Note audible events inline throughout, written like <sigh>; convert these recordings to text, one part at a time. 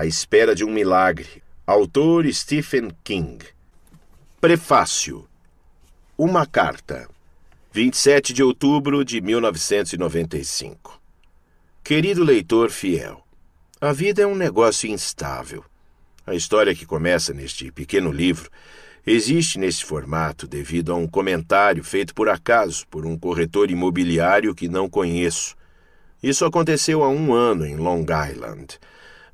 A Espera de um Milagre, autor Stephen King. Prefácio: Uma Carta, 27 de outubro de 1995. Querido leitor fiel, a vida é um negócio instável. A história que começa neste pequeno livro existe nesse formato devido a um comentário feito por acaso por um corretor imobiliário que não conheço. Isso aconteceu há um ano em Long Island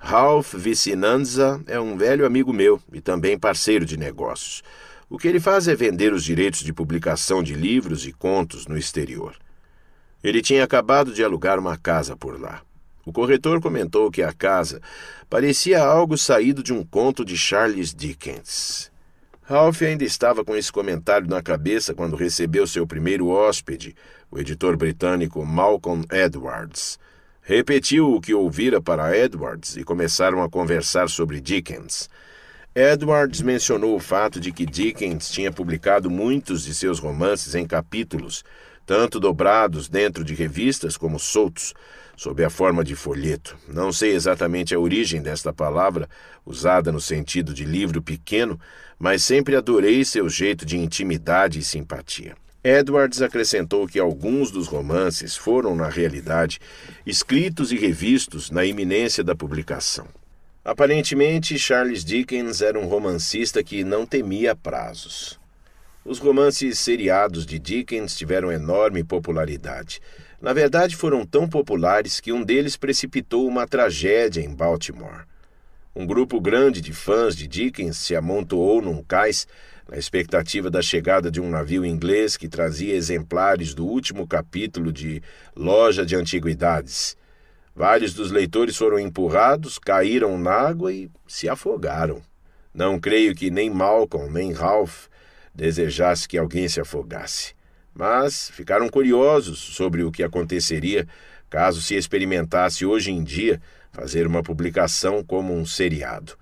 Ralph Vicinanza é um velho amigo meu e também parceiro de negócios. O que ele faz é vender os direitos de publicação de livros e contos no exterior. Ele tinha acabado de alugar uma casa por lá. O corretor comentou que a casa parecia algo saído de um conto de Charles Dickens. Ralph ainda estava com esse comentário na cabeça quando recebeu seu primeiro hóspede, o editor britânico Malcolm Edwards. Repetiu o que ouvira para Edwards e começaram a conversar sobre Dickens. Edwards mencionou o fato de que Dickens tinha publicado muitos de seus romances em capítulos, tanto dobrados dentro de revistas como soltos, sob a forma de folheto. Não sei exatamente a origem desta palavra, usada no sentido de livro pequeno, mas sempre adorei seu jeito de intimidade e simpatia. Edwards acrescentou que alguns dos romances foram, na realidade, escritos e revistos na iminência da publicação. Aparentemente, Charles Dickens era um romancista que não temia prazos. Os romances seriados de Dickens tiveram enorme popularidade. Na verdade, foram tão populares que um deles precipitou uma tragédia em Baltimore. Um grupo grande de fãs de Dickens se amontoou num cais na expectativa da chegada de um navio inglês que trazia exemplares do último capítulo de Loja de Antiguidades. Vários dos leitores foram empurrados, caíram na água e se afogaram. Não creio que nem Malcolm nem Ralph desejasse que alguém se afogasse, mas ficaram curiosos sobre o que aconteceria caso se experimentasse hoje em dia fazer uma publicação como um seriado.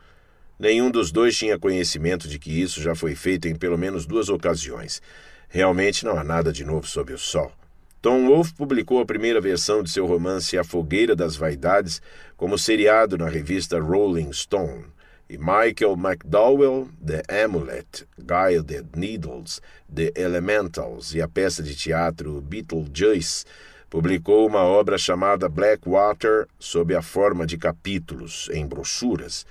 Nenhum dos dois tinha conhecimento de que isso já foi feito em pelo menos duas ocasiões. Realmente não há nada de novo sob o sol. Tom Wolfe publicou a primeira versão de seu romance A Fogueira das Vaidades como seriado na revista Rolling Stone, e Michael McDowell, The Amulet, Guided Needles, The Elementals e a peça de teatro Beetlejuice publicou uma obra chamada Blackwater sob a forma de capítulos em brochuras.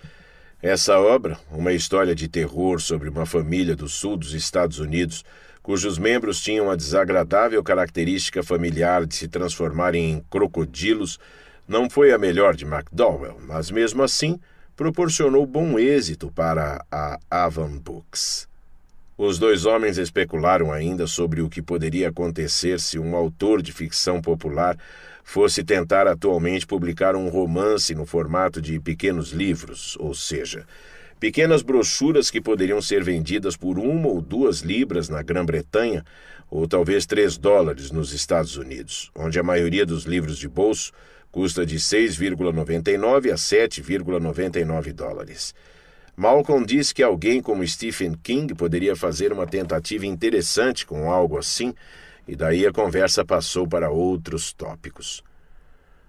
Essa obra, uma história de terror sobre uma família do sul dos Estados Unidos, cujos membros tinham a desagradável característica familiar de se transformarem em crocodilos, não foi a melhor de McDowell, mas mesmo assim proporcionou bom êxito para a Avon Books. Os dois homens especularam ainda sobre o que poderia acontecer se um autor de ficção popular fosse tentar atualmente publicar um romance no formato de pequenos livros, ou seja, pequenas brochuras que poderiam ser vendidas por uma ou duas libras na Grã-Bretanha, ou talvez três dólares nos Estados Unidos, onde a maioria dos livros de bolso custa de 6,99 a 7,99 dólares. Malcolm diz que alguém como Stephen King poderia fazer uma tentativa interessante com algo assim e daí a conversa passou para outros tópicos.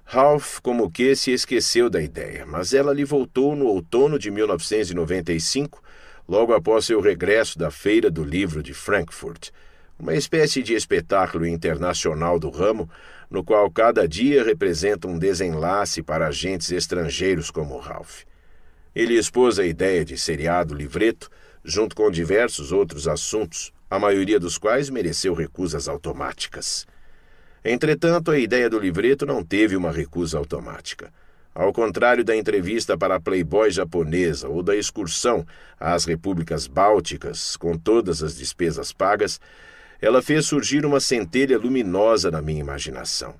Ralph, como que, se esqueceu da ideia, mas ela lhe voltou no outono de 1995, logo após seu regresso da Feira do Livro de Frankfurt, uma espécie de espetáculo internacional do ramo, no qual cada dia representa um desenlace para agentes estrangeiros como Ralph. Ele expôs a ideia de seriado livreto, junto com diversos outros assuntos, a maioria dos quais mereceu recusas automáticas. Entretanto, a ideia do livreto não teve uma recusa automática. Ao contrário da entrevista para a Playboy japonesa ou da excursão às repúblicas bálticas, com todas as despesas pagas, ela fez surgir uma centelha luminosa na minha imaginação.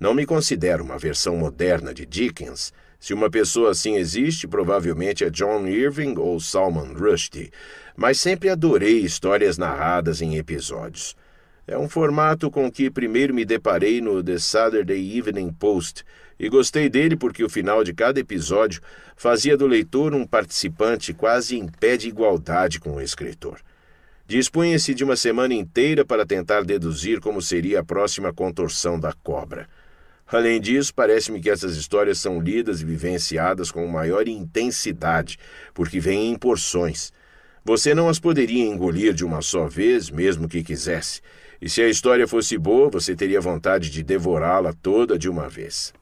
Não me considero uma versão moderna de Dickens. Se uma pessoa assim existe, provavelmente é John Irving ou Salman Rushdie, mas sempre adorei histórias narradas em episódios. É um formato com que primeiro me deparei no The Saturday Evening Post e gostei dele porque o final de cada episódio fazia do leitor um participante quase em pé de igualdade com o escritor. Dispunha-se de uma semana inteira para tentar deduzir como seria a próxima contorção da cobra. Além disso, parece-me que essas histórias são lidas e vivenciadas com maior intensidade, porque vêm em porções. Você não as poderia engolir de uma só vez, mesmo que quisesse. E se a história fosse boa, você teria vontade de devorá-la toda de uma vez.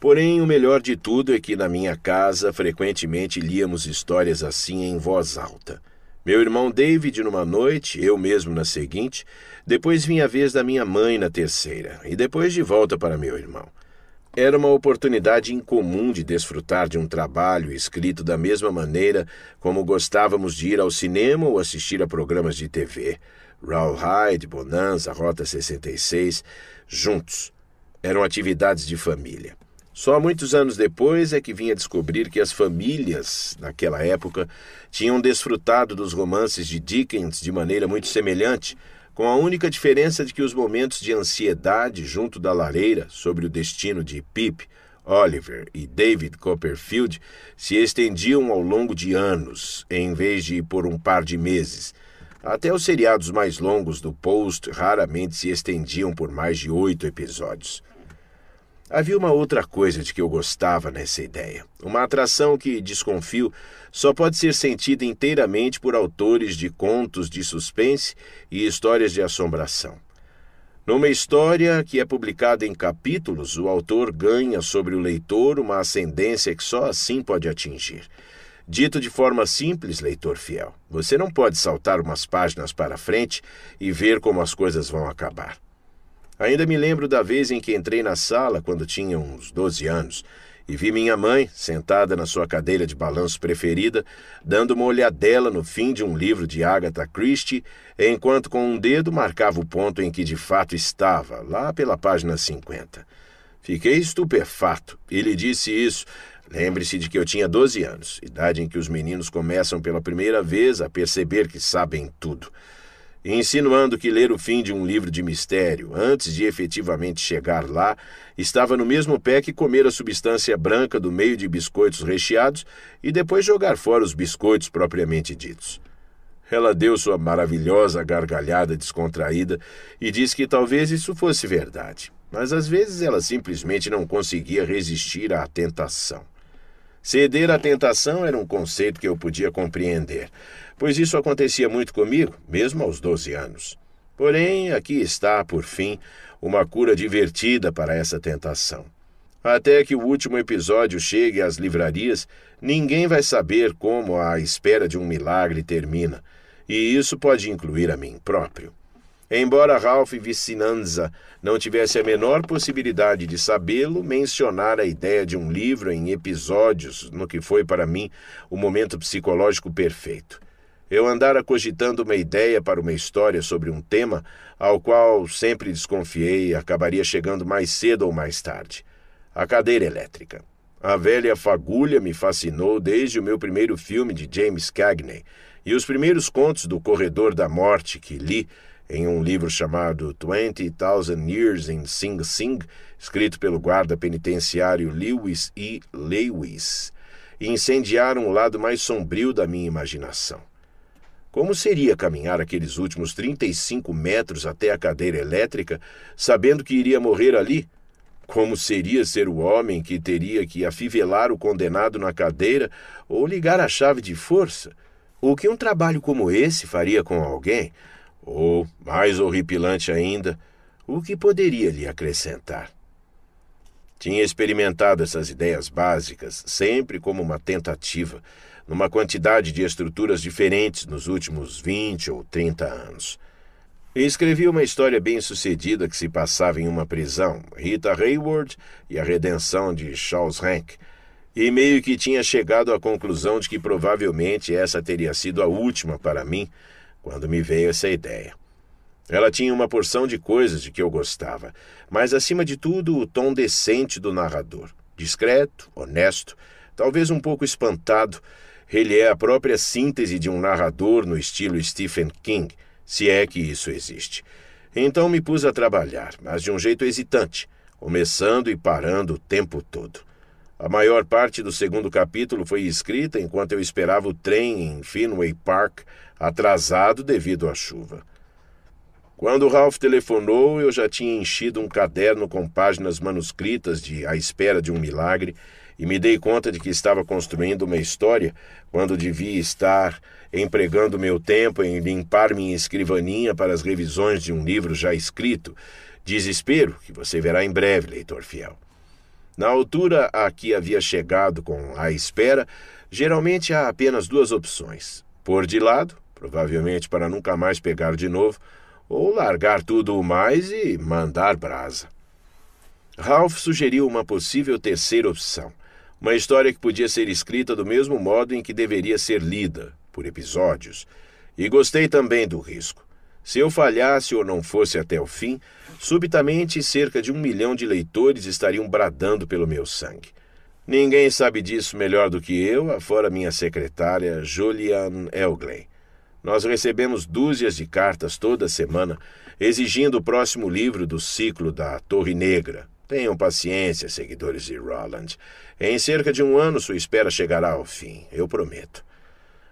Porém, o melhor de tudo é que na minha casa frequentemente líamos histórias assim em voz alta. Meu irmão David numa noite, eu mesmo na seguinte, depois vinha a vez da minha mãe na terceira, e depois de volta para meu irmão. Era uma oportunidade incomum de desfrutar de um trabalho escrito da mesma maneira como gostávamos de ir ao cinema ou assistir a programas de TV. Raul Hyde, Bonanza, Rota 66, juntos. Eram atividades de família. Só muitos anos depois é que vinha descobrir que as famílias, naquela época, tinham desfrutado dos romances de Dickens de maneira muito semelhante com a única diferença de que os momentos de ansiedade junto da lareira sobre o destino de Pip, Oliver e David Copperfield se estendiam ao longo de anos, em vez de por um par de meses. Até os seriados mais longos do Post raramente se estendiam por mais de oito episódios. Havia uma outra coisa de que eu gostava nessa ideia. Uma atração que, desconfio, só pode ser sentida inteiramente por autores de contos de suspense e histórias de assombração. Numa história que é publicada em capítulos, o autor ganha sobre o leitor uma ascendência que só assim pode atingir. Dito de forma simples, leitor fiel, você não pode saltar umas páginas para frente e ver como as coisas vão acabar. Ainda me lembro da vez em que entrei na sala quando tinha uns 12 anos e vi minha mãe, sentada na sua cadeira de balanço preferida, dando uma olhadela no fim de um livro de Agatha Christie, enquanto com um dedo marcava o ponto em que de fato estava, lá pela página 50. Fiquei estupefato e lhe disse isso. Lembre-se de que eu tinha 12 anos, idade em que os meninos começam pela primeira vez a perceber que sabem tudo insinuando que ler o fim de um livro de mistério antes de efetivamente chegar lá estava no mesmo pé que comer a substância branca do meio de biscoitos recheados e depois jogar fora os biscoitos propriamente ditos. Ela deu sua maravilhosa gargalhada descontraída e disse que talvez isso fosse verdade, mas às vezes ela simplesmente não conseguia resistir à tentação. Ceder à tentação era um conceito que eu podia compreender, pois isso acontecia muito comigo, mesmo aos 12 anos. Porém, aqui está, por fim, uma cura divertida para essa tentação. Até que o último episódio chegue às livrarias, ninguém vai saber como a espera de um milagre termina, e isso pode incluir a mim próprio. Embora Ralph Vicinanza não tivesse a menor possibilidade de sabê-lo, mencionar a ideia de um livro em episódios no que foi para mim o momento psicológico perfeito eu andara cogitando uma ideia para uma história sobre um tema ao qual sempre desconfiei acabaria chegando mais cedo ou mais tarde: a cadeira elétrica. A velha fagulha me fascinou desde o meu primeiro filme de James Cagney e os primeiros contos do Corredor da Morte que li em um livro chamado Twenty Thousand Years in Sing Sing, escrito pelo guarda penitenciário Lewis E. Lewis, incendiaram o lado mais sombrio da minha imaginação. Como seria caminhar aqueles últimos 35 metros até a cadeira elétrica, sabendo que iria morrer ali? Como seria ser o homem que teria que afivelar o condenado na cadeira ou ligar a chave de força? O que um trabalho como esse faria com alguém? Ou, mais horripilante ainda, o que poderia lhe acrescentar? Tinha experimentado essas ideias básicas sempre como uma tentativa, numa quantidade de estruturas diferentes nos últimos 20 ou 30 anos. escrevi uma história bem-sucedida que se passava em uma prisão, Rita Hayward e a redenção de Charles Rank, e meio que tinha chegado à conclusão de que provavelmente essa teria sido a última para mim quando me veio essa ideia. Ela tinha uma porção de coisas de que eu gostava, mas acima de tudo o tom decente do narrador, discreto, honesto, talvez um pouco espantado, ele é a própria síntese de um narrador no estilo Stephen King, se é que isso existe. Então me pus a trabalhar, mas de um jeito hesitante, começando e parando o tempo todo. A maior parte do segundo capítulo foi escrita enquanto eu esperava o trem em Fenway Park, atrasado devido à chuva. Quando Ralph telefonou, eu já tinha enchido um caderno com páginas manuscritas de A Espera de um Milagre e me dei conta de que estava construindo uma história quando devia estar empregando meu tempo em limpar minha escrivaninha para as revisões de um livro já escrito. Desespero que você verá em breve, leitor fiel. Na altura a que havia chegado com a espera, geralmente há apenas duas opções: pôr de lado, provavelmente para nunca mais pegar de novo, ou largar tudo o mais e mandar brasa. Ralph sugeriu uma possível terceira opção, uma história que podia ser escrita do mesmo modo em que deveria ser lida, por episódios. E gostei também do risco. Se eu falhasse ou não fosse até o fim, subitamente cerca de um milhão de leitores estariam bradando pelo meu sangue. Ninguém sabe disso melhor do que eu, afora minha secretária Julian Elglen. Nós recebemos dúzias de cartas toda semana exigindo o próximo livro do ciclo da Torre Negra, Tenham paciência, seguidores de Roland. Em cerca de um ano sua espera chegará ao fim, eu prometo.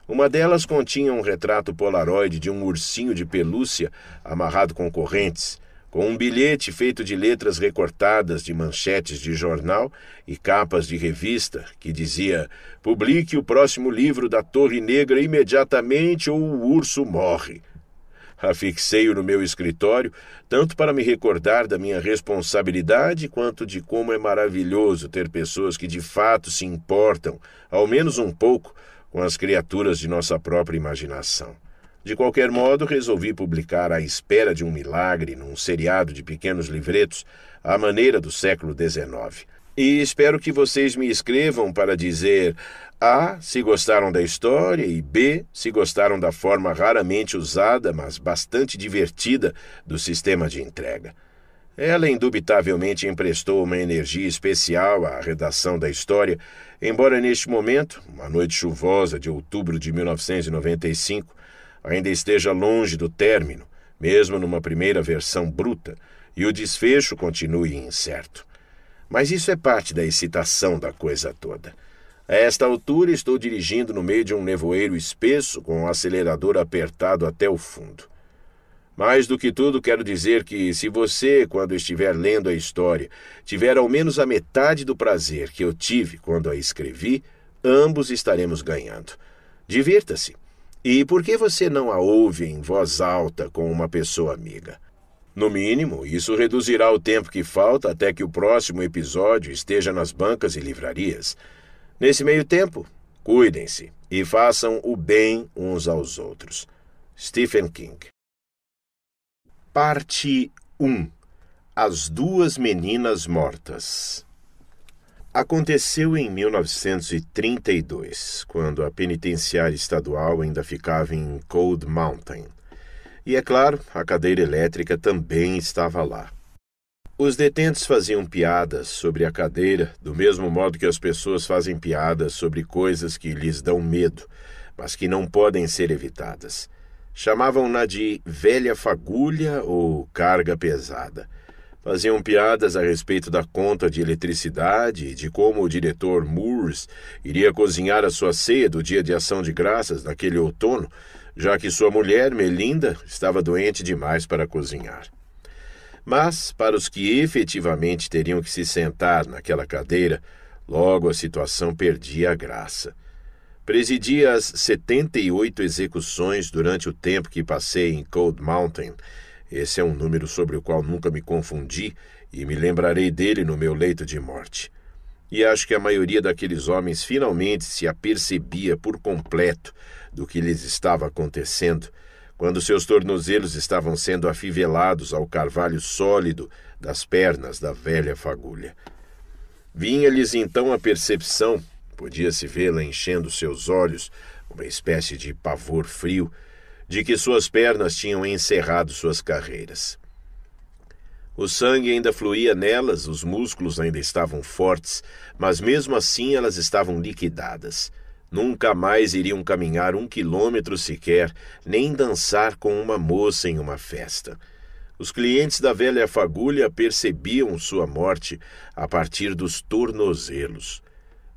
Uma delas continha um retrato polaroid de um ursinho de pelúcia amarrado com correntes, com um bilhete feito de letras recortadas de manchetes de jornal e capas de revista que dizia: Publique o próximo livro da Torre Negra imediatamente ou o urso morre. Afixei-o no meu escritório, tanto para me recordar da minha responsabilidade quanto de como é maravilhoso ter pessoas que de fato se importam, ao menos um pouco, com as criaturas de nossa própria imaginação. De qualquer modo, resolvi publicar À Espera de um Milagre num seriado de pequenos livretos, à maneira do século XIX. E espero que vocês me escrevam para dizer: a. Se gostaram da história e B. Se gostaram da forma raramente usada, mas bastante divertida, do sistema de entrega. Ela indubitavelmente emprestou uma energia especial à redação da história, embora neste momento, uma noite chuvosa de outubro de 1995, ainda esteja longe do término, mesmo numa primeira versão bruta, e o desfecho continue incerto. Mas isso é parte da excitação da coisa toda. A esta altura, estou dirigindo no meio de um nevoeiro espesso, com o acelerador apertado até o fundo. Mais do que tudo, quero dizer que, se você, quando estiver lendo a história, tiver ao menos a metade do prazer que eu tive quando a escrevi, ambos estaremos ganhando. Divirta-se. E por que você não a ouve em voz alta com uma pessoa amiga? No mínimo, isso reduzirá o tempo que falta até que o próximo episódio esteja nas bancas e livrarias. Nesse meio tempo, cuidem-se e façam o bem uns aos outros. Stephen King. Parte 1 As Duas Meninas Mortas Aconteceu em 1932, quando a penitenciária estadual ainda ficava em Cold Mountain. E é claro, a cadeira elétrica também estava lá. Os detentos faziam piadas sobre a cadeira, do mesmo modo que as pessoas fazem piadas sobre coisas que lhes dão medo, mas que não podem ser evitadas. Chamavam-na de velha fagulha ou carga pesada. Faziam piadas a respeito da conta de eletricidade e de como o diretor Moores iria cozinhar a sua ceia do dia de ação de graças naquele outono, já que sua mulher, Melinda, estava doente demais para cozinhar. Mas, para os que efetivamente teriam que se sentar naquela cadeira, logo a situação perdia a graça. Presidi as 78 execuções durante o tempo que passei em Cold Mountain. Esse é um número sobre o qual nunca me confundi e me lembrarei dele no meu leito de morte. E acho que a maioria daqueles homens finalmente se apercebia por completo do que lhes estava acontecendo quando seus tornozelos estavam sendo afivelados ao carvalho sólido das pernas da velha fagulha. Vinha-lhes então a percepção, podia-se vê-la enchendo seus olhos, uma espécie de pavor frio, de que suas pernas tinham encerrado suas carreiras. O sangue ainda fluía nelas, os músculos ainda estavam fortes, mas mesmo assim elas estavam liquidadas. Nunca mais iriam caminhar um quilômetro sequer, nem dançar com uma moça em uma festa. Os clientes da velha fagulha percebiam sua morte a partir dos tornozelos.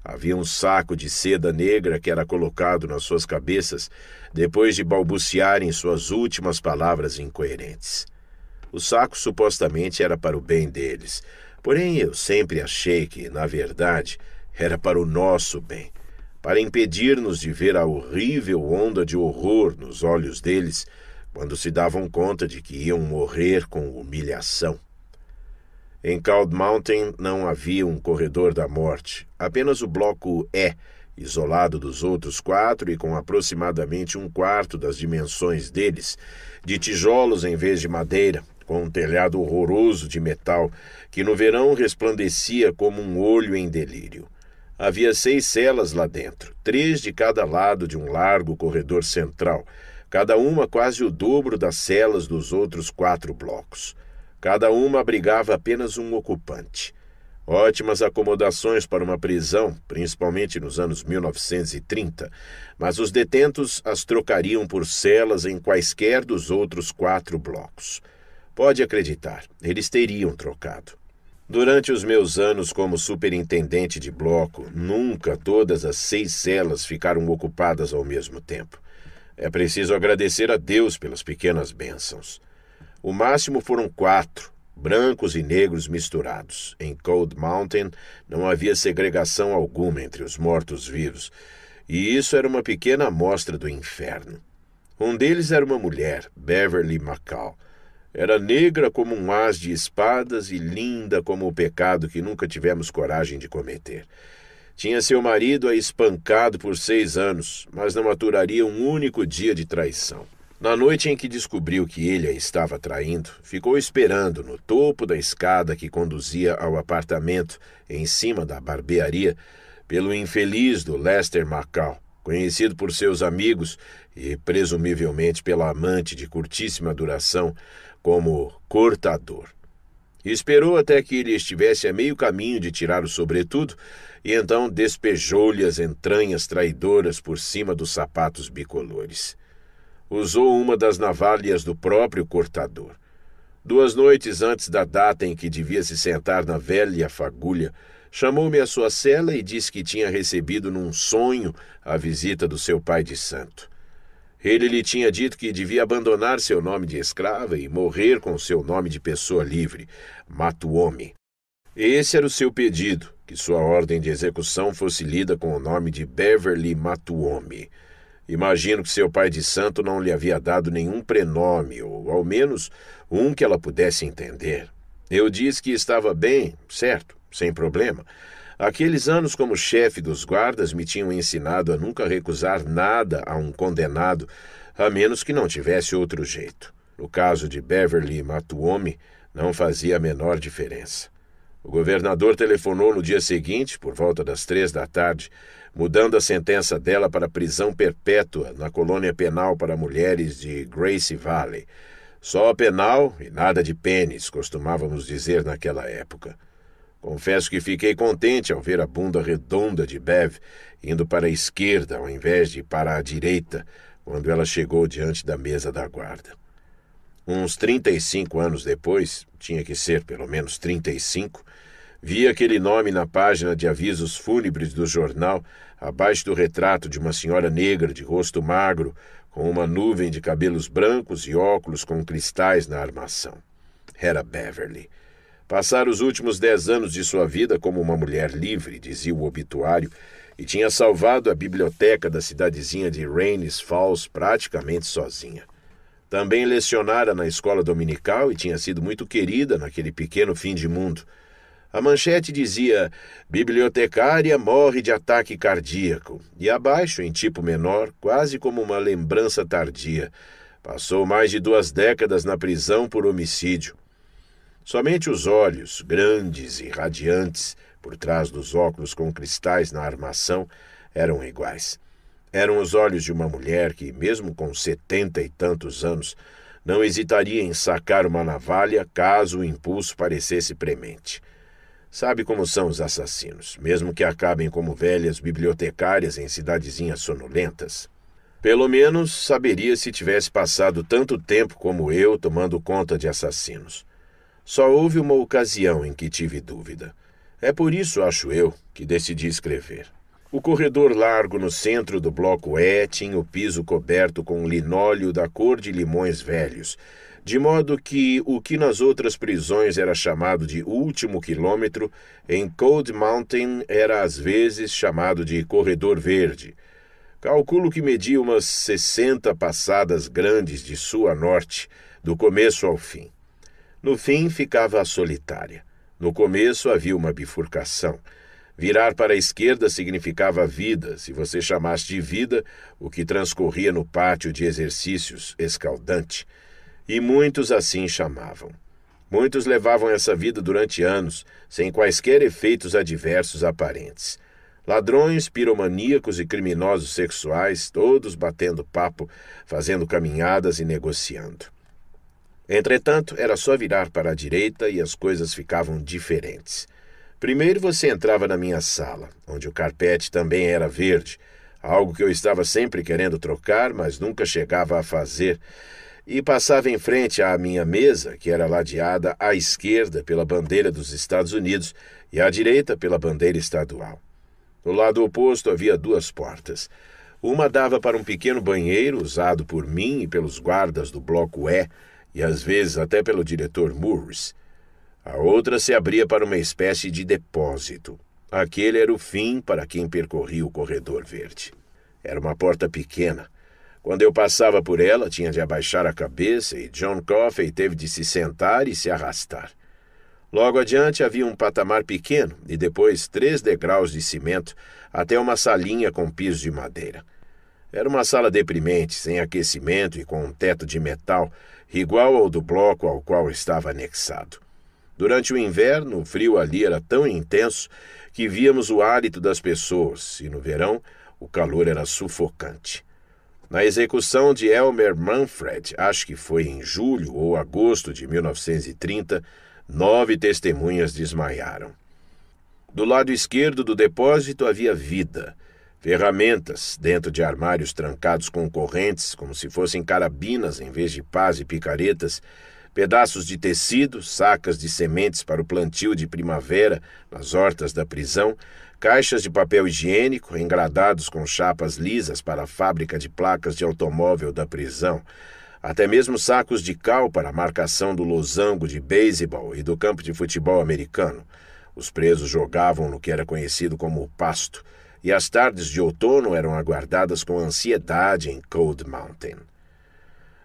Havia um saco de seda negra que era colocado nas suas cabeças depois de balbuciarem suas últimas palavras incoerentes. O saco supostamente era para o bem deles, porém eu sempre achei que, na verdade, era para o nosso bem para impedir-nos de ver a horrível onda de horror nos olhos deles quando se davam conta de que iam morrer com humilhação. Em Cold Mountain não havia um corredor da morte, apenas o bloco E, isolado dos outros quatro e com aproximadamente um quarto das dimensões deles, de tijolos em vez de madeira, com um telhado horroroso de metal que no verão resplandecia como um olho em delírio. Havia seis celas lá dentro, três de cada lado de um largo corredor central, cada uma quase o dobro das celas dos outros quatro blocos. Cada uma abrigava apenas um ocupante. Ótimas acomodações para uma prisão, principalmente nos anos 1930, mas os detentos as trocariam por celas em quaisquer dos outros quatro blocos. Pode acreditar, eles teriam trocado. Durante os meus anos como superintendente de bloco, nunca todas as seis celas ficaram ocupadas ao mesmo tempo. É preciso agradecer a Deus pelas pequenas bênçãos. O máximo foram quatro, brancos e negros misturados. Em Cold Mountain não havia segregação alguma entre os mortos-vivos, e isso era uma pequena amostra do inferno. Um deles era uma mulher, Beverly McCall. Era negra como um as de espadas e linda como o pecado que nunca tivemos coragem de cometer. Tinha seu marido a espancado por seis anos, mas não aturaria um único dia de traição. Na noite em que descobriu que ele a estava traindo, ficou esperando no topo da escada que conduzia ao apartamento, em cima da barbearia, pelo infeliz do Lester Macau, conhecido por seus amigos e presumivelmente pela amante de curtíssima duração, como cortador. Esperou até que ele estivesse a meio caminho de tirar o sobretudo e então despejou-lhe as entranhas traidoras por cima dos sapatos bicolores. Usou uma das navalhas do próprio cortador. Duas noites antes da data em que devia se sentar na velha fagulha, chamou-me à sua cela e disse que tinha recebido num sonho a visita do seu pai de santo. Ele lhe tinha dito que devia abandonar seu nome de escrava e morrer com seu nome de pessoa livre, Matuomi. Esse era o seu pedido, que sua ordem de execução fosse lida com o nome de Beverly Matuomi. Imagino que seu pai de santo não lhe havia dado nenhum prenome, ou ao menos um que ela pudesse entender. Eu disse que estava bem, certo, sem problema, Aqueles anos como chefe dos guardas me tinham ensinado a nunca recusar nada a um condenado, a menos que não tivesse outro jeito. No caso de Beverly Matuome, não fazia a menor diferença. O governador telefonou no dia seguinte, por volta das três da tarde, mudando a sentença dela para prisão perpétua na colônia penal para mulheres de Grace Valley. Só penal e nada de pênis, costumávamos dizer naquela época. Confesso que fiquei contente ao ver a bunda redonda de Bev indo para a esquerda ao invés de para a direita quando ela chegou diante da mesa da guarda. Uns 35 anos depois, tinha que ser pelo menos 35, vi aquele nome na página de avisos fúnebres do jornal, abaixo do retrato de uma senhora negra de rosto magro, com uma nuvem de cabelos brancos e óculos com cristais na armação. Era Beverly. Passara os últimos dez anos de sua vida como uma mulher livre, dizia o obituário, e tinha salvado a biblioteca da cidadezinha de Raines Falls praticamente sozinha. Também lecionara na escola dominical e tinha sido muito querida naquele pequeno fim de mundo. A manchete dizia: Bibliotecária morre de ataque cardíaco, e abaixo, em tipo menor, quase como uma lembrança tardia. Passou mais de duas décadas na prisão por homicídio. Somente os olhos, grandes e radiantes, por trás dos óculos com cristais na armação, eram iguais. Eram os olhos de uma mulher que, mesmo com setenta e tantos anos, não hesitaria em sacar uma navalha caso o impulso parecesse premente. Sabe como são os assassinos, mesmo que acabem como velhas bibliotecárias em cidadezinhas sonolentas? Pelo menos saberia se tivesse passado tanto tempo como eu tomando conta de assassinos. Só houve uma ocasião em que tive dúvida. É por isso, acho eu, que decidi escrever. O corredor largo no centro do bloco E tinha o piso coberto com linóleo da cor de limões velhos, de modo que o que nas outras prisões era chamado de último quilômetro, em Cold Mountain era às vezes chamado de corredor verde. Calculo que media umas 60 passadas grandes de sul a norte, do começo ao fim. No fim, ficava solitária. No começo havia uma bifurcação. Virar para a esquerda significava vida, se você chamasse de vida o que transcorria no pátio de exercícios escaldante. E muitos assim chamavam. Muitos levavam essa vida durante anos, sem quaisquer efeitos adversos aparentes. Ladrões, piromaníacos e criminosos sexuais, todos batendo papo, fazendo caminhadas e negociando. Entretanto, era só virar para a direita e as coisas ficavam diferentes. Primeiro você entrava na minha sala, onde o carpete também era verde, algo que eu estava sempre querendo trocar, mas nunca chegava a fazer, e passava em frente à minha mesa, que era ladeada à esquerda pela bandeira dos Estados Unidos e à direita pela bandeira estadual. No lado oposto havia duas portas. Uma dava para um pequeno banheiro usado por mim e pelos guardas do bloco E, e às vezes até pelo diretor Moores. A outra se abria para uma espécie de depósito. Aquele era o fim para quem percorria o corredor verde. Era uma porta pequena. Quando eu passava por ela, tinha de abaixar a cabeça e John Coffey teve de se sentar e se arrastar. Logo adiante havia um patamar pequeno e depois três degraus de cimento até uma salinha com piso de madeira. Era uma sala deprimente, sem aquecimento e com um teto de metal, igual ao do bloco ao qual estava anexado. Durante o inverno, o frio ali era tão intenso que víamos o hálito das pessoas, e no verão, o calor era sufocante. Na execução de Elmer Manfred, acho que foi em julho ou agosto de 1930, nove testemunhas desmaiaram. Do lado esquerdo do depósito havia vida, ferramentas dentro de armários trancados com correntes, como se fossem carabinas em vez de pás e picaretas, pedaços de tecido, sacas de sementes para o plantio de primavera nas hortas da prisão, caixas de papel higiênico engradados com chapas lisas para a fábrica de placas de automóvel da prisão. Até mesmo sacos de cal para a marcação do losango de beisebol e do campo de futebol americano. Os presos jogavam no que era conhecido como o pasto, e as tardes de outono eram aguardadas com ansiedade em Cold Mountain.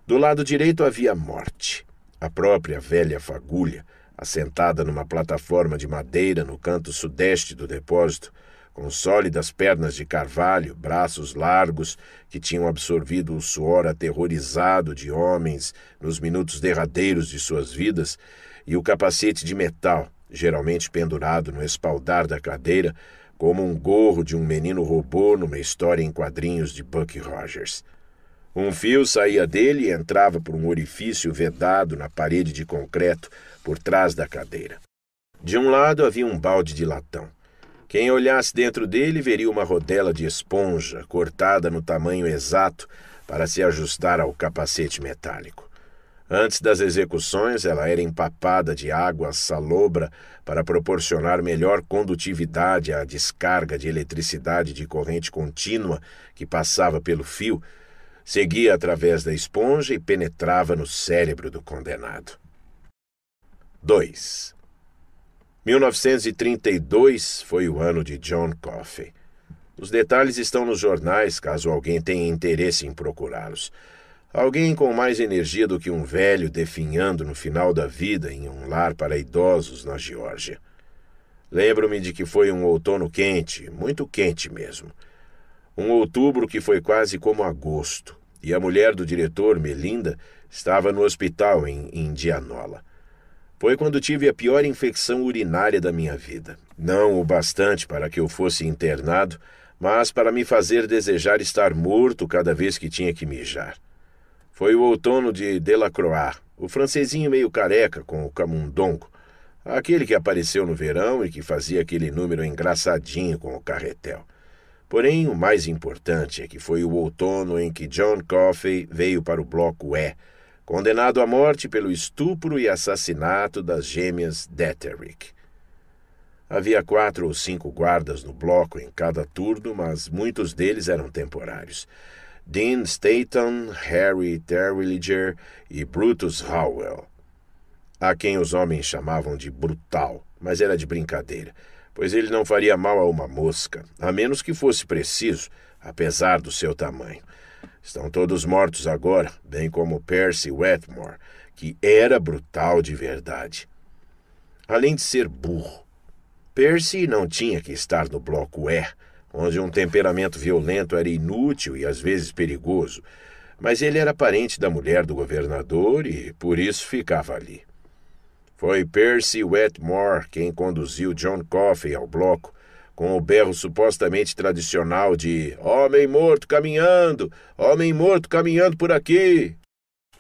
Do lado direito havia morte, a própria velha fagulha, assentada numa plataforma de madeira no canto sudeste do depósito, com sólidas pernas de carvalho, braços largos que tinham absorvido o suor aterrorizado de homens nos minutos derradeiros de suas vidas, e o capacete de metal, geralmente pendurado no espaldar da cadeira, como um gorro de um menino robô numa história em quadrinhos de Buck Rogers. Um fio saía dele e entrava por um orifício vedado na parede de concreto por trás da cadeira. De um lado havia um balde de latão. Quem olhasse dentro dele veria uma rodela de esponja cortada no tamanho exato para se ajustar ao capacete metálico. Antes das execuções, ela era empapada de água salobra para proporcionar melhor condutividade à descarga de eletricidade de corrente contínua que passava pelo fio, seguia através da esponja e penetrava no cérebro do condenado. 2. 1932 foi o ano de John Coffey. Os detalhes estão nos jornais, caso alguém tenha interesse em procurá-los. Alguém com mais energia do que um velho definhando no final da vida em um lar para idosos na Geórgia. Lembro-me de que foi um outono quente, muito quente mesmo. Um outubro que foi quase como agosto, e a mulher do diretor, Melinda, estava no hospital em Indianola. Foi quando tive a pior infecção urinária da minha vida. Não o bastante para que eu fosse internado, mas para me fazer desejar estar morto cada vez que tinha que mijar. Foi o outono de Delacroix, o francesinho meio careca com o camundongo, aquele que apareceu no verão e que fazia aquele número engraçadinho com o carretel. Porém, o mais importante é que foi o outono em que John Coffey veio para o Bloco E, condenado à morte pelo estupro e assassinato das gêmeas Detterick. Havia quatro ou cinco guardas no bloco em cada turno, mas muitos deles eram temporários. Dean Staton, Harry Terwilliger e Brutus Howell, a quem os homens chamavam de brutal, mas era de brincadeira, pois ele não faria mal a uma mosca, a menos que fosse preciso, apesar do seu tamanho. Estão todos mortos agora, bem como Percy Wetmore, que era brutal de verdade. Além de ser burro, Percy não tinha que estar no bloco E onde um temperamento violento era inútil e às vezes perigoso, mas ele era parente da mulher do governador e por isso ficava ali. Foi Percy Wetmore quem conduziu John Coffey ao bloco, com o berro supostamente tradicional de Homem morto caminhando! Homem morto caminhando por aqui!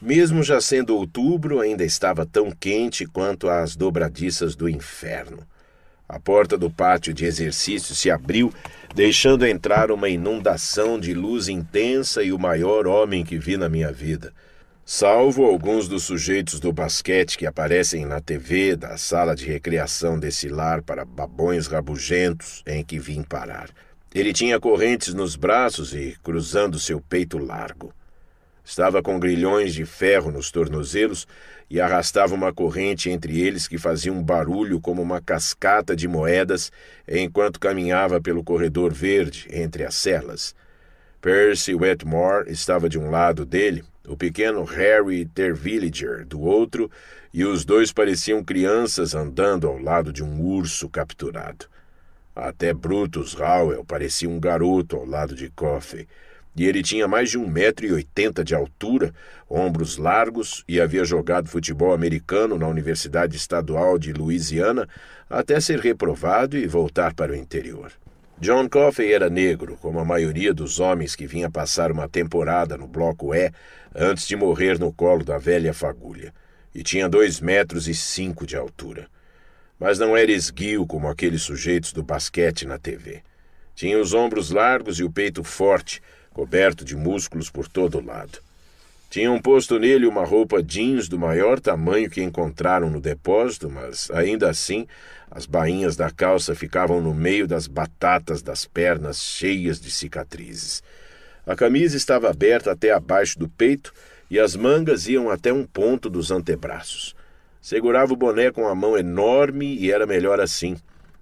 Mesmo já sendo outubro, ainda estava tão quente quanto as dobradiças do inferno. A porta do pátio de exercício se abriu, deixando entrar uma inundação de luz intensa e o maior homem que vi na minha vida. Salvo alguns dos sujeitos do basquete que aparecem na TV da sala de recreação desse lar para babões rabugentos em que vim parar. Ele tinha correntes nos braços e cruzando seu peito largo. Estava com grilhões de ferro nos tornozelos e arrastava uma corrente entre eles que fazia um barulho como uma cascata de moedas enquanto caminhava pelo corredor verde entre as celas. Percy Wetmore estava de um lado dele, o pequeno Harry Terviliger do outro, e os dois pareciam crianças andando ao lado de um urso capturado. Até Brutus Howell parecia um garoto ao lado de Coffey e ele tinha mais de 1,80m de altura, ombros largos e havia jogado futebol americano na Universidade Estadual de Louisiana até ser reprovado e voltar para o interior. John Coffey era negro, como a maioria dos homens que vinha passar uma temporada no Bloco E antes de morrer no colo da velha fagulha, e tinha dois metros e cinco de altura. Mas não era esguio como aqueles sujeitos do basquete na TV. Tinha os ombros largos e o peito forte, coberto de músculos por todo lado. Tinham posto nele uma roupa jeans do maior tamanho que encontraram no depósito, mas ainda assim as bainhas da calça ficavam no meio das batatas das pernas cheias de cicatrizes. A camisa estava aberta até abaixo do peito e as mangas iam até um ponto dos antebraços. Segurava o boné com a mão enorme e era melhor assim.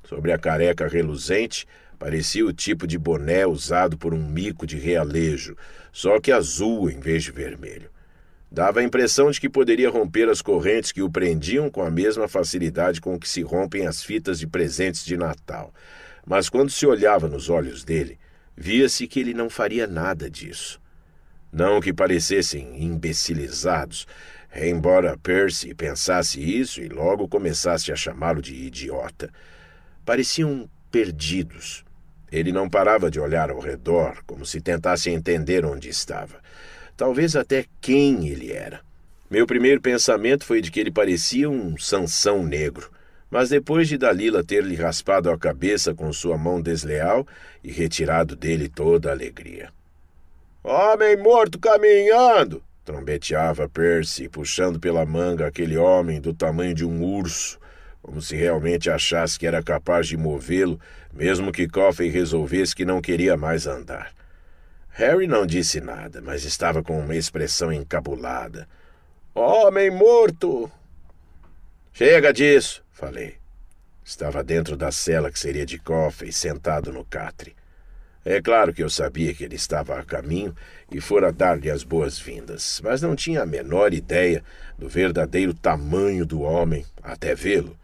Sobre a careca reluzente, Parecia o tipo de boné usado por um mico de realejo, só que azul em vez de vermelho. Dava a impressão de que poderia romper as correntes que o prendiam com a mesma facilidade com que se rompem as fitas de presentes de Natal. Mas quando se olhava nos olhos dele, via-se que ele não faria nada disso. Não que parecessem imbecilizados, embora Percy pensasse isso e logo começasse a chamá-lo de idiota. Pareciam perdidos ele não parava de olhar ao redor, como se tentasse entender onde estava. Talvez até quem ele era. Meu primeiro pensamento foi de que ele parecia um Sansão negro. Mas depois de Dalila ter-lhe raspado a cabeça com sua mão desleal e retirado dele toda a alegria. Homem morto caminhando! trombeteava Percy, puxando pela manga aquele homem do tamanho de um urso, como se realmente achasse que era capaz de movê-lo mesmo que Coffey resolvesse que não queria mais andar. Harry não disse nada, mas estava com uma expressão encabulada. Homem morto! Chega disso, falei. Estava dentro da cela que seria de Coffey, sentado no catre. É claro que eu sabia que ele estava a caminho e fora dar-lhe as boas-vindas, mas não tinha a menor ideia do verdadeiro tamanho do homem até vê-lo.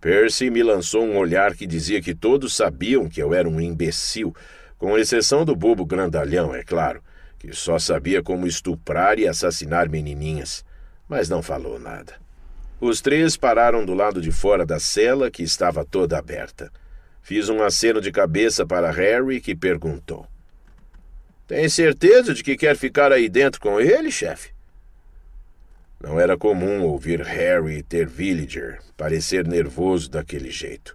Percy me lançou um olhar que dizia que todos sabiam que eu era um imbecil, com exceção do bobo grandalhão, é claro, que só sabia como estuprar e assassinar menininhas, mas não falou nada. Os três pararam do lado de fora da cela, que estava toda aberta. Fiz um aceno de cabeça para Harry, que perguntou: Tem certeza de que quer ficar aí dentro com ele, chefe? Não era comum ouvir Harry ter Villager parecer nervoso daquele jeito.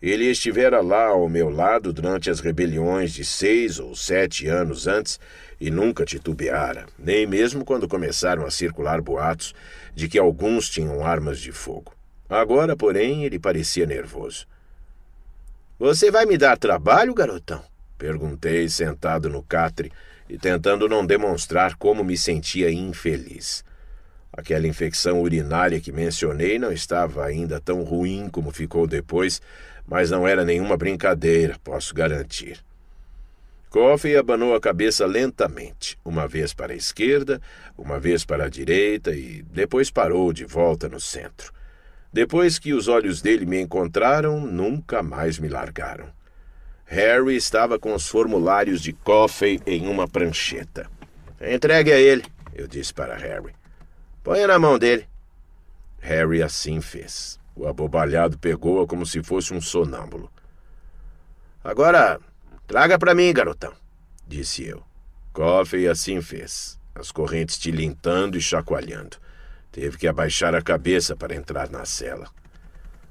Ele estivera lá ao meu lado durante as rebeliões de seis ou sete anos antes e nunca titubeara, nem mesmo quando começaram a circular boatos de que alguns tinham armas de fogo. Agora, porém, ele parecia nervoso. Você vai me dar trabalho, garotão? Perguntei, sentado no catre e tentando não demonstrar como me sentia infeliz. Aquela infecção urinária que mencionei não estava ainda tão ruim como ficou depois, mas não era nenhuma brincadeira, posso garantir. Coffey abanou a cabeça lentamente, uma vez para a esquerda, uma vez para a direita e depois parou de volta no centro. Depois que os olhos dele me encontraram, nunca mais me largaram. Harry estava com os formulários de Coffey em uma prancheta. Entregue a ele, eu disse para Harry. Ponha na mão dele. Harry assim fez. O abobalhado pegou-a como se fosse um sonâmbulo. Agora, traga para mim, garotão, disse eu. Coffey assim fez, as correntes tilintando e chacoalhando. Teve que abaixar a cabeça para entrar na cela.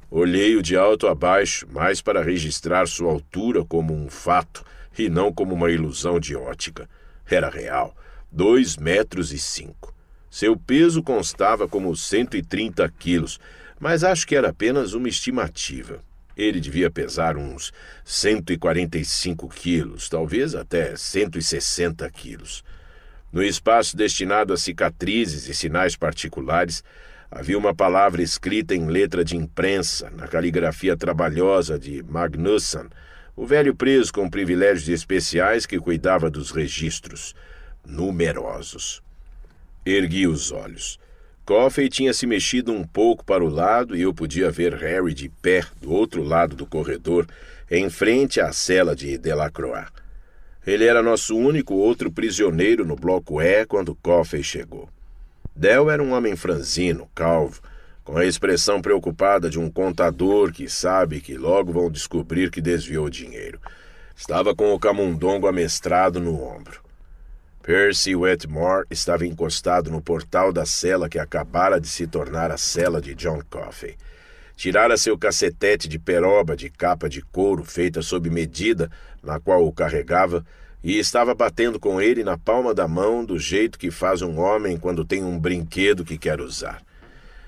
Olhei-o de alto a baixo, mais para registrar sua altura como um fato e não como uma ilusão de ótica. Era real, dois metros e cinco. Seu peso constava como 130 quilos, mas acho que era apenas uma estimativa. Ele devia pesar uns 145 quilos, talvez até 160 quilos. No espaço destinado a cicatrizes e sinais particulares, havia uma palavra escrita em letra de imprensa, na caligrafia trabalhosa de Magnusson, o velho preso com privilégios especiais que cuidava dos registros numerosos. Ergui os olhos. Coffey tinha se mexido um pouco para o lado e eu podia ver Harry de pé do outro lado do corredor, em frente à cela de Delacroix. Ele era nosso único outro prisioneiro no bloco E quando Coffey chegou. Del era um homem franzino, calvo, com a expressão preocupada de um contador que sabe que logo vão descobrir que desviou dinheiro. Estava com o camundongo amestrado no ombro. Percy Wetmore estava encostado no portal da cela que acabara de se tornar a cela de John Coffey. Tirara seu cacetete de peroba de capa de couro feita sob medida, na qual o carregava, e estava batendo com ele na palma da mão do jeito que faz um homem quando tem um brinquedo que quer usar.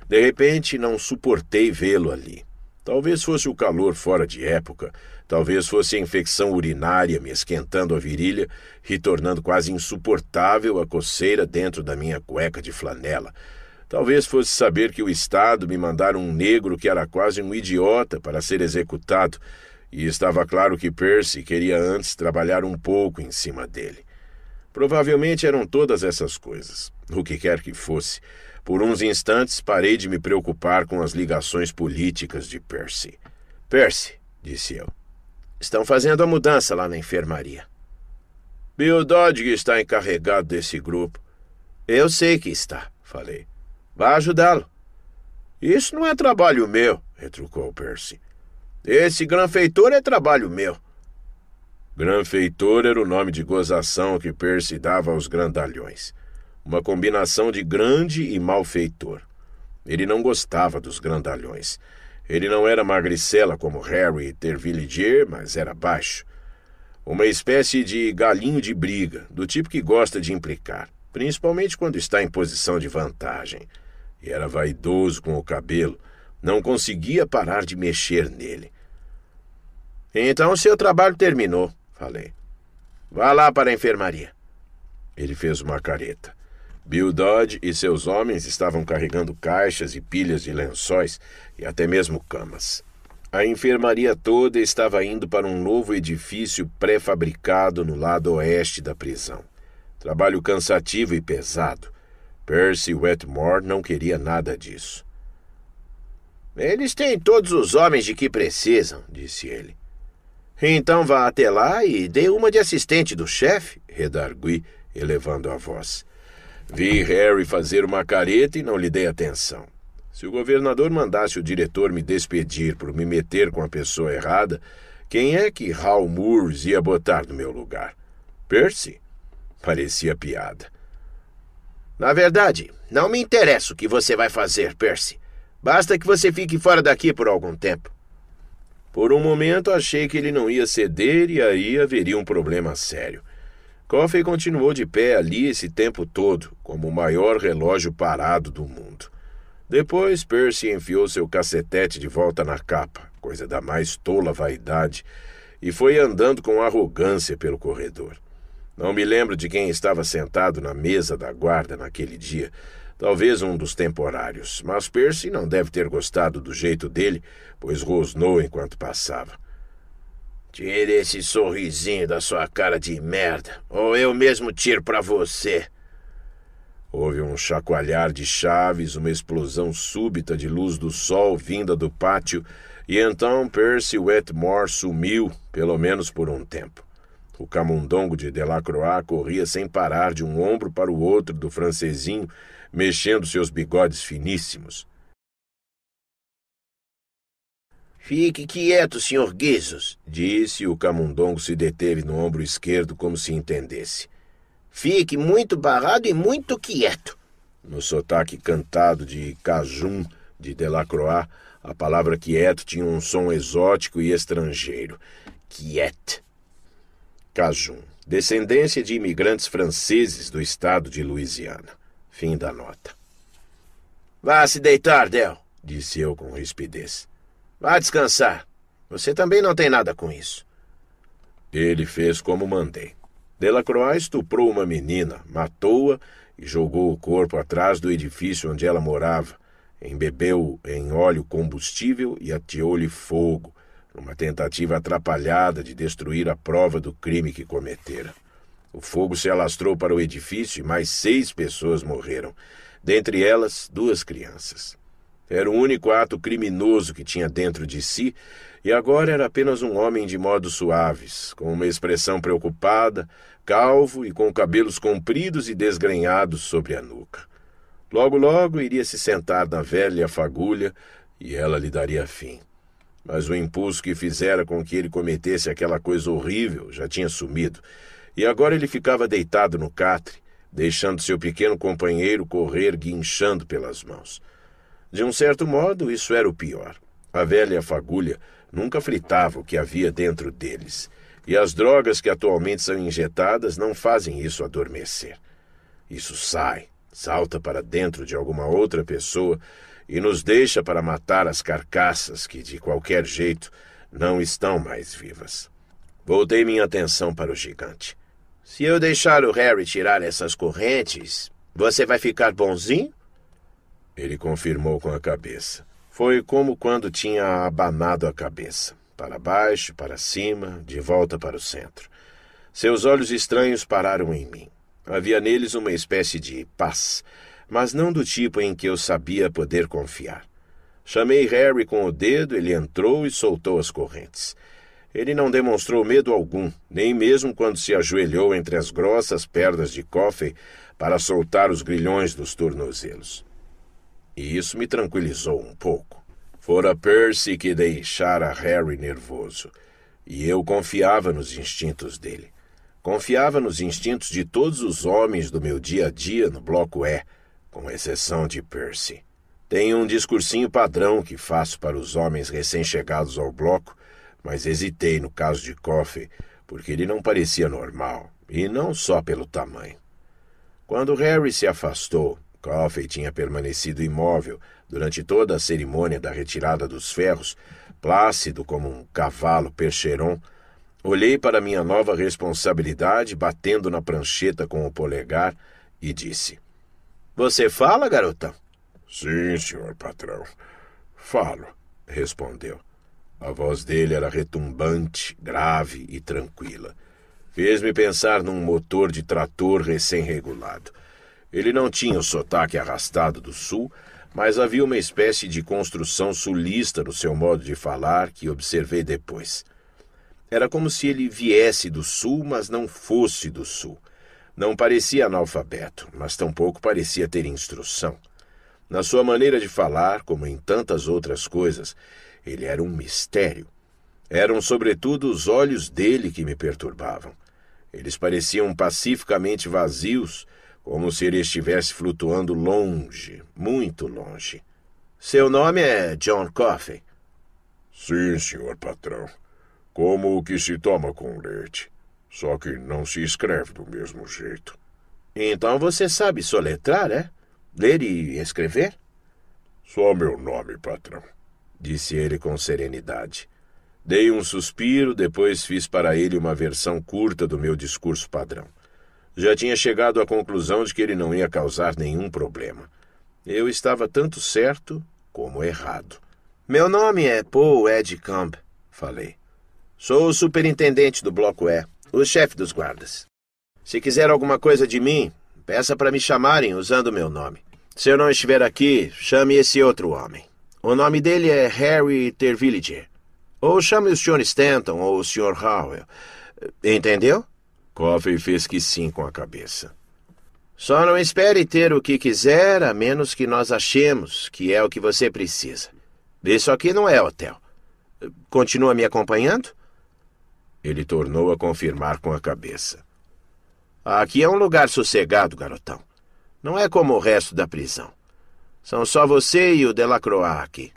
De repente, não suportei vê-lo ali. Talvez fosse o calor fora de época, Talvez fosse a infecção urinária me esquentando a virilha e tornando quase insuportável a coceira dentro da minha cueca de flanela. Talvez fosse saber que o Estado me mandara um negro que era quase um idiota para ser executado, e estava claro que Percy queria antes trabalhar um pouco em cima dele. Provavelmente eram todas essas coisas, o que quer que fosse. Por uns instantes parei de me preocupar com as ligações políticas de Percy. Percy, disse eu, Estão fazendo a mudança lá na enfermaria. Bill Dodge está encarregado desse grupo. Eu sei que está, falei. Vá ajudá-lo. Isso não é trabalho meu, retrucou Percy. Esse granfeitor é trabalho meu. Granfeitor era o nome de gozação que Percy dava aos grandalhões. Uma combinação de grande e malfeitor. Ele não gostava dos grandalhões. Ele não era magricela como Harry Tervillier, mas era baixo. Uma espécie de galinho de briga, do tipo que gosta de implicar, principalmente quando está em posição de vantagem. E era vaidoso com o cabelo, não conseguia parar de mexer nele. Então seu trabalho terminou, falei. Vá lá para a enfermaria. Ele fez uma careta. Bill Dodge e seus homens estavam carregando caixas e pilhas de lençóis e até mesmo camas. A enfermaria toda estava indo para um novo edifício pré-fabricado no lado oeste da prisão. Trabalho cansativo e pesado. Percy Wetmore não queria nada disso. Eles têm todos os homens de que precisam, disse ele. Então vá até lá e dê uma de assistente do chefe, redargui, elevando a voz. Vi Harry fazer uma careta e não lhe dei atenção. Se o governador mandasse o diretor me despedir por me meter com a pessoa errada, quem é que Hal Moores ia botar no meu lugar? Percy? Parecia piada. Na verdade, não me interessa o que você vai fazer, Percy. Basta que você fique fora daqui por algum tempo. Por um momento achei que ele não ia ceder e aí haveria um problema sério. Coffey continuou de pé ali esse tempo todo, como o maior relógio parado do mundo. Depois, Percy enfiou seu cacetete de volta na capa, coisa da mais tola vaidade, e foi andando com arrogância pelo corredor. Não me lembro de quem estava sentado na mesa da guarda naquele dia, talvez um dos temporários, mas Percy não deve ter gostado do jeito dele, pois rosnou enquanto passava. Tire esse sorrisinho da sua cara de merda, ou eu mesmo tiro para você. Houve um chacoalhar de chaves, uma explosão súbita de luz do sol vinda do pátio, e então Percy Wetmore sumiu, pelo menos por um tempo. O camundongo de Delacroix corria sem parar de um ombro para o outro do francesinho, mexendo seus bigodes finíssimos. Fique quieto, Sr. Guizos, disse e o camundongo se deteve no ombro esquerdo como se entendesse. Fique muito parado e muito quieto. No sotaque cantado de Cajum de Delacroix, a palavra quieto tinha um som exótico e estrangeiro. Quiet. Cajun, descendência de imigrantes franceses do estado de Louisiana. Fim da nota. Vá se deitar, Del, disse eu com rispidez. Vá descansar. Você também não tem nada com isso. Ele fez como mandei. Delacroix estuprou uma menina, matou-a e jogou o corpo atrás do edifício onde ela morava. Embebeu em óleo combustível e ateou-lhe fogo, numa tentativa atrapalhada de destruir a prova do crime que cometera. O fogo se alastrou para o edifício e mais seis pessoas morreram, dentre elas duas crianças. Era o único ato criminoso que tinha dentro de si, e agora era apenas um homem de modos suaves, com uma expressão preocupada, calvo e com cabelos compridos e desgrenhados sobre a nuca. Logo, logo iria se sentar na velha fagulha e ela lhe daria fim. Mas o impulso que fizera com que ele cometesse aquela coisa horrível já tinha sumido, e agora ele ficava deitado no catre, deixando seu pequeno companheiro correr guinchando pelas mãos. De um certo modo, isso era o pior. A velha fagulha nunca fritava o que havia dentro deles, e as drogas que atualmente são injetadas não fazem isso adormecer. Isso sai, salta para dentro de alguma outra pessoa e nos deixa para matar as carcaças que, de qualquer jeito, não estão mais vivas. Voltei minha atenção para o gigante. Se eu deixar o Harry tirar essas correntes, você vai ficar bonzinho? Ele confirmou com a cabeça. Foi como quando tinha abanado a cabeça para baixo, para cima, de volta para o centro. Seus olhos estranhos pararam em mim. Havia neles uma espécie de paz, mas não do tipo em que eu sabia poder confiar. Chamei Harry com o dedo, ele entrou e soltou as correntes. Ele não demonstrou medo algum, nem mesmo quando se ajoelhou entre as grossas pernas de Coffey para soltar os grilhões dos tornozelos e isso me tranquilizou um pouco. Fora Percy que deixara Harry nervoso, e eu confiava nos instintos dele. Confiava nos instintos de todos os homens do meu dia a dia no bloco E, com exceção de Percy. Tenho um discursinho padrão que faço para os homens recém-chegados ao bloco, mas hesitei no caso de Coffey, porque ele não parecia normal, e não só pelo tamanho. Quando Harry se afastou, Coffey tinha permanecido imóvel durante toda a cerimônia da retirada dos ferros, plácido como um cavalo percheron. Olhei para minha nova responsabilidade, batendo na prancheta com o polegar, e disse: Você fala, garotão? Sim, senhor patrão. Falo, respondeu. A voz dele era retumbante, grave e tranquila. Fez-me pensar num motor de trator recém-regulado. Ele não tinha o sotaque arrastado do sul, mas havia uma espécie de construção sulista no seu modo de falar que observei depois. Era como se ele viesse do sul, mas não fosse do sul. Não parecia analfabeto, mas tampouco parecia ter instrução. Na sua maneira de falar, como em tantas outras coisas, ele era um mistério. Eram, sobretudo, os olhos dele que me perturbavam. Eles pareciam pacificamente vazios, como se ele estivesse flutuando longe, muito longe. Seu nome é John Coffey? Sim, senhor patrão. Como o que se toma com leite, só que não se escreve do mesmo jeito. Então você sabe soletrar, é? Ler e escrever? Só meu nome, patrão, disse ele com serenidade. Dei um suspiro, depois fiz para ele uma versão curta do meu discurso padrão. Já tinha chegado à conclusão de que ele não ia causar nenhum problema. Eu estava tanto certo como errado. Meu nome é Paul Edcamp, falei. Sou o superintendente do Bloco E, o chefe dos guardas. Se quiser alguma coisa de mim, peça para me chamarem usando meu nome. Se eu não estiver aqui, chame esse outro homem. O nome dele é Harry Terviliger. Ou chame o Sr. Stanton ou o Sr. Howell. Entendeu? Coffey fez que sim com a cabeça. Só não espere ter o que quiser, a menos que nós achemos que é o que você precisa. Isso aqui não é hotel. Continua me acompanhando? Ele tornou a confirmar com a cabeça. Aqui é um lugar sossegado, garotão. Não é como o resto da prisão. São só você e o Delacroix aqui.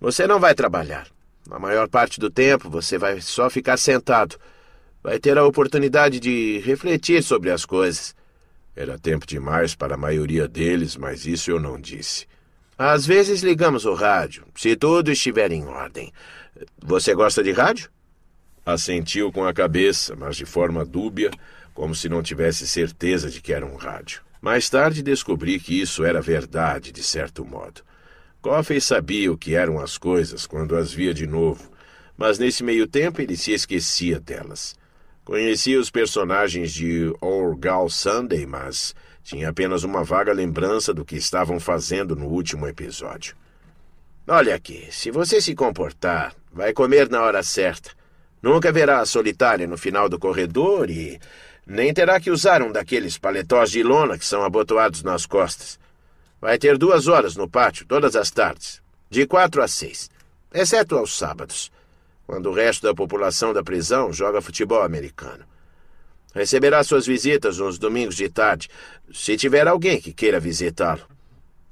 Você não vai trabalhar. Na maior parte do tempo, você vai só ficar sentado vai ter a oportunidade de refletir sobre as coisas. Era tempo demais para a maioria deles, mas isso eu não disse. Às vezes ligamos o rádio, se tudo estiver em ordem. Você gosta de rádio? Assentiu com a cabeça, mas de forma dúbia, como se não tivesse certeza de que era um rádio. Mais tarde descobri que isso era verdade, de certo modo. Coffey sabia o que eram as coisas quando as via de novo, mas nesse meio tempo ele se esquecia delas. Conhecia os personagens de Orgal Sunday, mas tinha apenas uma vaga lembrança do que estavam fazendo no último episódio. Olha aqui, se você se comportar, vai comer na hora certa. Nunca verá a solitária no final do corredor e nem terá que usar um daqueles paletós de lona que são abotoados nas costas. Vai ter duas horas no pátio todas as tardes, de quatro a seis, exceto aos sábados quando o resto da população da prisão joga futebol americano. Receberá suas visitas nos domingos de tarde, se tiver alguém que queira visitá-lo.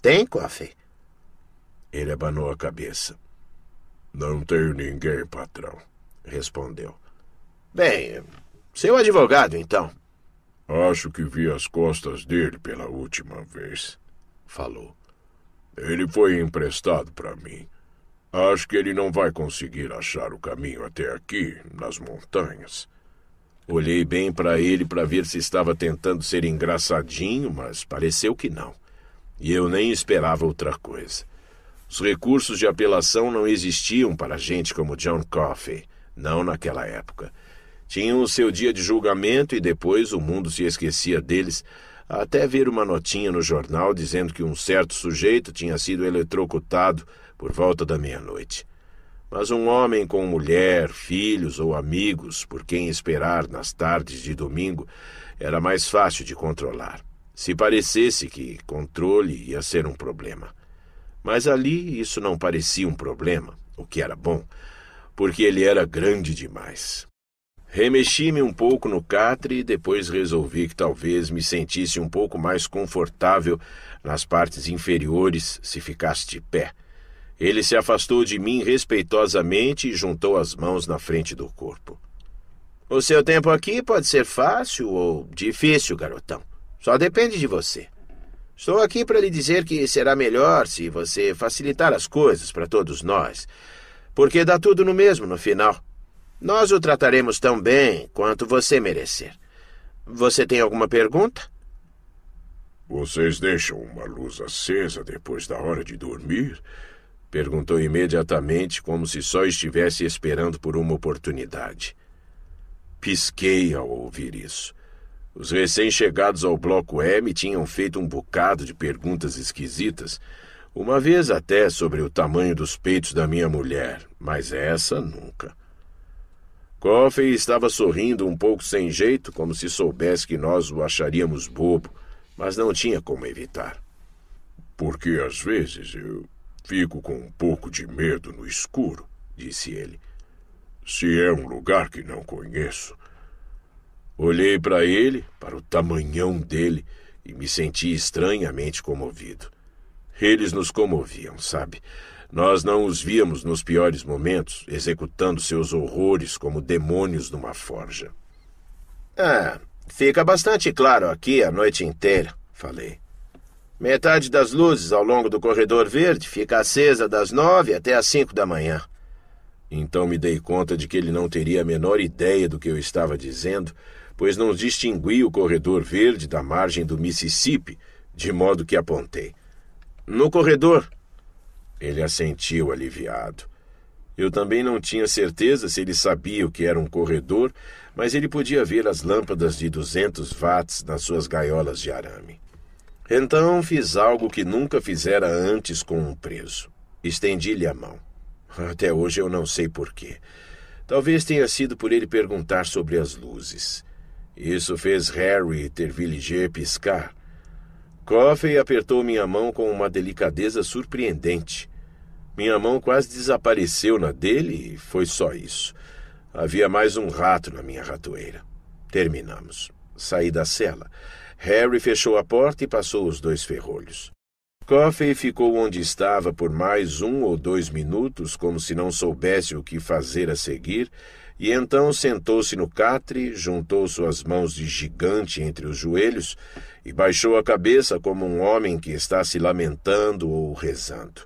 Tem, Coffey? Ele abanou a cabeça. Não tenho ninguém, patrão, respondeu. Bem, seu advogado, então. Acho que vi as costas dele pela última vez, falou. Ele foi emprestado para mim. Acho que ele não vai conseguir achar o caminho até aqui, nas montanhas. Olhei bem para ele para ver se estava tentando ser engraçadinho, mas pareceu que não. E eu nem esperava outra coisa. Os recursos de apelação não existiam para gente como John Coffey, não naquela época. Tinham o seu dia de julgamento e depois o mundo se esquecia deles, até ver uma notinha no jornal dizendo que um certo sujeito tinha sido eletrocutado por volta da meia-noite. Mas um homem com mulher, filhos ou amigos por quem esperar nas tardes de domingo era mais fácil de controlar, se parecesse que controle ia ser um problema. Mas ali isso não parecia um problema, o que era bom, porque ele era grande demais. Remexi-me um pouco no catre e depois resolvi que talvez me sentisse um pouco mais confortável nas partes inferiores se ficasse de pé, ele se afastou de mim respeitosamente e juntou as mãos na frente do corpo. O seu tempo aqui pode ser fácil ou difícil, garotão. Só depende de você. Estou aqui para lhe dizer que será melhor se você facilitar as coisas para todos nós, porque dá tudo no mesmo no final. Nós o trataremos tão bem quanto você merecer. Você tem alguma pergunta? Vocês deixam uma luz acesa depois da hora de dormir? Perguntou imediatamente, como se só estivesse esperando por uma oportunidade. Pisquei ao ouvir isso. Os recém-chegados ao Bloco M me tinham feito um bocado de perguntas esquisitas, uma vez até sobre o tamanho dos peitos da minha mulher, mas essa nunca. Coffey estava sorrindo um pouco sem jeito, como se soubesse que nós o acharíamos bobo, mas não tinha como evitar. Porque às vezes eu Fico com um pouco de medo no escuro, disse ele. Se é um lugar que não conheço. Olhei para ele, para o tamanhão dele, e me senti estranhamente comovido. Eles nos comoviam, sabe? Nós não os víamos nos piores momentos, executando seus horrores como demônios numa forja. Ah, fica bastante claro aqui a noite inteira, falei. Metade das luzes ao longo do corredor verde fica acesa das nove até as cinco da manhã. Então me dei conta de que ele não teria a menor ideia do que eu estava dizendo, pois não distingui o corredor verde da margem do Mississippi, de modo que apontei. No corredor. Ele assentiu aliviado. Eu também não tinha certeza se ele sabia o que era um corredor, mas ele podia ver as lâmpadas de 200 watts nas suas gaiolas de arame. Então fiz algo que nunca fizera antes com um preso. Estendi-lhe a mão. Até hoje eu não sei porquê. Talvez tenha sido por ele perguntar sobre as luzes. Isso fez Harry Tervilliger piscar. Coffey apertou minha mão com uma delicadeza surpreendente. Minha mão quase desapareceu na dele e foi só isso. Havia mais um rato na minha ratoeira. Terminamos. Saí da cela. Harry fechou a porta e passou os dois ferrolhos. Coffey ficou onde estava por mais um ou dois minutos, como se não soubesse o que fazer a seguir, e então sentou-se no catre, juntou suas mãos de gigante entre os joelhos e baixou a cabeça como um homem que está se lamentando ou rezando.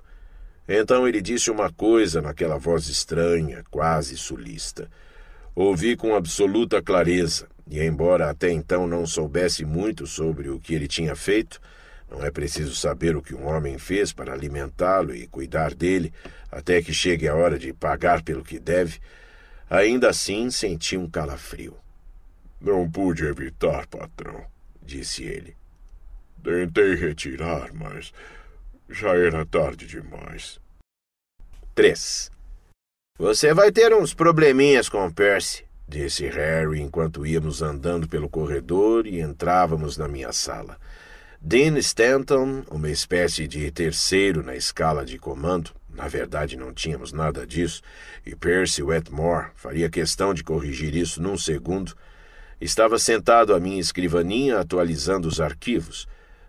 Então ele disse uma coisa naquela voz estranha, quase sulista. Ouvi com absoluta clareza. E embora até então não soubesse muito sobre o que ele tinha feito, não é preciso saber o que um homem fez para alimentá-lo e cuidar dele até que chegue a hora de pagar pelo que deve, ainda assim senti um calafrio. Não pude evitar, patrão, disse ele. Tentei retirar, mas já era tarde demais. 3. Você vai ter uns probleminhas com o Percy, disse Harry enquanto íamos andando pelo corredor e entrávamos na minha sala. Dean Stanton, uma espécie de terceiro na escala de comando, na verdade não tínhamos nada disso, e Percy Wetmore faria questão de corrigir isso num segundo, estava sentado à minha escrivaninha atualizando os arquivos,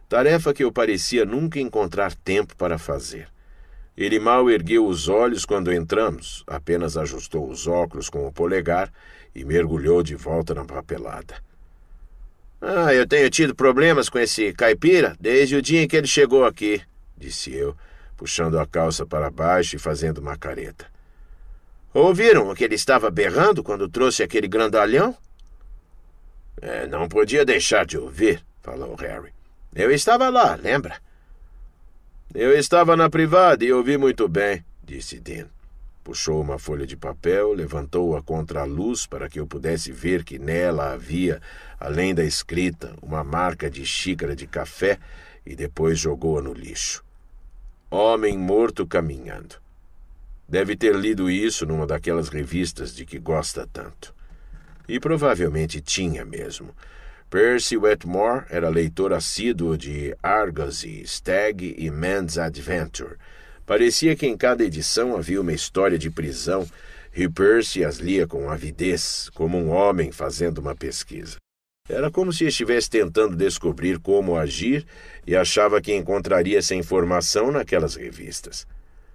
tarefa que eu parecia nunca encontrar tempo para fazer. Ele mal ergueu os olhos quando entramos, apenas ajustou os óculos com o polegar e mergulhou de volta na papelada. Ah, eu tenho tido problemas com esse caipira desde o dia em que ele chegou aqui, disse eu, puxando a calça para baixo e fazendo uma careta. Ouviram o que ele estava berrando quando trouxe aquele grandalhão? É, não podia deixar de ouvir, falou Harry. Eu estava lá, lembra? Eu estava na privada e ouvi muito bem, disse Dean. Puxou uma folha de papel, levantou-a contra a luz para que eu pudesse ver que nela havia, além da escrita, uma marca de xícara de café e depois jogou-a no lixo. Homem morto caminhando. Deve ter lido isso numa daquelas revistas de que gosta tanto. E provavelmente tinha mesmo. Percy Wetmore era leitor assíduo de Argosy, Stag e Man's Adventure Parecia que em cada edição havia uma história de prisão e Percy as lia com avidez, como um homem fazendo uma pesquisa. Era como se estivesse tentando descobrir como agir e achava que encontraria essa informação naquelas revistas.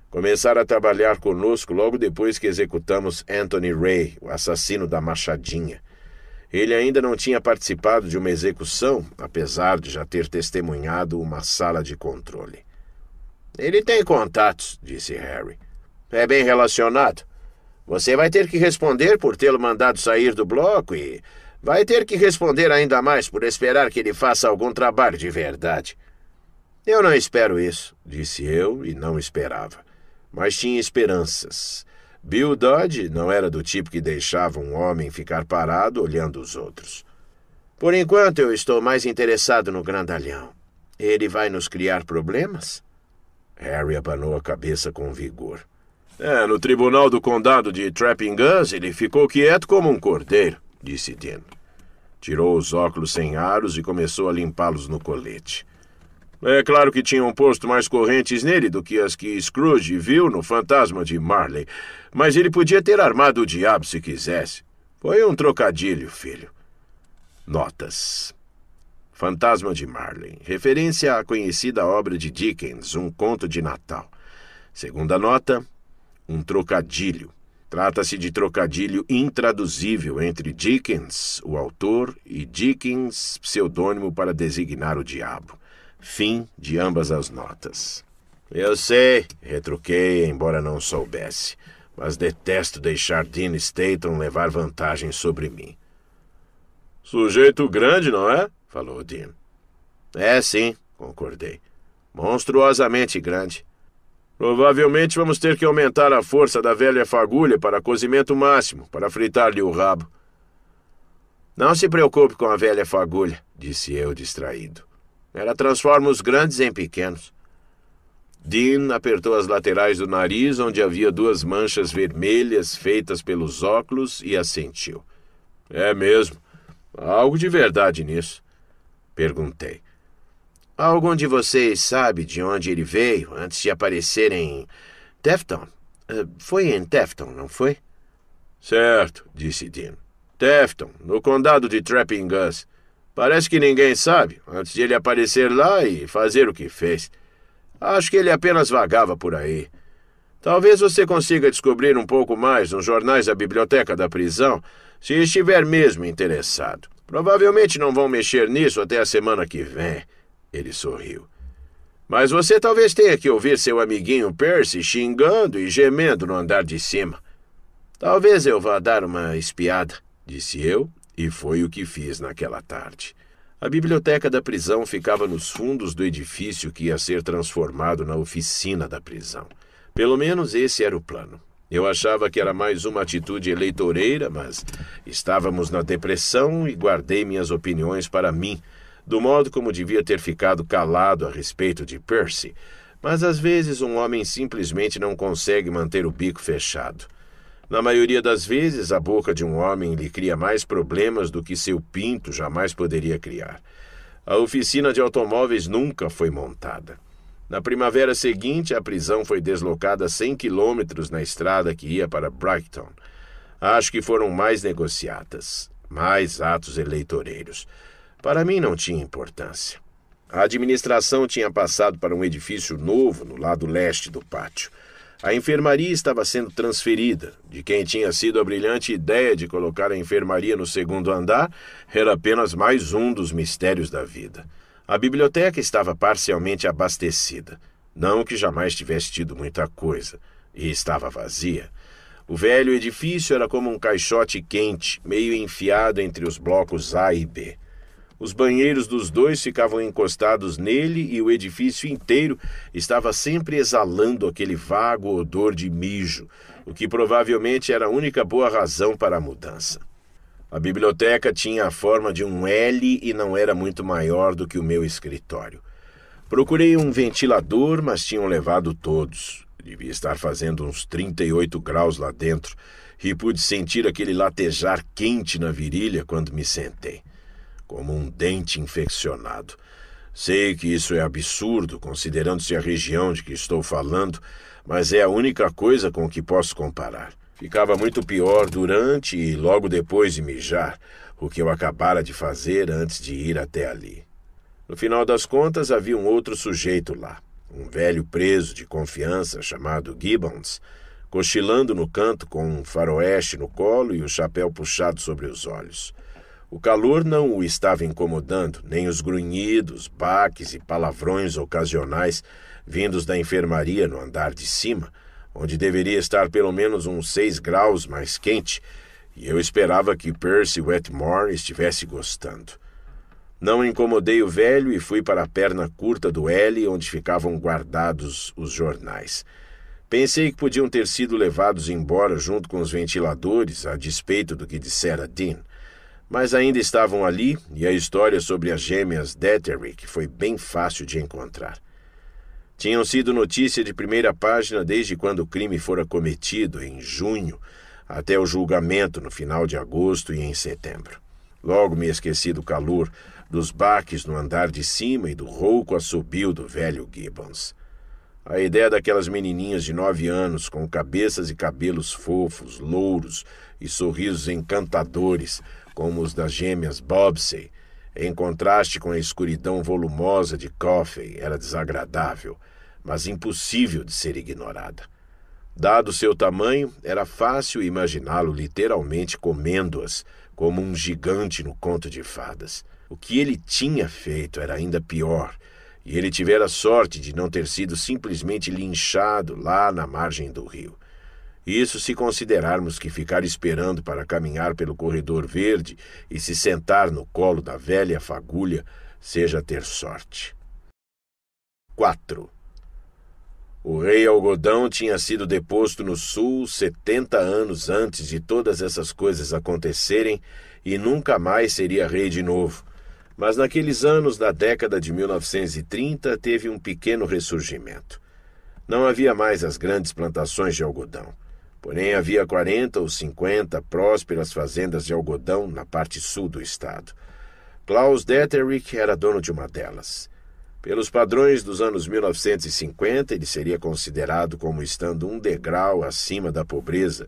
Começaram a trabalhar conosco logo depois que executamos Anthony Ray, o assassino da Machadinha. Ele ainda não tinha participado de uma execução, apesar de já ter testemunhado uma sala de controle. Ele tem contatos, disse Harry. É bem relacionado. Você vai ter que responder por tê-lo mandado sair do bloco e vai ter que responder ainda mais por esperar que ele faça algum trabalho de verdade. Eu não espero isso, disse eu e não esperava. Mas tinha esperanças. Bill Dodge não era do tipo que deixava um homem ficar parado olhando os outros. Por enquanto, eu estou mais interessado no grandalhão. Ele vai nos criar problemas? Harry abanou a cabeça com vigor. É, no tribunal do condado de Trapping Guns, ele ficou quieto como um cordeiro, disse Dean. Tirou os óculos sem aros e começou a limpá-los no colete. É claro que tinham posto mais correntes nele do que as que Scrooge viu no fantasma de Marley, mas ele podia ter armado o diabo se quisesse. Foi um trocadilho, filho. Notas. Fantasma de Marlin, referência à conhecida obra de Dickens, Um Conto de Natal. Segunda nota, um trocadilho. Trata-se de trocadilho intraduzível entre Dickens, o autor, e Dickens, pseudônimo para designar o diabo. Fim de ambas as notas. Eu sei, retruquei, embora não soubesse, mas detesto deixar Dean Staton levar vantagem sobre mim. Sujeito grande, não é? falou Dean. É sim, concordei. Monstruosamente grande. Provavelmente vamos ter que aumentar a força da velha fagulha para cozimento máximo, para fritar-lhe o rabo. Não se preocupe com a velha fagulha, disse eu distraído. Ela transforma os grandes em pequenos. Dean apertou as laterais do nariz, onde havia duas manchas vermelhas feitas pelos óculos, e assentiu. É mesmo. Há algo de verdade nisso. Perguntei. Algum de vocês sabe de onde ele veio antes de aparecer em Tefton? Eh, foi em Tefton, não foi? Certo, disse Dean. Tefton, no condado de Trapping Gus. Parece que ninguém sabe, antes de ele aparecer lá e fazer o que fez. Acho que ele apenas vagava por aí. Talvez você consiga descobrir um pouco mais nos jornais da biblioteca da prisão, se estiver mesmo interessado. Provavelmente não vão mexer nisso até a semana que vem. Ele sorriu. Mas você talvez tenha que ouvir seu amiguinho Percy xingando e gemendo no andar de cima. Talvez eu vá dar uma espiada, disse eu, e foi o que fiz naquela tarde. A biblioteca da prisão ficava nos fundos do edifício que ia ser transformado na oficina da prisão. Pelo menos esse era o plano. Eu achava que era mais uma atitude eleitoreira, mas estávamos na depressão e guardei minhas opiniões para mim, do modo como devia ter ficado calado a respeito de Percy. Mas às vezes um homem simplesmente não consegue manter o bico fechado. Na maioria das vezes, a boca de um homem lhe cria mais problemas do que seu pinto jamais poderia criar. A oficina de automóveis nunca foi montada. Na primavera seguinte, a prisão foi deslocada 100 quilômetros na estrada que ia para Brighton. Acho que foram mais negociatas, mais atos eleitoreiros. Para mim não tinha importância. A administração tinha passado para um edifício novo no lado leste do pátio. A enfermaria estava sendo transferida. De quem tinha sido a brilhante ideia de colocar a enfermaria no segundo andar, era apenas mais um dos mistérios da vida. A biblioteca estava parcialmente abastecida, não que jamais tivesse tido muita coisa, e estava vazia. O velho edifício era como um caixote quente, meio enfiado entre os blocos A e B. Os banheiros dos dois ficavam encostados nele e o edifício inteiro estava sempre exalando aquele vago odor de mijo, o que provavelmente era a única boa razão para a mudança. A biblioteca tinha a forma de um L e não era muito maior do que o meu escritório. Procurei um ventilador, mas tinham levado todos. Devia estar fazendo uns 38 graus lá dentro e pude sentir aquele latejar quente na virilha quando me sentei, como um dente infeccionado. Sei que isso é absurdo, considerando-se a região de que estou falando, mas é a única coisa com que posso comparar. Ficava muito pior durante e logo depois de mijar, o que eu acabara de fazer antes de ir até ali. No final das contas, havia um outro sujeito lá, um velho preso de confiança chamado Gibbons, cochilando no canto com um faroeste no colo e o chapéu puxado sobre os olhos. O calor não o estava incomodando, nem os grunhidos, baques e palavrões ocasionais vindos da enfermaria no andar de cima, onde deveria estar pelo menos uns 6 graus mais quente, e eu esperava que Percy Wetmore estivesse gostando. Não incomodei o velho e fui para a perna curta do L, onde ficavam guardados os jornais. Pensei que podiam ter sido levados embora junto com os ventiladores, a despeito do que dissera Dean. Mas ainda estavam ali e a história sobre as gêmeas Detterick foi bem fácil de encontrar tinham sido notícia de primeira página desde quando o crime fora cometido, em junho, até o julgamento no final de agosto e em setembro. Logo me esqueci do calor, dos baques no andar de cima e do rouco assobio do velho Gibbons. A ideia daquelas menininhas de nove anos, com cabeças e cabelos fofos, louros e sorrisos encantadores, como os das gêmeas Bobsey, em contraste com a escuridão volumosa de Coffey, era desagradável mas impossível de ser ignorada. Dado seu tamanho, era fácil imaginá-lo literalmente comendo-as, como um gigante no conto de fadas. O que ele tinha feito era ainda pior, e ele tivera sorte de não ter sido simplesmente linchado lá na margem do rio. Isso se considerarmos que ficar esperando para caminhar pelo corredor verde e se sentar no colo da velha fagulha seja ter sorte. 4. O rei Algodão tinha sido deposto no sul 70 anos antes de todas essas coisas acontecerem e nunca mais seria rei de novo. Mas naqueles anos da década de 1930 teve um pequeno ressurgimento. Não havia mais as grandes plantações de algodão. Porém, havia 40 ou 50 prósperas fazendas de algodão na parte sul do estado. Klaus Detterich era dono de uma delas. Pelos padrões dos anos 1950, ele seria considerado como estando um degrau acima da pobreza,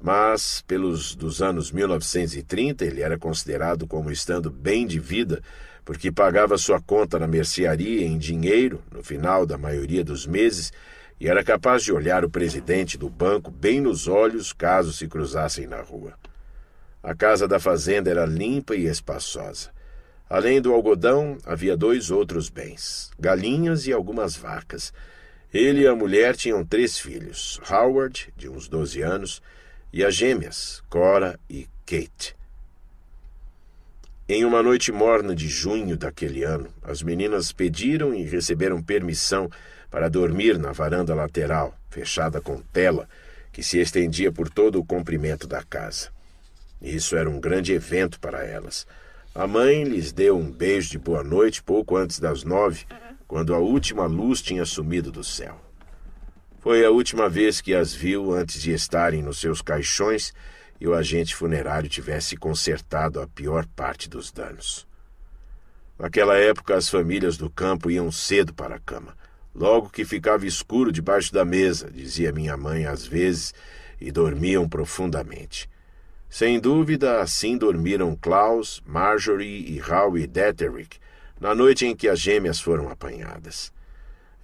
mas pelos dos anos 1930 ele era considerado como estando bem de vida, porque pagava sua conta na mercearia em dinheiro no final da maioria dos meses e era capaz de olhar o presidente do banco bem nos olhos caso se cruzassem na rua. A casa da fazenda era limpa e espaçosa. Além do algodão, havia dois outros bens: galinhas e algumas vacas. Ele e a mulher tinham três filhos: Howard, de uns 12 anos, e as gêmeas, Cora e Kate. Em uma noite morna de junho daquele ano, as meninas pediram e receberam permissão para dormir na varanda lateral, fechada com tela, que se estendia por todo o comprimento da casa. Isso era um grande evento para elas. A mãe lhes deu um beijo de boa noite pouco antes das nove, quando a última luz tinha sumido do céu. Foi a última vez que as viu antes de estarem nos seus caixões e o agente funerário tivesse consertado a pior parte dos danos. Naquela época, as famílias do campo iam cedo para a cama. Logo que ficava escuro debaixo da mesa, dizia minha mãe às vezes, e dormiam profundamente. Sem dúvida, assim dormiram Klaus, Marjorie e Howie Detterick na noite em que as gêmeas foram apanhadas.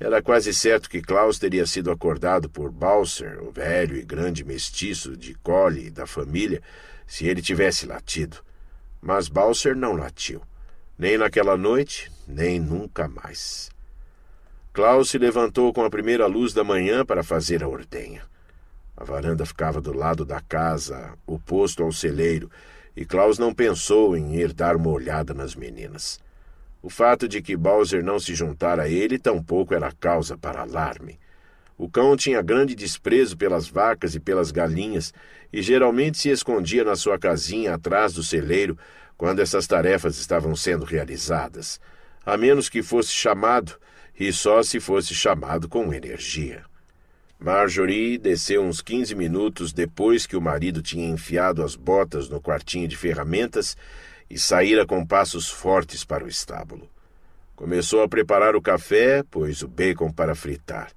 Era quase certo que Klaus teria sido acordado por Balser, o velho e grande mestiço de Cole da família, se ele tivesse latido. Mas Balser não latiu, nem naquela noite, nem nunca mais. Klaus se levantou com a primeira luz da manhã para fazer a ordenha. A varanda ficava do lado da casa, oposto ao celeiro, e Klaus não pensou em ir dar uma olhada nas meninas. O fato de que Bowser não se juntara a ele tampouco era causa para alarme. O cão tinha grande desprezo pelas vacas e pelas galinhas e geralmente se escondia na sua casinha atrás do celeiro quando essas tarefas estavam sendo realizadas, a menos que fosse chamado, e só se fosse chamado com energia. Marjorie desceu uns quinze minutos depois que o marido tinha enfiado as botas no quartinho de ferramentas e saíra com passos fortes para o estábulo. Começou a preparar o café, pôs o bacon para fritar.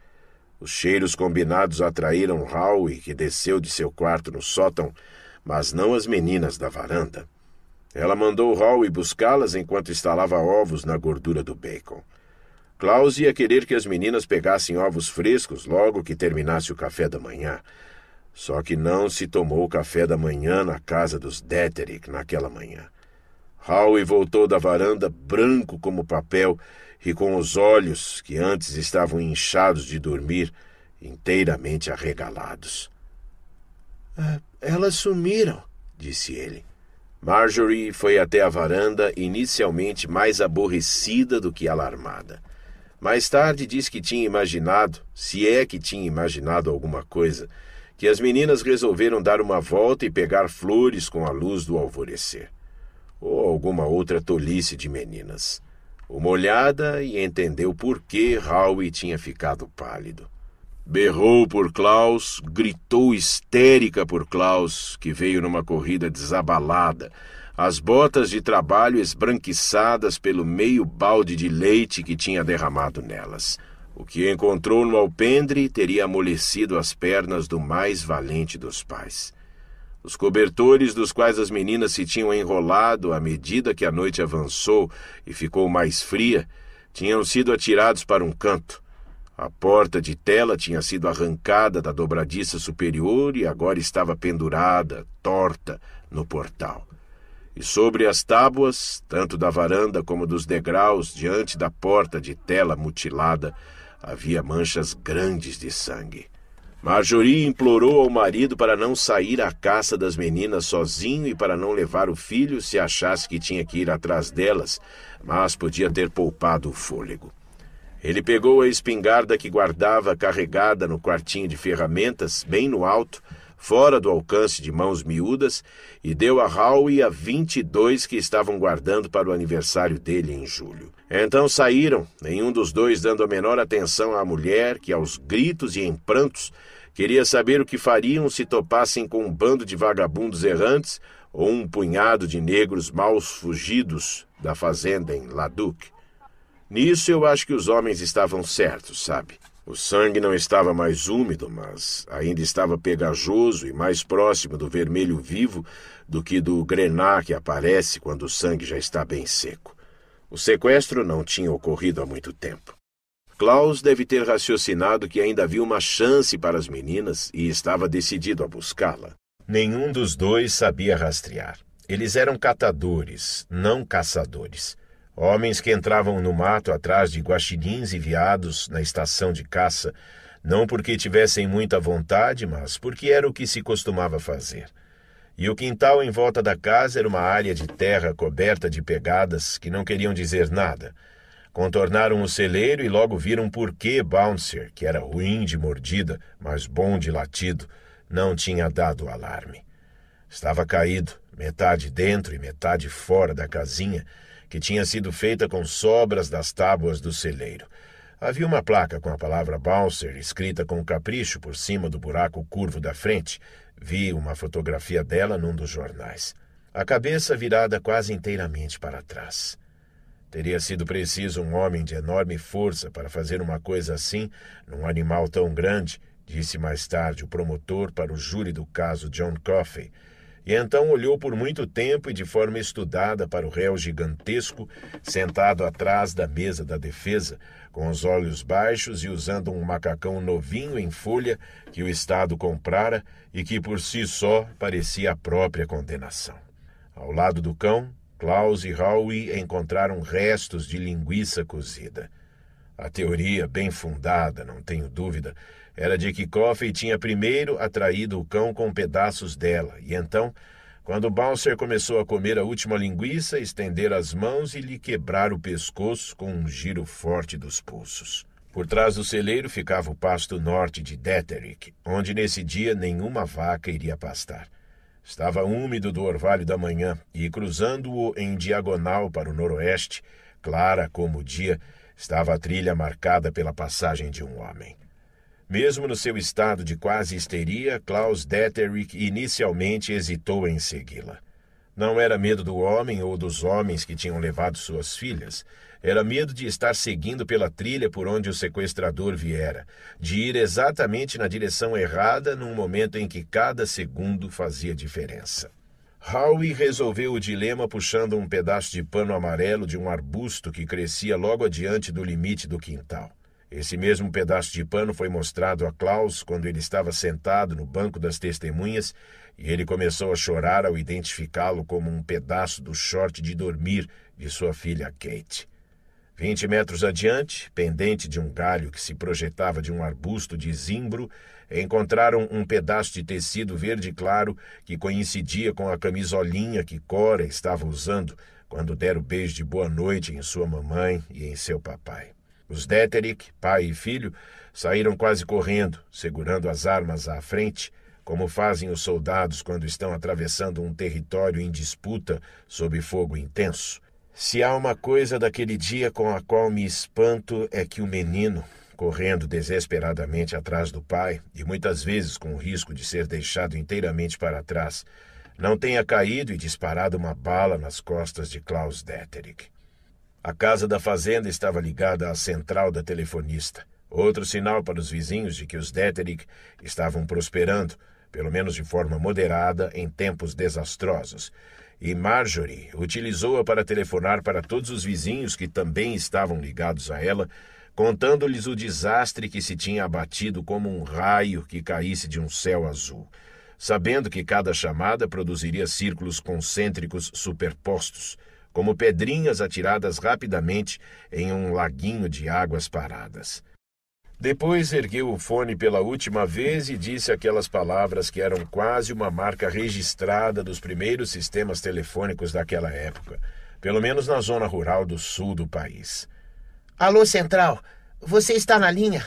Os cheiros combinados atraíram Howie, que desceu de seu quarto no sótão, mas não as meninas da varanda. Ela mandou Howie buscá-las enquanto estalava ovos na gordura do bacon. Klaus ia querer que as meninas pegassem ovos frescos logo que terminasse o café da manhã. Só que não se tomou o café da manhã na casa dos Deterick naquela manhã. Howie voltou da varanda branco como papel e com os olhos, que antes estavam inchados de dormir, inteiramente arregalados. Ah, elas sumiram, disse ele. Marjorie foi até a varanda, inicialmente mais aborrecida do que alarmada. Mais tarde diz que tinha imaginado, se é que tinha imaginado alguma coisa, que as meninas resolveram dar uma volta e pegar flores com a luz do alvorecer. Ou alguma outra tolice de meninas. Uma olhada e entendeu por que Howie tinha ficado pálido. Berrou por Klaus, gritou histérica por Klaus, que veio numa corrida desabalada, as botas de trabalho esbranquiçadas pelo meio balde de leite que tinha derramado nelas. O que encontrou no alpendre teria amolecido as pernas do mais valente dos pais. Os cobertores dos quais as meninas se tinham enrolado à medida que a noite avançou e ficou mais fria tinham sido atirados para um canto. A porta de tela tinha sido arrancada da dobradiça superior e agora estava pendurada, torta, no portal e sobre as tábuas, tanto da varanda como dos degraus, diante da porta de tela mutilada, havia manchas grandes de sangue. Marjorie implorou ao marido para não sair à caça das meninas sozinho e para não levar o filho se achasse que tinha que ir atrás delas, mas podia ter poupado o fôlego. Ele pegou a espingarda que guardava carregada no quartinho de ferramentas, bem no alto, fora do alcance de mãos miúdas, e deu a Howie a 22 que estavam guardando para o aniversário dele em julho. Então saíram, nenhum dos dois dando a menor atenção à mulher, que aos gritos e em prantos queria saber o que fariam se topassem com um bando de vagabundos errantes ou um punhado de negros mal fugidos da fazenda em Laduc. Nisso eu acho que os homens estavam certos, sabe? O sangue não estava mais úmido, mas ainda estava pegajoso e mais próximo do vermelho vivo do que do grená que aparece quando o sangue já está bem seco. O sequestro não tinha ocorrido há muito tempo. Klaus deve ter raciocinado que ainda havia uma chance para as meninas e estava decidido a buscá-la. Nenhum dos dois sabia rastrear. Eles eram catadores, não caçadores. Homens que entravam no mato atrás de guaxinins e viados na estação de caça, não porque tivessem muita vontade, mas porque era o que se costumava fazer. E o quintal em volta da casa era uma área de terra coberta de pegadas que não queriam dizer nada. Contornaram o celeiro e logo viram por que Bouncer, que era ruim de mordida, mas bom de latido, não tinha dado alarme. Estava caído, metade dentro e metade fora da casinha, que tinha sido feita com sobras das tábuas do celeiro. Havia uma placa com a palavra Balser escrita com capricho por cima do buraco curvo da frente. Vi uma fotografia dela num dos jornais. A cabeça virada quase inteiramente para trás. Teria sido preciso um homem de enorme força para fazer uma coisa assim num animal tão grande, disse mais tarde o promotor para o júri do caso John Coffey e então olhou por muito tempo e de forma estudada para o réu gigantesco, sentado atrás da mesa da defesa, com os olhos baixos e usando um macacão novinho em folha que o Estado comprara e que por si só parecia a própria condenação. Ao lado do cão, Klaus e Howie encontraram restos de linguiça cozida. A teoria, bem fundada, não tenho dúvida, era de que Coffey tinha primeiro atraído o cão com pedaços dela, e então, quando Balser começou a comer a última linguiça, estender as mãos e lhe quebrar o pescoço com um giro forte dos pulsos. Por trás do celeiro ficava o pasto norte de Deterick, onde nesse dia nenhuma vaca iria pastar. Estava úmido do orvalho da manhã e, cruzando-o em diagonal para o noroeste, clara como o dia, estava a trilha marcada pela passagem de um homem. Mesmo no seu estado de quase histeria, Klaus Detterich inicialmente hesitou em segui-la. Não era medo do homem ou dos homens que tinham levado suas filhas. Era medo de estar seguindo pela trilha por onde o sequestrador viera, de ir exatamente na direção errada num momento em que cada segundo fazia diferença. Howie resolveu o dilema puxando um pedaço de pano amarelo de um arbusto que crescia logo adiante do limite do quintal. Esse mesmo pedaço de pano foi mostrado a Klaus quando ele estava sentado no banco das testemunhas e ele começou a chorar ao identificá-lo como um pedaço do short de dormir de sua filha Kate. Vinte metros adiante, pendente de um galho que se projetava de um arbusto de zimbro, encontraram um pedaço de tecido verde claro que coincidia com a camisolinha que Cora estava usando quando dera o beijo de boa noite em sua mamãe e em seu papai. Os Deterick, pai e filho, saíram quase correndo, segurando as armas à frente, como fazem os soldados quando estão atravessando um território em disputa sob fogo intenso. Se há uma coisa daquele dia com a qual me espanto é que o menino, correndo desesperadamente atrás do pai e muitas vezes com o risco de ser deixado inteiramente para trás, não tenha caído e disparado uma bala nas costas de Klaus Deterick. A casa da fazenda estava ligada à central da telefonista. Outro sinal para os vizinhos de que os Deterick estavam prosperando, pelo menos de forma moderada, em tempos desastrosos. E Marjorie utilizou-a para telefonar para todos os vizinhos que também estavam ligados a ela, contando-lhes o desastre que se tinha abatido como um raio que caísse de um céu azul, sabendo que cada chamada produziria círculos concêntricos superpostos como pedrinhas atiradas rapidamente em um laguinho de águas paradas. Depois ergueu o fone pela última vez e disse aquelas palavras que eram quase uma marca registrada dos primeiros sistemas telefônicos daquela época, pelo menos na zona rural do sul do país. Alô, Central, você está na linha?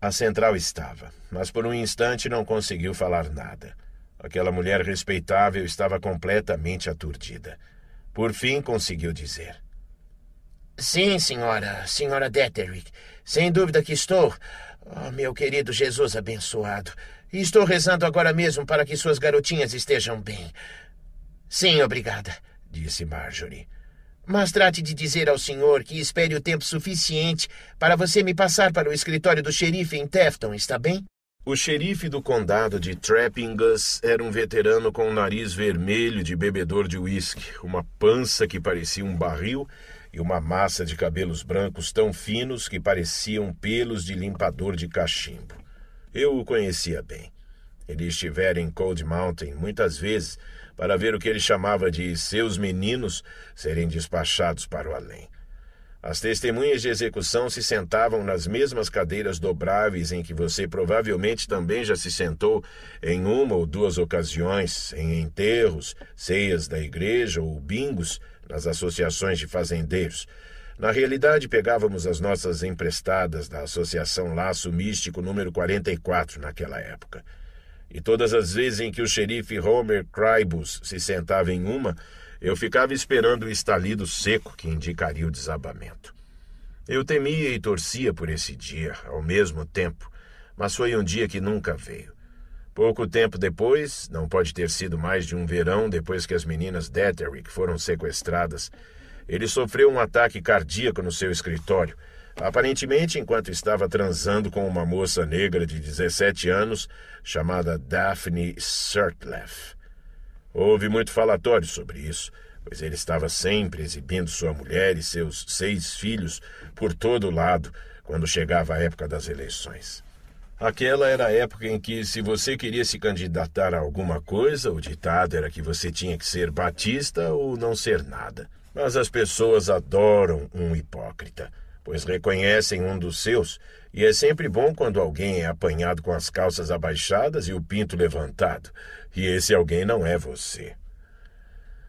A Central estava, mas por um instante não conseguiu falar nada. Aquela mulher respeitável estava completamente aturdida. Por fim, conseguiu dizer. Sim, senhora, senhora Detterick. Sem dúvida que estou. Oh, meu querido Jesus abençoado. Estou rezando agora mesmo para que suas garotinhas estejam bem. Sim, obrigada, disse Marjorie. Mas trate de dizer ao senhor que espere o tempo suficiente para você me passar para o escritório do xerife em Tefton, está bem? O xerife do condado de Trappingas era um veterano com um nariz vermelho de bebedor de uísque, uma pança que parecia um barril e uma massa de cabelos brancos tão finos que pareciam pelos de limpador de cachimbo. Eu o conhecia bem. Ele estivera em Cold Mountain muitas vezes para ver o que ele chamava de seus meninos serem despachados para o além. As testemunhas de execução se sentavam nas mesmas cadeiras dobráveis em que você provavelmente também já se sentou em uma ou duas ocasiões, em enterros, ceias da igreja ou bingos nas associações de fazendeiros. Na realidade, pegávamos as nossas emprestadas da Associação Laço Místico número 44 naquela época. E todas as vezes em que o xerife Homer Crybus se sentava em uma, eu ficava esperando o estalido seco que indicaria o desabamento. Eu temia e torcia por esse dia, ao mesmo tempo, mas foi um dia que nunca veio. Pouco tempo depois, não pode ter sido mais de um verão depois que as meninas Detterick foram sequestradas, ele sofreu um ataque cardíaco no seu escritório, aparentemente enquanto estava transando com uma moça negra de 17 anos chamada Daphne Sirtleff. Houve muito falatório sobre isso, pois ele estava sempre exibindo sua mulher e seus seis filhos por todo lado quando chegava a época das eleições. Aquela era a época em que, se você queria se candidatar a alguma coisa, o ditado era que você tinha que ser batista ou não ser nada. Mas as pessoas adoram um hipócrita, pois reconhecem um dos seus, e é sempre bom quando alguém é apanhado com as calças abaixadas e o pinto levantado, e esse alguém não é você.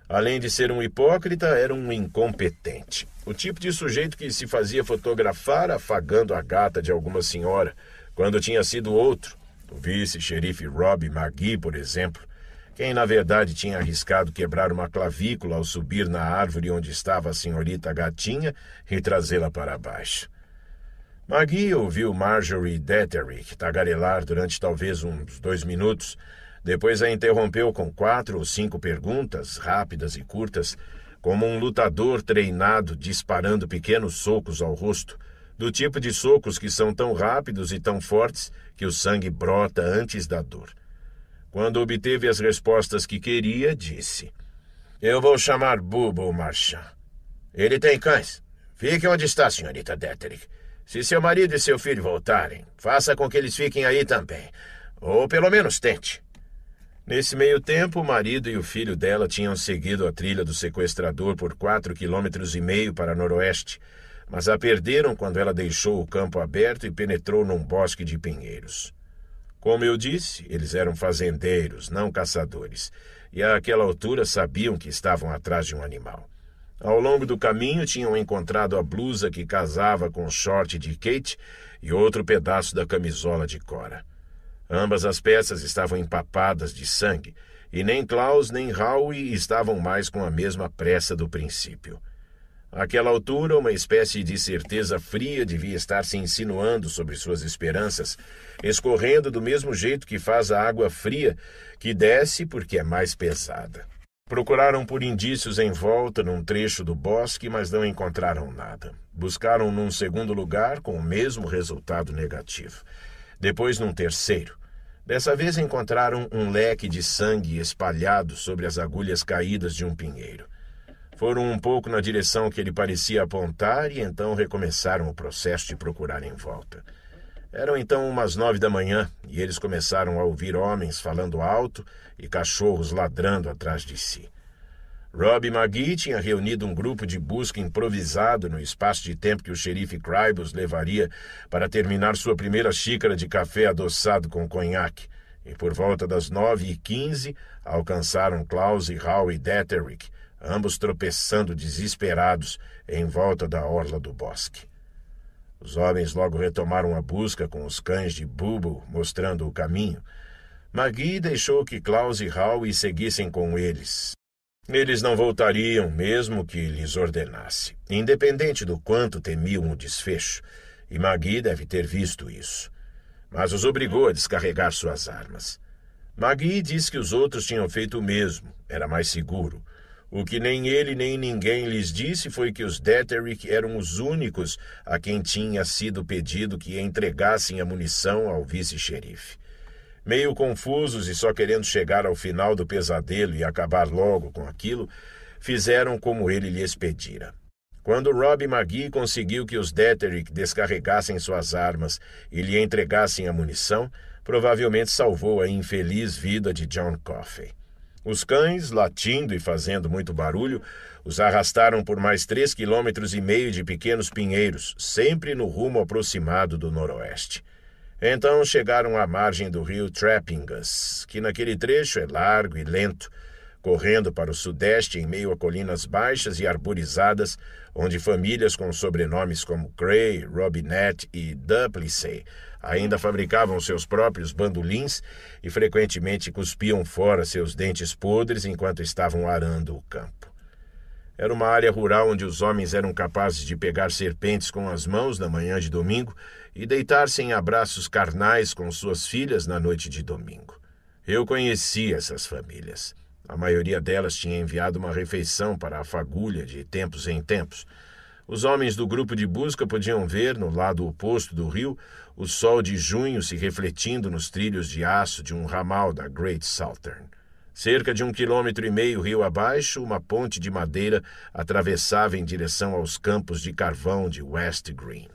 Além de ser um hipócrita, era um incompetente. O tipo de sujeito que se fazia fotografar afagando a gata de alguma senhora, quando tinha sido outro, o vice-xerife Rob Magui, por exemplo, quem na verdade tinha arriscado quebrar uma clavícula ao subir na árvore onde estava a senhorita gatinha e trazê-la para baixo. Magui ouviu Marjorie Detterick tagarelar durante talvez uns dois minutos depois a interrompeu com quatro ou cinco perguntas, rápidas e curtas, como um lutador treinado disparando pequenos socos ao rosto, do tipo de socos que são tão rápidos e tão fortes que o sangue brota antes da dor. Quando obteve as respostas que queria, disse: Eu vou chamar Bubo Marchand. Ele tem cães. Fique onde está, senhorita Detrick. Se seu marido e seu filho voltarem, faça com que eles fiquem aí também. Ou pelo menos tente. Nesse meio tempo, o marido e o filho dela tinham seguido a trilha do sequestrador por quatro quilômetros e meio para noroeste, mas a perderam quando ela deixou o campo aberto e penetrou num bosque de pinheiros. Como eu disse, eles eram fazendeiros, não caçadores, e àquela altura sabiam que estavam atrás de um animal. Ao longo do caminho tinham encontrado a blusa que casava com o short de Kate e outro pedaço da camisola de Cora. Ambas as peças estavam empapadas de sangue, e nem Klaus nem Howie estavam mais com a mesma pressa do princípio. Aquela altura, uma espécie de certeza fria devia estar se insinuando sobre suas esperanças, escorrendo do mesmo jeito que faz a água fria, que desce porque é mais pesada. Procuraram por indícios em volta num trecho do bosque, mas não encontraram nada. Buscaram num segundo lugar com o mesmo resultado negativo depois num terceiro. Dessa vez encontraram um leque de sangue espalhado sobre as agulhas caídas de um pinheiro. Foram um pouco na direção que ele parecia apontar e então recomeçaram o processo de procurar em volta. Eram então umas nove da manhã e eles começaram a ouvir homens falando alto e cachorros ladrando atrás de si. Rob Magee tinha reunido um grupo de busca improvisado no espaço de tempo que o xerife Cribos levaria para terminar sua primeira xícara de café adoçado com conhaque. E por volta das nove e quinze alcançaram Klaus e Hal e Detterick, ambos tropeçando desesperados em volta da orla do bosque. Os homens logo retomaram a busca com os cães de Bubo mostrando o caminho. Magui deixou que Klaus e Hal seguissem com eles, eles não voltariam, mesmo que lhes ordenasse, independente do quanto temiam o desfecho, e Magui deve ter visto isso. Mas os obrigou a descarregar suas armas. Magui disse que os outros tinham feito o mesmo, era mais seguro. O que nem ele nem ninguém lhes disse foi que os Deterick eram os únicos a quem tinha sido pedido que entregassem a munição ao vice-xerife. Meio confusos e só querendo chegar ao final do pesadelo e acabar logo com aquilo, fizeram como ele lhes pedira. Quando Rob Magui conseguiu que os Deterick descarregassem suas armas e lhe entregassem a munição, provavelmente salvou a infeliz vida de John Coffey. Os cães, latindo e fazendo muito barulho, os arrastaram por mais três quilômetros e meio de pequenos pinheiros, sempre no rumo aproximado do noroeste. Então chegaram à margem do rio Trappingas, que naquele trecho é largo e lento, correndo para o sudeste em meio a colinas baixas e arborizadas, onde famílias com sobrenomes como Cray, Robinette e Duplissy ainda fabricavam seus próprios bandolins e frequentemente cuspiam fora seus dentes podres enquanto estavam arando o campo. Era uma área rural onde os homens eram capazes de pegar serpentes com as mãos na manhã de domingo e deitar-se em abraços carnais com suas filhas na noite de domingo. Eu conheci essas famílias. A maioria delas tinha enviado uma refeição para a fagulha de tempos em tempos. Os homens do grupo de busca podiam ver, no lado oposto do rio, o sol de junho se refletindo nos trilhos de aço de um ramal da Great Southern. Cerca de um quilômetro e meio rio abaixo, uma ponte de madeira atravessava em direção aos campos de carvão de West Green.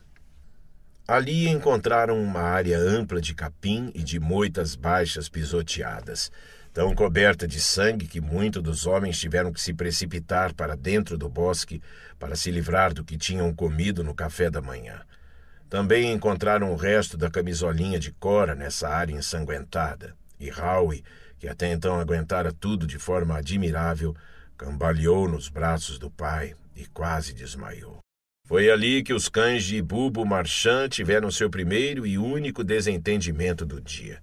Ali encontraram uma área ampla de capim e de moitas baixas pisoteadas, tão coberta de sangue que muitos dos homens tiveram que se precipitar para dentro do bosque para se livrar do que tinham comido no café da manhã. Também encontraram o resto da camisolinha de Cora nessa área ensanguentada, e Howie, que até então aguentara tudo de forma admirável, cambaleou nos braços do pai e quase desmaiou. Foi ali que os cães de Bubo Marchand tiveram seu primeiro e único desentendimento do dia.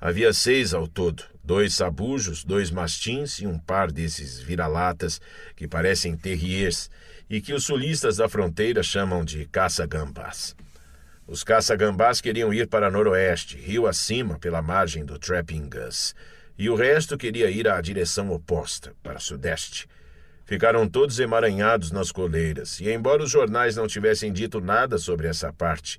Havia seis ao todo, dois sabujos, dois mastins e um par desses vira-latas que parecem terriers e que os sulistas da fronteira chamam de caça-gambás. Os caça-gambás queriam ir para noroeste, rio acima, pela margem do Trapping Gus, e o resto queria ir à direção oposta, para sudeste. Ficaram todos emaranhados nas coleiras, e embora os jornais não tivessem dito nada sobre essa parte,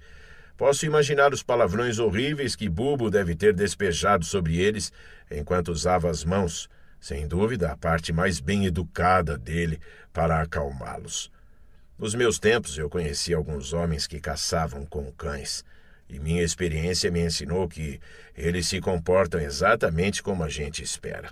posso imaginar os palavrões horríveis que Bubo deve ter despejado sobre eles enquanto usava as mãos, sem dúvida a parte mais bem educada dele para acalmá-los. Nos meus tempos eu conheci alguns homens que caçavam com cães, e minha experiência me ensinou que eles se comportam exatamente como a gente espera.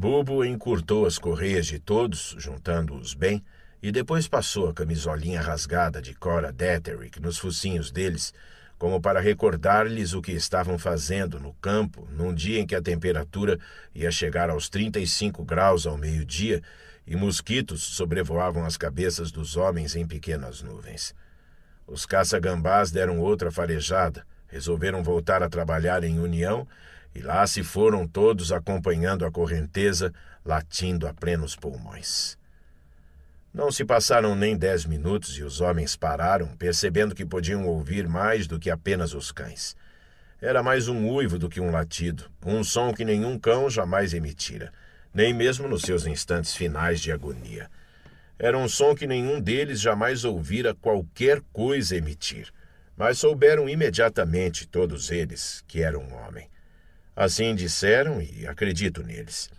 Bubo encurtou as correias de todos, juntando-os bem, e depois passou a camisolinha rasgada de Cora Detterick nos focinhos deles, como para recordar-lhes o que estavam fazendo no campo num dia em que a temperatura ia chegar aos 35 graus ao meio-dia e mosquitos sobrevoavam as cabeças dos homens em pequenas nuvens. Os caça-gambás deram outra farejada, resolveram voltar a trabalhar em união e lá se foram todos acompanhando a correnteza, latindo a plenos pulmões. Não se passaram nem dez minutos e os homens pararam, percebendo que podiam ouvir mais do que apenas os cães. Era mais um uivo do que um latido, um som que nenhum cão jamais emitira, nem mesmo nos seus instantes finais de agonia. Era um som que nenhum deles jamais ouvira qualquer coisa emitir, mas souberam imediatamente, todos eles, que era um homem. Assim disseram e acredito neles.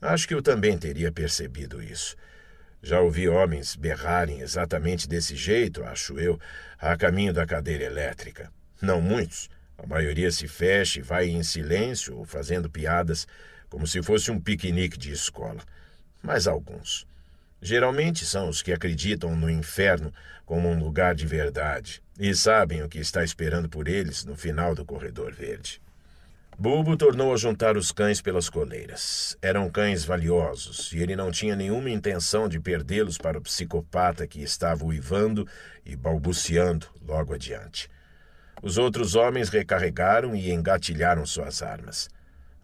Acho que eu também teria percebido isso. Já ouvi homens berrarem exatamente desse jeito, acho eu, a caminho da cadeira elétrica. Não muitos. A maioria se fecha e vai em silêncio ou fazendo piadas, como se fosse um piquenique de escola. Mas alguns. Geralmente são os que acreditam no inferno como um lugar de verdade e sabem o que está esperando por eles no final do corredor verde. Bulbo tornou a juntar os cães pelas coleiras. Eram cães valiosos e ele não tinha nenhuma intenção de perdê-los para o psicopata que estava uivando e balbuciando logo adiante. Os outros homens recarregaram e engatilharam suas armas.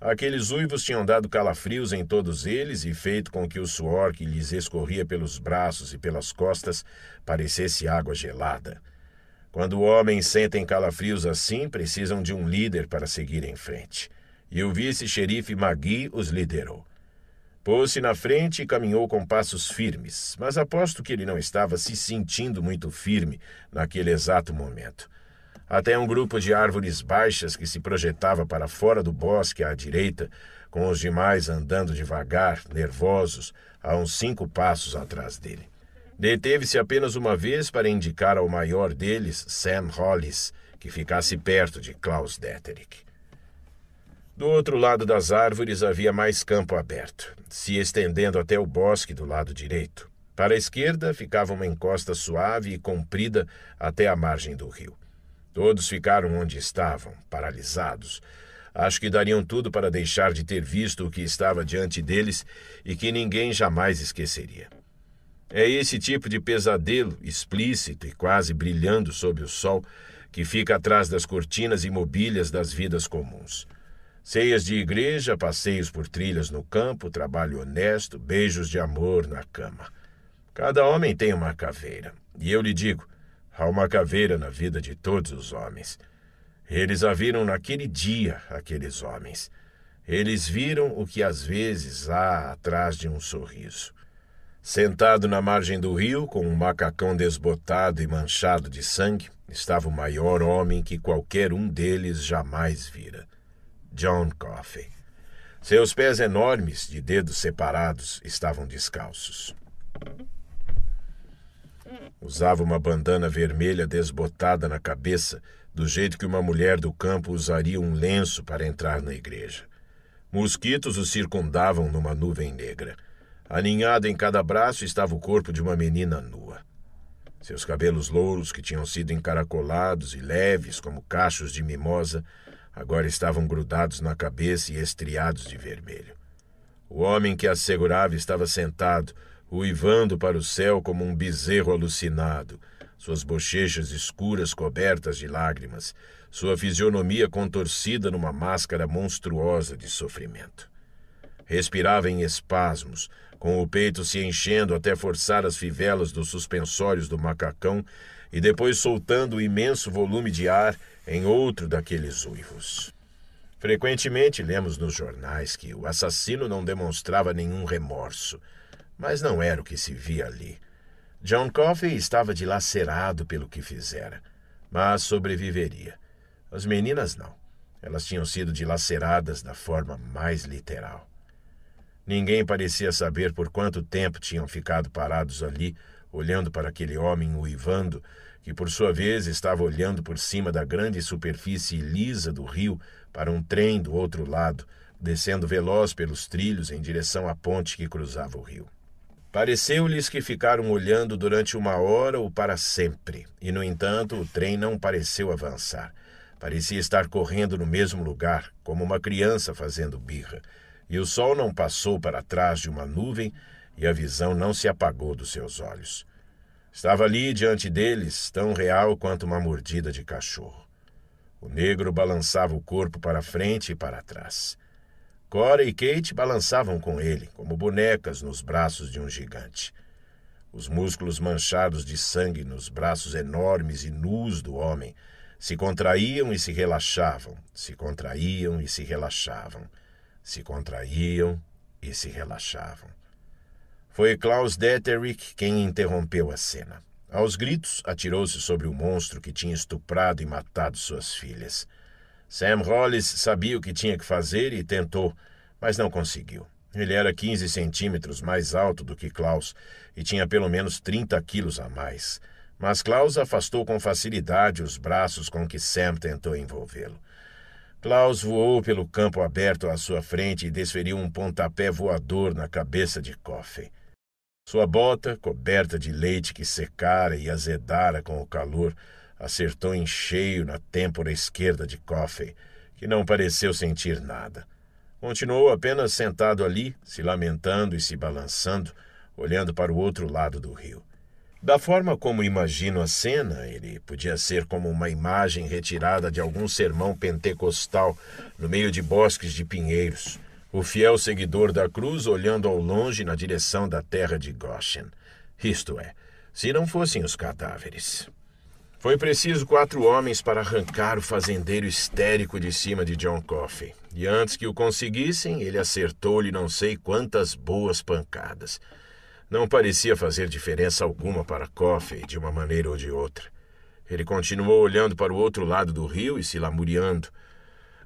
Aqueles uivos tinham dado calafrios em todos eles e feito com que o suor que lhes escorria pelos braços e pelas costas parecesse água gelada. Quando homens sentem calafrios assim, precisam de um líder para seguir em frente. E o vice-xerife Magui os liderou. Pôs-se na frente e caminhou com passos firmes, mas aposto que ele não estava se sentindo muito firme naquele exato momento. Até um grupo de árvores baixas que se projetava para fora do bosque à direita, com os demais andando devagar, nervosos, a uns cinco passos atrás dele. Deteve-se apenas uma vez para indicar ao maior deles, Sam Hollis, que ficasse perto de Klaus Deterick. Do outro lado das árvores havia mais campo aberto, se estendendo até o bosque do lado direito. Para a esquerda ficava uma encosta suave e comprida até a margem do rio. Todos ficaram onde estavam, paralisados. Acho que dariam tudo para deixar de ter visto o que estava diante deles e que ninguém jamais esqueceria. É esse tipo de pesadelo, explícito e quase brilhando sob o sol, que fica atrás das cortinas e mobílias das vidas comuns. Ceias de igreja, passeios por trilhas no campo, trabalho honesto, beijos de amor na cama. Cada homem tem uma caveira. E eu lhe digo: há uma caveira na vida de todos os homens. Eles a viram naquele dia, aqueles homens. Eles viram o que às vezes há atrás de um sorriso. Sentado na margem do rio, com um macacão desbotado e manchado de sangue, estava o maior homem que qualquer um deles jamais vira: John Coffey. Seus pés enormes, de dedos separados, estavam descalços. Usava uma bandana vermelha desbotada na cabeça, do jeito que uma mulher do campo usaria um lenço para entrar na igreja. Mosquitos o circundavam numa nuvem negra. Aninhado em cada braço estava o corpo de uma menina nua. Seus cabelos louros, que tinham sido encaracolados e leves como cachos de mimosa, agora estavam grudados na cabeça e estriados de vermelho. O homem que a segurava estava sentado, uivando para o céu como um bezerro alucinado, suas bochechas escuras cobertas de lágrimas, sua fisionomia contorcida numa máscara monstruosa de sofrimento. Respirava em espasmos, com o peito se enchendo até forçar as fivelas dos suspensórios do macacão e depois soltando o imenso volume de ar em outro daqueles uivos. Frequentemente lemos nos jornais que o assassino não demonstrava nenhum remorso, mas não era o que se via ali. John Coffey estava dilacerado pelo que fizera, mas sobreviveria. As meninas não. Elas tinham sido dilaceradas da forma mais literal. Ninguém parecia saber por quanto tempo tinham ficado parados ali, olhando para aquele homem uivando, que por sua vez estava olhando por cima da grande superfície lisa do rio para um trem do outro lado, descendo veloz pelos trilhos em direção à ponte que cruzava o rio. Pareceu-lhes que ficaram olhando durante uma hora ou para sempre, e no entanto o trem não pareceu avançar. Parecia estar correndo no mesmo lugar, como uma criança fazendo birra. E o sol não passou para trás de uma nuvem, e a visão não se apagou dos seus olhos. Estava ali diante deles, tão real quanto uma mordida de cachorro. O negro balançava o corpo para frente e para trás. Cora e Kate balançavam com ele, como bonecas nos braços de um gigante. Os músculos manchados de sangue nos braços enormes e nus do homem se contraíam e se relaxavam, se contraíam e se relaxavam se contraíam e se relaxavam. Foi Klaus Detterich quem interrompeu a cena. Aos gritos, atirou-se sobre o monstro que tinha estuprado e matado suas filhas. Sam Hollis sabia o que tinha que fazer e tentou, mas não conseguiu. Ele era 15 centímetros mais alto do que Klaus e tinha pelo menos 30 quilos a mais. Mas Klaus afastou com facilidade os braços com que Sam tentou envolvê-lo. Klaus voou pelo campo aberto à sua frente e desferiu um pontapé voador na cabeça de Coffin. Sua bota, coberta de leite que secara e azedara com o calor, acertou em cheio na têmpora esquerda de Coffey, que não pareceu sentir nada. Continuou apenas sentado ali, se lamentando e se balançando, olhando para o outro lado do rio. Da forma como imagino a cena, ele podia ser como uma imagem retirada de algum sermão pentecostal no meio de bosques de pinheiros, o fiel seguidor da cruz olhando ao longe na direção da terra de Goshen. Isto é, se não fossem os cadáveres. Foi preciso quatro homens para arrancar o fazendeiro histérico de cima de John Coffey. E antes que o conseguissem, ele acertou-lhe não sei quantas boas pancadas. Não parecia fazer diferença alguma para Coffey, de uma maneira ou de outra. Ele continuou olhando para o outro lado do rio e se lamuriando.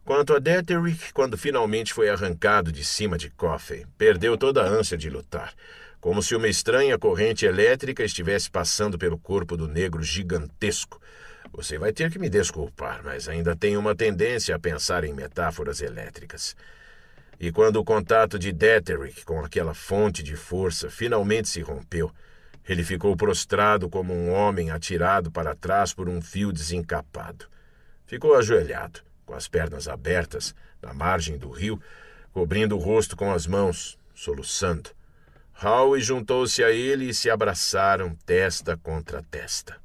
Quanto a Detherick, quando finalmente foi arrancado de cima de Coffey, perdeu toda a ânsia de lutar, como se uma estranha corrente elétrica estivesse passando pelo corpo do negro gigantesco. Você vai ter que me desculpar, mas ainda tenho uma tendência a pensar em metáforas elétricas. E quando o contato de Detherick com aquela fonte de força finalmente se rompeu, ele ficou prostrado como um homem atirado para trás por um fio desencapado. Ficou ajoelhado, com as pernas abertas, na margem do rio, cobrindo o rosto com as mãos, soluçando. Howie juntou-se a ele e se abraçaram testa contra testa.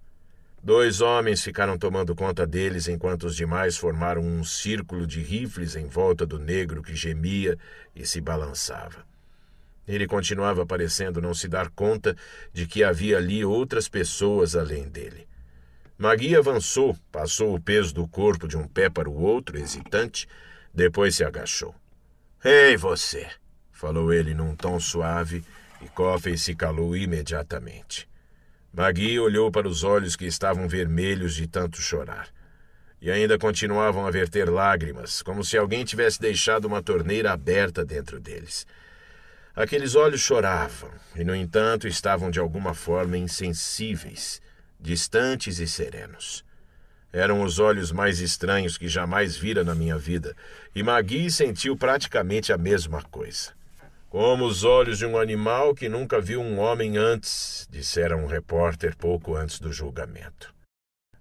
Dois homens ficaram tomando conta deles enquanto os demais formaram um círculo de rifles em volta do negro que gemia e se balançava. Ele continuava parecendo não se dar conta de que havia ali outras pessoas além dele. Magui avançou, passou o peso do corpo de um pé para o outro, hesitante, depois se agachou. Ei, você! falou ele num tom suave, e Coffey se calou imediatamente. Bagui olhou para os olhos que estavam vermelhos de tanto chorar. E ainda continuavam a verter lágrimas, como se alguém tivesse deixado uma torneira aberta dentro deles. Aqueles olhos choravam, e no entanto estavam de alguma forma insensíveis, distantes e serenos. Eram os olhos mais estranhos que jamais vira na minha vida, e Magui sentiu praticamente a mesma coisa. Como os olhos de um animal que nunca viu um homem antes, disseram um repórter pouco antes do julgamento.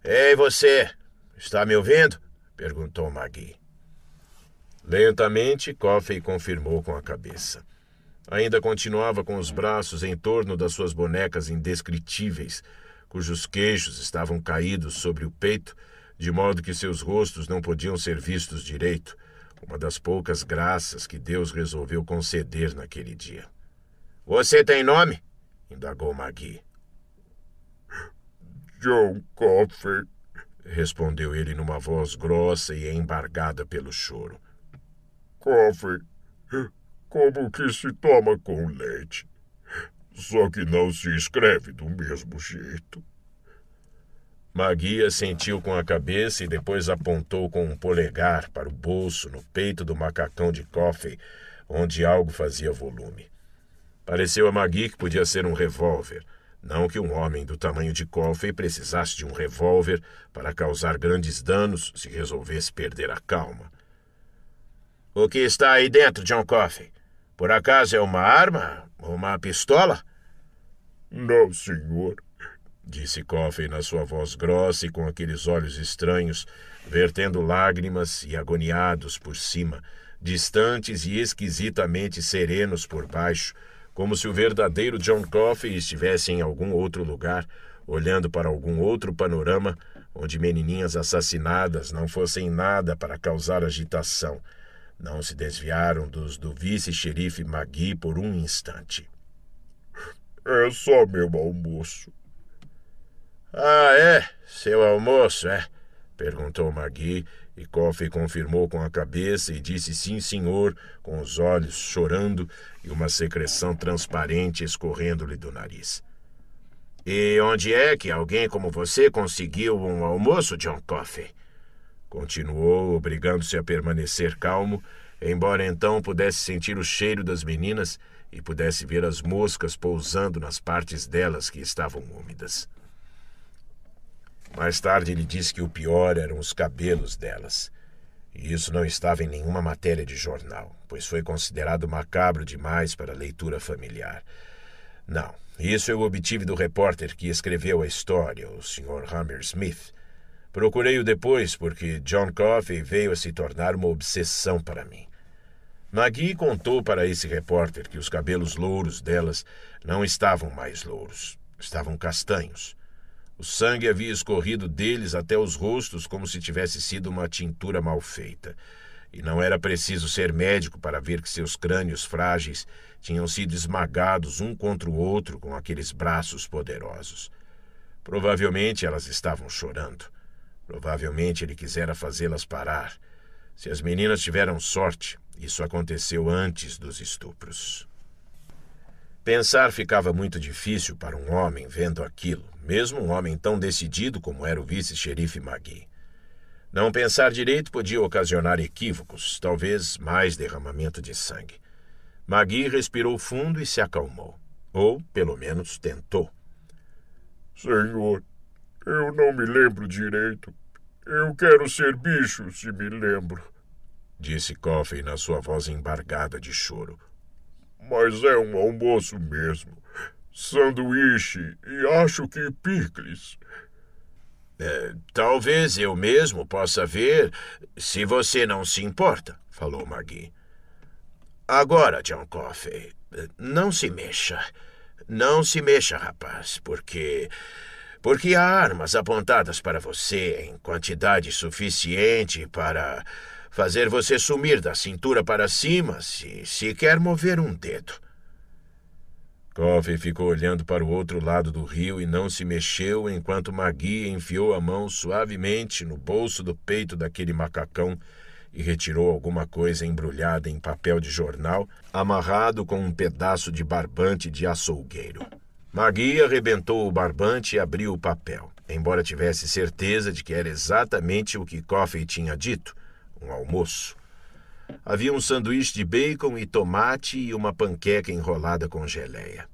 Ei, você! Está me ouvindo? perguntou Magui. Lentamente, Coffey confirmou com a cabeça. Ainda continuava com os braços em torno das suas bonecas indescritíveis, cujos queixos estavam caídos sobre o peito, de modo que seus rostos não podiam ser vistos direito, uma das poucas graças que Deus resolveu conceder naquele dia. Você tem nome? indagou Magui. John Coffey, respondeu ele numa voz grossa e embargada pelo choro. Coffey, como que se toma com leite? Só que não se escreve do mesmo jeito. Maguia sentiu com a cabeça e depois apontou com um polegar para o bolso no peito do macacão de Coffey, onde algo fazia volume. Pareceu a Magui que podia ser um revólver. Não que um homem do tamanho de Coffey precisasse de um revólver para causar grandes danos se resolvesse perder a calma. O que está aí dentro, John Coffey? Por acaso é uma arma? Uma pistola? Não, senhor disse Coffey na sua voz grossa e com aqueles olhos estranhos, vertendo lágrimas e agoniados por cima, distantes e esquisitamente serenos por baixo, como se o verdadeiro John Coffey estivesse em algum outro lugar, olhando para algum outro panorama onde menininhas assassinadas não fossem nada para causar agitação. Não se desviaram dos do vice-xerife Magui por um instante. É só meu almoço, ah, é? Seu almoço, é? perguntou Magui, e Coffey confirmou com a cabeça e disse sim, senhor, com os olhos chorando e uma secreção transparente escorrendo-lhe do nariz. E onde é que alguém como você conseguiu um almoço, John Coffey? Continuou, obrigando-se a permanecer calmo, embora então pudesse sentir o cheiro das meninas e pudesse ver as moscas pousando nas partes delas que estavam úmidas. Mais tarde ele disse que o pior eram os cabelos delas. E isso não estava em nenhuma matéria de jornal, pois foi considerado macabro demais para leitura familiar. Não, isso eu obtive do repórter que escreveu a história, o Sr. Hammersmith. Procurei-o depois porque John Coffey veio a se tornar uma obsessão para mim. Maggie contou para esse repórter que os cabelos louros delas não estavam mais louros, estavam castanhos. O sangue havia escorrido deles até os rostos como se tivesse sido uma tintura mal feita. E não era preciso ser médico para ver que seus crânios frágeis tinham sido esmagados um contra o outro com aqueles braços poderosos. Provavelmente elas estavam chorando. Provavelmente ele quisera fazê-las parar. Se as meninas tiveram sorte, isso aconteceu antes dos estupros. Pensar ficava muito difícil para um homem vendo aquilo, mesmo um homem tão decidido como era o vice-xerife Magui. Não pensar direito podia ocasionar equívocos, talvez mais derramamento de sangue. Magui respirou fundo e se acalmou. Ou, pelo menos, tentou. Senhor, eu não me lembro direito. Eu quero ser bicho, se me lembro. Disse Coffey na sua voz embargada de choro mas é um almoço mesmo. Sanduíche e acho que picles. É, talvez eu mesmo possa ver, se você não se importa, falou Magui. Agora, John Coffey, não se mexa. Não se mexa, rapaz, porque. Porque há armas apontadas para você em quantidade suficiente para fazer você sumir da cintura para cima se sequer mover um dedo. Coffey ficou olhando para o outro lado do rio e não se mexeu enquanto Magui enfiou a mão suavemente no bolso do peito daquele macacão e retirou alguma coisa embrulhada em papel de jornal, amarrado com um pedaço de barbante de açougueiro. Magui arrebentou o barbante e abriu o papel. Embora tivesse certeza de que era exatamente o que Coffey tinha dito, um almoço. Havia um sanduíche de bacon e tomate e uma panqueca enrolada com geleia.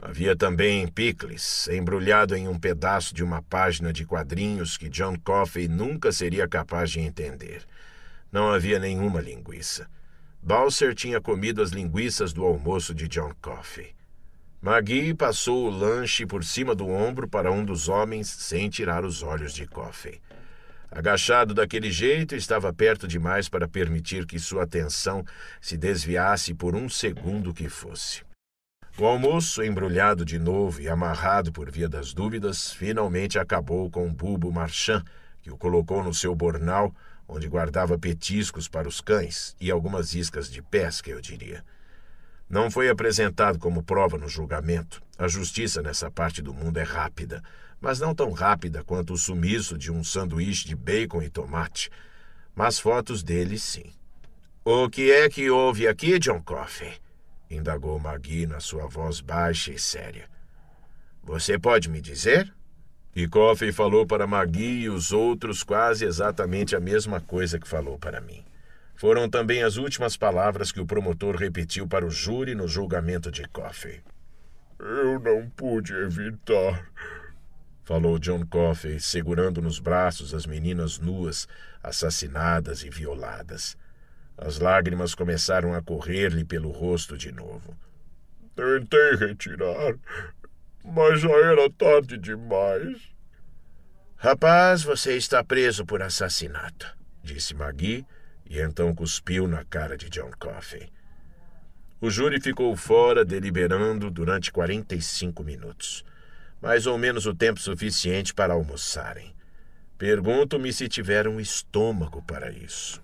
Havia também picles, embrulhado em um pedaço de uma página de quadrinhos que John Coffey nunca seria capaz de entender. Não havia nenhuma linguiça. Balser tinha comido as linguiças do almoço de John Coffey. Magui passou o lanche por cima do ombro para um dos homens sem tirar os olhos de Coffey. Agachado daquele jeito, estava perto demais para permitir que sua atenção se desviasse por um segundo que fosse. O almoço, embrulhado de novo e amarrado por via das dúvidas, finalmente acabou com Bubo Marchand, que o colocou no seu bornal, onde guardava petiscos para os cães e algumas iscas de pesca, eu diria. Não foi apresentado como prova no julgamento. A justiça nessa parte do mundo é rápida mas não tão rápida quanto o sumiço de um sanduíche de bacon e tomate. Mas fotos dele, sim. O que é que houve aqui, John Coffey? indagou Magui na sua voz baixa e séria. Você pode me dizer? E Coffey falou para Magui e os outros quase exatamente a mesma coisa que falou para mim. Foram também as últimas palavras que o promotor repetiu para o júri no julgamento de Coffey. Eu não pude evitar falou John Coffey, segurando nos braços as meninas nuas, assassinadas e violadas. As lágrimas começaram a correr-lhe pelo rosto de novo. Tentei retirar, mas já era tarde demais. Rapaz, você está preso por assassinato, disse Magui, e então cuspiu na cara de John Coffey. O júri ficou fora deliberando durante 45 minutos mais ou menos o tempo suficiente para almoçarem. Pergunto-me se tiveram estômago para isso.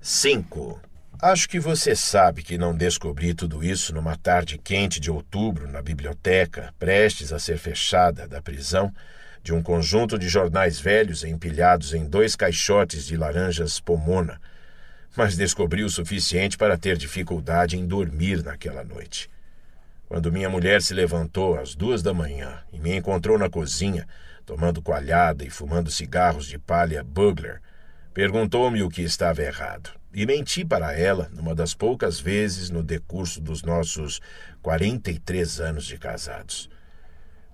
5. Acho que você sabe que não descobri tudo isso numa tarde quente de outubro na biblioteca, prestes a ser fechada da prisão, de um conjunto de jornais velhos empilhados em dois caixotes de laranjas pomona, mas descobri o suficiente para ter dificuldade em dormir naquela noite. Quando minha mulher se levantou às duas da manhã e me encontrou na cozinha, tomando coalhada e fumando cigarros de palha Bugler, perguntou-me o que estava errado. E menti para ela numa das poucas vezes no decurso dos nossos 43 anos de casados.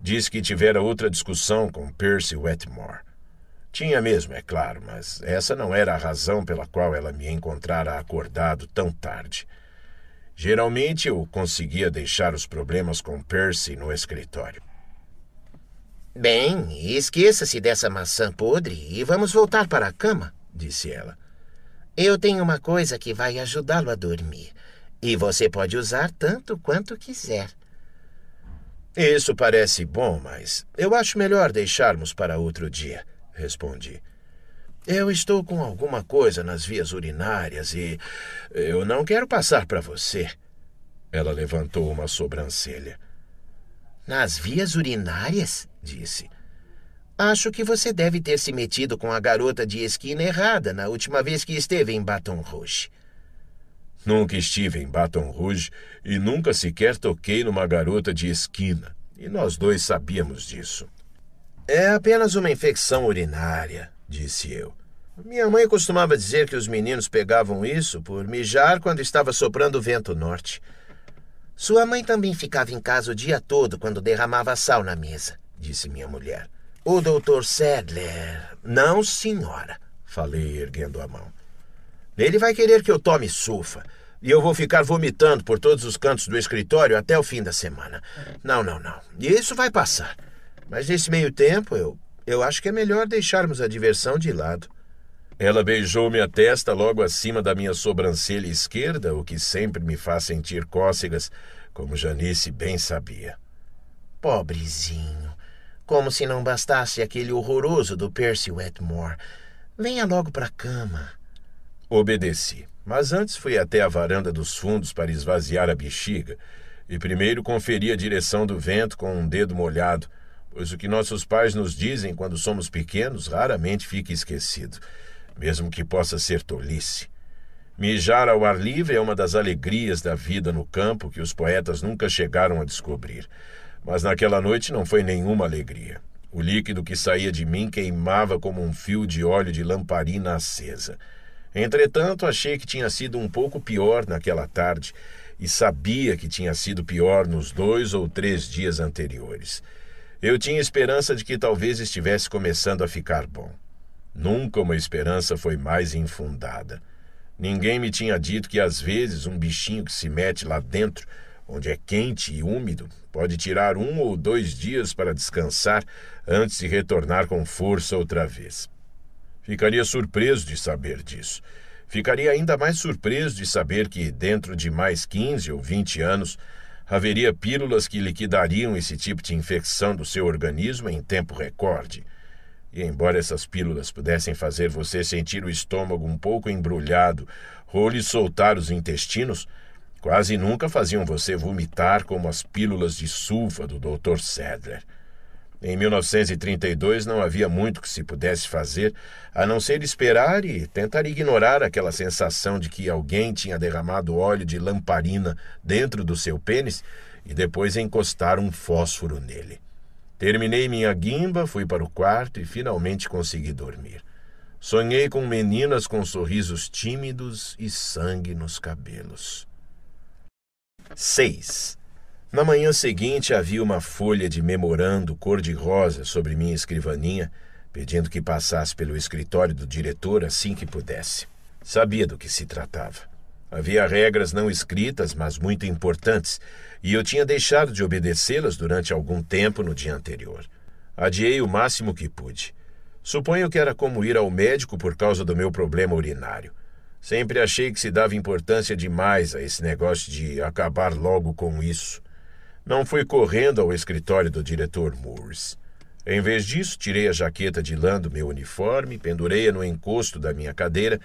Diz que tivera outra discussão com Percy Wetmore. Tinha mesmo, é claro, mas essa não era a razão pela qual ela me encontrara acordado tão tarde. Geralmente eu conseguia deixar os problemas com Percy no escritório. Bem, esqueça-se dessa maçã podre e vamos voltar para a cama, disse ela. Eu tenho uma coisa que vai ajudá-lo a dormir. E você pode usar tanto quanto quiser. Isso parece bom, mas eu acho melhor deixarmos para outro dia, respondi. Eu estou com alguma coisa nas vias urinárias e eu não quero passar para você. Ela levantou uma sobrancelha. Nas vias urinárias? disse. Acho que você deve ter se metido com a garota de esquina errada na última vez que esteve em Baton Rouge. Nunca estive em Baton Rouge e nunca sequer toquei numa garota de esquina. E nós dois sabíamos disso. É apenas uma infecção urinária, disse eu. Minha mãe costumava dizer que os meninos pegavam isso por mijar quando estava soprando o vento norte. Sua mãe também ficava em casa o dia todo quando derramava sal na mesa, disse minha mulher. O doutor Sadler. Não, senhora, falei, erguendo a mão. Ele vai querer que eu tome sulfa. E eu vou ficar vomitando por todos os cantos do escritório até o fim da semana. Não, não, não. Isso vai passar. Mas nesse meio tempo eu eu acho que é melhor deixarmos a diversão de lado. Ela beijou me a testa logo acima da minha sobrancelha esquerda, o que sempre me faz sentir cócegas, como Janice bem sabia. Pobrezinho! Como se não bastasse aquele horroroso do Percy Wetmore. Venha logo para a cama. Obedeci, mas antes fui até a varanda dos fundos para esvaziar a bexiga e primeiro conferi a direção do vento com um dedo molhado pois o que nossos pais nos dizem quando somos pequenos raramente fica esquecido, mesmo que possa ser tolice. Mijar ao ar livre é uma das alegrias da vida no campo que os poetas nunca chegaram a descobrir. Mas naquela noite não foi nenhuma alegria. O líquido que saía de mim queimava como um fio de óleo de lamparina acesa. Entretanto, achei que tinha sido um pouco pior naquela tarde e sabia que tinha sido pior nos dois ou três dias anteriores. Eu tinha esperança de que talvez estivesse começando a ficar bom. Nunca uma esperança foi mais infundada. Ninguém me tinha dito que às vezes um bichinho que se mete lá dentro, onde é quente e úmido, pode tirar um ou dois dias para descansar antes de retornar com força outra vez. Ficaria surpreso de saber disso. Ficaria ainda mais surpreso de saber que, dentro de mais 15 ou 20 anos, haveria pílulas que liquidariam esse tipo de infecção do seu organismo em tempo recorde. E embora essas pílulas pudessem fazer você sentir o estômago um pouco embrulhado ou lhe soltar os intestinos, quase nunca faziam você vomitar como as pílulas de sulfa do Dr. Sedler. Em 1932 não havia muito que se pudesse fazer a não ser esperar e tentar ignorar aquela sensação de que alguém tinha derramado óleo de lamparina dentro do seu pênis e depois encostar um fósforo nele. Terminei minha guimba, fui para o quarto e finalmente consegui dormir. Sonhei com meninas com sorrisos tímidos e sangue nos cabelos. 6. Na manhã seguinte havia uma folha de memorando cor-de-rosa sobre minha escrivaninha, pedindo que passasse pelo escritório do diretor assim que pudesse. Sabia do que se tratava. Havia regras não escritas, mas muito importantes, e eu tinha deixado de obedecê-las durante algum tempo no dia anterior. Adiei o máximo que pude. Suponho que era como ir ao médico por causa do meu problema urinário. Sempre achei que se dava importância demais a esse negócio de acabar logo com isso. Não fui correndo ao escritório do diretor Moores. Em vez disso, tirei a jaqueta de lã do meu uniforme, pendurei-a no encosto da minha cadeira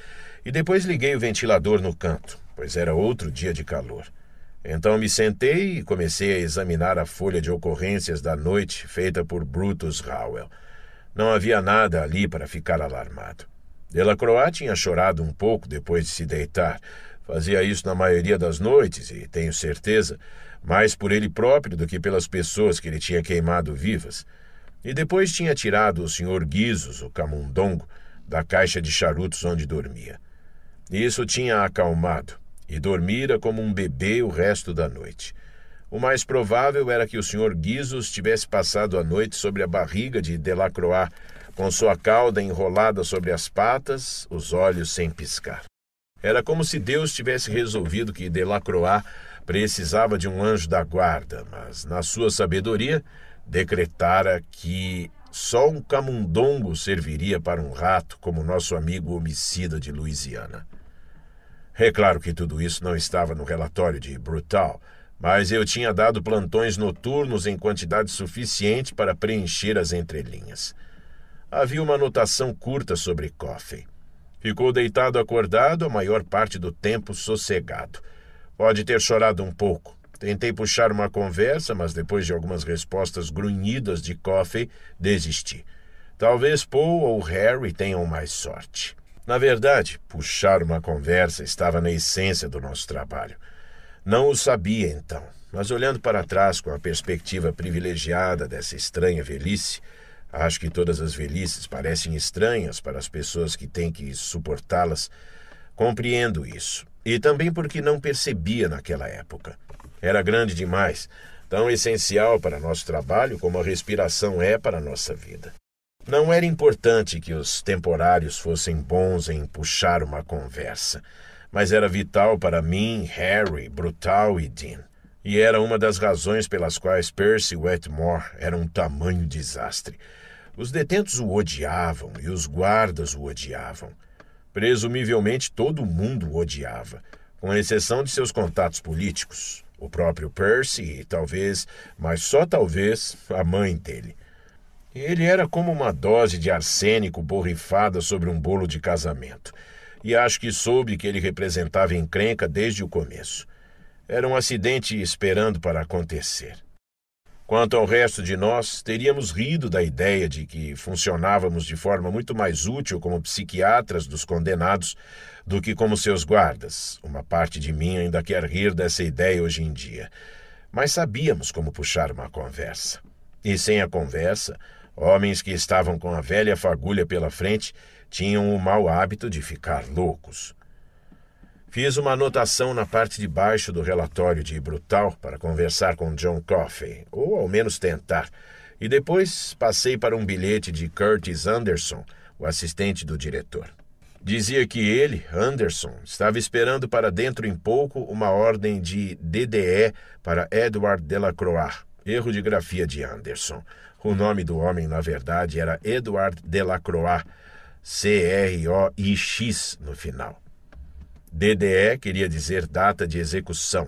e depois liguei o ventilador no canto, pois era outro dia de calor. Então me sentei e comecei a examinar a folha de ocorrências da noite feita por Brutus Howell. Não havia nada ali para ficar alarmado. Delacroix tinha chorado um pouco depois de se deitar. Fazia isso na maioria das noites e, tenho certeza, mais por ele próprio do que pelas pessoas que ele tinha queimado vivas. E depois tinha tirado o senhor Guizos, o camundongo, da caixa de charutos onde dormia. Isso tinha acalmado, e dormira como um bebê o resto da noite. O mais provável era que o senhor Guizos tivesse passado a noite sobre a barriga de Delacroix, com sua cauda enrolada sobre as patas, os olhos sem piscar. Era como se Deus tivesse resolvido que Delacroix Precisava de um anjo da guarda, mas na sua sabedoria decretara que só um camundongo serviria para um rato como nosso amigo homicida de Louisiana. É claro que tudo isso não estava no relatório de Brutal, mas eu tinha dado plantões noturnos em quantidade suficiente para preencher as entrelinhas. Havia uma anotação curta sobre Coffey. Ficou deitado acordado a maior parte do tempo sossegado, Pode ter chorado um pouco. Tentei puxar uma conversa, mas depois de algumas respostas grunhidas de Coffee, desisti. Talvez Paul ou Harry tenham mais sorte. Na verdade, puxar uma conversa estava na essência do nosso trabalho. Não o sabia então, mas olhando para trás com a perspectiva privilegiada dessa estranha velhice, acho que todas as velhices parecem estranhas para as pessoas que têm que suportá-las, compreendo isso e também porque não percebia naquela época. Era grande demais, tão essencial para nosso trabalho como a respiração é para a nossa vida. Não era importante que os temporários fossem bons em puxar uma conversa, mas era vital para mim, Harry, Brutal e Dean. E era uma das razões pelas quais Percy Wetmore era um tamanho desastre. Os detentos o odiavam e os guardas o odiavam. Presumivelmente todo mundo o odiava, com exceção de seus contatos políticos, o próprio Percy e talvez, mas só talvez, a mãe dele. Ele era como uma dose de arsênico borrifada sobre um bolo de casamento, e acho que soube que ele representava encrenca desde o começo. Era um acidente esperando para acontecer. Quanto ao resto de nós, teríamos rido da ideia de que funcionávamos de forma muito mais útil como psiquiatras dos condenados do que como seus guardas. Uma parte de mim ainda quer rir dessa ideia hoje em dia. Mas sabíamos como puxar uma conversa. E sem a conversa, homens que estavam com a velha fagulha pela frente tinham o mau hábito de ficar loucos. Fiz uma anotação na parte de baixo do relatório de Brutal para conversar com John Coffey, ou ao menos tentar, e depois passei para um bilhete de Curtis Anderson, o assistente do diretor. Dizia que ele, Anderson, estava esperando para dentro em pouco uma ordem de DDE para Edward Delacroix. Erro de grafia de Anderson. O nome do homem, na verdade, era Edward Delacroix, C-R-O-I-X no final. DDE queria dizer data de execução,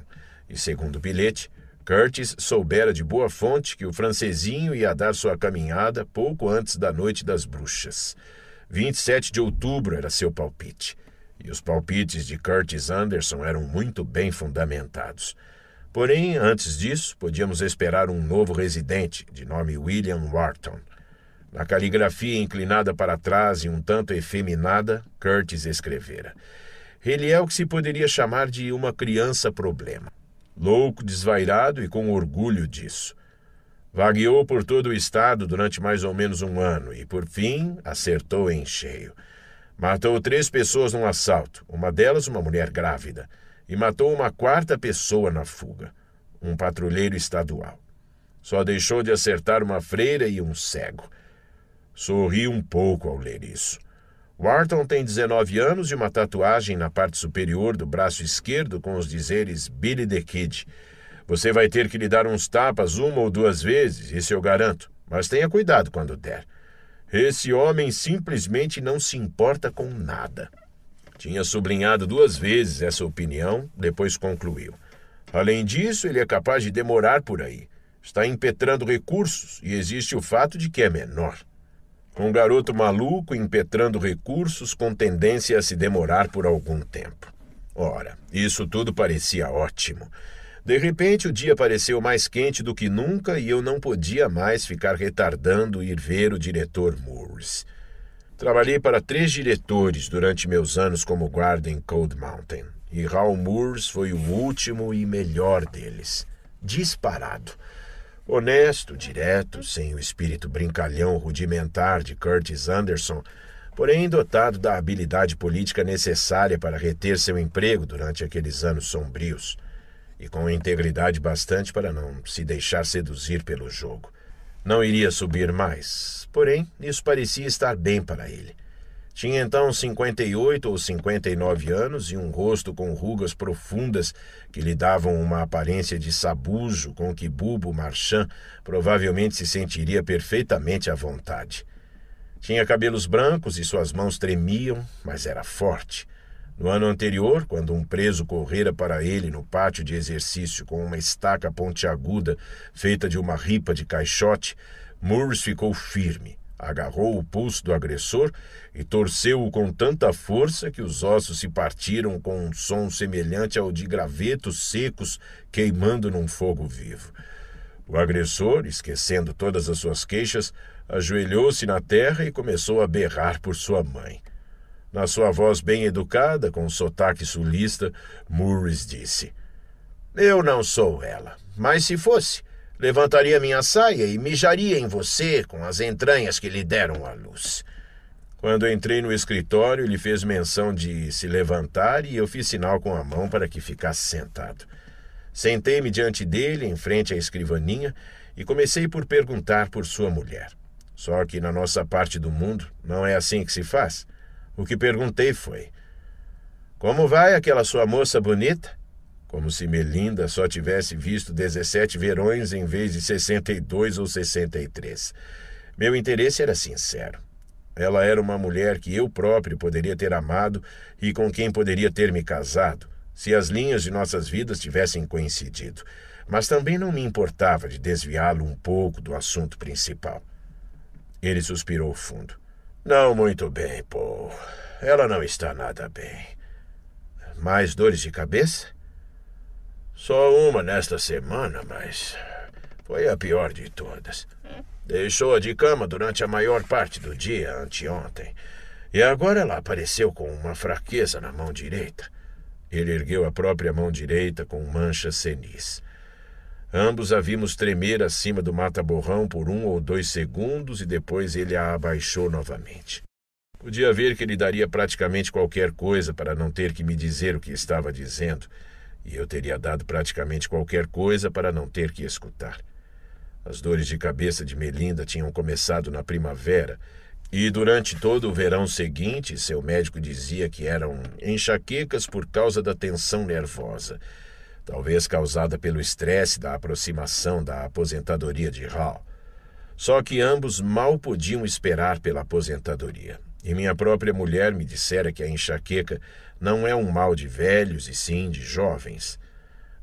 e segundo o bilhete, Curtis soubera de boa fonte que o francesinho ia dar sua caminhada pouco antes da Noite das Bruxas. 27 de outubro era seu palpite, e os palpites de Curtis Anderson eram muito bem fundamentados. Porém, antes disso, podíamos esperar um novo residente, de nome William Wharton. Na caligrafia inclinada para trás e um tanto efeminada, Curtis escrevera. Ele é o que se poderia chamar de uma criança problema. Louco, desvairado e com orgulho disso. Vagueou por todo o estado durante mais ou menos um ano e, por fim, acertou em cheio. Matou três pessoas num assalto, uma delas uma mulher grávida, e matou uma quarta pessoa na fuga, um patrulheiro estadual. Só deixou de acertar uma freira e um cego. Sorri um pouco ao ler isso. Wharton tem 19 anos e uma tatuagem na parte superior do braço esquerdo com os dizeres Billy the Kid. Você vai ter que lhe dar uns tapas uma ou duas vezes, isso eu garanto, mas tenha cuidado quando der. Esse homem simplesmente não se importa com nada. Tinha sublinhado duas vezes essa opinião, depois concluiu. Além disso, ele é capaz de demorar por aí. Está impetrando recursos e existe o fato de que é menor. Um garoto maluco impetrando recursos com tendência a se demorar por algum tempo. Ora, isso tudo parecia ótimo. De repente, o dia pareceu mais quente do que nunca e eu não podia mais ficar retardando ir ver o diretor Moores. Trabalhei para três diretores durante meus anos como guarda em Cold Mountain, e Hal Moores foi o último e melhor deles. Disparado. Honesto, direto, sem o espírito brincalhão rudimentar de Curtis Anderson, porém dotado da habilidade política necessária para reter seu emprego durante aqueles anos sombrios, e com integridade bastante para não se deixar seduzir pelo jogo. Não iria subir mais, porém, isso parecia estar bem para ele. Tinha então 58 ou 59 anos e um rosto com rugas profundas que lhe davam uma aparência de sabujo com que Bubo Marchand provavelmente se sentiria perfeitamente à vontade. Tinha cabelos brancos e suas mãos tremiam, mas era forte. No ano anterior, quando um preso correra para ele no pátio de exercício com uma estaca pontiaguda feita de uma ripa de caixote, Moores ficou firme agarrou o pulso do agressor e torceu-o com tanta força que os ossos se partiram com um som semelhante ao de gravetos secos queimando num fogo vivo. O agressor, esquecendo todas as suas queixas, ajoelhou-se na terra e começou a berrar por sua mãe. Na sua voz bem educada, com um sotaque sulista, Morris disse: Eu não sou ela, mas se fosse, levantaria minha saia e mijaria em você com as entranhas que lhe deram à luz. Quando entrei no escritório, ele fez menção de se levantar e eu fiz sinal com a mão para que ficasse sentado. Sentei-me diante dele, em frente à escrivaninha, e comecei por perguntar por sua mulher. Só que na nossa parte do mundo não é assim que se faz. O que perguntei foi: Como vai aquela sua moça bonita? como se Melinda só tivesse visto 17 verões em vez de 62 ou 63. Meu interesse era sincero. Ela era uma mulher que eu próprio poderia ter amado e com quem poderia ter me casado, se as linhas de nossas vidas tivessem coincidido. Mas também não me importava de desviá-lo um pouco do assunto principal. Ele suspirou fundo. Não muito bem, Paul. Ela não está nada bem. Mais dores de cabeça? Só uma nesta semana, mas foi a pior de todas. Deixou-a de cama durante a maior parte do dia anteontem. E agora ela apareceu com uma fraqueza na mão direita. Ele ergueu a própria mão direita com manchas senis. Ambos a vimos tremer acima do mata-borrão por um ou dois segundos e depois ele a abaixou novamente. Podia ver que ele daria praticamente qualquer coisa para não ter que me dizer o que estava dizendo e eu teria dado praticamente qualquer coisa para não ter que escutar. As dores de cabeça de Melinda tinham começado na primavera, e durante todo o verão seguinte, seu médico dizia que eram enxaquecas por causa da tensão nervosa, talvez causada pelo estresse da aproximação da aposentadoria de Hall. Só que ambos mal podiam esperar pela aposentadoria. E minha própria mulher me dissera que a enxaqueca não é um mal de velhos e sim de jovens.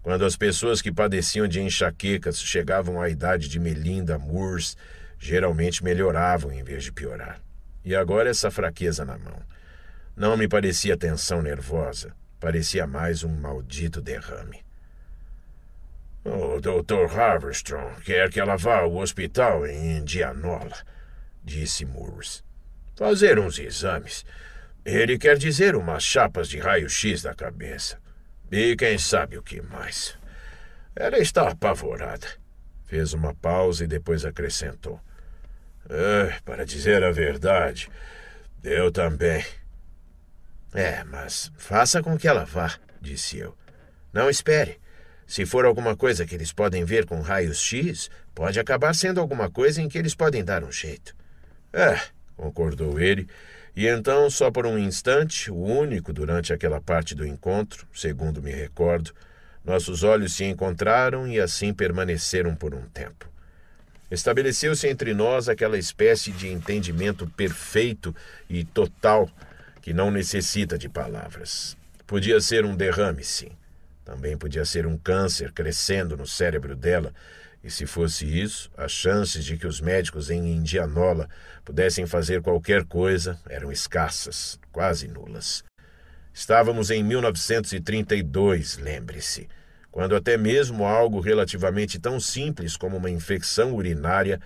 Quando as pessoas que padeciam de enxaquecas chegavam à idade de Melinda Moores, geralmente melhoravam em vez de piorar. E agora essa fraqueza na mão. Não me parecia tensão nervosa, parecia mais um maldito derrame. O oh, Dr. Harverstrom quer que ela vá ao hospital em Indianola, disse Moores. Fazer uns exames. Ele quer dizer umas chapas de raio-x da cabeça. E quem sabe o que mais. Ela está apavorada. Fez uma pausa e depois acrescentou. Ah, para dizer a verdade, eu também. É, mas faça com que ela vá, disse eu. Não espere. Se for alguma coisa que eles podem ver com raios X, pode acabar sendo alguma coisa em que eles podem dar um jeito. Ah, concordou ele, e então, só por um instante, o único durante aquela parte do encontro, segundo me recordo, nossos olhos se encontraram e assim permaneceram por um tempo. Estabeleceu-se entre nós aquela espécie de entendimento perfeito e total que não necessita de palavras. Podia ser um derrame, sim. Também podia ser um câncer crescendo no cérebro dela e se fosse isso, as chances de que os médicos em Indianola pudessem fazer qualquer coisa eram escassas, quase nulas. Estávamos em 1932, lembre-se, quando até mesmo algo relativamente tão simples como uma infecção urinária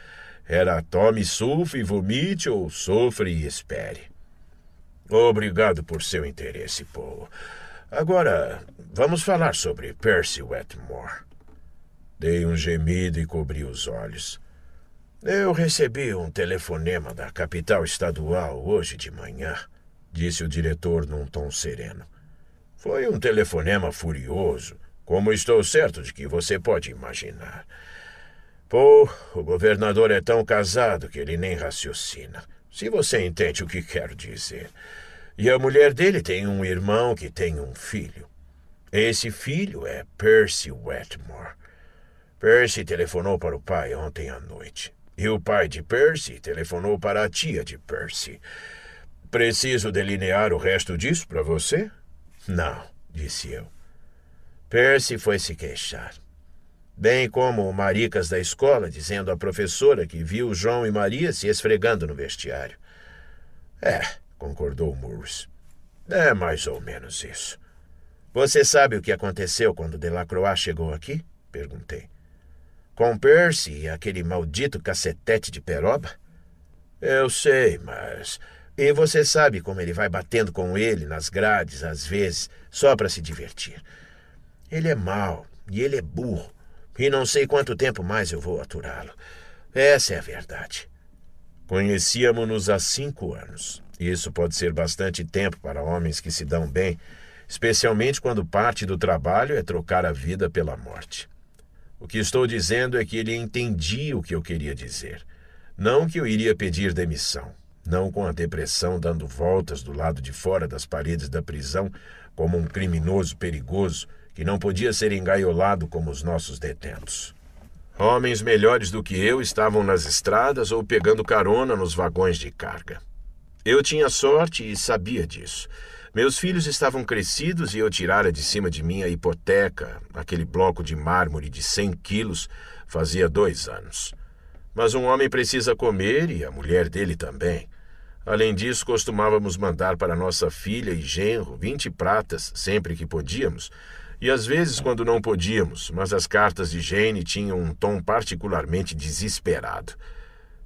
era tome sulfa e vomite ou sofre e espere. Obrigado por seu interesse, Paul. Agora, vamos falar sobre Percy Wetmore. Dei um gemido e cobri os olhos. Eu recebi um telefonema da capital estadual hoje de manhã, disse o diretor num tom sereno. Foi um telefonema furioso, como estou certo de que você pode imaginar. Pô, o governador é tão casado que ele nem raciocina, se você entende o que quero dizer. E a mulher dele tem um irmão que tem um filho. Esse filho é Percy Wetmore. Percy telefonou para o pai ontem à noite. E o pai de Percy telefonou para a tia de Percy. Preciso delinear o resto disso para você? Não, disse eu. Percy foi se queixar. Bem como o Maricas da escola dizendo à professora que viu João e Maria se esfregando no vestiário. É, concordou Moores. É mais ou menos isso. Você sabe o que aconteceu quando Delacroix chegou aqui? Perguntei. Com Percy e aquele maldito cacetete de peroba? Eu sei, mas. E você sabe como ele vai batendo com ele nas grades, às vezes, só para se divertir. Ele é mau e ele é burro. E não sei quanto tempo mais eu vou aturá-lo. Essa é a verdade. Conhecíamos-nos há cinco anos. Isso pode ser bastante tempo para homens que se dão bem, especialmente quando parte do trabalho é trocar a vida pela morte. O que estou dizendo é que ele entendia o que eu queria dizer. Não que eu iria pedir demissão, não com a depressão dando voltas do lado de fora das paredes da prisão como um criminoso perigoso que não podia ser engaiolado como os nossos detentos. Homens melhores do que eu estavam nas estradas ou pegando carona nos vagões de carga. Eu tinha sorte e sabia disso, meus filhos estavam crescidos e eu tirara de cima de mim a hipoteca, aquele bloco de mármore de 100 quilos, fazia dois anos. Mas um homem precisa comer e a mulher dele também. Além disso, costumávamos mandar para nossa filha e genro vinte pratas sempre que podíamos, e às vezes quando não podíamos, mas as cartas de Jane tinham um tom particularmente desesperado.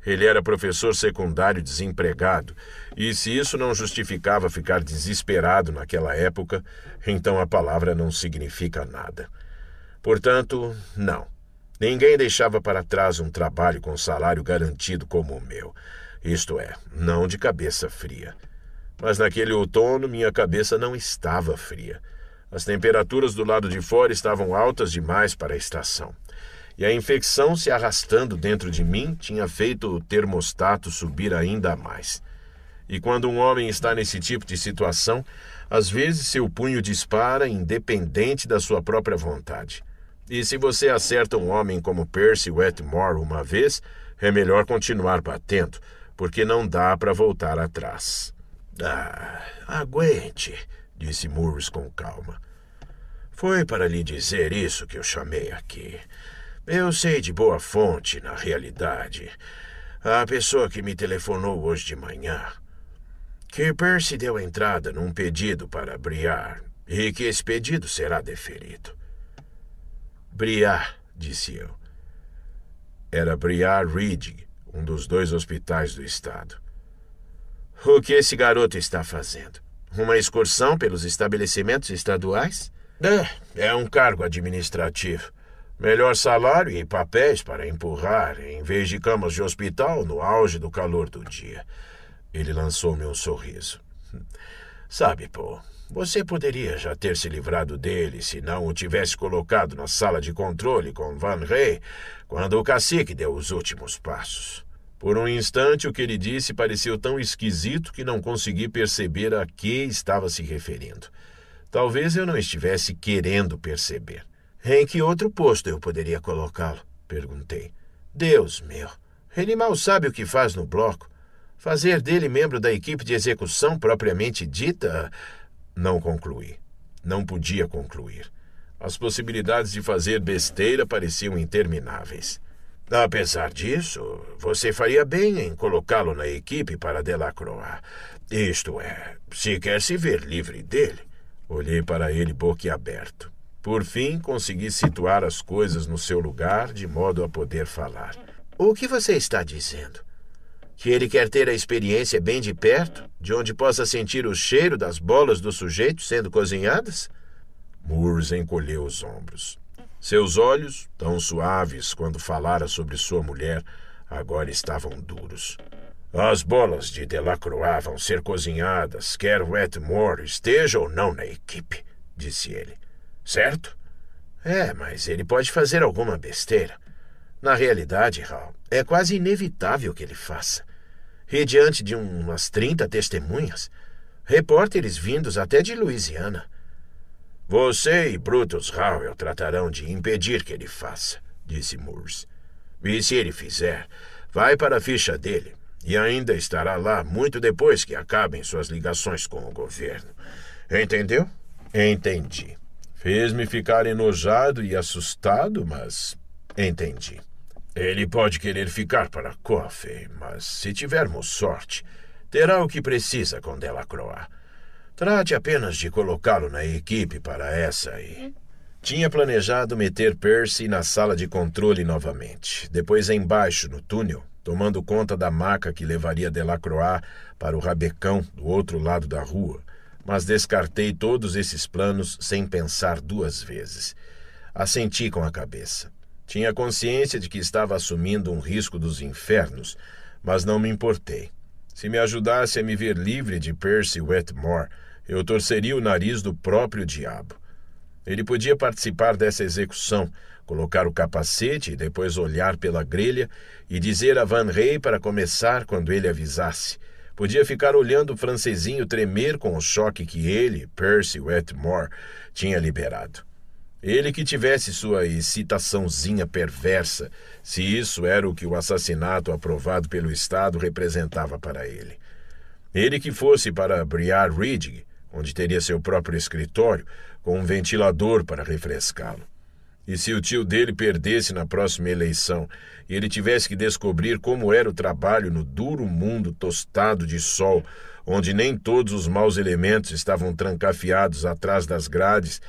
Ele era professor secundário desempregado, e se isso não justificava ficar desesperado naquela época, então a palavra não significa nada. Portanto, não. Ninguém deixava para trás um trabalho com salário garantido como o meu. Isto é, não de cabeça fria. Mas naquele outono minha cabeça não estava fria. As temperaturas do lado de fora estavam altas demais para a estação e a infecção se arrastando dentro de mim tinha feito o termostato subir ainda mais. E quando um homem está nesse tipo de situação, às vezes seu punho dispara independente da sua própria vontade. E se você acerta um homem como Percy Wetmore uma vez, é melhor continuar batendo, porque não dá para voltar atrás. Ah, aguente, disse Murris com calma. Foi para lhe dizer isso que eu chamei aqui. Eu sei de boa fonte, na realidade, a pessoa que me telefonou hoje de manhã, que Percy deu entrada num pedido para Briar e que esse pedido será deferido. Briar, disse eu. Era Briar Reading, um dos dois hospitais do estado. O que esse garoto está fazendo? Uma excursão pelos estabelecimentos estaduais? É, é um cargo administrativo melhor salário e papéis para empurrar em vez de camas de hospital no auge do calor do dia. Ele lançou-me um sorriso. <laughs> Sabe, Paul, você poderia já ter se livrado dele se não o tivesse colocado na sala de controle com Van Rey quando o cacique deu os últimos passos. Por um instante, o que ele disse pareceu tão esquisito que não consegui perceber a que estava se referindo. Talvez eu não estivesse querendo perceber. Em que outro posto eu poderia colocá-lo? Perguntei. Deus meu, ele mal sabe o que faz no bloco. Fazer dele membro da equipe de execução propriamente dita. Não concluí. Não podia concluir. As possibilidades de fazer besteira pareciam intermináveis. Apesar disso, você faria bem em colocá-lo na equipe para Delacroix. Isto é, se quer se ver livre dele. Olhei para ele boquiaberto. Por fim, consegui situar as coisas no seu lugar de modo a poder falar. O que você está dizendo? Que ele quer ter a experiência bem de perto, de onde possa sentir o cheiro das bolas do sujeito sendo cozinhadas? Moores encolheu os ombros. Seus olhos, tão suaves quando falara sobre sua mulher, agora estavam duros. As bolas de Delacroix vão ser cozinhadas, quer Wetmore esteja ou não na equipe, disse ele certo? É, mas ele pode fazer alguma besteira. Na realidade, Hal, é quase inevitável que ele faça. E diante de umas 30 testemunhas, repórteres vindos até de Louisiana. Você e Brutus Howell tratarão de impedir que ele faça, disse Moores. E se ele fizer, vai para a ficha dele e ainda estará lá muito depois que acabem suas ligações com o governo. Entendeu? Entendi. Fez-me ficar enojado e assustado, mas entendi. Ele pode querer ficar para Coffee, mas se tivermos sorte, terá o que precisa com Delacroix. Trate apenas de colocá-lo na equipe para essa aí. Tinha planejado meter Percy na sala de controle novamente, depois embaixo, no túnel, tomando conta da maca que levaria Delacroix para o rabecão do outro lado da rua mas descartei todos esses planos sem pensar duas vezes. Assenti com a cabeça. Tinha consciência de que estava assumindo um risco dos infernos, mas não me importei. Se me ajudasse a me ver livre de Percy Wetmore, eu torceria o nariz do próprio diabo. Ele podia participar dessa execução, colocar o capacete e depois olhar pela grelha e dizer a Van Rey para começar quando ele avisasse. Podia ficar olhando o francesinho tremer com o choque que ele, Percy Wetmore, tinha liberado. Ele que tivesse sua excitaçãozinha perversa, se isso era o que o assassinato aprovado pelo Estado representava para ele. Ele que fosse para Briar Ridge, onde teria seu próprio escritório, com um ventilador para refrescá-lo. E se o tio dele perdesse na próxima eleição e ele tivesse que descobrir como era o trabalho no duro mundo tostado de sol, onde nem todos os maus elementos estavam trancafiados atrás das grades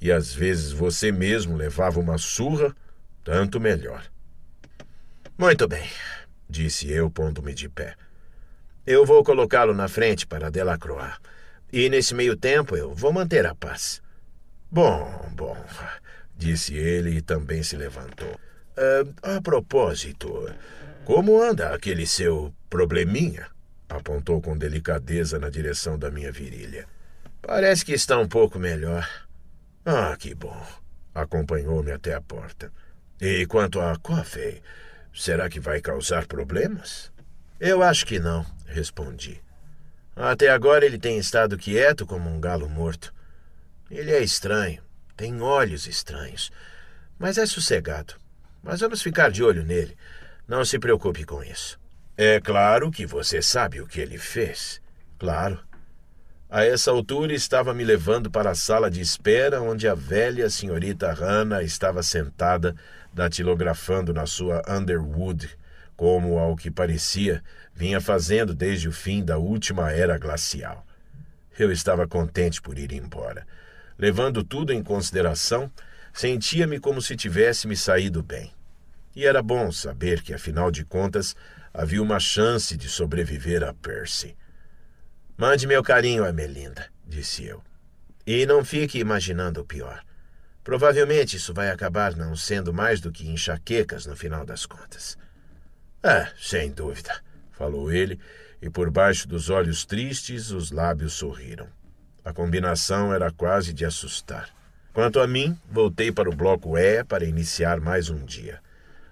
e às vezes você mesmo levava uma surra, tanto melhor. Muito bem, disse eu, pondo-me de pé. Eu vou colocá-lo na frente para Delacroix. E nesse meio tempo eu vou manter a paz. Bom, bom disse ele e também se levantou. Ah, a propósito, como anda aquele seu probleminha? Apontou com delicadeza na direção da minha virilha. Parece que está um pouco melhor. Ah, que bom. Acompanhou-me até a porta. E quanto a Coffey, será que vai causar problemas? Eu acho que não, respondi. Até agora ele tem estado quieto como um galo morto. Ele é estranho. Tem olhos estranhos. Mas é sossegado. Mas vamos ficar de olho nele. Não se preocupe com isso. É claro que você sabe o que ele fez. Claro. A essa altura estava me levando para a sala de espera onde a velha senhorita Hannah estava sentada, datilografando na sua Underwood, como ao que parecia vinha fazendo desde o fim da última era glacial. Eu estava contente por ir embora. Levando tudo em consideração, sentia-me como se tivesse me saído bem. E era bom saber que, afinal de contas, havia uma chance de sobreviver a Percy. Mande meu carinho a Melinda, disse eu. E não fique imaginando o pior. Provavelmente isso vai acabar não sendo mais do que enxaquecas no final das contas. Ah, sem dúvida, falou ele, e por baixo dos olhos tristes os lábios sorriram. A combinação era quase de assustar. Quanto a mim, voltei para o bloco E para iniciar mais um dia.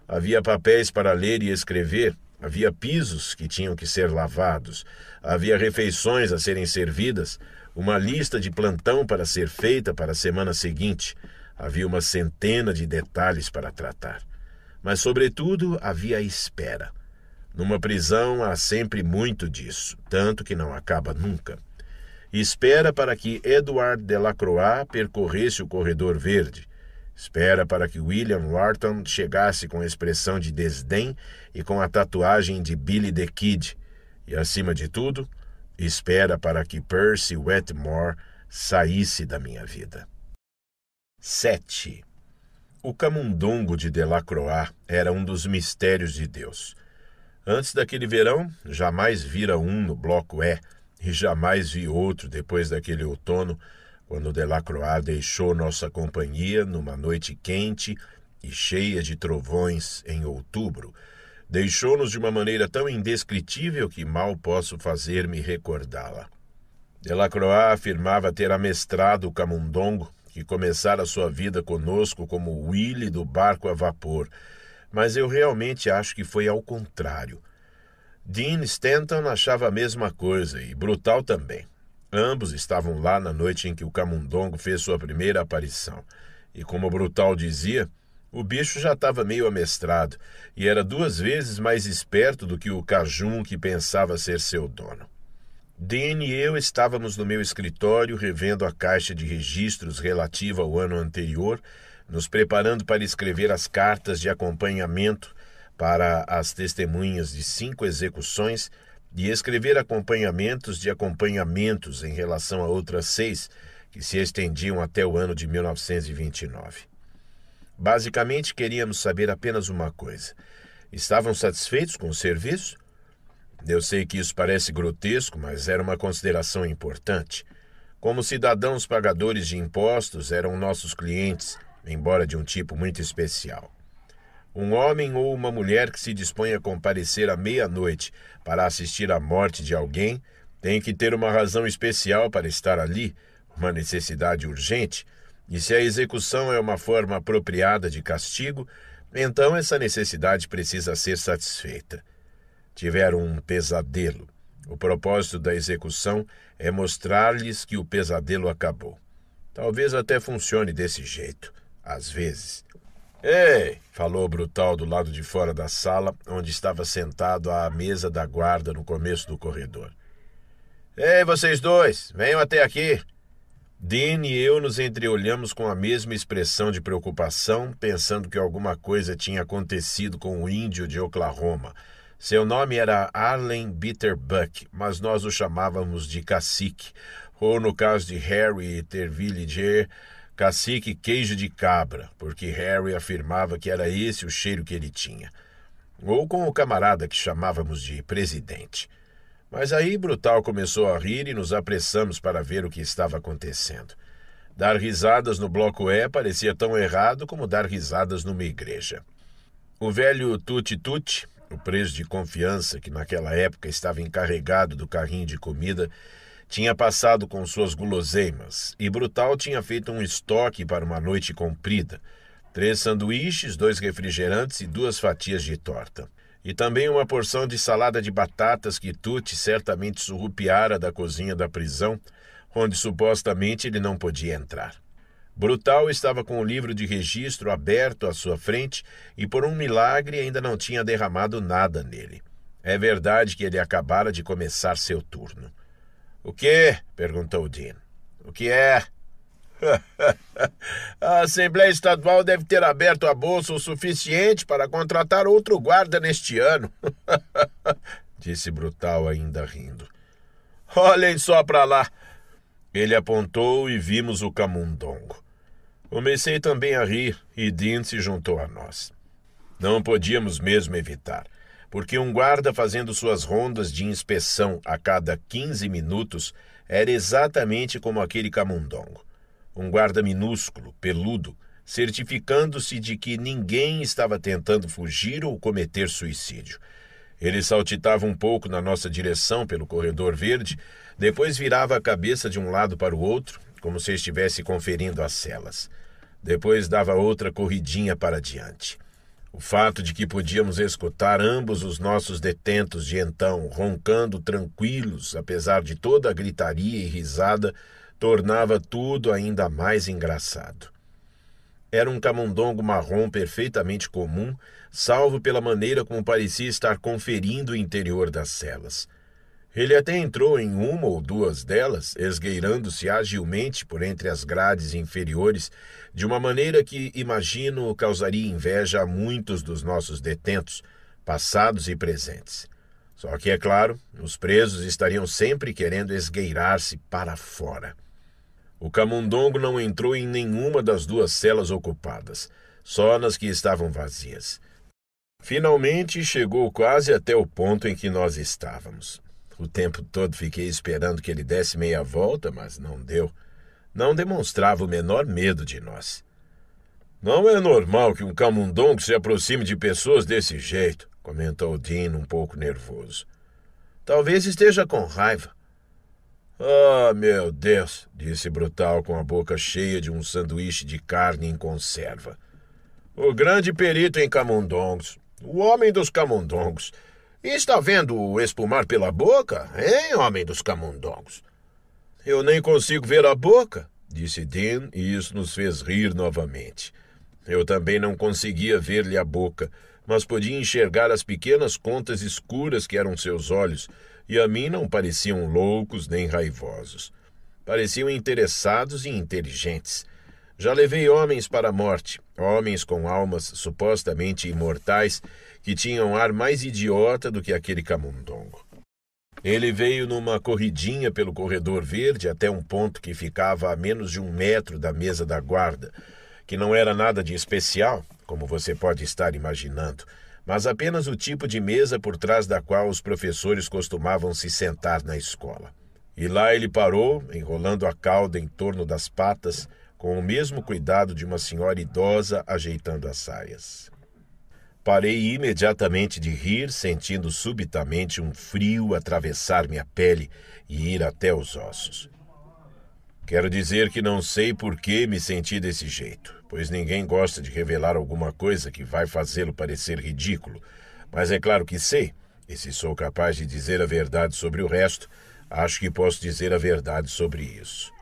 Havia papéis para ler e escrever, havia pisos que tinham que ser lavados, havia refeições a serem servidas, uma lista de plantão para ser feita para a semana seguinte, havia uma centena de detalhes para tratar. Mas, sobretudo, havia a espera. Numa prisão há sempre muito disso, tanto que não acaba nunca. Espera para que Edward Delacroix percorresse o corredor verde. Espera para que William Wharton chegasse com a expressão de desdém e com a tatuagem de Billy the Kid. E, acima de tudo, espera para que Percy Wetmore saísse da minha vida. 7. O camundongo de Delacroix era um dos mistérios de Deus. Antes daquele verão, jamais vira um no bloco E e jamais vi outro depois daquele outono, quando Delacroix deixou nossa companhia numa noite quente e cheia de trovões em outubro. Deixou-nos de uma maneira tão indescritível que mal posso fazer-me recordá-la. Delacroix afirmava ter amestrado o camundongo, que começara sua vida conosco como Willy do barco a vapor, mas eu realmente acho que foi ao contrário. Dean Stanton achava a mesma coisa e brutal também. Ambos estavam lá na noite em que o camundongo fez sua primeira aparição. E como Brutal dizia, o bicho já estava meio amestrado e era duas vezes mais esperto do que o cajum que pensava ser seu dono. Dean e eu estávamos no meu escritório revendo a caixa de registros relativa ao ano anterior, nos preparando para escrever as cartas de acompanhamento para as testemunhas de cinco execuções e escrever acompanhamentos de acompanhamentos em relação a outras seis que se estendiam até o ano de 1929. Basicamente, queríamos saber apenas uma coisa: estavam satisfeitos com o serviço? Eu sei que isso parece grotesco, mas era uma consideração importante. Como cidadãos pagadores de impostos, eram nossos clientes, embora de um tipo muito especial. Um homem ou uma mulher que se dispõe a comparecer à meia-noite para assistir à morte de alguém tem que ter uma razão especial para estar ali, uma necessidade urgente, e se a execução é uma forma apropriada de castigo, então essa necessidade precisa ser satisfeita. Tiveram um pesadelo. O propósito da execução é mostrar-lhes que o pesadelo acabou. Talvez até funcione desse jeito, às vezes. Ei! falou o brutal do lado de fora da sala, onde estava sentado à mesa da guarda no começo do corredor. Ei, vocês dois, venham até aqui. Dean e eu nos entreolhamos com a mesma expressão de preocupação, pensando que alguma coisa tinha acontecido com o índio de Oklahoma. Seu nome era Arlen Bitterbuck, mas nós o chamávamos de cacique, ou no caso de Harry Tervilliger, cacique queijo de cabra, porque Harry afirmava que era esse o cheiro que ele tinha. Ou com o camarada que chamávamos de presidente. Mas aí Brutal começou a rir e nos apressamos para ver o que estava acontecendo. Dar risadas no bloco E parecia tão errado como dar risadas numa igreja. O velho Tuti Tuti, o preso de confiança que naquela época estava encarregado do carrinho de comida, tinha passado com suas guloseimas e Brutal tinha feito um estoque para uma noite comprida: três sanduíches, dois refrigerantes e duas fatias de torta. E também uma porção de salada de batatas que Tuti certamente surrupiara da cozinha da prisão, onde supostamente ele não podia entrar. Brutal estava com o livro de registro aberto à sua frente e, por um milagre, ainda não tinha derramado nada nele. É verdade que ele acabara de começar seu turno. O que? perguntou Dean. O que é? <laughs> a Assembleia Estadual deve ter aberto a bolsa o suficiente para contratar outro guarda neste ano, <laughs> disse Brutal, ainda rindo. Olhem só para lá. Ele apontou e vimos o camundongo. Comecei também a rir e Dean se juntou a nós. Não podíamos mesmo evitar porque um guarda fazendo suas rondas de inspeção a cada 15 minutos era exatamente como aquele camundongo. Um guarda minúsculo, peludo, certificando-se de que ninguém estava tentando fugir ou cometer suicídio. Ele saltitava um pouco na nossa direção pelo corredor verde, depois virava a cabeça de um lado para o outro, como se estivesse conferindo as celas. Depois dava outra corridinha para diante. O fato de que podíamos escutar ambos os nossos detentos de então roncando tranquilos, apesar de toda a gritaria e risada, tornava tudo ainda mais engraçado. Era um camundongo marrom perfeitamente comum, salvo pela maneira como parecia estar conferindo o interior das celas. Ele até entrou em uma ou duas delas, esgueirando-se agilmente por entre as grades inferiores, de uma maneira que, imagino, causaria inveja a muitos dos nossos detentos, passados e presentes. Só que, é claro, os presos estariam sempre querendo esgueirar-se para fora. O camundongo não entrou em nenhuma das duas celas ocupadas, só nas que estavam vazias. Finalmente chegou quase até o ponto em que nós estávamos. O tempo todo fiquei esperando que ele desse meia volta, mas não deu. Não demonstrava o menor medo de nós. Não é normal que um camundongo se aproxime de pessoas desse jeito, comentou Dean um pouco nervoso. Talvez esteja com raiva. Ah, oh, meu Deus, disse Brutal com a boca cheia de um sanduíche de carne em conserva. O grande perito em camundongos, o homem dos camundongos, Está vendo espumar pela boca, hein, homem dos camundongos? Eu nem consigo ver a boca, disse Dean, e isso nos fez rir novamente. Eu também não conseguia ver-lhe a boca, mas podia enxergar as pequenas contas escuras que eram seus olhos, e a mim não pareciam loucos nem raivosos. Pareciam interessados e inteligentes. Já levei homens para a morte, homens com almas supostamente imortais, que tinham ar mais idiota do que aquele camundongo. Ele veio numa corridinha pelo corredor verde até um ponto que ficava a menos de um metro da mesa da guarda, que não era nada de especial, como você pode estar imaginando, mas apenas o tipo de mesa por trás da qual os professores costumavam se sentar na escola. E lá ele parou, enrolando a cauda em torno das patas, com o mesmo cuidado de uma senhora idosa ajeitando as saias. Parei imediatamente de rir, sentindo subitamente um frio atravessar minha pele e ir até os ossos. Quero dizer que não sei por que me senti desse jeito, pois ninguém gosta de revelar alguma coisa que vai fazê-lo parecer ridículo. Mas é claro que sei, e se sou capaz de dizer a verdade sobre o resto, acho que posso dizer a verdade sobre isso.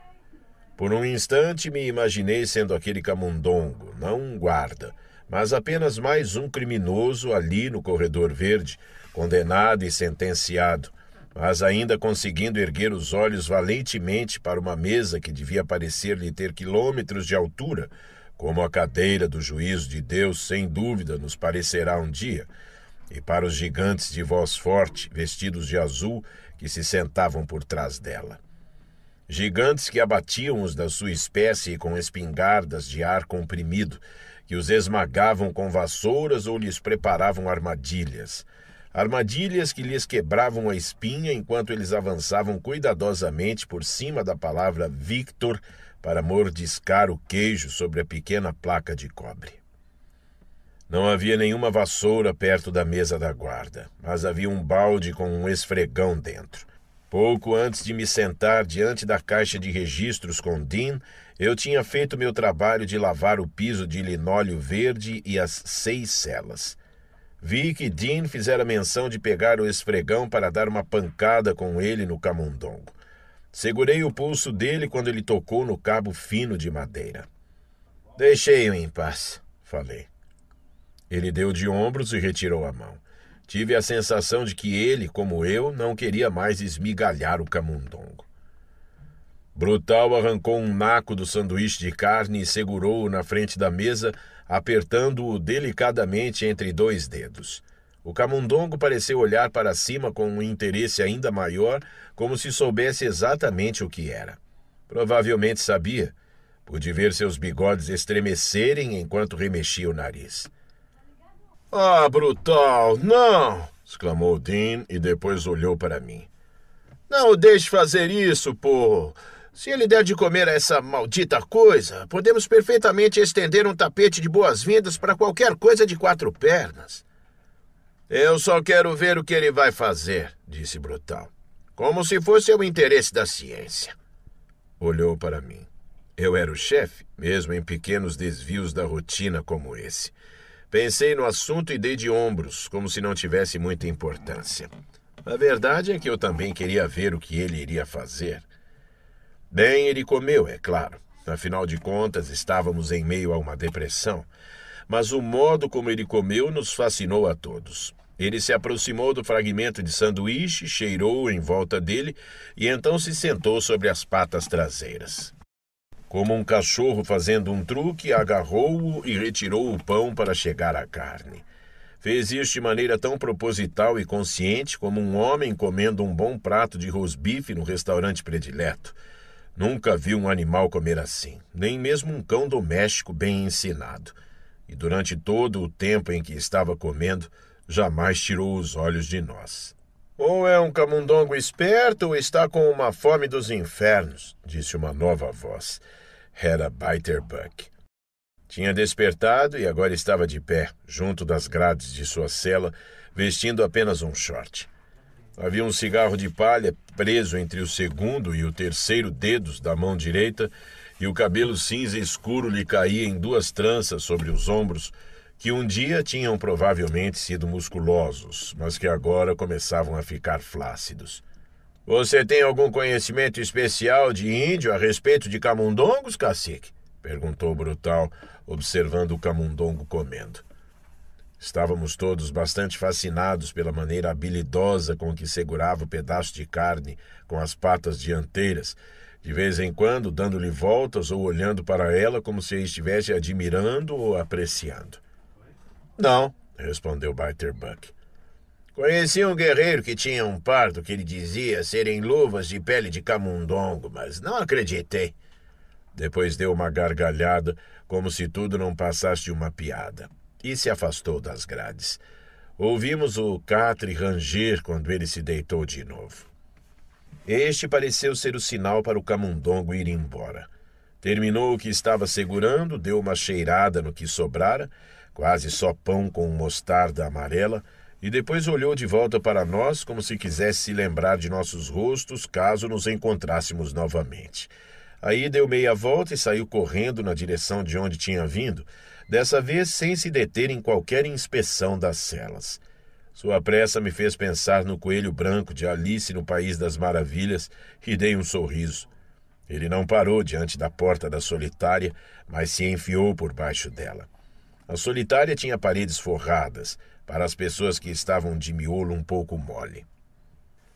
Por um instante me imaginei sendo aquele camundongo, não um guarda, mas apenas mais um criminoso ali no corredor verde, condenado e sentenciado, mas ainda conseguindo erguer os olhos valentemente para uma mesa que devia parecer-lhe ter quilômetros de altura, como a cadeira do juízo de Deus sem dúvida nos parecerá um dia, e para os gigantes de voz forte, vestidos de azul, que se sentavam por trás dela gigantes que abatiam os da sua espécie com espingardas de ar comprimido, que os esmagavam com vassouras ou lhes preparavam armadilhas. Armadilhas que lhes quebravam a espinha enquanto eles avançavam cuidadosamente por cima da palavra Victor para mordiscar o queijo sobre a pequena placa de cobre. Não havia nenhuma vassoura perto da mesa da guarda, mas havia um balde com um esfregão dentro. Pouco antes de me sentar diante da caixa de registros com Dean, eu tinha feito meu trabalho de lavar o piso de linóleo verde e as seis celas. Vi que Dean fizera menção de pegar o esfregão para dar uma pancada com ele no camundongo. Segurei o pulso dele quando ele tocou no cabo fino de madeira. Deixei-o em paz, falei. Ele deu de ombros e retirou a mão. Tive a sensação de que ele, como eu, não queria mais esmigalhar o camundongo. Brutal arrancou um naco do sanduíche de carne e segurou-o na frente da mesa, apertando-o delicadamente entre dois dedos. O camundongo pareceu olhar para cima com um interesse ainda maior, como se soubesse exatamente o que era. Provavelmente sabia. Pude ver seus bigodes estremecerem enquanto remexia o nariz. Ah, brutal, não! exclamou Dean e depois olhou para mim. Não o deixe fazer isso, por. Se ele der de comer a essa maldita coisa, podemos perfeitamente estender um tapete de boas-vindas para qualquer coisa de quatro pernas. Eu só quero ver o que ele vai fazer, disse Brutal. Como se fosse o interesse da ciência. Olhou para mim. Eu era o chefe, mesmo em pequenos desvios da rotina como esse. Pensei no assunto e dei de ombros, como se não tivesse muita importância. A verdade é que eu também queria ver o que ele iria fazer. Bem, ele comeu, é claro. Afinal de contas, estávamos em meio a uma depressão. Mas o modo como ele comeu nos fascinou a todos. Ele se aproximou do fragmento de sanduíche, cheirou em volta dele e então se sentou sobre as patas traseiras. Como um cachorro fazendo um truque, agarrou-o e retirou o pão para chegar à carne. Fez isto de maneira tão proposital e consciente como um homem comendo um bom prato de rosbife no restaurante predileto. Nunca vi um animal comer assim, nem mesmo um cão doméstico bem ensinado. E durante todo o tempo em que estava comendo, jamais tirou os olhos de nós. Ou é um camundongo esperto ou está com uma fome dos infernos, disse uma nova voz era Biter Buck. Tinha despertado e agora estava de pé, junto das grades de sua cela, vestindo apenas um short. Havia um cigarro de palha preso entre o segundo e o terceiro dedos da mão direita, e o cabelo cinza escuro lhe caía em duas tranças sobre os ombros, que um dia tinham provavelmente sido musculosos, mas que agora começavam a ficar flácidos. Você tem algum conhecimento especial de índio a respeito de camundongos, cacique? perguntou o Brutal, observando o camundongo comendo. Estávamos todos bastante fascinados pela maneira habilidosa com que segurava o pedaço de carne com as patas dianteiras, de vez em quando dando-lhe voltas ou olhando para ela como se estivesse admirando ou apreciando. Não, respondeu Biter Buck. Conheci um guerreiro que tinha um pardo que ele dizia serem luvas de pele de camundongo, mas não acreditei. Depois deu uma gargalhada, como se tudo não passasse de uma piada, e se afastou das grades. Ouvimos o catre ranger quando ele se deitou de novo. Este pareceu ser o sinal para o camundongo ir embora. Terminou o que estava segurando, deu uma cheirada no que sobrara, quase só pão com mostarda amarela, e depois olhou de volta para nós como se quisesse se lembrar de nossos rostos caso nos encontrássemos novamente. Aí deu meia volta e saiu correndo na direção de onde tinha vindo, dessa vez sem se deter em qualquer inspeção das celas. Sua pressa me fez pensar no coelho branco de Alice no País das Maravilhas e dei um sorriso. Ele não parou diante da porta da solitária, mas se enfiou por baixo dela. A solitária tinha paredes forradas para as pessoas que estavam de miolo um pouco mole.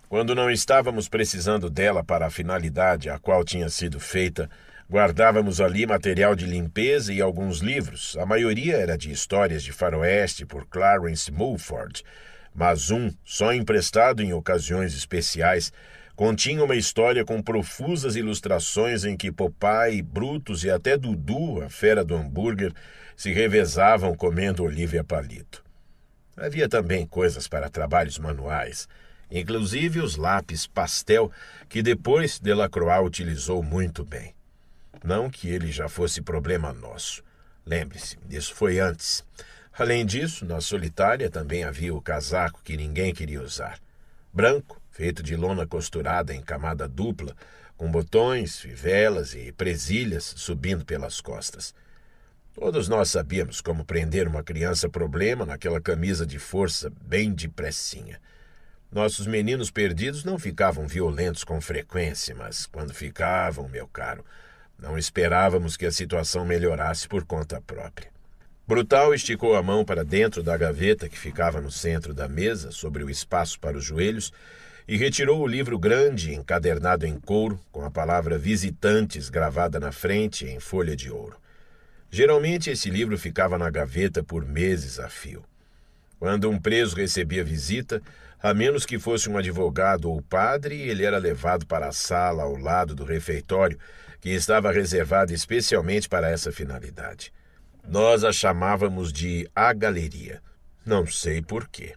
Quando não estávamos precisando dela para a finalidade a qual tinha sido feita, guardávamos ali material de limpeza e alguns livros. A maioria era de histórias de faroeste por Clarence Mulford, mas um, só emprestado em ocasiões especiais, continha uma história com profusas ilustrações em que Popeye, Brutus e até Dudu, a fera do hambúrguer, se revezavam comendo Olivia Palito. Havia também coisas para trabalhos manuais, inclusive os lápis pastel que depois Delacroix utilizou muito bem. Não que ele já fosse problema nosso. Lembre-se, isso foi antes. Além disso, na solitária também havia o casaco que ninguém queria usar. Branco, feito de lona costurada em camada dupla, com botões, fivelas e presilhas subindo pelas costas. Todos nós sabíamos como prender uma criança problema naquela camisa de força bem depressinha. Nossos meninos perdidos não ficavam violentos com frequência, mas quando ficavam, meu caro, não esperávamos que a situação melhorasse por conta própria. Brutal esticou a mão para dentro da gaveta que ficava no centro da mesa, sobre o espaço para os joelhos, e retirou o livro grande, encadernado em couro, com a palavra visitantes gravada na frente em folha de ouro. Geralmente esse livro ficava na gaveta por meses a fio. Quando um preso recebia visita, a menos que fosse um advogado ou padre, ele era levado para a sala ao lado do refeitório, que estava reservado especialmente para essa finalidade. Nós a chamávamos de A Galeria. Não sei por quê.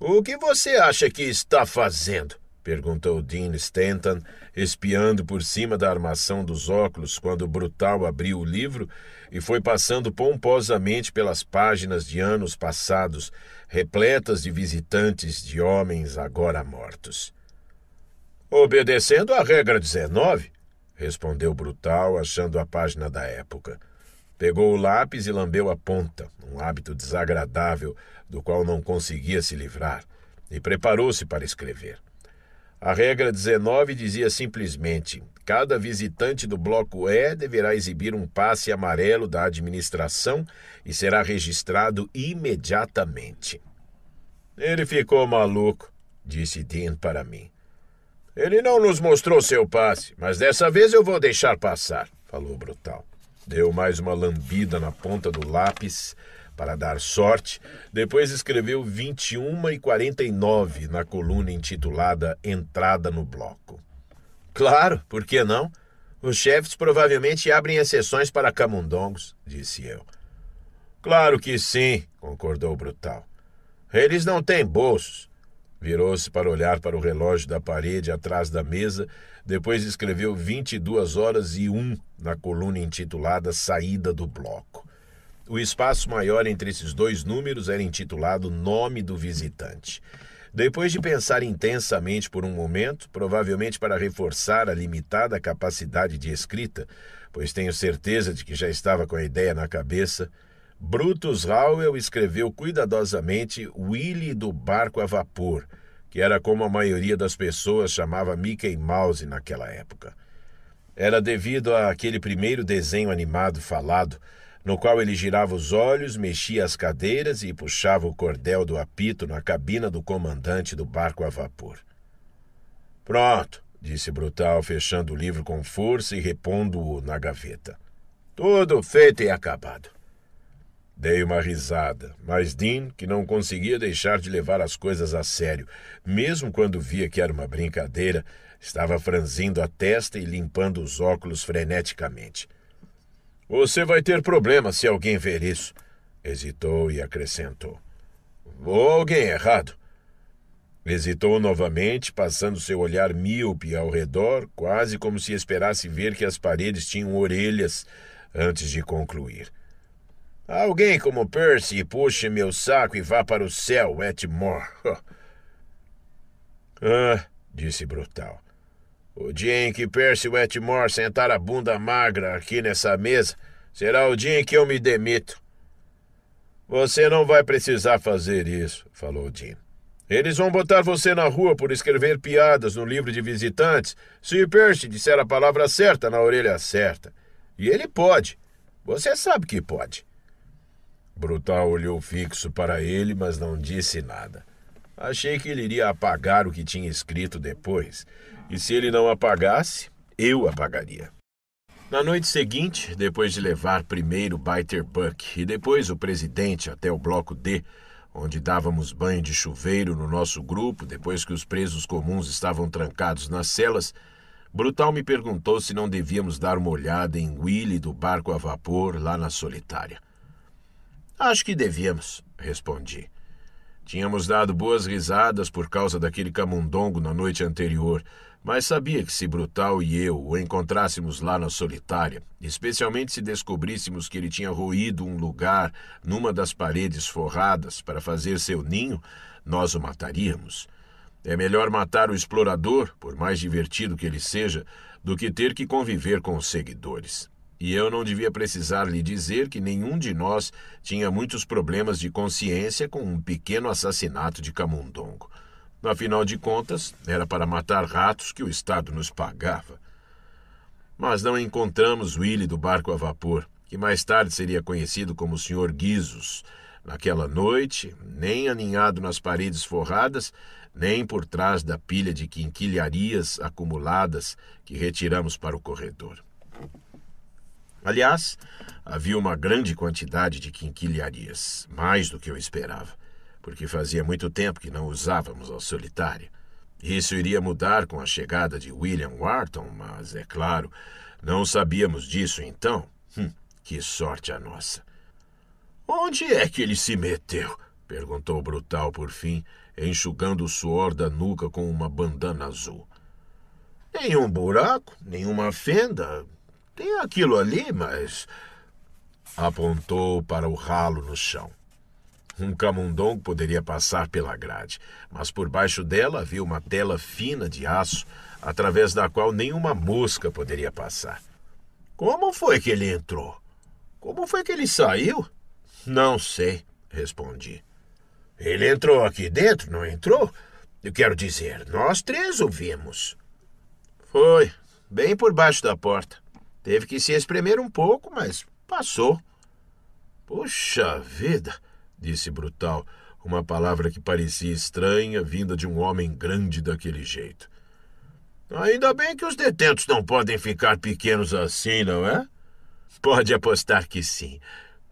O que você acha que está fazendo? Perguntou Dean Stanton, espiando por cima da armação dos óculos quando o brutal abriu o livro e foi passando pomposamente pelas páginas de anos passados, repletas de visitantes de homens agora mortos. Obedecendo à regra 19, respondeu Brutal, achando a página da época. Pegou o lápis e lambeu a ponta, um hábito desagradável do qual não conseguia se livrar, e preparou-se para escrever. A regra 19 dizia simplesmente: cada visitante do bloco E deverá exibir um passe amarelo da administração e será registrado imediatamente. Ele ficou maluco, disse Dean para mim. Ele não nos mostrou seu passe, mas dessa vez eu vou deixar passar, falou o brutal. Deu mais uma lambida na ponta do lápis para dar sorte, depois escreveu 21 e 49 na coluna intitulada Entrada no Bloco. Claro, por que não? Os chefes provavelmente abrem exceções para camundongos, disse eu. Claro que sim, concordou o Brutal. Eles não têm bolsos. Virou-se para olhar para o relógio da parede atrás da mesa, depois escreveu 22 horas e 1 na coluna intitulada Saída do Bloco. O espaço maior entre esses dois números era intitulado Nome do Visitante. Depois de pensar intensamente por um momento, provavelmente para reforçar a limitada capacidade de escrita, pois tenho certeza de que já estava com a ideia na cabeça, Brutus Howell escreveu cuidadosamente Willy do Barco a Vapor, que era como a maioria das pessoas chamava Mickey Mouse naquela época. Era devido àquele primeiro desenho animado falado no qual ele girava os olhos, mexia as cadeiras e puxava o cordel do apito na cabina do comandante do barco a vapor. Pronto, disse Brutal, fechando o livro com força e repondo-o na gaveta. Tudo feito e acabado. Dei uma risada, mas Dean, que não conseguia deixar de levar as coisas a sério, mesmo quando via que era uma brincadeira, estava franzindo a testa e limpando os óculos freneticamente. Você vai ter problemas se alguém ver isso. Hesitou e acrescentou. Ou alguém errado. Hesitou novamente, passando seu olhar míope ao redor, quase como se esperasse ver que as paredes tinham orelhas, antes de concluir. Alguém como Percy puxe meu saco e vá para o céu, Etmore. <laughs> ah, disse Brutal. O dia em que Percy Wetmore sentar a bunda magra aqui nessa mesa será o dia em que eu me demito. Você não vai precisar fazer isso, falou Jim. Eles vão botar você na rua por escrever piadas no livro de visitantes se Percy disser a palavra certa na orelha certa. E ele pode. Você sabe que pode. Brutal olhou fixo para ele, mas não disse nada. Achei que ele iria apagar o que tinha escrito depois, e se ele não apagasse, eu apagaria. Na noite seguinte, depois de levar primeiro Biter Buck e depois o presidente até o bloco D, onde dávamos banho de chuveiro no nosso grupo depois que os presos comuns estavam trancados nas celas, Brutal me perguntou se não devíamos dar uma olhada em Willy do barco a vapor lá na solitária. Acho que devíamos, respondi. Tínhamos dado boas risadas por causa daquele camundongo na noite anterior, mas sabia que se Brutal e eu o encontrássemos lá na solitária, especialmente se descobríssemos que ele tinha roído um lugar numa das paredes forradas para fazer seu ninho, nós o mataríamos. É melhor matar o explorador, por mais divertido que ele seja, do que ter que conviver com os seguidores. E eu não devia precisar lhe dizer que nenhum de nós tinha muitos problemas de consciência com um pequeno assassinato de camundongo. Afinal de contas, era para matar ratos que o Estado nos pagava. Mas não encontramos Willy do barco a vapor, que mais tarde seria conhecido como o Sr. Guizos. Naquela noite, nem aninhado nas paredes forradas, nem por trás da pilha de quinquilharias acumuladas que retiramos para o corredor. Aliás, havia uma grande quantidade de quinquilharias, mais do que eu esperava porque fazia muito tempo que não usávamos ao solitário. Isso iria mudar com a chegada de William Wharton, mas é claro, não sabíamos disso então. Hum, que sorte a nossa! Onde é que ele se meteu? perguntou o Brutal por fim, enxugando o suor da nuca com uma bandana azul. Nenhum buraco, nenhuma fenda. Tem aquilo ali, mas. apontou para o ralo no chão. Um camundongo poderia passar pela grade, mas por baixo dela havia uma tela fina de aço, através da qual nenhuma mosca poderia passar. Como foi que ele entrou? Como foi que ele saiu? Não sei, respondi. Ele entrou aqui dentro, não entrou? Eu quero dizer, nós três o vimos. Foi, bem por baixo da porta. Teve que se espremer um pouco, mas passou. Puxa vida! disse Brutal, uma palavra que parecia estranha, vinda de um homem grande daquele jeito. Ainda bem que os detentos não podem ficar pequenos assim, não é? Pode apostar que sim,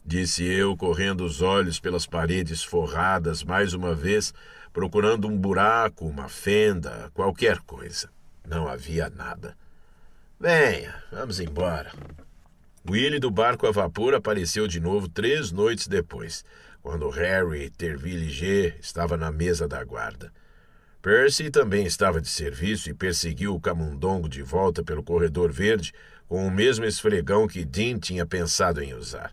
disse eu, correndo os olhos pelas paredes forradas mais uma vez, procurando um buraco, uma fenda, qualquer coisa. Não havia nada. Venha, vamos embora. Willie do barco a vapor apareceu de novo três noites depois quando Harry G estava na mesa da guarda. Percy também estava de serviço e perseguiu o camundongo de volta pelo corredor verde com o mesmo esfregão que Dean tinha pensado em usar.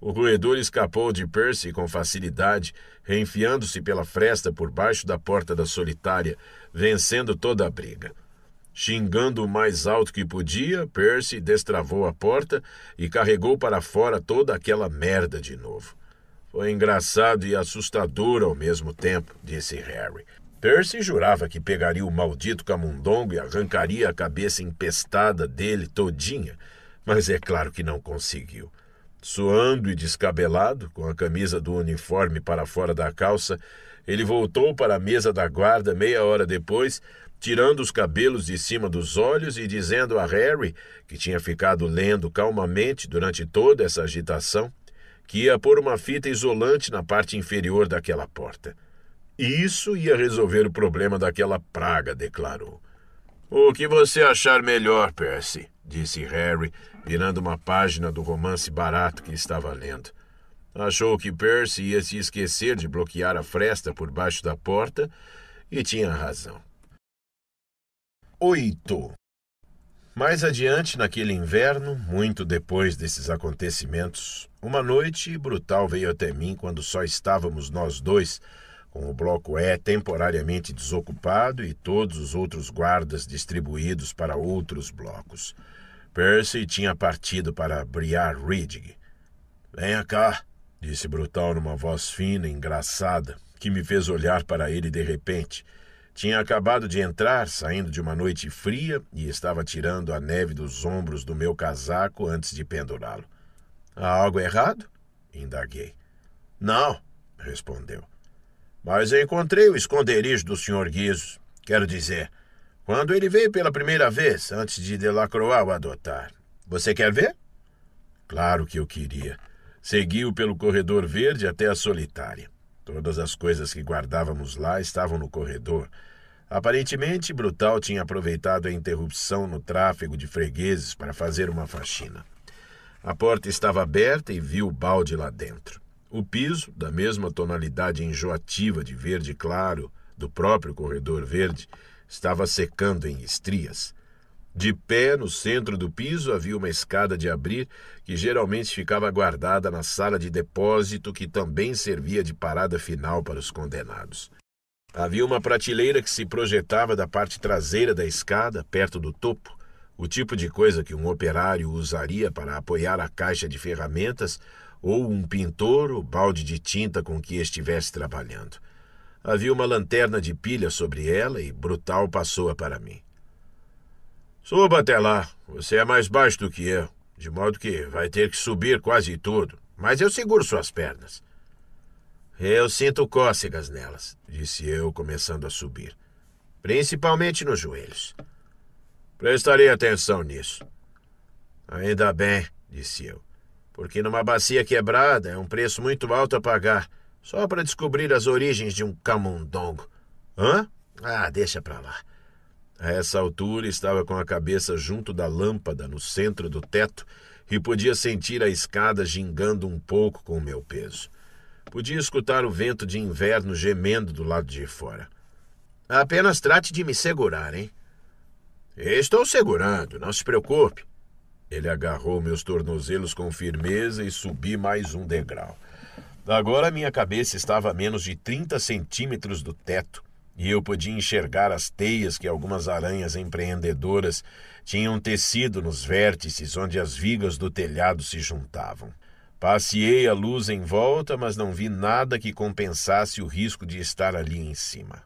O roedor escapou de Percy com facilidade, reenfiando-se pela fresta por baixo da porta da solitária, vencendo toda a briga. Xingando o mais alto que podia, Percy destravou a porta e carregou para fora toda aquela merda de novo. Foi engraçado e assustador ao mesmo tempo, disse Harry. Percy jurava que pegaria o maldito camundongo e arrancaria a cabeça empestada dele todinha, mas é claro que não conseguiu. Suando e descabelado, com a camisa do uniforme para fora da calça, ele voltou para a mesa da guarda meia hora depois, tirando os cabelos de cima dos olhos e dizendo a Harry, que tinha ficado lendo calmamente durante toda essa agitação, que ia pôr uma fita isolante na parte inferior daquela porta. Isso ia resolver o problema daquela praga, declarou. O que você achar melhor, Percy, disse Harry, virando uma página do romance barato que estava lendo. Achou que Percy ia se esquecer de bloquear a fresta por baixo da porta e tinha razão. 8. Mais adiante naquele inverno, muito depois desses acontecimentos, uma noite brutal veio até mim quando só estávamos nós dois, com o bloco E temporariamente desocupado e todos os outros guardas distribuídos para outros blocos. Percy tinha partido para Briar Ridge. Venha cá, disse Brutal numa voz fina e engraçada, que me fez olhar para ele de repente. Tinha acabado de entrar, saindo de uma noite fria, e estava tirando a neve dos ombros do meu casaco antes de pendurá-lo. Há algo errado? Indaguei. Não, respondeu. Mas encontrei o esconderijo do Sr. Guizos. Quero dizer, quando ele veio pela primeira vez, antes de Delacroix o adotar. Você quer ver? Claro que eu queria. Segui-o pelo corredor verde até a solitária. Todas as coisas que guardávamos lá estavam no corredor. Aparentemente, Brutal tinha aproveitado a interrupção no tráfego de fregueses para fazer uma faxina. A porta estava aberta e vi o balde lá dentro. O piso, da mesma tonalidade enjoativa de verde claro do próprio corredor verde, estava secando em estrias. De pé, no centro do piso, havia uma escada de abrir que geralmente ficava guardada na sala de depósito, que também servia de parada final para os condenados. Havia uma prateleira que se projetava da parte traseira da escada, perto do topo o tipo de coisa que um operário usaria para apoiar a caixa de ferramentas ou um pintor o balde de tinta com que estivesse trabalhando. Havia uma lanterna de pilha sobre ela e Brutal passou-a para mim. Suba até lá. Você é mais baixo do que eu, de modo que vai ter que subir quase tudo, mas eu seguro suas pernas. Eu sinto cócegas nelas, disse eu, começando a subir, principalmente nos joelhos. Prestarei atenção nisso. Ainda bem, disse eu, porque numa bacia quebrada é um preço muito alto a pagar, só para descobrir as origens de um camundongo. Hã? Ah, deixa pra lá. A essa altura estava com a cabeça junto da lâmpada no centro do teto e podia sentir a escada gingando um pouco com o meu peso. Podia escutar o vento de inverno gemendo do lado de fora. Apenas trate de me segurar, hein? Estou segurando, não se preocupe. Ele agarrou meus tornozelos com firmeza e subi mais um degrau. Agora minha cabeça estava a menos de 30 centímetros do teto e eu podia enxergar as teias que algumas aranhas empreendedoras tinham tecido nos vértices onde as vigas do telhado se juntavam. Passei a luz em volta, mas não vi nada que compensasse o risco de estar ali em cima.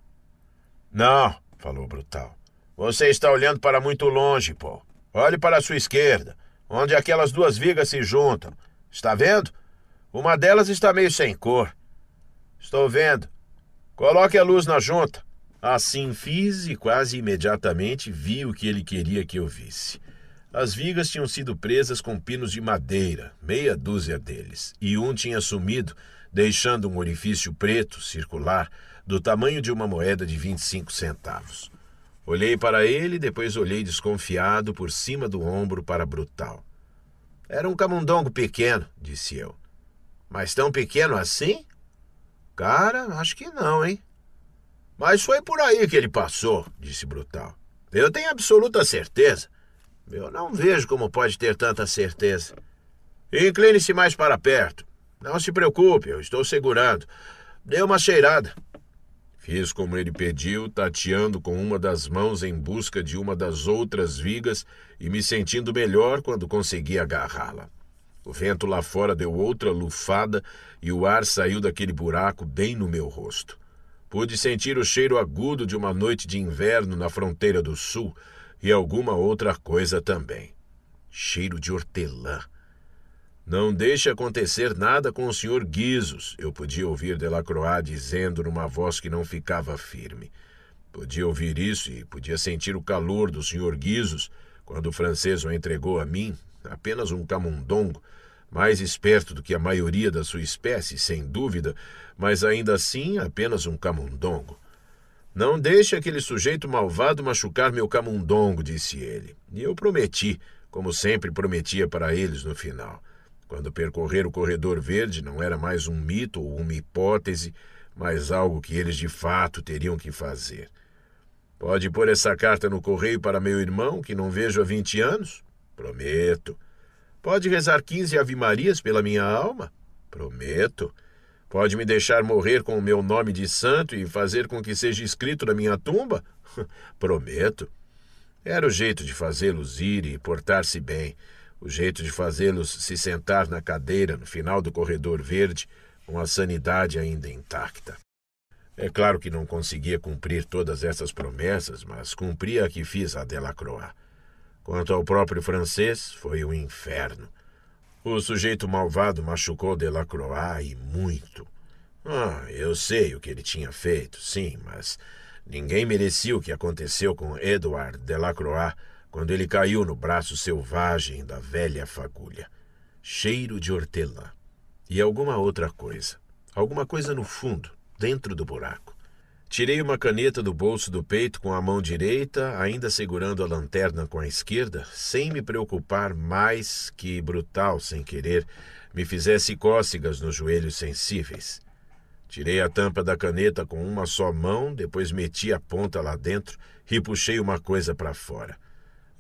Não, falou Brutal. Você está olhando para muito longe, Paul. Olhe para a sua esquerda, onde aquelas duas vigas se juntam. Está vendo? Uma delas está meio sem cor. Estou vendo. Coloque a luz na junta. Assim fiz e quase imediatamente vi o que ele queria que eu visse. As vigas tinham sido presas com pinos de madeira, meia dúzia deles, e um tinha sumido, deixando um orifício preto, circular, do tamanho de uma moeda de 25 centavos. Olhei para ele, depois olhei desconfiado por cima do ombro para Brutal. Era um camundongo pequeno, disse eu. Mas tão pequeno assim? Cara, acho que não, hein? Mas foi por aí que ele passou, disse Brutal. Eu tenho absoluta certeza. Eu não vejo como pode ter tanta certeza. Incline-se mais para perto. Não se preocupe, eu estou segurando. Dê uma cheirada. Fiz como ele pediu, tateando com uma das mãos em busca de uma das outras vigas e me sentindo melhor quando consegui agarrá-la. O vento lá fora deu outra lufada e o ar saiu daquele buraco bem no meu rosto. Pude sentir o cheiro agudo de uma noite de inverno na fronteira do sul e alguma outra coisa também. Cheiro de hortelã. Não deixe acontecer nada com o Sr. Guizos, eu podia ouvir Delacroix dizendo numa voz que não ficava firme. Podia ouvir isso e podia sentir o calor do Sr. Guizos quando o francês o entregou a mim, apenas um camundongo, mais esperto do que a maioria da sua espécie, sem dúvida, mas ainda assim apenas um camundongo. Não deixe aquele sujeito malvado machucar meu camundongo, disse ele. E eu prometi, como sempre prometia para eles no final. Quando percorrer o corredor verde, não era mais um mito ou uma hipótese, mas algo que eles de fato teriam que fazer. Pode pôr essa carta no correio para meu irmão, que não vejo há 20 anos? Prometo. Pode rezar 15 Ave-Marias pela minha alma? Prometo. Pode me deixar morrer com o meu nome de santo e fazer com que seja escrito na minha tumba? <laughs> Prometo. Era o jeito de fazê-los ir e portar-se bem, o jeito de fazê-los se sentar na cadeira no final do corredor verde, com a sanidade ainda intacta. É claro que não conseguia cumprir todas essas promessas, mas cumpria a que fiz a Delacroix. Quanto ao próprio francês, foi um inferno. O sujeito malvado machucou Delacroix e muito. Ah, eu sei o que ele tinha feito, sim, mas ninguém merecia o que aconteceu com Edouard Delacroix quando ele caiu no braço selvagem da velha fagulha. Cheiro de hortelã. E alguma outra coisa. Alguma coisa no fundo, dentro do buraco. Tirei uma caneta do bolso do peito com a mão direita, ainda segurando a lanterna com a esquerda, sem me preocupar mais que brutal sem querer me fizesse cócegas nos joelhos sensíveis. Tirei a tampa da caneta com uma só mão, depois meti a ponta lá dentro e puxei uma coisa para fora.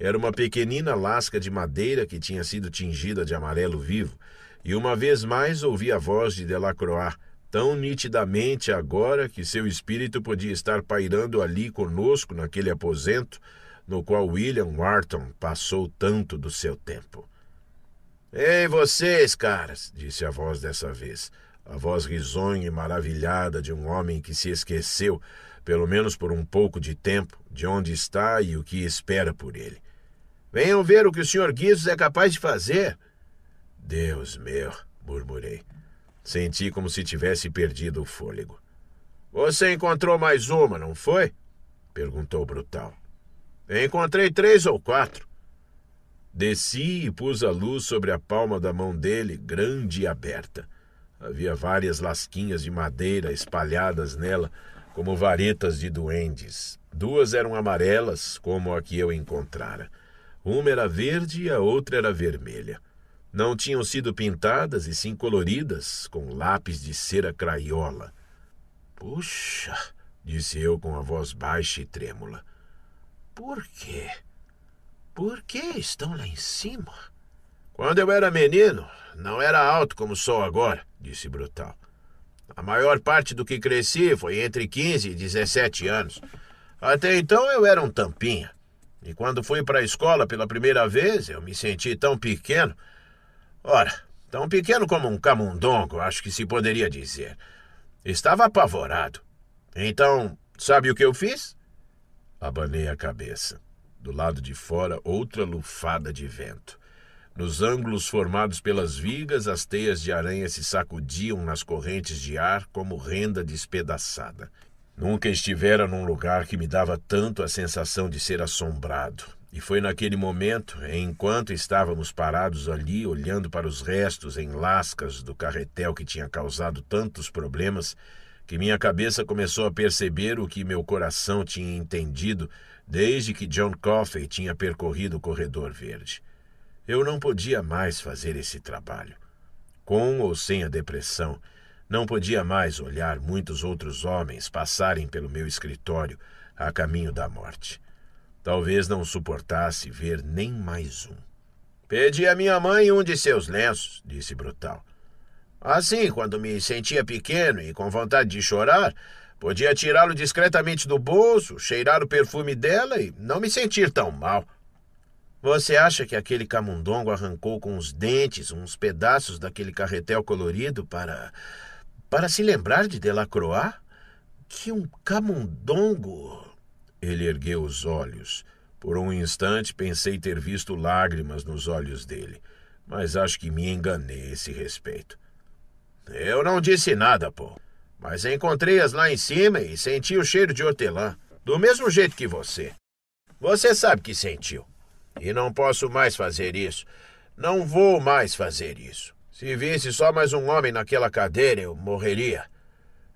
Era uma pequenina lasca de madeira que tinha sido tingida de amarelo vivo, e uma vez mais ouvi a voz de Delacroix, tão nitidamente agora que seu espírito podia estar pairando ali conosco naquele aposento no qual William Wharton passou tanto do seu tempo. Ei, vocês, caras, disse a voz dessa vez, a voz risonha e maravilhada de um homem que se esqueceu, pelo menos por um pouco de tempo, de onde está e o que espera por ele. Venham ver o que o senhor Guizos é capaz de fazer. Deus meu, murmurei. Senti como se tivesse perdido o fôlego. Você encontrou mais uma, não foi? perguntou Brutal. Encontrei três ou quatro. Desci e pus a luz sobre a palma da mão dele, grande e aberta. Havia várias lasquinhas de madeira espalhadas nela, como varetas de duendes. Duas eram amarelas, como a que eu encontrara. Uma era verde e a outra era vermelha. Não tinham sido pintadas e sim coloridas com lápis de cera craiola. Puxa, disse eu com a voz baixa e trêmula. Por quê? Por que estão lá em cima? Quando eu era menino, não era alto como sou agora, disse Brutal. A maior parte do que cresci foi entre 15 e 17 anos. Até então eu era um tampinha. E quando fui para a escola pela primeira vez, eu me senti tão pequeno. Ora, tão pequeno como um camundongo, acho que se poderia dizer. Estava apavorado. Então, sabe o que eu fiz? Abanei a cabeça. Do lado de fora, outra lufada de vento. Nos ângulos formados pelas vigas, as teias de aranha se sacudiam nas correntes de ar como renda despedaçada. Nunca estivera num lugar que me dava tanto a sensação de ser assombrado. E foi naquele momento, enquanto estávamos parados ali, olhando para os restos em lascas do carretel que tinha causado tantos problemas, que minha cabeça começou a perceber o que meu coração tinha entendido desde que John Coffey tinha percorrido o corredor verde. Eu não podia mais fazer esse trabalho. Com ou sem a depressão, não podia mais olhar muitos outros homens passarem pelo meu escritório a caminho da morte. Talvez não suportasse ver nem mais um. Pedi a minha mãe um de seus lenços, disse Brutal. Assim, quando me sentia pequeno e com vontade de chorar, podia tirá-lo discretamente do bolso, cheirar o perfume dela e não me sentir tão mal. Você acha que aquele camundongo arrancou com os dentes uns pedaços daquele carretel colorido para para se lembrar de Delacroix que um camundongo. Ele ergueu os olhos. Por um instante pensei ter visto lágrimas nos olhos dele, mas acho que me enganei a esse respeito. Eu não disse nada, pô. Mas encontrei-as lá em cima e senti o cheiro de hortelã, do mesmo jeito que você. Você sabe que sentiu. E não posso mais fazer isso. Não vou mais fazer isso. Se visse só mais um homem naquela cadeira, eu morreria.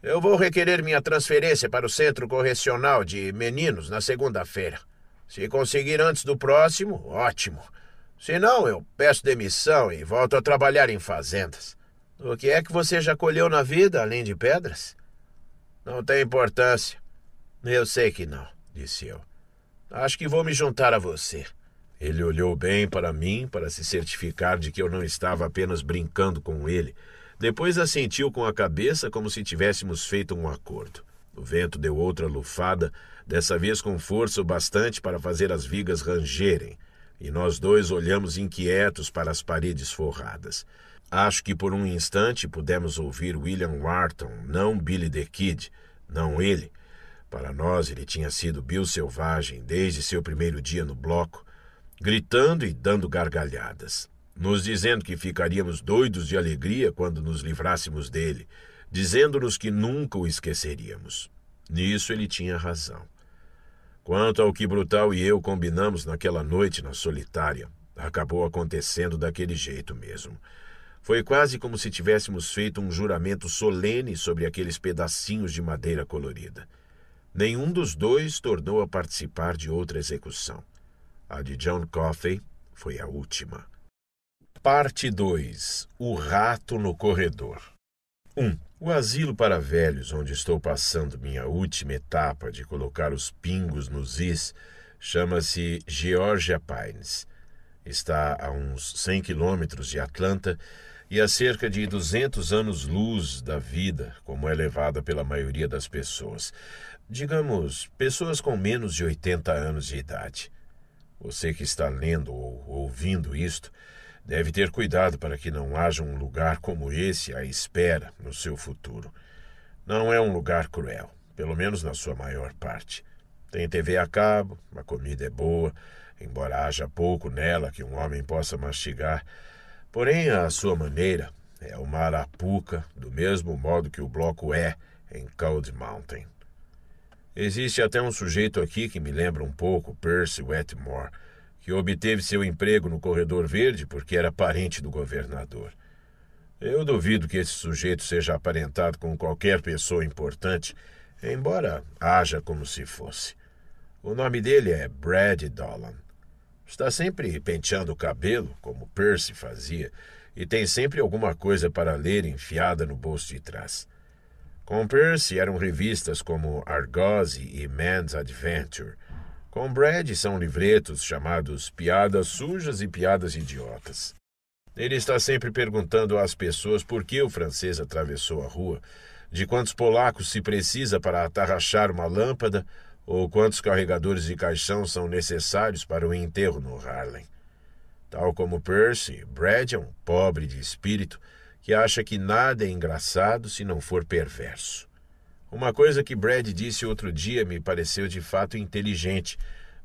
Eu vou requerer minha transferência para o Centro Correcional de Meninos na segunda-feira. Se conseguir antes do próximo, ótimo. Se não, eu peço demissão e volto a trabalhar em fazendas. O que é que você já colheu na vida, além de pedras? Não tem importância. Eu sei que não, disse eu. Acho que vou me juntar a você. Ele olhou bem para mim para se certificar de que eu não estava apenas brincando com ele. Depois assentiu com a cabeça como se tivéssemos feito um acordo. O vento deu outra lufada, dessa vez com força o bastante para fazer as vigas rangerem, e nós dois olhamos inquietos para as paredes forradas. Acho que por um instante pudemos ouvir William Wharton, não Billy the Kid, não ele. Para nós, ele tinha sido Bill Selvagem desde seu primeiro dia no bloco gritando e dando gargalhadas, nos dizendo que ficaríamos doidos de alegria quando nos livrássemos dele, dizendo-nos que nunca o esqueceríamos. Nisso ele tinha razão. Quanto ao que Brutal e eu combinamos naquela noite na solitária, acabou acontecendo daquele jeito mesmo. Foi quase como se tivéssemos feito um juramento solene sobre aqueles pedacinhos de madeira colorida. Nenhum dos dois tornou a participar de outra execução. A de John Coffey foi a última. Parte 2 O Rato no Corredor 1. Um, o asilo para velhos, onde estou passando minha última etapa de colocar os pingos nos is, chama-se Georgia Pines. Está a uns 100 quilômetros de Atlanta e a cerca de 200 anos-luz da vida, como é levada pela maioria das pessoas. Digamos, pessoas com menos de 80 anos de idade. Você que está lendo ou ouvindo isto deve ter cuidado para que não haja um lugar como esse à espera no seu futuro. Não é um lugar cruel, pelo menos na sua maior parte. Tem TV a cabo, a comida é boa, embora haja pouco nela que um homem possa mastigar. Porém, à sua maneira, é uma arapuca, do mesmo modo que o bloco é em Cold Mountain. Existe até um sujeito aqui que me lembra um pouco Percy Wetmore, que obteve seu emprego no Corredor Verde porque era parente do governador. Eu duvido que esse sujeito seja aparentado com qualquer pessoa importante, embora haja como se fosse. O nome dele é Brad Dolan. Está sempre penteando o cabelo, como Percy fazia, e tem sempre alguma coisa para ler enfiada no bolso de trás. Com Percy eram revistas como Argosy e Man's Adventure. Com Brad são livretos chamados Piadas Sujas e Piadas Idiotas. Ele está sempre perguntando às pessoas por que o francês atravessou a rua, de quantos polacos se precisa para atarrachar uma lâmpada ou quantos carregadores de caixão são necessários para o enterro no Harlem. Tal como Percy, Brad é um pobre de espírito que acha que nada é engraçado se não for perverso. Uma coisa que Brad disse outro dia me pareceu de fato inteligente,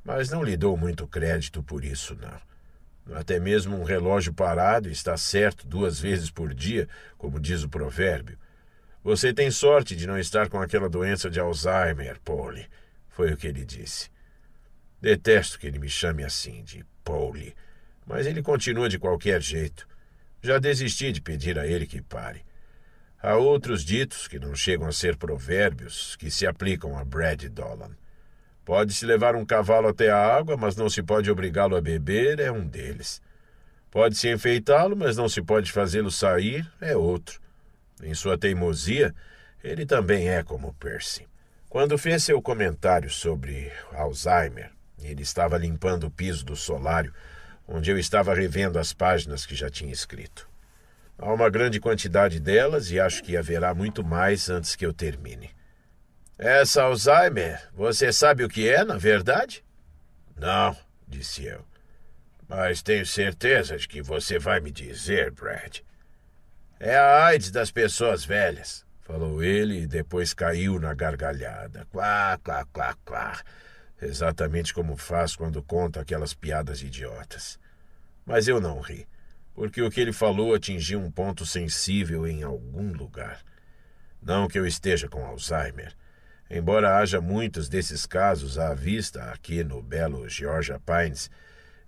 mas não lhe dou muito crédito por isso, não. Até mesmo um relógio parado está certo duas vezes por dia, como diz o provérbio. Você tem sorte de não estar com aquela doença de Alzheimer, Polly, foi o que ele disse. Detesto que ele me chame assim, de Polly, mas ele continua de qualquer jeito. Já desisti de pedir a ele que pare. Há outros ditos que não chegam a ser provérbios que se aplicam a Brad Dolan. Pode-se levar um cavalo até a água, mas não se pode obrigá-lo a beber, é um deles. Pode-se enfeitá-lo, mas não se pode fazê-lo sair, é outro. Em sua teimosia, ele também é como Percy. Quando fez seu comentário sobre Alzheimer, ele estava limpando o piso do solário onde eu estava revendo as páginas que já tinha escrito. Há uma grande quantidade delas e acho que haverá muito mais antes que eu termine. Essa Alzheimer, você sabe o que é, na verdade? Não, disse eu. Mas tenho certeza de que você vai me dizer, Brad. É a AIDS das pessoas velhas, falou ele e depois caiu na gargalhada. Quá, quá, quá, quá exatamente como faz quando conta aquelas piadas idiotas. Mas eu não ri, porque o que ele falou atingiu um ponto sensível em algum lugar. Não que eu esteja com Alzheimer, embora haja muitos desses casos à vista aqui no belo Georgia Pines,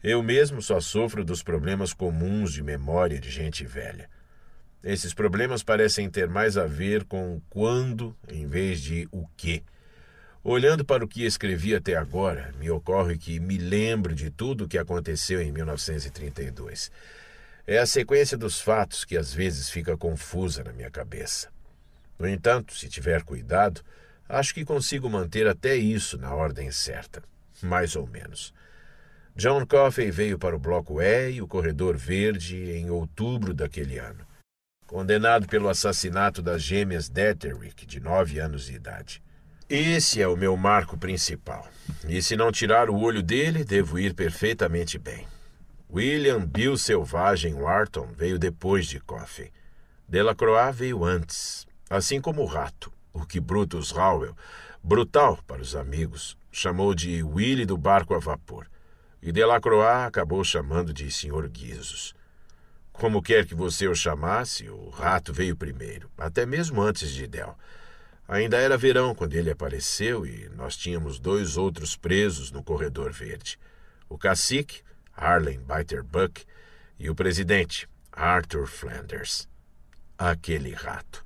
eu mesmo só sofro dos problemas comuns de memória de gente velha. Esses problemas parecem ter mais a ver com quando em vez de o que. Olhando para o que escrevi até agora, me ocorre que me lembro de tudo o que aconteceu em 1932. É a sequência dos fatos que às vezes fica confusa na minha cabeça. No entanto, se tiver cuidado, acho que consigo manter até isso na ordem certa, mais ou menos. John Coffey veio para o Bloco E e o Corredor Verde em outubro daquele ano, condenado pelo assassinato das gêmeas Detterick, de nove anos de idade. Esse é o meu marco principal. E se não tirar o olho dele, devo ir perfeitamente bem. William Bill Selvagem Wharton veio depois de Coffee. Delacroix veio antes, assim como o rato, o que Brutus Howell, brutal para os amigos, chamou de Willie do barco a vapor. E Delacroix acabou chamando de Sr. Guizos. Como quer que você o chamasse, o rato veio primeiro, até mesmo antes de Del. Ainda era verão quando ele apareceu e nós tínhamos dois outros presos no corredor verde: o cacique, Harlan Biterbuck, e o presidente, Arthur Flanders. Aquele rato.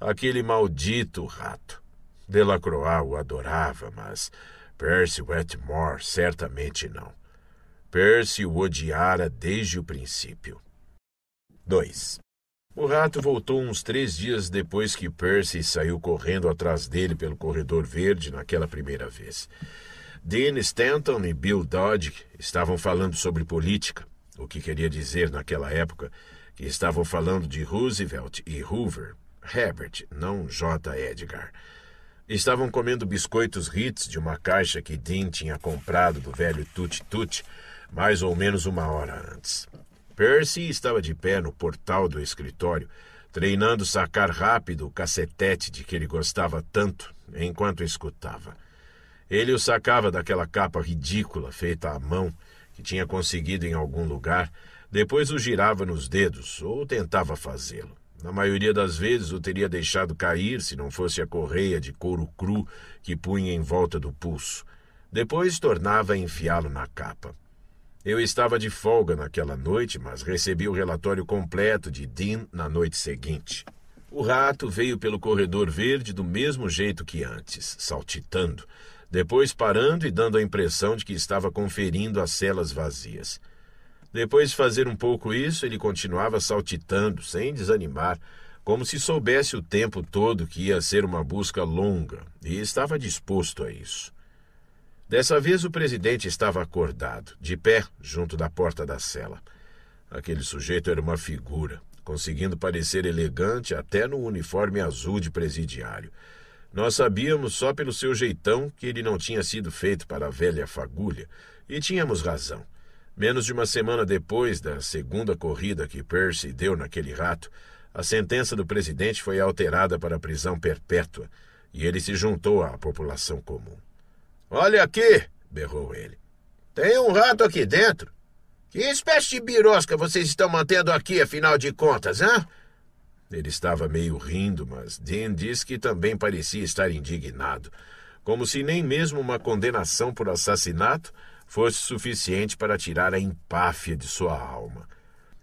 Aquele maldito rato. Delacroix o adorava, mas Percy Wetmore certamente não. Percy o odiara desde o princípio. 2. O rato voltou uns três dias depois que Percy saiu correndo atrás dele pelo corredor verde naquela primeira vez. Dean Stanton e Bill Dodge estavam falando sobre política, o que queria dizer naquela época que estavam falando de Roosevelt e Hoover, Herbert, não J. Edgar. Estavam comendo biscoitos Ritz de uma caixa que Dean tinha comprado do velho Tut Tut mais ou menos uma hora antes. Percy estava de pé no portal do escritório, treinando sacar rápido o cacetete de que ele gostava tanto enquanto escutava. Ele o sacava daquela capa ridícula feita à mão que tinha conseguido em algum lugar, depois o girava nos dedos ou tentava fazê-lo. Na maioria das vezes o teria deixado cair se não fosse a correia de couro cru que punha em volta do pulso. Depois tornava a enfiá-lo na capa. Eu estava de folga naquela noite, mas recebi o relatório completo de Dean na noite seguinte. O rato veio pelo corredor verde do mesmo jeito que antes, saltitando, depois parando e dando a impressão de que estava conferindo as celas vazias. Depois de fazer um pouco isso, ele continuava saltitando, sem desanimar, como se soubesse o tempo todo que ia ser uma busca longa, e estava disposto a isso. Dessa vez o presidente estava acordado, de pé, junto da porta da cela. Aquele sujeito era uma figura, conseguindo parecer elegante até no uniforme azul de presidiário. Nós sabíamos só pelo seu jeitão que ele não tinha sido feito para a velha fagulha, e tínhamos razão. Menos de uma semana depois da segunda corrida que Percy deu naquele rato, a sentença do presidente foi alterada para prisão perpétua e ele se juntou à população comum. Olha aqui, berrou ele. Tem um rato aqui dentro. Que espécie de birosca vocês estão mantendo aqui, afinal de contas, hã? Ele estava meio rindo, mas Dean diz que também parecia estar indignado, como se nem mesmo uma condenação por assassinato fosse suficiente para tirar a empáfia de sua alma.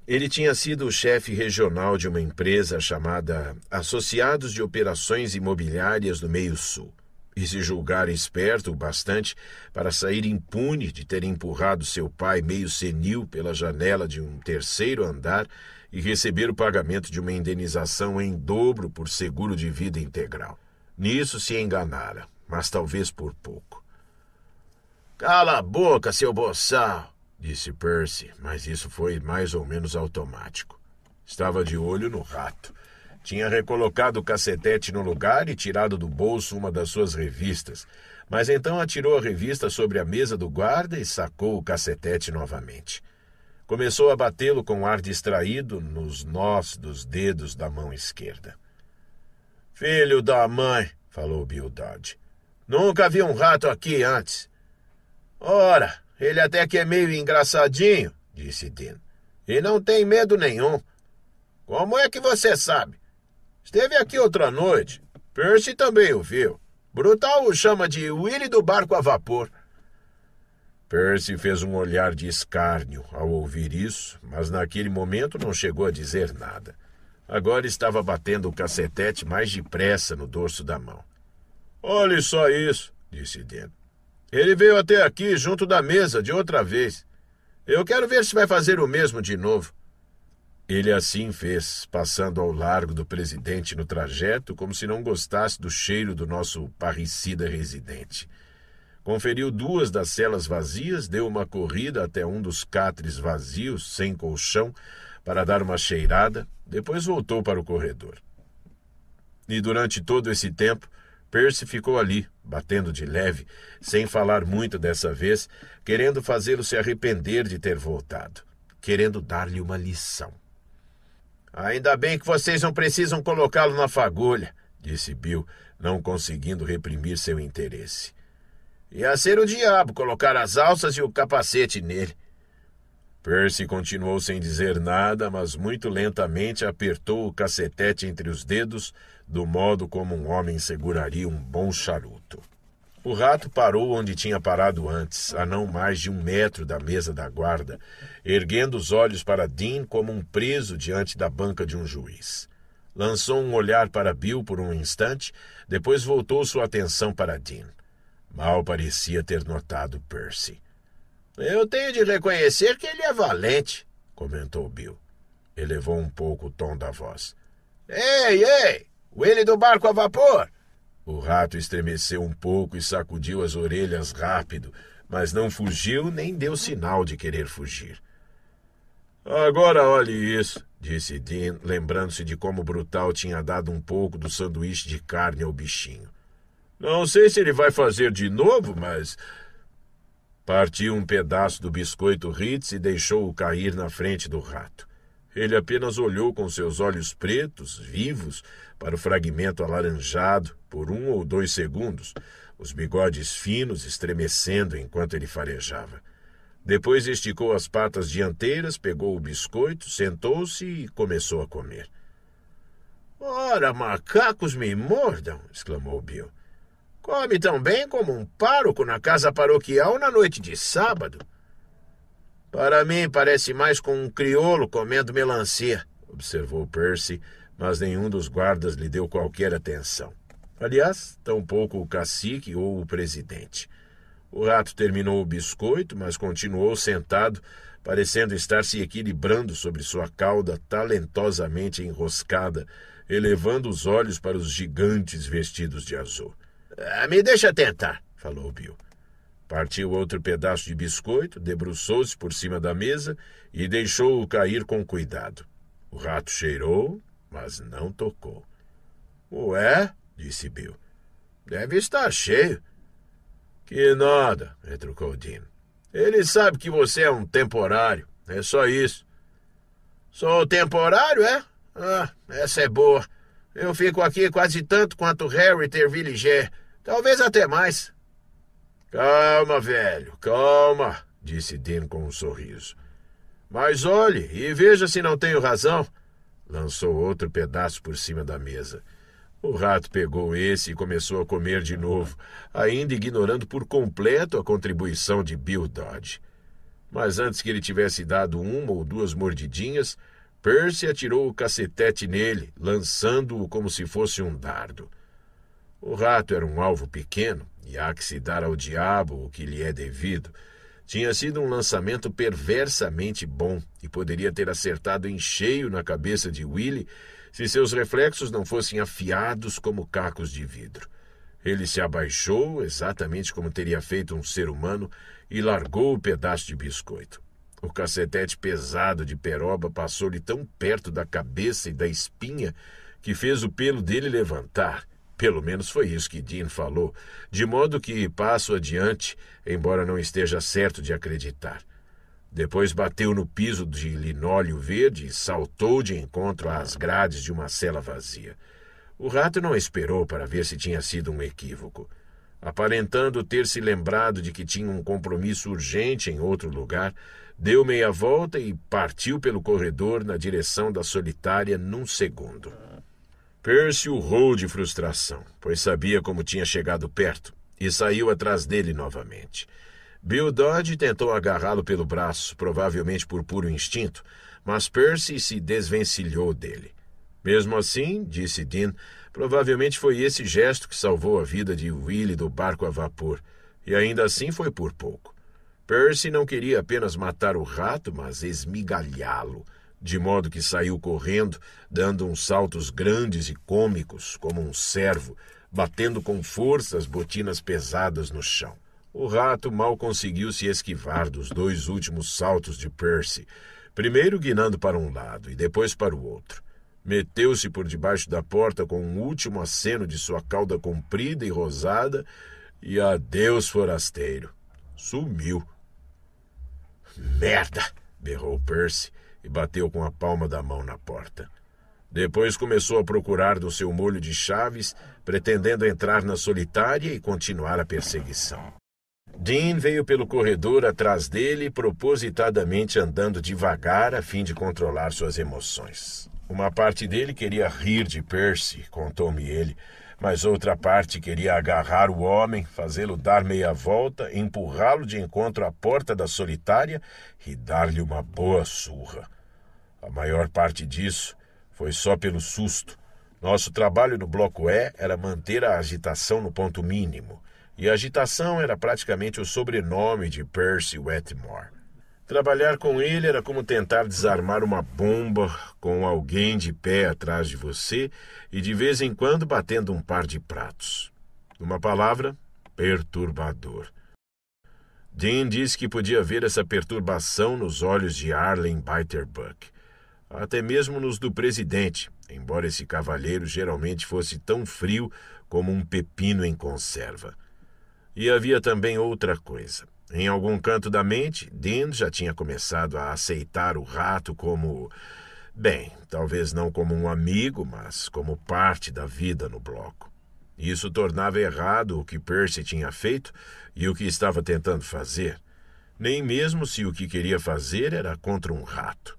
Ele tinha sido o chefe regional de uma empresa chamada Associados de Operações Imobiliárias do Meio Sul e se julgar esperto o bastante para sair impune de ter empurrado seu pai meio senil pela janela de um terceiro andar e receber o pagamento de uma indenização em dobro por seguro de vida integral. Nisso se enganara, mas talvez por pouco. Cala a boca, seu boçal! disse Percy, mas isso foi mais ou menos automático. Estava de olho no rato. Tinha recolocado o cacetete no lugar e tirado do bolso uma das suas revistas, mas então atirou a revista sobre a mesa do guarda e sacou o cacetete novamente. Começou a batê-lo com ar distraído nos nós dos dedos da mão esquerda. Filho da mãe, falou Bill Dodge. Nunca vi um rato aqui antes. Ora, ele até que é meio engraçadinho, disse Dean. E não tem medo nenhum. Como é que você sabe? Esteve aqui outra noite. Percy também o viu. Brutal o chama de Willy do barco a vapor. Percy fez um olhar de escárnio ao ouvir isso, mas naquele momento não chegou a dizer nada. Agora estava batendo o cacetete mais depressa no dorso da mão. Olhe só isso, disse Deno. Ele veio até aqui junto da mesa de outra vez. Eu quero ver se vai fazer o mesmo de novo. Ele assim fez, passando ao largo do presidente no trajeto, como se não gostasse do cheiro do nosso parricida residente. Conferiu duas das celas vazias, deu uma corrida até um dos catres vazios, sem colchão, para dar uma cheirada, depois voltou para o corredor. E durante todo esse tempo, Percy ficou ali, batendo de leve, sem falar muito dessa vez, querendo fazê-lo se arrepender de ter voltado, querendo dar-lhe uma lição. Ainda bem que vocês não precisam colocá-lo na fagulha, disse Bill, não conseguindo reprimir seu interesse. Ia ser o diabo colocar as alças e o capacete nele. Percy continuou sem dizer nada, mas muito lentamente apertou o cacetete entre os dedos, do modo como um homem seguraria um bom charuto. O rato parou onde tinha parado antes, a não mais de um metro da mesa da guarda, erguendo os olhos para Dean como um preso diante da banca de um juiz. Lançou um olhar para Bill por um instante, depois voltou sua atenção para Dean. Mal parecia ter notado Percy. Eu tenho de reconhecer que ele é valente, comentou Bill. Elevou um pouco o tom da voz. Ei, ei! O ele do barco a vapor! O rato estremeceu um pouco e sacudiu as orelhas rápido, mas não fugiu nem deu sinal de querer fugir. Agora olhe isso, disse Dean, lembrando-se de como Brutal tinha dado um pouco do sanduíche de carne ao bichinho. Não sei se ele vai fazer de novo, mas. Partiu um pedaço do biscoito Ritz e deixou-o cair na frente do rato. Ele apenas olhou com seus olhos pretos, vivos, para o fragmento alaranjado por um ou dois segundos, os bigodes finos estremecendo enquanto ele farejava. Depois esticou as patas dianteiras, pegou o biscoito, sentou-se e começou a comer. Ora, macacos me mordam! exclamou Bill. Come tão bem como um pároco na casa paroquial na noite de sábado. Para mim, parece mais com um crioulo comendo melancia, observou Percy, mas nenhum dos guardas lhe deu qualquer atenção. Aliás, tampouco o cacique ou o presidente. O rato terminou o biscoito, mas continuou sentado, parecendo estar se equilibrando sobre sua cauda talentosamente enroscada, elevando os olhos para os gigantes vestidos de azul. Ah, me deixa tentar, falou Bill. Partiu outro pedaço de biscoito, debruçou-se por cima da mesa e deixou-o cair com cuidado. O rato cheirou, mas não tocou. Ué, disse Bill. Deve estar cheio. Que nada, retrucou Jim. Ele sabe que você é um temporário, é só isso. Sou temporário, é? Ah, essa é boa. Eu fico aqui quase tanto quanto Harry Tervilliger, talvez até mais. Calma, velho, calma, disse Dean com um sorriso. Mas olhe e veja se não tenho razão. Lançou outro pedaço por cima da mesa. O rato pegou esse e começou a comer de novo, ainda ignorando por completo a contribuição de Bill Dodge. Mas antes que ele tivesse dado uma ou duas mordidinhas, Percy atirou o cacetete nele, lançando-o como se fosse um dardo. O rato era um alvo pequeno, e há que se dar ao diabo o que lhe é devido. Tinha sido um lançamento perversamente bom e poderia ter acertado em cheio na cabeça de Willie se seus reflexos não fossem afiados como cacos de vidro. Ele se abaixou, exatamente como teria feito um ser humano, e largou o pedaço de biscoito. O cacetete pesado de peroba passou-lhe tão perto da cabeça e da espinha que fez o pelo dele levantar. Pelo menos foi isso que Dean falou, de modo que passo adiante, embora não esteja certo de acreditar. Depois bateu no piso de linóleo verde e saltou de encontro às grades de uma cela vazia. O rato não esperou para ver se tinha sido um equívoco. Aparentando ter se lembrado de que tinha um compromisso urgente em outro lugar, deu meia volta e partiu pelo corredor na direção da solitária num segundo. Percy urrou de frustração, pois sabia como tinha chegado perto, e saiu atrás dele novamente. Bill Dodge tentou agarrá-lo pelo braço, provavelmente por puro instinto, mas Percy se desvencilhou dele. Mesmo assim, disse Dean, provavelmente foi esse gesto que salvou a vida de Willie do barco a vapor, e ainda assim foi por pouco. Percy não queria apenas matar o rato, mas esmigalhá-lo, de modo que saiu correndo, dando uns saltos grandes e cômicos, como um cervo, batendo com força as botinas pesadas no chão. O rato mal conseguiu se esquivar dos dois últimos saltos de Percy, primeiro guinando para um lado e depois para o outro. Meteu-se por debaixo da porta com um último aceno de sua cauda comprida e rosada e adeus, forasteiro. Sumiu. Merda! berrou Percy e bateu com a palma da mão na porta. Depois começou a procurar do seu molho de chaves, pretendendo entrar na solitária e continuar a perseguição. Dean veio pelo corredor atrás dele, propositadamente andando devagar a fim de controlar suas emoções. Uma parte dele queria rir de Percy, contou-me ele, mas outra parte queria agarrar o homem, fazê-lo dar meia volta, empurrá-lo de encontro à porta da solitária e dar-lhe uma boa surra. A maior parte disso foi só pelo susto. Nosso trabalho no bloco E era manter a agitação no ponto mínimo e agitação era praticamente o sobrenome de Percy Wetmore. Trabalhar com ele era como tentar desarmar uma bomba com alguém de pé atrás de você e de vez em quando batendo um par de pratos. Uma palavra, perturbador. Dean disse que podia ver essa perturbação nos olhos de Arlen Biterbuck, até mesmo nos do presidente, embora esse cavalheiro geralmente fosse tão frio como um pepino em conserva. E havia também outra coisa. Em algum canto da mente, Dean já tinha começado a aceitar o rato como. Bem, talvez não como um amigo, mas como parte da vida no bloco. Isso tornava errado o que Percy tinha feito e o que estava tentando fazer, nem mesmo se o que queria fazer era contra um rato.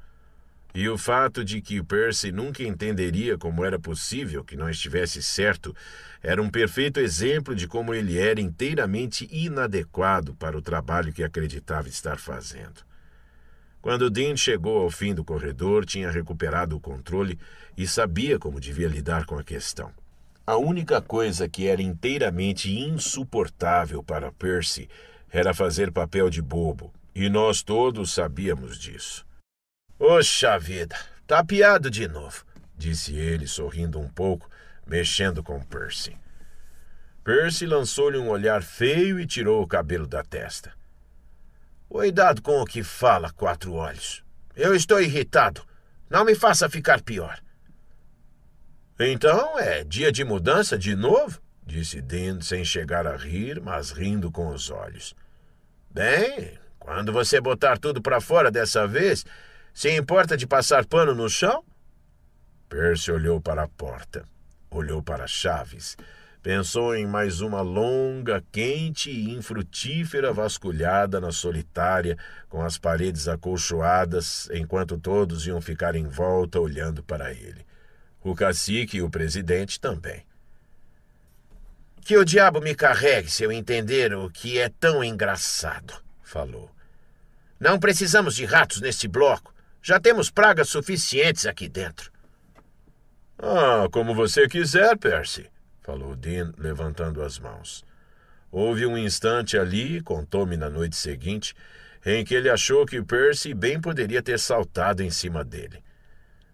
E o fato de que Percy nunca entenderia como era possível que não estivesse certo era um perfeito exemplo de como ele era inteiramente inadequado para o trabalho que acreditava estar fazendo. Quando Dean chegou ao fim do corredor, tinha recuperado o controle e sabia como devia lidar com a questão. A única coisa que era inteiramente insuportável para Percy era fazer papel de bobo, e nós todos sabíamos disso. Oxa vida, tá piado de novo, disse ele, sorrindo um pouco, mexendo com Percy. Percy lançou-lhe um olhar feio e tirou o cabelo da testa. Cuidado com o que fala, quatro olhos. Eu estou irritado. Não me faça ficar pior. Então é dia de mudança de novo? disse Dean sem chegar a rir, mas rindo com os olhos. Bem, quando você botar tudo para fora dessa vez, se importa de passar pano no chão? Percy olhou para a porta, olhou para Chaves, pensou em mais uma longa, quente e infrutífera vasculhada na solitária, com as paredes acolchoadas, enquanto todos iam ficar em volta olhando para ele. O cacique e o presidente também. Que o diabo me carregue se eu entender o que é tão engraçado, falou. Não precisamos de ratos neste bloco. Já temos pragas suficientes aqui dentro. Ah, como você quiser, Percy, falou Dean, levantando as mãos. Houve um instante ali, contou-me na noite seguinte, em que ele achou que Percy bem poderia ter saltado em cima dele.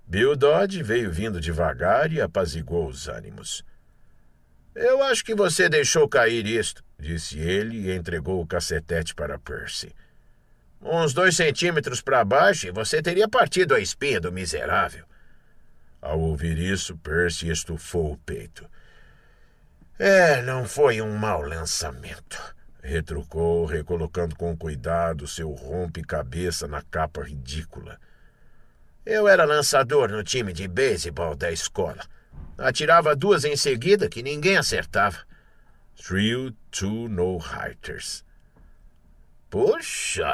Bill Dodge veio vindo devagar e apazigou os ânimos. Eu acho que você deixou cair isto, disse ele e entregou o cacetete para Percy. Uns dois centímetros para baixo e você teria partido a espinha do miserável. Ao ouvir isso, Percy estufou o peito. É, não foi um mau lançamento, retrucou, recolocando com cuidado seu rompe-cabeça na capa ridícula. Eu era lançador no time de beisebol da escola. Atirava duas em seguida que ninguém acertava. Thrill to no-hearters. Poxa,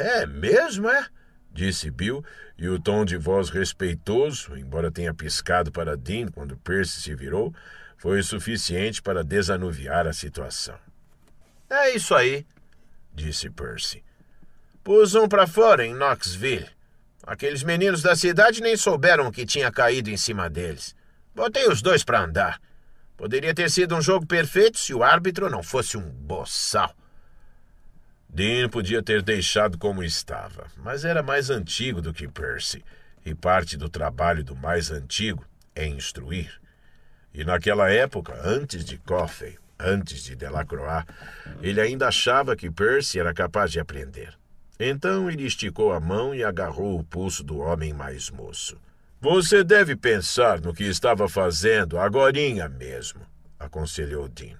é mesmo, é? Disse Bill, e o tom de voz respeitoso, embora tenha piscado para Dean quando Percy se virou, foi o suficiente para desanuviar a situação. É isso aí, disse Percy. Pus um para fora em Knoxville. Aqueles meninos da cidade nem souberam o que tinha caído em cima deles. Botei os dois para andar. Poderia ter sido um jogo perfeito se o árbitro não fosse um boçal. Dean podia ter deixado como estava, mas era mais antigo do que Percy, e parte do trabalho do mais antigo é instruir. E naquela época, antes de Coffey, antes de Delacroix, ele ainda achava que Percy era capaz de aprender. Então ele esticou a mão e agarrou o pulso do homem mais moço. Você deve pensar no que estava fazendo agorinha mesmo, aconselhou Dean.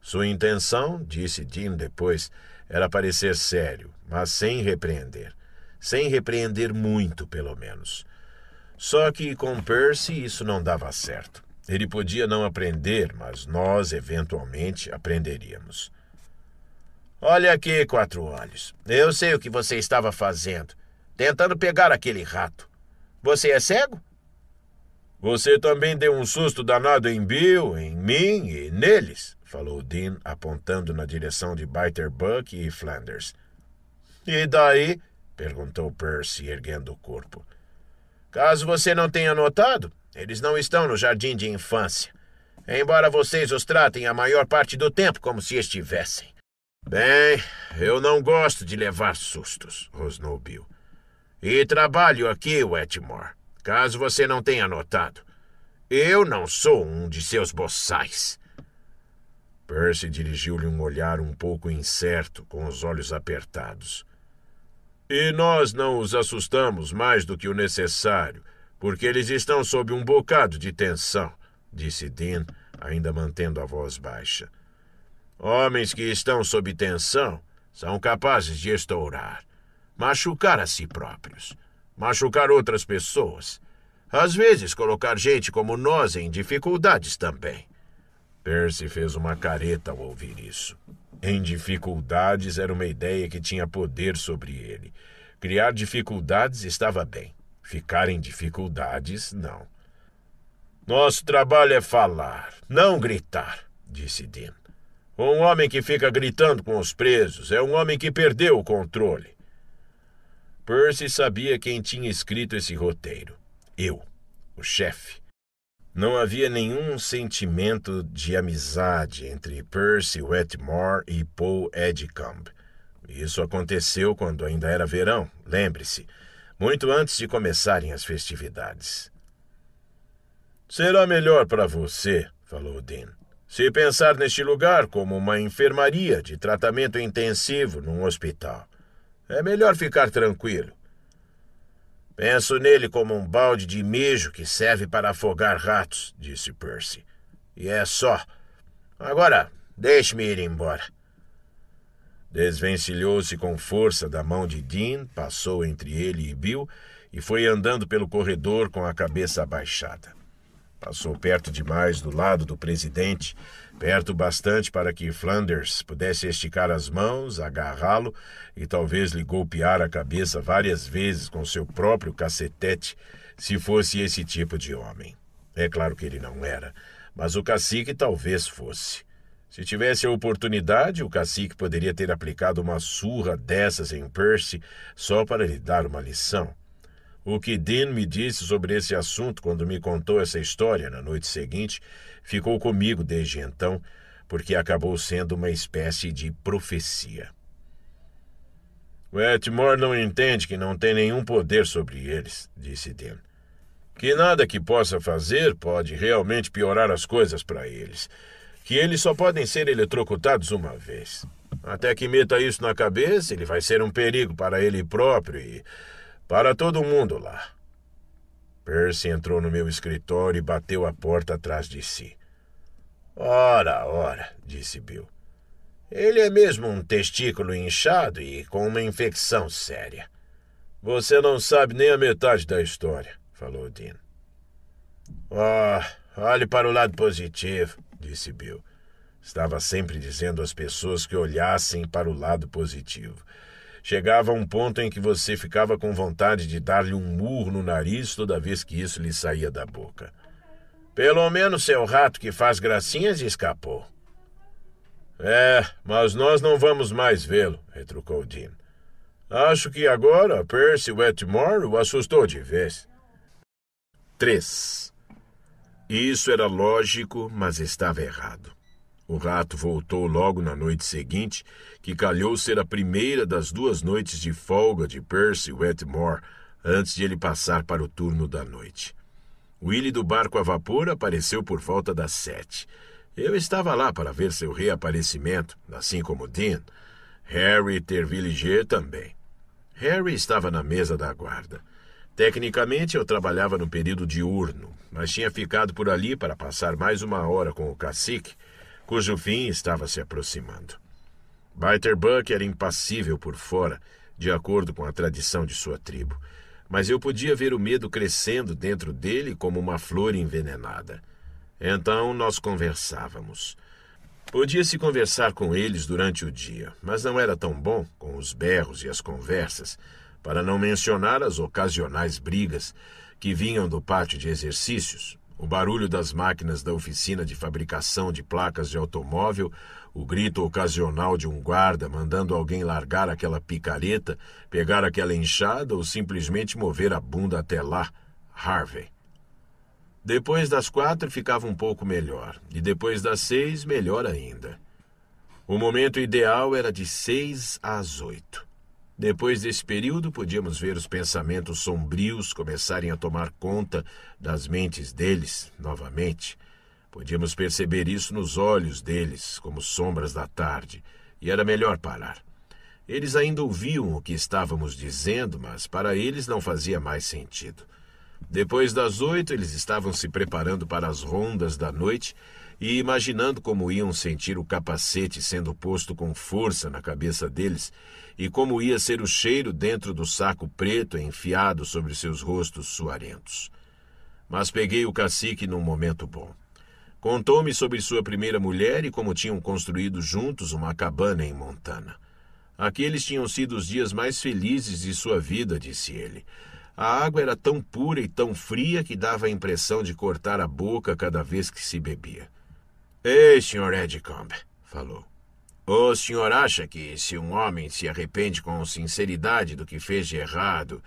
Sua intenção, disse Dean depois, era parecer sério, mas sem repreender. Sem repreender muito, pelo menos. Só que com Percy isso não dava certo. Ele podia não aprender, mas nós, eventualmente, aprenderíamos. Olha aqui, quatro olhos. Eu sei o que você estava fazendo. Tentando pegar aquele rato. Você é cego? Você também deu um susto danado em Bill, em mim e neles falou Dean, apontando na direção de Biter Buck e Flanders. E daí? perguntou Percy, erguendo o corpo. Caso você não tenha notado, eles não estão no jardim de infância. Embora vocês os tratem a maior parte do tempo como se estivessem. Bem, eu não gosto de levar sustos, rosnou Bill. E trabalho aqui, Wetmore, caso você não tenha notado. Eu não sou um de seus boçais. Percy dirigiu-lhe um olhar um pouco incerto, com os olhos apertados. E nós não os assustamos mais do que o necessário, porque eles estão sob um bocado de tensão, disse Dean, ainda mantendo a voz baixa. Homens que estão sob tensão são capazes de estourar, machucar a si próprios, machucar outras pessoas, às vezes colocar gente como nós em dificuldades também. Percy fez uma careta ao ouvir isso. Em dificuldades era uma ideia que tinha poder sobre ele. Criar dificuldades estava bem. Ficar em dificuldades, não. Nosso trabalho é falar, não gritar, disse Dean. Um homem que fica gritando com os presos é um homem que perdeu o controle. Percy sabia quem tinha escrito esse roteiro. Eu, o chefe. Não havia nenhum sentimento de amizade entre Percy Wetmore e Paul Edgecombe. Isso aconteceu quando ainda era verão, lembre-se, muito antes de começarem as festividades. Será melhor para você, falou Dean, se pensar neste lugar como uma enfermaria de tratamento intensivo num hospital. É melhor ficar tranquilo. Penso nele como um balde de mijo que serve para afogar ratos, disse Percy. E é só. Agora, deixe-me ir embora. Desvencilhou-se com força da mão de Dean, passou entre ele e Bill e foi andando pelo corredor com a cabeça abaixada. Passou perto demais do lado do presidente, perto bastante para que Flanders pudesse esticar as mãos, agarrá-lo e talvez lhe golpear a cabeça várias vezes com seu próprio cacetete, se fosse esse tipo de homem. É claro que ele não era, mas o cacique talvez fosse. Se tivesse a oportunidade, o cacique poderia ter aplicado uma surra dessas em Percy só para lhe dar uma lição. O que Dean me disse sobre esse assunto quando me contou essa história na noite seguinte ficou comigo desde então, porque acabou sendo uma espécie de profecia. Wetmore não entende que não tem nenhum poder sobre eles, disse Dean. Que nada que possa fazer pode realmente piorar as coisas para eles. Que eles só podem ser eletrocutados uma vez. Até que meta isso na cabeça, ele vai ser um perigo para ele próprio e para todo mundo lá. Percy entrou no meu escritório e bateu a porta atrás de si. Ora, ora, disse Bill. Ele é mesmo um testículo inchado e com uma infecção séria. Você não sabe nem a metade da história, falou Dean. Oh, olhe para o lado positivo, disse Bill. Estava sempre dizendo às pessoas que olhassem para o lado positivo. Chegava a um ponto em que você ficava com vontade de dar-lhe um murro no nariz toda vez que isso lhe saía da boca. Pelo menos seu rato que faz gracinhas escapou. É, mas nós não vamos mais vê-lo, retrucou Dean. Acho que agora Percy Wetmore o assustou de vez. 3. Isso era lógico, mas estava errado. O rato voltou logo na noite seguinte, que calhou ser a primeira das duas noites de folga de Percy Wetmore, antes de ele passar para o turno da noite. Willie do barco a vapor apareceu por volta das sete. Eu estava lá para ver seu reaparecimento, assim como Dean. Harry Tervilliger também. Harry estava na mesa da guarda. Tecnicamente, eu trabalhava no período diurno, mas tinha ficado por ali para passar mais uma hora com o cacique cujo fim estava se aproximando. Buck era impassível por fora, de acordo com a tradição de sua tribo, mas eu podia ver o medo crescendo dentro dele como uma flor envenenada. Então nós conversávamos. Podia-se conversar com eles durante o dia, mas não era tão bom com os berros e as conversas, para não mencionar as ocasionais brigas que vinham do pátio de exercícios, o barulho das máquinas da oficina de fabricação de placas de automóvel, o grito ocasional de um guarda mandando alguém largar aquela picareta, pegar aquela enxada ou simplesmente mover a bunda até lá, Harvey. Depois das quatro ficava um pouco melhor, e depois das seis, melhor ainda. O momento ideal era de seis às oito. Depois desse período, podíamos ver os pensamentos sombrios começarem a tomar conta das mentes deles novamente. Podíamos perceber isso nos olhos deles, como sombras da tarde, e era melhor parar. Eles ainda ouviam o que estávamos dizendo, mas para eles não fazia mais sentido. Depois das oito, eles estavam se preparando para as rondas da noite e imaginando como iam sentir o capacete sendo posto com força na cabeça deles e como ia ser o cheiro dentro do saco preto enfiado sobre seus rostos suarentos. Mas peguei o cacique num momento bom. Contou-me sobre sua primeira mulher e como tinham construído juntos uma cabana em Montana. Aqueles tinham sido os dias mais felizes de sua vida, disse ele. A água era tão pura e tão fria que dava a impressão de cortar a boca cada vez que se bebia. Ei, Sr. Edcombe, falou. O senhor acha que, se um homem se arrepende com sinceridade do que fez de errado,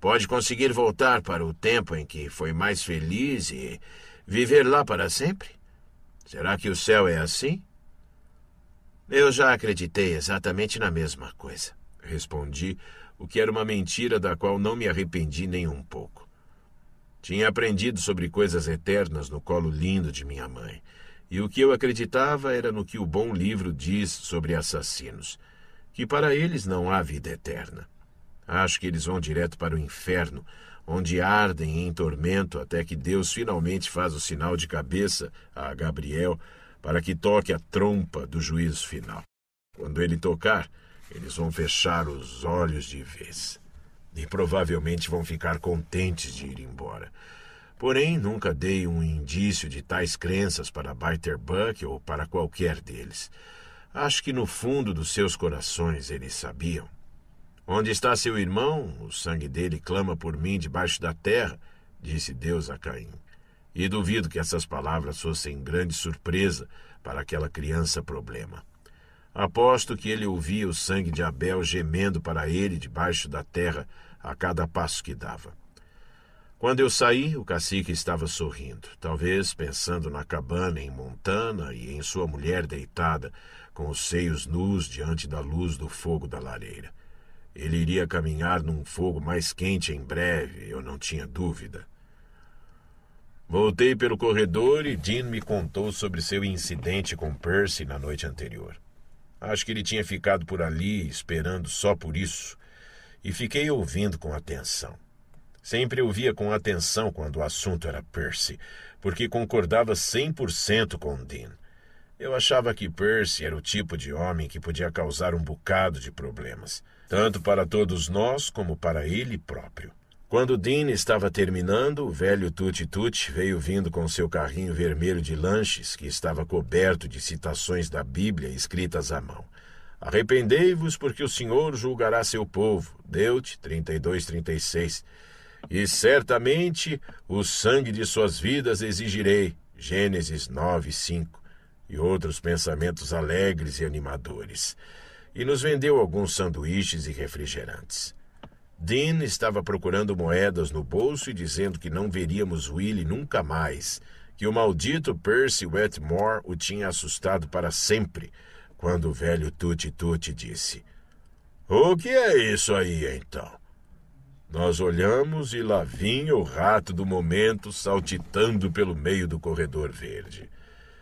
pode conseguir voltar para o tempo em que foi mais feliz e viver lá para sempre? Será que o céu é assim? Eu já acreditei exatamente na mesma coisa, respondi, o que era uma mentira da qual não me arrependi nem um pouco. Tinha aprendido sobre coisas eternas no colo lindo de minha mãe e o que eu acreditava era no que o bom livro diz sobre assassinos, que para eles não há vida eterna. Acho que eles vão direto para o inferno, onde ardem em tormento até que Deus finalmente faz o sinal de cabeça a Gabriel para que toque a trompa do juízo final. Quando ele tocar, eles vão fechar os olhos de vez. E provavelmente vão ficar contentes de ir embora. Porém, nunca dei um indício de tais crenças para Buck ou para qualquer deles. Acho que no fundo dos seus corações eles sabiam. Onde está seu irmão? O sangue dele clama por mim debaixo da terra, disse Deus a Caim. E duvido que essas palavras fossem grande surpresa para aquela criança problema. Aposto que ele ouvia o sangue de Abel gemendo para ele debaixo da terra a cada passo que dava. Quando eu saí, o cacique estava sorrindo, talvez pensando na cabana em Montana e em sua mulher deitada, com os seios nus diante da luz do fogo da lareira. Ele iria caminhar num fogo mais quente em breve, eu não tinha dúvida. Voltei pelo corredor e Dean me contou sobre seu incidente com Percy na noite anterior. Acho que ele tinha ficado por ali esperando só por isso, e fiquei ouvindo com atenção. Sempre ouvia com atenção quando o assunto era Percy, porque concordava 100% com Dean. Eu achava que Percy era o tipo de homem que podia causar um bocado de problemas, tanto para todos nós como para ele próprio. Quando Dean estava terminando, o velho Tut Tut veio vindo com seu carrinho vermelho de lanches, que estava coberto de citações da Bíblia escritas à mão. Arrependei-vos, porque o Senhor julgará seu povo. Deute 32, 36 e certamente o sangue de suas vidas exigirei. Gênesis 9, 5. E outros pensamentos alegres e animadores. E nos vendeu alguns sanduíches e refrigerantes. Dean estava procurando moedas no bolso e dizendo que não veríamos Willie nunca mais, que o maldito Percy Wetmore o tinha assustado para sempre, quando o velho Tut Tut disse: O que é isso aí então? Nós olhamos e lá vinha o rato do momento saltitando pelo meio do corredor verde.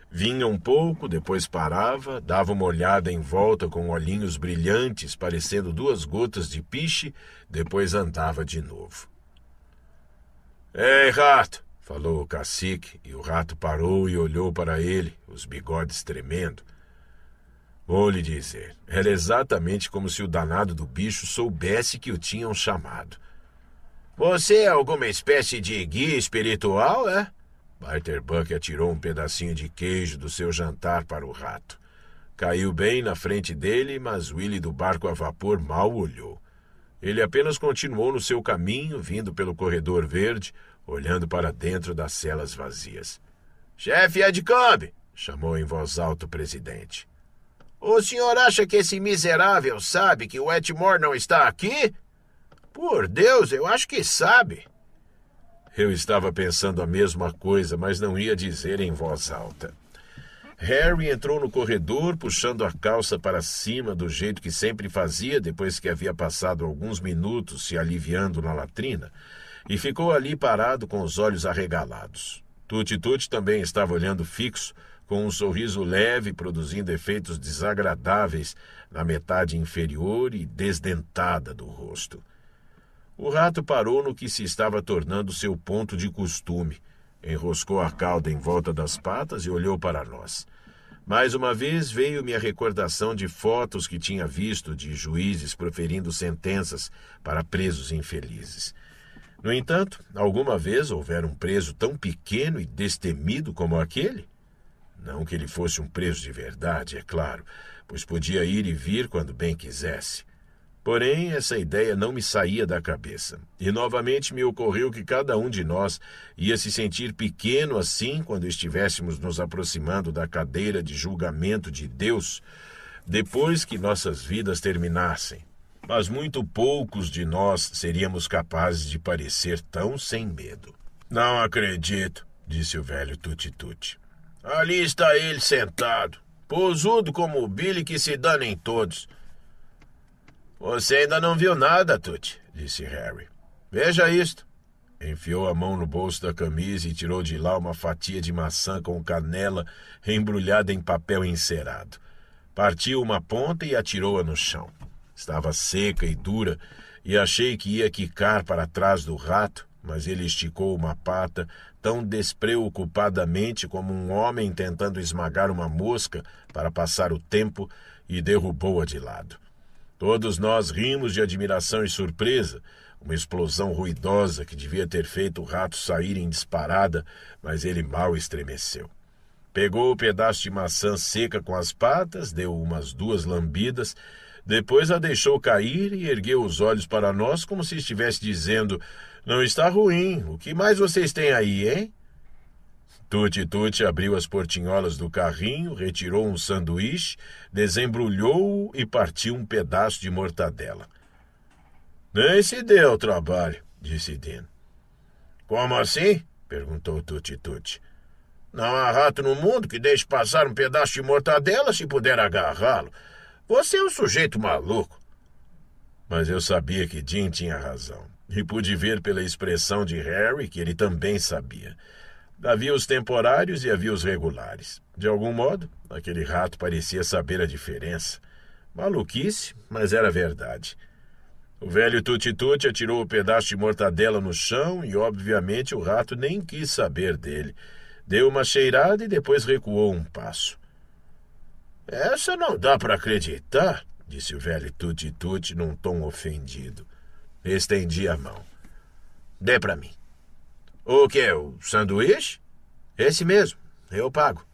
Vinha um pouco, depois parava, dava uma olhada em volta com olhinhos brilhantes, parecendo duas gotas de piche, depois andava de novo. Ei, rato! falou o cacique, e o rato parou e olhou para ele, os bigodes tremendo. Vou lhe dizer, era exatamente como se o danado do bicho soubesse que o tinham chamado. Você é alguma espécie de guia espiritual, é? Walter Buck atirou um pedacinho de queijo do seu jantar para o rato. Caiu bem na frente dele, mas Willie do barco a vapor mal olhou. Ele apenas continuou no seu caminho, vindo pelo corredor verde, olhando para dentro das celas vazias. Chefe Edcombe! chamou em voz alta o presidente. O senhor acha que esse miserável sabe que o Etmore não está aqui? Por Deus, eu acho que sabe. Eu estava pensando a mesma coisa, mas não ia dizer em voz alta. Harry entrou no corredor, puxando a calça para cima do jeito que sempre fazia depois que havia passado alguns minutos se aliviando na latrina, e ficou ali parado com os olhos arregalados. Tuti Tuti também estava olhando fixo, com um sorriso leve produzindo efeitos desagradáveis na metade inferior e desdentada do rosto. O rato parou no que se estava tornando seu ponto de costume. Enroscou a cauda em volta das patas e olhou para nós. Mais uma vez veio-me a recordação de fotos que tinha visto de juízes proferindo sentenças para presos infelizes. No entanto, alguma vez houvera um preso tão pequeno e destemido como aquele? Não que ele fosse um preso de verdade, é claro, pois podia ir e vir quando bem quisesse. Porém, essa ideia não me saía da cabeça, e novamente me ocorreu que cada um de nós ia se sentir pequeno assim quando estivéssemos nos aproximando da cadeira de julgamento de Deus, depois que nossas vidas terminassem. Mas muito poucos de nós seríamos capazes de parecer tão sem medo. Não acredito, disse o velho Tutitute Ali está ele sentado, posudo como o Billy que se dana em todos. Você ainda não viu nada, Tut, disse Harry. Veja isto. Enfiou a mão no bolso da camisa e tirou de lá uma fatia de maçã com canela embrulhada em papel encerado. Partiu uma ponta e atirou-a no chão. Estava seca e dura, e achei que ia quicar para trás do rato, mas ele esticou uma pata tão despreocupadamente como um homem tentando esmagar uma mosca para passar o tempo e derrubou-a de lado. Todos nós rimos de admiração e surpresa. Uma explosão ruidosa que devia ter feito o rato sair em disparada, mas ele mal estremeceu. Pegou o pedaço de maçã seca com as patas, deu umas duas lambidas, depois a deixou cair e ergueu os olhos para nós como se estivesse dizendo: Não está ruim, o que mais vocês têm aí, hein? Tuti Tuti abriu as portinholas do carrinho, retirou um sanduíche, desembrulhou-o e partiu um pedaço de mortadela. Nem se deu trabalho, disse Dino. Como assim? perguntou Tuti Tuti. Não há rato no mundo que deixe passar um pedaço de mortadela se puder agarrá-lo. Você é um sujeito maluco. Mas eu sabia que Jim tinha razão, e pude ver pela expressão de Harry que ele também sabia. Havia os temporários e havia os regulares. De algum modo, aquele rato parecia saber a diferença. Maluquice, mas era verdade. O velho Tutituti atirou o pedaço de mortadela no chão e, obviamente, o rato nem quis saber dele. Deu uma cheirada e depois recuou um passo. Essa não dá para acreditar, disse o velho Tutituti num tom ofendido. Estendi a mão. Dê para mim. O que é? O sanduíche? Esse mesmo, eu pago.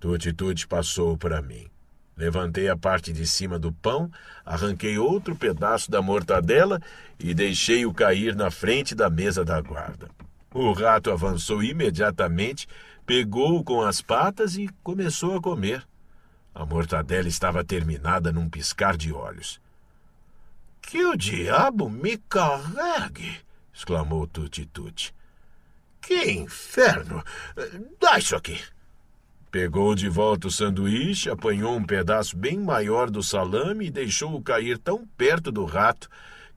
Tutitude passou para mim. Levantei a parte de cima do pão, arranquei outro pedaço da mortadela e deixei-o cair na frente da mesa da guarda. O rato avançou imediatamente, pegou-o com as patas e começou a comer. A mortadela estava terminada num piscar de olhos. Que o diabo me carregue! exclamou Tutitude. Que inferno! Dá isso aqui! Pegou de volta o sanduíche, apanhou um pedaço bem maior do salame e deixou-o cair tão perto do rato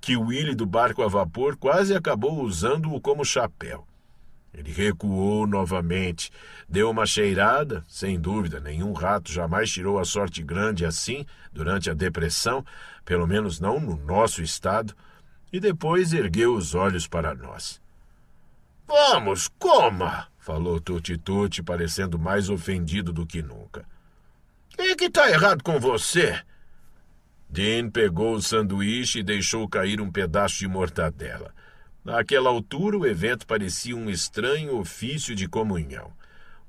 que o Willy do barco a vapor quase acabou usando-o como chapéu. Ele recuou novamente, deu uma cheirada, sem dúvida, nenhum rato jamais tirou a sorte grande assim durante a depressão, pelo menos não no nosso estado, e depois ergueu os olhos para nós. Vamos, coma! falou Tuti Tuti, parecendo mais ofendido do que nunca. O é que está errado com você? Dean pegou o sanduíche e deixou cair um pedaço de mortadela. Naquela altura, o evento parecia um estranho ofício de comunhão.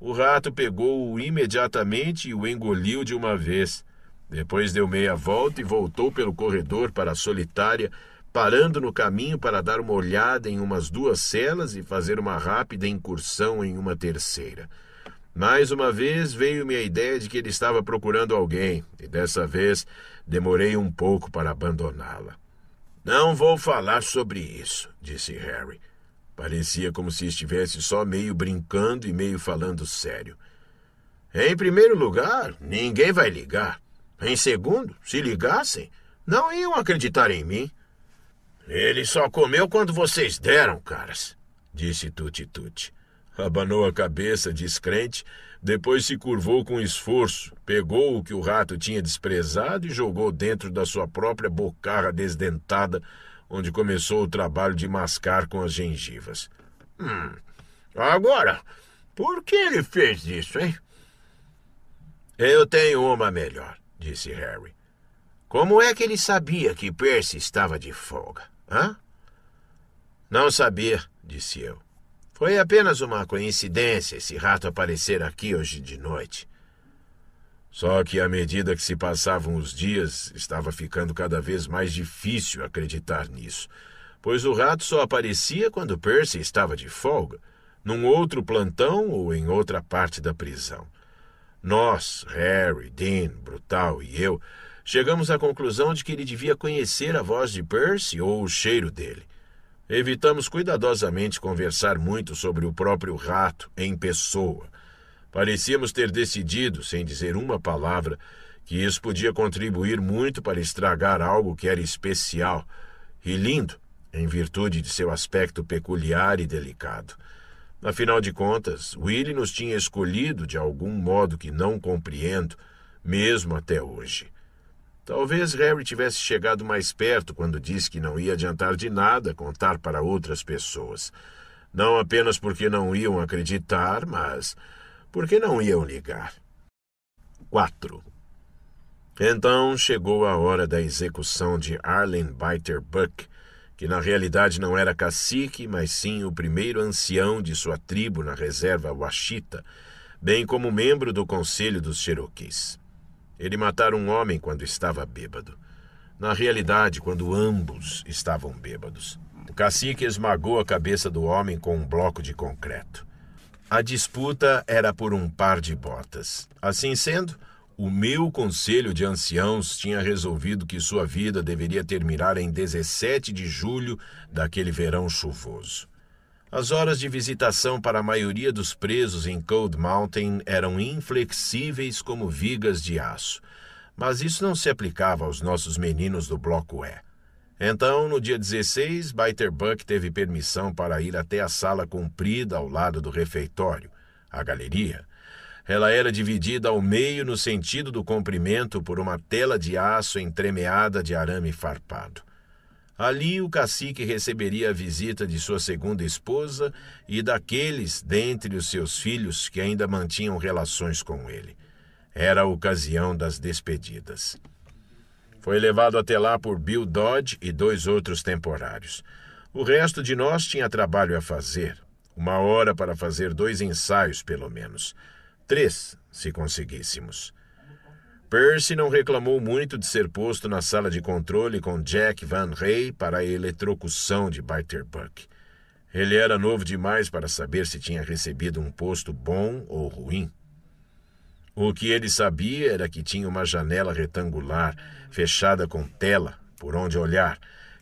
O rato pegou-o imediatamente e o engoliu de uma vez. Depois deu meia volta e voltou pelo corredor para a solitária parando no caminho para dar uma olhada em umas duas celas e fazer uma rápida incursão em uma terceira. Mais uma vez veio-me a ideia de que ele estava procurando alguém, e dessa vez demorei um pouco para abandoná-la. Não vou falar sobre isso, disse Harry. Parecia como se estivesse só meio brincando e meio falando sério. Em primeiro lugar, ninguém vai ligar. Em segundo, se ligassem, não iam acreditar em mim. Ele só comeu quando vocês deram, caras, disse Tuti Tuti. Abanou a cabeça, descrente, depois se curvou com esforço, pegou o que o rato tinha desprezado e jogou dentro da sua própria bocarra desdentada, onde começou o trabalho de mascar com as gengivas. Hum, agora, por que ele fez isso, hein? Eu tenho uma melhor, disse Harry. Como é que ele sabia que Percy estava de folga? Hã? Não sabia, disse eu. Foi apenas uma coincidência esse rato aparecer aqui hoje de noite. Só que à medida que se passavam os dias, estava ficando cada vez mais difícil acreditar nisso, pois o rato só aparecia quando Percy estava de folga, num outro plantão ou em outra parte da prisão. Nós, Harry, Dean, Brutal e eu, Chegamos à conclusão de que ele devia conhecer a voz de Percy ou o cheiro dele. Evitamos cuidadosamente conversar muito sobre o próprio rato em pessoa. Parecíamos ter decidido, sem dizer uma palavra, que isso podia contribuir muito para estragar algo que era especial e lindo, em virtude de seu aspecto peculiar e delicado. Afinal de contas, Willie nos tinha escolhido de algum modo que não compreendo, mesmo até hoje. Talvez Harry tivesse chegado mais perto quando disse que não ia adiantar de nada contar para outras pessoas. Não apenas porque não iam acreditar, mas porque não iam ligar. 4. Então chegou a hora da execução de Arlen Biter Buck, que na realidade não era cacique, mas sim o primeiro ancião de sua tribo na reserva Washita, bem como membro do Conselho dos Cherokees. Ele matara um homem quando estava bêbado. Na realidade, quando ambos estavam bêbados. O cacique esmagou a cabeça do homem com um bloco de concreto. A disputa era por um par de botas. Assim sendo, o meu conselho de anciãos tinha resolvido que sua vida deveria terminar em 17 de julho daquele verão chuvoso. As horas de visitação para a maioria dos presos em Cold Mountain eram inflexíveis como vigas de aço. Mas isso não se aplicava aos nossos meninos do Bloco E. Então, no dia 16, Biter Buck teve permissão para ir até a sala comprida ao lado do refeitório, a galeria. Ela era dividida ao meio no sentido do comprimento por uma tela de aço entremeada de arame farpado. Ali o cacique receberia a visita de sua segunda esposa e daqueles dentre os seus filhos que ainda mantinham relações com ele. Era a ocasião das despedidas. Foi levado até lá por Bill Dodge e dois outros temporários. O resto de nós tinha trabalho a fazer. Uma hora para fazer dois ensaios, pelo menos. Três, se conseguíssemos. Percy não reclamou muito de ser posto na sala de controle com Jack Van Rey para a eletrocução de Butterbuck. Ele era novo demais para saber se tinha recebido um posto bom ou ruim. O que ele sabia era que tinha uma janela retangular, fechada com tela, por onde olhar,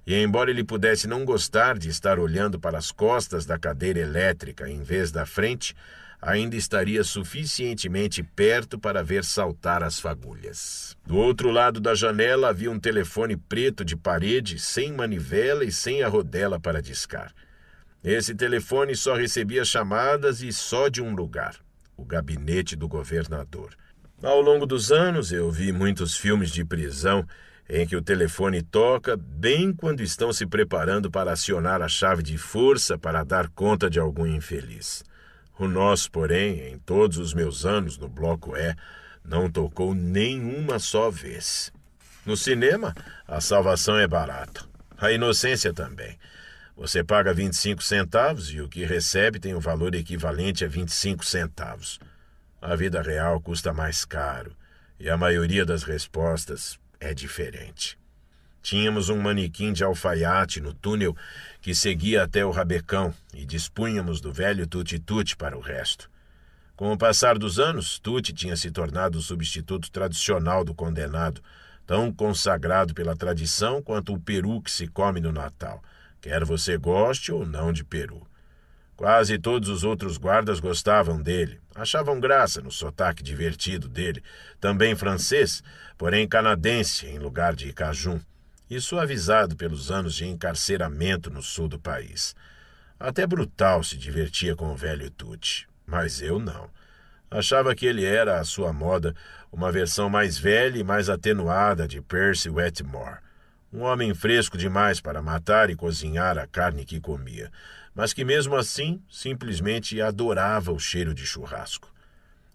e embora ele pudesse não gostar de estar olhando para as costas da cadeira elétrica em vez da frente, ainda estaria suficientemente perto para ver saltar as fagulhas. Do outro lado da janela havia um telefone preto de parede, sem manivela e sem a rodela para discar. Esse telefone só recebia chamadas e só de um lugar: o gabinete do governador. Ao longo dos anos, eu vi muitos filmes de prisão em que o telefone toca bem quando estão se preparando para acionar a chave de força para dar conta de algum infeliz. O nosso, porém, em todos os meus anos no bloco E, não tocou nenhuma só vez. No cinema, a salvação é barata. A inocência também. Você paga 25 centavos e o que recebe tem o um valor equivalente a 25 centavos. A vida real custa mais caro e a maioria das respostas é diferente. Tínhamos um manequim de alfaiate no túnel que seguia até o rabecão e dispunhamos do velho tuti para o resto. Com o passar dos anos, Tuti tinha se tornado o substituto tradicional do condenado, tão consagrado pela tradição quanto o peru que se come no Natal, quer você goste ou não de peru. Quase todos os outros guardas gostavam dele, achavam graça no sotaque divertido dele, também francês, porém canadense em lugar de cajun e suavizado pelos anos de encarceramento no sul do país. Até Brutal se divertia com o velho Tuti, mas eu não. Achava que ele era, à sua moda, uma versão mais velha e mais atenuada de Percy Wetmore. Um homem fresco demais para matar e cozinhar a carne que comia, mas que mesmo assim simplesmente adorava o cheiro de churrasco.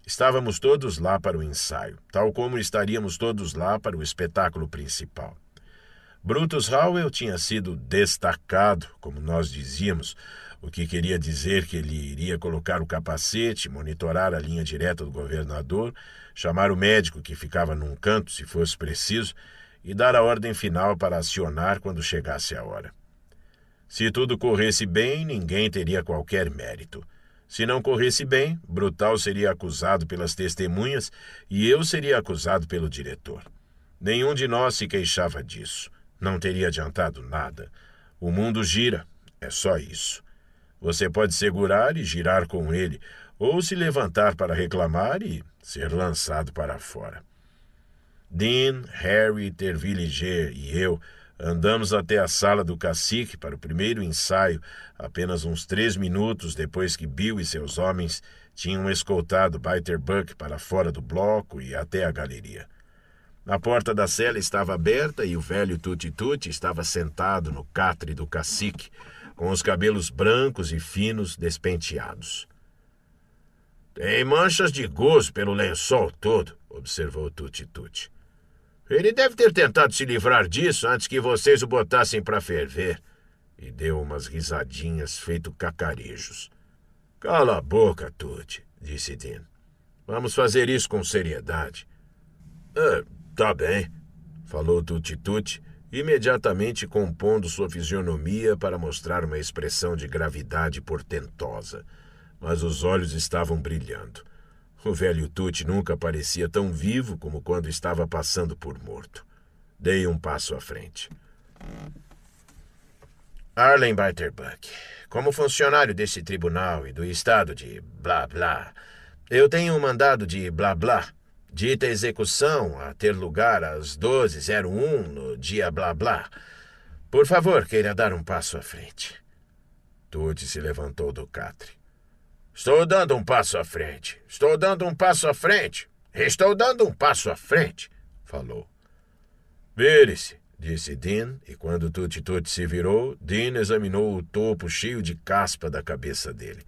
Estávamos todos lá para o ensaio, tal como estaríamos todos lá para o espetáculo principal. Brutus Howell tinha sido destacado, como nós dizíamos, o que queria dizer que ele iria colocar o capacete, monitorar a linha direta do governador, chamar o médico que ficava num canto se fosse preciso e dar a ordem final para acionar quando chegasse a hora. Se tudo corresse bem, ninguém teria qualquer mérito. Se não corresse bem, Brutal seria acusado pelas testemunhas e eu seria acusado pelo diretor. Nenhum de nós se queixava disso. Não teria adiantado nada. O mundo gira, é só isso. Você pode segurar e girar com ele, ou se levantar para reclamar e ser lançado para fora. Dean, Harry, Tervilliger e eu andamos até a sala do cacique para o primeiro ensaio, apenas uns três minutos depois que Bill e seus homens tinham escoltado Biter Buck para fora do bloco e até a galeria. A porta da cela estava aberta e o velho Tutituti estava sentado no catre do cacique, com os cabelos brancos e finos despenteados. Tem manchas de goz pelo lençol todo, observou Tutituti. Ele deve ter tentado se livrar disso antes que vocês o botassem para ferver. E deu umas risadinhas feito cacarejos. Cala a boca, Tut, disse Dean. Vamos fazer isso com seriedade. Ah, Tá bem, falou Tutituti, imediatamente compondo sua fisionomia para mostrar uma expressão de gravidade portentosa. Mas os olhos estavam brilhando. O velho Tuti nunca parecia tão vivo como quando estava passando por morto. Dei um passo à frente. Arlen Beiterbuck, como funcionário deste tribunal e do estado de blá blá, eu tenho um mandado de blá blá dita execução a ter lugar às 12.01 no dia blá blá. Por favor, queira dar um passo à frente. Tude se levantou do catre. Estou dando um passo à frente. Estou dando um passo à frente. Estou dando um passo à frente, falou. Vire-se, disse Dean, e quando Tuti Tuti se virou, Dean examinou o topo cheio de caspa da cabeça dele.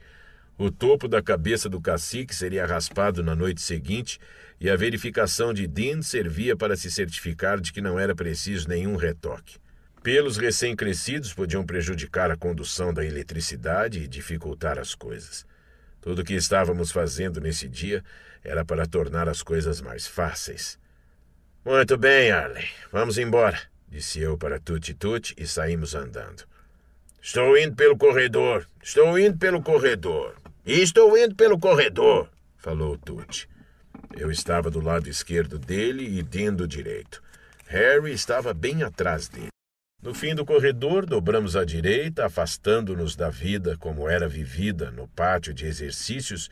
O topo da cabeça do cacique seria raspado na noite seguinte e a verificação de Dean servia para se certificar de que não era preciso nenhum retoque. Pelos recém-crescidos podiam prejudicar a condução da eletricidade e dificultar as coisas. Tudo o que estávamos fazendo nesse dia era para tornar as coisas mais fáceis. Muito bem, Arlen. Vamos embora, disse eu para Tutti Tutti e saímos andando. Estou indo pelo corredor. Estou indo pelo corredor. Estou indo pelo corredor, falou Tutti. Eu estava do lado esquerdo dele e Dean do direito. Harry estava bem atrás dele. No fim do corredor, dobramos à direita, afastando-nos da vida como era vivida no pátio de exercícios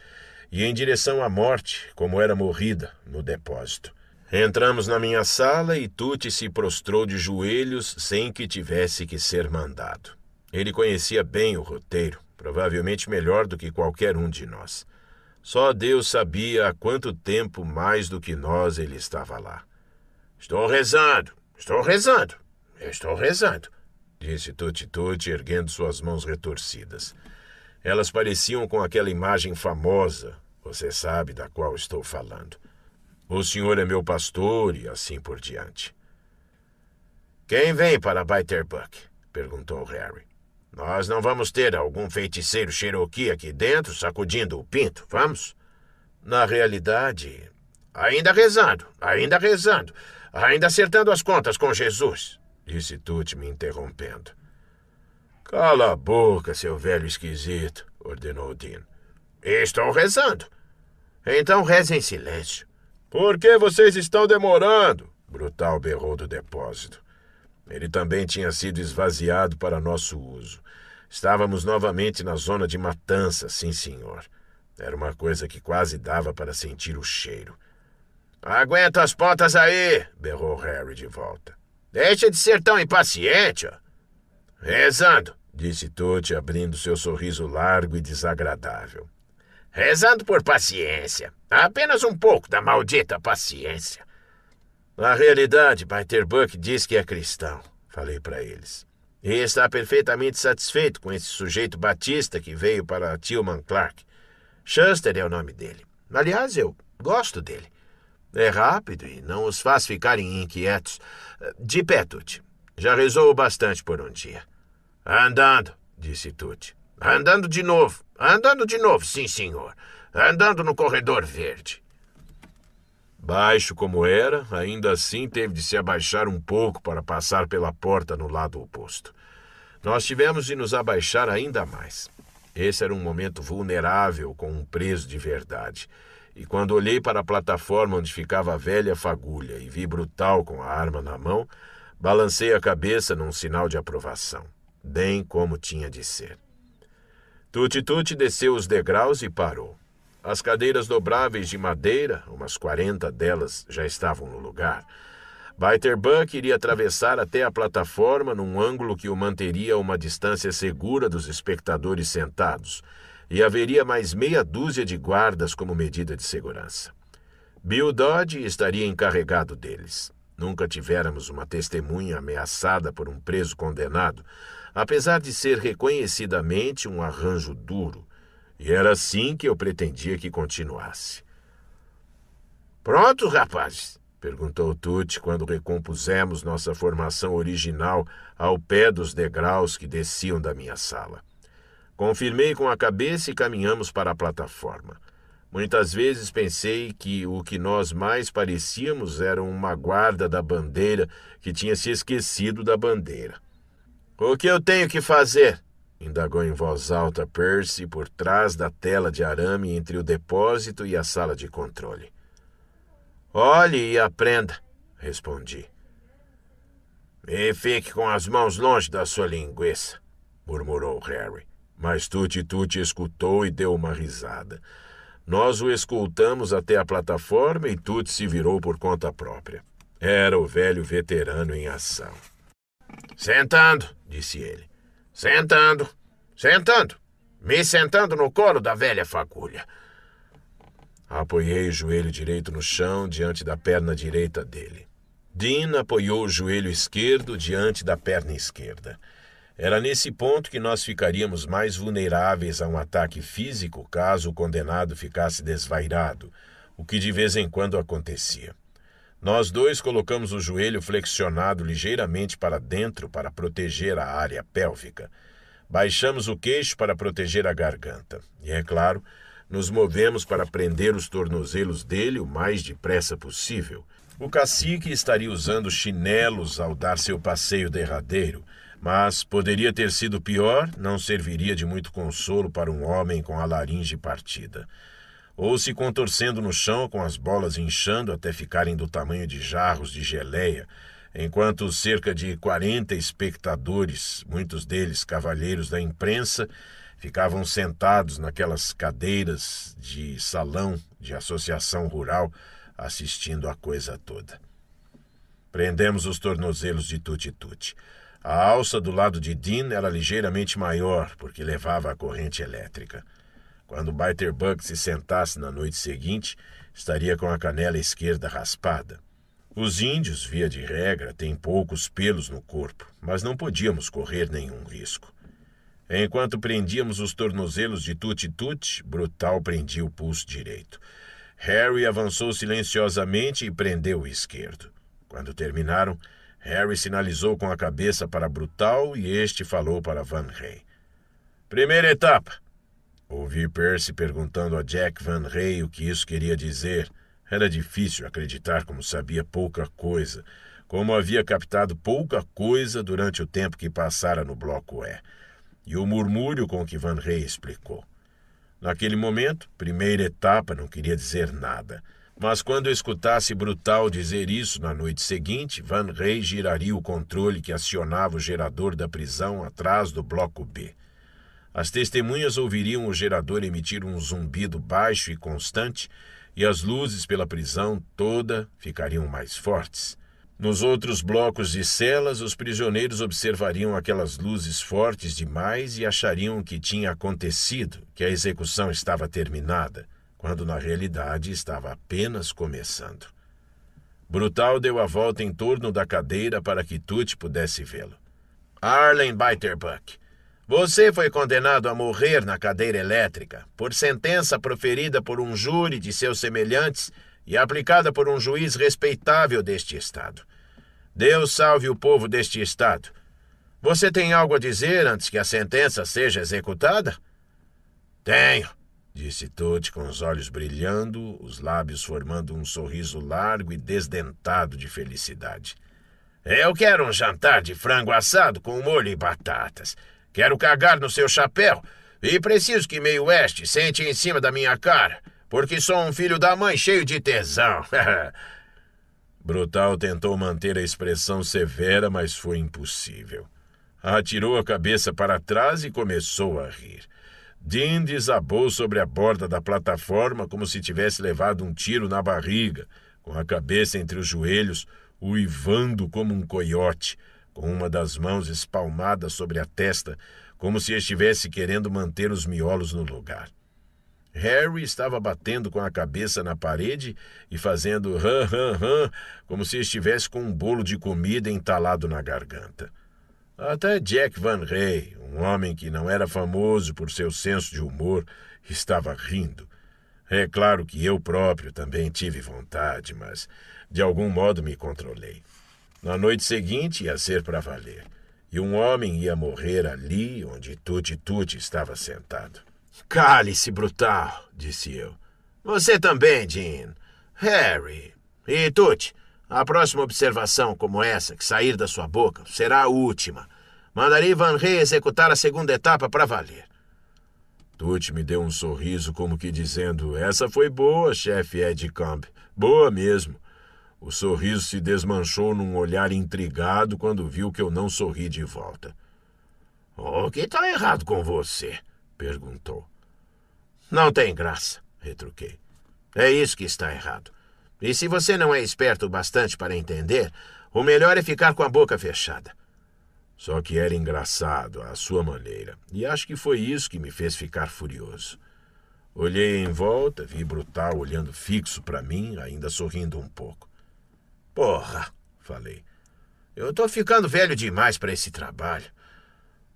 e em direção à morte como era morrida no depósito. Entramos na minha sala e Tuti se prostrou de joelhos sem que tivesse que ser mandado. Ele conhecia bem o roteiro, provavelmente melhor do que qualquer um de nós. Só Deus sabia há quanto tempo mais do que nós ele estava lá. Estou rezando, estou rezando, estou rezando, disse Tuti Tuti, erguendo suas mãos retorcidas. Elas pareciam com aquela imagem famosa, você sabe da qual estou falando. O senhor é meu pastor e assim por diante. Quem vem para Biterbuck? perguntou Harry. Nós não vamos ter algum feiticeiro Cherokee aqui dentro sacudindo o pinto, vamos? Na realidade, ainda rezando, ainda rezando, ainda acertando as contas com Jesus, disse Tut me interrompendo. Cala a boca, seu velho esquisito, ordenou Dean. Estou rezando. Então reze em silêncio. Por que vocês estão demorando? Brutal berrou do depósito. Ele também tinha sido esvaziado para nosso uso. Estávamos novamente na zona de matança, sim, senhor. Era uma coisa que quase dava para sentir o cheiro. Aguenta as pontas aí! berrou Harry de volta. Deixa de ser tão impaciente! Ó. Rezando, disse Tote, abrindo seu sorriso largo e desagradável. Rezando por paciência. Apenas um pouco da maldita paciência. Na realidade, Peter Buck diz que é cristão, falei para eles. E está perfeitamente satisfeito com esse sujeito batista que veio para Tillman Clark. Shuster é o nome dele. Aliás, eu gosto dele. É rápido e não os faz ficarem inquietos. De pé, Tuti. Já rezou bastante por um dia. Andando, disse Tuti. Andando de novo. Andando de novo, sim, senhor. Andando no corredor verde. Baixo como era, ainda assim teve de se abaixar um pouco para passar pela porta no lado oposto. Nós tivemos de nos abaixar ainda mais. Esse era um momento vulnerável com um preso de verdade. E quando olhei para a plataforma onde ficava a velha fagulha e vi Brutal com a arma na mão, balancei a cabeça num sinal de aprovação, bem como tinha de ser. Tutituti desceu os degraus e parou. As cadeiras dobráveis de madeira, umas 40 delas, já estavam no lugar. Biter Buck iria atravessar até a plataforma num ângulo que o manteria a uma distância segura dos espectadores sentados, e haveria mais meia dúzia de guardas como medida de segurança. Bill Dodge estaria encarregado deles. Nunca tivéramos uma testemunha ameaçada por um preso condenado, apesar de ser reconhecidamente um arranjo duro, e era assim que eu pretendia que continuasse. Pronto, rapazes? perguntou Tuti quando recompusemos nossa formação original ao pé dos degraus que desciam da minha sala. Confirmei com a cabeça e caminhamos para a plataforma. Muitas vezes pensei que o que nós mais parecíamos era uma guarda da bandeira que tinha se esquecido da bandeira. O que eu tenho que fazer? indagou em voz alta Percy por trás da tela de arame entre o depósito e a sala de controle. Olhe e aprenda, respondi. E fique com as mãos longe da sua linguiça, murmurou Harry. Mas Tutti Tutti escutou e deu uma risada. Nós o escoltamos até a plataforma e Tutti se virou por conta própria. Era o velho veterano em ação. Sentando, disse ele. Sentando, sentando, me sentando no colo da velha fagulha. Apoiei o joelho direito no chão diante da perna direita dele. Dean apoiou o joelho esquerdo diante da perna esquerda. Era nesse ponto que nós ficaríamos mais vulneráveis a um ataque físico caso o condenado ficasse desvairado, o que de vez em quando acontecia. Nós dois colocamos o joelho flexionado ligeiramente para dentro para proteger a área pélvica. Baixamos o queixo para proteger a garganta. E, é claro, nos movemos para prender os tornozelos dele o mais depressa possível. O cacique estaria usando chinelos ao dar seu passeio derradeiro, mas poderia ter sido pior, não serviria de muito consolo para um homem com a laringe partida ou se contorcendo no chão com as bolas inchando até ficarem do tamanho de jarros de geleia, enquanto cerca de 40 espectadores, muitos deles cavalheiros da imprensa, ficavam sentados naquelas cadeiras de salão de associação rural assistindo a coisa toda. Prendemos os tornozelos de Tuti-Tuti. A alça do lado de Dean era ligeiramente maior, porque levava a corrente elétrica. Quando Biterbug se sentasse na noite seguinte, estaria com a canela esquerda raspada. Os índios, via de regra, têm poucos pelos no corpo, mas não podíamos correr nenhum risco. Enquanto prendíamos os tornozelos de Tuti-Tuti, Brutal prendia o pulso direito. Harry avançou silenciosamente e prendeu o esquerdo. Quando terminaram, Harry sinalizou com a cabeça para Brutal e este falou para Van Rey. Primeira etapa, Ouvi Percy perguntando a Jack Van Rey o que isso queria dizer. Era difícil acreditar como sabia pouca coisa, como havia captado pouca coisa durante o tempo que passara no bloco E. E o murmúrio com que Van Rey explicou. Naquele momento, primeira etapa não queria dizer nada. Mas quando escutasse Brutal dizer isso na noite seguinte, Van Rey giraria o controle que acionava o gerador da prisão atrás do bloco B. As testemunhas ouviriam o gerador emitir um zumbido baixo e constante, e as luzes pela prisão toda ficariam mais fortes. Nos outros blocos de celas, os prisioneiros observariam aquelas luzes fortes demais e achariam que tinha acontecido, que a execução estava terminada, quando na realidade estava apenas começando. Brutal deu a volta em torno da cadeira para que Tut pudesse vê-lo. Arlen Beiterbuck, você foi condenado a morrer na cadeira elétrica por sentença proferida por um júri de seus semelhantes e aplicada por um juiz respeitável deste Estado. Deus salve o povo deste Estado. Você tem algo a dizer antes que a sentença seja executada? Tenho, disse Todd com os olhos brilhando, os lábios formando um sorriso largo e desdentado de felicidade. Eu quero um jantar de frango assado com molho e batatas. Quero cagar no seu chapéu e preciso que meio oeste sente em cima da minha cara, porque sou um filho da mãe cheio de tesão. <laughs> Brutal tentou manter a expressão severa, mas foi impossível. Atirou a cabeça para trás e começou a rir. Dean desabou sobre a borda da plataforma como se tivesse levado um tiro na barriga, com a cabeça entre os joelhos, uivando como um coiote com uma das mãos espalmada sobre a testa, como se estivesse querendo manter os miolos no lugar. Harry estava batendo com a cabeça na parede e fazendo ram, ram, ram, como se estivesse com um bolo de comida entalado na garganta. Até Jack Van Rey, um homem que não era famoso por seu senso de humor, estava rindo. É claro que eu próprio também tive vontade, mas de algum modo me controlei. Na noite seguinte ia ser para valer, e um homem ia morrer ali onde Tuti Tuti estava sentado. Cale-se, brutal, disse eu. Você também, Jean. Harry. E Tuti, a próxima observação como essa que sair da sua boca será a última. Mandarei Van Rey executar a segunda etapa para valer. Tuti me deu um sorriso como que dizendo: Essa foi boa, chefe Ed Camp. Boa mesmo. O sorriso se desmanchou num olhar intrigado quando viu que eu não sorri de volta. O que está errado com você? perguntou. Não tem graça, retruquei. É isso que está errado. E se você não é esperto o bastante para entender, o melhor é ficar com a boca fechada. Só que era engraçado, à sua maneira, e acho que foi isso que me fez ficar furioso. Olhei em volta, vi Brutal olhando fixo para mim, ainda sorrindo um pouco. Porra, falei. Eu tô ficando velho demais para esse trabalho.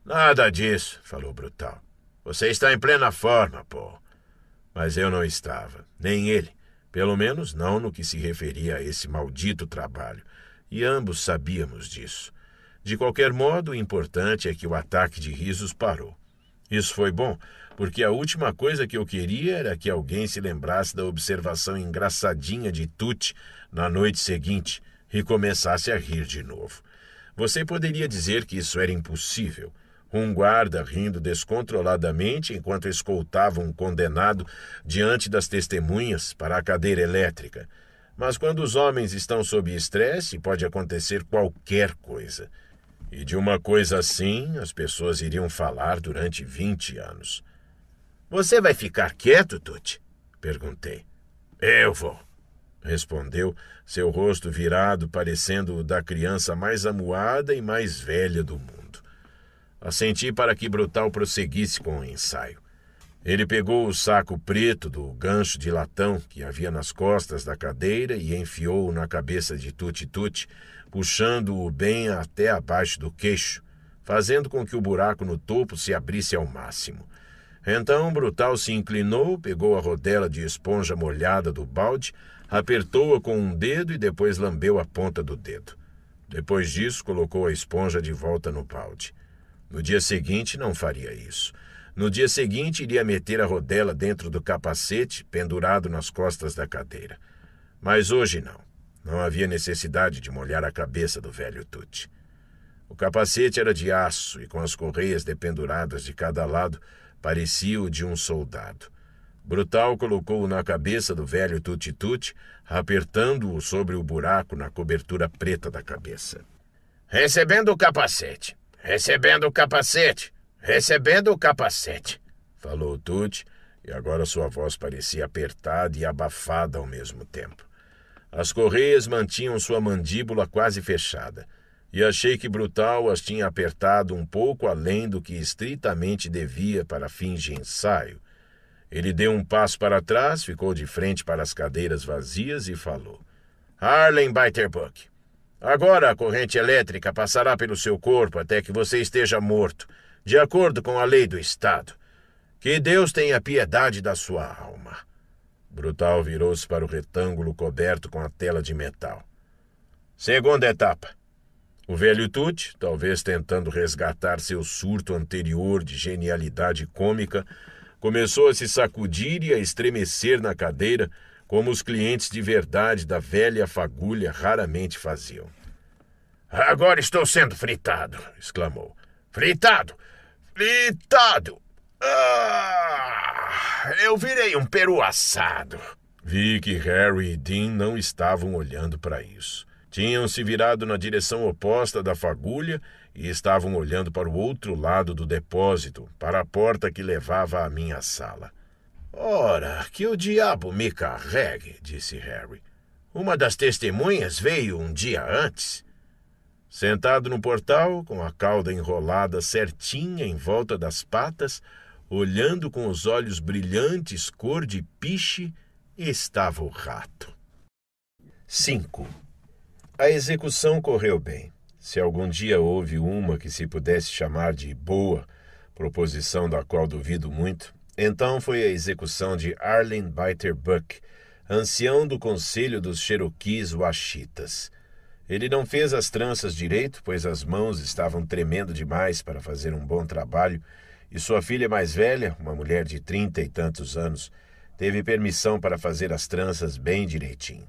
Nada disso, falou Brutal. Você está em plena forma, Paul. Mas eu não estava, nem ele. Pelo menos não no que se referia a esse maldito trabalho. E ambos sabíamos disso. De qualquer modo, o importante é que o ataque de risos parou. Isso foi bom, porque a última coisa que eu queria era que alguém se lembrasse da observação engraçadinha de Tuti na noite seguinte e começasse a rir de novo. Você poderia dizer que isso era impossível. Um guarda rindo descontroladamente enquanto escoltava um condenado diante das testemunhas para a cadeira elétrica. Mas quando os homens estão sob estresse, pode acontecer qualquer coisa. E de uma coisa assim, as pessoas iriam falar durante 20 anos. Você vai ficar quieto, Tuti? perguntei. Eu vou, respondeu, seu rosto virado parecendo o da criança mais amuada e mais velha do mundo. Assenti para que Brutal prosseguisse com o ensaio. Ele pegou o saco preto do gancho de latão que havia nas costas da cadeira e enfiou-o na cabeça de Tuti-Tuti, puxando-o bem até abaixo do queixo, fazendo com que o buraco no topo se abrisse ao máximo. Então Brutal se inclinou, pegou a rodela de esponja molhada do balde, apertou-a com um dedo e depois lambeu a ponta do dedo. Depois disso, colocou a esponja de volta no balde. No dia seguinte, não faria isso. No dia seguinte, iria meter a rodela dentro do capacete, pendurado nas costas da cadeira. Mas hoje não. Não havia necessidade de molhar a cabeça do velho Tuti. O capacete era de aço e com as correias dependuradas de cada lado, Parecia o de um soldado. Brutal colocou-o na cabeça do velho Tututut, apertando-o sobre o buraco na cobertura preta da cabeça. Recebendo o capacete, recebendo o capacete, recebendo o capacete, falou Tut, e agora sua voz parecia apertada e abafada ao mesmo tempo. As correias mantinham sua mandíbula quase fechada, e achei que Brutal as tinha apertado um pouco além do que estritamente devia para fins de ensaio. Ele deu um passo para trás, ficou de frente para as cadeiras vazias e falou: Harlem Biterbuck, agora a corrente elétrica passará pelo seu corpo até que você esteja morto, de acordo com a lei do Estado. Que Deus tenha piedade da sua alma. Brutal virou-se para o retângulo coberto com a tela de metal. Segunda etapa. O velho Tuti, talvez tentando resgatar seu surto anterior de genialidade cômica, começou a se sacudir e a estremecer na cadeira, como os clientes de verdade da velha fagulha raramente faziam. Agora estou sendo fritado! exclamou. Fritado! Fritado! Ah, eu virei um peru assado! Vi que Harry e Dean não estavam olhando para isso. Tinham se virado na direção oposta da fagulha e estavam olhando para o outro lado do depósito, para a porta que levava à minha sala. Ora, que o diabo me carregue, disse Harry. Uma das testemunhas veio um dia antes. Sentado no portal, com a cauda enrolada certinha em volta das patas, olhando com os olhos brilhantes cor de piche, estava o rato. 5. A execução correu bem. Se algum dia houve uma que se pudesse chamar de boa, proposição da qual duvido muito, então foi a execução de Arlen Biter Buck, ancião do Conselho dos Cheroquis Washitas. Ele não fez as tranças direito, pois as mãos estavam tremendo demais para fazer um bom trabalho, e sua filha mais velha, uma mulher de trinta e tantos anos, teve permissão para fazer as tranças bem direitinho.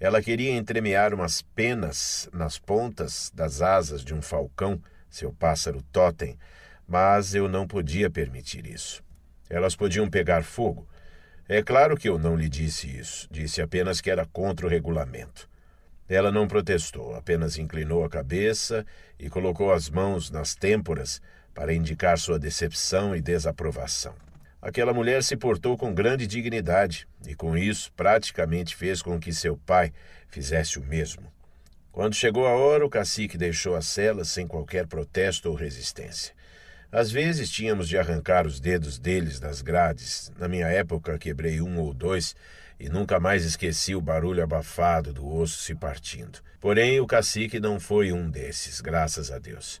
Ela queria entremear umas penas nas pontas das asas de um falcão, seu pássaro totem, mas eu não podia permitir isso. Elas podiam pegar fogo. É claro que eu não lhe disse isso, disse apenas que era contra o regulamento. Ela não protestou, apenas inclinou a cabeça e colocou as mãos nas têmporas para indicar sua decepção e desaprovação. Aquela mulher se portou com grande dignidade, e com isso praticamente fez com que seu pai fizesse o mesmo. Quando chegou a hora, o cacique deixou a cela sem qualquer protesto ou resistência. Às vezes tínhamos de arrancar os dedos deles das grades. Na minha época, quebrei um ou dois e nunca mais esqueci o barulho abafado do osso se partindo. Porém, o cacique não foi um desses, graças a Deus.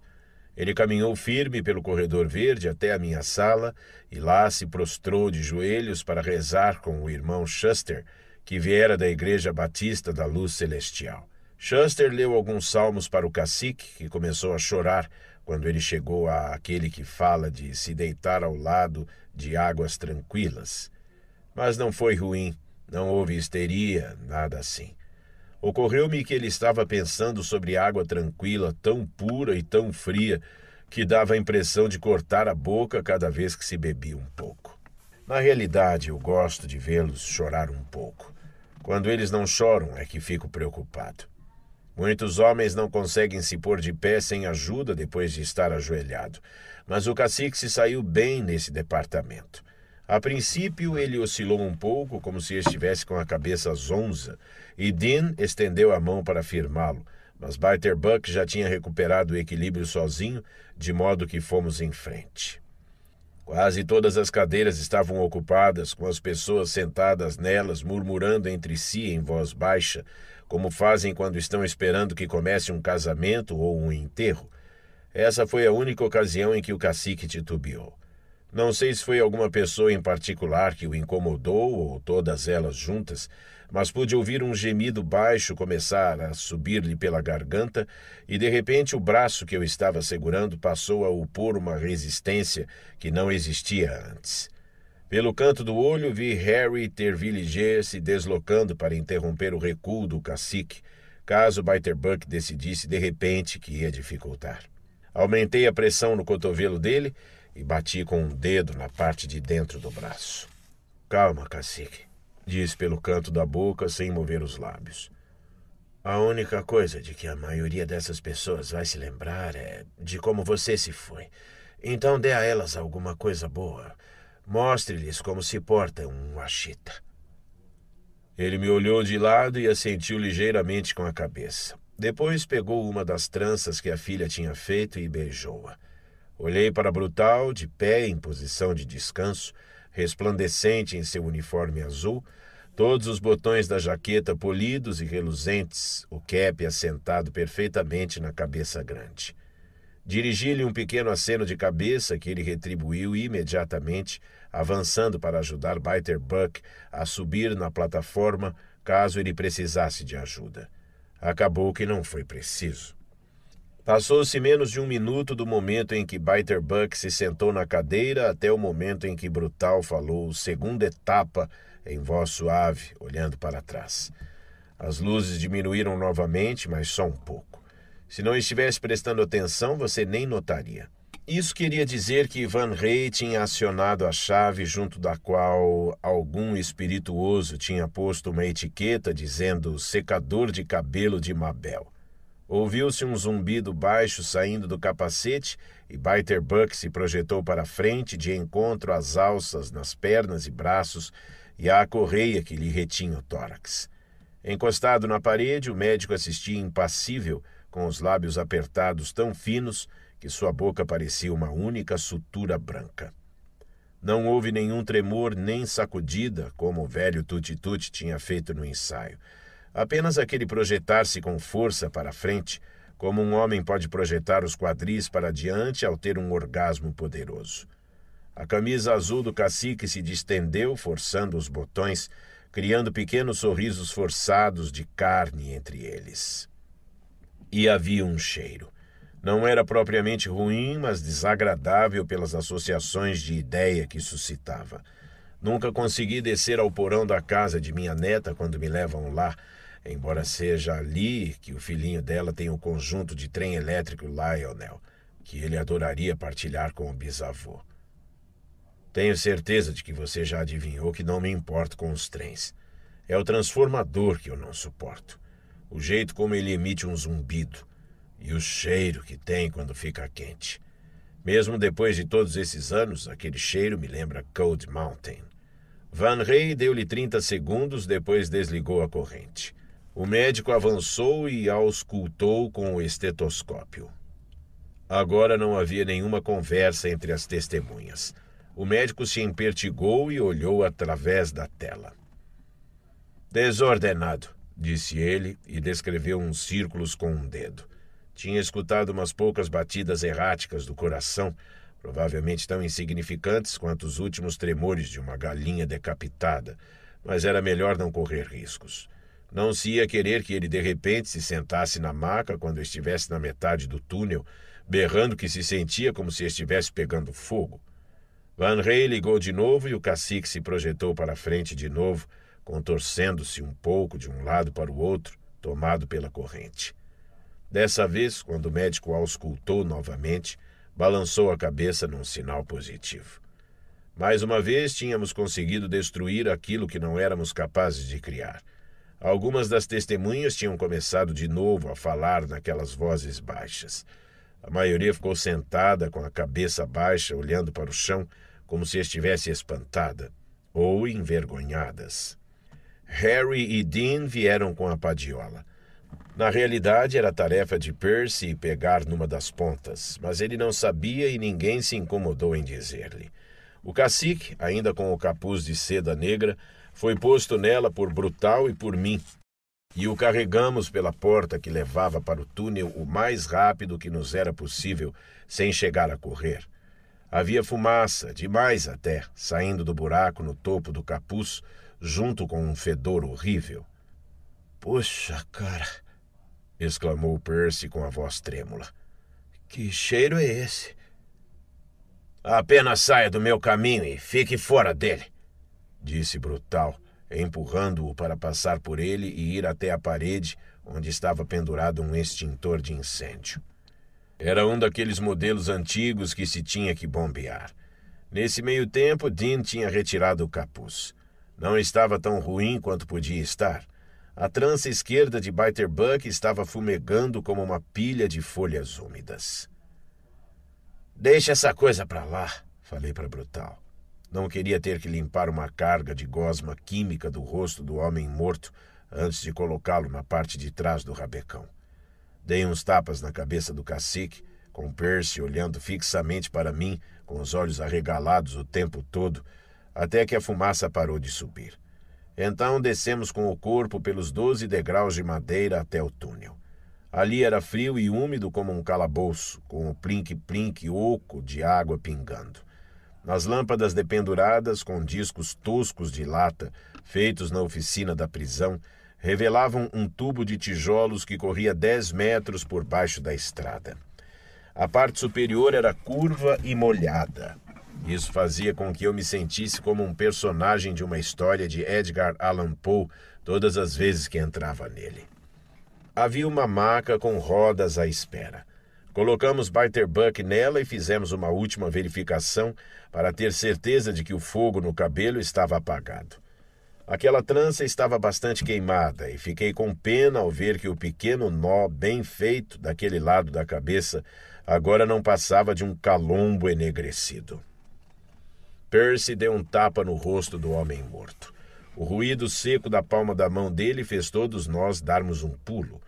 Ele caminhou firme pelo corredor verde até a minha sala e lá se prostrou de joelhos para rezar com o irmão Shuster, que viera da Igreja Batista da Luz Celestial. Shuster leu alguns salmos para o cacique, que começou a chorar quando ele chegou àquele que fala de se deitar ao lado de águas tranquilas. Mas não foi ruim, não houve histeria, nada assim. Ocorreu-me que ele estava pensando sobre água tranquila, tão pura e tão fria, que dava a impressão de cortar a boca cada vez que se bebia um pouco. Na realidade, eu gosto de vê-los chorar um pouco. Quando eles não choram, é que fico preocupado. Muitos homens não conseguem se pôr de pé sem ajuda depois de estar ajoelhado, mas o cacique se saiu bem nesse departamento. A princípio, ele oscilou um pouco, como se estivesse com a cabeça zonza, e Dean estendeu a mão para firmá-lo, mas Biter Buck já tinha recuperado o equilíbrio sozinho, de modo que fomos em frente. Quase todas as cadeiras estavam ocupadas, com as pessoas sentadas nelas murmurando entre si em voz baixa, como fazem quando estão esperando que comece um casamento ou um enterro. Essa foi a única ocasião em que o cacique titubeou. Não sei se foi alguma pessoa em particular que o incomodou ou todas elas juntas, mas pude ouvir um gemido baixo começar a subir-lhe pela garganta e de repente o braço que eu estava segurando passou a opor uma resistência que não existia antes. Pelo canto do olho vi Harry Tervilliger se deslocando para interromper o recuo do cacique, caso Biterbuck decidisse de repente que ia dificultar. Aumentei a pressão no cotovelo dele e bati com um dedo na parte de dentro do braço. Calma, cacique, diz pelo canto da boca sem mover os lábios. A única coisa de que a maioria dessas pessoas vai se lembrar é de como você se foi. Então dê a elas alguma coisa boa. Mostre-lhes como se porta um achita. Ele me olhou de lado e assentiu ligeiramente com a cabeça. Depois pegou uma das tranças que a filha tinha feito e beijou-a. Olhei para Brutal, de pé em posição de descanso, resplandecente em seu uniforme azul, todos os botões da jaqueta polidos e reluzentes, o cap assentado perfeitamente na cabeça grande. Dirigi-lhe um pequeno aceno de cabeça que ele retribuiu imediatamente, avançando para ajudar Biter Buck a subir na plataforma caso ele precisasse de ajuda. Acabou que não foi preciso. Passou-se menos de um minuto do momento em que Biter Buck se sentou na cadeira até o momento em que Brutal falou segunda etapa em voz suave, olhando para trás. As luzes diminuíram novamente, mas só um pouco. Se não estivesse prestando atenção, você nem notaria. Isso queria dizer que Van Rey tinha acionado a chave junto da qual algum espirituoso tinha posto uma etiqueta dizendo secador de cabelo de Mabel. Ouviu-se um zumbido baixo saindo do capacete e Biter Buck se projetou para frente de encontro às alças nas pernas e braços e à correia que lhe retinha o tórax. Encostado na parede, o médico assistia impassível, com os lábios apertados tão finos que sua boca parecia uma única sutura branca. Não houve nenhum tremor nem sacudida, como o velho Tutitut tinha feito no ensaio. Apenas aquele projetar-se com força para a frente, como um homem pode projetar os quadris para diante ao ter um orgasmo poderoso. A camisa azul do cacique se distendeu, forçando os botões, criando pequenos sorrisos forçados de carne entre eles. E havia um cheiro. Não era propriamente ruim, mas desagradável pelas associações de ideia que suscitava. Nunca consegui descer ao porão da casa de minha neta quando me levam lá, embora seja ali que o filhinho dela tem o um conjunto de trem elétrico Lionel, que ele adoraria partilhar com o bisavô. Tenho certeza de que você já adivinhou que não me importo com os trens. É o transformador que eu não suporto. O jeito como ele emite um zumbido e o cheiro que tem quando fica quente. Mesmo depois de todos esses anos, aquele cheiro me lembra Cold Mountain. Van Rey deu-lhe 30 segundos, depois desligou a corrente. O médico avançou e auscultou com o estetoscópio. Agora não havia nenhuma conversa entre as testemunhas. O médico se empertigou e olhou através da tela. Desordenado, disse ele e descreveu uns círculos com um dedo. Tinha escutado umas poucas batidas erráticas do coração, provavelmente tão insignificantes quanto os últimos tremores de uma galinha decapitada, mas era melhor não correr riscos. Não se ia querer que ele de repente se sentasse na maca quando estivesse na metade do túnel, berrando que se sentia como se estivesse pegando fogo. Van Rey ligou de novo e o cacique se projetou para a frente de novo, contorcendo-se um pouco de um lado para o outro, tomado pela corrente. Dessa vez, quando o médico auscultou novamente, balançou a cabeça num sinal positivo. Mais uma vez tínhamos conseguido destruir aquilo que não éramos capazes de criar. Algumas das testemunhas tinham começado de novo a falar naquelas vozes baixas. A maioria ficou sentada com a cabeça baixa, olhando para o chão, como se estivesse espantada ou envergonhadas. Harry e Dean vieram com a padiola. Na realidade, era tarefa de Percy pegar numa das pontas, mas ele não sabia e ninguém se incomodou em dizer-lhe. O cacique, ainda com o capuz de seda negra, foi posto nela por Brutal e por mim, e o carregamos pela porta que levava para o túnel o mais rápido que nos era possível, sem chegar a correr. Havia fumaça, demais até, saindo do buraco no topo do capuz, junto com um fedor horrível. Poxa, cara! exclamou Percy com a voz trêmula. Que cheiro é esse? Apenas saia do meu caminho e fique fora dele, disse Brutal, empurrando-o para passar por ele e ir até a parede onde estava pendurado um extintor de incêndio. Era um daqueles modelos antigos que se tinha que bombear. Nesse meio tempo, Dean tinha retirado o capuz. Não estava tão ruim quanto podia estar. A trança esquerda de Biter Buck estava fumegando como uma pilha de folhas úmidas. Deixa essa coisa para lá, falei para Brutal. Não queria ter que limpar uma carga de gosma química do rosto do homem morto antes de colocá-lo na parte de trás do rabecão. Dei uns tapas na cabeça do cacique, com Percy olhando fixamente para mim, com os olhos arregalados o tempo todo, até que a fumaça parou de subir. Então descemos com o corpo pelos doze degraus de madeira até o túnel. Ali era frio e úmido como um calabouço, com o plinque-plinque oco de água pingando. Nas lâmpadas dependuradas, com discos toscos de lata, feitos na oficina da prisão, revelavam um tubo de tijolos que corria 10 metros por baixo da estrada. A parte superior era curva e molhada. Isso fazia com que eu me sentisse como um personagem de uma história de Edgar Allan Poe todas as vezes que entrava nele. Havia uma maca com rodas à espera. Colocamos Buck nela e fizemos uma última verificação para ter certeza de que o fogo no cabelo estava apagado. Aquela trança estava bastante queimada e fiquei com pena ao ver que o pequeno nó bem feito daquele lado da cabeça agora não passava de um calombo enegrecido. Percy deu um tapa no rosto do homem morto. O ruído seco da palma da mão dele fez todos nós darmos um pulo.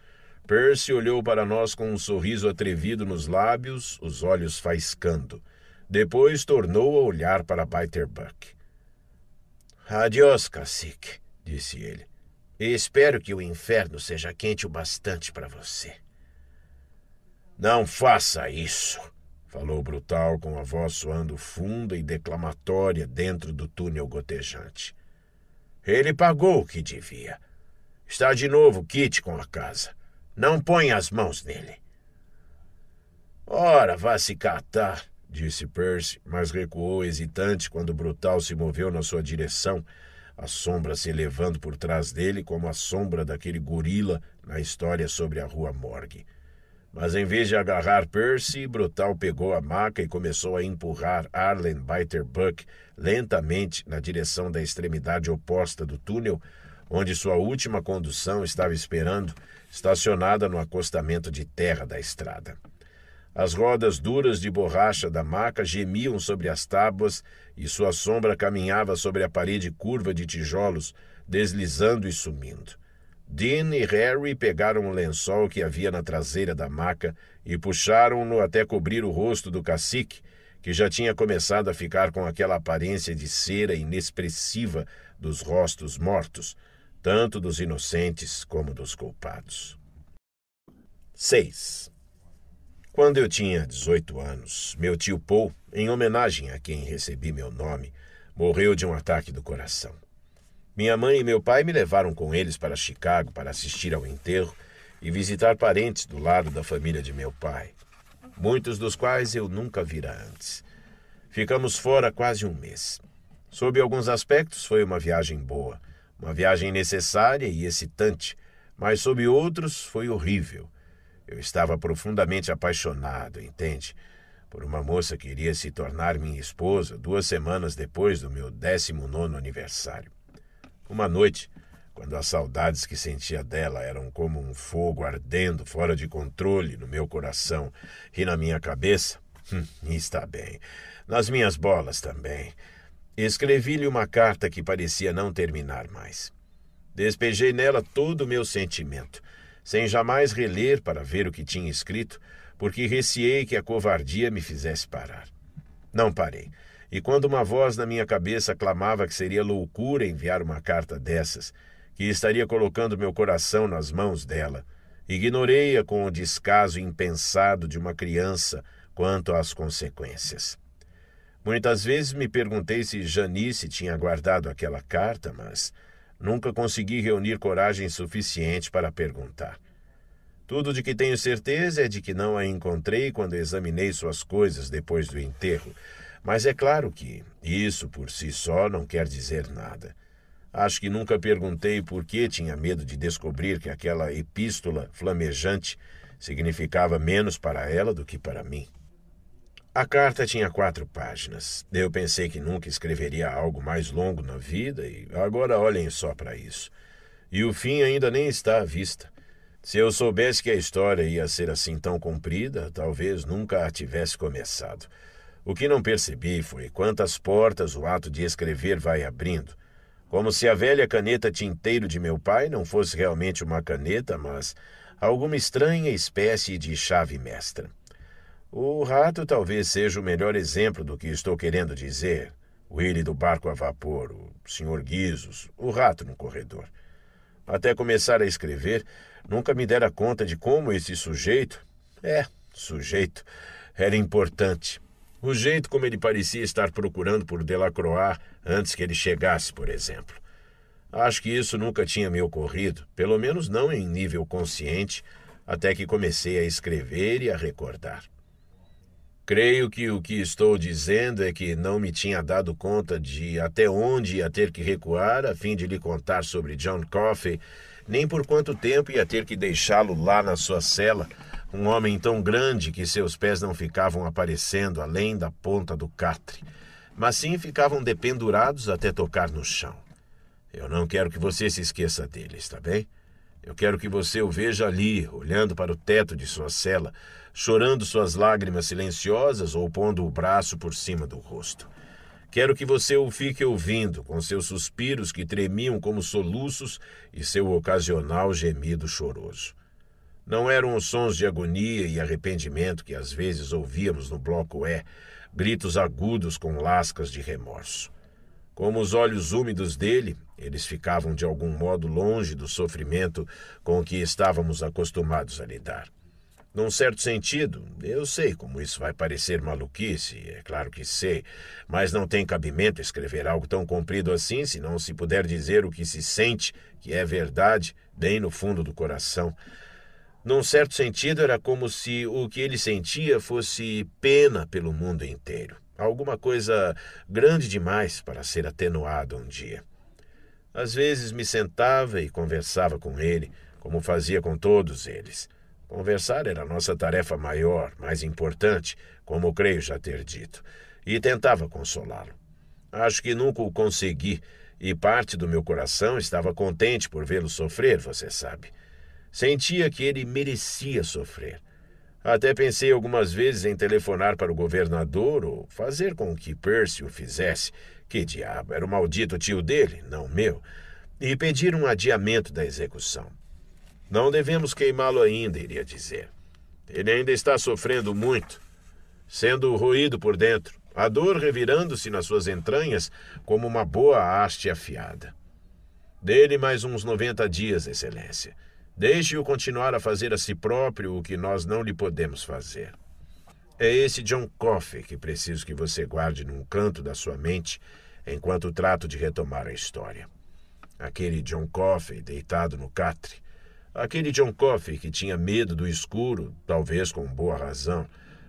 Percy olhou para nós com um sorriso atrevido nos lábios, os olhos faiscando. Depois tornou a olhar para Biter Buck. Adiós, cacique, disse ele. espero que o inferno seja quente o bastante para você. Não faça isso, falou Brutal com a voz soando funda e declamatória dentro do túnel gotejante. Ele pagou o que devia. Está de novo Kit com a casa. Não ponha as mãos nele. Ora, vá se catar, disse Percy, mas recuou hesitante quando o brutal se moveu na sua direção, a sombra se elevando por trás dele como a sombra daquele gorila na história sobre a rua Morgue. Mas em vez de agarrar Percy, Brutal pegou a maca e começou a empurrar Arlen Biterbuck lentamente na direção da extremidade oposta do túnel, onde sua última condução estava esperando, estacionada no acostamento de terra da estrada. As rodas duras de borracha da maca gemiam sobre as tábuas e sua sombra caminhava sobre a parede curva de tijolos, deslizando e sumindo. Dean e Harry pegaram o lençol que havia na traseira da maca e puxaram-no até cobrir o rosto do cacique, que já tinha começado a ficar com aquela aparência de cera inexpressiva dos rostos mortos, tanto dos inocentes como dos culpados. 6. Quando eu tinha 18 anos, meu tio Paul, em homenagem a quem recebi meu nome, morreu de um ataque do coração. Minha mãe e meu pai me levaram com eles para Chicago para assistir ao enterro e visitar parentes do lado da família de meu pai, muitos dos quais eu nunca vira antes. Ficamos fora quase um mês. Sob alguns aspectos, foi uma viagem boa. Uma viagem necessária e excitante, mas sob outros foi horrível. Eu estava profundamente apaixonado, entende? Por uma moça que iria se tornar minha esposa duas semanas depois do meu 19 aniversário. Uma noite, quando as saudades que sentia dela eram como um fogo ardendo fora de controle no meu coração e na minha cabeça, <laughs> hum, está bem, nas minhas bolas também. Escrevi-lhe uma carta que parecia não terminar mais. Despejei nela todo o meu sentimento, sem jamais reler para ver o que tinha escrito, porque receei que a covardia me fizesse parar. Não parei, e quando uma voz na minha cabeça clamava que seria loucura enviar uma carta dessas, que estaria colocando meu coração nas mãos dela, ignorei-a com o descaso impensado de uma criança quanto às consequências. Muitas vezes me perguntei se Janice tinha guardado aquela carta, mas nunca consegui reunir coragem suficiente para perguntar. Tudo de que tenho certeza é de que não a encontrei quando examinei suas coisas depois do enterro, mas é claro que isso por si só não quer dizer nada. Acho que nunca perguntei por que tinha medo de descobrir que aquela epístola flamejante significava menos para ela do que para mim. A carta tinha quatro páginas. Eu pensei que nunca escreveria algo mais longo na vida e agora olhem só para isso. E o fim ainda nem está à vista. Se eu soubesse que a história ia ser assim tão comprida, talvez nunca a tivesse começado. O que não percebi foi quantas portas o ato de escrever vai abrindo. Como se a velha caneta tinteiro de meu pai não fosse realmente uma caneta, mas alguma estranha espécie de chave mestra. O rato talvez seja o melhor exemplo do que estou querendo dizer. Willie do barco a vapor, o Sr. Guizos, o rato no corredor. Até começar a escrever, nunca me dera conta de como esse sujeito. É, sujeito. Era importante. O jeito como ele parecia estar procurando por Delacroix antes que ele chegasse, por exemplo. Acho que isso nunca tinha me ocorrido, pelo menos não em nível consciente, até que comecei a escrever e a recordar. Creio que o que estou dizendo é que não me tinha dado conta de até onde ia ter que recuar a fim de lhe contar sobre John Coffey, nem por quanto tempo ia ter que deixá-lo lá na sua cela, um homem tão grande que seus pés não ficavam aparecendo além da ponta do catre, mas sim ficavam dependurados até tocar no chão. Eu não quero que você se esqueça dele, está bem? Eu quero que você o veja ali, olhando para o teto de sua cela, chorando suas lágrimas silenciosas ou pondo o braço por cima do rosto. Quero que você o fique ouvindo, com seus suspiros que tremiam como soluços e seu ocasional gemido choroso. Não eram os sons de agonia e arrependimento que às vezes ouvíamos no bloco E, gritos agudos com lascas de remorso. Como os olhos úmidos dele, eles ficavam de algum modo longe do sofrimento com que estávamos acostumados a lidar. Num certo sentido, eu sei como isso vai parecer maluquice, é claro que sei, mas não tem cabimento escrever algo tão comprido assim se não se puder dizer o que se sente, que é verdade, bem no fundo do coração. Num certo sentido, era como se o que ele sentia fosse pena pelo mundo inteiro, alguma coisa grande demais para ser atenuada um dia. Às vezes me sentava e conversava com ele, como fazia com todos eles. Conversar era nossa tarefa maior, mais importante, como creio já ter dito, e tentava consolá-lo. Acho que nunca o consegui, e parte do meu coração estava contente por vê-lo sofrer, você sabe. Sentia que ele merecia sofrer. Até pensei algumas vezes em telefonar para o governador ou fazer com que Percy o fizesse. Que diabo, era o maldito tio dele, não meu. E pedir um adiamento da execução. Não devemos queimá-lo ainda, iria dizer. Ele ainda está sofrendo muito, sendo roído por dentro, a dor revirando-se nas suas entranhas como uma boa haste afiada. Dele mais uns 90 dias, Excelência. Deixe-o continuar a fazer a si próprio o que nós não lhe podemos fazer. É esse John Coffey que preciso que você guarde num canto da sua mente enquanto trato de retomar a história. Aquele John Coffey deitado no catre, Aquele John Coffey que tinha medo do escuro, talvez com boa razão,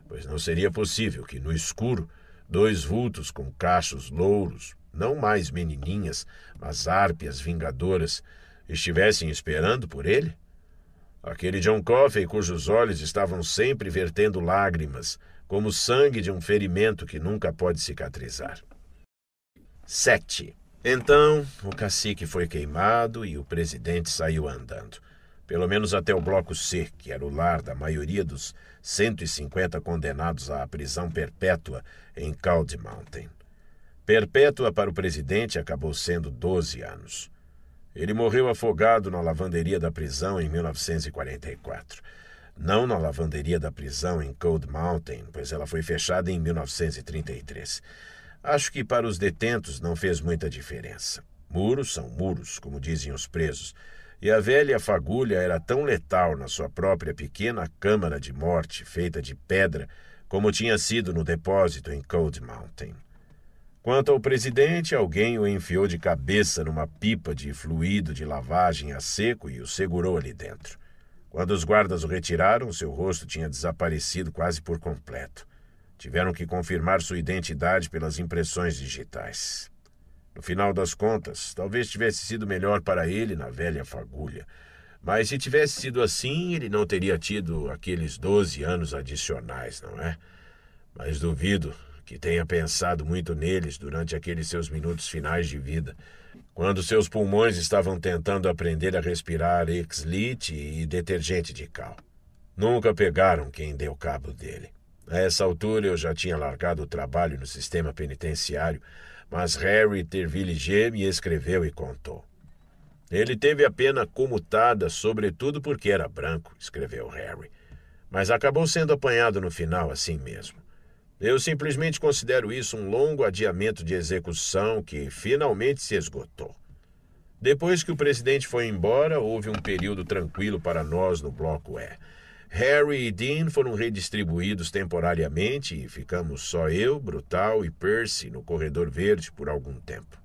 pois não seria possível que, no escuro, dois vultos com cachos louros, não mais menininhas, mas árpias vingadoras, estivessem esperando por ele? Aquele John Coffey cujos olhos estavam sempre vertendo lágrimas, como sangue de um ferimento que nunca pode cicatrizar. 7. Então, o cacique foi queimado e o presidente saiu andando pelo menos até o Bloco C, que era o lar da maioria dos 150 condenados à prisão perpétua em Cold Mountain. Perpétua para o presidente acabou sendo 12 anos. Ele morreu afogado na lavanderia da prisão em 1944. Não na lavanderia da prisão em Cold Mountain, pois ela foi fechada em 1933. Acho que para os detentos não fez muita diferença. Muros são muros, como dizem os presos e a velha fagulha era tão letal na sua própria pequena câmara de morte feita de pedra como tinha sido no depósito em Cold Mountain. Quanto ao presidente, alguém o enfiou de cabeça numa pipa de fluido de lavagem a seco e o segurou ali dentro. Quando os guardas o retiraram, seu rosto tinha desaparecido quase por completo. Tiveram que confirmar sua identidade pelas impressões digitais. No final das contas, talvez tivesse sido melhor para ele na velha fagulha. Mas se tivesse sido assim, ele não teria tido aqueles 12 anos adicionais, não é? Mas duvido que tenha pensado muito neles durante aqueles seus minutos finais de vida, quando seus pulmões estavam tentando aprender a respirar exlit lite e detergente de cal. Nunca pegaram quem deu cabo dele. A essa altura eu já tinha largado o trabalho no sistema penitenciário mas Harry Terville me escreveu e contou. Ele teve a pena comutada, sobretudo porque era branco, escreveu Harry, mas acabou sendo apanhado no final assim mesmo. Eu simplesmente considero isso um longo adiamento de execução que finalmente se esgotou. Depois que o presidente foi embora, houve um período tranquilo para nós no Bloco E. Harry e Dean foram redistribuídos temporariamente e ficamos só eu, Brutal e Percy no corredor verde por algum tempo.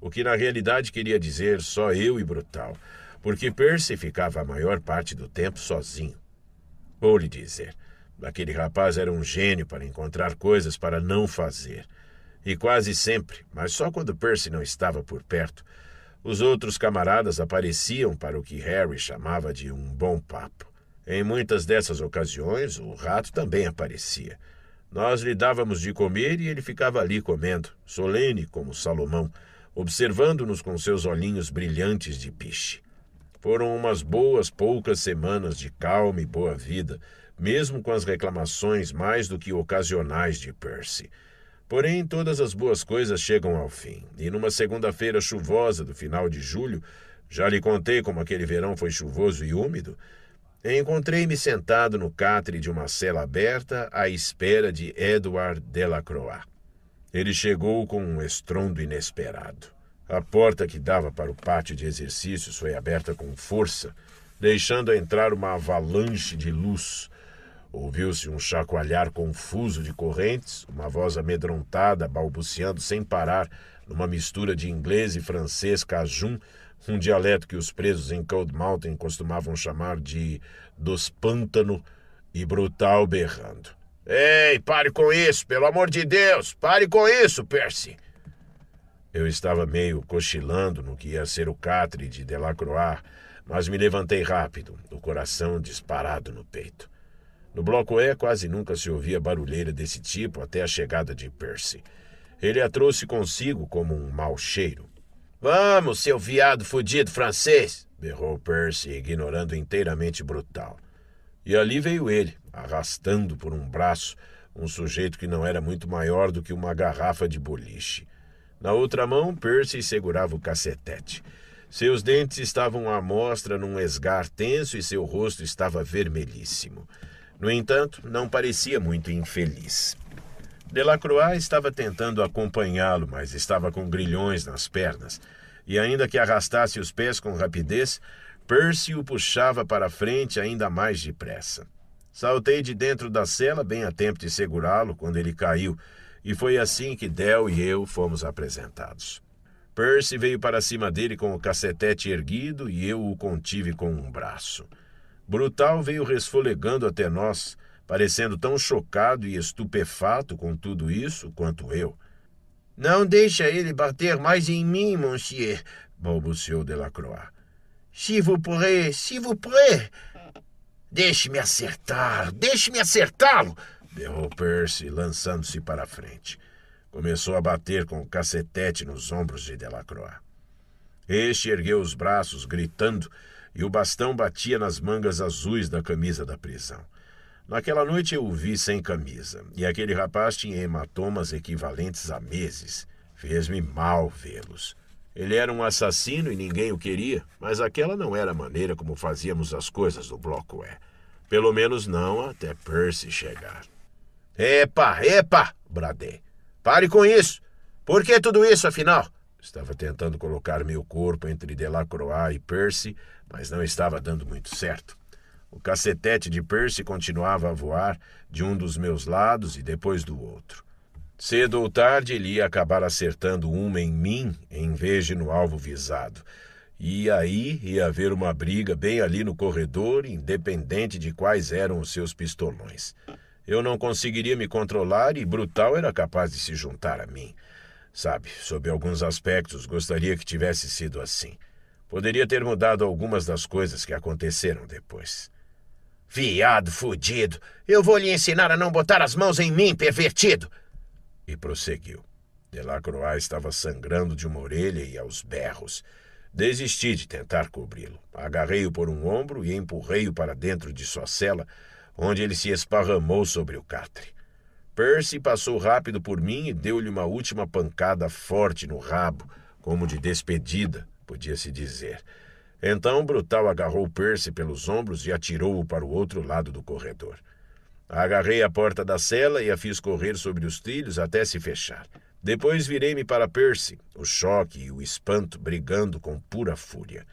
O que na realidade queria dizer só eu e Brutal, porque Percy ficava a maior parte do tempo sozinho. Vou lhe dizer, aquele rapaz era um gênio para encontrar coisas para não fazer. E quase sempre, mas só quando Percy não estava por perto, os outros camaradas apareciam para o que Harry chamava de um bom papo. Em muitas dessas ocasiões, o rato também aparecia. Nós lhe dávamos de comer e ele ficava ali comendo, solene como Salomão, observando-nos com seus olhinhos brilhantes de piche. Foram umas boas poucas semanas de calma e boa vida, mesmo com as reclamações mais do que ocasionais de Percy. Porém, todas as boas coisas chegam ao fim, e numa segunda-feira chuvosa do final de julho, já lhe contei como aquele verão foi chuvoso e úmido, Encontrei-me sentado no catre de uma cela aberta à espera de Edward Delacroix. Ele chegou com um estrondo inesperado. A porta que dava para o pátio de exercícios foi aberta com força, deixando entrar uma avalanche de luz. Ouviu-se um chacoalhar confuso de correntes, uma voz amedrontada balbuciando sem parar, numa mistura de inglês e francês cajun, um dialeto que os presos em Cold Mountain costumavam chamar de dos pântano e brutal berrando. Ei, pare com isso, pelo amor de Deus, pare com isso, Percy! Eu estava meio cochilando no que ia ser o catre de Delacroix, mas me levantei rápido, o coração disparado no peito. No bloco E quase nunca se ouvia barulheira desse tipo até a chegada de Percy. Ele a trouxe consigo como um mau cheiro. Vamos, seu viado fudido francês! berrou Percy, ignorando inteiramente Brutal. E ali veio ele, arrastando por um braço um sujeito que não era muito maior do que uma garrafa de boliche. Na outra mão, Percy segurava o cacetete. Seus dentes estavam à mostra num esgar tenso e seu rosto estava vermelhíssimo. No entanto, não parecia muito infeliz. Delacroix estava tentando acompanhá-lo, mas estava com grilhões nas pernas, e ainda que arrastasse os pés com rapidez, Percy o puxava para frente ainda mais depressa. Saltei de dentro da cela bem a tempo de segurá-lo quando ele caiu, e foi assim que Del e eu fomos apresentados. Percy veio para cima dele com o cacetete erguido e eu o contive com um braço. Brutal veio resfolegando até nós, parecendo tão chocado e estupefato com tudo isso quanto eu. Não deixa ele bater mais em mim, monsieur, balbuciou Delacroix. S'il vous pourrez, s'il vous pourrez. Deixe-me acertar, deixe-me acertá-lo! berrou Percy, lançando-se para a frente. Começou a bater com o cacetete nos ombros de Delacroix. Este ergueu os braços, gritando, e o bastão batia nas mangas azuis da camisa da prisão. Naquela noite eu o vi sem camisa, e aquele rapaz tinha hematomas equivalentes a meses. Fez-me mal vê-los. Ele era um assassino e ninguém o queria, mas aquela não era a maneira como fazíamos as coisas no bloco é. Pelo menos não até Percy chegar. Epa, epa! bradei. Pare com isso! Por que tudo isso, afinal? Estava tentando colocar meu corpo entre Delacroix e Percy, mas não estava dando muito certo. O cacetete de Percy continuava a voar de um dos meus lados e depois do outro. Cedo ou tarde ele ia acabar acertando uma em mim em vez de no alvo visado. E aí ia haver uma briga bem ali no corredor, independente de quais eram os seus pistolões. Eu não conseguiria me controlar e Brutal era capaz de se juntar a mim. Sabe, sob alguns aspectos, gostaria que tivesse sido assim. Poderia ter mudado algumas das coisas que aconteceram depois. Viado fudido! Eu vou lhe ensinar a não botar as mãos em mim, pervertido! E prosseguiu. Delacroix estava sangrando de uma orelha e aos berros. Desisti de tentar cobri-lo. Agarrei-o por um ombro e empurrei-o para dentro de sua cela, onde ele se esparramou sobre o catre. Percy passou rápido por mim e deu-lhe uma última pancada forte no rabo, como de despedida, podia-se dizer. Então Brutal agarrou Percy pelos ombros e atirou-o para o outro lado do corredor. Agarrei a porta da cela e a fiz correr sobre os trilhos até se fechar. Depois virei-me para Percy, o choque e o espanto brigando com pura fúria.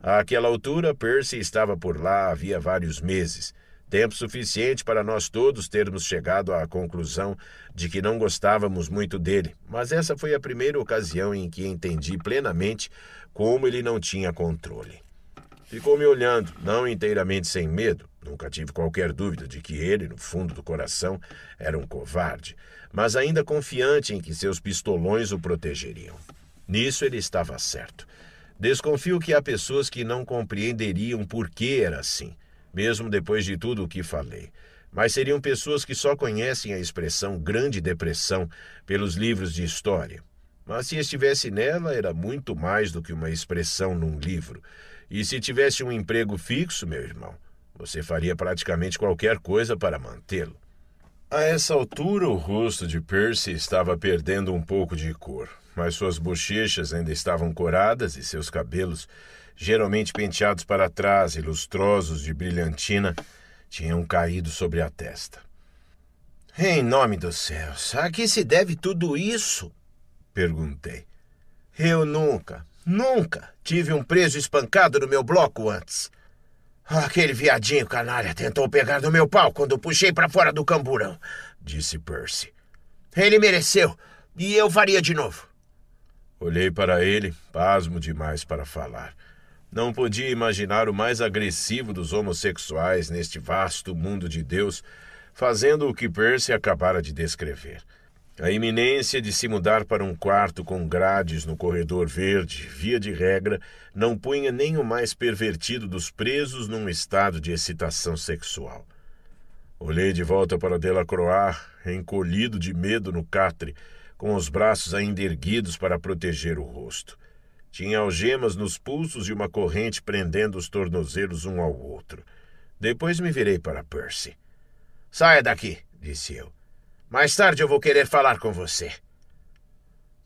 Àquela altura, Percy estava por lá havia vários meses tempo suficiente para nós todos termos chegado à conclusão de que não gostávamos muito dele, mas essa foi a primeira ocasião em que entendi plenamente como ele não tinha controle. Ficou me olhando, não inteiramente sem medo, nunca tive qualquer dúvida de que ele, no fundo do coração, era um covarde, mas ainda confiante em que seus pistolões o protegeriam. Nisso ele estava certo. Desconfio que há pessoas que não compreenderiam por que era assim mesmo depois de tudo o que falei. Mas seriam pessoas que só conhecem a expressão Grande Depressão pelos livros de história. Mas se estivesse nela, era muito mais do que uma expressão num livro. E se tivesse um emprego fixo, meu irmão, você faria praticamente qualquer coisa para mantê-lo. A essa altura, o rosto de Percy estava perdendo um pouco de cor, mas suas bochechas ainda estavam coradas e seus cabelos geralmente penteados para trás e lustrosos de brilhantina, tinham caído sobre a testa. Em nome dos céus, a que se deve tudo isso? perguntei. Eu nunca, nunca tive um preso espancado no meu bloco antes. Aquele viadinho canalha tentou pegar no meu pau quando puxei para fora do camburão, disse Percy. Ele mereceu, e eu faria de novo. Olhei para ele, pasmo demais para falar. Não podia imaginar o mais agressivo dos homossexuais neste vasto mundo de Deus, fazendo o que Percy acabara de descrever. A iminência de se mudar para um quarto com grades no corredor verde, via de regra, não punha nem o mais pervertido dos presos num estado de excitação sexual. Olhei de volta para Delacroix, encolhido de medo no catre, com os braços ainda erguidos para proteger o rosto. Tinha algemas nos pulsos e uma corrente prendendo os tornozelos um ao outro. Depois me virei para Percy. Saia daqui, disse eu. Mais tarde eu vou querer falar com você.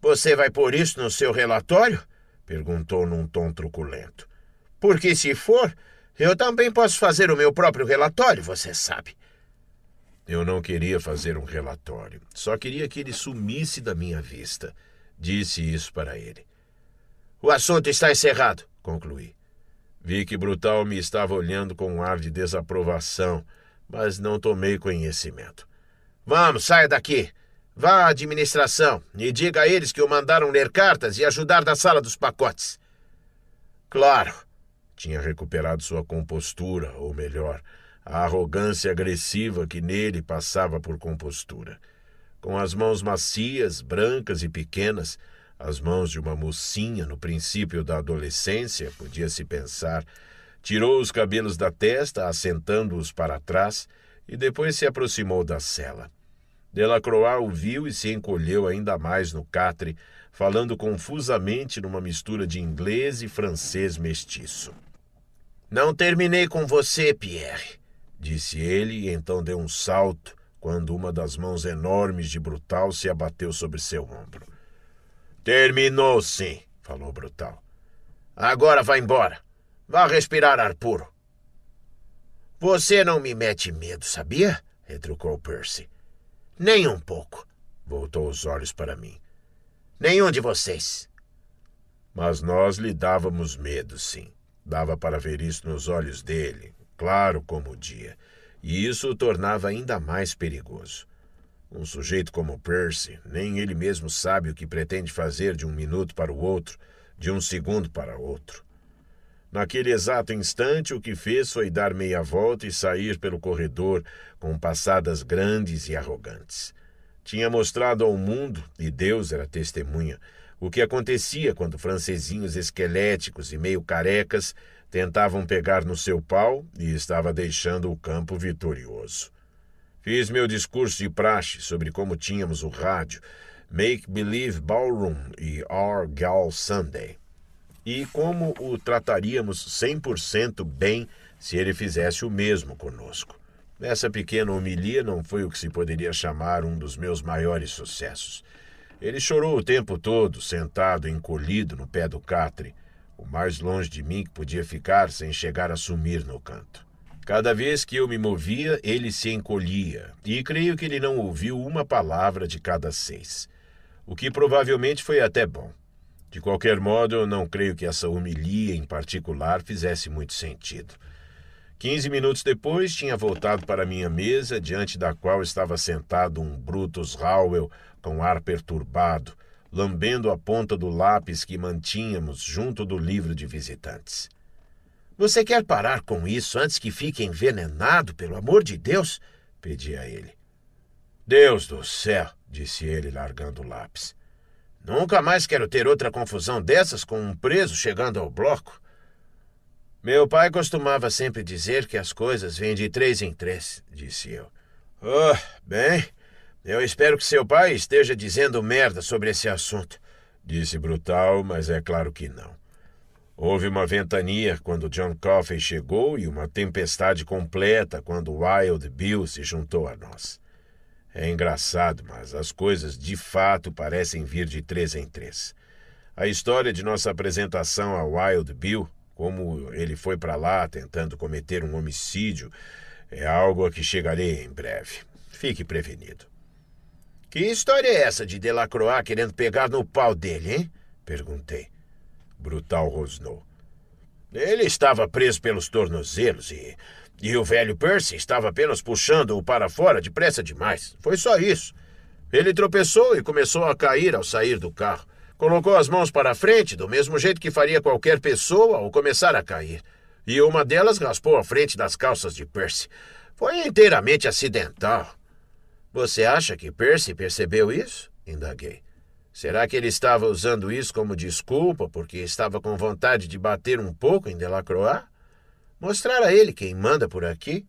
Você vai pôr isso no seu relatório? perguntou num tom truculento. Porque se for, eu também posso fazer o meu próprio relatório, você sabe. Eu não queria fazer um relatório, só queria que ele sumisse da minha vista. Disse isso para ele. O assunto está encerrado, concluí. Vi que Brutal me estava olhando com um ar de desaprovação, mas não tomei conhecimento. Vamos, saia daqui. Vá à administração e diga a eles que o mandaram ler cartas e ajudar na sala dos pacotes. Claro. Tinha recuperado sua compostura, ou melhor, a arrogância agressiva que nele passava por compostura. Com as mãos macias, brancas e pequenas, as mãos de uma mocinha no princípio da adolescência, podia-se pensar, tirou os cabelos da testa, assentando-os para trás, e depois se aproximou da cela. Delacroix o viu e se encolheu ainda mais no catre, falando confusamente numa mistura de inglês e francês mestiço. Não terminei com você, Pierre, disse ele, e então deu um salto quando uma das mãos enormes de Brutal se abateu sobre seu ombro. Terminou-se, falou Brutal. Agora vá embora. Vá respirar ar puro. Você não me mete medo, sabia? retrucou Percy. Nem um pouco. Voltou os olhos para mim. Nenhum de vocês. Mas nós lhe dávamos medo, sim. Dava para ver isso nos olhos dele, claro como o dia, e isso o tornava ainda mais perigoso. Um sujeito como Percy, nem ele mesmo sabe o que pretende fazer de um minuto para o outro, de um segundo para outro. Naquele exato instante, o que fez foi dar meia volta e sair pelo corredor com passadas grandes e arrogantes. Tinha mostrado ao mundo, e Deus era testemunha, o que acontecia quando francesinhos esqueléticos e meio carecas tentavam pegar no seu pau e estava deixando o campo vitorioso. Fiz meu discurso de praxe sobre como tínhamos o rádio, Make Believe Ballroom e Our Gal Sunday, e como o trataríamos 100% bem se ele fizesse o mesmo conosco. Essa pequena homilia não foi o que se poderia chamar um dos meus maiores sucessos. Ele chorou o tempo todo, sentado encolhido no pé do catre, o mais longe de mim que podia ficar sem chegar a sumir no canto. Cada vez que eu me movia, ele se encolhia, e creio que ele não ouviu uma palavra de cada seis, o que provavelmente foi até bom. De qualquer modo, eu não creio que essa homilia em particular fizesse muito sentido. Quinze minutos depois, tinha voltado para minha mesa, diante da qual estava sentado um Brutus Howell com ar perturbado, lambendo a ponta do lápis que mantínhamos junto do livro de visitantes. Você quer parar com isso antes que fique envenenado, pelo amor de Deus? pedia ele. Deus do céu, disse ele, largando o lápis. Nunca mais quero ter outra confusão dessas com um preso chegando ao bloco. Meu pai costumava sempre dizer que as coisas vêm de três em três, disse eu. Oh, bem, eu espero que seu pai esteja dizendo merda sobre esse assunto, disse Brutal, mas é claro que não. Houve uma ventania quando John Coffey chegou e uma tempestade completa quando Wild Bill se juntou a nós. É engraçado, mas as coisas de fato parecem vir de três em três. A história de nossa apresentação a Wild Bill, como ele foi para lá tentando cometer um homicídio, é algo a que chegarei em breve. Fique prevenido. Que história é essa de Delacroix querendo pegar no pau dele, hein? Perguntei. Brutal rosnou. Ele estava preso pelos tornozelos e. E o velho Percy estava apenas puxando-o para fora depressa demais. Foi só isso. Ele tropeçou e começou a cair ao sair do carro. Colocou as mãos para a frente, do mesmo jeito que faria qualquer pessoa ao começar a cair. E uma delas raspou a frente das calças de Percy. Foi inteiramente acidental. Você acha que Percy percebeu isso? Indaguei. Será que ele estava usando isso como desculpa porque estava com vontade de bater um pouco em Delacroix? Mostrar a ele quem manda por aqui?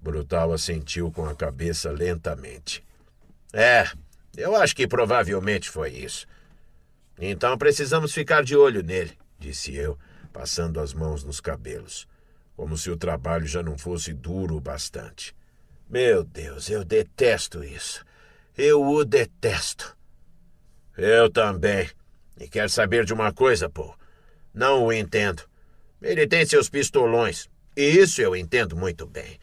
Brutal assentiu com a cabeça lentamente. É, eu acho que provavelmente foi isso. Então precisamos ficar de olho nele, disse eu, passando as mãos nos cabelos, como se o trabalho já não fosse duro o bastante. Meu Deus, eu detesto isso. Eu o detesto. Eu também. E quer saber de uma coisa, pô? Não o entendo. Ele tem seus pistolões. E isso eu entendo muito bem.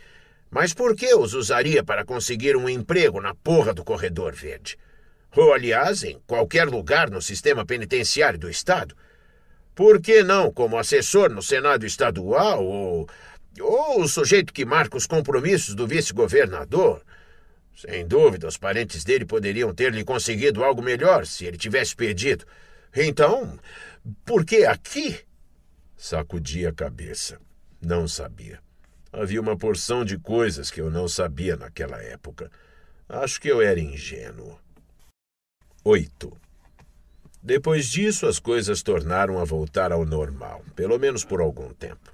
Mas por que os usaria para conseguir um emprego na porra do corredor verde? Ou, aliás, em qualquer lugar no sistema penitenciário do Estado? Por que não como assessor no Senado Estadual ou. ou o sujeito que marca os compromissos do vice-governador? Sem dúvida, os parentes dele poderiam ter lhe conseguido algo melhor se ele tivesse perdido Então, por que aqui? Sacudi a cabeça. Não sabia. Havia uma porção de coisas que eu não sabia naquela época. Acho que eu era ingênuo. 8. Depois disso, as coisas tornaram a voltar ao normal, pelo menos por algum tempo.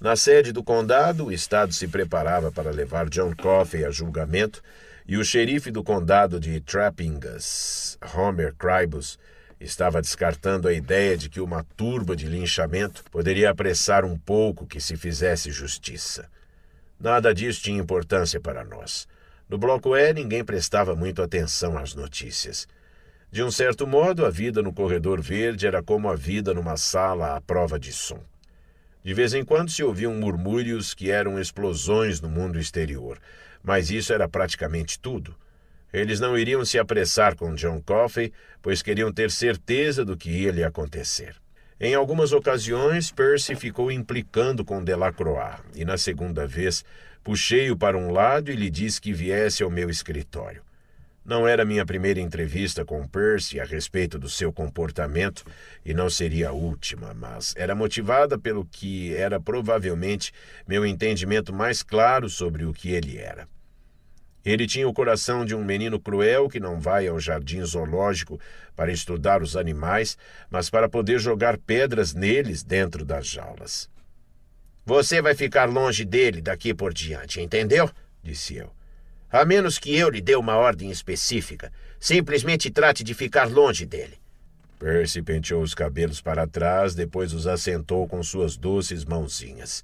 Na sede do condado, o Estado se preparava para levar John Coffey a julgamento e o xerife do condado de Trappingas, Homer Cribus, estava descartando a ideia de que uma turba de linchamento poderia apressar um pouco que se fizesse justiça. Nada disso tinha importância para nós. No bloco E, ninguém prestava muito atenção às notícias. De um certo modo, a vida no corredor verde era como a vida numa sala à prova de som. De vez em quando se ouviam murmúrios que eram explosões no mundo exterior, mas isso era praticamente tudo. Eles não iriam se apressar com John Coffey, pois queriam ter certeza do que ia lhe acontecer. Em algumas ocasiões, Percy ficou implicando com Delacroix, e na segunda vez puxei-o para um lado e lhe disse que viesse ao meu escritório. Não era minha primeira entrevista com Percy a respeito do seu comportamento, e não seria a última, mas era motivada pelo que era provavelmente meu entendimento mais claro sobre o que ele era. Ele tinha o coração de um menino cruel que não vai ao jardim zoológico para estudar os animais, mas para poder jogar pedras neles dentro das jaulas. Você vai ficar longe dele daqui por diante, entendeu? disse eu. A menos que eu lhe dê uma ordem específica. Simplesmente trate de ficar longe dele. Percy penteou os cabelos para trás, depois os assentou com suas doces mãozinhas.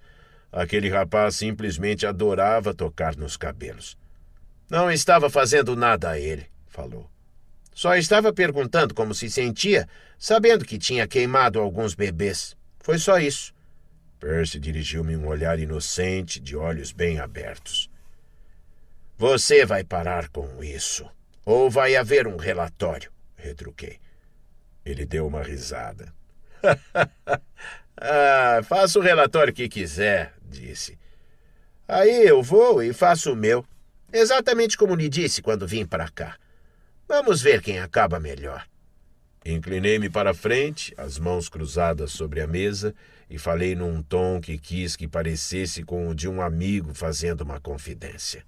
Aquele rapaz simplesmente adorava tocar nos cabelos. Não estava fazendo nada a ele, falou. Só estava perguntando como se sentia, sabendo que tinha queimado alguns bebês. Foi só isso. Percy dirigiu-me um olhar inocente, de olhos bem abertos. Você vai parar com isso. Ou vai haver um relatório, retruquei. Ele deu uma risada. <laughs> ah, faça o relatório que quiser, disse. Aí eu vou e faço o meu. Exatamente como lhe disse quando vim para cá. Vamos ver quem acaba melhor. Inclinei-me para frente, as mãos cruzadas sobre a mesa, e falei num tom que quis que parecesse com o de um amigo fazendo uma confidência.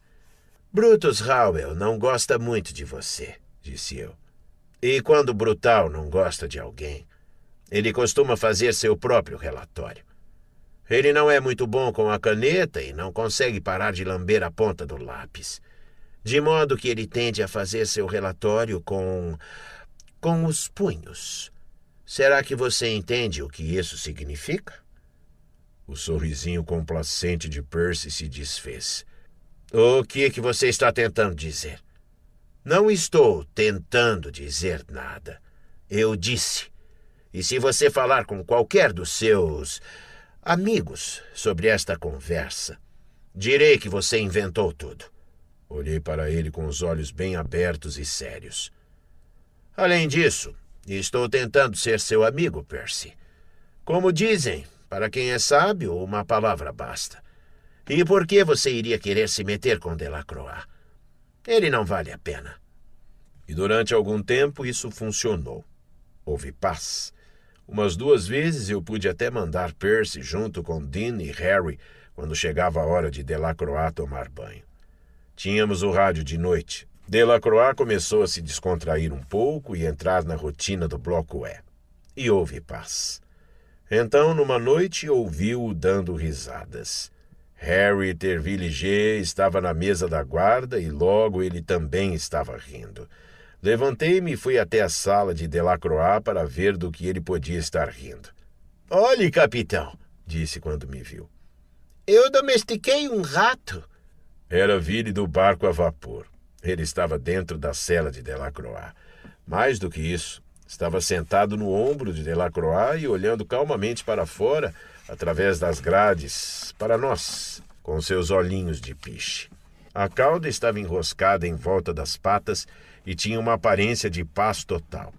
Brutus Howell não gosta muito de você, disse eu. E quando Brutal não gosta de alguém, ele costuma fazer seu próprio relatório. Ele não é muito bom com a caneta e não consegue parar de lamber a ponta do lápis. De modo que ele tende a fazer seu relatório com. com os punhos. Será que você entende o que isso significa? O sorrisinho complacente de Percy se desfez. O que, é que você está tentando dizer? Não estou tentando dizer nada. Eu disse. E se você falar com qualquer dos seus amigos sobre esta conversa. Direi que você inventou tudo. Olhei para ele com os olhos bem abertos e sérios. Além disso, estou tentando ser seu amigo, Percy. Como dizem, para quem é sábio, uma palavra basta. E por que você iria querer se meter com Delacroix? Ele não vale a pena. E durante algum tempo isso funcionou. Houve paz. Umas duas vezes eu pude até mandar Percy junto com Dean e Harry quando chegava a hora de Delacroix tomar banho. Tínhamos o rádio de noite. Delacroix começou a se descontrair um pouco e entrar na rotina do bloco E. E houve paz. Então, numa noite, ouviu-o dando risadas. Harry Tervilliger estava na mesa da guarda e logo ele também estava rindo. Levantei-me e fui até a sala de Delacroix para ver do que ele podia estar rindo. Olhe, capitão, disse quando me viu. Eu domestiquei um rato. Era vire do barco a vapor. Ele estava dentro da cela de Delacroix. Mais do que isso, estava sentado no ombro de Delacroix e olhando calmamente para fora, através das grades, para nós, com seus olhinhos de piche. A cauda estava enroscada em volta das patas e tinha uma aparência de paz total.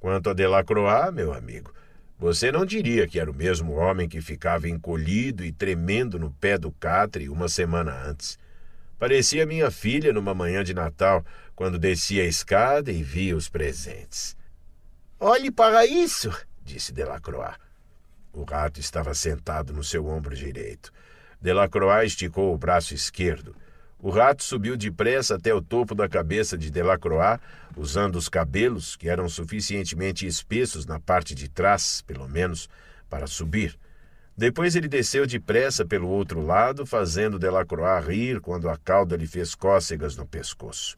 Quanto a Delacroix, meu amigo, você não diria que era o mesmo homem que ficava encolhido e tremendo no pé do catre uma semana antes. Parecia minha filha numa manhã de Natal, quando descia a escada e via os presentes. Olhe para isso, disse Delacroix. O rato estava sentado no seu ombro direito. Delacroix esticou o braço esquerdo o rato subiu depressa até o topo da cabeça de Delacroix, usando os cabelos, que eram suficientemente espessos na parte de trás, pelo menos, para subir. Depois ele desceu depressa pelo outro lado, fazendo Delacroix rir quando a cauda lhe fez cócegas no pescoço.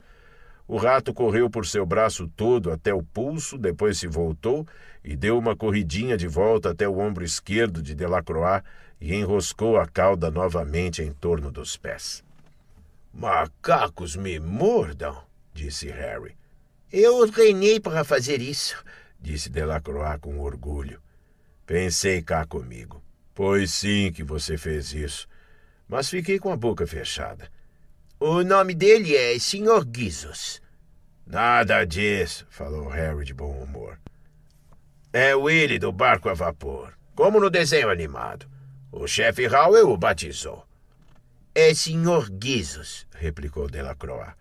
O rato correu por seu braço todo até o pulso, depois se voltou e deu uma corridinha de volta até o ombro esquerdo de Delacroix e enroscou a cauda novamente em torno dos pés. Macacos me mordam, disse Harry. Eu reinei para fazer isso, disse Delacroix com orgulho. Pensei cá comigo. Pois sim que você fez isso. Mas fiquei com a boca fechada. O nome dele é Sr. Guizos. Nada disso, falou Harry de bom humor. É Willy do barco a vapor, como no desenho animado. O chefe Howell o batizou. É Sr. Guizos, replicou Delacroix.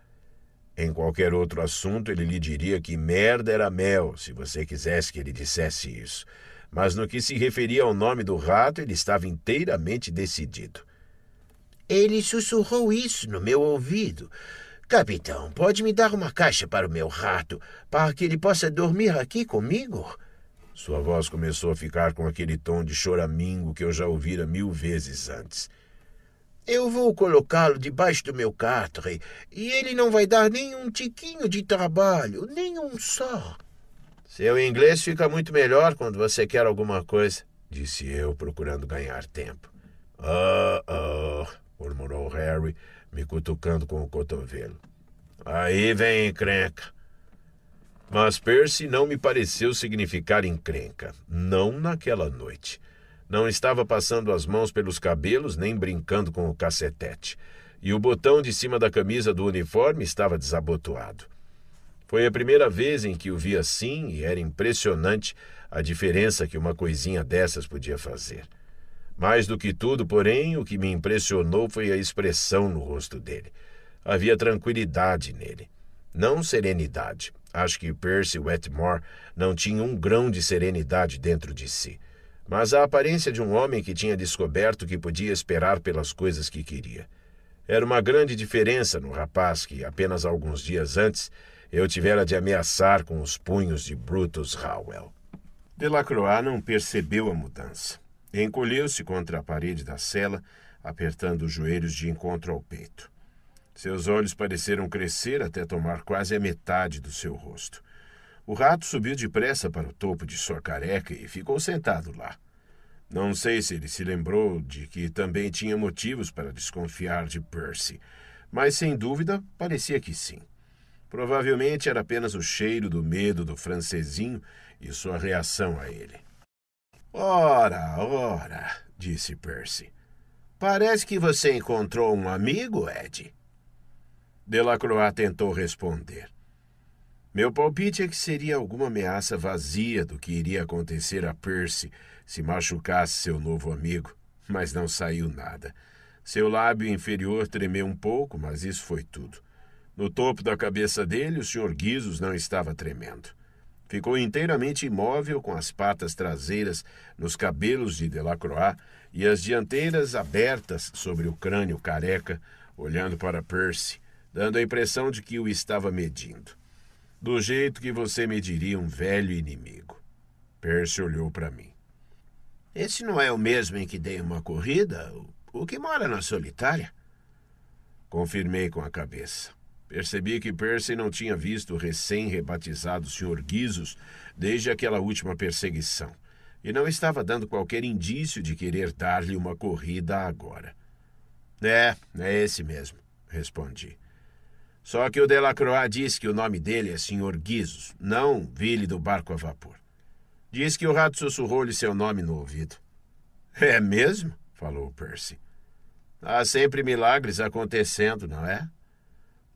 Em qualquer outro assunto, ele lhe diria que merda era mel, se você quisesse que ele dissesse isso. Mas no que se referia ao nome do rato, ele estava inteiramente decidido. Ele sussurrou isso no meu ouvido. Capitão, pode me dar uma caixa para o meu rato, para que ele possa dormir aqui comigo? Sua voz começou a ficar com aquele tom de choramingo que eu já ouvira mil vezes antes. Eu vou colocá-lo debaixo do meu catre e ele não vai dar nem um tiquinho de trabalho, nem um só. Seu inglês fica muito melhor quando você quer alguma coisa, disse eu, procurando ganhar tempo. Ah, ah, murmurou Harry, me cutucando com o cotovelo. Aí vem encrenca. Mas Percy não me pareceu significar encrenca, não naquela noite. Não estava passando as mãos pelos cabelos nem brincando com o cacetete. E o botão de cima da camisa do uniforme estava desabotoado. Foi a primeira vez em que o vi assim e era impressionante a diferença que uma coisinha dessas podia fazer. Mais do que tudo, porém, o que me impressionou foi a expressão no rosto dele. Havia tranquilidade nele, não serenidade. Acho que Percy Wetmore não tinha um grão de serenidade dentro de si mas a aparência de um homem que tinha descoberto que podia esperar pelas coisas que queria. Era uma grande diferença no rapaz que, apenas alguns dias antes, eu tivera de ameaçar com os punhos de Brutus Howell. Delacroix não percebeu a mudança. Encolheu-se contra a parede da cela, apertando os joelhos de encontro ao peito. Seus olhos pareceram crescer até tomar quase a metade do seu rosto. O rato subiu depressa para o topo de sua careca e ficou sentado lá. Não sei se ele se lembrou de que também tinha motivos para desconfiar de Percy, mas sem dúvida parecia que sim. Provavelmente era apenas o cheiro do medo do francesinho e sua reação a ele. Ora, ora, disse Percy. Parece que você encontrou um amigo, Ed. Delacroix tentou responder. Meu palpite é que seria alguma ameaça vazia do que iria acontecer a Percy se machucasse seu novo amigo, mas não saiu nada. Seu lábio inferior tremeu um pouco, mas isso foi tudo. No topo da cabeça dele, o Sr. Guizos não estava tremendo. Ficou inteiramente imóvel, com as patas traseiras nos cabelos de Delacroix e as dianteiras abertas sobre o crânio careca, olhando para Percy, dando a impressão de que o estava medindo. Do jeito que você me diria um velho inimigo. Percy olhou para mim. Esse não é o mesmo em que dei uma corrida? O que mora na solitária? Confirmei com a cabeça. Percebi que Percy não tinha visto o recém-rebatizado Sr. Guizos desde aquela última perseguição, e não estava dando qualquer indício de querer dar-lhe uma corrida agora. É, é esse mesmo, respondi. Só que o Delacroix diz que o nome dele é Sr. Guizos, não Ville do Barco a Vapor. Diz que o rato sussurrou-lhe seu nome no ouvido. <laughs> É mesmo? falou Percy. Há sempre milagres acontecendo, não é?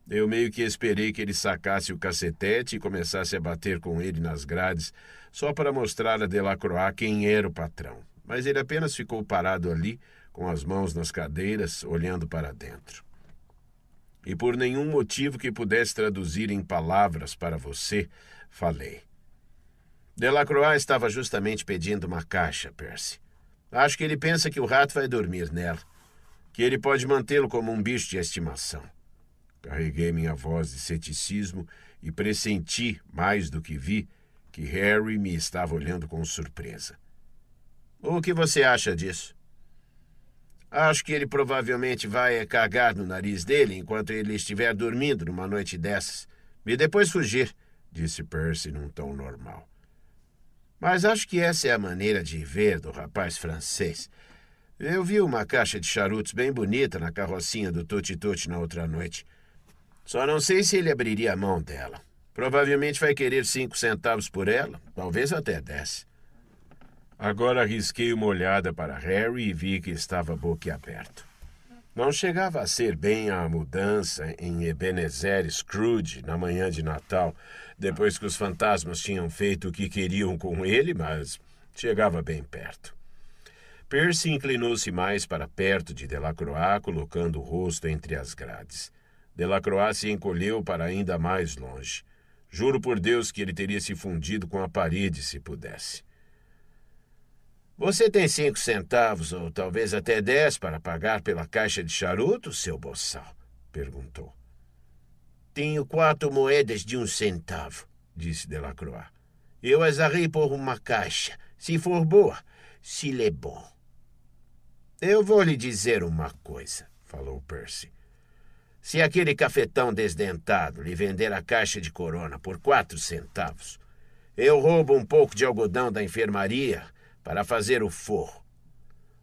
Eu meio que esperei que ele sacasse o cacetete e começasse a bater com ele nas grades, só para mostrar a Delacroix quem era o patrão. Mas ele apenas ficou parado ali, com as mãos nas cadeiras, olhando para dentro e por nenhum motivo que pudesse traduzir em palavras para você, falei. Delacroix estava justamente pedindo uma caixa, Percy. Acho que ele pensa que o rato vai dormir nela, que ele pode mantê-lo como um bicho de estimação. Carreguei minha voz de ceticismo e pressenti, mais do que vi, que Harry me estava olhando com surpresa. O que você acha disso? Acho que ele provavelmente vai cagar no nariz dele enquanto ele estiver dormindo numa noite dessas. E depois fugir, disse Percy num tom normal. Mas acho que essa é a maneira de ver do rapaz francês. Eu vi uma caixa de charutos bem bonita na carrocinha do Tuti Tuti na outra noite. Só não sei se ele abriria a mão dela. Provavelmente vai querer cinco centavos por ela, talvez até dez. Agora risquei uma olhada para Harry e vi que estava boquiaberto. Não chegava a ser bem a mudança em Ebenezer Scrooge na manhã de Natal, depois que os fantasmas tinham feito o que queriam com ele, mas chegava bem perto. Percy inclinou-se mais para perto de Delacroix, colocando o rosto entre as grades. Delacroix se encolheu para ainda mais longe. Juro por Deus que ele teria se fundido com a parede se pudesse. Você tem cinco centavos ou talvez até dez para pagar pela caixa de charuto, seu boçal? perguntou. Tenho quatro moedas de um centavo, disse Delacroix. Eu as arrei por uma caixa, se for boa, se lhe bom. Eu vou lhe dizer uma coisa, falou Percy. Se aquele cafetão desdentado lhe vender a caixa de corona por quatro centavos, eu roubo um pouco de algodão da enfermaria para fazer o forro.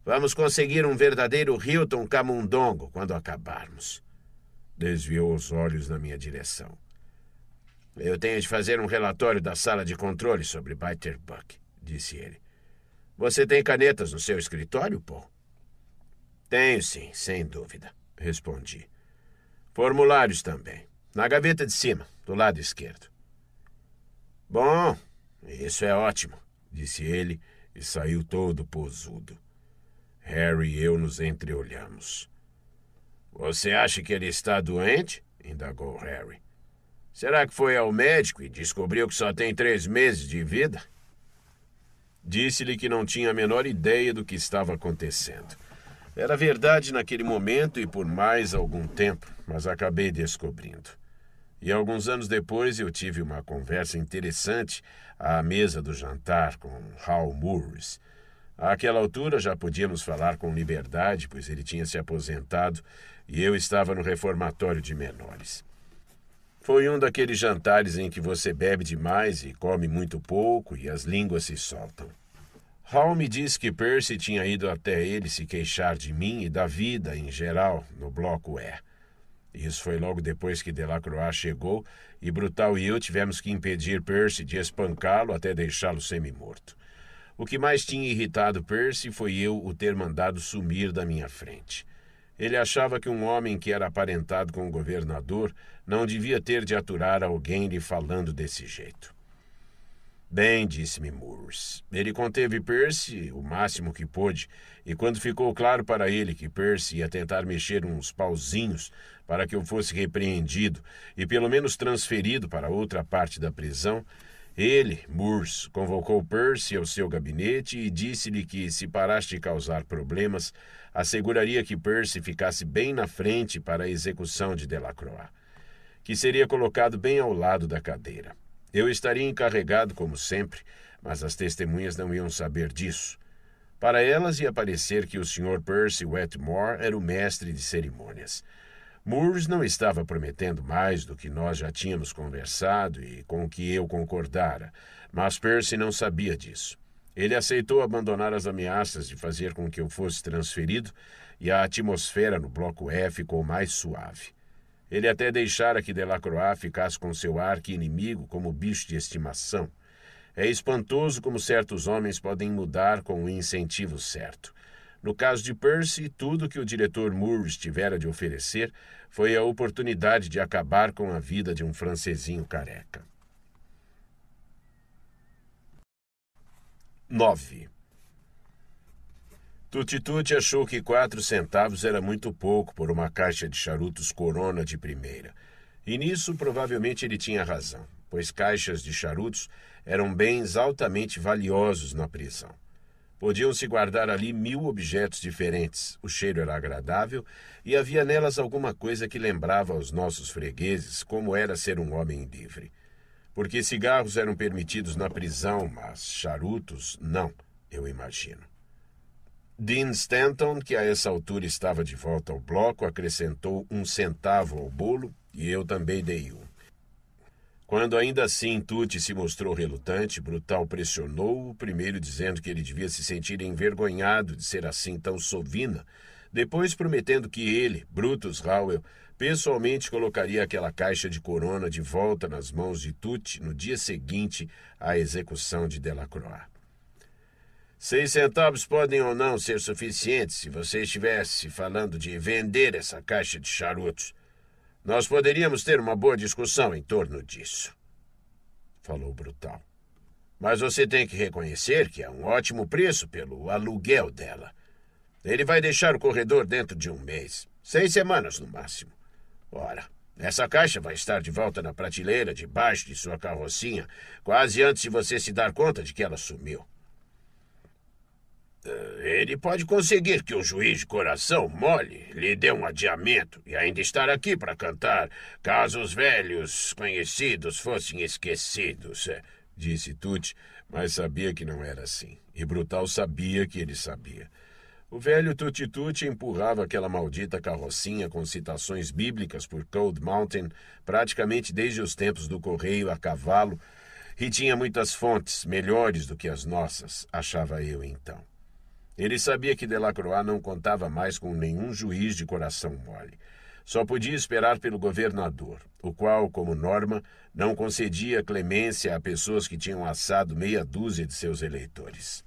Vamos conseguir um verdadeiro Hilton camundongo quando acabarmos. Desviou os olhos na minha direção. Eu tenho de fazer um relatório da sala de controle sobre Biter disse ele. Você tem canetas no seu escritório, Paul? Tenho sim, sem dúvida, respondi. Formulários também. Na gaveta de cima, do lado esquerdo. Bom, isso é ótimo, disse ele e saiu todo posudo. Harry e eu nos entreolhamos. Você acha que ele está doente? indagou Harry. Será que foi ao médico e descobriu que só tem três meses de vida? Disse-lhe que não tinha a menor ideia do que estava acontecendo. Era verdade naquele momento e por mais algum tempo, mas acabei descobrindo. E alguns anos depois eu tive uma conversa interessante à mesa do jantar com Hal Moores. Àquela altura já podíamos falar com liberdade, pois ele tinha se aposentado e eu estava no reformatório de menores. Foi um daqueles jantares em que você bebe demais e come muito pouco e as línguas se soltam. Hal me disse que Percy tinha ido até ele se queixar de mim e da vida em geral no bloco E. Isso foi logo depois que Delacroix chegou e Brutal e eu tivemos que impedir Percy de espancá-lo até deixá-lo semi-morto. O que mais tinha irritado Percy foi eu o ter mandado sumir da minha frente. Ele achava que um homem que era aparentado com o governador não devia ter de aturar alguém lhe falando desse jeito. Bem, disse-me Moores. Ele conteve Percy o máximo que pôde, e quando ficou claro para ele que Percy ia tentar mexer uns pauzinhos para que eu fosse repreendido e pelo menos transferido para outra parte da prisão, ele, Moores, convocou Percy ao seu gabinete e disse-lhe que, se parasse de causar problemas, asseguraria que Percy ficasse bem na frente para a execução de Delacroix, que seria colocado bem ao lado da cadeira. Eu estaria encarregado, como sempre, mas as testemunhas não iam saber disso. Para elas ia parecer que o Sr. Percy Wetmore era o mestre de cerimônias. Moores não estava prometendo mais do que nós já tínhamos conversado e com o que eu concordara, mas Percy não sabia disso. Ele aceitou abandonar as ameaças de fazer com que eu fosse transferido e a atmosfera no bloco F ficou mais suave. Ele até deixara que Delacroix ficasse com seu arqui-inimigo como bicho de estimação. É espantoso como certos homens podem mudar com o incentivo certo. No caso de Percy, tudo que o diretor Moore tivera de oferecer foi a oportunidade de acabar com a vida de um francesinho careca. 9. Tutitut achou que quatro centavos era muito pouco por uma caixa de charutos Corona de primeira. E nisso provavelmente ele tinha razão, pois caixas de charutos eram bens altamente valiosos na prisão. Podiam-se guardar ali mil objetos diferentes, o cheiro era agradável e havia nelas alguma coisa que lembrava aos nossos fregueses como era ser um homem livre. Porque cigarros eram permitidos na prisão, mas charutos não, eu imagino. Dean Stanton, que a essa altura estava de volta ao bloco, acrescentou um centavo ao bolo e eu também dei um. Quando ainda assim Tutti se mostrou relutante, Brutal pressionou-o, primeiro dizendo que ele devia se sentir envergonhado de ser assim tão sovina, depois prometendo que ele, Brutus Howell, pessoalmente colocaria aquela caixa de corona de volta nas mãos de Tutti no dia seguinte à execução de Delacroix. Seis centavos podem ou não ser suficientes se você estivesse falando de vender essa caixa de charutos. Nós poderíamos ter uma boa discussão em torno disso. Falou Brutal. Mas você tem que reconhecer que é um ótimo preço pelo aluguel dela. Ele vai deixar o corredor dentro de um mês. Seis semanas no máximo. Ora, essa caixa vai estar de volta na prateleira debaixo de sua carrocinha, quase antes de você se dar conta de que ela sumiu. Ele pode conseguir que o juiz de coração mole lhe dê um adiamento e ainda estar aqui para cantar caso os velhos conhecidos fossem esquecidos, é, disse Tut. mas sabia que não era assim. E Brutal sabia que ele sabia. O velho Tutituti empurrava aquela maldita carrocinha com citações bíblicas por Cold Mountain praticamente desde os tempos do correio a cavalo e tinha muitas fontes melhores do que as nossas, achava eu então. Ele sabia que Delacroix não contava mais com nenhum juiz de coração mole. Só podia esperar pelo governador, o qual, como norma, não concedia clemência a pessoas que tinham assado meia dúzia de seus eleitores.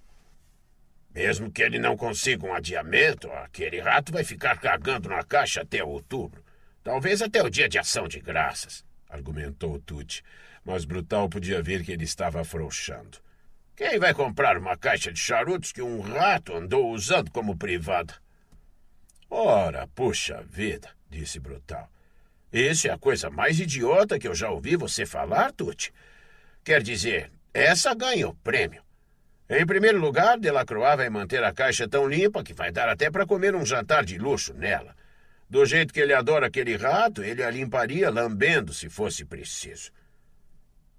Mesmo que ele não consiga um adiamento, aquele rato vai ficar cagando na caixa até outubro. Talvez até o dia de ação de graças, argumentou Tuti, mas Brutal podia ver que ele estava afrouxando. Quem vai comprar uma caixa de charutos que um rato andou usando como privada? Ora, puxa vida, disse Brutal. Isso é a coisa mais idiota que eu já ouvi você falar, Tuti. Quer dizer, essa ganha o prêmio. Em primeiro lugar, Delacroix vai manter a caixa tão limpa que vai dar até para comer um jantar de luxo nela. Do jeito que ele adora aquele rato, ele a limparia lambendo se fosse preciso.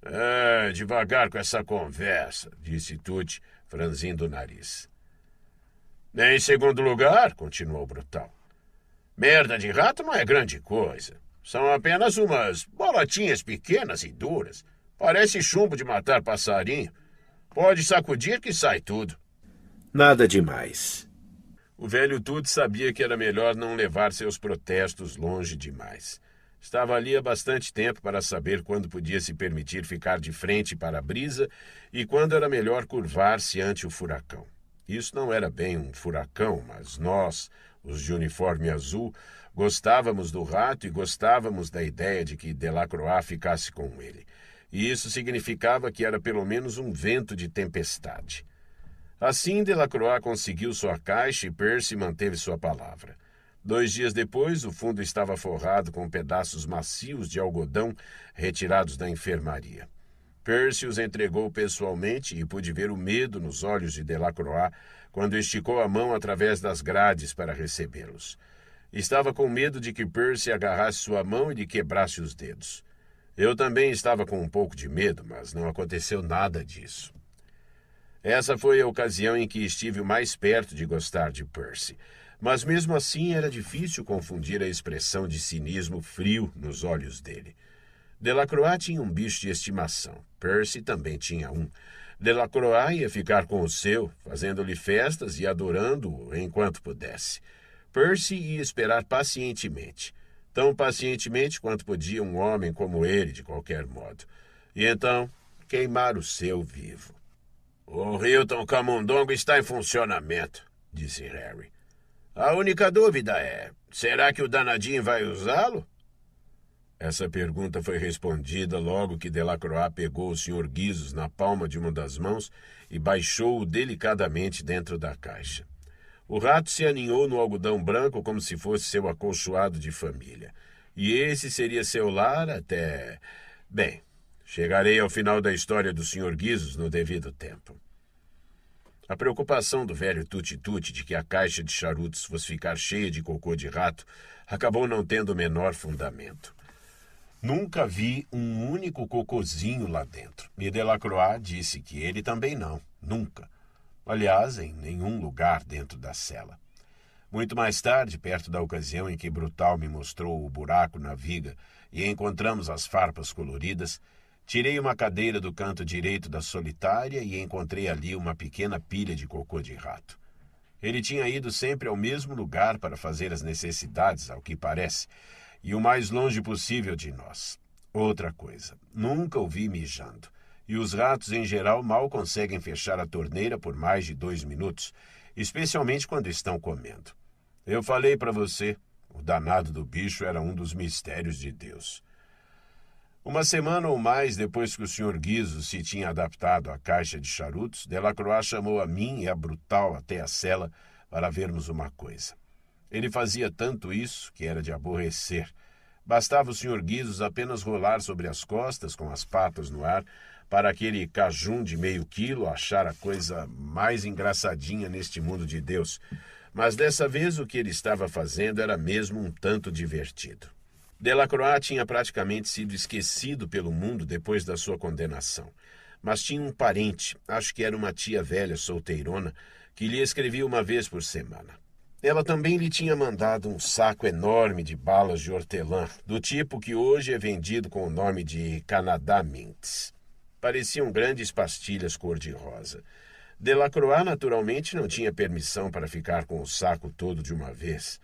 Ah, devagar com essa conversa, disse Tut, franzindo o nariz. Em segundo lugar, continuou Brutal, merda de rato não é grande coisa. São apenas umas bolotinhas pequenas e duras. Parece chumbo de matar passarinho. Pode sacudir que sai tudo. Nada demais. O velho Tut sabia que era melhor não levar seus protestos longe demais. Estava ali há bastante tempo para saber quando podia se permitir ficar de frente para a brisa e quando era melhor curvar-se ante o furacão. Isso não era bem um furacão, mas nós, os de uniforme azul, gostávamos do rato e gostávamos da ideia de que Delacroix ficasse com ele. E isso significava que era pelo menos um vento de tempestade. Assim, Delacroix conseguiu sua caixa e Percy manteve sua palavra. Dois dias depois, o fundo estava forrado com pedaços macios de algodão retirados da enfermaria. Percy os entregou pessoalmente e pude ver o medo nos olhos de Delacroix quando esticou a mão através das grades para recebê-los. Estava com medo de que Percy agarrasse sua mão e lhe quebrasse os dedos. Eu também estava com um pouco de medo, mas não aconteceu nada disso. Essa foi a ocasião em que estive mais perto de gostar de Percy. Mas mesmo assim era difícil confundir a expressão de cinismo frio nos olhos dele. Delacroix tinha um bicho de estimação. Percy também tinha um. Delacroix ia ficar com o seu, fazendo-lhe festas e adorando-o enquanto pudesse. Percy ia esperar pacientemente, tão pacientemente quanto podia um homem como ele, de qualquer modo. E então, queimar o seu vivo. O Hilton Camundongo está em funcionamento, disse Harry. A única dúvida é: será que o danadinho vai usá-lo? Essa pergunta foi respondida logo que Delacroix pegou o Sr. Guizos na palma de uma das mãos e baixou-o delicadamente dentro da caixa. O rato se aninhou no algodão branco como se fosse seu acolchoado de família. E esse seria seu lar até. Bem, chegarei ao final da história do Sr. Guizos no devido tempo. A preocupação do velho Tuti-Tuti de que a caixa de charutos fosse ficar cheia de cocô de rato acabou não tendo o menor fundamento. Nunca vi um único cocozinho lá dentro. E Delacroix disse que ele também não, nunca. Aliás, em nenhum lugar dentro da cela. Muito mais tarde, perto da ocasião em que Brutal me mostrou o buraco na viga e encontramos as farpas coloridas, Tirei uma cadeira do canto direito da solitária e encontrei ali uma pequena pilha de cocô de rato. Ele tinha ido sempre ao mesmo lugar para fazer as necessidades, ao que parece, e o mais longe possível de nós. Outra coisa, nunca o vi mijando. E os ratos, em geral, mal conseguem fechar a torneira por mais de dois minutos, especialmente quando estão comendo. Eu falei para você, o danado do bicho era um dos mistérios de Deus. Uma semana ou mais depois que o Sr. Guizo se tinha adaptado à caixa de charutos, Delacroix chamou a mim e a Brutal até a cela para vermos uma coisa. Ele fazia tanto isso que era de aborrecer. Bastava o Sr. Guizos apenas rolar sobre as costas com as patas no ar para aquele cajum de meio quilo achar a coisa mais engraçadinha neste mundo de Deus. Mas dessa vez o que ele estava fazendo era mesmo um tanto divertido. Delacroix tinha praticamente sido esquecido pelo mundo depois da sua condenação, mas tinha um parente, acho que era uma tia velha solteirona, que lhe escrevia uma vez por semana. Ela também lhe tinha mandado um saco enorme de balas de hortelã, do tipo que hoje é vendido com o nome de Canadá Mints. Pareciam grandes pastilhas cor-de-rosa. Delacroix, naturalmente, não tinha permissão para ficar com o saco todo de uma vez.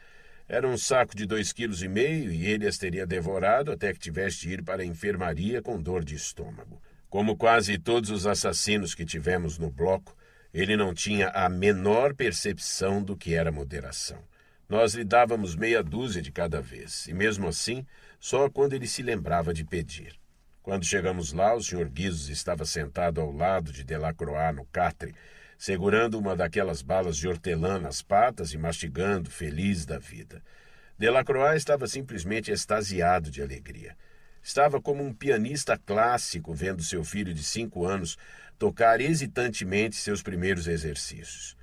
Era um saco de dois quilos e meio e ele as teria devorado até que tivesse de ir para a enfermaria com dor de estômago. Como quase todos os assassinos que tivemos no bloco, ele não tinha a menor percepção do que era moderação. Nós lhe dávamos meia dúzia de cada vez, e mesmo assim, só quando ele se lembrava de pedir. Quando chegamos lá, o Sr. Guizos estava sentado ao lado de Delacroix no catre segurando uma daquelas balas de hortelã nas patas e mastigando, feliz da vida. Delacroix estava simplesmente extasiado de alegria. Estava como um pianista clássico vendo seu filho de cinco anos tocar hesitantemente seus primeiros exercícios.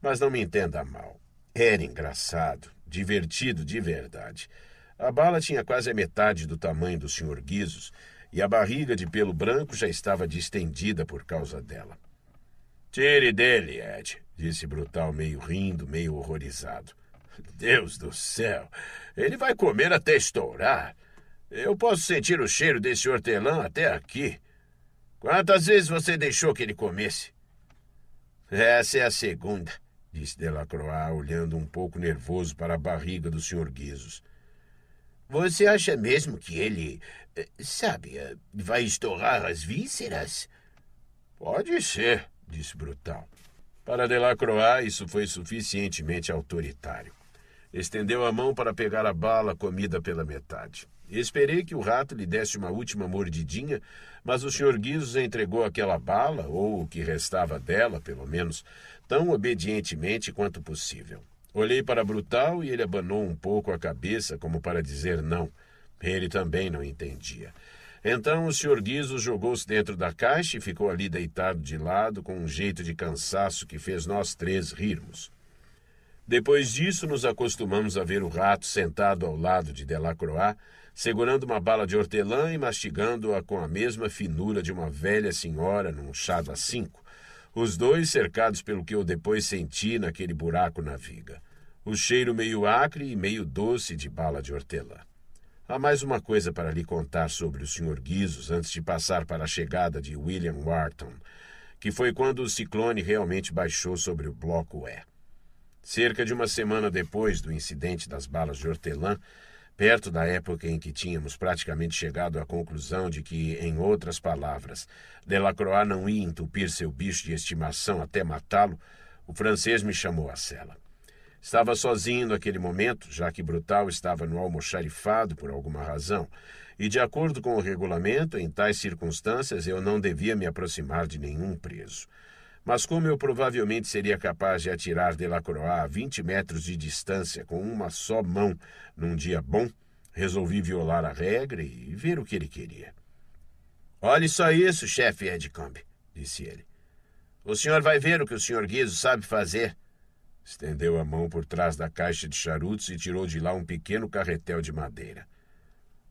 Mas não me entenda mal. Era engraçado, divertido de verdade. A bala tinha quase a metade do tamanho do Sr. Guizos e a barriga de pelo branco já estava distendida por causa dela. Tire dele, Ed, disse Brutal, meio rindo, meio horrorizado. Deus do céu! Ele vai comer até estourar. Eu posso sentir o cheiro desse hortelã até aqui. Quantas vezes você deixou que ele comesse? Essa é a segunda, disse Delacroix, olhando um pouco nervoso para a barriga do Sr. Guizos. Você acha mesmo que ele, eh, sabe, eh, vai estourar as vísceras? Pode ser, disse brutal Para Delacroix, isso foi suficientemente autoritário. Estendeu a mão para pegar a bala comida pela metade. Esperei que o rato lhe desse uma última mordidinha, mas o Sr. Guizos entregou aquela bala, ou o que restava dela, pelo menos, tão obedientemente quanto possível. Olhei para Brutal e ele abanou um pouco a cabeça, como para dizer não. Ele também não entendia. Então o Sr. Guizo jogou-se dentro da caixa e ficou ali deitado de lado, com um jeito de cansaço que fez nós três rirmos. Depois disso, nos acostumamos a ver o rato sentado ao lado de Delacroix, segurando uma bala de hortelã e mastigando-a com a mesma finura de uma velha senhora num chá da cinco, os dois cercados pelo que eu depois senti naquele buraco na viga. O cheiro meio acre e meio doce de bala de hortelã. Há mais uma coisa para lhe contar sobre o Sr. Guizos antes de passar para a chegada de William Wharton, que foi quando o ciclone realmente baixou sobre o bloco E. Cerca de uma semana depois do incidente das balas de hortelã, perto da época em que tínhamos praticamente chegado à conclusão de que, em outras palavras, Delacroix não ia entupir seu bicho de estimação até matá-lo, o francês me chamou à cela. Estava sozinho naquele momento, já que Brutal estava no almoxarifado por alguma razão, e de acordo com o regulamento, em tais circunstâncias eu não devia me aproximar de nenhum preso. Mas como eu provavelmente seria capaz de atirar Delacroix a 20 metros de distância com uma só mão num dia bom, resolvi violar a regra e ver o que ele queria. Olhe só isso, chefe Edcombe, disse ele. O senhor vai ver o que o senhor Guizo sabe fazer. Estendeu a mão por trás da caixa de charutos e tirou de lá um pequeno carretel de madeira.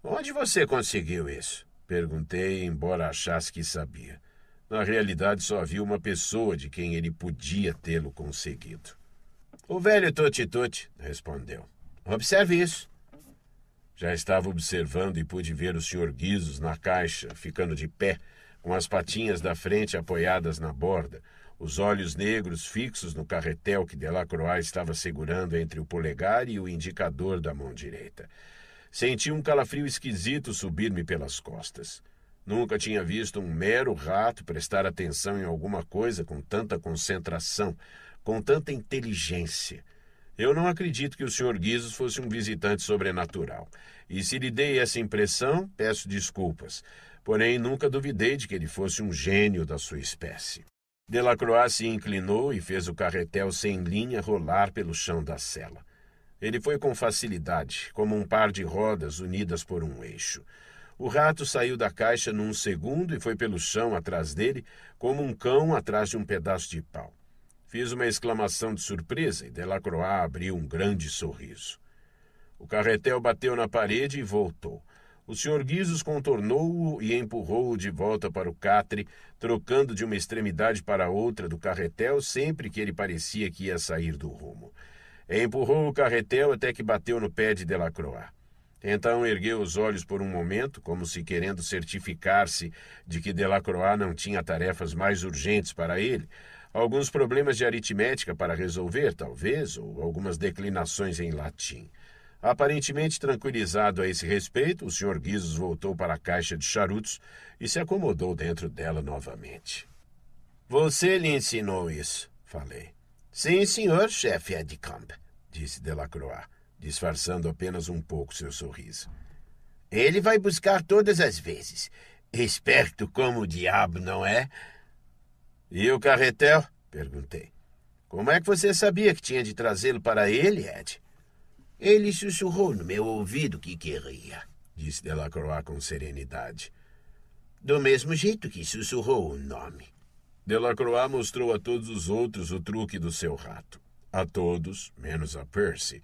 Onde você conseguiu isso? Perguntei, embora achasse que sabia. Na realidade, só havia uma pessoa de quem ele podia tê-lo conseguido. O velho Totitute, respondeu. Observe isso. Já estava observando e pude ver o Sr. Guizos na caixa, ficando de pé, com as patinhas da frente apoiadas na borda, os olhos negros fixos no carretel que Delacroix estava segurando entre o polegar e o indicador da mão direita. Senti um calafrio esquisito subir-me pelas costas. Nunca tinha visto um mero rato prestar atenção em alguma coisa com tanta concentração, com tanta inteligência. Eu não acredito que o Sr. Guizos fosse um visitante sobrenatural. E se lhe dei essa impressão, peço desculpas. Porém, nunca duvidei de que ele fosse um gênio da sua espécie. Delacroix se inclinou e fez o carretel sem linha rolar pelo chão da cela. Ele foi com facilidade, como um par de rodas unidas por um eixo. O rato saiu da caixa num segundo e foi pelo chão atrás dele, como um cão atrás de um pedaço de pau. Fiz uma exclamação de surpresa e Delacroix abriu um grande sorriso. O carretel bateu na parede e voltou. O senhor Guizos contornou-o e empurrou-o de volta para o catre, trocando de uma extremidade para outra do carretel sempre que ele parecia que ia sair do rumo. Empurrou o carretel até que bateu no pé de Delacroix. Então ergueu os olhos por um momento, como se querendo certificar-se de que Delacroix não tinha tarefas mais urgentes para ele, alguns problemas de aritmética para resolver, talvez, ou algumas declinações em latim. Aparentemente tranquilizado a esse respeito, o Sr. Guizos voltou para a caixa de charutos e se acomodou dentro dela novamente. Você lhe ensinou isso, falei. Sim, senhor, chefe é Edcamp, disse Delacroix, disfarçando apenas um pouco seu sorriso. Ele vai buscar todas as vezes. Esperto como o diabo, não é? E o carretel? perguntei. Como é que você sabia que tinha de trazê-lo para ele, Ed? Ele sussurrou no meu ouvido que queria, disse Delacroix com serenidade. Do mesmo jeito que sussurrou o nome. Delacroix mostrou a todos os outros o truque do seu rato. A todos, menos a Percy.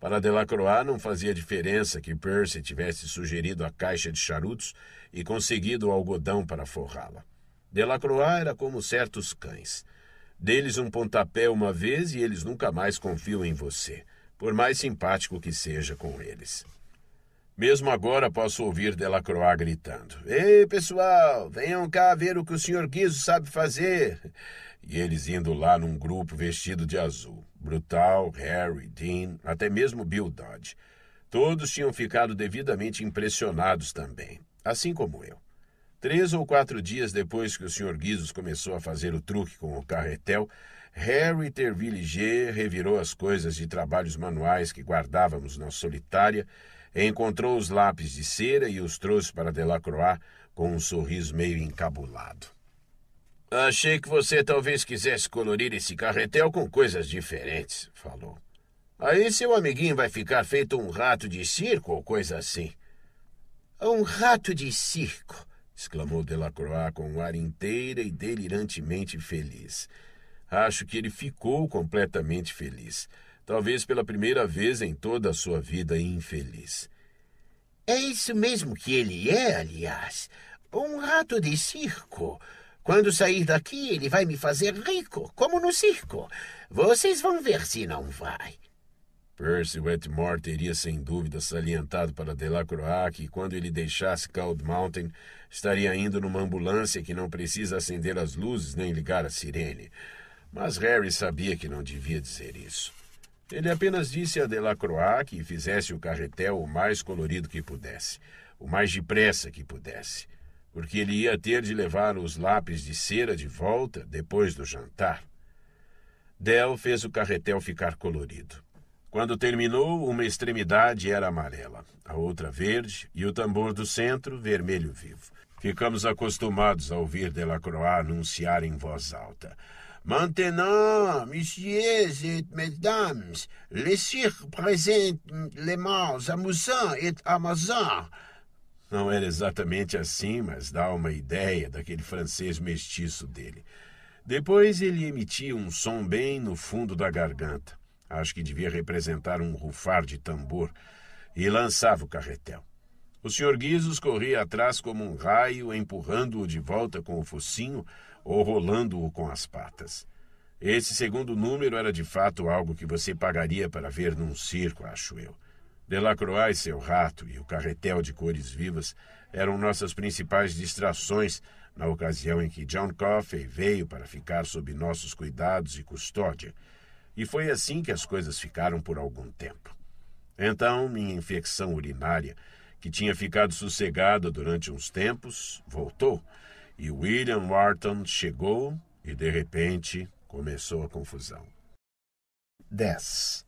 Para Delacroix não fazia diferença que Percy tivesse sugerido a caixa de charutos e conseguido o algodão para forrá-la. Delacroix era como certos cães. Deles um pontapé uma vez e eles nunca mais confiam em você por mais simpático que seja com eles. Mesmo agora posso ouvir Delacroix gritando: Ei, pessoal, venham cá ver o que o senhor Guizo sabe fazer. E eles indo lá num grupo vestido de azul: Brutal, Harry, Dean, até mesmo Bill Dodge. Todos tinham ficado devidamente impressionados também, assim como eu. Três ou quatro dias depois que o Sr. Guizos começou a fazer o truque com o carretel, Harry Tervilliger revirou as coisas de trabalhos manuais que guardávamos na solitária, encontrou os lápis de cera e os trouxe para Delacroix com um sorriso meio encabulado. Achei que você talvez quisesse colorir esse carretel com coisas diferentes, falou. Aí seu amiguinho vai ficar feito um rato de circo ou coisa assim. Um rato de circo! exclamou Delacroix com um ar inteira e delirantemente feliz. Acho que ele ficou completamente feliz. Talvez pela primeira vez em toda a sua vida infeliz. É isso mesmo que ele é, aliás. Um rato de circo. Quando sair daqui, ele vai me fazer rico, como no circo. Vocês vão ver se não vai. Percy Wetmore teria sem dúvida salientado para Delacroix que quando ele deixasse Cold Mountain, estaria indo numa ambulância que não precisa acender as luzes nem ligar a sirene. Mas Harry sabia que não devia dizer isso. Ele apenas disse a Delacroix que fizesse o carretel o mais colorido que pudesse, o mais depressa que pudesse, porque ele ia ter de levar os lápis de cera de volta depois do jantar. Del fez o carretel ficar colorido. Quando terminou, uma extremidade era amarela, a outra verde e o tambor do centro vermelho vivo. Ficamos acostumados a ouvir Delacroix anunciar em voz alta: Maintenant, messieurs et mesdames, le cirque présente les mâles amusants et amazants. Não era exatamente assim, mas dá uma ideia daquele francês mestiço dele. Depois ele emitia um som bem no fundo da garganta. Acho que devia representar um rufar de tambor. E lançava o carretel. O senhor Guizos corria atrás como um raio, empurrando-o de volta com o focinho, ou rolando-o com as patas. Esse segundo número era de fato algo que você pagaria para ver num circo, acho eu. Delacroix, seu rato e o carretel de cores vivas eram nossas principais distrações na ocasião em que John Coffey veio para ficar sob nossos cuidados e custódia. E foi assim que as coisas ficaram por algum tempo. Então, minha infecção urinária, que tinha ficado sossegada durante uns tempos, voltou e William Wharton chegou e, de repente, começou a confusão. 10.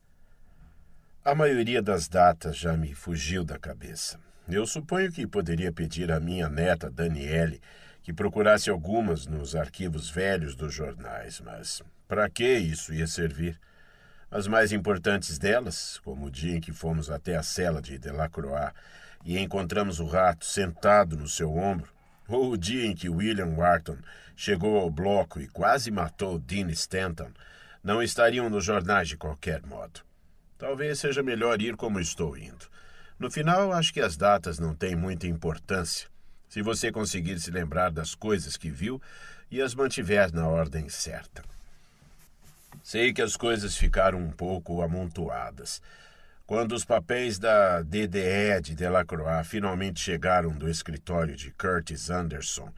A maioria das datas já me fugiu da cabeça. Eu suponho que poderia pedir à minha neta Daniele que procurasse algumas nos arquivos velhos dos jornais, mas para que isso ia servir? As mais importantes delas, como o dia em que fomos até a cela de Delacroix e encontramos o rato sentado no seu ombro, ou o dia em que William Wharton chegou ao bloco e quase matou Dean Stanton não estariam nos jornais de qualquer modo. Talvez seja melhor ir como estou indo. No final, acho que as datas não têm muita importância, se você conseguir se lembrar das coisas que viu e as mantiver na ordem certa. Sei que as coisas ficaram um pouco amontoadas quando os papéis da DDE de Delacroix finalmente chegaram do escritório de Curtis Anderson,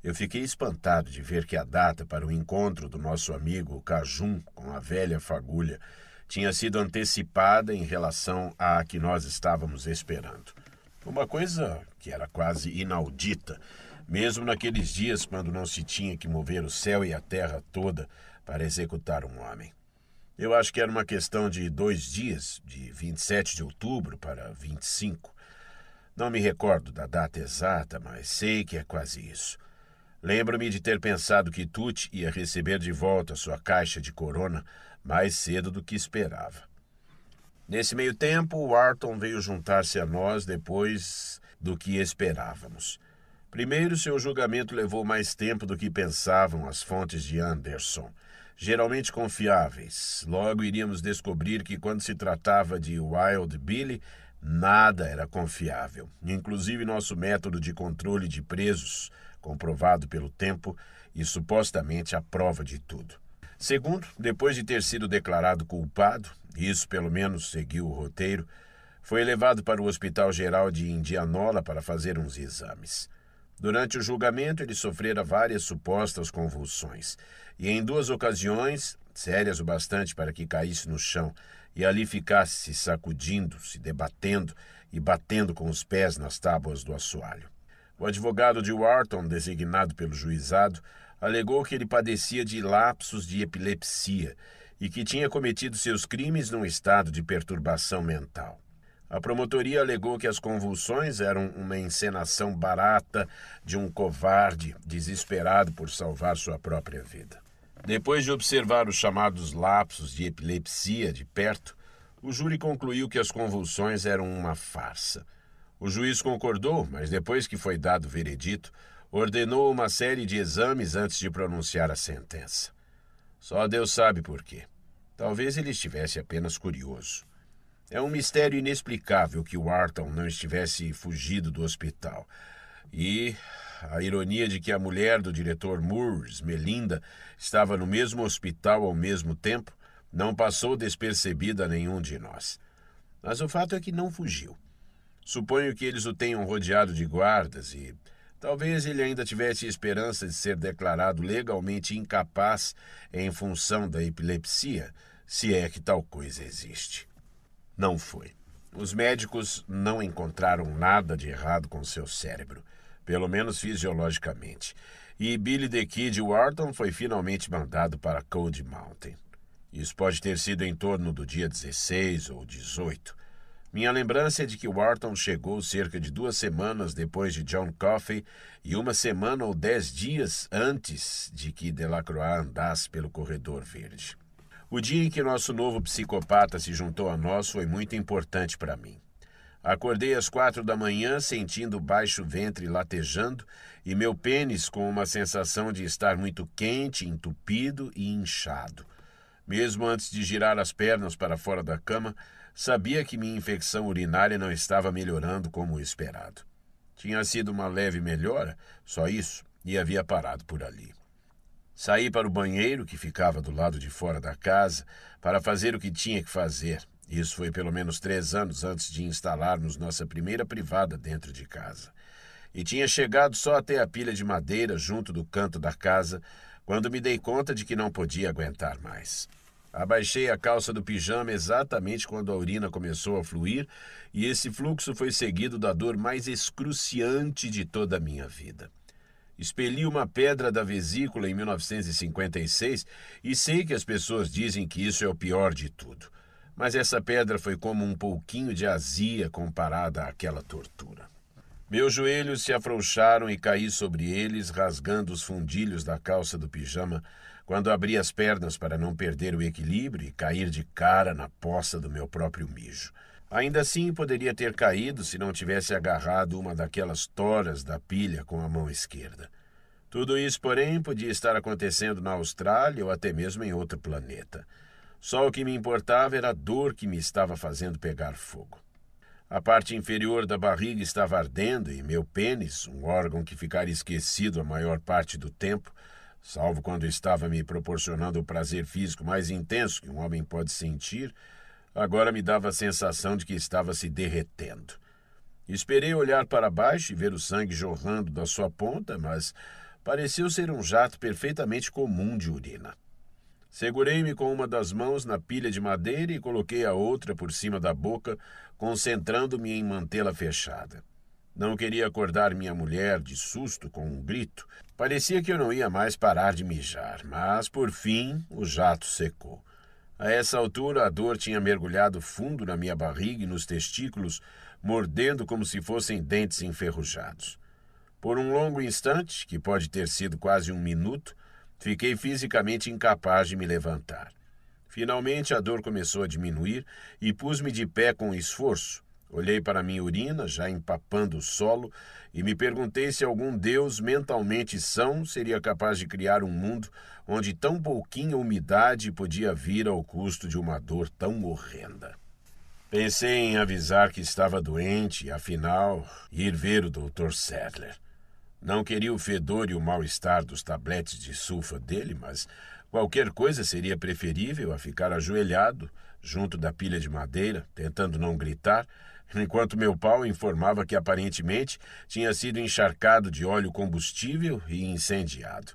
eu fiquei espantado de ver que a data para o encontro do nosso amigo Cajun com a velha fagulha tinha sido antecipada em relação à que nós estávamos esperando. Uma coisa que era quase inaudita, mesmo naqueles dias quando não se tinha que mover o céu e a terra toda para executar um homem. Eu acho que era uma questão de dois dias, de 27 de outubro para 25. Não me recordo da data exata, mas sei que é quase isso. Lembro-me de ter pensado que Tuti ia receber de volta sua caixa de corona mais cedo do que esperava. Nesse meio tempo, o Arton veio juntar-se a nós depois do que esperávamos. Primeiro, seu julgamento levou mais tempo do que pensavam as fontes de Anderson geralmente confiáveis. Logo iríamos descobrir que quando se tratava de Wild Billy, nada era confiável. Inclusive nosso método de controle de presos, comprovado pelo tempo e supostamente a prova de tudo. Segundo, depois de ter sido declarado culpado, isso pelo menos seguiu o roteiro, foi levado para o Hospital Geral de Indianola para fazer uns exames. Durante o julgamento, ele sofrera várias supostas convulsões e, em duas ocasiões, sérias o bastante para que caísse no chão e ali ficasse sacudindo, se debatendo e batendo com os pés nas tábuas do assoalho. O advogado de Wharton, designado pelo juizado, alegou que ele padecia de lapsos de epilepsia e que tinha cometido seus crimes num estado de perturbação mental. A promotoria alegou que as convulsões eram uma encenação barata de um covarde desesperado por salvar sua própria vida. Depois de observar os chamados lapsos de epilepsia de perto, o júri concluiu que as convulsões eram uma farsa. O juiz concordou, mas depois que foi dado o veredito, ordenou uma série de exames antes de pronunciar a sentença. Só Deus sabe por quê. Talvez ele estivesse apenas curioso. É um mistério inexplicável que o Arton não estivesse fugido do hospital. E a ironia de que a mulher do diretor Moores, Melinda, estava no mesmo hospital ao mesmo tempo, não passou despercebida a nenhum de nós. Mas o fato é que não fugiu. Suponho que eles o tenham rodeado de guardas e talvez ele ainda tivesse esperança de ser declarado legalmente incapaz em função da epilepsia, se é que tal coisa existe. Não foi. Os médicos não encontraram nada de errado com seu cérebro, pelo menos fisiologicamente. E Billy the Kid Wharton foi finalmente mandado para Cold Mountain. Isso pode ter sido em torno do dia 16 ou 18. Minha lembrança é de que Wharton chegou cerca de duas semanas depois de John Coffey e uma semana ou dez dias antes de que Delacroix andasse pelo corredor verde. O dia em que nosso novo psicopata se juntou a nós foi muito importante para mim. Acordei às quatro da manhã sentindo baixo ventre latejando e meu pênis com uma sensação de estar muito quente, entupido e inchado. Mesmo antes de girar as pernas para fora da cama, sabia que minha infecção urinária não estava melhorando como esperado. Tinha sido uma leve melhora, só isso, e havia parado por ali. Saí para o banheiro, que ficava do lado de fora da casa, para fazer o que tinha que fazer. Isso foi pelo menos três anos antes de instalarmos nossa primeira privada dentro de casa. E tinha chegado só até a pilha de madeira junto do canto da casa, quando me dei conta de que não podia aguentar mais. Abaixei a calça do pijama exatamente quando a urina começou a fluir, e esse fluxo foi seguido da dor mais excruciante de toda a minha vida. Expeli uma pedra da vesícula em 1956 e sei que as pessoas dizem que isso é o pior de tudo. Mas essa pedra foi como um pouquinho de azia comparada àquela tortura. Meus joelhos se afrouxaram e caí sobre eles, rasgando os fundilhos da calça do pijama, quando abri as pernas para não perder o equilíbrio e cair de cara na poça do meu próprio mijo. Ainda assim, poderia ter caído se não tivesse agarrado uma daquelas toras da pilha com a mão esquerda. Tudo isso, porém, podia estar acontecendo na Austrália ou até mesmo em outro planeta. Só o que me importava era a dor que me estava fazendo pegar fogo. A parte inferior da barriga estava ardendo e meu pênis, um órgão que ficara esquecido a maior parte do tempo, salvo quando estava me proporcionando o prazer físico mais intenso que um homem pode sentir, Agora me dava a sensação de que estava se derretendo. Esperei olhar para baixo e ver o sangue jorrando da sua ponta, mas pareceu ser um jato perfeitamente comum de urina. Segurei-me com uma das mãos na pilha de madeira e coloquei a outra por cima da boca, concentrando-me em mantê-la fechada. Não queria acordar minha mulher de susto com um grito. Parecia que eu não ia mais parar de mijar, mas por fim o jato secou. A essa altura, a dor tinha mergulhado fundo na minha barriga e nos testículos, mordendo como se fossem dentes enferrujados. Por um longo instante, que pode ter sido quase um minuto, fiquei fisicamente incapaz de me levantar. Finalmente, a dor começou a diminuir e pus-me de pé com esforço, Olhei para minha urina, já empapando o solo, e me perguntei se algum deus mentalmente são seria capaz de criar um mundo onde tão pouquinha umidade podia vir ao custo de uma dor tão horrenda. Pensei em avisar que estava doente e, afinal, ir ver o Dr. Sadler. Não queria o fedor e o mal-estar dos tabletes de sulfa dele, mas qualquer coisa seria preferível a ficar ajoelhado junto da pilha de madeira, tentando não gritar, enquanto meu pau informava que aparentemente tinha sido encharcado de óleo combustível e incendiado.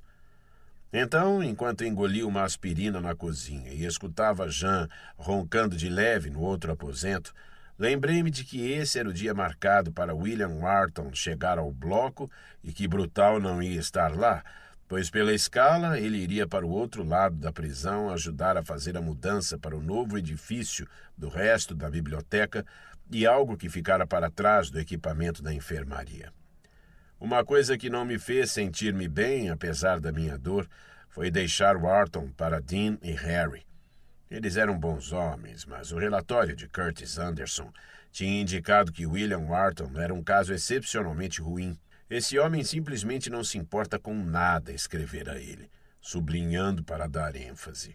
Então, enquanto engolia uma aspirina na cozinha e escutava Jean roncando de leve no outro aposento, lembrei-me de que esse era o dia marcado para William Wharton chegar ao bloco e que Brutal não ia estar lá, pois pela escala ele iria para o outro lado da prisão ajudar a fazer a mudança para o novo edifício do resto da biblioteca e algo que ficara para trás do equipamento da enfermaria. Uma coisa que não me fez sentir-me bem, apesar da minha dor, foi deixar Wharton para Dean e Harry. Eles eram bons homens, mas o relatório de Curtis Anderson tinha indicado que William Wharton era um caso excepcionalmente ruim. Esse homem simplesmente não se importa com nada, escrevera ele, sublinhando para dar ênfase.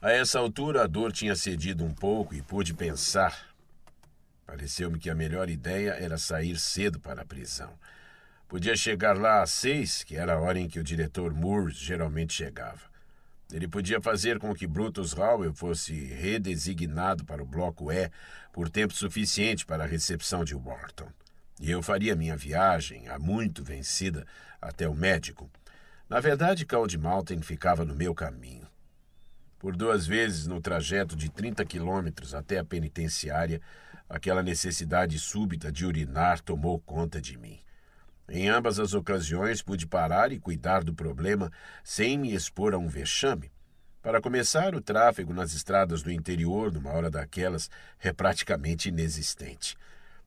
A essa altura a dor tinha cedido um pouco e pude pensar, Pareceu-me que a melhor ideia era sair cedo para a prisão. Podia chegar lá às seis, que era a hora em que o diretor Moore geralmente chegava. Ele podia fazer com que Brutus Howell fosse redesignado para o Bloco E por tempo suficiente para a recepção de Wharton. E eu faria minha viagem, há muito vencida, até o médico. Na verdade, Calde Mountain ficava no meu caminho. Por duas vezes, no trajeto de 30 quilômetros até a penitenciária, Aquela necessidade súbita de urinar tomou conta de mim. Em ambas as ocasiões pude parar e cuidar do problema sem me expor a um vexame. Para começar, o tráfego nas estradas do interior, numa hora daquelas, é praticamente inexistente.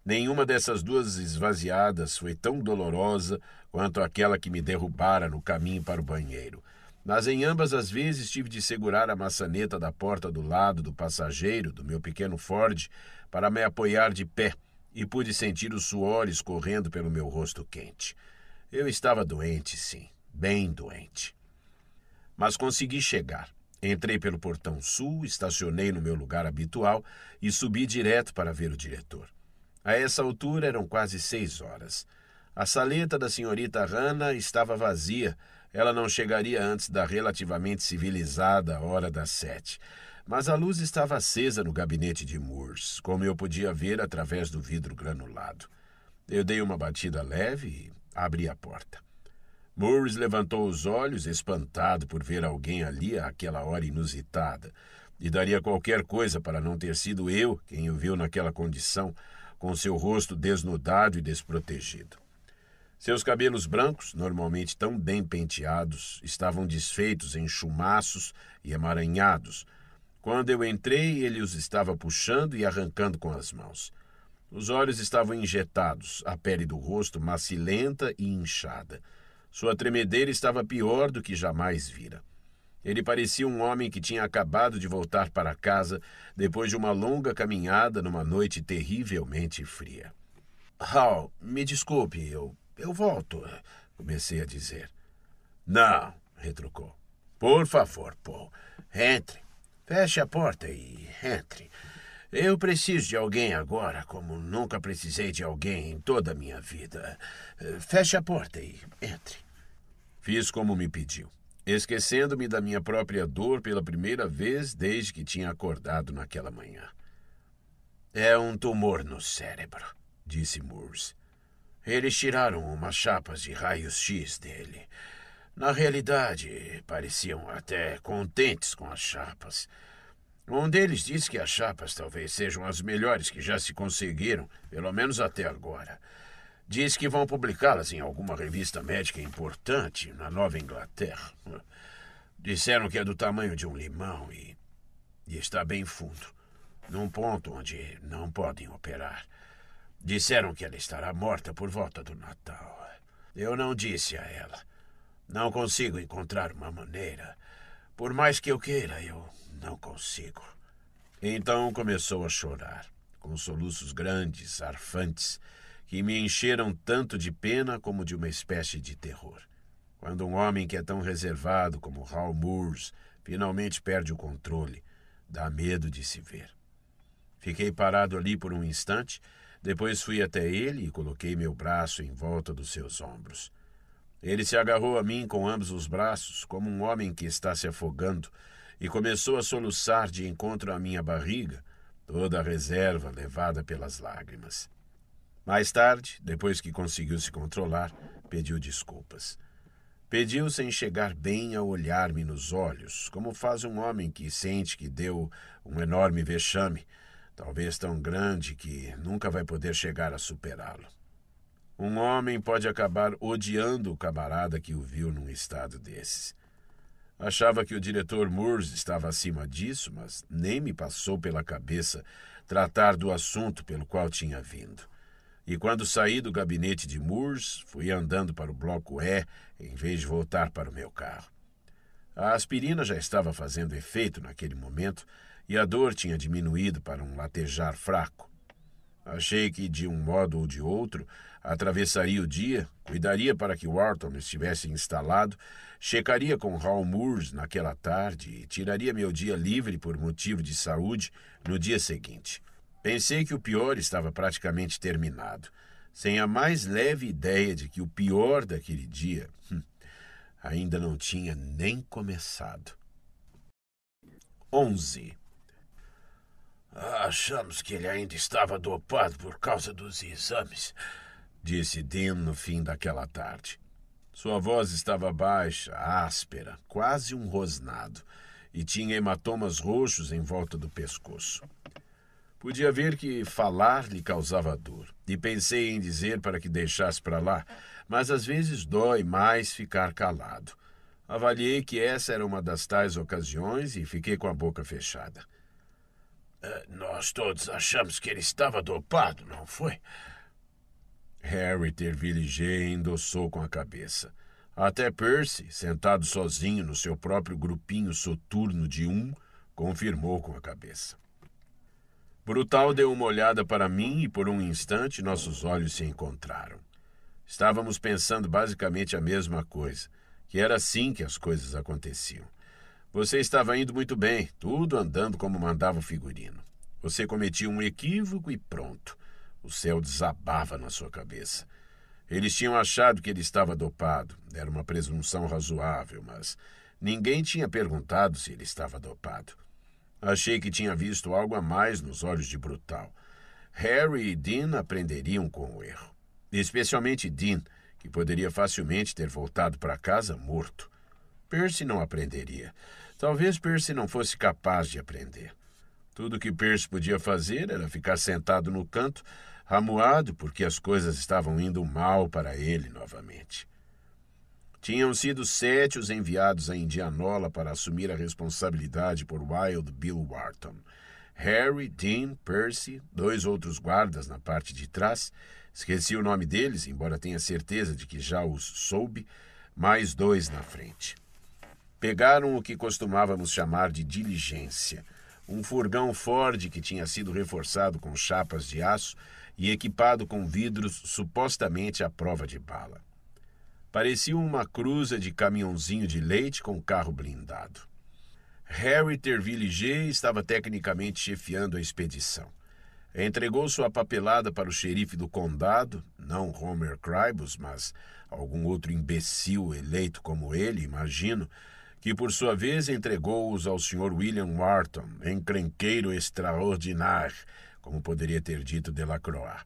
Nenhuma dessas duas esvaziadas foi tão dolorosa quanto aquela que me derrubara no caminho para o banheiro. Mas em ambas as vezes tive de segurar a maçaneta da porta do lado do passageiro do meu pequeno Ford para me apoiar de pé e pude sentir o suor escorrendo pelo meu rosto quente. Eu estava doente, sim, bem doente. Mas consegui chegar. Entrei pelo portão sul, estacionei no meu lugar habitual e subi direto para ver o diretor. A essa altura eram quase seis horas. A saleta da senhorita Hanna estava vazia. Ela não chegaria antes da relativamente civilizada hora das sete mas a luz estava acesa no gabinete de Moores, como eu podia ver através do vidro granulado. Eu dei uma batida leve e abri a porta. Moores levantou os olhos, espantado por ver alguém ali àquela hora inusitada, e daria qualquer coisa para não ter sido eu quem o viu naquela condição, com seu rosto desnudado e desprotegido. Seus cabelos brancos, normalmente tão bem penteados, estavam desfeitos em chumaços e emaranhados, quando eu entrei, ele os estava puxando e arrancando com as mãos. Os olhos estavam injetados, a pele do rosto macilenta e inchada. Sua tremedeira estava pior do que jamais vira. Ele parecia um homem que tinha acabado de voltar para casa depois de uma longa caminhada numa noite terrivelmente fria. Hal, me desculpe, eu, eu volto, comecei a dizer. Não, retrucou. Por favor, Paul, entre. Feche a porta e entre. Eu preciso de alguém agora, como nunca precisei de alguém em toda a minha vida. Feche a porta e entre. Fiz como me pediu, esquecendo-me da minha própria dor pela primeira vez desde que tinha acordado naquela manhã. É um tumor no cérebro, disse Moores. Eles tiraram umas chapas de raios-x dele. Na realidade, pareciam até contentes com as chapas. Um deles disse que as chapas talvez sejam as melhores que já se conseguiram, pelo menos até agora. Diz que vão publicá-las em alguma revista médica importante na Nova Inglaterra. Disseram que é do tamanho de um limão e, e está bem fundo, num ponto onde não podem operar. Disseram que ela estará morta por volta do Natal. Eu não disse a ela. Não consigo encontrar uma maneira. Por mais que eu queira, eu não consigo. Então começou a chorar, com soluços grandes, arfantes, que me encheram tanto de pena como de uma espécie de terror. Quando um homem que é tão reservado como Hal Moores finalmente perde o controle, dá medo de se ver. Fiquei parado ali por um instante, depois fui até ele e coloquei meu braço em volta dos seus ombros. Ele se agarrou a mim com ambos os braços, como um homem que está se afogando, e começou a soluçar de encontro à minha barriga, toda a reserva levada pelas lágrimas. Mais tarde, depois que conseguiu se controlar, pediu desculpas. Pediu sem chegar bem a olhar-me nos olhos, como faz um homem que sente que deu um enorme vexame, talvez tão grande que nunca vai poder chegar a superá-lo. Um homem pode acabar odiando o camarada que o viu num estado desses. Achava que o diretor Moores estava acima disso, mas nem me passou pela cabeça tratar do assunto pelo qual tinha vindo. E quando saí do gabinete de Moores, fui andando para o bloco E em vez de voltar para o meu carro. A aspirina já estava fazendo efeito naquele momento e a dor tinha diminuído para um latejar fraco. Achei que, de um modo ou de outro, Atravessaria o dia, cuidaria para que Wharton estivesse instalado, checaria com Hal Moores naquela tarde e tiraria meu dia livre por motivo de saúde no dia seguinte. Pensei que o pior estava praticamente terminado, sem a mais leve ideia de que o pior daquele dia hum, ainda não tinha nem começado. 11. Achamos que ele ainda estava dopado por causa dos exames disse Dean no fim daquela tarde. Sua voz estava baixa, áspera, quase um rosnado, e tinha hematomas roxos em volta do pescoço. Podia ver que falar lhe causava dor, e pensei em dizer para que deixasse para lá, mas às vezes dói mais ficar calado. Avaliei que essa era uma das tais ocasiões e fiquei com a boca fechada. Ah, nós todos achamos que ele estava dopado, não foi? Harry Tervilliger endossou com a cabeça. Até Percy, sentado sozinho no seu próprio grupinho soturno de um, confirmou com a cabeça. Brutal deu uma olhada para mim e por um instante nossos olhos se encontraram. Estávamos pensando basicamente a mesma coisa, que era assim que as coisas aconteciam. Você estava indo muito bem, tudo andando como mandava o figurino. Você cometia um equívoco e pronto. O céu desabava na sua cabeça. Eles tinham achado que ele estava dopado. Era uma presunção razoável, mas ninguém tinha perguntado se ele estava dopado. Achei que tinha visto algo a mais nos olhos de Brutal. Harry e Dean aprenderiam com o erro. Especialmente Dean, que poderia facilmente ter voltado para casa morto. Percy não aprenderia. Talvez Percy não fosse capaz de aprender. Tudo que Percy podia fazer era ficar sentado no canto amuado porque as coisas estavam indo mal para ele novamente. Tinham sido sete os enviados a Indianola para assumir a responsabilidade por Wild Bill Wharton. Harry, Dean, Percy, dois outros guardas na parte de trás, esqueci o nome deles, embora tenha certeza de que já os soube, mais dois na frente. Pegaram o que costumávamos chamar de diligência, um furgão Ford que tinha sido reforçado com chapas de aço e equipado com vidros supostamente à prova de bala. Parecia uma cruza de caminhãozinho de leite com carro blindado. Harry G. estava tecnicamente chefiando a expedição. Entregou sua papelada para o xerife do condado, não Homer Cribus, mas algum outro imbecil eleito como ele, imagino, que por sua vez entregou-os ao Sr. William Wharton, encrenqueiro extraordinário, como poderia ter dito Delacroix.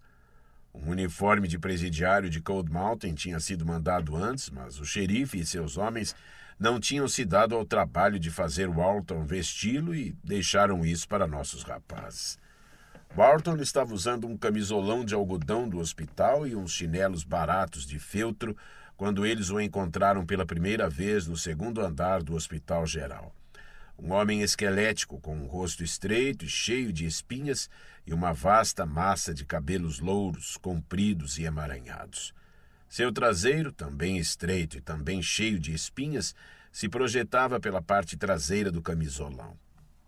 Um uniforme de presidiário de Cold Mountain tinha sido mandado antes, mas o xerife e seus homens não tinham se dado ao trabalho de fazer Walton vesti-lo e deixaram isso para nossos rapazes. Walton estava usando um camisolão de algodão do hospital e uns chinelos baratos de feltro quando eles o encontraram pela primeira vez no segundo andar do Hospital Geral. Um homem esquelético, com um rosto estreito e cheio de espinhas e uma vasta massa de cabelos louros, compridos e emaranhados. Seu traseiro, também estreito e também cheio de espinhas, se projetava pela parte traseira do camisolão.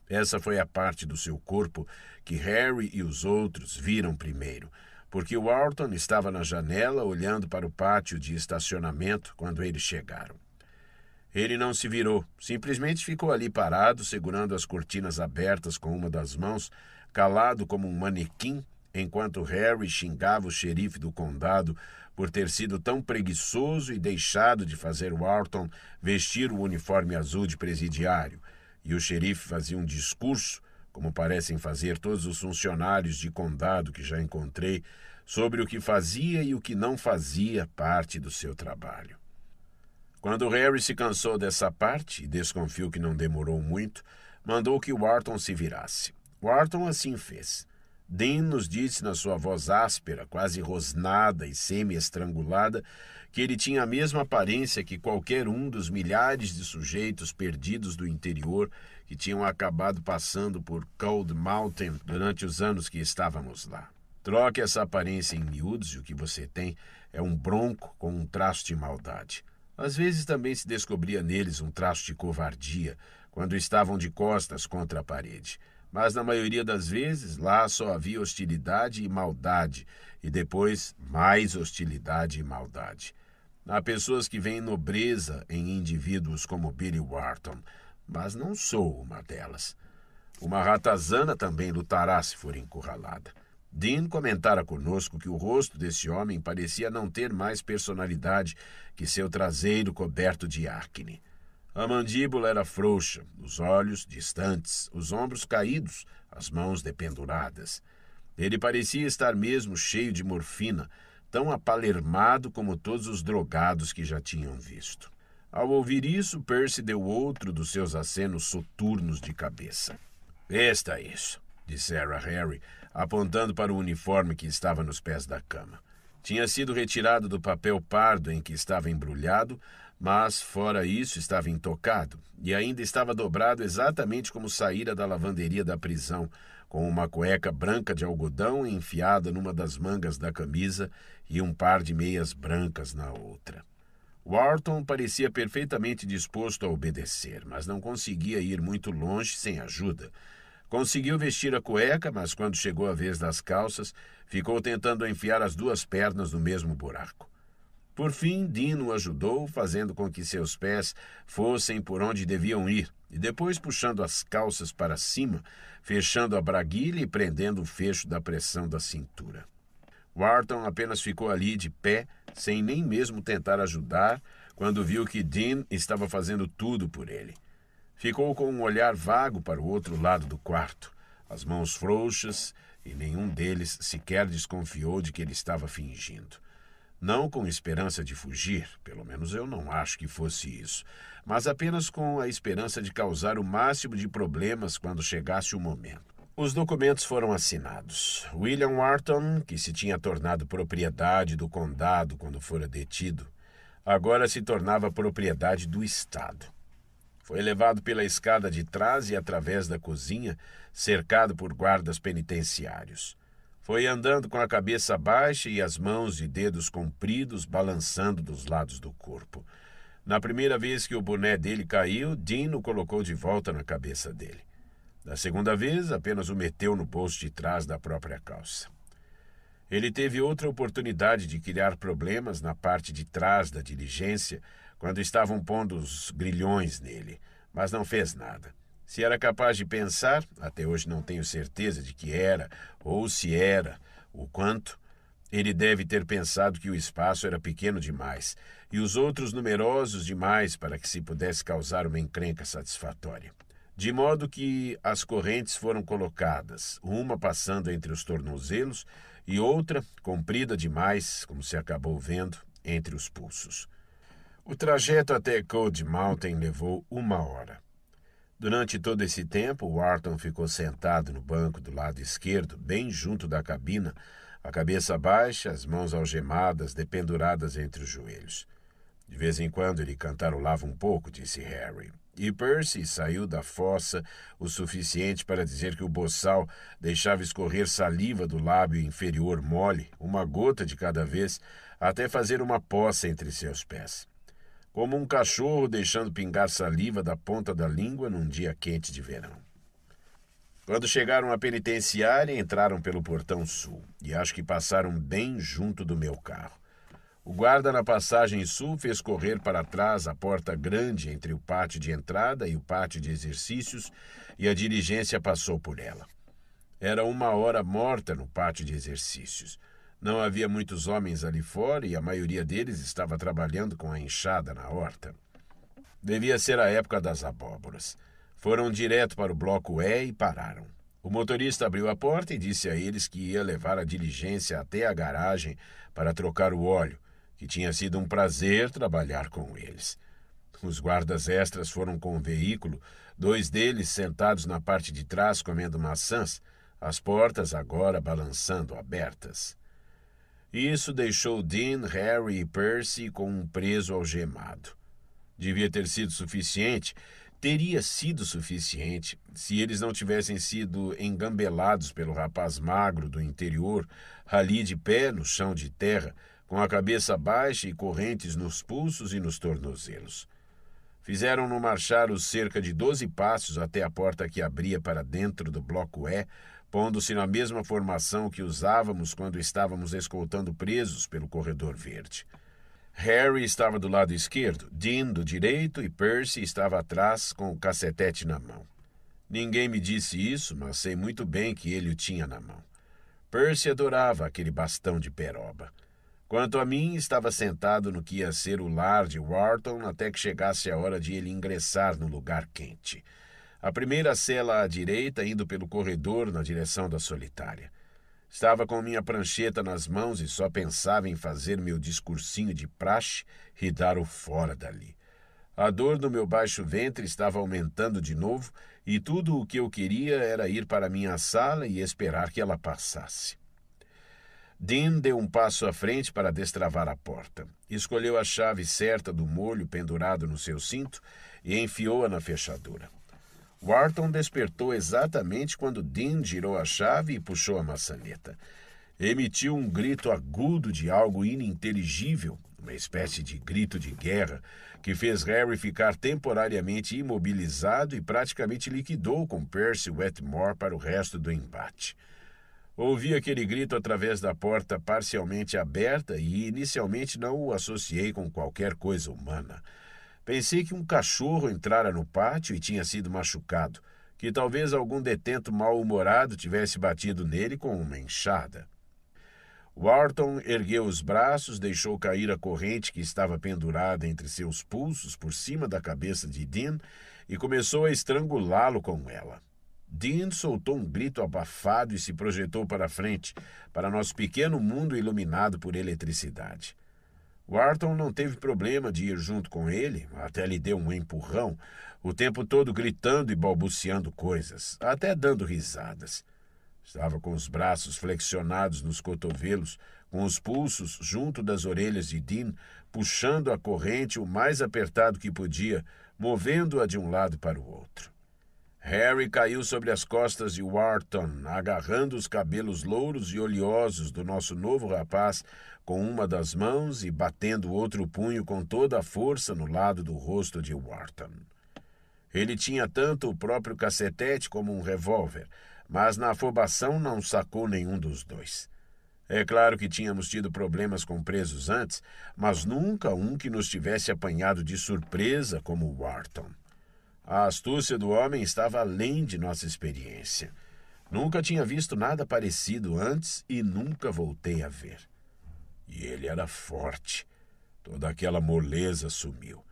Essa foi a parte do seu corpo que Harry e os outros viram primeiro, porque o estava na janela olhando para o pátio de estacionamento quando eles chegaram. Ele não se virou, simplesmente ficou ali parado, segurando as cortinas abertas com uma das mãos, calado como um manequim, enquanto Harry xingava o xerife do condado por ter sido tão preguiçoso e deixado de fazer Wharton vestir o uniforme azul de presidiário. E o xerife fazia um discurso, como parecem fazer todos os funcionários de condado que já encontrei, sobre o que fazia e o que não fazia parte do seu trabalho. Quando Harry se cansou dessa parte, e desconfiou que não demorou muito, mandou que Wharton se virasse. Wharton assim fez. Dean nos disse na sua voz áspera, quase rosnada e semi-estrangulada, que ele tinha a mesma aparência que qualquer um dos milhares de sujeitos perdidos do interior que tinham acabado passando por Cold Mountain durante os anos que estávamos lá. Troque essa aparência em miúdos e o que você tem é um bronco com um traço de maldade. Às vezes também se descobria neles um traço de covardia, quando estavam de costas contra a parede. Mas na maioria das vezes lá só havia hostilidade e maldade, e depois mais hostilidade e maldade. Há pessoas que veem nobreza em indivíduos como Billy Wharton, mas não sou uma delas. Uma ratazana também lutará se for encurralada. Dean comentara conosco que o rosto desse homem parecia não ter mais personalidade que seu traseiro coberto de acne. A mandíbula era frouxa, os olhos distantes, os ombros caídos, as mãos dependuradas. Ele parecia estar mesmo cheio de morfina, tão apalermado como todos os drogados que já tinham visto. Ao ouvir isso, Percy deu outro dos seus acenos soturnos de cabeça. Está isso, dissera Harry, apontando para o uniforme que estava nos pés da cama. Tinha sido retirado do papel pardo em que estava embrulhado, mas, fora isso, estava intocado e ainda estava dobrado exatamente como saíra da lavanderia da prisão, com uma cueca branca de algodão enfiada numa das mangas da camisa e um par de meias brancas na outra. Wharton parecia perfeitamente disposto a obedecer, mas não conseguia ir muito longe sem ajuda Conseguiu vestir a cueca, mas quando chegou a vez das calças, ficou tentando enfiar as duas pernas no mesmo buraco. Por fim, Dino ajudou, fazendo com que seus pés fossem por onde deviam ir, e depois puxando as calças para cima, fechando a braguilha e prendendo o fecho da pressão da cintura. Wharton apenas ficou ali de pé, sem nem mesmo tentar ajudar, quando viu que Dean estava fazendo tudo por ele. Ficou com um olhar vago para o outro lado do quarto, as mãos frouxas, e nenhum deles sequer desconfiou de que ele estava fingindo. Não com esperança de fugir, pelo menos eu não acho que fosse isso, mas apenas com a esperança de causar o máximo de problemas quando chegasse o momento. Os documentos foram assinados. William Wharton, que se tinha tornado propriedade do condado quando fora detido, agora se tornava propriedade do Estado. Foi levado pela escada de trás e através da cozinha, cercado por guardas penitenciários. Foi andando com a cabeça baixa e as mãos e dedos compridos balançando dos lados do corpo. Na primeira vez que o boné dele caiu, Dino colocou de volta na cabeça dele. Da segunda vez, apenas o meteu no bolso de trás da própria calça. Ele teve outra oportunidade de criar problemas na parte de trás da diligência quando estavam pondo os grilhões nele, mas não fez nada. Se era capaz de pensar, até hoje não tenho certeza de que era, ou se era, o quanto, ele deve ter pensado que o espaço era pequeno demais e os outros numerosos demais para que se pudesse causar uma encrenca satisfatória. De modo que as correntes foram colocadas, uma passando entre os tornozelos e outra, comprida demais, como se acabou vendo, entre os pulsos. O trajeto até Cold Mountain levou uma hora. Durante todo esse tempo, Wharton ficou sentado no banco do lado esquerdo, bem junto da cabina, a cabeça baixa, as mãos algemadas, dependuradas entre os joelhos. De vez em quando ele cantarolava um pouco, disse Harry. E Percy saiu da fossa o suficiente para dizer que o boçal deixava escorrer saliva do lábio inferior mole, uma gota de cada vez, até fazer uma poça entre seus pés como um cachorro deixando pingar saliva da ponta da língua num dia quente de verão. Quando chegaram à penitenciária, entraram pelo portão sul e acho que passaram bem junto do meu carro. O guarda na passagem sul fez correr para trás a porta grande entre o pátio de entrada e o pátio de exercícios e a diligência passou por ela. Era uma hora morta no pátio de exercícios. Não havia muitos homens ali fora e a maioria deles estava trabalhando com a enxada na horta. Devia ser a época das abóboras. Foram direto para o bloco E e pararam. O motorista abriu a porta e disse a eles que ia levar a diligência até a garagem para trocar o óleo, que tinha sido um prazer trabalhar com eles. Os guardas extras foram com o veículo, dois deles sentados na parte de trás comendo maçãs, as portas agora balançando abertas. Isso deixou Dean, Harry e Percy com um preso algemado. Devia ter sido suficiente, teria sido suficiente, se eles não tivessem sido engambelados pelo rapaz magro do interior, ali de pé no chão de terra, com a cabeça baixa e correntes nos pulsos e nos tornozelos. Fizeram-no marchar os cerca de doze passos até a porta que abria para dentro do bloco E, pondo-se na mesma formação que usávamos quando estávamos escoltando presos pelo corredor verde. Harry estava do lado esquerdo, Dean do direito e Percy estava atrás com o cacetete na mão. Ninguém me disse isso, mas sei muito bem que ele o tinha na mão. Percy adorava aquele bastão de peroba. Quanto a mim, estava sentado no que ia ser o lar de Wharton até que chegasse a hora de ele ingressar no lugar quente. A primeira cela à direita, indo pelo corredor na direção da solitária. Estava com minha prancheta nas mãos e só pensava em fazer meu discursinho de praxe e dar o fora dali. A dor no meu baixo ventre estava aumentando de novo e tudo o que eu queria era ir para minha sala e esperar que ela passasse. Dean deu um passo à frente para destravar a porta. Escolheu a chave certa do molho pendurado no seu cinto e enfiou-a na fechadura. Wharton despertou exatamente quando Dean girou a chave e puxou a maçaneta. Emitiu um grito agudo de algo ininteligível, uma espécie de grito de guerra, que fez Harry ficar temporariamente imobilizado e praticamente liquidou com Percy Wetmore para o resto do embate. Ouvi aquele grito através da porta parcialmente aberta e inicialmente não o associei com qualquer coisa humana. Pensei que um cachorro entrara no pátio e tinha sido machucado, que talvez algum detento mal-humorado tivesse batido nele com uma enxada. Wharton ergueu os braços, deixou cair a corrente que estava pendurada entre seus pulsos por cima da cabeça de Dean e começou a estrangulá-lo com ela. Dean soltou um grito abafado e se projetou para frente, para nosso pequeno mundo iluminado por eletricidade. O Arton não teve problema de ir junto com ele, até lhe deu um empurrão, o tempo todo gritando e balbuciando coisas, até dando risadas. Estava com os braços flexionados nos cotovelos, com os pulsos junto das orelhas de Dean, puxando a corrente o mais apertado que podia, movendo-a de um lado para o outro. Harry caiu sobre as costas de Wharton, agarrando os cabelos louros e oleosos do nosso novo rapaz com uma das mãos e batendo o outro punho com toda a força no lado do rosto de Wharton. Ele tinha tanto o próprio cacetete como um revólver, mas na afobação não sacou nenhum dos dois. É claro que tínhamos tido problemas com presos antes, mas nunca um que nos tivesse apanhado de surpresa como Wharton. A astúcia do homem estava além de nossa experiência. Nunca tinha visto nada parecido antes e nunca voltei a ver. E ele era forte. Toda aquela moleza sumiu.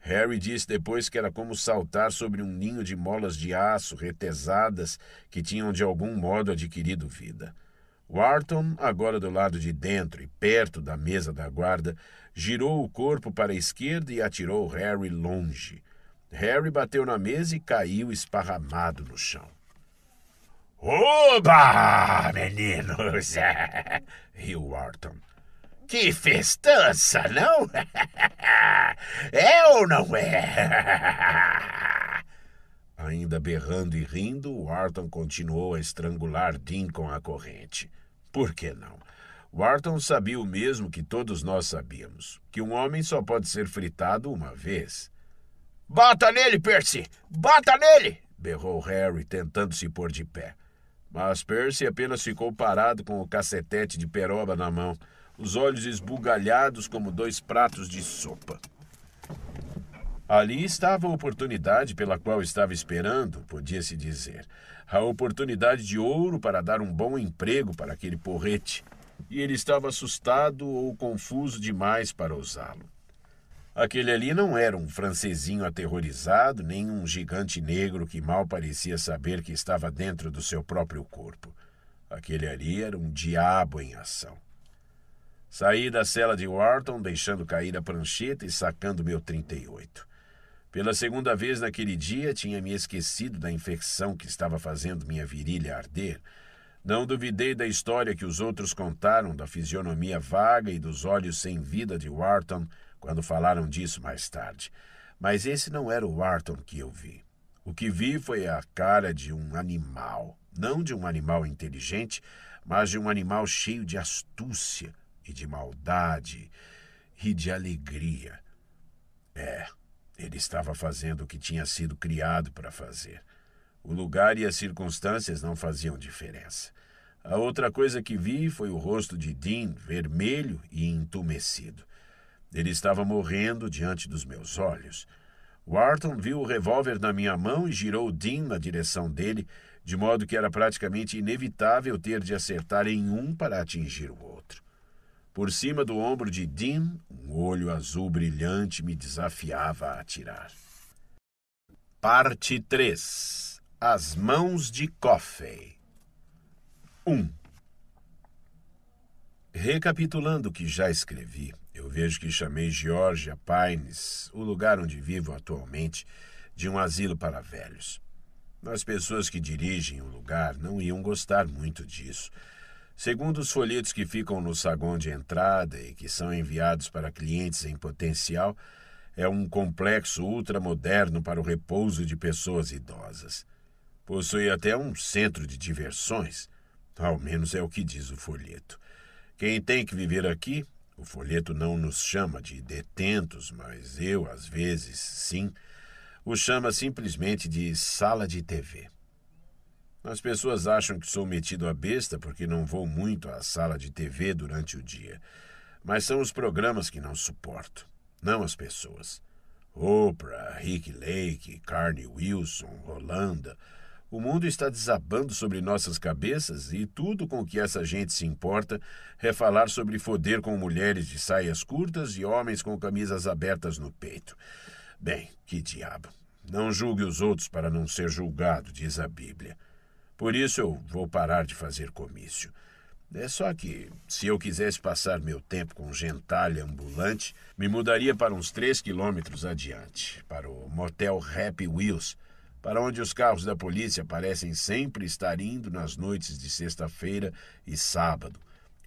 Harry disse depois que era como saltar sobre um ninho de molas de aço retesadas que tinham de algum modo adquirido vida. Wharton, agora do lado de dentro e perto da mesa da guarda, girou o corpo para a esquerda e atirou Harry longe. Harry bateu na mesa e caiu esparramado no chão. Oba, meninos! <laughs> riu Wharton. Que festança, não? <laughs> é ou não é? <laughs> Ainda berrando e rindo, Wharton continuou a estrangular Dean com a corrente. Por que não? Wharton sabia o mesmo que todos nós sabíamos: que um homem só pode ser fritado uma vez. Bata nele, Percy! Bata nele! berrou Harry, tentando se pôr de pé. Mas Percy apenas ficou parado com o cacetete de peroba na mão os olhos esbugalhados como dois pratos de sopa. Ali estava a oportunidade pela qual estava esperando, podia-se dizer. A oportunidade de ouro para dar um bom emprego para aquele porrete. E ele estava assustado ou confuso demais para usá-lo. Aquele ali não era um francesinho aterrorizado, nem um gigante negro que mal parecia saber que estava dentro do seu próprio corpo. Aquele ali era um diabo em ação. Saí da cela de Wharton, deixando cair a prancheta e sacando meu 38. Pela segunda vez naquele dia, tinha me esquecido da infecção que estava fazendo minha virilha arder. Não duvidei da história que os outros contaram da fisionomia vaga e dos olhos sem vida de Wharton quando falaram disso mais tarde. Mas esse não era o Wharton que eu vi. O que vi foi a cara de um animal. Não de um animal inteligente, mas de um animal cheio de astúcia, e de maldade e de alegria. É, ele estava fazendo o que tinha sido criado para fazer. O lugar e as circunstâncias não faziam diferença. A outra coisa que vi foi o rosto de Dean, vermelho e entumecido. Ele estava morrendo diante dos meus olhos. Wharton viu o revólver na minha mão e girou Dean na direção dele, de modo que era praticamente inevitável ter de acertar em um para atingir o outro. Por cima do ombro de Dean, um olho azul brilhante me desafiava a atirar. Parte 3 As mãos de Coffey 1 Recapitulando o que já escrevi, eu vejo que chamei Georgia Pines, o lugar onde vivo atualmente, de um asilo para velhos. As pessoas que dirigem o lugar não iam gostar muito disso, Segundo os folhetos que ficam no saguão de entrada e que são enviados para clientes em potencial, é um complexo ultramoderno para o repouso de pessoas idosas. Possui até um centro de diversões, ao menos é o que diz o folheto. Quem tem que viver aqui, o folheto não nos chama de detentos, mas eu, às vezes, sim, o chama simplesmente de sala de TV. As pessoas acham que sou metido a besta porque não vou muito à sala de TV durante o dia. Mas são os programas que não suporto, não as pessoas. Oprah, Rick Lake, Carne Wilson, Rolanda. O mundo está desabando sobre nossas cabeças e tudo com que essa gente se importa é falar sobre foder com mulheres de saias curtas e homens com camisas abertas no peito. Bem, que diabo. Não julgue os outros para não ser julgado, diz a Bíblia. Por isso eu vou parar de fazer comício. É só que, se eu quisesse passar meu tempo com gentalha ambulante, me mudaria para uns três quilômetros adiante, para o motel Happy Wheels, para onde os carros da polícia parecem sempre estar indo nas noites de sexta-feira e sábado,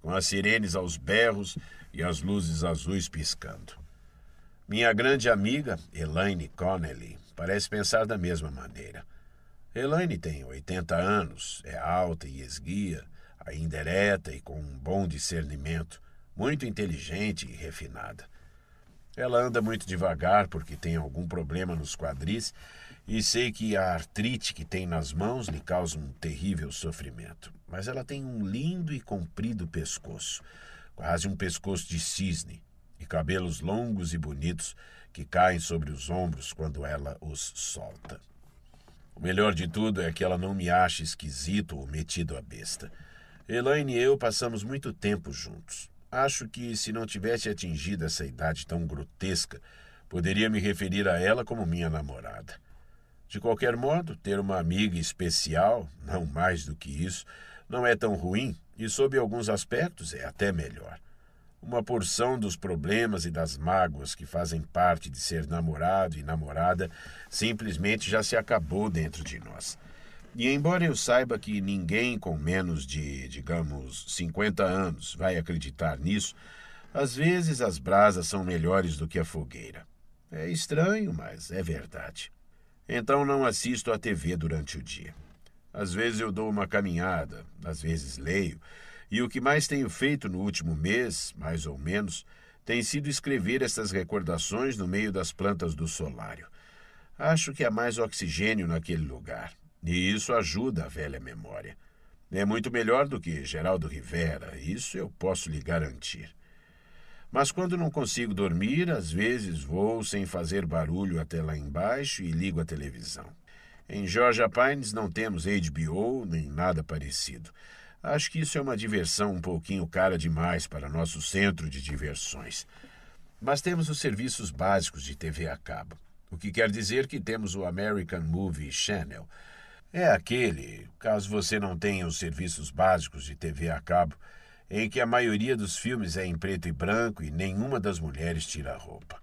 com as sirenes aos berros e as luzes azuis piscando. Minha grande amiga, Elaine Connelly, parece pensar da mesma maneira. Elaine tem 80 anos, é alta e esguia, ainda ereta e com um bom discernimento, muito inteligente e refinada. Ela anda muito devagar porque tem algum problema nos quadris e sei que a artrite que tem nas mãos lhe causa um terrível sofrimento. Mas ela tem um lindo e comprido pescoço, quase um pescoço de cisne, e cabelos longos e bonitos que caem sobre os ombros quando ela os solta. O melhor de tudo é que ela não me acha esquisito ou metido a besta. Elaine e eu passamos muito tempo juntos. Acho que se não tivesse atingido essa idade tão grotesca, poderia me referir a ela como minha namorada. De qualquer modo, ter uma amiga especial, não mais do que isso, não é tão ruim e, sob alguns aspectos, é até melhor uma porção dos problemas e das mágoas que fazem parte de ser namorado e namorada simplesmente já se acabou dentro de nós. E embora eu saiba que ninguém com menos de, digamos, 50 anos vai acreditar nisso, às vezes as brasas são melhores do que a fogueira. É estranho, mas é verdade. Então não assisto à TV durante o dia. Às vezes eu dou uma caminhada, às vezes leio, e o que mais tenho feito no último mês, mais ou menos, tem sido escrever estas recordações no meio das plantas do solário. Acho que há mais oxigênio naquele lugar, e isso ajuda a velha memória. É muito melhor do que Geraldo Rivera, isso eu posso lhe garantir. Mas quando não consigo dormir, às vezes vou sem fazer barulho até lá embaixo e ligo a televisão. Em Georgia Pines não temos HBO nem nada parecido. Acho que isso é uma diversão um pouquinho cara demais para nosso centro de diversões. Mas temos os serviços básicos de TV a cabo, o que quer dizer que temos o American Movie Channel. É aquele, caso você não tenha os serviços básicos de TV a cabo, em que a maioria dos filmes é em preto e branco e nenhuma das mulheres tira a roupa.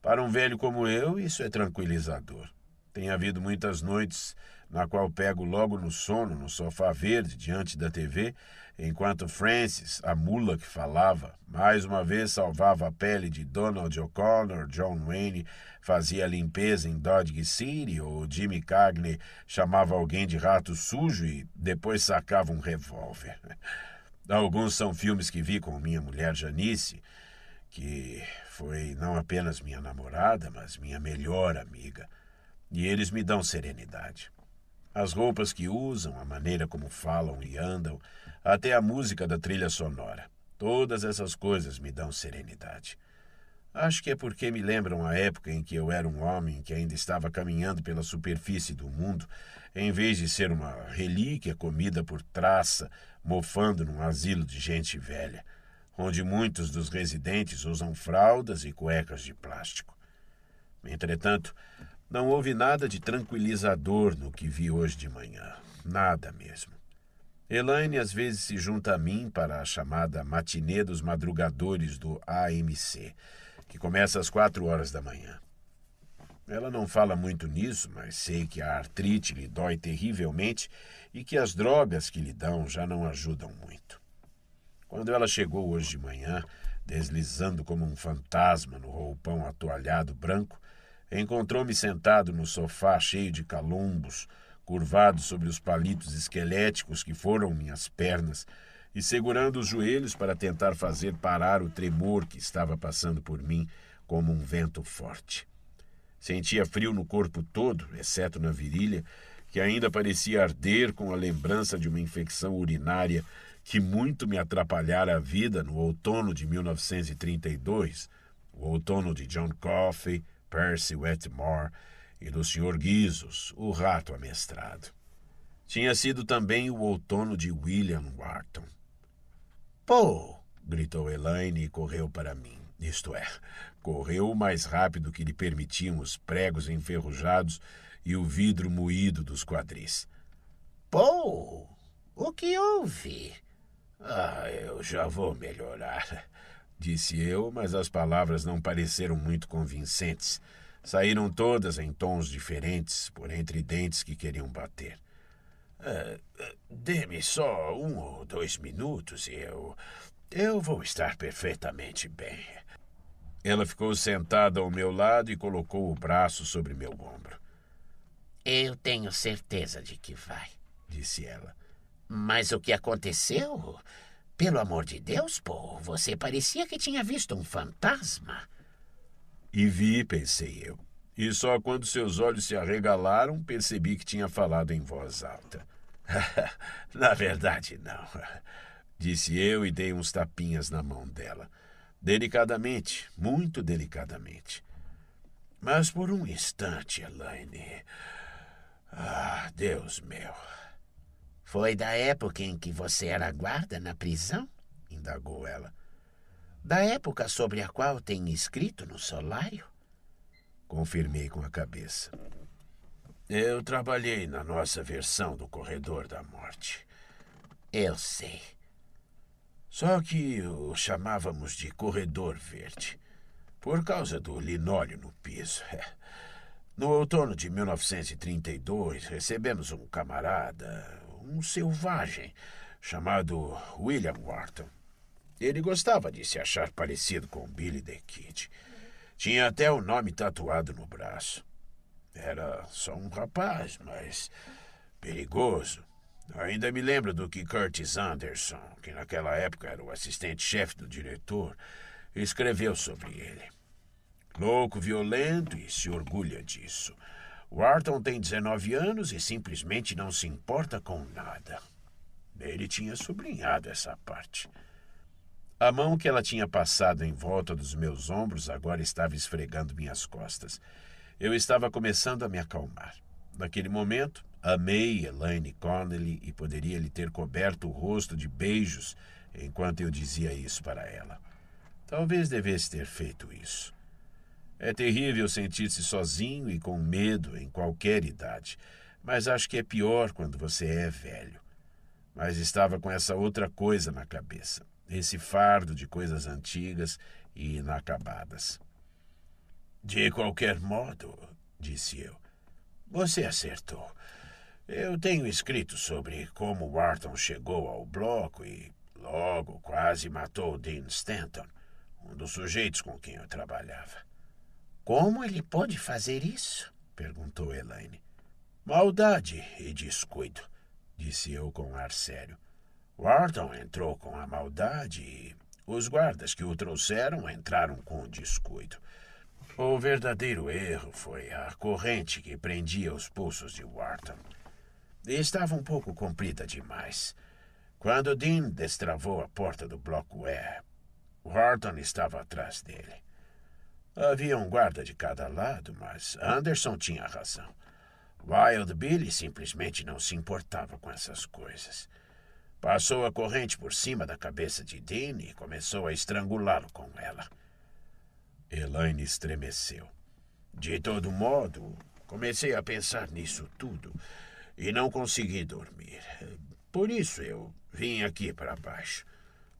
Para um velho como eu, isso é tranquilizador. Tem havido muitas noites na qual pego logo no sono no sofá verde diante da TV, enquanto Francis, a mula que falava, mais uma vez salvava a pele de Donald O'Connor, John Wayne, fazia a limpeza em Dodge City ou Jimmy Cagney chamava alguém de rato sujo e depois sacava um revólver. <laughs> Alguns são filmes que vi com minha mulher Janice, que foi não apenas minha namorada, mas minha melhor amiga. E eles me dão serenidade. As roupas que usam, a maneira como falam e andam, até a música da trilha sonora. Todas essas coisas me dão serenidade. Acho que é porque me lembram a época em que eu era um homem que ainda estava caminhando pela superfície do mundo, em vez de ser uma relíquia comida por traça, mofando num asilo de gente velha, onde muitos dos residentes usam fraldas e cuecas de plástico. Entretanto, não houve nada de tranquilizador no que vi hoje de manhã. Nada mesmo. Elaine às vezes se junta a mim para a chamada matinê dos madrugadores do AMC, que começa às quatro horas da manhã. Ela não fala muito nisso, mas sei que a artrite lhe dói terrivelmente e que as drogas que lhe dão já não ajudam muito. Quando ela chegou hoje de manhã, deslizando como um fantasma no roupão atoalhado branco, Encontrou-me sentado no sofá cheio de calombos, curvado sobre os palitos esqueléticos que foram minhas pernas, e segurando os joelhos para tentar fazer parar o tremor que estava passando por mim como um vento forte. Sentia frio no corpo todo, exceto na virilha, que ainda parecia arder com a lembrança de uma infecção urinária que muito me atrapalhara a vida no outono de 1932, o outono de John Coffey, Percy Wetmore e do Sr. Guizos, o rato amestrado. Tinha sido também o outono de William Wharton. Paul! gritou Elaine e correu para mim. Isto é, correu o mais rápido que lhe permitiam os pregos enferrujados e o vidro moído dos quadris. Paul, O que houve? Ah, eu já vou melhorar disse eu, mas as palavras não pareceram muito convincentes. Saíram todas em tons diferentes, por entre dentes que queriam bater. Uh, Dê-me só um ou dois minutos e eu. Eu vou estar perfeitamente bem. Ela ficou sentada ao meu lado e colocou o braço sobre meu ombro. Eu tenho certeza de que vai, disse ela. Mas o que aconteceu? Pelo amor de Deus, Paul, você parecia que tinha visto um fantasma. E vi, pensei eu. E só quando seus olhos se arregalaram percebi que tinha falado em voz alta. <laughs> na verdade, não, disse eu e dei uns tapinhas na mão dela. Delicadamente, muito delicadamente. Mas por um instante, Elaine. Ah, Deus meu. Foi da época em que você era guarda na prisão? indagou ela. Da época sobre a qual tem escrito no solário? Confirmei com a cabeça. Eu trabalhei na nossa versão do Corredor da Morte. Eu sei. Só que o chamávamos de Corredor Verde, por causa do linóleo no piso. É. No outono de 1932, recebemos um camarada, um selvagem chamado William Wharton. Ele gostava de se achar parecido com Billy the Kid. Tinha até o nome tatuado no braço. Era só um rapaz, mas perigoso. Ainda me lembro do que Curtis Anderson, que naquela época era o assistente-chefe do diretor, escreveu sobre ele. Louco, violento e se orgulha disso. O Arton tem 19 anos e simplesmente não se importa com nada. Ele tinha sublinhado essa parte. A mão que ela tinha passado em volta dos meus ombros agora estava esfregando minhas costas. Eu estava começando a me acalmar. Naquele momento, amei Elaine Connelly e poderia lhe ter coberto o rosto de beijos enquanto eu dizia isso para ela. Talvez devesse ter feito isso. É terrível sentir-se sozinho e com medo em qualquer idade, mas acho que é pior quando você é velho. Mas estava com essa outra coisa na cabeça, esse fardo de coisas antigas e inacabadas. De qualquer modo, disse eu, você acertou. Eu tenho escrito sobre como Wharton chegou ao bloco e logo quase matou Dean Stanton, um dos sujeitos com quem eu trabalhava. Como ele pode fazer isso? perguntou Elaine. Maldade e descuido, disse eu com ar sério. Wharton entrou com a maldade e os guardas que o trouxeram entraram com o descuido. O verdadeiro erro foi a corrente que prendia os pulsos de Wharton. Estava um pouco comprida demais. Quando Dean destravou a porta do bloco E, Wharton estava atrás dele. Havia um guarda de cada lado, mas Anderson tinha razão. Wild Billy simplesmente não se importava com essas coisas. Passou a corrente por cima da cabeça de Dean e começou a estrangulá-lo com ela. Elaine estremeceu. De todo modo, comecei a pensar nisso tudo e não consegui dormir. Por isso eu vim aqui para baixo.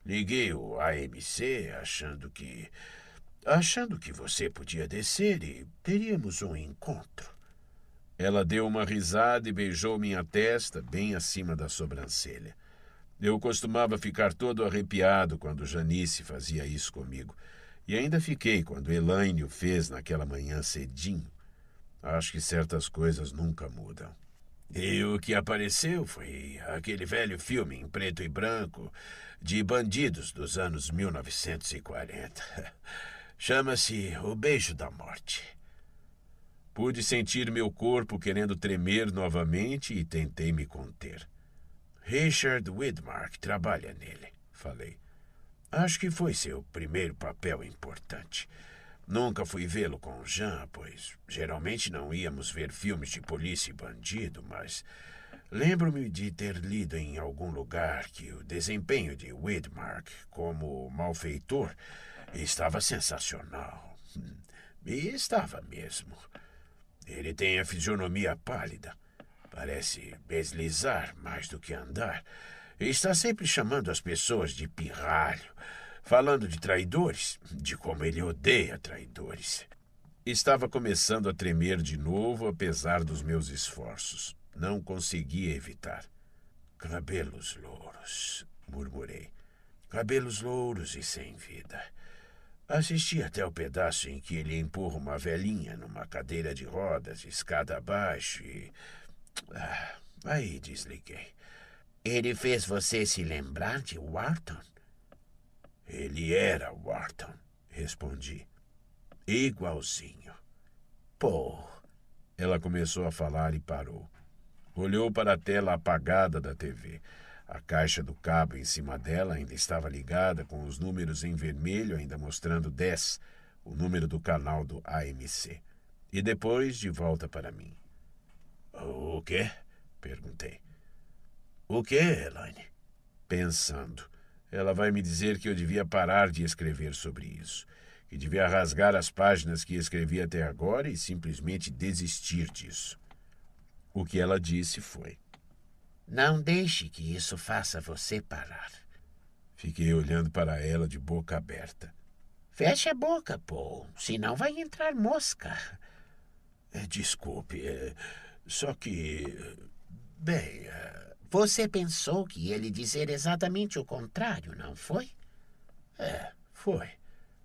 Liguei o AMC achando que achando que você podia descer e teríamos um encontro. Ela deu uma risada e beijou minha testa bem acima da sobrancelha. Eu costumava ficar todo arrepiado quando Janice fazia isso comigo, e ainda fiquei quando Elaine o fez naquela manhã cedinho. Acho que certas coisas nunca mudam. E o que apareceu foi aquele velho filme em preto e branco de bandidos dos anos 1940. <laughs> Chama-se O Beijo da Morte. Pude sentir meu corpo querendo tremer novamente e tentei me conter. Richard Widmark trabalha nele, falei. Acho que foi seu primeiro papel importante. Nunca fui vê-lo com Jean, pois geralmente não íamos ver filmes de polícia e bandido, mas lembro-me de ter lido em algum lugar que o desempenho de Widmark como malfeitor Estava sensacional. E estava mesmo. Ele tem a fisionomia pálida. Parece deslizar mais do que andar. está sempre chamando as pessoas de pirralho, falando de traidores, de como ele odeia traidores. Estava começando a tremer de novo, apesar dos meus esforços. Não conseguia evitar. Cabelos louros, murmurei. Cabelos louros e sem vida. Assisti até o pedaço em que ele empurra uma velhinha numa cadeira de rodas, escada abaixo e. Ah, aí desliguei. Ele fez você se lembrar de Wharton? Ele era Wharton, respondi. Igualzinho. Pô. Ela começou a falar e parou. Olhou para a tela apagada da TV. A caixa do cabo em cima dela ainda estava ligada, com os números em vermelho ainda mostrando 10, o número do canal do AMC. E depois de volta para mim. O quê? perguntei. O quê, Elaine? Pensando. Ela vai me dizer que eu devia parar de escrever sobre isso, que devia rasgar as páginas que escrevi até agora e simplesmente desistir disso. O que ela disse foi. Não deixe que isso faça você parar. Fiquei olhando para ela de boca aberta. Feche a boca, Paul, senão vai entrar mosca. É, desculpe, é, só que. Bem. É, você pensou que ele dizer exatamente o contrário, não foi? É, foi.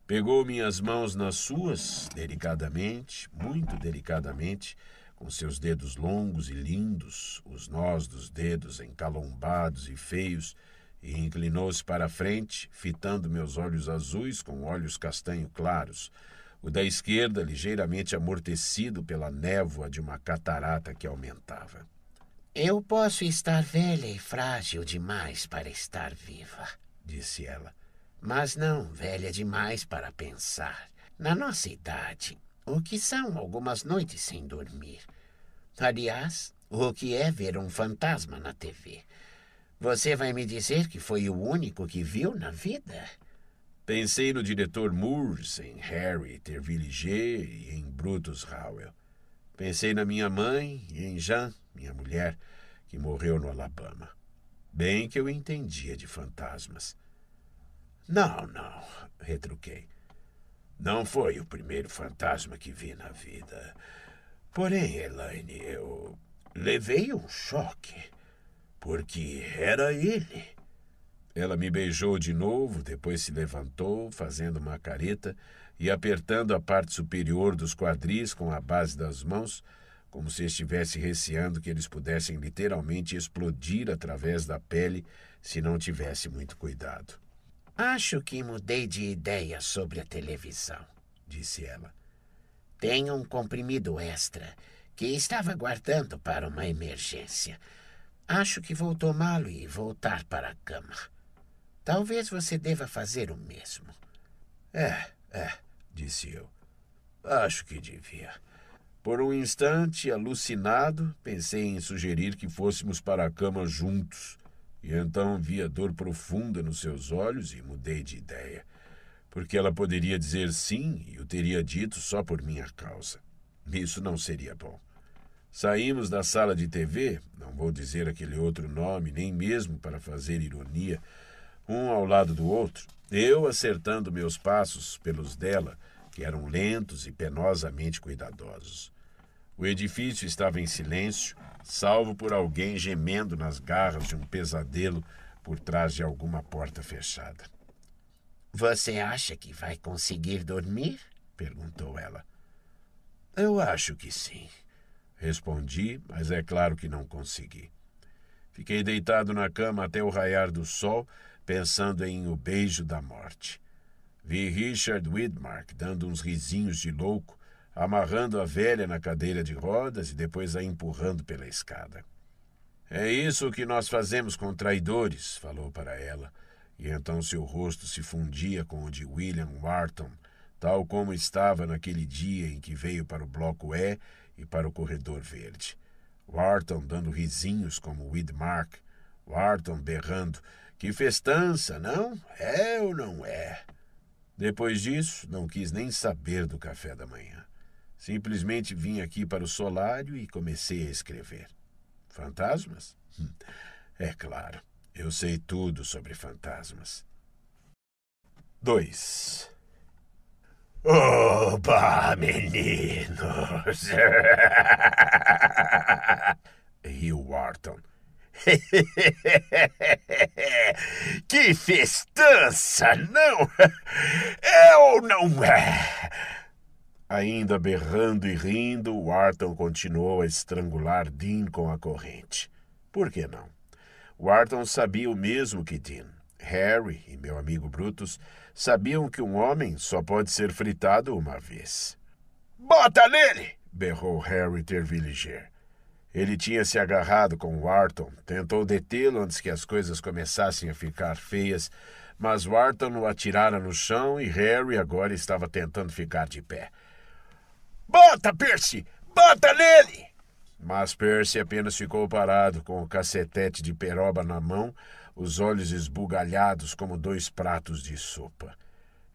Pegou minhas mãos nas suas, delicadamente, muito delicadamente, com seus dedos longos e lindos, os nós dos dedos encalombados e feios, e inclinou-se para a frente, fitando meus olhos azuis com olhos castanho claros, o da esquerda ligeiramente amortecido pela névoa de uma catarata que aumentava. Eu posso estar velha e frágil demais para estar viva, disse ela, mas não velha demais para pensar. Na nossa idade, o que são algumas noites sem dormir. Aliás, o que é ver um fantasma na TV? Você vai me dizer que foi o único que viu na vida? Pensei no diretor Moores, em Harry Tervilliger e em Brutus Howell. Pensei na minha mãe e em Jean, minha mulher, que morreu no Alabama. Bem que eu entendia de fantasmas. Não, não, retruquei. Não foi o primeiro fantasma que vi na vida. Porém, Elaine, eu levei um choque. Porque era ele. Ela me beijou de novo, depois se levantou, fazendo uma careta e apertando a parte superior dos quadris com a base das mãos, como se estivesse receando que eles pudessem literalmente explodir através da pele se não tivesse muito cuidado. Acho que mudei de ideia sobre a televisão, disse ela. Tenho um comprimido extra que estava guardando para uma emergência. Acho que vou tomá-lo e voltar para a cama. Talvez você deva fazer o mesmo. É, é, disse eu. Acho que devia. Por um instante, alucinado, pensei em sugerir que fôssemos para a cama juntos. E então vi a dor profunda nos seus olhos e mudei de ideia, porque ela poderia dizer sim e o teria dito só por minha causa. Isso não seria bom. Saímos da sala de TV, não vou dizer aquele outro nome, nem mesmo para fazer ironia, um ao lado do outro, eu acertando meus passos pelos dela, que eram lentos e penosamente cuidadosos. O edifício estava em silêncio, salvo por alguém gemendo nas garras de um pesadelo por trás de alguma porta fechada. Você acha que vai conseguir dormir? perguntou ela. Eu acho que sim. Respondi, mas é claro que não consegui. Fiquei deitado na cama até o raiar do sol, pensando em O Beijo da Morte. Vi Richard Widmark dando uns risinhos de louco amarrando a velha na cadeira de rodas e depois a empurrando pela escada. É isso que nós fazemos com traidores, falou para ela, e então seu rosto se fundia com o de William Wharton, tal como estava naquele dia em que veio para o bloco E e para o corredor verde. Wharton dando risinhos como Widmark, Wharton berrando: Que festança, não? É ou não é? Depois disso, não quis nem saber do café da manhã. Simplesmente vim aqui para o solário e comecei a escrever. Fantasmas? Hum. É claro, eu sei tudo sobre fantasmas. 2. Opa, meninos! <laughs> Riu Wharton. <laughs> que festança, não? <laughs> É ou não é? Ainda berrando e rindo, Wharton continuou a estrangular Dean com a corrente. Por que não? Wharton sabia o mesmo que Dean. Harry e meu amigo Brutus sabiam que um homem só pode ser fritado uma vez. Bota nele! berrou Harry Terviliger. Ele tinha se agarrado com Wharton, tentou detê-lo antes que as coisas começassem a ficar feias, mas Wharton o atirara no chão e Harry agora estava tentando ficar de pé. Bota, Percy! Bota nele! Mas Percy apenas ficou parado, com o cacetete de peroba na mão, os olhos esbugalhados como dois pratos de sopa.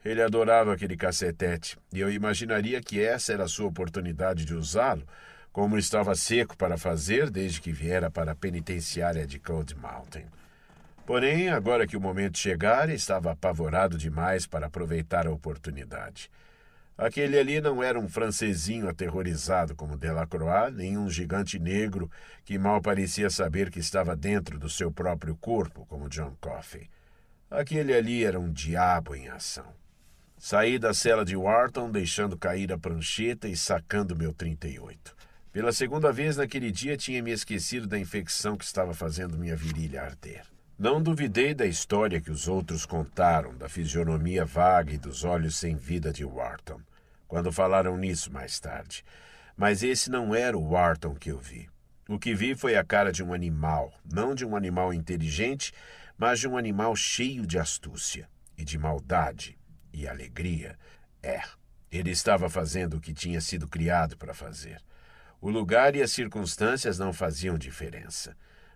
Ele adorava aquele cacetete, e eu imaginaria que essa era a sua oportunidade de usá-lo, como estava seco para fazer desde que viera para a penitenciária de Cold Mountain. Porém, agora que o momento chegara, estava apavorado demais para aproveitar a oportunidade. Aquele ali não era um francesinho aterrorizado como Delacroix, nem um gigante negro que mal parecia saber que estava dentro do seu próprio corpo, como John Coffey. Aquele ali era um diabo em ação. Saí da cela de Wharton, deixando cair a prancheta e sacando meu 38. Pela segunda vez naquele dia tinha me esquecido da infecção que estava fazendo minha virilha arder. Não duvidei da história que os outros contaram, da fisionomia vaga e dos olhos sem vida de Wharton quando falaram nisso mais tarde. Mas esse não era o Wharton que eu vi. O que vi foi a cara de um animal, não de um animal inteligente, mas de um animal cheio de astúcia e de maldade e alegria. É, ele estava fazendo o que tinha sido criado para fazer. O lugar e as circunstâncias não faziam diferença.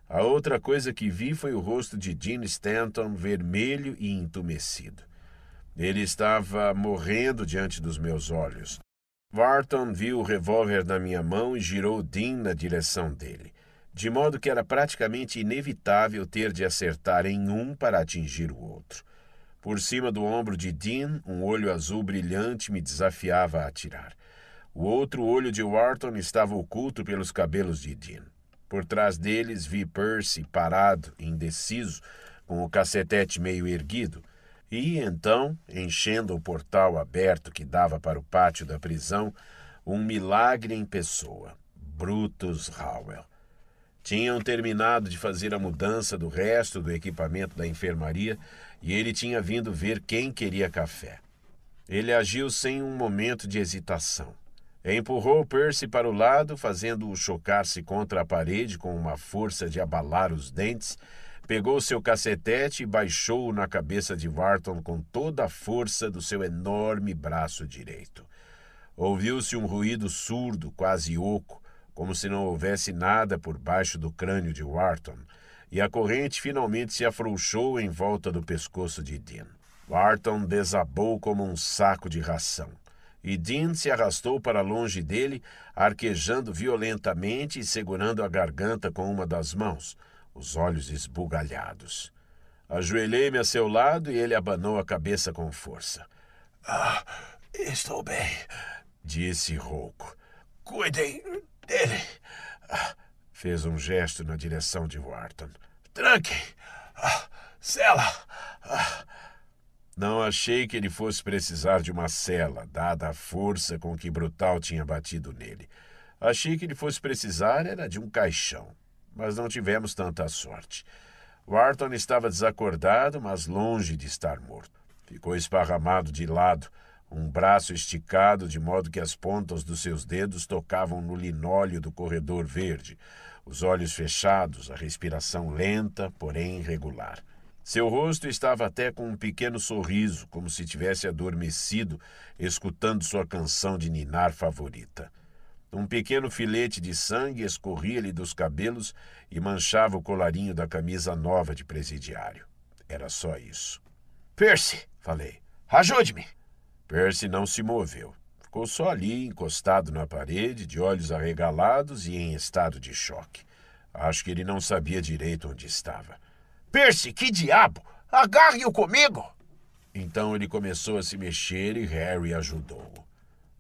A outra coisa que vi foi o rosto de Dean Stanton vermelho e entumecido. Ele estava morrendo diante dos meus olhos. Wharton viu o revólver na minha mão e girou Dean na direção dele, de modo que era praticamente inevitável ter de acertar em um para atingir o outro. Por cima do ombro de Dean, um olho azul brilhante me desafiava a atirar. O outro olho de Wharton estava oculto pelos cabelos de Dean. Por trás deles vi Percy parado, indeciso, com o cacetete meio erguido, e então, enchendo o portal aberto que dava para o pátio da prisão, um milagre em pessoa, Brutus Howell. Tinham terminado de fazer a mudança do resto do equipamento da enfermaria e ele tinha vindo ver quem queria café. Ele agiu sem um momento de hesitação. Empurrou Percy para o lado, fazendo-o chocar-se contra a parede com uma força de abalar os dentes Pegou seu cacetete e baixou-o na cabeça de Wharton com toda a força do seu enorme braço direito. Ouviu-se um ruído surdo, quase oco, como se não houvesse nada por baixo do crânio de Wharton, e a corrente finalmente se afrouxou em volta do pescoço de Dean. Wharton desabou como um saco de ração, e Dean se arrastou para longe dele, arquejando violentamente e segurando a garganta com uma das mãos os olhos esbugalhados. Ajoelhei-me a seu lado e ele abanou a cabeça com força. Ah, estou bem, disse rouco. Cuidem dele. Ah, fez um gesto na direção de Wharton. Tranquem! Ah, cela! Ah. Não achei que ele fosse precisar de uma cela, dada a força com que Brutal tinha batido nele. Achei que ele fosse precisar era de um caixão mas não tivemos tanta sorte. Wharton estava desacordado, mas longe de estar morto. Ficou esparramado de lado, um braço esticado de modo que as pontas dos seus dedos tocavam no linóleo do corredor verde, os olhos fechados, a respiração lenta, porém regular. Seu rosto estava até com um pequeno sorriso, como se tivesse adormecido, escutando sua canção de ninar favorita. Um pequeno filete de sangue escorria-lhe dos cabelos e manchava o colarinho da camisa nova de presidiário. Era só isso. Percy, falei, ajude-me. Percy não se moveu. Ficou só ali, encostado na parede, de olhos arregalados e em estado de choque. Acho que ele não sabia direito onde estava. Percy, que diabo! Agarre-o comigo! Então ele começou a se mexer e Harry ajudou-o.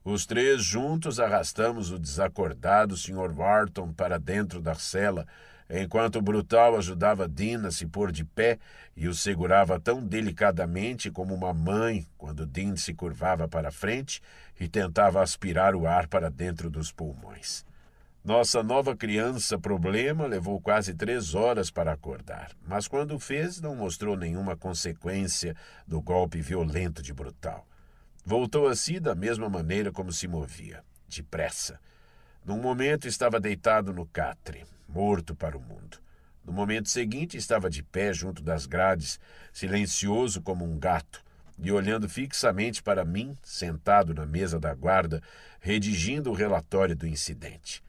Os três juntos arrastamos o desacordado Sr. Wharton para dentro da cela, enquanto o brutal ajudava Dean a se pôr de pé e o segurava tão delicadamente como uma mãe quando Dean se curvava para a frente e tentava aspirar o ar para dentro dos pulmões. Nossa nova criança problema levou quase três horas para acordar, mas quando fez, não mostrou nenhuma consequência do golpe violento de brutal. Voltou a si da mesma maneira como se movia, depressa. Num momento estava deitado no catre, morto para o mundo. No momento seguinte estava de pé junto das grades, silencioso como um gato, e olhando fixamente para mim, sentado na mesa da guarda, redigindo o relatório do incidente.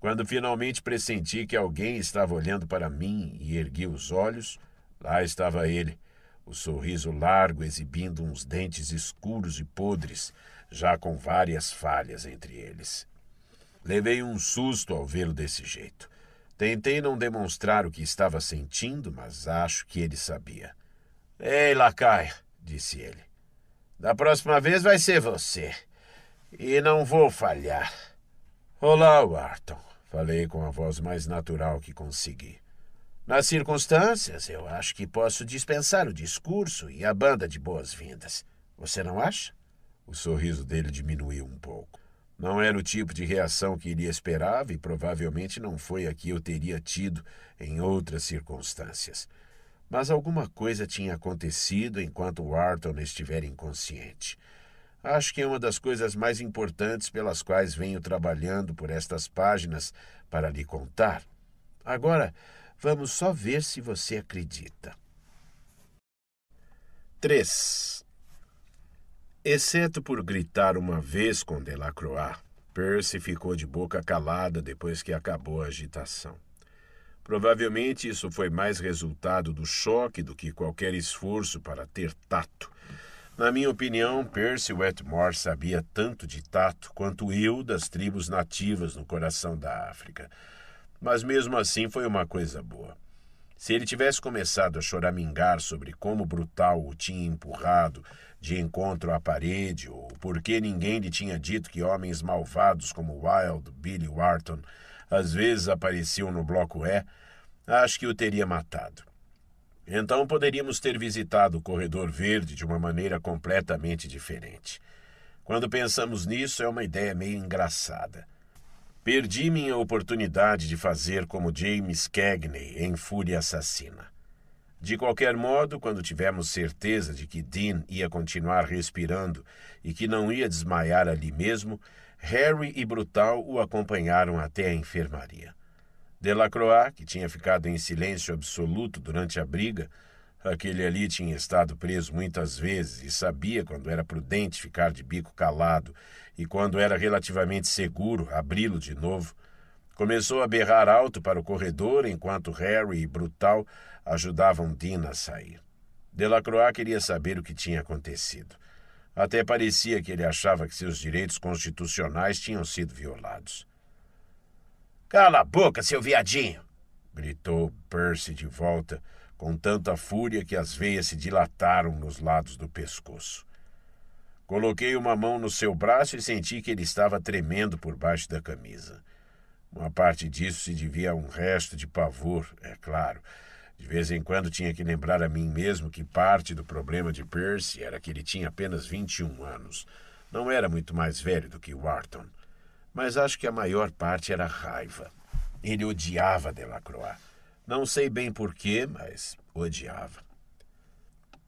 Quando finalmente pressenti que alguém estava olhando para mim e ergui os olhos, lá estava ele, o sorriso largo exibindo uns dentes escuros e podres, já com várias falhas entre eles. Levei um susto ao vê-lo desse jeito. Tentei não demonstrar o que estava sentindo, mas acho que ele sabia. Ei, Lacaia, disse ele. Da próxima vez vai ser você. E não vou falhar. Olá, Wharton, falei com a voz mais natural que consegui. Nas circunstâncias, eu acho que posso dispensar o discurso e a banda de boas-vindas. Você não acha? O sorriso dele diminuiu um pouco. Não era o tipo de reação que ele esperava e provavelmente não foi a que eu teria tido em outras circunstâncias. Mas alguma coisa tinha acontecido enquanto o Arton estiver inconsciente. Acho que é uma das coisas mais importantes pelas quais venho trabalhando por estas páginas para lhe contar. Agora, Vamos só ver se você acredita. 3. Exceto por gritar uma vez com Delacroix, Percy ficou de boca calada depois que acabou a agitação. Provavelmente isso foi mais resultado do choque do que qualquer esforço para ter tato. Na minha opinião, Percy Wetmore sabia tanto de tato quanto eu das tribos nativas no coração da África mas mesmo assim foi uma coisa boa. Se ele tivesse começado a choramingar sobre como Brutal o tinha empurrado de encontro à parede ou por que ninguém lhe tinha dito que homens malvados como Wild, Billy Wharton às vezes apareciam no bloco E, acho que o teria matado. Então poderíamos ter visitado o corredor verde de uma maneira completamente diferente. Quando pensamos nisso, é uma ideia meio engraçada. Perdi minha oportunidade de fazer como James Cagney em Fúria Assassina. De qualquer modo, quando tivemos certeza de que Dean ia continuar respirando e que não ia desmaiar ali mesmo, Harry e Brutal o acompanharam até a enfermaria. Delacroix, que tinha ficado em silêncio absoluto durante a briga, Aquele ali tinha estado preso muitas vezes e sabia quando era prudente ficar de bico calado e quando era relativamente seguro abri-lo de novo. Começou a berrar alto para o corredor enquanto Harry e Brutal ajudavam Dina a sair. Delacroix queria saber o que tinha acontecido. Até parecia que ele achava que seus direitos constitucionais tinham sido violados. Cala a boca, seu viadinho! gritou Percy de volta com tanta fúria que as veias se dilataram nos lados do pescoço. Coloquei uma mão no seu braço e senti que ele estava tremendo por baixo da camisa. Uma parte disso se devia a um resto de pavor, é claro. De vez em quando tinha que lembrar a mim mesmo que parte do problema de Percy era que ele tinha apenas 21 anos. Não era muito mais velho do que Wharton. Mas acho que a maior parte era raiva. Ele odiava Delacroix. Não sei bem porquê, mas odiava.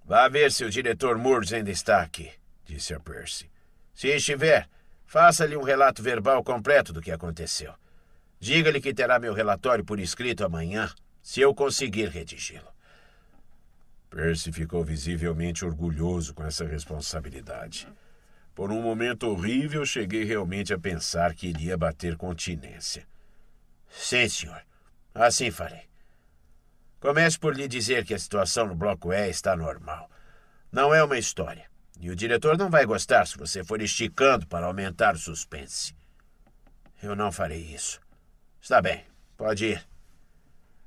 Vá ver se o diretor Moores ainda está aqui, disse a Percy. Se estiver, faça-lhe um relato verbal completo do que aconteceu. Diga-lhe que terá meu relatório por escrito amanhã, se eu conseguir redigi-lo. Percy ficou visivelmente orgulhoso com essa responsabilidade. Por um momento horrível, cheguei realmente a pensar que iria bater continência. Sim, senhor. Assim farei. Comece por lhe dizer que a situação no Bloco E está normal. Não é uma história. E o diretor não vai gostar se você for esticando para aumentar o suspense. Eu não farei isso. Está bem, pode ir.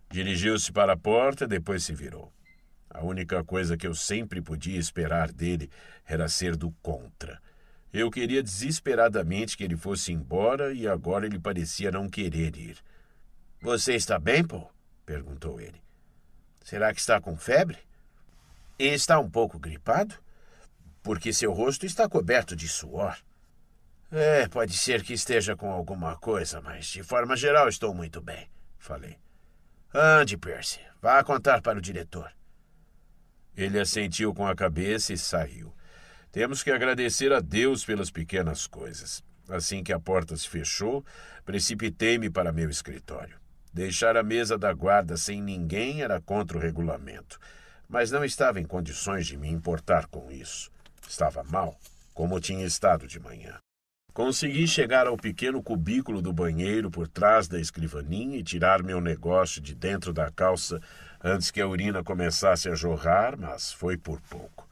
Dirigiu-se para a porta e depois se virou. A única coisa que eu sempre podia esperar dele era ser do contra. Eu queria desesperadamente que ele fosse embora e agora ele parecia não querer ir. Você está bem, Paul? perguntou ele. Será que está com febre? E está um pouco gripado? Porque seu rosto está coberto de suor. É, pode ser que esteja com alguma coisa, mas de forma geral estou muito bem, falei. Ande, Percy, vá contar para o diretor. Ele assentiu com a cabeça e saiu. Temos que agradecer a Deus pelas pequenas coisas. Assim que a porta se fechou, precipitei-me para meu escritório. Deixar a mesa da guarda sem ninguém era contra o regulamento, mas não estava em condições de me importar com isso. Estava mal, como tinha estado de manhã. Consegui chegar ao pequeno cubículo do banheiro por trás da escrivaninha e tirar meu negócio de dentro da calça antes que a urina começasse a jorrar, mas foi por pouco.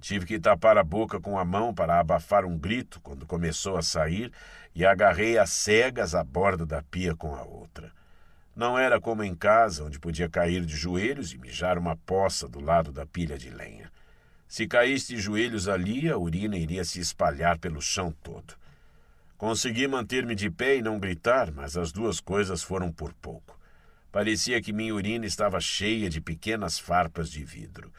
Tive que tapar a boca com a mão para abafar um grito quando começou a sair e agarrei as cegas à borda da pia com a outra. Não era como em casa, onde podia cair de joelhos e mijar uma poça do lado da pilha de lenha. Se caísse de joelhos ali, a urina iria se espalhar pelo chão todo. Consegui manter-me de pé e não gritar, mas as duas coisas foram por pouco. Parecia que minha urina estava cheia de pequenas farpas de vidro.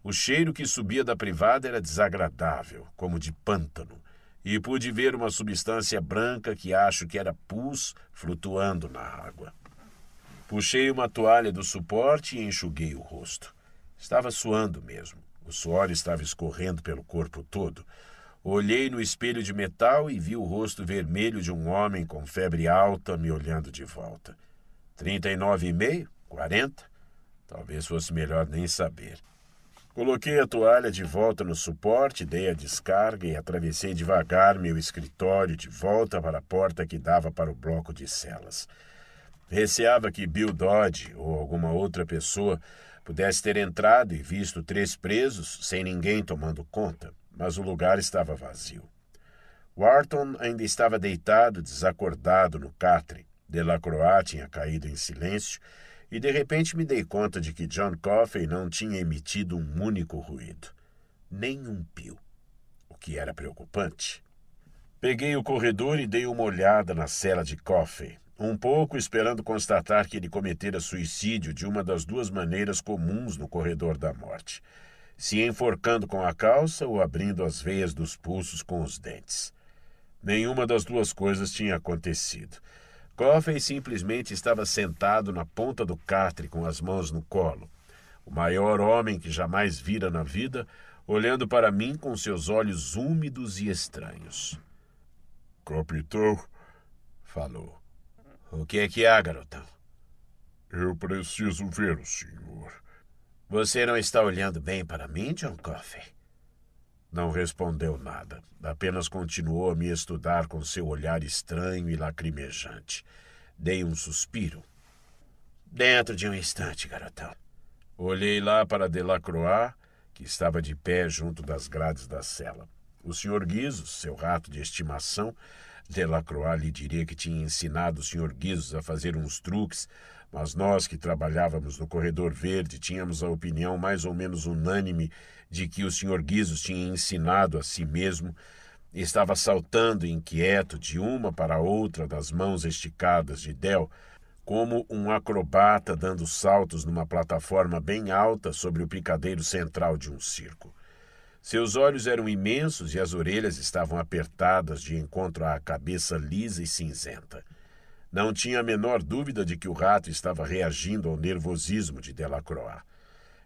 O cheiro que subia da privada era desagradável, como de pântano, e pude ver uma substância branca que acho que era pus flutuando na água. Puxei uma toalha do suporte e enxuguei o rosto. Estava suando mesmo. O suor estava escorrendo pelo corpo todo. Olhei no espelho de metal e vi o rosto vermelho de um homem com febre alta me olhando de volta. Trinta e nove e meio? Quarenta? Talvez fosse melhor nem saber. Coloquei a toalha de volta no suporte, dei a descarga e atravessei devagar meu escritório de volta para a porta que dava para o bloco de celas. Receava que Bill Dodge ou alguma outra pessoa pudesse ter entrado e visto três presos sem ninguém tomando conta, mas o lugar estava vazio. Wharton ainda estava deitado, desacordado no catre. Delacroix tinha caído em silêncio e de repente me dei conta de que John Coffey não tinha emitido um único ruído, nem um pio, o que era preocupante. Peguei o corredor e dei uma olhada na cela de Coffey um pouco esperando constatar que ele cometera suicídio de uma das duas maneiras comuns no corredor da morte: se enforcando com a calça ou abrindo as veias dos pulsos com os dentes. Nenhuma das duas coisas tinha acontecido. Coffey simplesmente estava sentado na ponta do catre com as mãos no colo. O maior homem que jamais vira na vida, olhando para mim com seus olhos úmidos e estranhos. Capitão, falou. O que é que há, garotão? Eu preciso ver o senhor. Você não está olhando bem para mim, John Coffey? Não respondeu nada, apenas continuou a me estudar com seu olhar estranho e lacrimejante. Dei um suspiro. Dentro de um instante, garotão. Olhei lá para Delacroix, que estava de pé junto das grades da cela. O senhor Guizos, seu rato de estimação, Delacroix lhe diria que tinha ensinado o Sr. Guizos a fazer uns truques, mas nós que trabalhávamos no corredor verde tínhamos a opinião mais ou menos unânime de que o Sr. Guizos tinha ensinado a si mesmo e estava saltando inquieto de uma para outra das mãos esticadas de Del, como um acrobata dando saltos numa plataforma bem alta sobre o picadeiro central de um circo. Seus olhos eram imensos e as orelhas estavam apertadas de encontro à cabeça lisa e cinzenta. Não tinha a menor dúvida de que o rato estava reagindo ao nervosismo de Delacroix.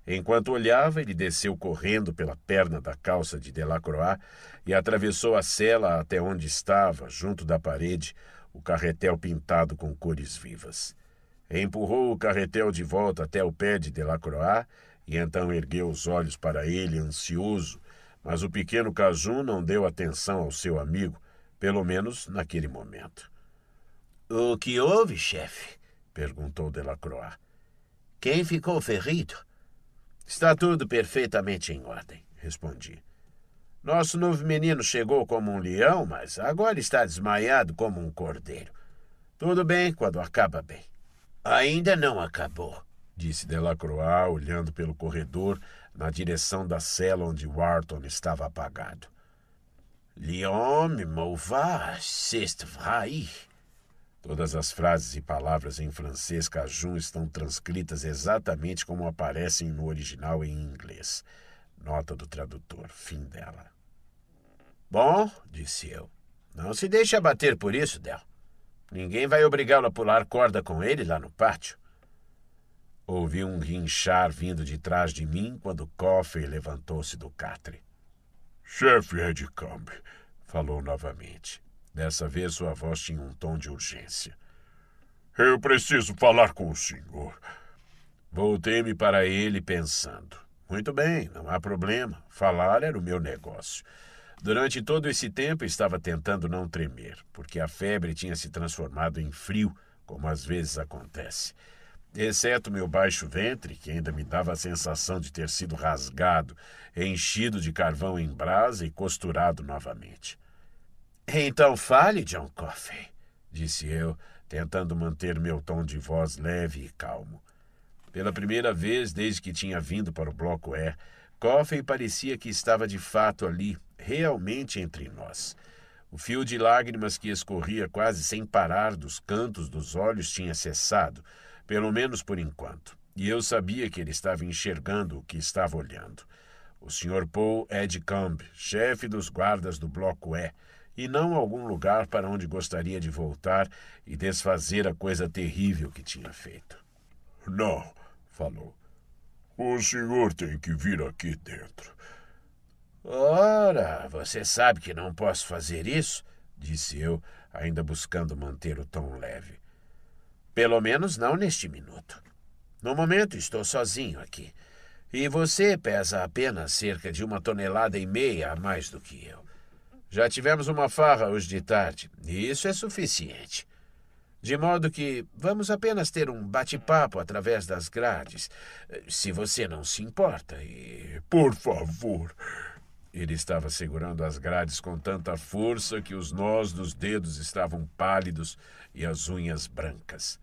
Enquanto olhava, ele desceu correndo pela perna da calça de Delacroix e atravessou a cela até onde estava, junto da parede, o carretel pintado com cores vivas. Empurrou o carretel de volta até o pé de Delacroix e então ergueu os olhos para ele, ansioso, mas o pequeno Caju não deu atenção ao seu amigo, pelo menos naquele momento. O que houve, chefe? perguntou Delacroix. Quem ficou ferido? Está tudo perfeitamente em ordem, respondi. Nosso novo menino chegou como um leão, mas agora está desmaiado como um cordeiro. Tudo bem quando acaba bem. Ainda não acabou, disse Delacroix, olhando pelo corredor na direção da cela onde Wharton estava apagado. L'homme me mouva, c'est vrai. Todas as frases e palavras em francês cajun estão transcritas exatamente como aparecem no original em inglês. Nota do tradutor, fim dela. Bom, disse eu, não se deixe abater por isso, Del. Ninguém vai obrigá-lo a pular corda com ele lá no pátio. Ouvi um rinchar vindo de trás de mim quando Coffey levantou-se do catre. Chefe Edcamp, falou novamente. Dessa vez sua voz tinha um tom de urgência. Eu preciso falar com o senhor. Voltei-me para ele pensando. Muito bem, não há problema. Falar era o meu negócio. Durante todo esse tempo estava tentando não tremer, porque a febre tinha se transformado em frio, como às vezes acontece. Exceto meu baixo ventre, que ainda me dava a sensação de ter sido rasgado, enchido de carvão em brasa e costurado novamente. Então fale, John Coffey, disse eu, tentando manter meu tom de voz leve e calmo. Pela primeira vez desde que tinha vindo para o Bloco E, Coffey parecia que estava de fato ali, realmente entre nós. O fio de lágrimas que escorria quase sem parar dos cantos dos olhos tinha cessado, pelo menos por enquanto, e eu sabia que ele estava enxergando o que estava olhando. O Sr. Paul Camb, chefe dos guardas do Bloco E, e não algum lugar para onde gostaria de voltar e desfazer a coisa terrível que tinha feito. Não, falou. O senhor tem que vir aqui dentro. Ora, você sabe que não posso fazer isso, disse eu, ainda buscando manter o tom leve. Pelo menos não neste minuto. No momento estou sozinho aqui. E você pesa apenas cerca de uma tonelada e meia a mais do que eu. Já tivemos uma farra hoje de tarde, e isso é suficiente. De modo que vamos apenas ter um bate-papo através das grades, se você não se importa, e. Por favor. Ele estava segurando as grades com tanta força que os nós dos dedos estavam pálidos e as unhas brancas.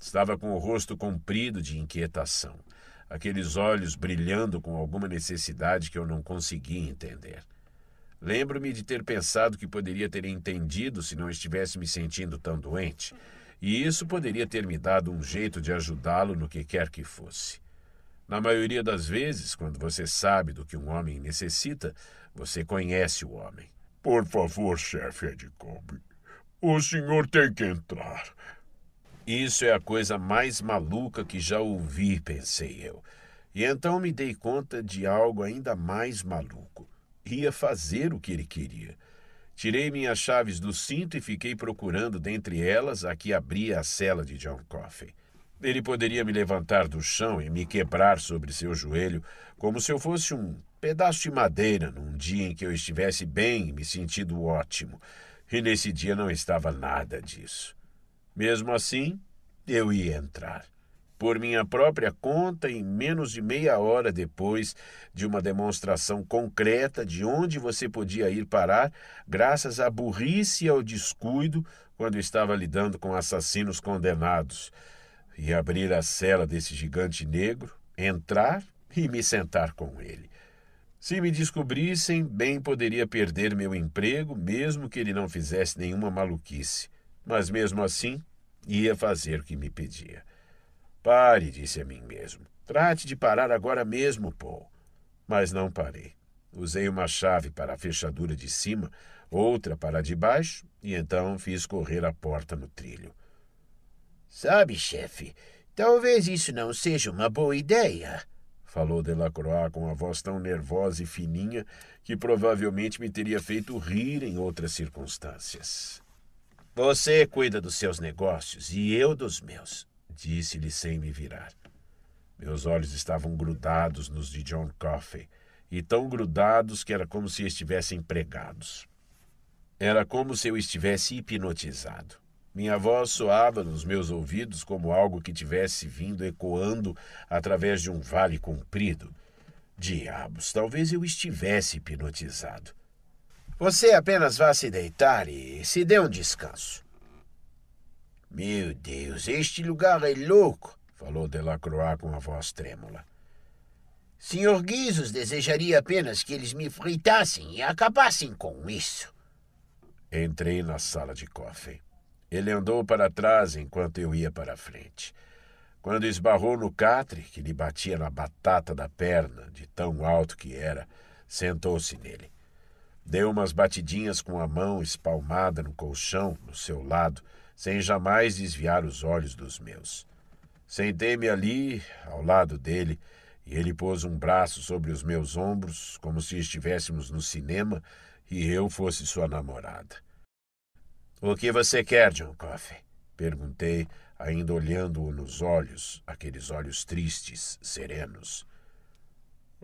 Estava com o rosto comprido de inquietação, aqueles olhos brilhando com alguma necessidade que eu não conseguia entender. Lembro-me de ter pensado que poderia ter entendido se não estivesse me sentindo tão doente, e isso poderia ter me dado um jeito de ajudá-lo no que quer que fosse. Na maioria das vezes, quando você sabe do que um homem necessita, você conhece o homem. Por favor, chefe Edcombe, o senhor tem que entrar. Isso é a coisa mais maluca que já ouvi, pensei eu. E então me dei conta de algo ainda mais maluco. Ia fazer o que ele queria. Tirei minhas chaves do cinto e fiquei procurando dentre elas a que abria a cela de John Coffey. Ele poderia me levantar do chão e me quebrar sobre seu joelho, como se eu fosse um pedaço de madeira num dia em que eu estivesse bem e me sentindo ótimo. E nesse dia não estava nada disso. Mesmo assim, eu ia entrar. Por minha própria conta, em menos de meia hora depois de uma demonstração concreta de onde você podia ir parar, graças à burrice e ao descuido quando estava lidando com assassinos condenados, e abrir a cela desse gigante negro, entrar e me sentar com ele. Se me descobrissem, bem poderia perder meu emprego, mesmo que ele não fizesse nenhuma maluquice. Mas mesmo assim, Ia fazer o que me pedia. Pare, disse a mim mesmo. Trate de parar agora mesmo, Paul. Mas não parei. Usei uma chave para a fechadura de cima, outra para a de baixo, e então fiz correr a porta no trilho. Sabe, chefe, talvez isso não seja uma boa ideia, falou Delacroix com a voz tão nervosa e fininha que provavelmente me teria feito rir em outras circunstâncias. Você cuida dos seus negócios e eu dos meus, disse-lhe sem me virar. Meus olhos estavam grudados nos de John Coffey, e tão grudados que era como se estivessem pregados. Era como se eu estivesse hipnotizado. Minha voz soava nos meus ouvidos como algo que tivesse vindo ecoando através de um vale comprido. Diabos, talvez eu estivesse hipnotizado. Você apenas vá se deitar e se dê um descanso. Meu Deus, este lugar é louco, falou Delacroix com a voz trêmula. Senhor Guizos desejaria apenas que eles me fritassem e acabassem com isso. Entrei na sala de cofre. Ele andou para trás enquanto eu ia para frente. Quando esbarrou no catre, que lhe batia na batata da perna, de tão alto que era, sentou-se nele. Deu umas batidinhas com a mão espalmada no colchão, no seu lado, sem jamais desviar os olhos dos meus. Sentei-me ali, ao lado dele, e ele pôs um braço sobre os meus ombros, como se estivéssemos no cinema e eu fosse sua namorada. O que você quer, John Coffey? perguntei, ainda olhando-o nos olhos, aqueles olhos tristes, serenos.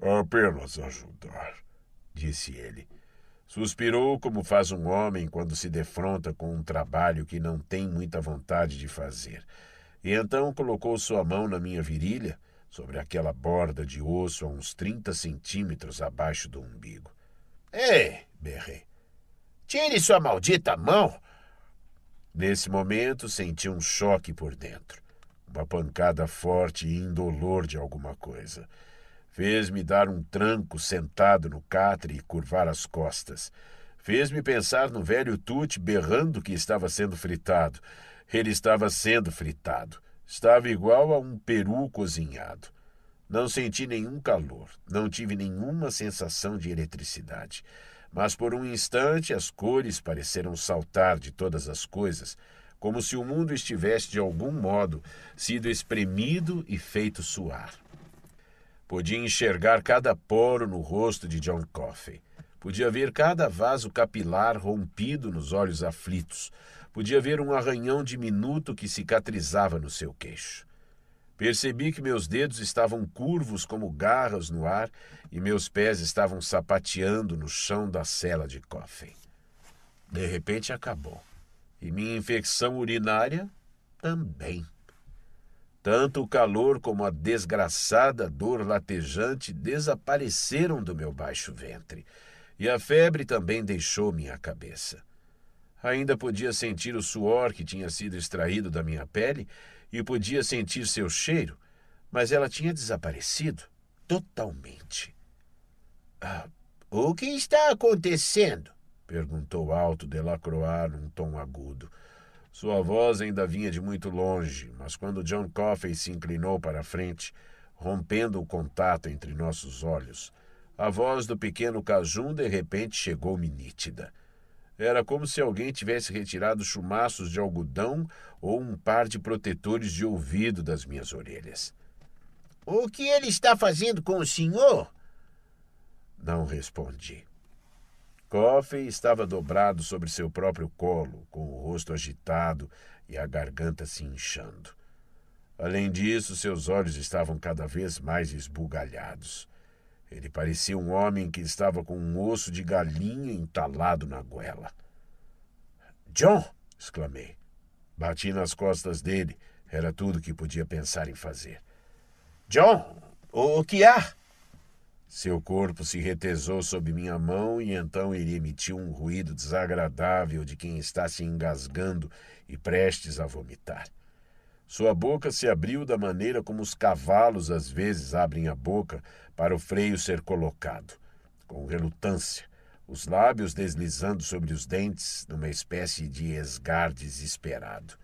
Apenas ajudar, disse ele. Suspirou como faz um homem quando se defronta com um trabalho que não tem muita vontade de fazer. E então colocou sua mão na minha virilha, sobre aquela borda de osso a uns 30 centímetros abaixo do umbigo. Ei! berrei. Tire sua maldita mão! Nesse momento senti um choque por dentro. Uma pancada forte e indolor de alguma coisa. Fez-me dar um tranco sentado no catre e curvar as costas. Fez-me pensar no velho Tute berrando que estava sendo fritado. Ele estava sendo fritado. Estava igual a um peru cozinhado. Não senti nenhum calor, não tive nenhuma sensação de eletricidade. Mas por um instante as cores pareceram saltar de todas as coisas, como se o mundo estivesse de algum modo sido espremido e feito suar. Podia enxergar cada poro no rosto de John Coffey. Podia ver cada vaso capilar rompido nos olhos aflitos. Podia ver um arranhão diminuto que cicatrizava no seu queixo. Percebi que meus dedos estavam curvos como garras no ar e meus pés estavam sapateando no chão da cela de Coffey. De repente acabou. E minha infecção urinária também. Tanto o calor como a desgraçada dor latejante desapareceram do meu baixo ventre, e a febre também deixou minha cabeça. Ainda podia sentir o suor que tinha sido extraído da minha pele e podia sentir seu cheiro, mas ela tinha desaparecido totalmente. Ah, o que está acontecendo? perguntou alto Delacroix num tom agudo. Sua voz ainda vinha de muito longe, mas quando John Coffey se inclinou para a frente, rompendo o contato entre nossos olhos, a voz do pequeno Cajun de repente chegou-me nítida. Era como se alguém tivesse retirado chumaços de algodão ou um par de protetores de ouvido das minhas orelhas. O que ele está fazendo com o senhor? Não respondi. Coffey estava dobrado sobre seu próprio colo, com o rosto agitado e a garganta se inchando. Além disso, seus olhos estavam cada vez mais esbugalhados. Ele parecia um homem que estava com um osso de galinha entalado na goela. John! exclamei. Bati nas costas dele. Era tudo que podia pensar em fazer. John, o que há? Seu corpo se retesou sob minha mão e então ele emitiu um ruído desagradável de quem está se engasgando e prestes a vomitar. Sua boca se abriu da maneira como os cavalos às vezes abrem a boca para o freio ser colocado, com relutância, os lábios deslizando sobre os dentes numa espécie de esgar desesperado.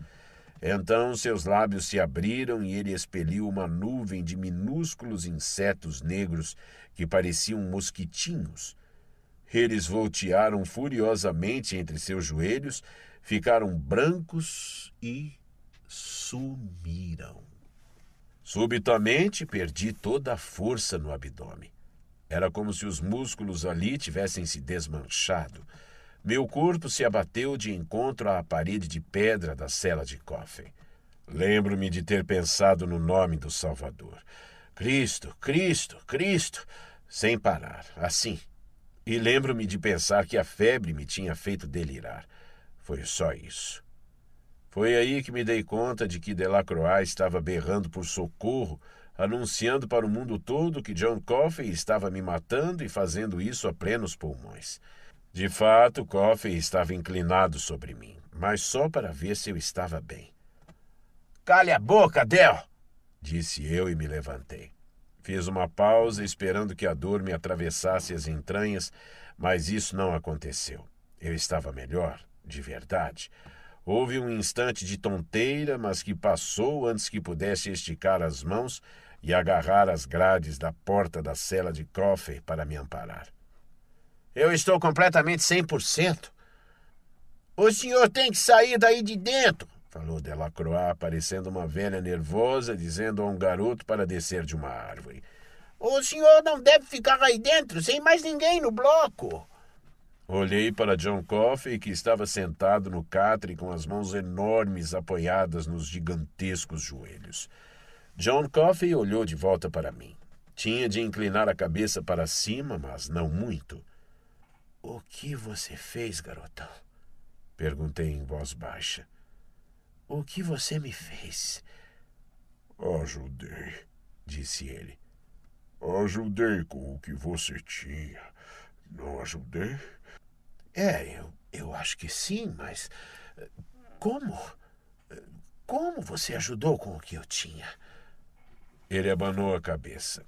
Então seus lábios se abriram e ele expeliu uma nuvem de minúsculos insetos negros que pareciam mosquitinhos. Eles voltearam furiosamente entre seus joelhos, ficaram brancos e sumiram. Subitamente perdi toda a força no abdômen. Era como se os músculos ali tivessem se desmanchado. Meu corpo se abateu de encontro à parede de pedra da cela de cofre. Lembro-me de ter pensado no nome do Salvador. Cristo, Cristo, Cristo, sem parar, assim. E lembro-me de pensar que a febre me tinha feito delirar. Foi só isso. Foi aí que me dei conta de que Delacroix estava berrando por socorro, anunciando para o mundo todo que John Coffey estava me matando e fazendo isso a plenos pulmões. De fato, Coffey estava inclinado sobre mim, mas só para ver se eu estava bem. Cale a boca, Del! disse eu e me levantei. Fiz uma pausa esperando que a dor me atravessasse as entranhas, mas isso não aconteceu. Eu estava melhor, de verdade. Houve um instante de tonteira, mas que passou antes que pudesse esticar as mãos e agarrar as grades da porta da cela de Coffey para me amparar. Eu estou completamente 100%. O senhor tem que sair daí de dentro, falou Delacroix, parecendo uma velha nervosa, dizendo a um garoto para descer de uma árvore. O senhor não deve ficar aí dentro, sem mais ninguém no bloco. Olhei para John Coffey, que estava sentado no catre com as mãos enormes apoiadas nos gigantescos joelhos. John Coffey olhou de volta para mim. Tinha de inclinar a cabeça para cima, mas não muito. O que você fez, garotão? Perguntei em voz baixa. O que você me fez? Ajudei, disse ele. Ajudei com o que você tinha. Não ajudei? É, eu, eu acho que sim, mas. Eh, como? Como você ajudou com o que eu tinha? Ele abanou a cabeça.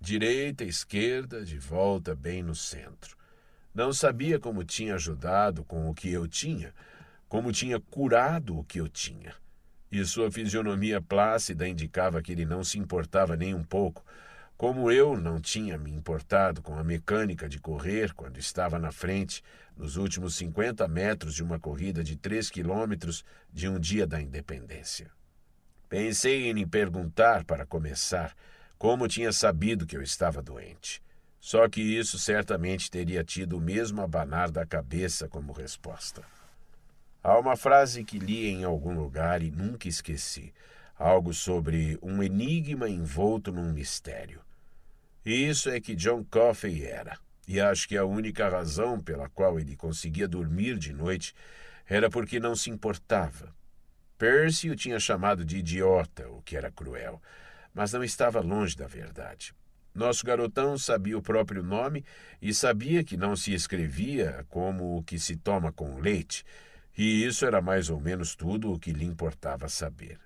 Direita, esquerda, de volta bem no centro. Não sabia como tinha ajudado com o que eu tinha, como tinha curado o que eu tinha. E sua fisionomia plácida indicava que ele não se importava nem um pouco, como eu não tinha me importado com a mecânica de correr quando estava na frente, nos últimos 50 metros de uma corrida de 3 quilômetros de um dia da independência. Pensei em lhe perguntar, para começar, como tinha sabido que eu estava doente. Só que isso certamente teria tido o mesmo abanar da cabeça como resposta. Há uma frase que li em algum lugar e nunca esqueci, algo sobre um enigma envolto num mistério. E isso é que John Coffey era, e acho que a única razão pela qual ele conseguia dormir de noite era porque não se importava. Percy o tinha chamado de idiota, o que era cruel, mas não estava longe da verdade. Nosso garotão sabia o próprio nome e sabia que não se escrevia como o que se toma com leite, e isso era mais ou menos tudo o que lhe importava saber.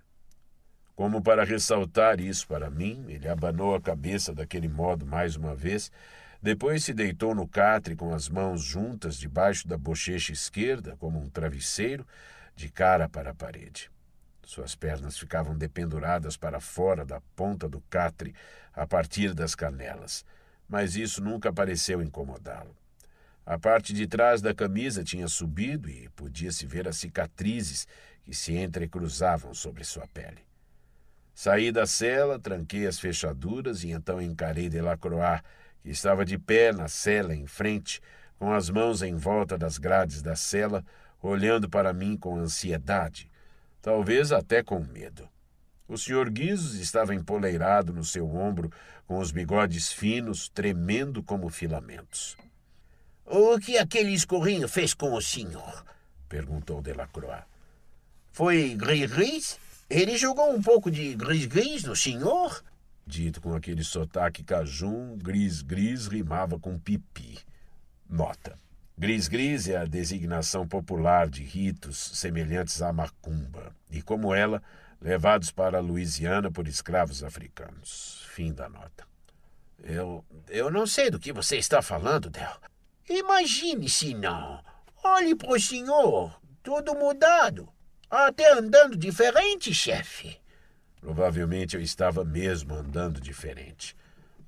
Como para ressaltar isso para mim, ele abanou a cabeça daquele modo mais uma vez, depois se deitou no catre com as mãos juntas debaixo da bochecha esquerda, como um travesseiro, de cara para a parede. Suas pernas ficavam dependuradas para fora da ponta do catre, a partir das canelas, mas isso nunca pareceu incomodá-lo. A parte de trás da camisa tinha subido e podia-se ver as cicatrizes que se entrecruzavam sobre sua pele. Saí da cela, tranquei as fechaduras e então encarei Delacroix, que estava de pé na cela em frente, com as mãos em volta das grades da cela, olhando para mim com ansiedade, talvez até com medo. O Sr. Guizos estava empoleirado no seu ombro, com os bigodes finos, tremendo como filamentos. O que aquele escorrinho fez com o senhor? perguntou Delacroix. Foi gris-gris? Ele jogou um pouco de gris-gris no senhor? Dito com aquele sotaque cajum, gris-gris rimava com pipi. Nota. Gris-gris é a designação popular de ritos semelhantes à macumba e, como ela, levados para a Louisiana por escravos africanos. Fim da nota. Eu. Eu não sei do que você está falando, Del. Imagine-se não. Olhe para o senhor. Tudo mudado. Até andando diferente, chefe. Provavelmente eu estava mesmo andando diferente.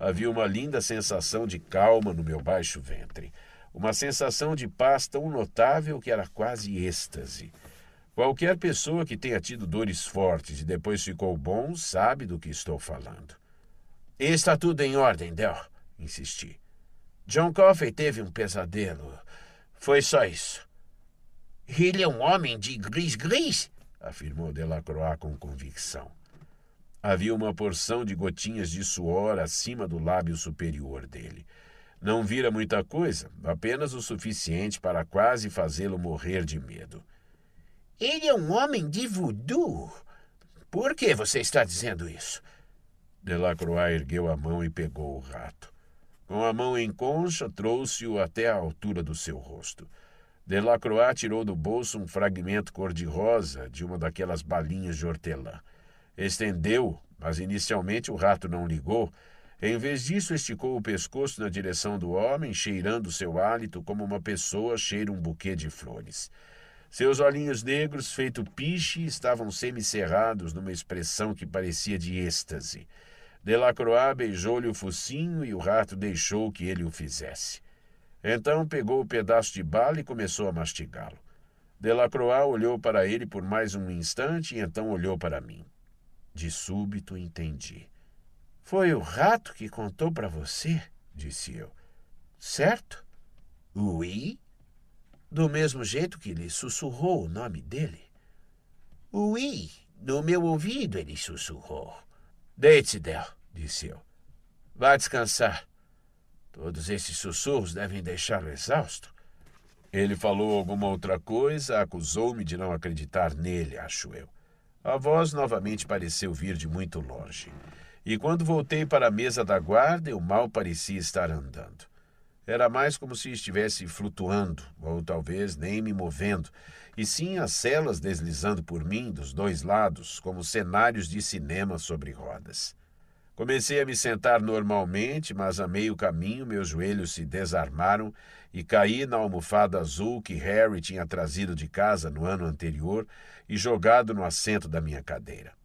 Havia uma linda sensação de calma no meu baixo ventre uma sensação de paz tão notável que era quase êxtase. Qualquer pessoa que tenha tido dores fortes e depois ficou bom sabe do que estou falando. Está tudo em ordem, Del, insisti. John Coffey teve um pesadelo. Foi só isso. Ele é um homem de gris-gris, afirmou Delacroix com convicção. Havia uma porção de gotinhas de suor acima do lábio superior dele. Não vira muita coisa, apenas o suficiente para quase fazê-lo morrer de medo. Ele é um homem de voodoo. Por que você está dizendo isso? Delacroix ergueu a mão e pegou o rato. Com a mão em concha, trouxe-o até a altura do seu rosto. Delacroix tirou do bolso um fragmento cor-de-rosa de uma daquelas balinhas de hortelã. Estendeu, mas inicialmente o rato não ligou, em vez disso, esticou o pescoço na direção do homem, cheirando seu hálito como uma pessoa cheira um buquê de flores. Seus olhinhos negros, feito piche, estavam semicerrados numa expressão que parecia de êxtase. Delacroix beijou-lhe o focinho e o rato deixou que ele o fizesse. Então pegou o pedaço de bala e começou a mastigá-lo. Delacroix olhou para ele por mais um instante e então olhou para mim. De súbito entendi. Foi o rato que contou para você, disse eu. Certo? Oui. Do mesmo jeito que lhe sussurrou o nome dele. Oui. no meu ouvido ele sussurrou. Deite-se, Del, disse eu. Vá descansar. Todos esses sussurros devem deixá-lo exausto. Ele falou alguma outra coisa, acusou-me de não acreditar nele, acho eu. A voz novamente pareceu vir de muito longe. E quando voltei para a mesa da guarda, eu mal parecia estar andando. Era mais como se estivesse flutuando, ou talvez nem me movendo, e sim as celas deslizando por mim dos dois lados, como cenários de cinema sobre rodas. Comecei a me sentar normalmente, mas a meio caminho meus joelhos se desarmaram e caí na almofada azul que Harry tinha trazido de casa no ano anterior e jogado no assento da minha cadeira.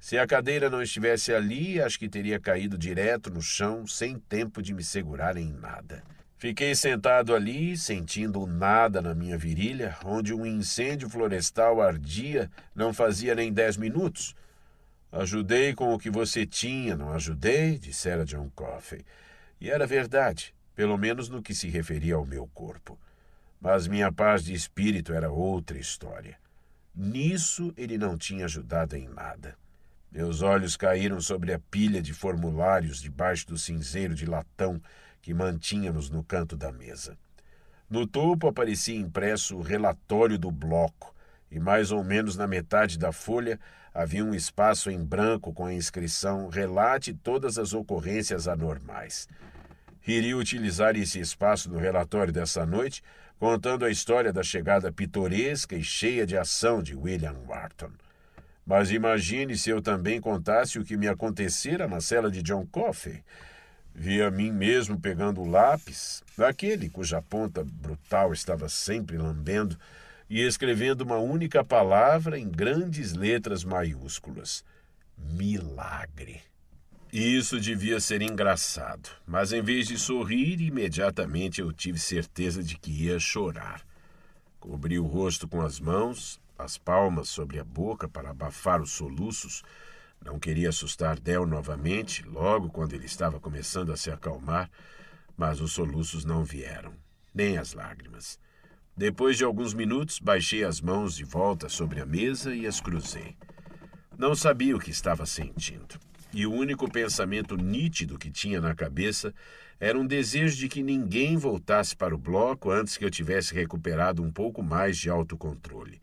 Se a cadeira não estivesse ali, acho que teria caído direto no chão, sem tempo de me segurar em nada. Fiquei sentado ali, sentindo nada na minha virilha, onde um incêndio florestal ardia não fazia nem dez minutos. Ajudei com o que você tinha, não ajudei, dissera John Coffey. E era verdade, pelo menos no que se referia ao meu corpo. Mas minha paz de espírito era outra história. Nisso ele não tinha ajudado em nada. Meus olhos caíram sobre a pilha de formulários debaixo do cinzeiro de latão que mantínhamos no canto da mesa. No topo aparecia impresso o relatório do bloco, e mais ou menos na metade da folha havia um espaço em branco com a inscrição Relate todas as ocorrências anormais. Iria utilizar esse espaço no relatório dessa noite, contando a história da chegada pitoresca e cheia de ação de William Wharton. Mas imagine se eu também contasse o que me acontecera na cela de John Coffey. Vi a mim mesmo pegando o lápis, aquele cuja ponta brutal estava sempre lambendo, e escrevendo uma única palavra em grandes letras maiúsculas: milagre. Isso devia ser engraçado, mas em vez de sorrir, imediatamente eu tive certeza de que ia chorar. Cobri o rosto com as mãos, as palmas sobre a boca para abafar os soluços. Não queria assustar Del novamente, logo quando ele estava começando a se acalmar, mas os soluços não vieram, nem as lágrimas. Depois de alguns minutos, baixei as mãos de volta sobre a mesa e as cruzei. Não sabia o que estava sentindo, e o único pensamento nítido que tinha na cabeça era um desejo de que ninguém voltasse para o bloco antes que eu tivesse recuperado um pouco mais de autocontrole.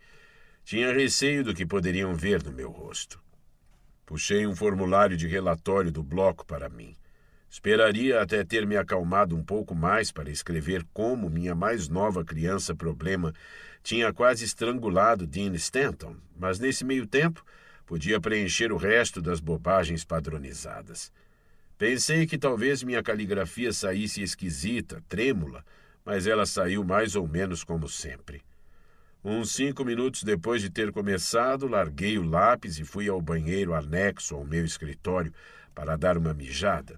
Tinha receio do que poderiam ver no meu rosto. Puxei um formulário de relatório do bloco para mim. Esperaria até ter me acalmado um pouco mais para escrever como minha mais nova criança problema tinha quase estrangulado Dean Stanton, mas nesse meio tempo podia preencher o resto das bobagens padronizadas. Pensei que talvez minha caligrafia saísse esquisita, trêmula, mas ela saiu mais ou menos como sempre. Uns cinco minutos depois de ter começado, larguei o lápis e fui ao banheiro anexo ao meu escritório para dar uma mijada.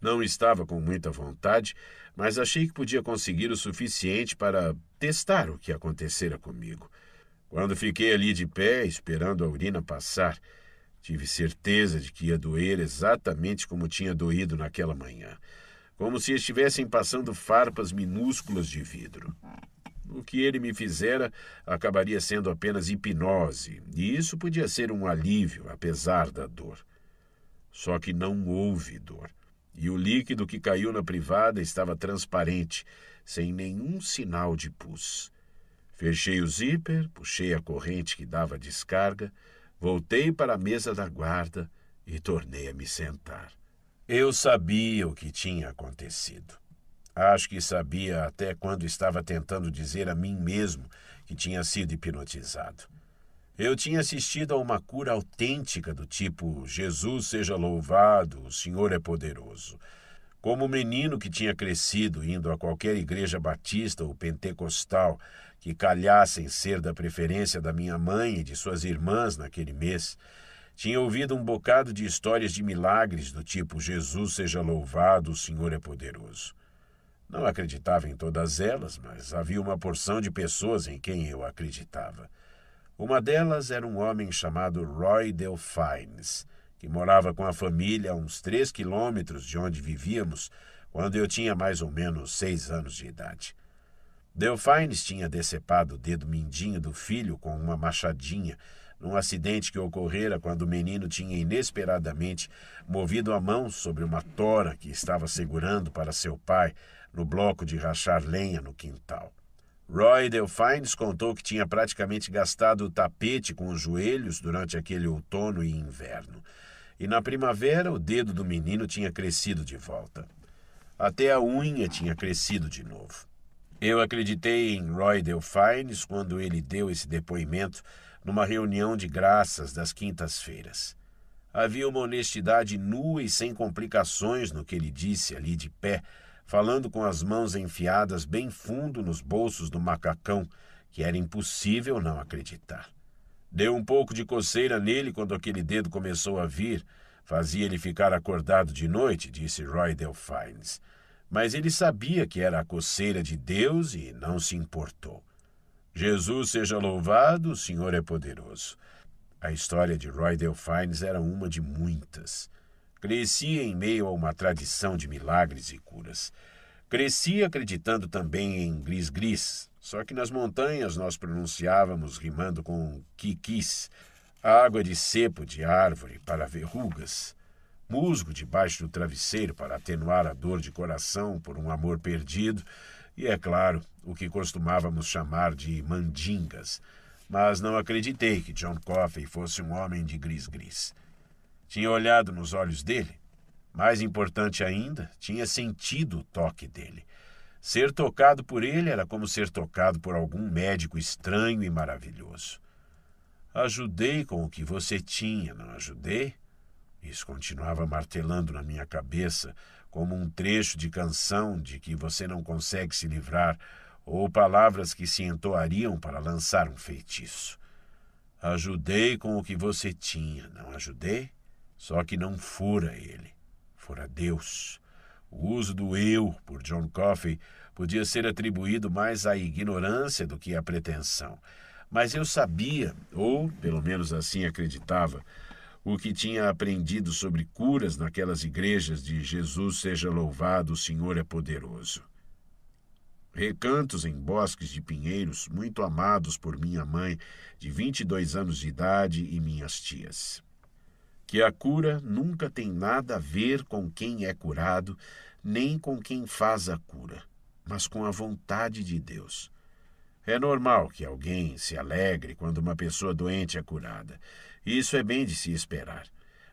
Não estava com muita vontade, mas achei que podia conseguir o suficiente para testar o que acontecera comigo. Quando fiquei ali de pé, esperando a urina passar, tive certeza de que ia doer exatamente como tinha doído naquela manhã como se estivessem passando farpas minúsculas de vidro. O que ele me fizera acabaria sendo apenas hipnose, e isso podia ser um alívio, apesar da dor. Só que não houve dor, e o líquido que caiu na privada estava transparente, sem nenhum sinal de pus. Fechei o zíper, puxei a corrente que dava descarga, voltei para a mesa da guarda e tornei a me sentar. Eu sabia o que tinha acontecido. Acho que sabia até quando estava tentando dizer a mim mesmo que tinha sido hipnotizado. Eu tinha assistido a uma cura autêntica do tipo: Jesus seja louvado, o Senhor é poderoso. Como menino que tinha crescido indo a qualquer igreja batista ou pentecostal que calhasse ser da preferência da minha mãe e de suas irmãs naquele mês, tinha ouvido um bocado de histórias de milagres do tipo: Jesus seja louvado, o Senhor é poderoso. Não acreditava em todas elas, mas havia uma porção de pessoas em quem eu acreditava. Uma delas era um homem chamado Roy Delfines, que morava com a família a uns três quilômetros de onde vivíamos quando eu tinha mais ou menos seis anos de idade. Delfines tinha decepado o dedo mindinho do filho com uma machadinha num acidente que ocorrera quando o menino tinha inesperadamente movido a mão sobre uma tora que estava segurando para seu pai no bloco de rachar lenha no quintal. Roy Delfines contou que tinha praticamente gastado o tapete com os joelhos durante aquele outono e inverno. E na primavera, o dedo do menino tinha crescido de volta. Até a unha tinha crescido de novo. Eu acreditei em Roy Delfines quando ele deu esse depoimento numa reunião de graças das quintas-feiras. Havia uma honestidade nua e sem complicações no que ele disse ali de pé falando com as mãos enfiadas bem fundo nos bolsos do macacão, que era impossível não acreditar. Deu um pouco de coceira nele quando aquele dedo começou a vir. Fazia ele ficar acordado de noite, disse Roy Delphines. Mas ele sabia que era a coceira de Deus e não se importou. Jesus seja louvado, o Senhor é poderoso. A história de Roy Delphines era uma de muitas. Cresci em meio a uma tradição de milagres e curas. Cresci acreditando também em gris-gris, só que nas montanhas nós pronunciávamos rimando com kikis, água de cepo de árvore para verrugas, musgo debaixo do travesseiro para atenuar a dor de coração por um amor perdido e, é claro, o que costumávamos chamar de mandingas. Mas não acreditei que John Coffey fosse um homem de gris-gris. Tinha olhado nos olhos dele. Mais importante ainda, tinha sentido o toque dele. Ser tocado por ele era como ser tocado por algum médico estranho e maravilhoso. Ajudei com o que você tinha, não ajudei? Isso continuava martelando na minha cabeça, como um trecho de canção de que você não consegue se livrar, ou palavras que se entoariam para lançar um feitiço. Ajudei com o que você tinha, não ajudei? Só que não fora ele, fora Deus. O uso do eu por John Coffey podia ser atribuído mais à ignorância do que à pretensão. Mas eu sabia, ou pelo menos assim acreditava, o que tinha aprendido sobre curas naquelas igrejas de Jesus seja louvado, o Senhor é poderoso. Recantos em bosques de pinheiros, muito amados por minha mãe, de 22 anos de idade, e minhas tias que a cura nunca tem nada a ver com quem é curado, nem com quem faz a cura, mas com a vontade de Deus. É normal que alguém se alegre quando uma pessoa doente é curada. Isso é bem de se esperar.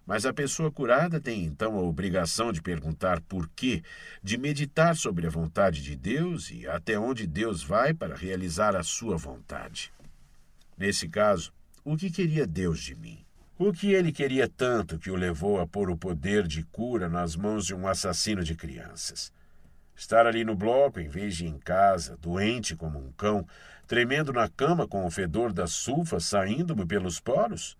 Mas a pessoa curada tem então a obrigação de perguntar por quê, de meditar sobre a vontade de Deus e até onde Deus vai para realizar a sua vontade. Nesse caso, o que queria Deus de mim? O que ele queria tanto que o levou a pôr o poder de cura nas mãos de um assassino de crianças? Estar ali no bloco em vez de em casa, doente como um cão, tremendo na cama com o fedor da sulfa saindo-me pelos poros?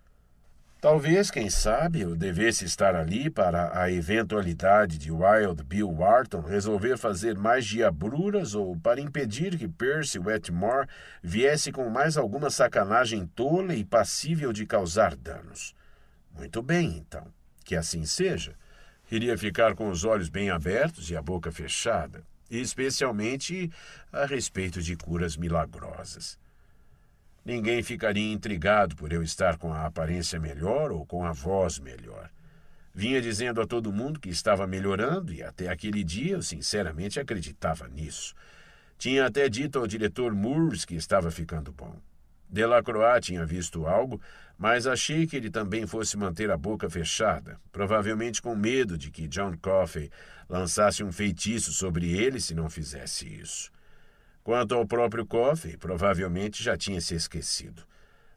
Talvez, quem sabe, eu devesse estar ali para a eventualidade de Wild Bill Wharton resolver fazer mais diabruras ou para impedir que Percy Wetmore viesse com mais alguma sacanagem tola e passível de causar danos. Muito bem, então. Que assim seja. Iria ficar com os olhos bem abertos e a boca fechada, especialmente a respeito de curas milagrosas. Ninguém ficaria intrigado por eu estar com a aparência melhor ou com a voz melhor. Vinha dizendo a todo mundo que estava melhorando e até aquele dia eu sinceramente acreditava nisso. Tinha até dito ao diretor Moores que estava ficando bom. Delacroix tinha visto algo, mas achei que ele também fosse manter a boca fechada, provavelmente com medo de que John Coffey lançasse um feitiço sobre ele se não fizesse isso. Quanto ao próprio Coffey, provavelmente já tinha se esquecido.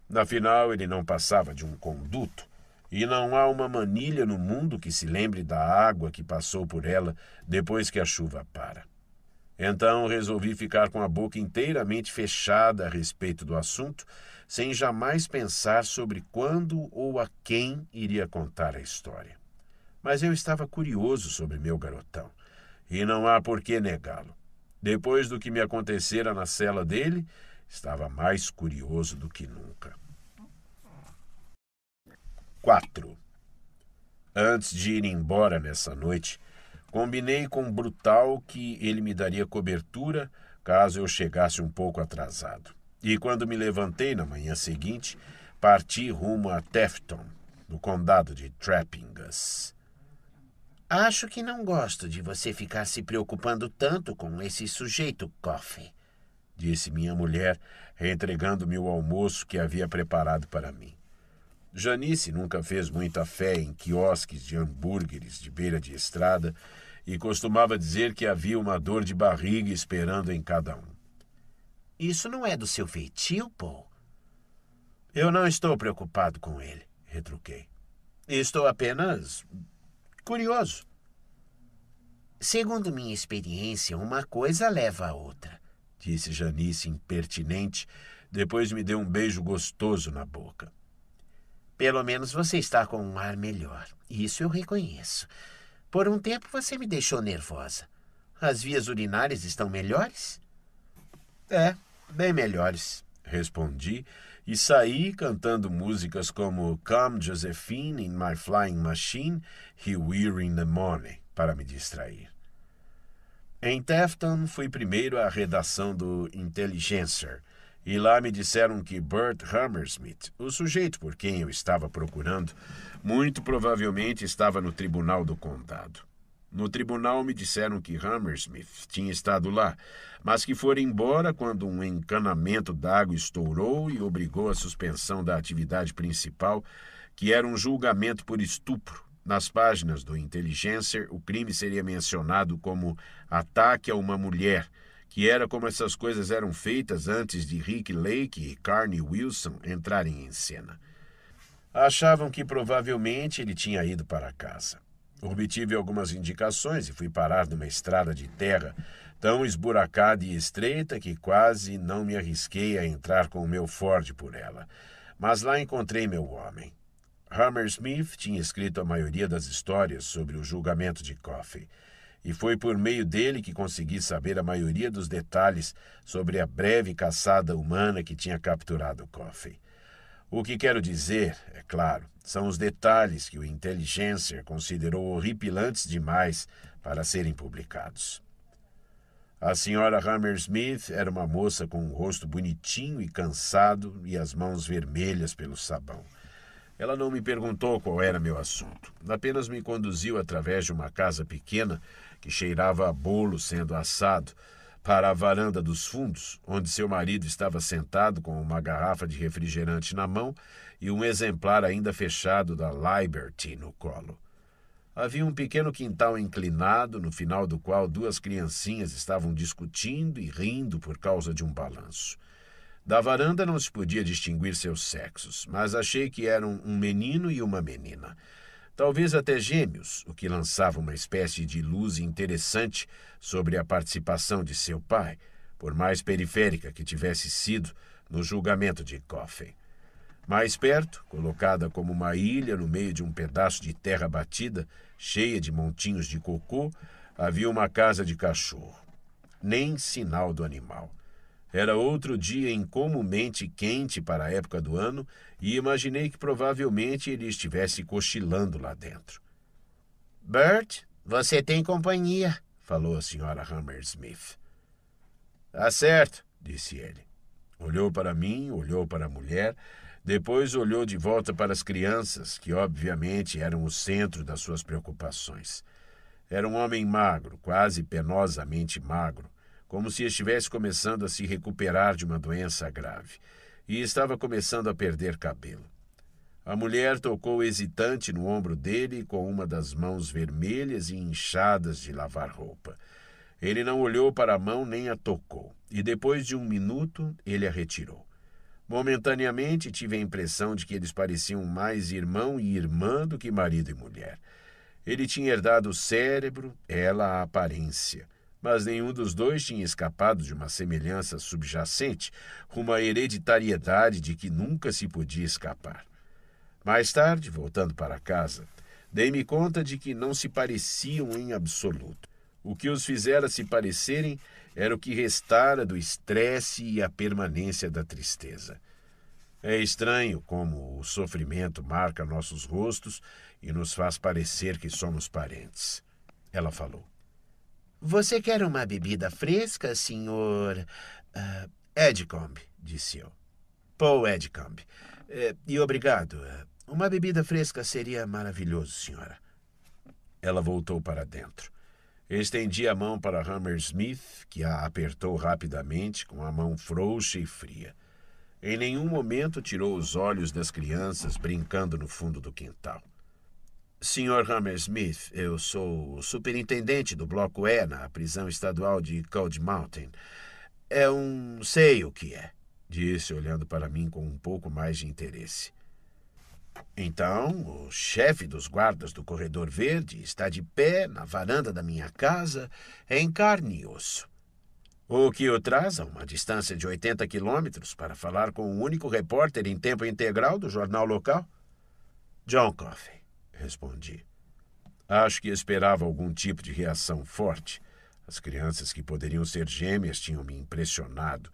Na final, ele não passava de um conduto, e não há uma manilha no mundo que se lembre da água que passou por ela depois que a chuva para. Então resolvi ficar com a boca inteiramente fechada a respeito do assunto, sem jamais pensar sobre quando ou a quem iria contar a história. Mas eu estava curioso sobre meu garotão, e não há por que negá-lo. Depois do que me acontecera na cela dele, estava mais curioso do que nunca. 4. Antes de ir embora nessa noite, combinei com o Brutal que ele me daria cobertura caso eu chegasse um pouco atrasado. E quando me levantei na manhã seguinte, parti rumo a Tefton, no condado de Trappingas. Acho que não gosto de você ficar se preocupando tanto com esse sujeito, Coffee, disse minha mulher, entregando-me o almoço que havia preparado para mim. Janice nunca fez muita fé em quiosques de hambúrgueres de beira de estrada e costumava dizer que havia uma dor de barriga esperando em cada um. Isso não é do seu feitio, Paul? Eu não estou preocupado com ele, retruquei. Estou apenas Curioso. Segundo minha experiência, uma coisa leva a outra, disse Janice impertinente. Depois me deu um beijo gostoso na boca. Pelo menos você está com um ar melhor. Isso eu reconheço. Por um tempo você me deixou nervosa. As vias urinárias estão melhores? É, bem melhores, respondi e saí cantando músicas como Come Josephine in My Flying Machine e We're in the Morning para me distrair. Em Tefton, fui primeiro à redação do Intelligencer e lá me disseram que Bert Hammersmith, o sujeito por quem eu estava procurando, muito provavelmente estava no tribunal do condado. No tribunal me disseram que Hammersmith tinha estado lá, mas que fora embora quando um encanamento d'água estourou e obrigou a suspensão da atividade principal, que era um julgamento por estupro. Nas páginas do Intelligencer, o crime seria mencionado como ataque a uma mulher, que era como essas coisas eram feitas antes de Rick Lake e Carney Wilson entrarem em cena. Achavam que provavelmente ele tinha ido para casa. Obtive algumas indicações e fui parar numa estrada de terra tão esburacada e estreita que quase não me arrisquei a entrar com o meu Ford por ela. Mas lá encontrei meu homem. Hammersmith tinha escrito a maioria das histórias sobre o julgamento de Coffey, e foi por meio dele que consegui saber a maioria dos detalhes sobre a breve caçada humana que tinha capturado Coffey. O que quero dizer, é claro, são os detalhes que o Intelligencer considerou horripilantes demais para serem publicados. A senhora Hammersmith era uma moça com um rosto bonitinho e cansado e as mãos vermelhas pelo sabão. Ela não me perguntou qual era meu assunto, apenas me conduziu através de uma casa pequena que cheirava a bolo sendo assado para a varanda dos fundos, onde seu marido estava sentado com uma garrafa de refrigerante na mão e um exemplar ainda fechado da Liberty no colo. Havia um pequeno quintal inclinado, no final do qual duas criancinhas estavam discutindo e rindo por causa de um balanço. Da varanda não se podia distinguir seus sexos, mas achei que eram um menino e uma menina talvez até gêmeos, o que lançava uma espécie de luz interessante sobre a participação de seu pai, por mais periférica que tivesse sido no julgamento de Coffin. Mais perto, colocada como uma ilha no meio de um pedaço de terra batida, cheia de montinhos de cocô, havia uma casa de cachorro. Nem sinal do animal. Era outro dia incomumente quente para a época do ano e imaginei que provavelmente ele estivesse cochilando lá dentro. Bert, você tem companhia, falou a senhora Hammersmith. Tá certo, disse ele. Olhou para mim, olhou para a mulher, depois olhou de volta para as crianças, que obviamente eram o centro das suas preocupações. Era um homem magro, quase penosamente magro, como se estivesse começando a se recuperar de uma doença grave, e estava começando a perder cabelo. A mulher tocou hesitante no ombro dele com uma das mãos vermelhas e inchadas de lavar roupa. Ele não olhou para a mão nem a tocou, e depois de um minuto ele a retirou. Momentaneamente tive a impressão de que eles pareciam mais irmão e irmã do que marido e mulher. Ele tinha herdado o cérebro, ela a aparência mas nenhum dos dois tinha escapado de uma semelhança subjacente, uma hereditariedade de que nunca se podia escapar. Mais tarde, voltando para casa, dei-me conta de que não se pareciam em absoluto. O que os fizera se parecerem era o que restara do estresse e a permanência da tristeza. É estranho como o sofrimento marca nossos rostos e nos faz parecer que somos parentes. Ela falou. Você quer uma bebida fresca, senhor. Uh, Edcombe, disse eu. Paul Edcombe. Uh, e obrigado. Uma bebida fresca seria maravilhoso, senhora. Ela voltou para dentro. Estendi a mão para Hammersmith, que a apertou rapidamente, com a mão frouxa e fria. Em nenhum momento tirou os olhos das crianças brincando no fundo do quintal. Sr. Hammersmith, eu sou o superintendente do Bloco E na prisão estadual de Cold Mountain. É um. sei o que é, disse, olhando para mim com um pouco mais de interesse. Então, o chefe dos guardas do Corredor Verde está de pé na varanda da minha casa, em carne e osso. O que o traz a uma distância de 80 quilômetros para falar com o único repórter em tempo integral do jornal local? John Coffey respondi. Acho que esperava algum tipo de reação forte. As crianças que poderiam ser gêmeas tinham me impressionado,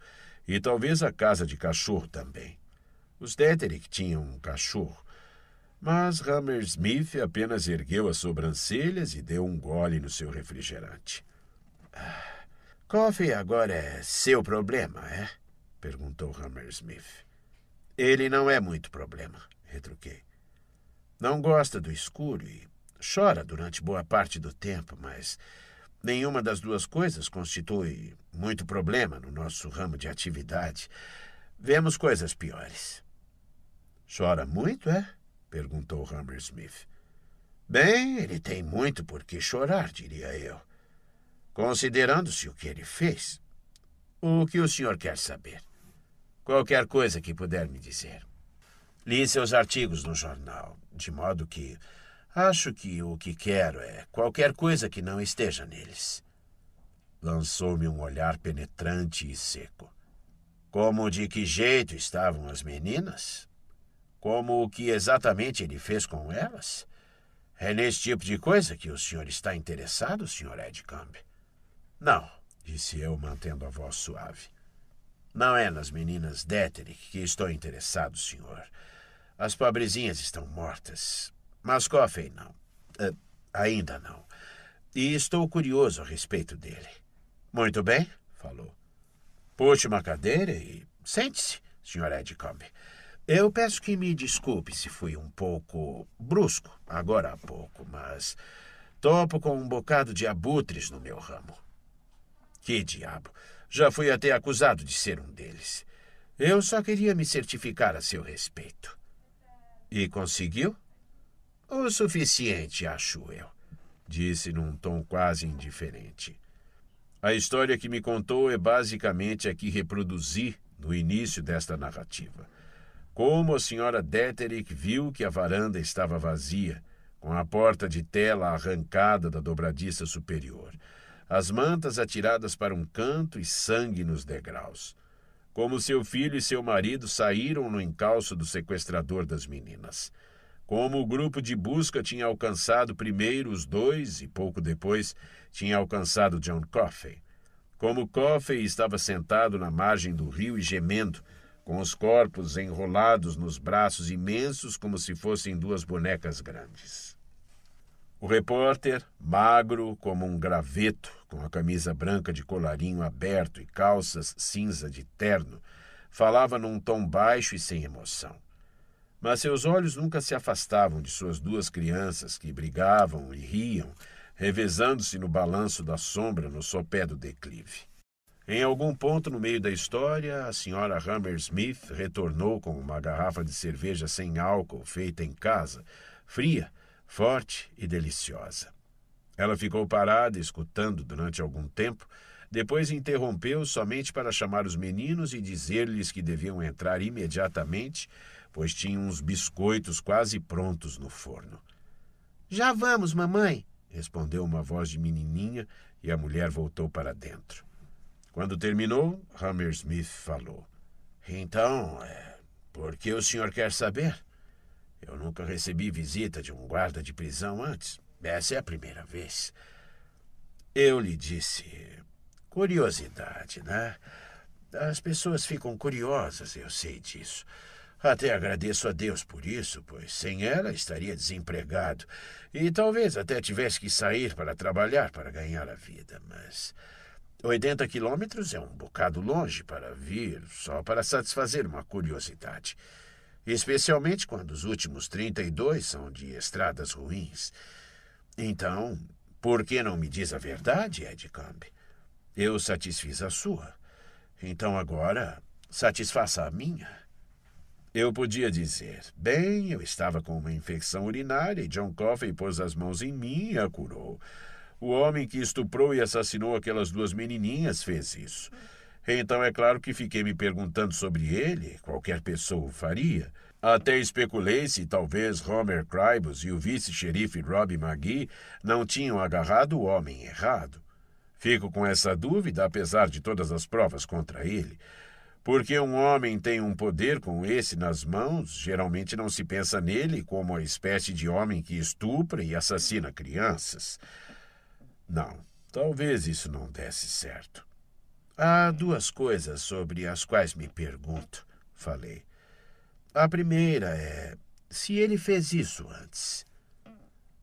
e talvez a casa de cachorro também. Os Dederick tinham um cachorro, mas Hammersmith apenas ergueu as sobrancelhas e deu um gole no seu refrigerante. Ah, coffee agora é seu problema, é? perguntou Hammersmith. Ele não é muito problema, retruquei. Não gosta do escuro e chora durante boa parte do tempo, mas nenhuma das duas coisas constitui muito problema no nosso ramo de atividade. Vemos coisas piores. Chora muito, é? perguntou Hammersmith. Bem, ele tem muito por que chorar, diria eu, considerando-se o que ele fez. O que o senhor quer saber? Qualquer coisa que puder me dizer. Li seus artigos no jornal, de modo que acho que o que quero é qualquer coisa que não esteja neles. Lançou-me um olhar penetrante e seco. Como de que jeito estavam as meninas? Como o que exatamente ele fez com elas? É nesse tipo de coisa que o senhor está interessado, senhor Edcamp? Não, disse eu, mantendo a voz suave. Não é nas meninas Deterick que estou interessado, senhor. As pobrezinhas estão mortas. Mas Coffey não. Uh, ainda não. E estou curioso a respeito dele. Muito bem, falou. Puxe uma cadeira e sente-se, Sr. Edcombe. Eu peço que me desculpe se fui um pouco brusco agora há pouco, mas topo com um bocado de abutres no meu ramo. Que diabo! Já fui até acusado de ser um deles. Eu só queria me certificar a seu respeito. E conseguiu? O suficiente, acho eu, disse num tom quase indiferente. A história que me contou é basicamente a que reproduzi no início desta narrativa. Como a senhora Detterick viu que a varanda estava vazia, com a porta de tela arrancada da dobradiça superior, as mantas atiradas para um canto e sangue nos degraus como seu filho e seu marido saíram no encalço do sequestrador das meninas. Como o grupo de busca tinha alcançado primeiro os dois e pouco depois tinha alcançado John Coffey. Como Coffey estava sentado na margem do rio e gemendo, com os corpos enrolados nos braços imensos como se fossem duas bonecas grandes. O repórter, magro como um graveto, com a camisa branca de colarinho aberto e calças cinza de terno, falava num tom baixo e sem emoção. Mas seus olhos nunca se afastavam de suas duas crianças que brigavam e riam, revezando-se no balanço da sombra no sopé do declive. Em algum ponto no meio da história, a senhora Hammersmith retornou com uma garrafa de cerveja sem álcool feita em casa, fria, forte e deliciosa. Ela ficou parada, escutando durante algum tempo, depois interrompeu somente para chamar os meninos e dizer-lhes que deviam entrar imediatamente, pois tinham uns biscoitos quase prontos no forno. Já vamos, mamãe, respondeu uma voz de menininha e a mulher voltou para dentro. Quando terminou, Hammersmith falou: Então, eh, por que o senhor quer saber? Eu nunca recebi visita de um guarda de prisão antes. Essa é a primeira vez. Eu lhe disse. Curiosidade, né? As pessoas ficam curiosas, eu sei disso. Até agradeço a Deus por isso, pois sem ela estaria desempregado e talvez até tivesse que sair para trabalhar para ganhar a vida, mas 80 quilômetros é um bocado longe para vir só para satisfazer uma curiosidade especialmente quando os últimos 32 são de estradas ruins. Então, por que não me diz a verdade, Edcamp? Eu satisfiz a sua. Então agora, satisfaça a minha. Eu podia dizer, bem, eu estava com uma infecção urinária e John Coffey pôs as mãos em mim e a curou. O homem que estuprou e assassinou aquelas duas menininhas fez isso. Então é claro que fiquei me perguntando sobre ele, qualquer pessoa o faria. Até especulei se talvez Homer Cribos e o vice-xerife Rob Magee não tinham agarrado o homem errado. Fico com essa dúvida, apesar de todas as provas contra ele. Porque um homem tem um poder com esse nas mãos, geralmente não se pensa nele como a espécie de homem que estupra e assassina crianças. Não, talvez isso não desse certo. Há duas coisas sobre as quais me pergunto, falei. A primeira é se ele fez isso antes.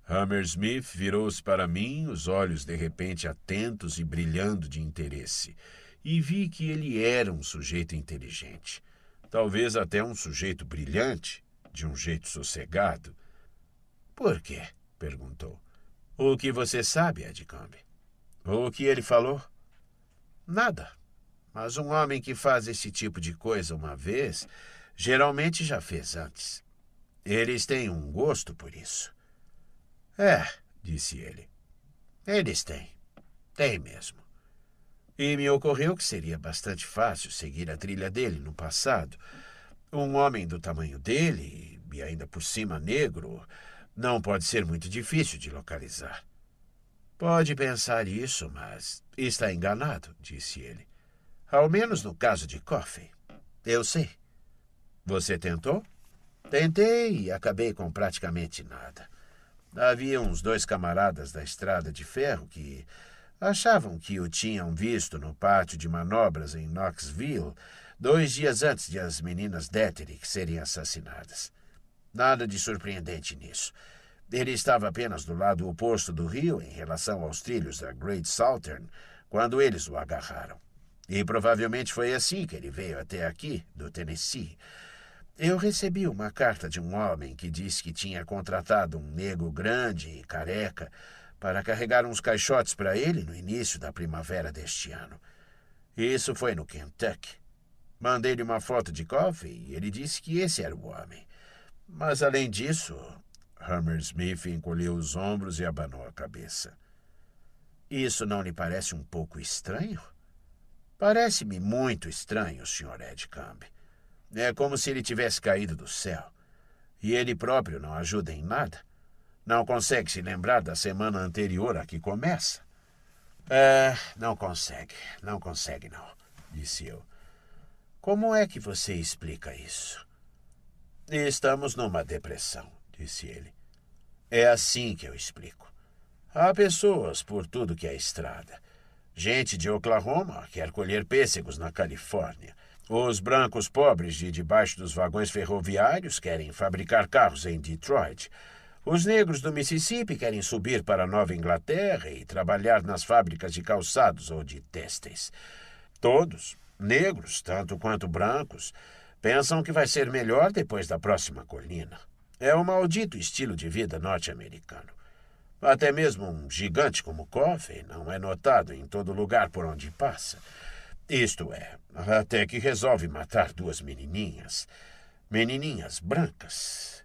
Hammersmith virou-se para mim, os olhos de repente atentos e brilhando de interesse, e vi que ele era um sujeito inteligente. Talvez até um sujeito brilhante, de um jeito sossegado. Por quê? perguntou. O que você sabe, Edcombe? O que ele falou? Nada. Mas um homem que faz esse tipo de coisa uma vez, geralmente já fez antes. Eles têm um gosto por isso. É, disse ele. Eles têm. Tem mesmo. E me ocorreu que seria bastante fácil seguir a trilha dele no passado. Um homem do tamanho dele, e ainda por cima negro, não pode ser muito difícil de localizar. Pode pensar isso, mas está enganado, disse ele. Ao menos no caso de Coffey. Eu sei. Você tentou? Tentei e acabei com praticamente nada. Havia uns dois camaradas da estrada de ferro que achavam que o tinham visto no pátio de manobras em Knoxville dois dias antes de as meninas Detterick serem assassinadas. Nada de surpreendente nisso. Ele estava apenas do lado oposto do rio em relação aos trilhos da Great Southern quando eles o agarraram. E provavelmente foi assim que ele veio até aqui, do Tennessee. Eu recebi uma carta de um homem que disse que tinha contratado um negro grande e careca para carregar uns caixotes para ele no início da primavera deste ano. Isso foi no Kentucky. Mandei-lhe uma foto de Coffee e ele disse que esse era o homem. Mas, além disso, Hammersmith encolheu os ombros e abanou a cabeça. Isso não lhe parece um pouco estranho? Parece-me muito estranho, Sr. Ed É como se ele tivesse caído do céu. E ele próprio não ajuda em nada. Não consegue se lembrar da semana anterior a que começa. É, não consegue, não consegue, não, disse eu. Como é que você explica isso? Estamos numa depressão disse ele. É assim que eu explico. Há pessoas por tudo que é estrada. Gente de Oklahoma quer colher pêssegos na Califórnia. Os brancos pobres de debaixo dos vagões ferroviários querem fabricar carros em Detroit. Os negros do Mississippi querem subir para Nova Inglaterra e trabalhar nas fábricas de calçados ou de têxteis. Todos, negros tanto quanto brancos, pensam que vai ser melhor depois da próxima colina. É o maldito estilo de vida norte-americano. Até mesmo um gigante como Coffey não é notado em todo lugar por onde passa. Isto é, até que resolve matar duas menininhas. Menininhas brancas.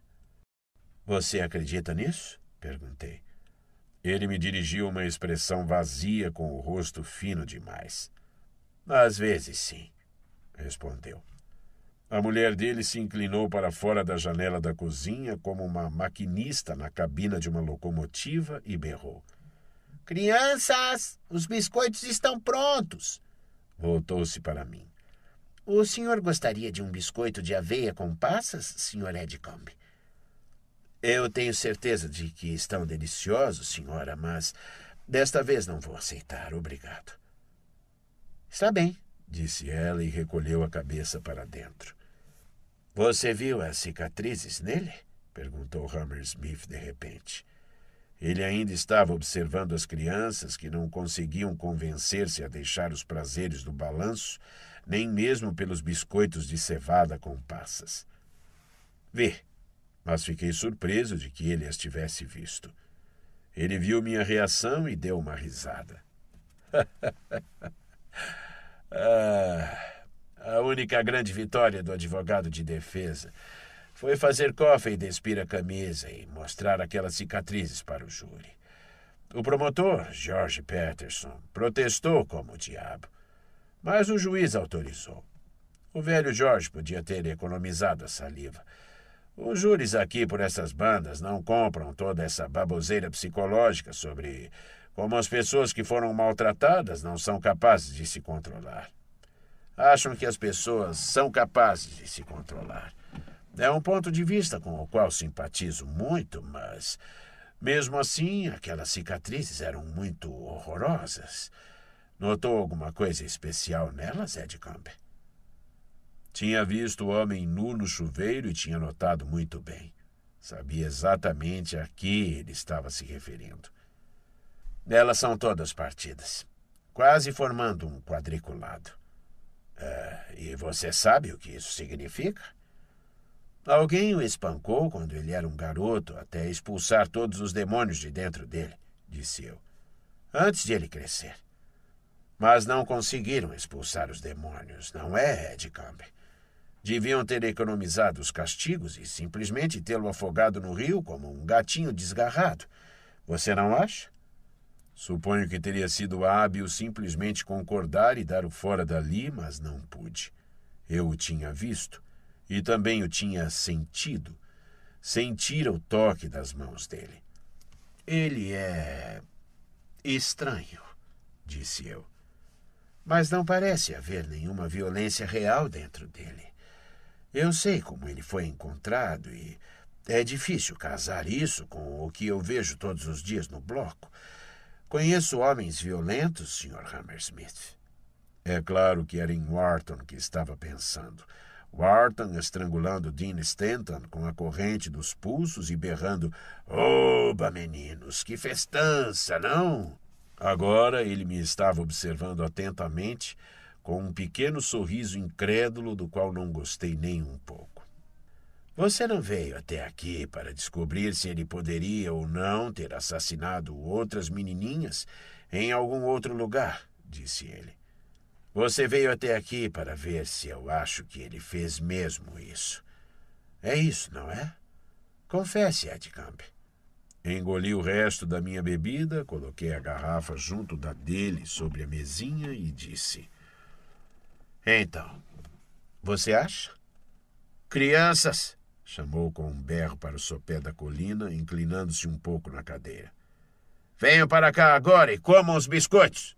Você acredita nisso? perguntei. Ele me dirigiu uma expressão vazia com o rosto fino demais. Às vezes, sim, respondeu. A mulher dele se inclinou para fora da janela da cozinha como uma maquinista na cabina de uma locomotiva e berrou: Crianças, os biscoitos estão prontos! Voltou-se para mim. O senhor gostaria de um biscoito de aveia com passas, senhor Edcombe? Eu tenho certeza de que estão deliciosos, senhora, mas desta vez não vou aceitar, obrigado. Está bem, disse ela e recolheu a cabeça para dentro. Você viu as cicatrizes nele? perguntou Hammersmith de repente. Ele ainda estava observando as crianças que não conseguiam convencer-se a deixar os prazeres do balanço, nem mesmo pelos biscoitos de cevada com passas. Vê, mas fiquei surpreso de que ele as tivesse visto. Ele viu minha reação e deu uma risada. <laughs> ah. A única grande vitória do advogado de defesa foi fazer Coffey despir a camisa e mostrar aquelas cicatrizes para o júri. O promotor, George Peterson, protestou como o diabo, mas o juiz autorizou. O velho George podia ter economizado a saliva. Os júris aqui por essas bandas não compram toda essa baboseira psicológica sobre como as pessoas que foram maltratadas não são capazes de se controlar. Acham que as pessoas são capazes de se controlar. É um ponto de vista com o qual simpatizo muito, mas. Mesmo assim, aquelas cicatrizes eram muito horrorosas. Notou alguma coisa especial nelas, Ed Campbell? Tinha visto o homem nu no chuveiro e tinha notado muito bem. Sabia exatamente a que ele estava se referindo. Elas são todas partidas, quase formando um quadriculado. É, e você sabe o que isso significa? Alguém o espancou quando ele era um garoto até expulsar todos os demônios de dentro dele, disse eu, antes de ele crescer. Mas não conseguiram expulsar os demônios, não é, Ed Campbell? Deviam ter economizado os castigos e simplesmente tê-lo afogado no rio como um gatinho desgarrado. Você não acha? Suponho que teria sido hábil simplesmente concordar e dar o fora dali, mas não pude. Eu o tinha visto e também o tinha sentido. Sentira o toque das mãos dele. Ele é. estranho, disse eu. Mas não parece haver nenhuma violência real dentro dele. Eu sei como ele foi encontrado e é difícil casar isso com o que eu vejo todos os dias no bloco. Conheço homens violentos, Sr. Hammersmith. É claro que era em Wharton que estava pensando. Wharton estrangulando Dean Stanton com a corrente dos pulsos e berrando: Oba, meninos, que festança, não? Agora ele me estava observando atentamente, com um pequeno sorriso incrédulo do qual não gostei nem um pouco. Você não veio até aqui para descobrir se ele poderia ou não ter assassinado outras menininhas em algum outro lugar, disse ele. Você veio até aqui para ver se eu acho que ele fez mesmo isso. É isso, não é? Confesse, Edcamp. Engoli o resto da minha bebida, coloquei a garrafa junto da dele sobre a mesinha e disse: Então, você acha? Crianças, chamou com um berro para o sopé da colina, inclinando-se um pouco na cadeira. Venham para cá agora e comam os biscoitos!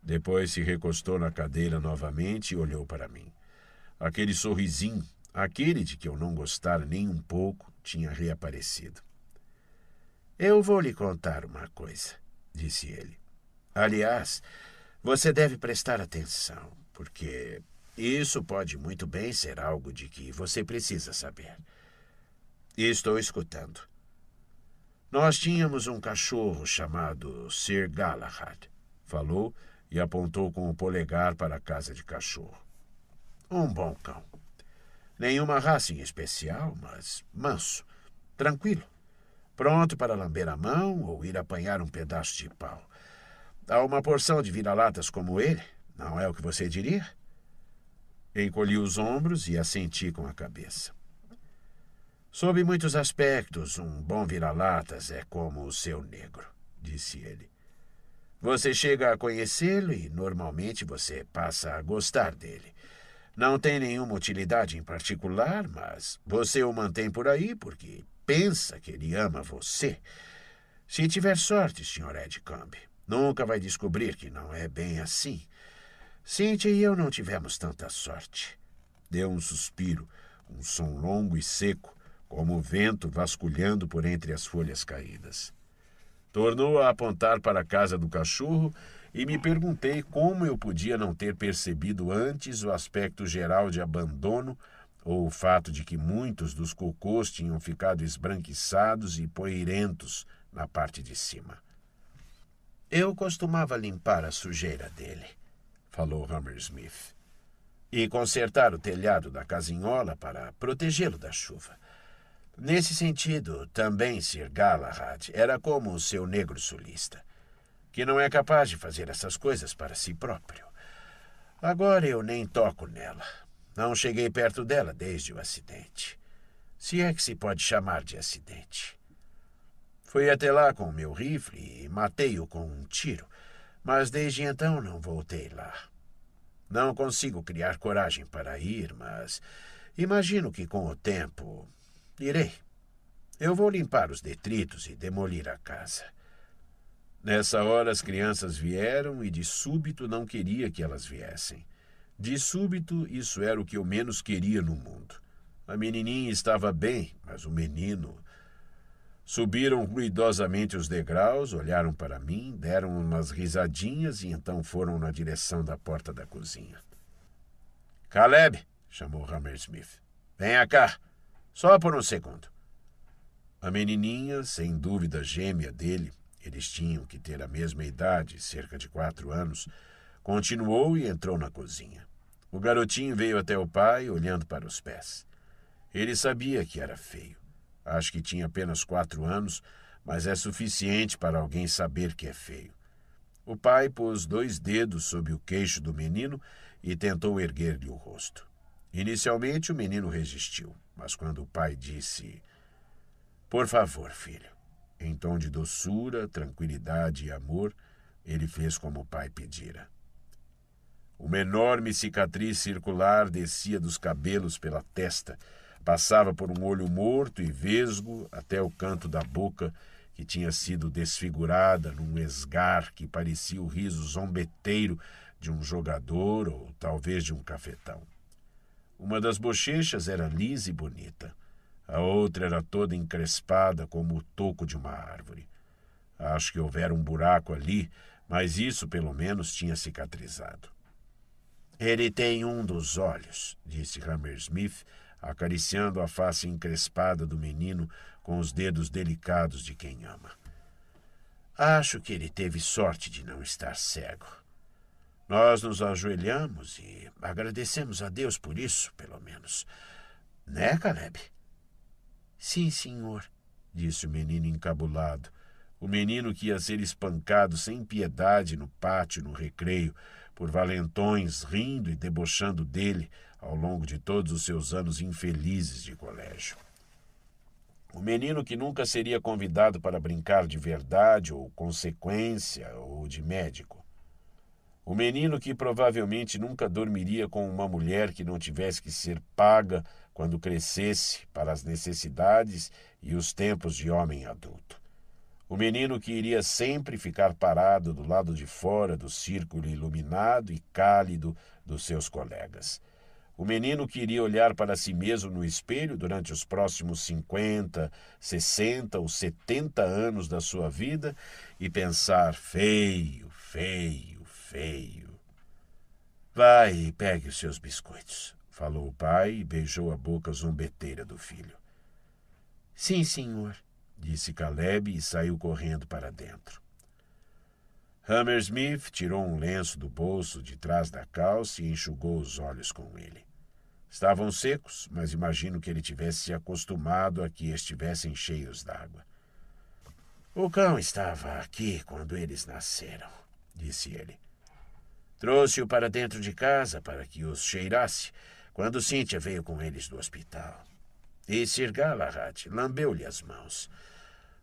Depois se recostou na cadeira novamente e olhou para mim. Aquele sorrisinho, aquele de que eu não gostara nem um pouco, tinha reaparecido. Eu vou lhe contar uma coisa, disse ele. Aliás, você deve prestar atenção, porque isso pode muito bem ser algo de que você precisa saber. Estou escutando. Nós tínhamos um cachorro chamado Sir Galahad, falou e apontou com o polegar para a casa de cachorro. Um bom cão. Nenhuma raça em especial, mas manso, tranquilo, pronto para lamber a mão ou ir apanhar um pedaço de pau. Há uma porção de vira-latas como ele, não é o que você diria? Encolhi os ombros e assenti com a cabeça. Sob muitos aspectos, um bom vira-latas é como o seu negro, disse ele. Você chega a conhecê-lo e normalmente você passa a gostar dele. Não tem nenhuma utilidade em particular, mas você o mantém por aí porque pensa que ele ama você. Se tiver sorte, Sr. Ed nunca vai descobrir que não é bem assim. Cíntia e eu não tivemos tanta sorte. Deu um suspiro, um som longo e seco, como o vento vasculhando por entre as folhas caídas. Tornou a apontar para a casa do cachorro e me perguntei como eu podia não ter percebido antes o aspecto geral de abandono ou o fato de que muitos dos cocôs tinham ficado esbranquiçados e poeirentos na parte de cima. Eu costumava limpar a sujeira dele falou Hammersmith. E consertar o telhado da casinhola para protegê-lo da chuva. Nesse sentido, também Sir Galahad era como o seu negro sulista, que não é capaz de fazer essas coisas para si próprio. Agora eu nem toco nela. Não cheguei perto dela desde o acidente. Se é que se pode chamar de acidente. Fui até lá com o meu rifle e matei-o com um tiro, mas desde então não voltei lá. Não consigo criar coragem para ir, mas imagino que com o tempo irei. Eu vou limpar os detritos e demolir a casa. Nessa hora as crianças vieram e de súbito não queria que elas viessem. De súbito, isso era o que eu menos queria no mundo. A menininha estava bem, mas o menino Subiram ruidosamente os degraus, olharam para mim, deram umas risadinhas e então foram na direção da porta da cozinha. Caleb, chamou Hammersmith, venha cá, só por um segundo. A menininha, sem dúvida gêmea dele, eles tinham que ter a mesma idade, cerca de quatro anos, continuou e entrou na cozinha. O garotinho veio até o pai, olhando para os pés. Ele sabia que era feio. Acho que tinha apenas quatro anos, mas é suficiente para alguém saber que é feio. O pai pôs dois dedos sob o queixo do menino e tentou erguer-lhe o rosto. Inicialmente o menino resistiu, mas quando o pai disse: Por favor, filho, em tom de doçura, tranquilidade e amor, ele fez como o pai pedira. Uma enorme cicatriz circular descia dos cabelos pela testa Passava por um olho morto e vesgo até o canto da boca, que tinha sido desfigurada num esgar que parecia o riso zombeteiro de um jogador ou talvez de um cafetão. Uma das bochechas era lisa e bonita. A outra era toda encrespada como o toco de uma árvore. Acho que houvera um buraco ali, mas isso pelo menos tinha cicatrizado. Ele tem um dos olhos, disse Hammersmith, acariciando a face encrespada do menino com os dedos delicados de quem ama. Acho que ele teve sorte de não estar cego. Nós nos ajoelhamos e agradecemos a Deus por isso, pelo menos. Né, Caleb? Sim, senhor, disse o menino encabulado. O menino que ia ser espancado sem piedade no pátio, no recreio, por valentões rindo e debochando dele, ao longo de todos os seus anos infelizes de colégio. O menino que nunca seria convidado para brincar de verdade ou consequência ou de médico. O menino que provavelmente nunca dormiria com uma mulher que não tivesse que ser paga quando crescesse para as necessidades e os tempos de homem adulto. O menino que iria sempre ficar parado do lado de fora do círculo iluminado e cálido dos seus colegas o menino que iria olhar para si mesmo no espelho durante os próximos 50, 60 ou 70 anos da sua vida e pensar: feio, feio, feio. Vai e pegue os seus biscoitos, falou o pai e beijou a boca zombeteira do filho. Sim, senhor, disse Caleb e saiu correndo para dentro. Hammersmith tirou um lenço do bolso de trás da calça e enxugou os olhos com ele. Estavam secos, mas imagino que ele tivesse se acostumado a que estivessem cheios d'água. O cão estava aqui quando eles nasceram, disse ele. Trouxe-o para dentro de casa para que os cheirasse quando Cynthia veio com eles do hospital. E Sir Galahad lambeu-lhe as mãos.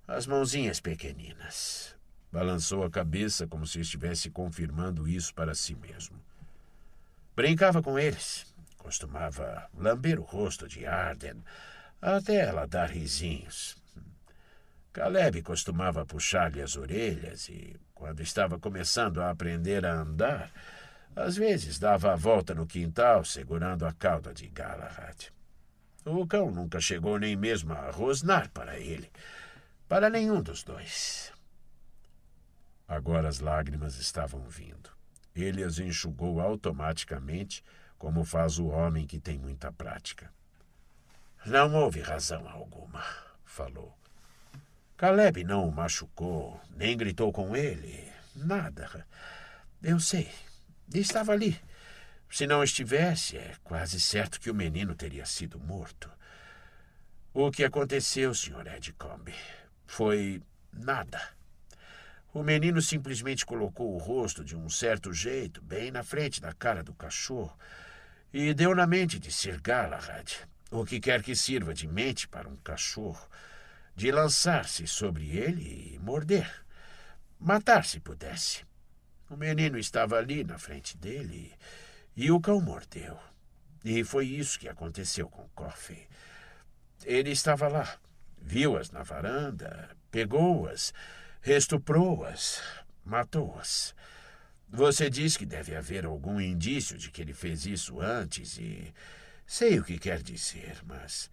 As mãozinhas pequeninas. Balançou a cabeça como se estivesse confirmando isso para si mesmo. Brincava com eles. Costumava lamber o rosto de Arden até ela dar risinhos. Caleb costumava puxar-lhe as orelhas e, quando estava começando a aprender a andar, às vezes dava a volta no quintal segurando a cauda de Galahad. O cão nunca chegou nem mesmo a rosnar para ele, para nenhum dos dois. Agora as lágrimas estavam vindo. Ele as enxugou automaticamente, como faz o homem que tem muita prática. Não houve razão alguma, falou. Caleb não o machucou, nem gritou com ele, nada. Eu sei. Estava ali. Se não estivesse, é quase certo que o menino teria sido morto. O que aconteceu, Sr. Edcombe, foi nada. O menino simplesmente colocou o rosto de um certo jeito, bem na frente da cara do cachorro, e deu na mente de Sir Galahad, o que quer que sirva de mente para um cachorro, de lançar-se sobre ele e morder. Matar se pudesse. O menino estava ali na frente dele e o cão mordeu. E foi isso que aconteceu com Coffey. Ele estava lá, viu-as na varanda, pegou-as restuprou as matou-as. Você diz que deve haver algum indício de que ele fez isso antes e. Sei o que quer dizer, mas.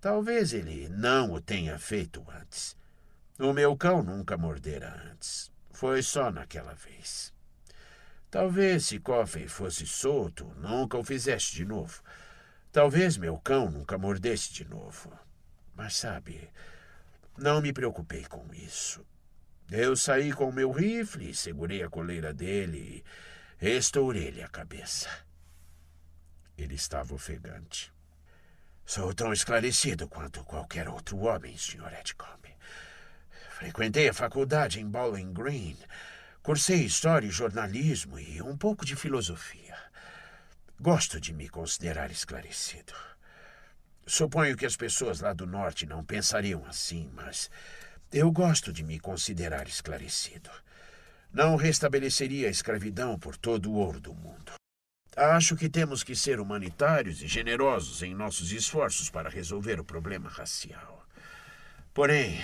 Talvez ele não o tenha feito antes. O meu cão nunca mordera antes. Foi só naquela vez. Talvez se Coffey fosse solto, nunca o fizesse de novo. Talvez meu cão nunca mordesse de novo. Mas sabe, não me preocupei com isso. Eu saí com meu rifle segurei a coleira dele e estourei-lhe a cabeça. Ele estava ofegante. Sou tão esclarecido quanto qualquer outro homem, Sr. Edcombe. Frequentei a faculdade em Bowling Green. Cursei História e Jornalismo e um pouco de Filosofia. Gosto de me considerar esclarecido. Suponho que as pessoas lá do Norte não pensariam assim, mas eu gosto de me considerar esclarecido. Não restabeleceria a escravidão por todo o ouro do mundo. Acho que temos que ser humanitários e generosos em nossos esforços para resolver o problema racial. Porém,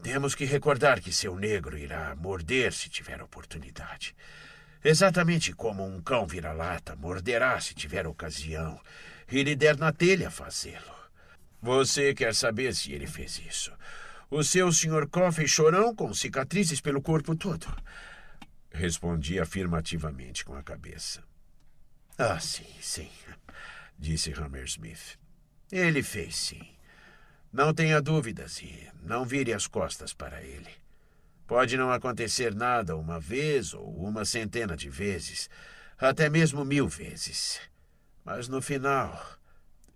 temos que recordar que seu negro irá morder se tiver oportunidade. Exatamente como um cão vira-lata morderá se tiver ocasião e lhe der na telha fazê-lo. Você quer saber se ele fez isso? O seu Sr. Coffey chorão com cicatrizes pelo corpo todo. Respondi afirmativamente com a cabeça. Ah, sim, sim, disse Hammersmith. Ele fez, sim. Não tenha dúvidas e não vire as costas para ele. Pode não acontecer nada uma vez ou uma centena de vezes, até mesmo mil vezes. Mas no final.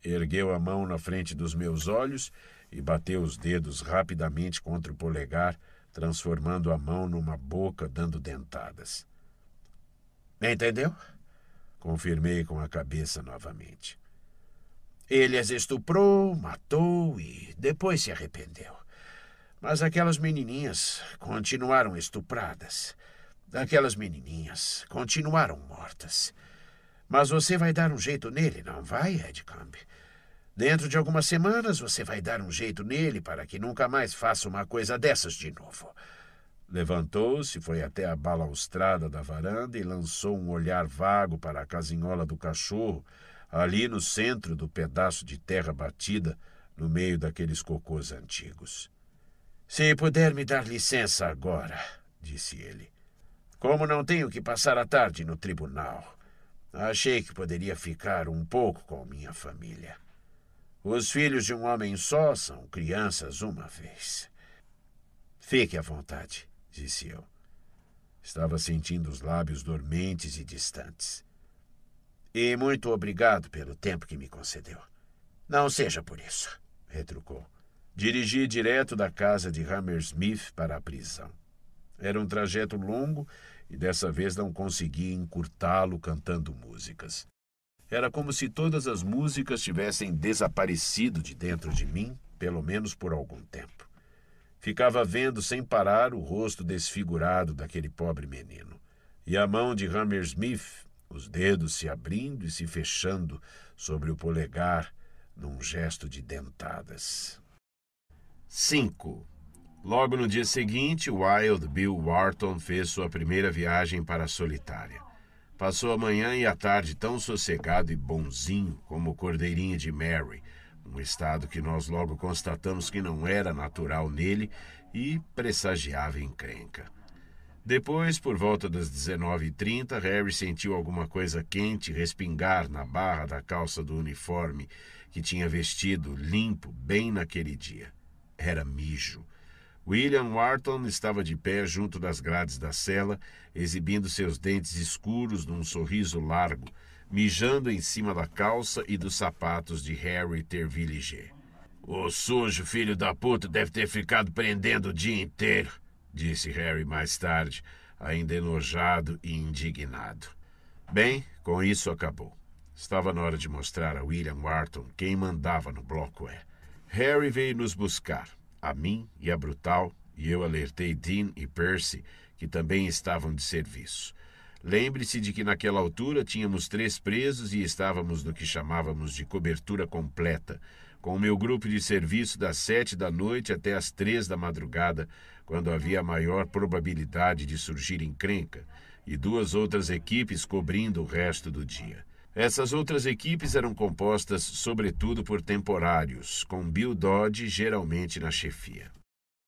Ergueu a mão na frente dos meus olhos e bateu os dedos rapidamente contra o polegar, transformando a mão numa boca dando dentadas. Entendeu? Confirmei com a cabeça novamente. Ele as estuprou, matou e depois se arrependeu. Mas aquelas menininhas continuaram estupradas. Aquelas menininhas continuaram mortas. Mas você vai dar um jeito nele, não vai, Edcamp? Dentro de algumas semanas você vai dar um jeito nele para que nunca mais faça uma coisa dessas de novo. Levantou-se, foi até a balaustrada da varanda e lançou um olhar vago para a casinhola do cachorro, ali no centro do pedaço de terra batida, no meio daqueles cocôs antigos. Se puder me dar licença agora, disse ele. Como não tenho que passar a tarde no tribunal, achei que poderia ficar um pouco com minha família. Os filhos de um homem só são crianças uma vez. Fique à vontade, disse eu. Estava sentindo os lábios dormentes e distantes. E muito obrigado pelo tempo que me concedeu. Não seja por isso, retrucou. Dirigi direto da casa de Hammersmith para a prisão. Era um trajeto longo e dessa vez não consegui encurtá-lo cantando músicas. Era como se todas as músicas tivessem desaparecido de dentro de mim, pelo menos por algum tempo. Ficava vendo sem parar o rosto desfigurado daquele pobre menino. E a mão de Hammersmith, os dedos se abrindo e se fechando sobre o polegar num gesto de dentadas. 5. Logo no dia seguinte, Wild Bill Wharton fez sua primeira viagem para a solitária. Passou a manhã e a tarde tão sossegado e bonzinho como o cordeirinho de Mary, um estado que nós logo constatamos que não era natural nele e pressagiava encrenca. Depois, por volta das 19h30, Harry sentiu alguma coisa quente respingar na barra da calça do uniforme que tinha vestido limpo bem naquele dia. Era mijo. William Wharton estava de pé junto das grades da cela, exibindo seus dentes escuros num sorriso largo, mijando em cima da calça e dos sapatos de Harry Tervilliger. O sujo filho da puta deve ter ficado prendendo o dia inteiro, disse Harry mais tarde, ainda enojado e indignado. Bem, com isso acabou. Estava na hora de mostrar a William Wharton quem mandava no bloco é. Harry veio nos buscar, a mim e a Brutal, e eu alertei Dean e Percy, que também estavam de serviço. Lembre-se de que naquela altura tínhamos três presos e estávamos no que chamávamos de cobertura completa, com o meu grupo de serviço das sete da noite até as três da madrugada, quando havia maior probabilidade de surgir encrenca, e duas outras equipes cobrindo o resto do dia. Essas outras equipes eram compostas sobretudo por temporários, com Bill Dodge geralmente na chefia.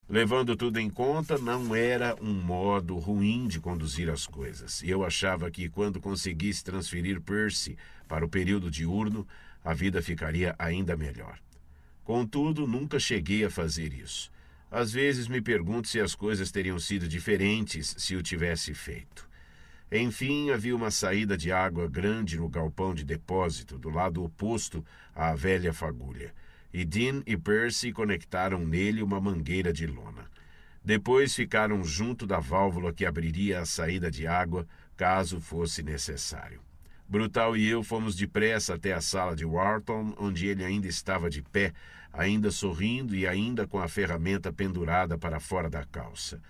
Levando tudo em conta, não era um modo ruim de conduzir as coisas. E Eu achava que quando conseguisse transferir Percy para o período diurno, a vida ficaria ainda melhor. Contudo, nunca cheguei a fazer isso. Às vezes me pergunto se as coisas teriam sido diferentes se o tivesse feito. Enfim, havia uma saída de água grande no galpão de depósito, do lado oposto à velha fagulha, e Dean e Percy conectaram nele uma mangueira de lona. Depois ficaram junto da válvula que abriria a saída de água, caso fosse necessário. Brutal e eu fomos depressa até a sala de Wharton, onde ele ainda estava de pé, ainda sorrindo e ainda com a ferramenta pendurada para fora da calça.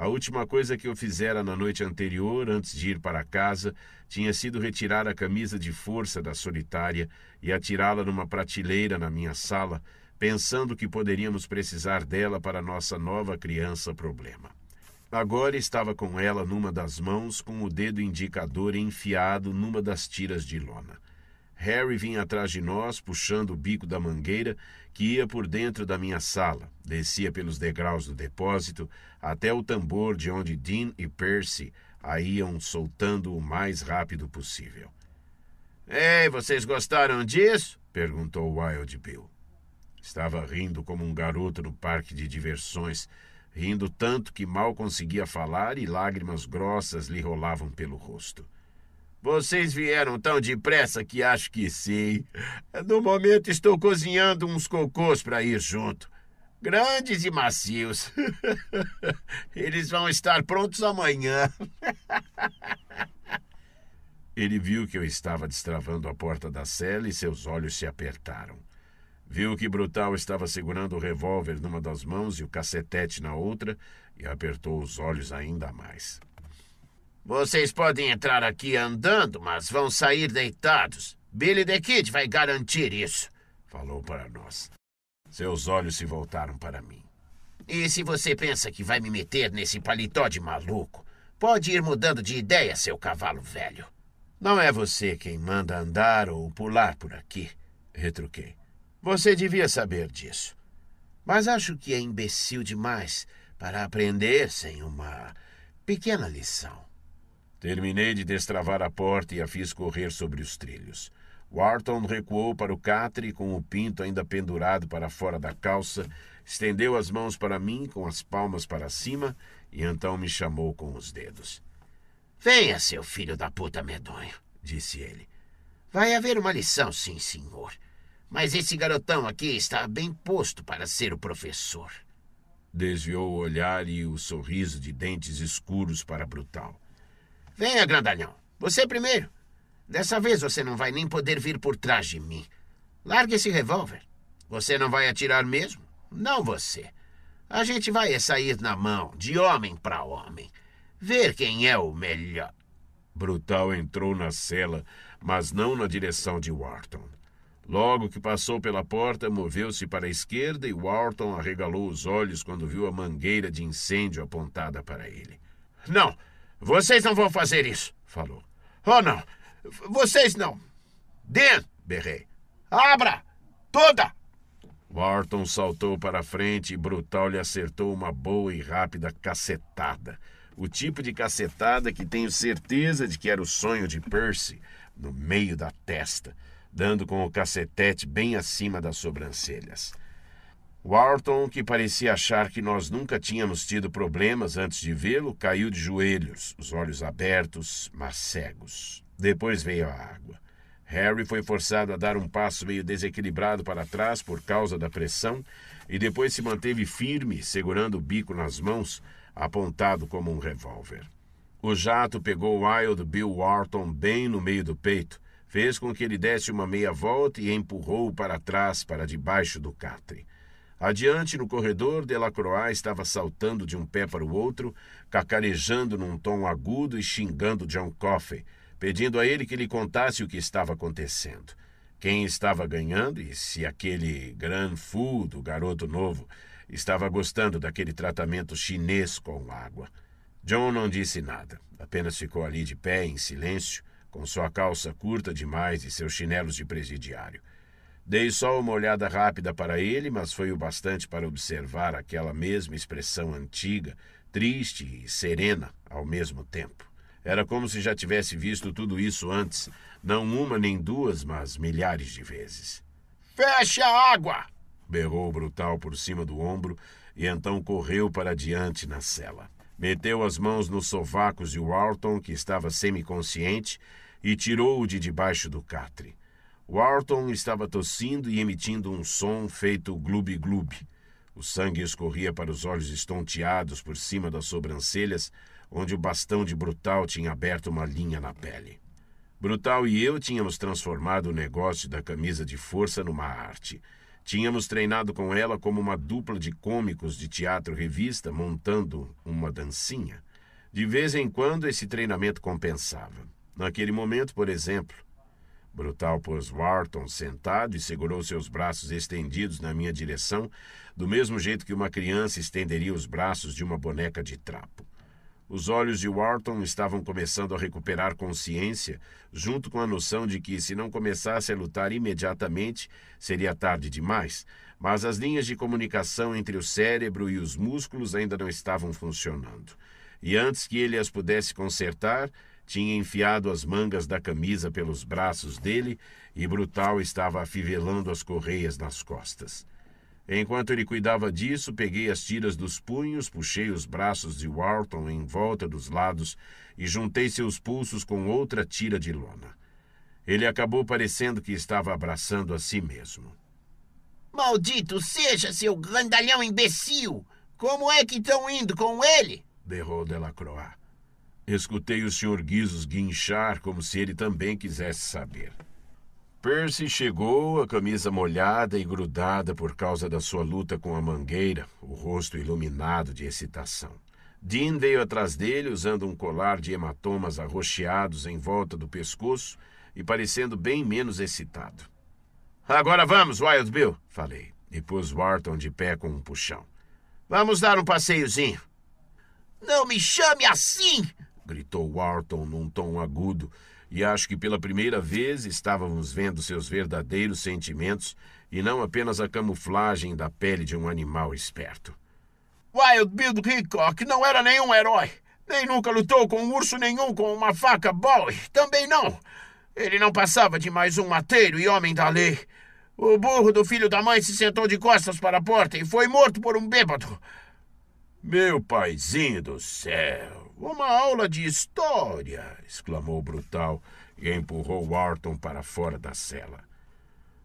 A última coisa que eu fizera na noite anterior, antes de ir para casa, tinha sido retirar a camisa de força da solitária e atirá-la numa prateleira na minha sala, pensando que poderíamos precisar dela para nossa nova criança problema. Agora estava com ela numa das mãos, com o dedo indicador enfiado numa das tiras de lona. Harry vinha atrás de nós, puxando o bico da mangueira que ia por dentro da minha sala, descia pelos degraus do depósito, até o tambor de onde Dean e Percy a iam soltando o mais rápido possível. Ei, vocês gostaram disso? perguntou Wild Bill. Estava rindo como um garoto no parque de diversões, rindo tanto que mal conseguia falar e lágrimas grossas lhe rolavam pelo rosto. Vocês vieram tão depressa que acho que sim. No momento estou cozinhando uns cocôs para ir junto grandes e macios. <laughs> Eles vão estar prontos amanhã. <laughs> Ele viu que eu estava destravando a porta da cela e seus olhos se apertaram. Viu que Brutal estava segurando o revólver numa das mãos e o cacetete na outra e apertou os olhos ainda mais. Vocês podem entrar aqui andando, mas vão sair deitados. Billy the Kid vai garantir isso, falou para nós. Seus olhos se voltaram para mim. E se você pensa que vai me meter nesse paletó de maluco, pode ir mudando de ideia, seu cavalo velho. Não é você quem manda andar ou pular por aqui, retruquei. Você devia saber disso. Mas acho que é imbecil demais para aprender sem uma pequena lição. Terminei de destravar a porta e a fiz correr sobre os trilhos. Wharton recuou para o catre com o pinto ainda pendurado para fora da calça, estendeu as mãos para mim com as palmas para cima e então me chamou com os dedos. Venha, seu filho da puta medonho, disse ele. Vai haver uma lição, sim, senhor. Mas esse garotão aqui está bem posto para ser o professor. Desviou o olhar e o sorriso de dentes escuros para Brutal. Venha, grandalhão. Você primeiro. Dessa vez você não vai nem poder vir por trás de mim. Largue esse revólver. Você não vai atirar mesmo? Não você. A gente vai sair na mão, de homem para homem. Ver quem é o melhor. Brutal entrou na cela, mas não na direção de Wharton. Logo que passou pela porta, moveu-se para a esquerda e Wharton arregalou os olhos quando viu a mangueira de incêndio apontada para ele. Não! Vocês não vão fazer isso! falou. Oh, não! Vocês não. Den, berrei. Abra! Toda! Wharton saltou para frente e Brutal lhe acertou uma boa e rápida cacetada. O tipo de cacetada que tenho certeza de que era o sonho de Percy, no meio da testa, dando com o cacetete bem acima das sobrancelhas. Wharton, que parecia achar que nós nunca tínhamos tido problemas antes de vê-lo, caiu de joelhos, os olhos abertos, mas cegos. Depois veio a água. Harry foi forçado a dar um passo meio desequilibrado para trás por causa da pressão e depois se manteve firme, segurando o bico nas mãos, apontado como um revólver. O jato pegou Wild Bill Wharton bem no meio do peito, fez com que ele desse uma meia volta e empurrou o para trás, para debaixo do catre. Adiante, no corredor, Delacroix estava saltando de um pé para o outro, cacarejando num tom agudo e xingando John Coffey, pedindo a ele que lhe contasse o que estava acontecendo, quem estava ganhando e se aquele gran fu do garoto novo estava gostando daquele tratamento chinês com água. John não disse nada, apenas ficou ali de pé em silêncio, com sua calça curta demais e seus chinelos de presidiário. Dei só uma olhada rápida para ele, mas foi o bastante para observar aquela mesma expressão antiga, triste e serena ao mesmo tempo. Era como se já tivesse visto tudo isso antes, não uma nem duas, mas milhares de vezes. Feche a água! berrou o brutal por cima do ombro e então correu para diante na cela. Meteu as mãos nos sovacos de Walton, que estava semiconsciente, e tirou-o de debaixo do catre. Walton estava tossindo e emitindo um som feito glub-glub. O sangue escorria para os olhos estonteados por cima das sobrancelhas, onde o bastão de Brutal tinha aberto uma linha na pele. Brutal e eu tínhamos transformado o negócio da camisa de força numa arte. Tínhamos treinado com ela como uma dupla de cômicos de teatro revista montando uma dancinha. De vez em quando esse treinamento compensava. Naquele momento, por exemplo, Brutal pôs Wharton sentado e segurou seus braços estendidos na minha direção, do mesmo jeito que uma criança estenderia os braços de uma boneca de trapo. Os olhos de Wharton estavam começando a recuperar consciência, junto com a noção de que, se não começasse a lutar imediatamente, seria tarde demais. Mas as linhas de comunicação entre o cérebro e os músculos ainda não estavam funcionando. E antes que ele as pudesse consertar, tinha enfiado as mangas da camisa pelos braços dele e Brutal estava afivelando as correias nas costas. Enquanto ele cuidava disso, peguei as tiras dos punhos, puxei os braços de Walton em volta dos lados e juntei seus pulsos com outra tira de lona. Ele acabou parecendo que estava abraçando a si mesmo. Maldito seja, seu grandalhão imbecil! Como é que estão indo com ele? berrou Delacroix. Escutei o Sr. Guizos guinchar como se ele também quisesse saber. Percy chegou, a camisa molhada e grudada por causa da sua luta com a mangueira, o rosto iluminado de excitação. Dean veio atrás dele usando um colar de hematomas arroxeados em volta do pescoço e parecendo bem menos excitado. Agora vamos, Wild Bill, falei, e pus Wharton de pé com um puxão. Vamos dar um passeiozinho. Não me chame assim! gritou Wharton num tom agudo e acho que pela primeira vez estávamos vendo seus verdadeiros sentimentos e não apenas a camuflagem da pele de um animal esperto. Wild Bill Hickok não era nenhum herói, nem nunca lutou com um urso nenhum com uma faca Bowie, também não. Ele não passava de mais um mateiro e homem da lei. O burro do filho da mãe se sentou de costas para a porta e foi morto por um bêbado. Meu paizinho do céu! Uma aula de história! exclamou Brutal e empurrou Wharton para fora da cela.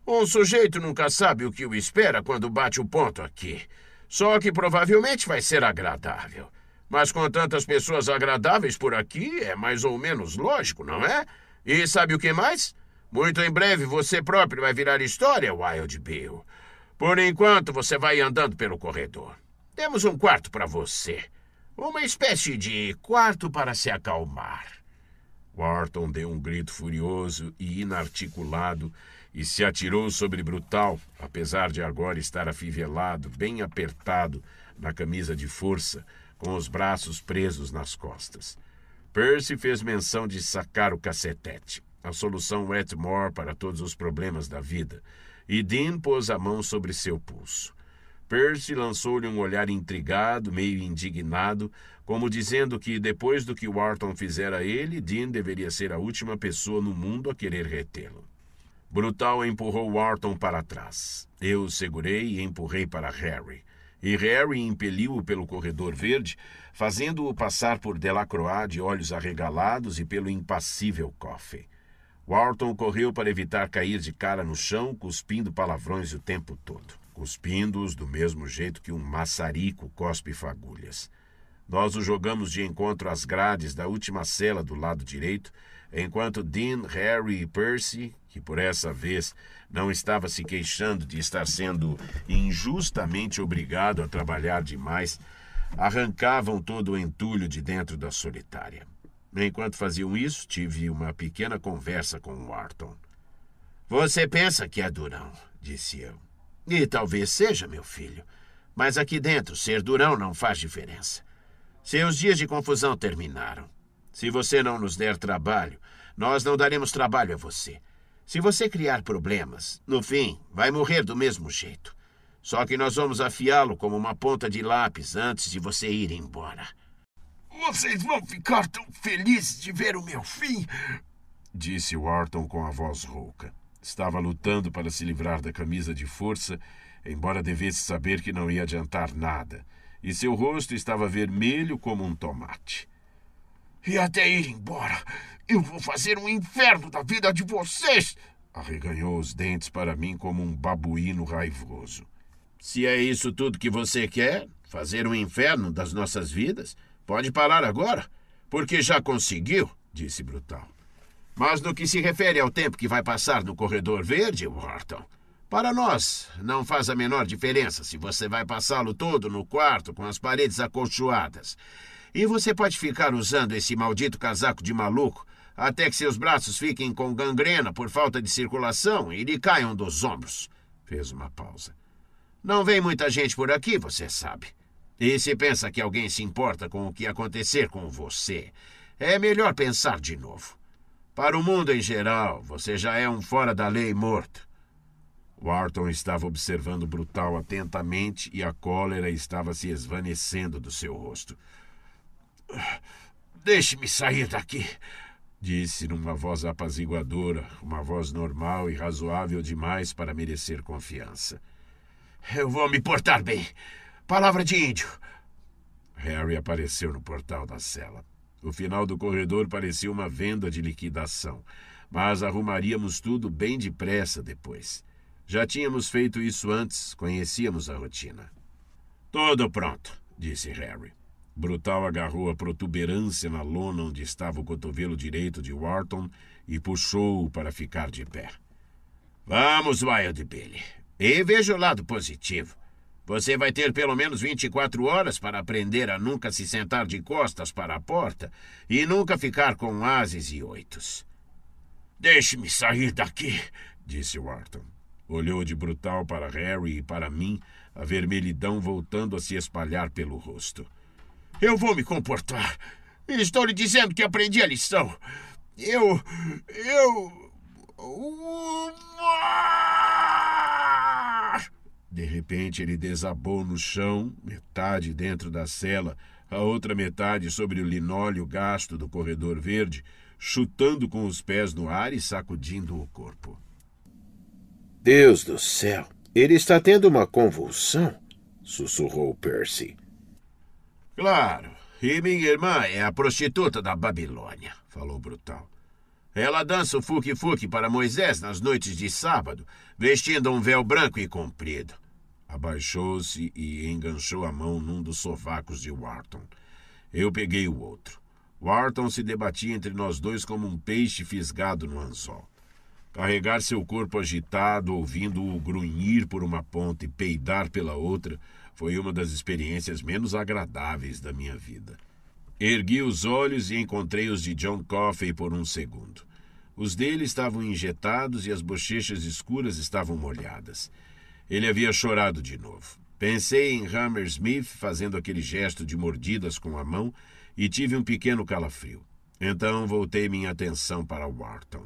Um sujeito nunca sabe o que o espera quando bate o ponto aqui. Só que provavelmente vai ser agradável. Mas com tantas pessoas agradáveis por aqui, é mais ou menos lógico, não é? E sabe o que mais? Muito em breve você próprio vai virar história, Wild Bill. Por enquanto, você vai andando pelo corredor. Temos um quarto para você. Uma espécie de quarto para se acalmar. Wharton deu um grito furioso e inarticulado e se atirou sobre Brutal, apesar de agora estar afivelado, bem apertado, na camisa de força, com os braços presos nas costas. Percy fez menção de sacar o cacetete, a solução Wetmore é para todos os problemas da vida, e Dean pôs a mão sobre seu pulso. Percy lançou-lhe um olhar intrigado, meio indignado, como dizendo que, depois do que Wharton fizera a ele, Dean deveria ser a última pessoa no mundo a querer retê-lo. Brutal empurrou Wharton para trás. Eu o segurei e empurrei para Harry. E Harry impeliu-o pelo corredor verde, fazendo-o passar por Delacroix de olhos arregalados e pelo impassível Coffey. Wharton correu para evitar cair de cara no chão, cuspindo palavrões o tempo todo cuspindo-os do mesmo jeito que um maçarico cospe fagulhas. Nós o jogamos de encontro às grades da última cela do lado direito, enquanto Dean, Harry e Percy, que por essa vez não estava se queixando de estar sendo injustamente obrigado a trabalhar demais, arrancavam todo o entulho de dentro da solitária. Enquanto faziam isso, tive uma pequena conversa com o Wharton. Você pensa que é durão, disse eu. E talvez seja, meu filho. Mas aqui dentro, ser durão não faz diferença. Seus dias de confusão terminaram. Se você não nos der trabalho, nós não daremos trabalho a você. Se você criar problemas, no fim, vai morrer do mesmo jeito. Só que nós vamos afiá-lo como uma ponta de lápis antes de você ir embora. Vocês vão ficar tão felizes de ver o meu fim, disse Wharton com a voz rouca. Estava lutando para se livrar da camisa de força, embora devesse saber que não ia adiantar nada, e seu rosto estava vermelho como um tomate. E até ir embora, eu vou fazer um inferno da vida de vocês! Arreganhou os dentes para mim como um babuíno raivoso. Se é isso tudo que você quer, fazer um inferno das nossas vidas, pode parar agora, porque já conseguiu, disse Brutal. Mas no que se refere ao tempo que vai passar no corredor verde, Wharton, para nós não faz a menor diferença se você vai passá-lo todo no quarto com as paredes acolchoadas. E você pode ficar usando esse maldito casaco de maluco até que seus braços fiquem com gangrena por falta de circulação e lhe caiam dos ombros. Fez uma pausa. Não vem muita gente por aqui, você sabe. E se pensa que alguém se importa com o que acontecer com você, é melhor pensar de novo. Para o mundo em geral, você já é um fora da lei morto. Wharton estava observando Brutal atentamente e a cólera estava se esvanecendo do seu rosto. Deixe-me sair daqui, disse numa voz apaziguadora, uma voz normal e razoável demais para merecer confiança. Eu vou me portar bem. Palavra de índio. Harry apareceu no portal da cela. O final do corredor parecia uma venda de liquidação, mas arrumaríamos tudo bem depressa depois. Já tínhamos feito isso antes, conhecíamos a rotina. Tudo pronto, disse Harry. Brutal agarrou a protuberância na lona onde estava o cotovelo direito de Wharton e puxou-o para ficar de pé. Vamos, Wild Billy. E veja o lado positivo. Você vai ter pelo menos 24 horas para aprender a nunca se sentar de costas para a porta e nunca ficar com ases e oitos. Deixe-me sair daqui, disse Wharton. Olhou de brutal para Harry e para mim, a vermelhidão voltando a se espalhar pelo rosto. Eu vou me comportar. Estou lhe dizendo que aprendi a lição. Eu. Eu. Uma... De repente ele desabou no chão, metade dentro da cela, a outra metade sobre o linóleo gasto do corredor verde, chutando com os pés no ar e sacudindo o corpo. Deus do céu, ele está tendo uma convulsão, sussurrou Percy. Claro, e minha irmã é a prostituta da Babilônia, falou Brutal. Ela dança o fuque-fuque para Moisés nas noites de sábado, vestindo um véu branco e comprido. Abaixou-se e enganchou a mão num dos sovacos de Wharton. Eu peguei o outro. Wharton se debatia entre nós dois como um peixe fisgado no anzol. Carregar seu corpo agitado, ouvindo-o grunhir por uma ponta e peidar pela outra, foi uma das experiências menos agradáveis da minha vida. Ergui os olhos e encontrei os de John Coffey por um segundo. Os dele estavam injetados e as bochechas escuras estavam molhadas. Ele havia chorado de novo. Pensei em Hammersmith fazendo aquele gesto de mordidas com a mão e tive um pequeno calafrio. Então voltei minha atenção para Wharton.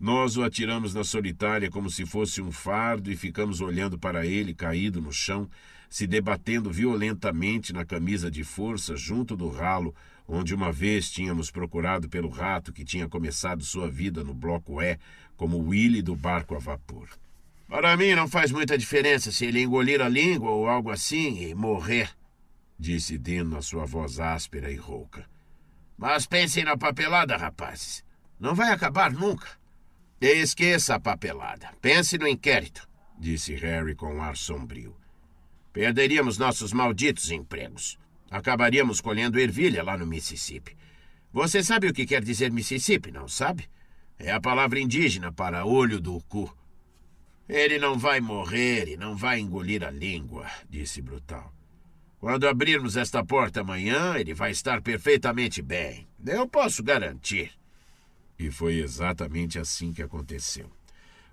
Nós o atiramos na solitária como se fosse um fardo e ficamos olhando para ele caído no chão, se debatendo violentamente na camisa de força junto do ralo onde uma vez tínhamos procurado pelo rato que tinha começado sua vida no bloco E como Willy do barco a vapor. Para mim não faz muita diferença se ele engolir a língua ou algo assim e morrer, disse Dean na sua voz áspera e rouca. Mas pensem na papelada, rapazes. Não vai acabar nunca. Esqueça a papelada. Pense no inquérito, disse Harry com um ar sombrio. Perderíamos nossos malditos empregos. Acabaríamos colhendo ervilha lá no Mississippi. Você sabe o que quer dizer Mississippi, não sabe? É a palavra indígena para olho do cu. Ele não vai morrer e não vai engolir a língua, disse Brutal. Quando abrirmos esta porta amanhã, ele vai estar perfeitamente bem. Eu posso garantir. E foi exatamente assim que aconteceu.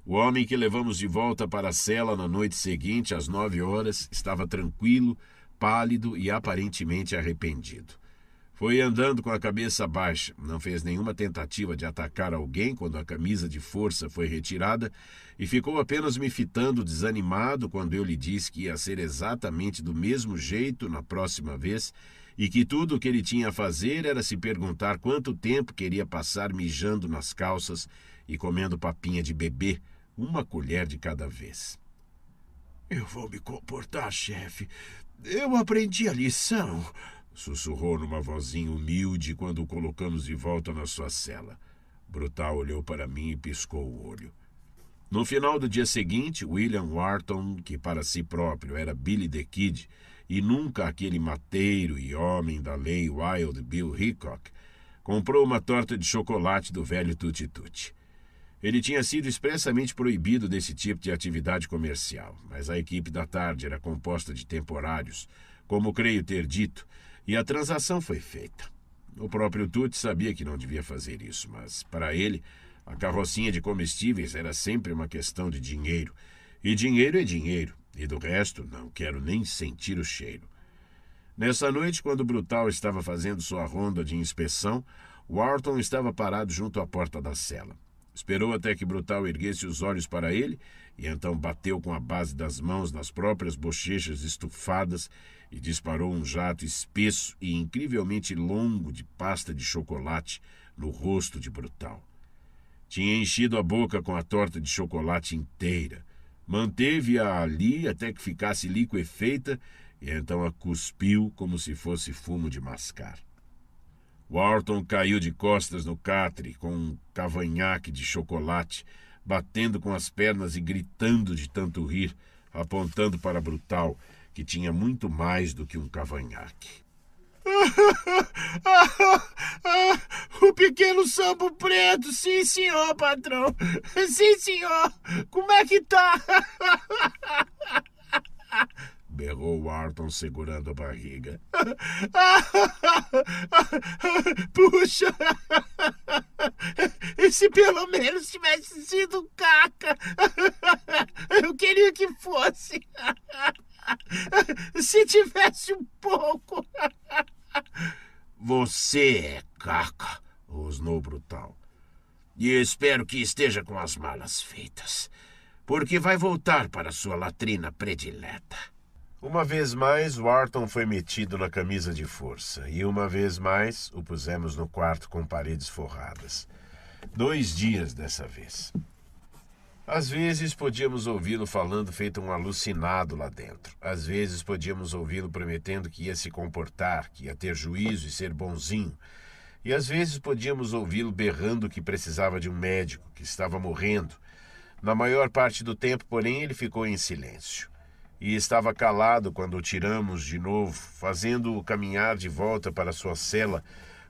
O homem que levamos de volta para a cela na noite seguinte, às nove horas, estava tranquilo, pálido e aparentemente arrependido. Foi andando com a cabeça baixa, não fez nenhuma tentativa de atacar alguém quando a camisa de força foi retirada e ficou apenas me fitando desanimado quando eu lhe disse que ia ser exatamente do mesmo jeito na próxima vez e que tudo o que ele tinha a fazer era se perguntar quanto tempo queria passar mijando nas calças e comendo papinha de bebê, uma colher de cada vez. Eu vou me comportar, chefe. Eu aprendi a lição, Sussurrou numa vozinha humilde quando o colocamos de volta na sua cela. Brutal olhou para mim e piscou o olho. No final do dia seguinte, William Wharton, que para si próprio era Billy the Kid e nunca aquele mateiro e homem da lei Wild Bill Hickok, comprou uma torta de chocolate do velho Tutti Tutti. Ele tinha sido expressamente proibido desse tipo de atividade comercial, mas a equipe da tarde era composta de temporários, como creio ter dito, e a transação foi feita. O próprio Tuti sabia que não devia fazer isso, mas para ele, a carrocinha de comestíveis era sempre uma questão de dinheiro. E dinheiro é dinheiro, e do resto não quero nem sentir o cheiro. Nessa noite, quando o Brutal estava fazendo sua ronda de inspeção, Wharton estava parado junto à porta da cela. Esperou até que Brutal erguesse os olhos para ele e então bateu com a base das mãos nas próprias bochechas estufadas e disparou um jato espesso e incrivelmente longo de pasta de chocolate no rosto de Brutal. Tinha enchido a boca com a torta de chocolate inteira. Manteve-a ali até que ficasse liquefeita e então a cuspiu como se fosse fumo de mascar. Wharton caiu de costas no catre com um cavanhaque de chocolate, batendo com as pernas e gritando de tanto rir, apontando para Brutal, que tinha muito mais do que um cavanhaque. <laughs> o pequeno sambo preto, sim senhor, patrão. Sim senhor, como é que tá? <laughs> berrou o segurando a barriga. <laughs> Puxa! E se pelo menos tivesse sido caca? Eu queria que fosse. <laughs> Se tivesse um pouco. Você é caca, rosnou Brutal. E espero que esteja com as malas feitas, porque vai voltar para sua latrina predileta. Uma vez mais, o Wharton foi metido na camisa de força, e uma vez mais o pusemos no quarto com paredes forradas. Dois dias dessa vez. Às vezes podíamos ouvi-lo falando feito um alucinado lá dentro. Às vezes podíamos ouvi-lo prometendo que ia se comportar, que ia ter juízo e ser bonzinho. E às vezes podíamos ouvi-lo berrando que precisava de um médico, que estava morrendo. Na maior parte do tempo, porém, ele ficou em silêncio. E estava calado quando o tiramos de novo, fazendo-o caminhar de volta para sua cela,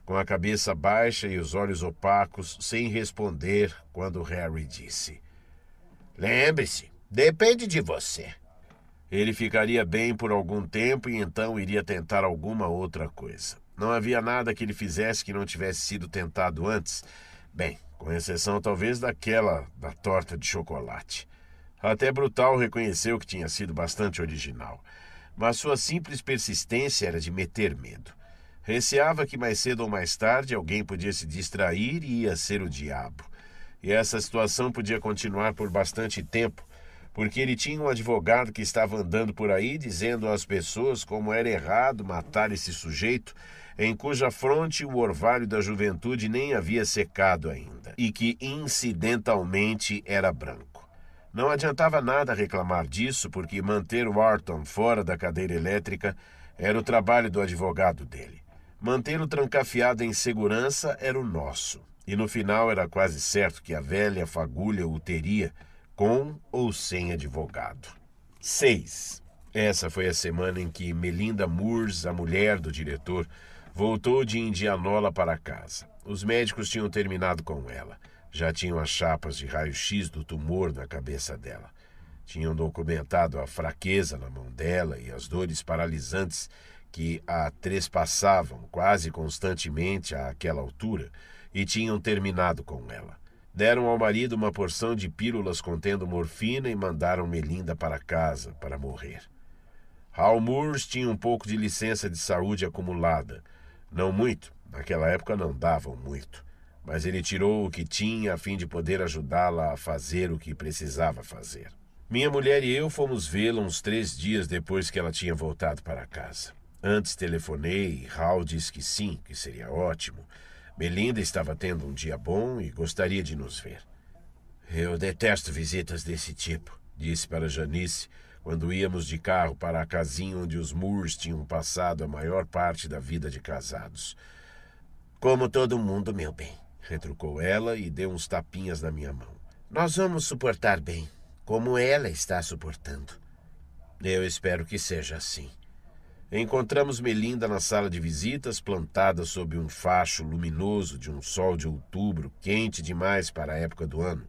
com a cabeça baixa e os olhos opacos, sem responder quando Harry disse: Lembre-se, depende de você. Ele ficaria bem por algum tempo e então iria tentar alguma outra coisa. Não havia nada que ele fizesse que não tivesse sido tentado antes. Bem, com exceção talvez daquela da torta de chocolate. Até Brutal reconheceu que tinha sido bastante original, mas sua simples persistência era de meter medo. Receava que mais cedo ou mais tarde alguém podia se distrair e ia ser o diabo. E essa situação podia continuar por bastante tempo, porque ele tinha um advogado que estava andando por aí dizendo às pessoas como era errado matar esse sujeito em cuja fronte o orvalho da juventude nem havia secado ainda e que incidentalmente era branco. Não adiantava nada reclamar disso, porque manter Wharton fora da cadeira elétrica era o trabalho do advogado dele. Mantê-lo trancafiado em segurança era o nosso. E no final era quase certo que a velha fagulha o teria, com ou sem advogado. 6. Essa foi a semana em que Melinda Moores, a mulher do diretor, voltou de Indianola para casa. Os médicos tinham terminado com ela. Já tinham as chapas de raio-x do tumor na cabeça dela. Tinham documentado a fraqueza na mão dela e as dores paralisantes que a trespassavam quase constantemente àquela altura e tinham terminado com ela. Deram ao marido uma porção de pílulas contendo morfina e mandaram Melinda para casa para morrer. Hal Moores tinha um pouco de licença de saúde acumulada. Não muito, naquela época não davam muito. Mas ele tirou o que tinha a fim de poder ajudá-la a fazer o que precisava fazer. Minha mulher e eu fomos vê-la uns três dias depois que ela tinha voltado para casa. Antes telefonei e Hal disse que sim, que seria ótimo. Belinda estava tendo um dia bom e gostaria de nos ver. Eu detesto visitas desse tipo, disse para Janice quando íamos de carro para a casinha onde os Moores tinham passado a maior parte da vida de casados. Como todo mundo, meu bem, retrucou ela e deu uns tapinhas na minha mão. Nós vamos suportar bem, como ela está suportando. Eu espero que seja assim. Encontramos Melinda na sala de visitas, plantada sob um facho luminoso de um sol de outubro quente demais para a época do ano,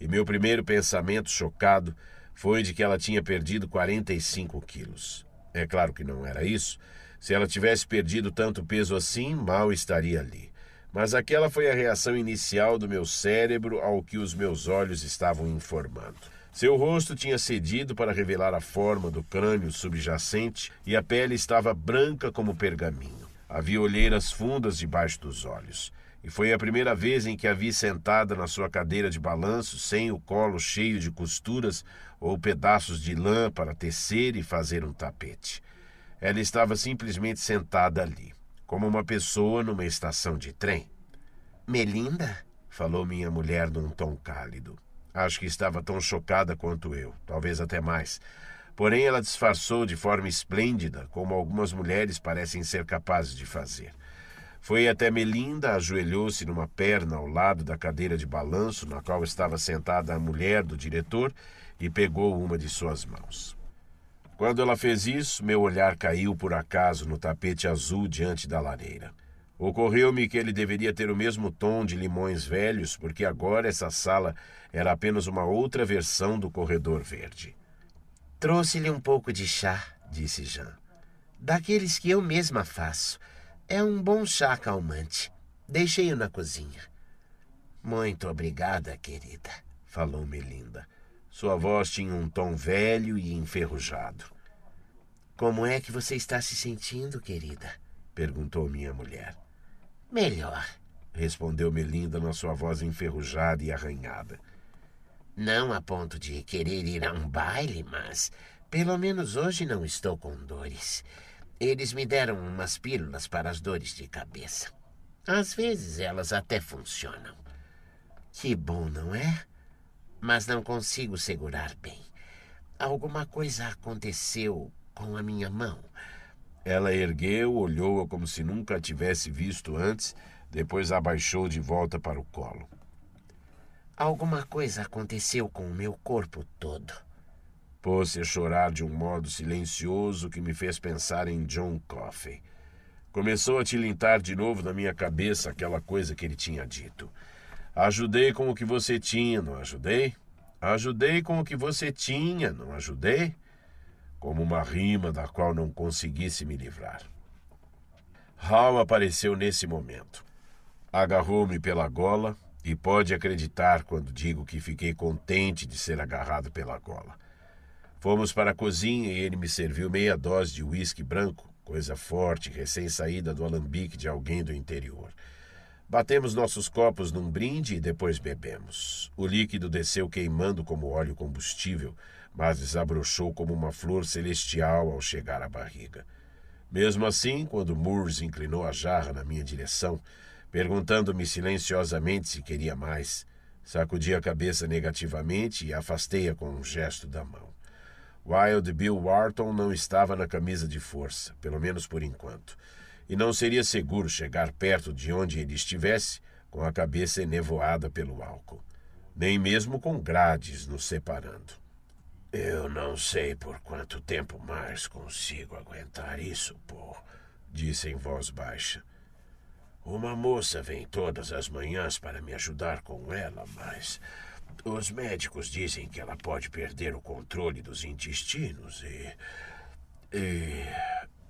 e meu primeiro pensamento chocado foi de que ela tinha perdido 45 quilos. É claro que não era isso. Se ela tivesse perdido tanto peso assim, mal estaria ali. Mas aquela foi a reação inicial do meu cérebro ao que os meus olhos estavam informando. Seu rosto tinha cedido para revelar a forma do crânio subjacente e a pele estava branca como pergaminho. Havia olheiras fundas debaixo dos olhos. E foi a primeira vez em que a vi sentada na sua cadeira de balanço, sem o colo cheio de costuras ou pedaços de lã para tecer e fazer um tapete. Ela estava simplesmente sentada ali, como uma pessoa numa estação de trem. Melinda? falou minha mulher num tom cálido. Acho que estava tão chocada quanto eu, talvez até mais. Porém, ela disfarçou de forma esplêndida, como algumas mulheres parecem ser capazes de fazer. Foi até Melinda, ajoelhou-se numa perna ao lado da cadeira de balanço na qual estava sentada a mulher do diretor e pegou uma de suas mãos. Quando ela fez isso, meu olhar caiu por acaso no tapete azul diante da lareira. Ocorreu-me que ele deveria ter o mesmo tom de limões velhos, porque agora essa sala era apenas uma outra versão do corredor verde. Trouxe-lhe um pouco de chá, disse Jean. Daqueles que eu mesma faço. É um bom chá calmante. Deixei-o na cozinha. Muito obrigada, querida, falou Melinda. Sua voz tinha um tom velho e enferrujado. Como é que você está se sentindo, querida? perguntou minha mulher. Melhor, respondeu Melinda na sua voz enferrujada e arranhada. Não a ponto de querer ir a um baile, mas pelo menos hoje não estou com dores. Eles me deram umas pílulas para as dores de cabeça. Às vezes elas até funcionam. Que bom, não é? Mas não consigo segurar bem. Alguma coisa aconteceu com a minha mão. Ela ergueu, olhou-a como se nunca a tivesse visto antes, depois abaixou de volta para o colo. Alguma coisa aconteceu com o meu corpo todo. Pôs-se a chorar de um modo silencioso que me fez pensar em John Coffey. Começou a tilintar de novo na minha cabeça aquela coisa que ele tinha dito. Ajudei com o que você tinha, não ajudei? Ajudei com o que você tinha, não ajudei? como uma rima da qual não conseguisse me livrar. Hal apareceu nesse momento. Agarrou-me pela gola e pode acreditar quando digo que fiquei contente de ser agarrado pela gola. Fomos para a cozinha e ele me serviu meia dose de uísque branco, coisa forte, recém-saída do alambique de alguém do interior. Batemos nossos copos num brinde e depois bebemos. O líquido desceu queimando como óleo combustível mas desabrochou como uma flor celestial ao chegar à barriga. Mesmo assim, quando Moores inclinou a jarra na minha direção, perguntando-me silenciosamente se queria mais, sacudi a cabeça negativamente e afastei-a com um gesto da mão. Wild Bill Wharton não estava na camisa de força, pelo menos por enquanto, e não seria seguro chegar perto de onde ele estivesse com a cabeça enevoada pelo álcool, nem mesmo com grades nos separando. Eu não sei por quanto tempo mais consigo aguentar isso, Paul, disse em voz baixa. Uma moça vem todas as manhãs para me ajudar com ela, mas os médicos dizem que ela pode perder o controle dos intestinos e. e.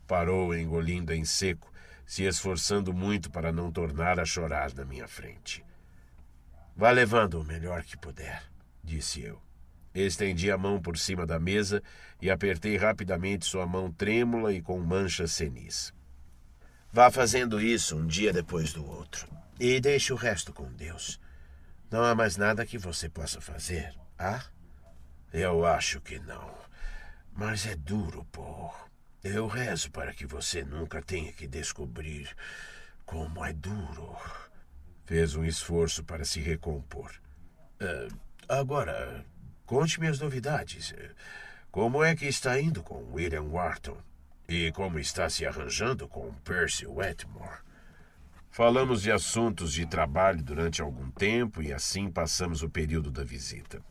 parou engolindo em seco, se esforçando muito para não tornar a chorar na minha frente. Vá levando o melhor que puder, disse eu. Estendi a mão por cima da mesa e apertei rapidamente sua mão trêmula e com manchas senis. Vá fazendo isso um dia depois do outro. E deixe o resto com Deus. Não há mais nada que você possa fazer, há? Eu acho que não. Mas é duro, Paul. Eu rezo para que você nunca tenha que descobrir como é duro. Fez um esforço para se recompor. Uh, agora, Conte-me as novidades. Como é que está indo com William Wharton? E como está se arranjando com Percy Wetmore? Falamos de assuntos de trabalho durante algum tempo e assim passamos o período da visita.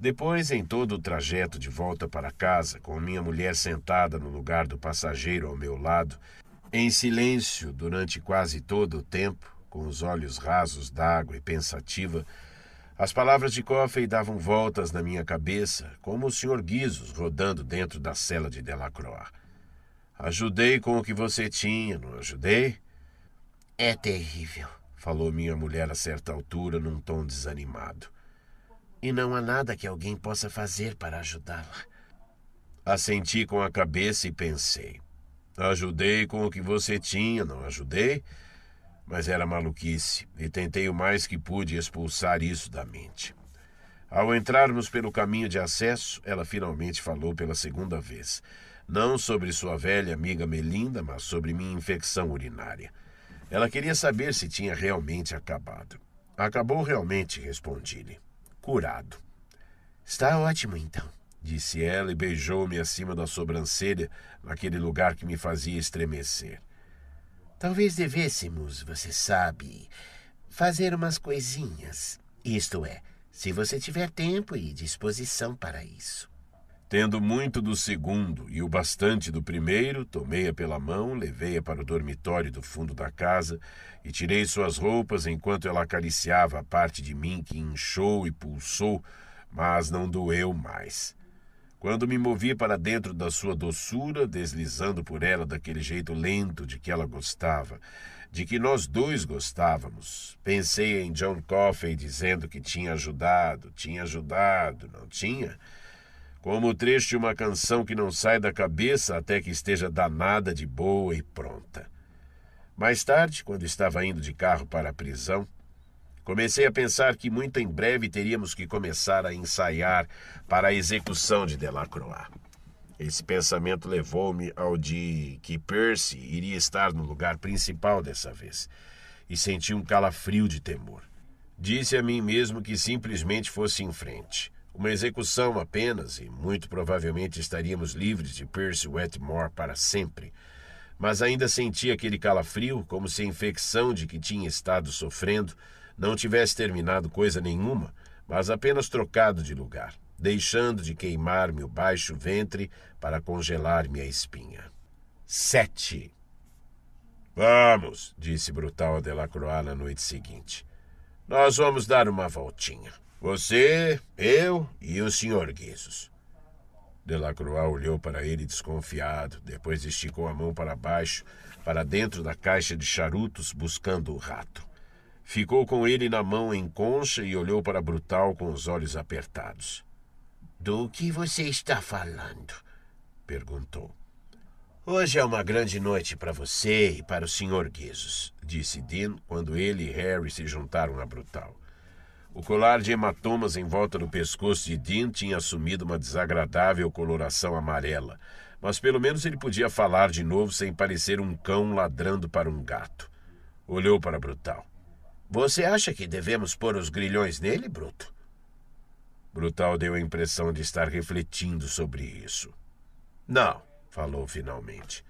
Depois, em todo o trajeto de volta para casa, com minha mulher sentada no lugar do passageiro ao meu lado, em silêncio durante quase todo o tempo, com os olhos rasos d'água e pensativa, as palavras de Coffey davam voltas na minha cabeça, como o Sr. Guizos rodando dentro da cela de Delacroix. Ajudei com o que você tinha, não ajudei? É terrível, falou minha mulher a certa altura num tom desanimado. E não há nada que alguém possa fazer para ajudá-la. Assenti com a cabeça e pensei. Ajudei com o que você tinha, não ajudei? mas era maluquice e tentei o mais que pude expulsar isso da mente. Ao entrarmos pelo caminho de acesso, ela finalmente falou pela segunda vez. Não sobre sua velha amiga Melinda, mas sobre minha infecção urinária. Ela queria saber se tinha realmente acabado. Acabou realmente, respondi-lhe. Curado. Está ótimo, então, disse ela e beijou-me acima da sobrancelha, naquele lugar que me fazia estremecer. Talvez devêssemos, você sabe, fazer umas coisinhas. Isto é, se você tiver tempo e disposição para isso. Tendo muito do segundo e o bastante do primeiro, tomei-a pela mão, levei-a para o dormitório do fundo da casa e tirei suas roupas enquanto ela acariciava a parte de mim que inchou e pulsou, mas não doeu mais. Quando me movi para dentro da sua doçura, deslizando por ela daquele jeito lento de que ela gostava, de que nós dois gostávamos, pensei em John Coffey dizendo que tinha ajudado, tinha ajudado, não tinha? Como o trecho de uma canção que não sai da cabeça até que esteja danada de boa e pronta. Mais tarde, quando estava indo de carro para a prisão, Comecei a pensar que muito em breve teríamos que começar a ensaiar para a execução de Delacroix. Esse pensamento levou-me ao de que Percy iria estar no lugar principal dessa vez, e senti um calafrio de temor. Disse a mim mesmo que simplesmente fosse em frente. Uma execução apenas, e muito provavelmente estaríamos livres de Percy Wetmore para sempre. Mas ainda senti aquele calafrio, como se a infecção de que tinha estado sofrendo não tivesse terminado coisa nenhuma, mas apenas trocado de lugar, deixando de queimar-me o baixo ventre para congelar-me a espinha. 7. Vamos, disse Brutal a Delacroix na noite seguinte. Nós vamos dar uma voltinha. Você, eu e o Sr. Guizos. Delacroix olhou para ele desconfiado, depois esticou a mão para baixo, para dentro da caixa de charutos, buscando o rato. Ficou com ele na mão em concha e olhou para Brutal com os olhos apertados. Do que você está falando? perguntou. Hoje é uma grande noite para você e para o Sr. Guizos, disse Dean quando ele e Harry se juntaram a Brutal. O colar de hematomas em volta do pescoço de Dean tinha assumido uma desagradável coloração amarela, mas pelo menos ele podia falar de novo sem parecer um cão ladrando para um gato. Olhou para Brutal. Você acha que devemos pôr os grilhões nele, Bruto? Brutal deu a impressão de estar refletindo sobre isso. Não, falou finalmente.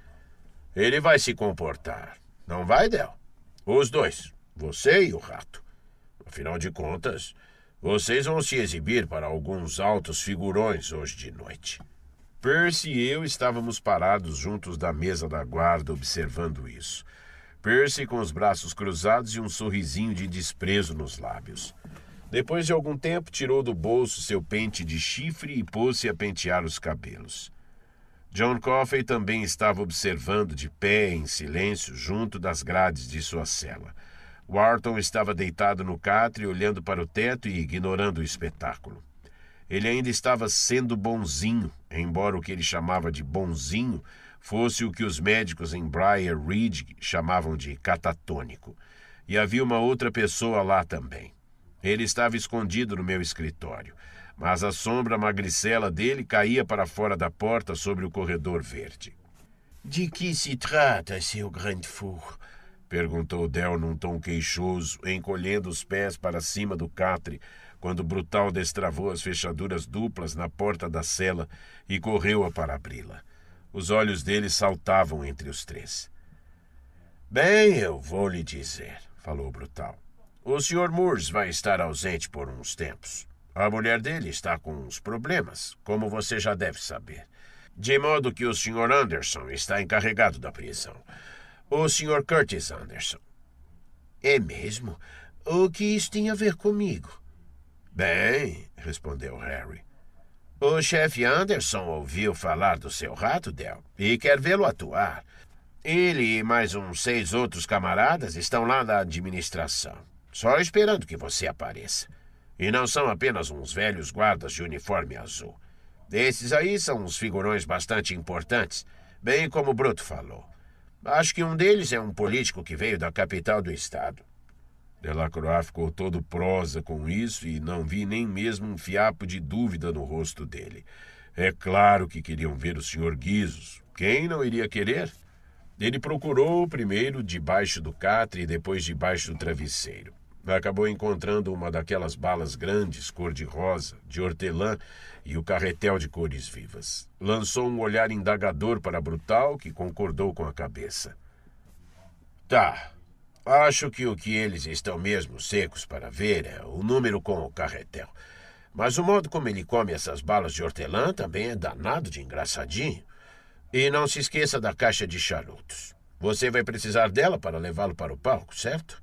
Ele vai se comportar. Não vai, Del? Os dois, você e o rato. Afinal de contas, vocês vão se exibir para alguns altos figurões hoje de noite. Percy e eu estávamos parados juntos da mesa da guarda observando isso. Percy com os braços cruzados e um sorrisinho de desprezo nos lábios. Depois de algum tempo, tirou do bolso seu pente de chifre e pôs-se a pentear os cabelos. John Coffey também estava observando de pé, em silêncio, junto das grades de sua cela. Wharton estava deitado no catre, olhando para o teto e ignorando o espetáculo. Ele ainda estava sendo bonzinho, embora o que ele chamava de bonzinho fosse o que os médicos em Briar Ridge chamavam de catatônico. E havia uma outra pessoa lá também. Ele estava escondido no meu escritório, mas a sombra magricela dele caía para fora da porta sobre o corredor verde. De que se trata, seu grande fur? perguntou Dell num tom queixoso, encolhendo os pés para cima do catre, quando o Brutal destravou as fechaduras duplas na porta da cela e correu-a para abri-la. Os olhos dele saltavam entre os três. Bem, eu vou lhe dizer, falou o Brutal. O Sr. Moores vai estar ausente por uns tempos. A mulher dele está com uns problemas, como você já deve saber. De modo que o Sr. Anderson está encarregado da prisão. O Sr. Curtis Anderson. É mesmo? O que isso tem a ver comigo? Bem, respondeu Harry. O chefe Anderson ouviu falar do seu rato, Del, e quer vê-lo atuar. Ele e mais uns seis outros camaradas estão lá na administração, só esperando que você apareça. E não são apenas uns velhos guardas de uniforme azul. Esses aí são uns figurões bastante importantes, bem como o Bruto falou. Acho que um deles é um político que veio da capital do estado. Delacroix ficou todo prosa com isso e não vi nem mesmo um fiapo de dúvida no rosto dele. É claro que queriam ver o Sr. Guizos. Quem não iria querer? Ele procurou primeiro debaixo do catre e depois debaixo do travesseiro. Acabou encontrando uma daquelas balas grandes, cor-de-rosa, de hortelã e o carretel de cores vivas. Lançou um olhar indagador para Brutal, que concordou com a cabeça. Tá, Acho que o que eles estão mesmo secos para ver é o número com o carretel. Mas o modo como ele come essas balas de hortelã também é danado de engraçadinho. E não se esqueça da caixa de charutos. Você vai precisar dela para levá-lo para o palco, certo?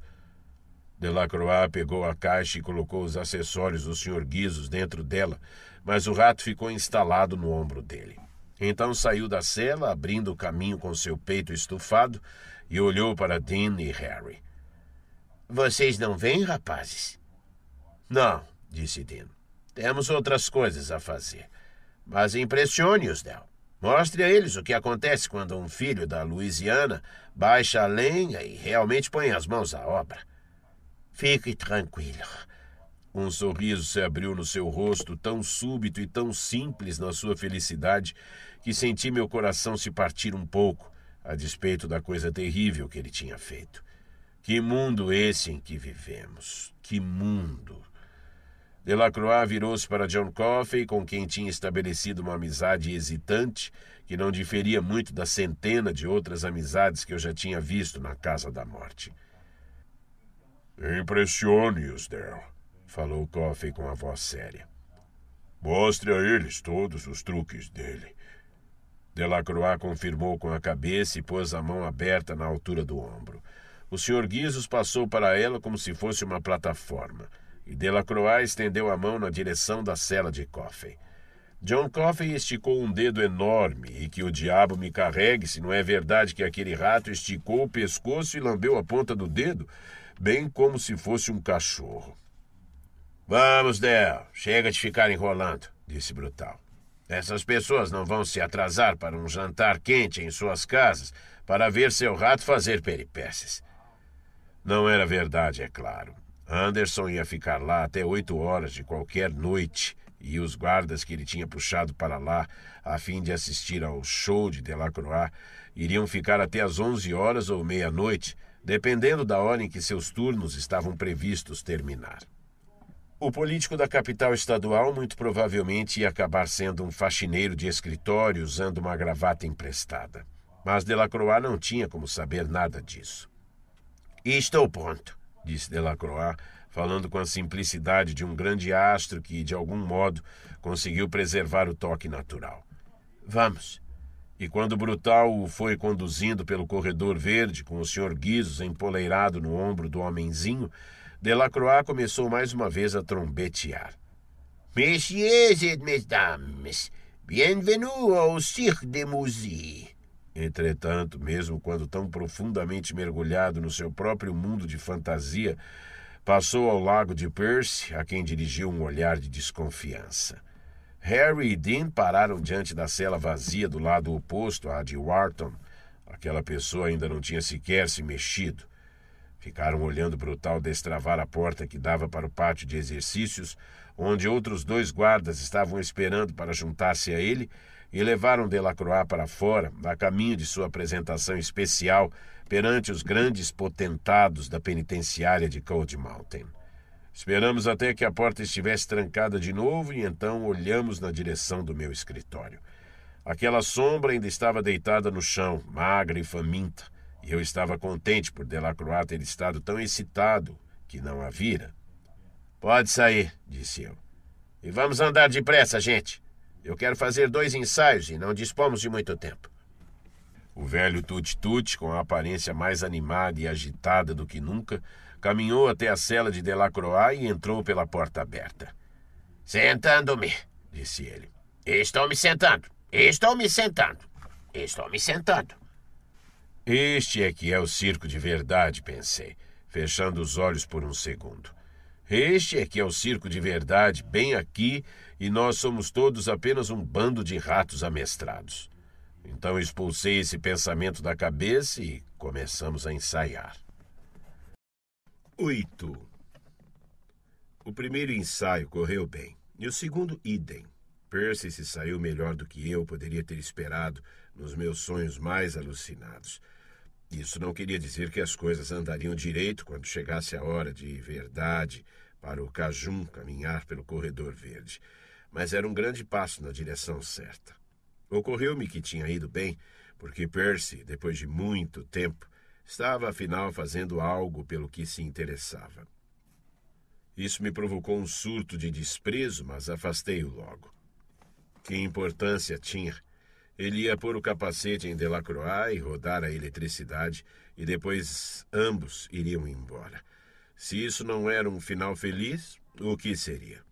Delacroix pegou a caixa e colocou os acessórios do Sr. Guizos dentro dela, mas o rato ficou instalado no ombro dele. Então saiu da cela, abrindo o caminho com seu peito estufado, e olhou para Dean e Harry. Vocês não vêm, rapazes? Não, disse Dean. Temos outras coisas a fazer. Mas impressione-os, Del. Mostre a eles o que acontece quando um filho da Louisiana baixa a lenha e realmente põe as mãos à obra. Fique tranquilo. Um sorriso se abriu no seu rosto, tão súbito e tão simples na sua felicidade, que senti meu coração se partir um pouco, a despeito da coisa terrível que ele tinha feito. Que mundo esse em que vivemos! Que mundo! Delacroix virou-se para John Coffey, com quem tinha estabelecido uma amizade hesitante, que não diferia muito da centena de outras amizades que eu já tinha visto na Casa da Morte. Impressione-os, Del, falou Coffey com a voz séria. Mostre a eles todos os truques dele. Delacroix confirmou com a cabeça e pôs a mão aberta na altura do ombro. O Sr. Guizos passou para ela como se fosse uma plataforma, e Delacroix estendeu a mão na direção da cela de Coffey. John Coffey esticou um dedo enorme e que o diabo me carregue se não é verdade que aquele rato esticou o pescoço e lambeu a ponta do dedo, bem como se fosse um cachorro. Vamos, Del, chega de ficar enrolando, disse Brutal. Essas pessoas não vão se atrasar para um jantar quente em suas casas para ver seu rato fazer peripécias. Não era verdade, é claro. Anderson ia ficar lá até oito horas de qualquer noite e os guardas que ele tinha puxado para lá a fim de assistir ao show de Delacroix iriam ficar até às onze horas ou meia-noite, dependendo da hora em que seus turnos estavam previstos terminar. O político da capital estadual muito provavelmente ia acabar sendo um faxineiro de escritório usando uma gravata emprestada. Mas Delacroix não tinha como saber nada disso. Isto é o ponto, disse Delacroix, falando com a simplicidade de um grande astro que, de algum modo, conseguiu preservar o toque natural. Vamos. E quando Brutal o foi conduzindo pelo corredor verde, com o Sr. Guizos empoleirado no ombro do homenzinho, Delacroix começou mais uma vez a trombetear. Messieurs et mesdames, bienvenue ao Cirque de Musée. Entretanto, mesmo quando tão profundamente mergulhado no seu próprio mundo de fantasia, passou ao lago de Percy, a quem dirigiu um olhar de desconfiança. Harry e Dean pararam diante da cela vazia do lado oposto à de Wharton. Aquela pessoa ainda não tinha sequer se mexido. Ficaram olhando para o tal destravar a porta que dava para o pátio de exercícios, onde outros dois guardas estavam esperando para juntar-se a ele, e levaram Delacroix para fora, a caminho de sua apresentação especial perante os grandes potentados da penitenciária de Cold Mountain. Esperamos até que a porta estivesse trancada de novo e então olhamos na direção do meu escritório. Aquela sombra ainda estava deitada no chão, magra e faminta, e eu estava contente por Delacroix ter estado tão excitado que não a vira. Pode sair, disse eu. E vamos andar depressa, gente. Eu quero fazer dois ensaios e não dispomos de muito tempo. O velho tuti com a aparência mais animada e agitada do que nunca, caminhou até a cela de Delacroix e entrou pela porta aberta. Sentando-me, disse ele. Estou me sentando. Estou me sentando. Estou me sentando. Este é que é o circo de verdade, pensei, fechando os olhos por um segundo. Este é que é o circo de verdade, bem aqui, e nós somos todos apenas um bando de ratos amestrados. Então expulsei esse pensamento da cabeça e começamos a ensaiar. 8. O primeiro ensaio correu bem, e o segundo, idem. Percy se saiu melhor do que eu poderia ter esperado nos meus sonhos mais alucinados. Isso não queria dizer que as coisas andariam direito quando chegasse a hora de verdade para o Cajum caminhar pelo corredor verde, mas era um grande passo na direção certa. Ocorreu-me que tinha ido bem, porque Percy, depois de muito tempo, estava afinal fazendo algo pelo que se interessava. Isso me provocou um surto de desprezo, mas afastei-o logo. Que importância tinha? Ele ia pôr o capacete em Delacroix e rodar a eletricidade, e depois ambos iriam embora. Se isso não era um final feliz, o que seria?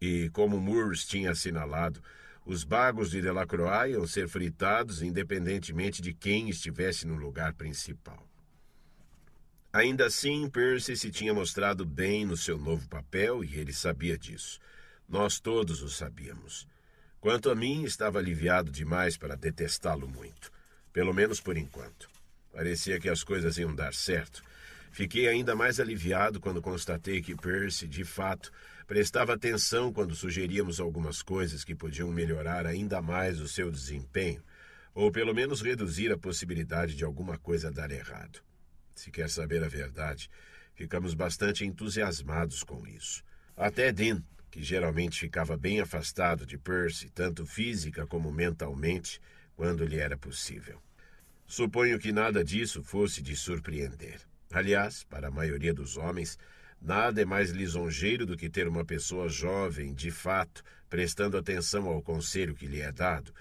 E como Moores tinha assinalado, os bagos de Delacroix iam ser fritados independentemente de quem estivesse no lugar principal. Ainda assim, Percy se tinha mostrado bem no seu novo papel e ele sabia disso. Nós todos o sabíamos. Quanto a mim, estava aliviado demais para detestá-lo muito, pelo menos por enquanto. Parecia que as coisas iam dar certo. Fiquei ainda mais aliviado quando constatei que Percy, de fato, prestava atenção quando sugeríamos algumas coisas que podiam melhorar ainda mais o seu desempenho, ou pelo menos reduzir a possibilidade de alguma coisa dar errado. Se quer saber a verdade, ficamos bastante entusiasmados com isso. Até Dean, que geralmente ficava bem afastado de Percy, tanto física como mentalmente, quando lhe era possível. Suponho que nada disso fosse de surpreender. Aliás, para a maioria dos homens, nada é mais lisonjeiro do que ter uma pessoa jovem, de fato, prestando atenção ao conselho que lhe é dado,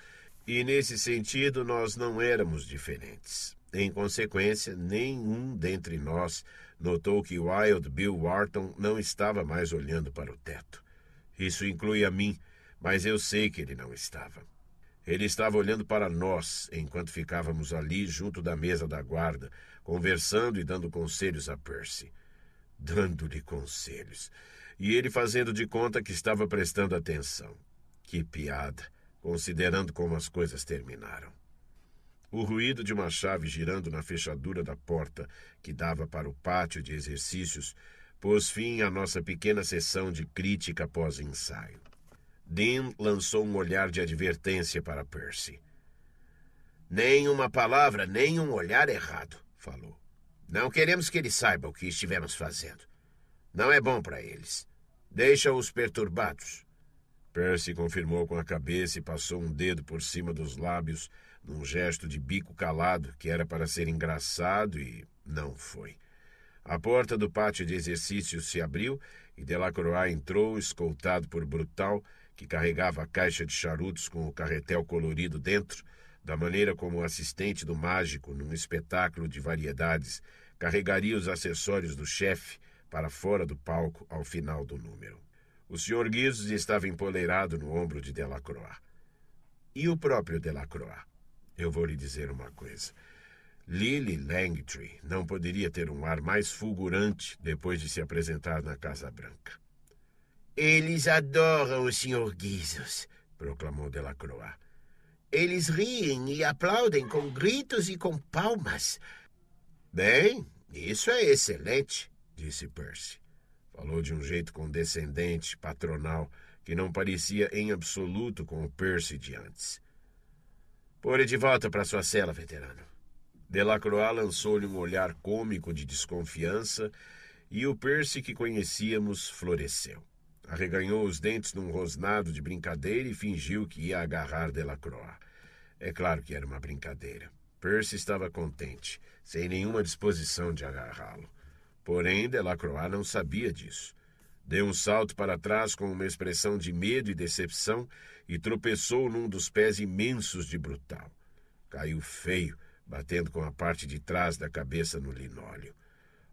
e nesse sentido nós não éramos diferentes. Em consequência, nenhum dentre nós notou que Wild Bill Wharton não estava mais olhando para o teto. Isso inclui a mim, mas eu sei que ele não estava. Ele estava olhando para nós enquanto ficávamos ali junto da mesa da guarda, conversando e dando conselhos a Percy. Dando-lhe conselhos. E ele fazendo de conta que estava prestando atenção. Que piada, considerando como as coisas terminaram. O ruído de uma chave girando na fechadura da porta que dava para o pátio de exercícios pôs fim à nossa pequena sessão de crítica após ensaio. Dean lançou um olhar de advertência para Percy. Nem uma palavra, nem um olhar errado, falou. Não queremos que ele saiba o que estivemos fazendo. Não é bom para eles. Deixa-os perturbados. Percy confirmou com a cabeça e passou um dedo por cima dos lábios num gesto de bico calado que era para ser engraçado e não foi. A porta do pátio de exercícios se abriu e Delacroix entrou, escoltado por Brutal, que carregava a caixa de charutos com o carretel colorido dentro, da maneira como o assistente do mágico, num espetáculo de variedades, carregaria os acessórios do chefe para fora do palco ao final do número. O Sr. Guizos estava empoleirado no ombro de Delacroix. E o próprio Delacroix? Eu vou lhe dizer uma coisa. Lily Langtry não poderia ter um ar mais fulgurante depois de se apresentar na Casa Branca. Eles adoram o Sr. Guizos, proclamou Delacroix. Eles riem e aplaudem com gritos e com palmas. Bem, isso é excelente, disse Percy. Falou de um jeito condescendente, patronal, que não parecia em absoluto com o Percy de antes. Pore de volta para sua cela, veterano. Delacroix lançou-lhe um olhar cômico de desconfiança e o Percy que conhecíamos floresceu. Arreganhou os dentes num rosnado de brincadeira e fingiu que ia agarrar Delacroix. É claro que era uma brincadeira. Percy estava contente, sem nenhuma disposição de agarrá-lo. Porém, Delacroix não sabia disso. Deu um salto para trás com uma expressão de medo e decepção e tropeçou num dos pés imensos de Brutal. Caiu feio, batendo com a parte de trás da cabeça no linóleo.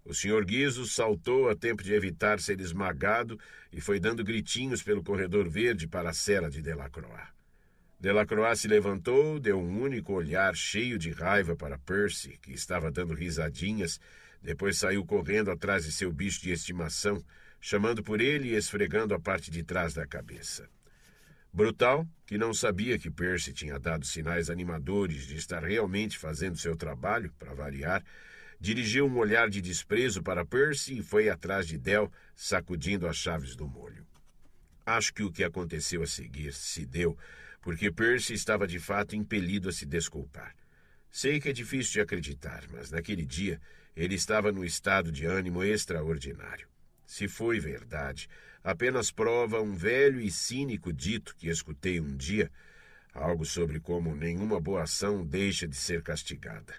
O senhor Guizo saltou a tempo de evitar ser esmagado e foi dando gritinhos pelo corredor verde para a cela de Delacroix. Delacroix se levantou, deu um único olhar cheio de raiva para Percy, que estava dando risadinhas, depois saiu correndo atrás de seu bicho de estimação, chamando por ele e esfregando a parte de trás da cabeça. Brutal, que não sabia que Percy tinha dado sinais animadores de estar realmente fazendo seu trabalho, para variar, dirigiu um olhar de desprezo para Percy e foi atrás de Del, sacudindo as chaves do molho. Acho que o que aconteceu a seguir se deu porque Percy estava de fato impelido a se desculpar. Sei que é difícil de acreditar, mas naquele dia ele estava num estado de ânimo extraordinário. Se foi verdade, apenas prova um velho e cínico dito que escutei um dia, algo sobre como nenhuma boa ação deixa de ser castigada.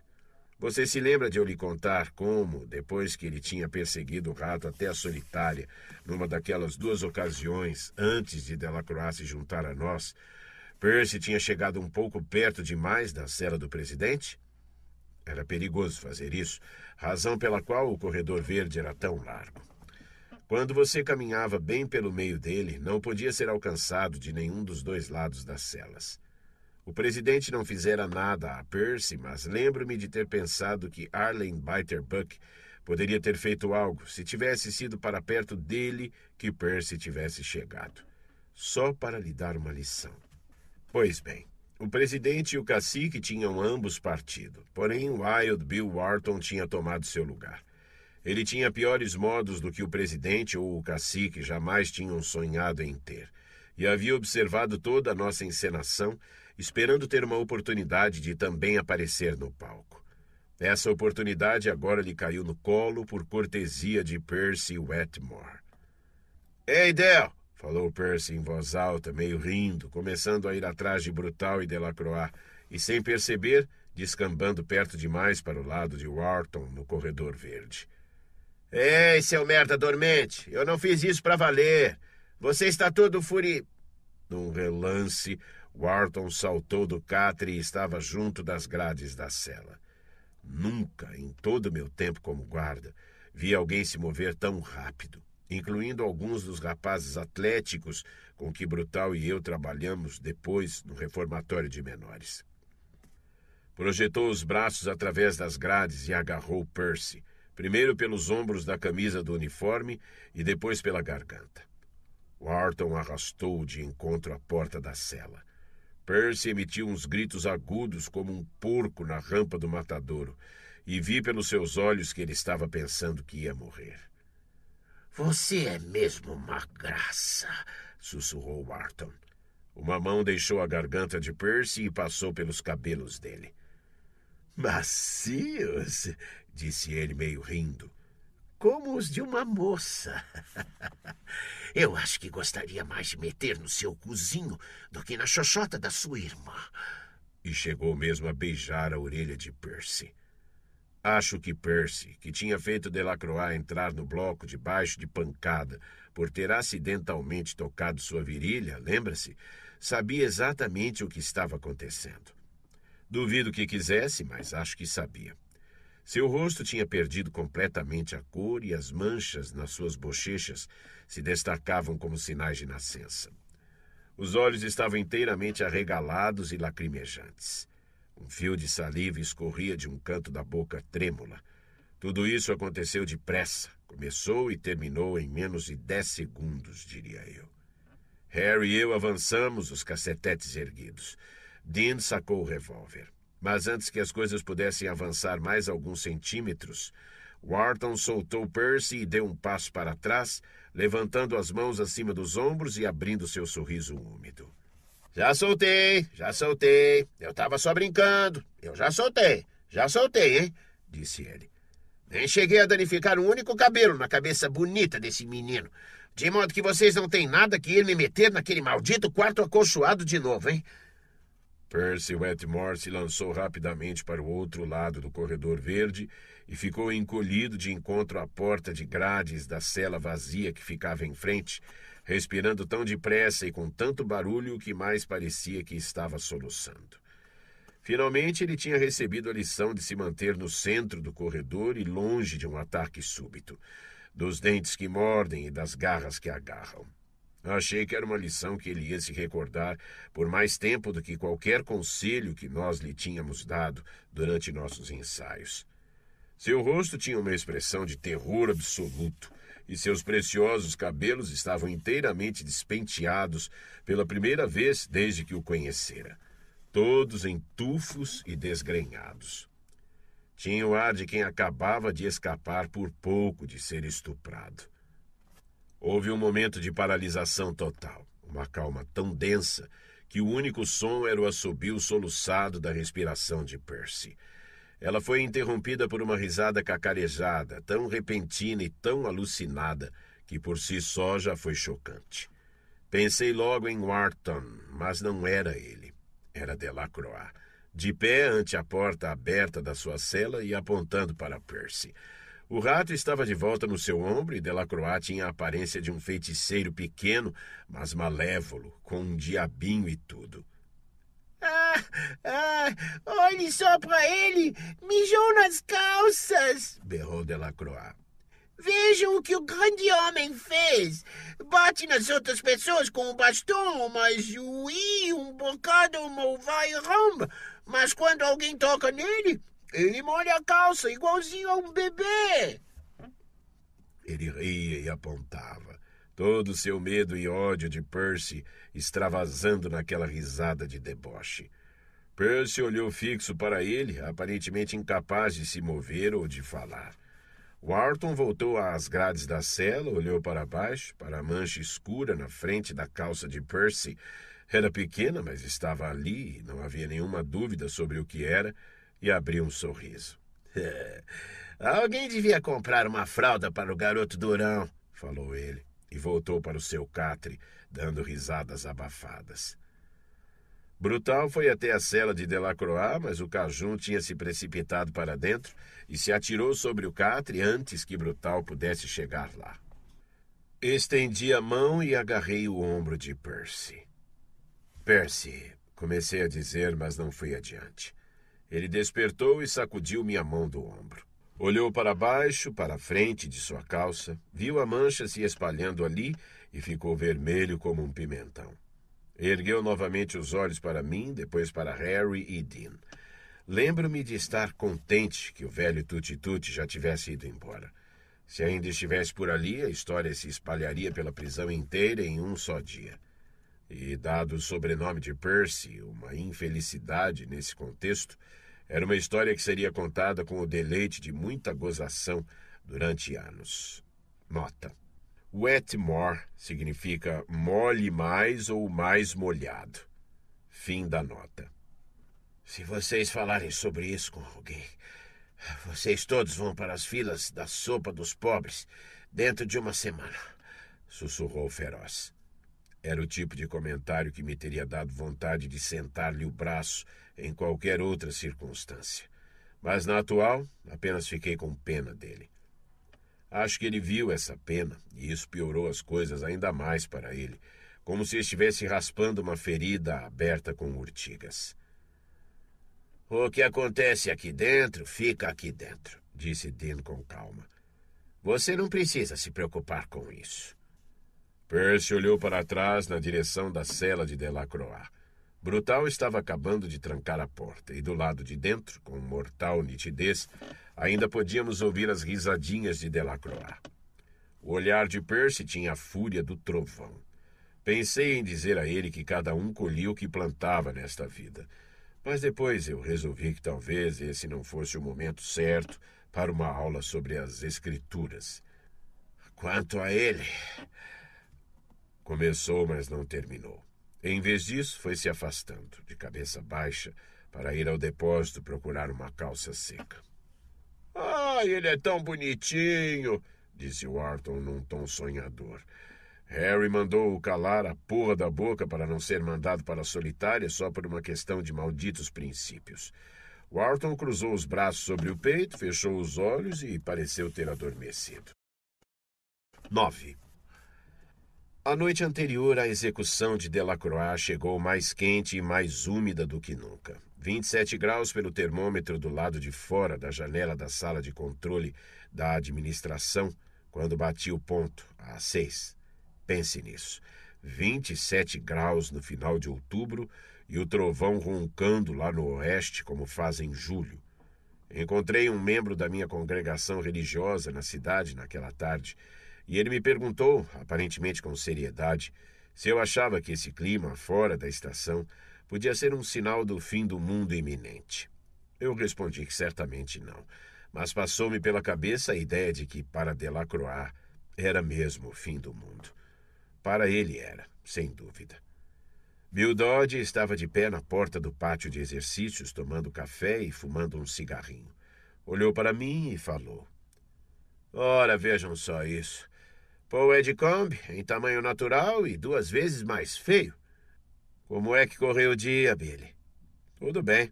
Você se lembra de eu lhe contar como, depois que ele tinha perseguido o rato até a solitária, numa daquelas duas ocasiões antes de Delacroix se juntar a nós, Percy tinha chegado um pouco perto demais da cela do presidente? Era perigoso fazer isso, razão pela qual o corredor verde era tão largo. Quando você caminhava bem pelo meio dele, não podia ser alcançado de nenhum dos dois lados das celas. O presidente não fizera nada a Percy, mas lembro-me de ter pensado que Arlen Biterbuck poderia ter feito algo se tivesse sido para perto dele que Percy tivesse chegado. Só para lhe dar uma lição. Pois bem, o presidente e o cacique tinham ambos partido, porém Wild Bill Wharton tinha tomado seu lugar. Ele tinha piores modos do que o presidente ou o cacique jamais tinham sonhado em ter, e havia observado toda a nossa encenação, esperando ter uma oportunidade de também aparecer no palco. Essa oportunidade agora lhe caiu no colo por cortesia de Percy Wetmore. Ei, Del! falou Percy em voz alta, meio rindo, começando a ir atrás de Brutal e Delacroix, e sem perceber, descambando perto demais para o lado de Wharton no corredor verde. Ei, seu merda dormente, eu não fiz isso para valer. Você está todo furi. Num relance, Wharton saltou do catre e estava junto das grades da cela. Nunca, em todo meu tempo como guarda, vi alguém se mover tão rápido, incluindo alguns dos rapazes atléticos com que Brutal e eu trabalhamos depois no reformatório de menores. Projetou os braços através das grades e agarrou Percy primeiro pelos ombros da camisa do uniforme e depois pela garganta. Wharton arrastou o de encontro à porta da cela. Percy emitiu uns gritos agudos como um porco na rampa do matadouro, e vi pelos seus olhos que ele estava pensando que ia morrer. Você é mesmo uma graça, sussurrou Wharton. Uma mão deixou a garganta de Percy e passou pelos cabelos dele. Macios, disse ele meio rindo, como os de uma moça. <laughs> Eu acho que gostaria mais de meter no seu cozinho do que na xoxota da sua irmã. E chegou mesmo a beijar a orelha de Percy. Acho que Percy, que tinha feito Delacroix entrar no bloco debaixo de pancada por ter acidentalmente tocado sua virilha, lembra-se, sabia exatamente o que estava acontecendo. Duvido que quisesse, mas acho que sabia. Seu rosto tinha perdido completamente a cor e as manchas nas suas bochechas se destacavam como sinais de nascença. Os olhos estavam inteiramente arregalados e lacrimejantes. Um fio de saliva escorria de um canto da boca trêmula. Tudo isso aconteceu depressa. Começou e terminou em menos de dez segundos, diria eu. Harry e eu avançamos, os cacetetes erguidos. Dean sacou o revólver. Mas antes que as coisas pudessem avançar mais alguns centímetros, Wharton soltou Percy e deu um passo para trás, levantando as mãos acima dos ombros e abrindo seu sorriso úmido. Já soltei, já soltei. Eu estava só brincando. Eu já soltei, já soltei, hein? disse ele. Nem cheguei a danificar um único cabelo na cabeça bonita desse menino. De modo que vocês não têm nada que ir me meter naquele maldito quarto acolchoado de novo, hein? Percy Wetmore se lançou rapidamente para o outro lado do corredor verde e ficou encolhido de encontro à porta de grades da cela vazia que ficava em frente, respirando tão depressa e com tanto barulho que mais parecia que estava soluçando. Finalmente, ele tinha recebido a lição de se manter no centro do corredor e longe de um ataque súbito, dos dentes que mordem e das garras que agarram. Achei que era uma lição que ele ia se recordar por mais tempo do que qualquer conselho que nós lhe tínhamos dado durante nossos ensaios. Seu rosto tinha uma expressão de terror absoluto e seus preciosos cabelos estavam inteiramente despenteados pela primeira vez desde que o conhecera, todos em tufos e desgrenhados. Tinha o ar de quem acabava de escapar por pouco de ser estuprado. Houve um momento de paralisação total, uma calma tão densa que o único som era o assobio soluçado da respiração de Percy. Ela foi interrompida por uma risada cacarejada, tão repentina e tão alucinada que por si só já foi chocante. Pensei logo em Wharton, mas não era ele. Era Delacroix, de pé ante a porta aberta da sua cela e apontando para Percy. O rato estava de volta no seu ombro e Delacroix tinha a aparência de um feiticeiro pequeno, mas malévolo, com um diabinho e tudo. Ah, ah, olhe só para ele! Mijou nas calças! berrou Delacroix. Vejam o que o grande homem fez! Bate nas outras pessoas com o bastão, mas ui, um bocado mal vai romba. Mas quando alguém toca nele, ele molha a calça, igualzinho a um bebê. Ele ria e apontava, todo o seu medo e ódio de Percy extravasando naquela risada de deboche. Percy olhou fixo para ele, aparentemente incapaz de se mover ou de falar. Wharton voltou às grades da cela, olhou para baixo, para a mancha escura na frente da calça de Percy. Era pequena, mas estava ali, não havia nenhuma dúvida sobre o que era e abriu um sorriso. <laughs> Alguém devia comprar uma fralda para o garoto Durão, falou ele, e voltou para o seu catre, dando risadas abafadas. Brutal foi até a cela de Delacroix, mas o Cajun tinha se precipitado para dentro e se atirou sobre o catre antes que Brutal pudesse chegar lá. Estendi a mão e agarrei o ombro de Percy. Percy, comecei a dizer, mas não fui adiante. Ele despertou e sacudiu minha mão do ombro. Olhou para baixo, para a frente de sua calça, viu a mancha se espalhando ali e ficou vermelho como um pimentão. Ergueu novamente os olhos para mim, depois para Harry e Dean. Lembro-me de estar contente que o velho Tutituti já tivesse ido embora. Se ainda estivesse por ali, a história se espalharia pela prisão inteira em um só dia. E, dado o sobrenome de Percy, uma infelicidade nesse contexto, era uma história que seria contada com o deleite de muita gozação durante anos. Nota: Wetmore significa mole mais ou mais molhado. Fim da nota. Se vocês falarem sobre isso com alguém, vocês todos vão para as filas da sopa dos pobres dentro de uma semana, sussurrou feroz. Era o tipo de comentário que me teria dado vontade de sentar-lhe o braço em qualquer outra circunstância. Mas na atual, apenas fiquei com pena dele. Acho que ele viu essa pena e isso piorou as coisas ainda mais para ele, como se estivesse raspando uma ferida aberta com urtigas. O que acontece aqui dentro, fica aqui dentro, disse Dean com calma. Você não precisa se preocupar com isso. Percy olhou para trás na direção da cela de Delacroix. Brutal estava acabando de trancar a porta e do lado de dentro, com mortal nitidez, ainda podíamos ouvir as risadinhas de Delacroix. O olhar de Percy tinha a fúria do trovão. Pensei em dizer a ele que cada um colhia o que plantava nesta vida, mas depois eu resolvi que talvez esse não fosse o momento certo para uma aula sobre as escrituras. Quanto a ele. Começou, mas não terminou. Em vez disso, foi se afastando, de cabeça baixa, para ir ao depósito procurar uma calça seca. Ah, ele é tão bonitinho! disse Wharton num tom sonhador. Harry mandou-o calar a porra da boca para não ser mandado para a solitária só por uma questão de malditos princípios. Wharton cruzou os braços sobre o peito, fechou os olhos e pareceu ter adormecido. 9. A noite anterior à execução de Delacroix chegou mais quente e mais úmida do que nunca. 27 graus pelo termômetro do lado de fora da janela da sala de controle da administração quando bati o ponto, às seis. Pense nisso. 27 graus no final de outubro e o trovão roncando lá no oeste, como faz em julho. Encontrei um membro da minha congregação religiosa na cidade naquela tarde e ele me perguntou, aparentemente com seriedade, se eu achava que esse clima fora da estação podia ser um sinal do fim do mundo iminente. Eu respondi que certamente não, mas passou-me pela cabeça a ideia de que para Delacroix era mesmo o fim do mundo. Para ele era, sem dúvida. Bill Dodge estava de pé na porta do pátio de exercícios, tomando café e fumando um cigarrinho. Olhou para mim e falou: Ora, vejam só isso. Ou é Edcombe em tamanho natural e duas vezes mais feio. Como é que correu o dia, Billy? Tudo bem.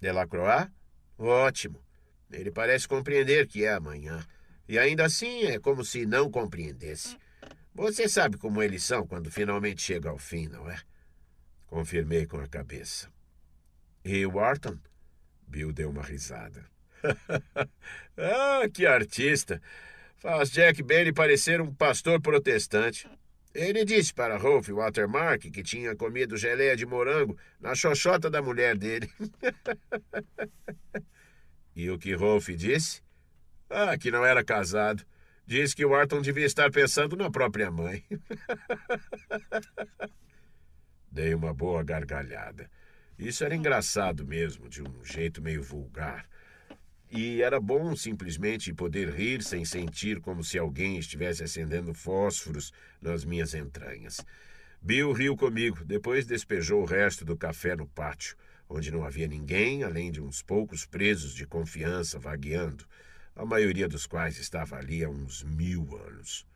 Delacroix? Ótimo. Ele parece compreender que é amanhã. E ainda assim é como se não compreendesse. Você sabe como eles são quando finalmente chega ao fim, não é? Confirmei com a cabeça. E Wharton? Bill deu uma risada. <laughs> ah, que artista! faz Jack Benny parecer um pastor protestante. Ele disse para Rolf Watermark que tinha comido geleia de morango na xoxota da mulher dele. <laughs> e o que Rolf disse? Ah, que não era casado. Diz que o Arton devia estar pensando na própria mãe. <laughs> Dei uma boa gargalhada. Isso era engraçado mesmo, de um jeito meio vulgar. E era bom simplesmente poder rir sem sentir como se alguém estivesse acendendo fósforos nas minhas entranhas. Bill riu comigo, depois despejou o resto do café no pátio, onde não havia ninguém além de uns poucos presos de confiança vagueando, a maioria dos quais estava ali há uns mil anos.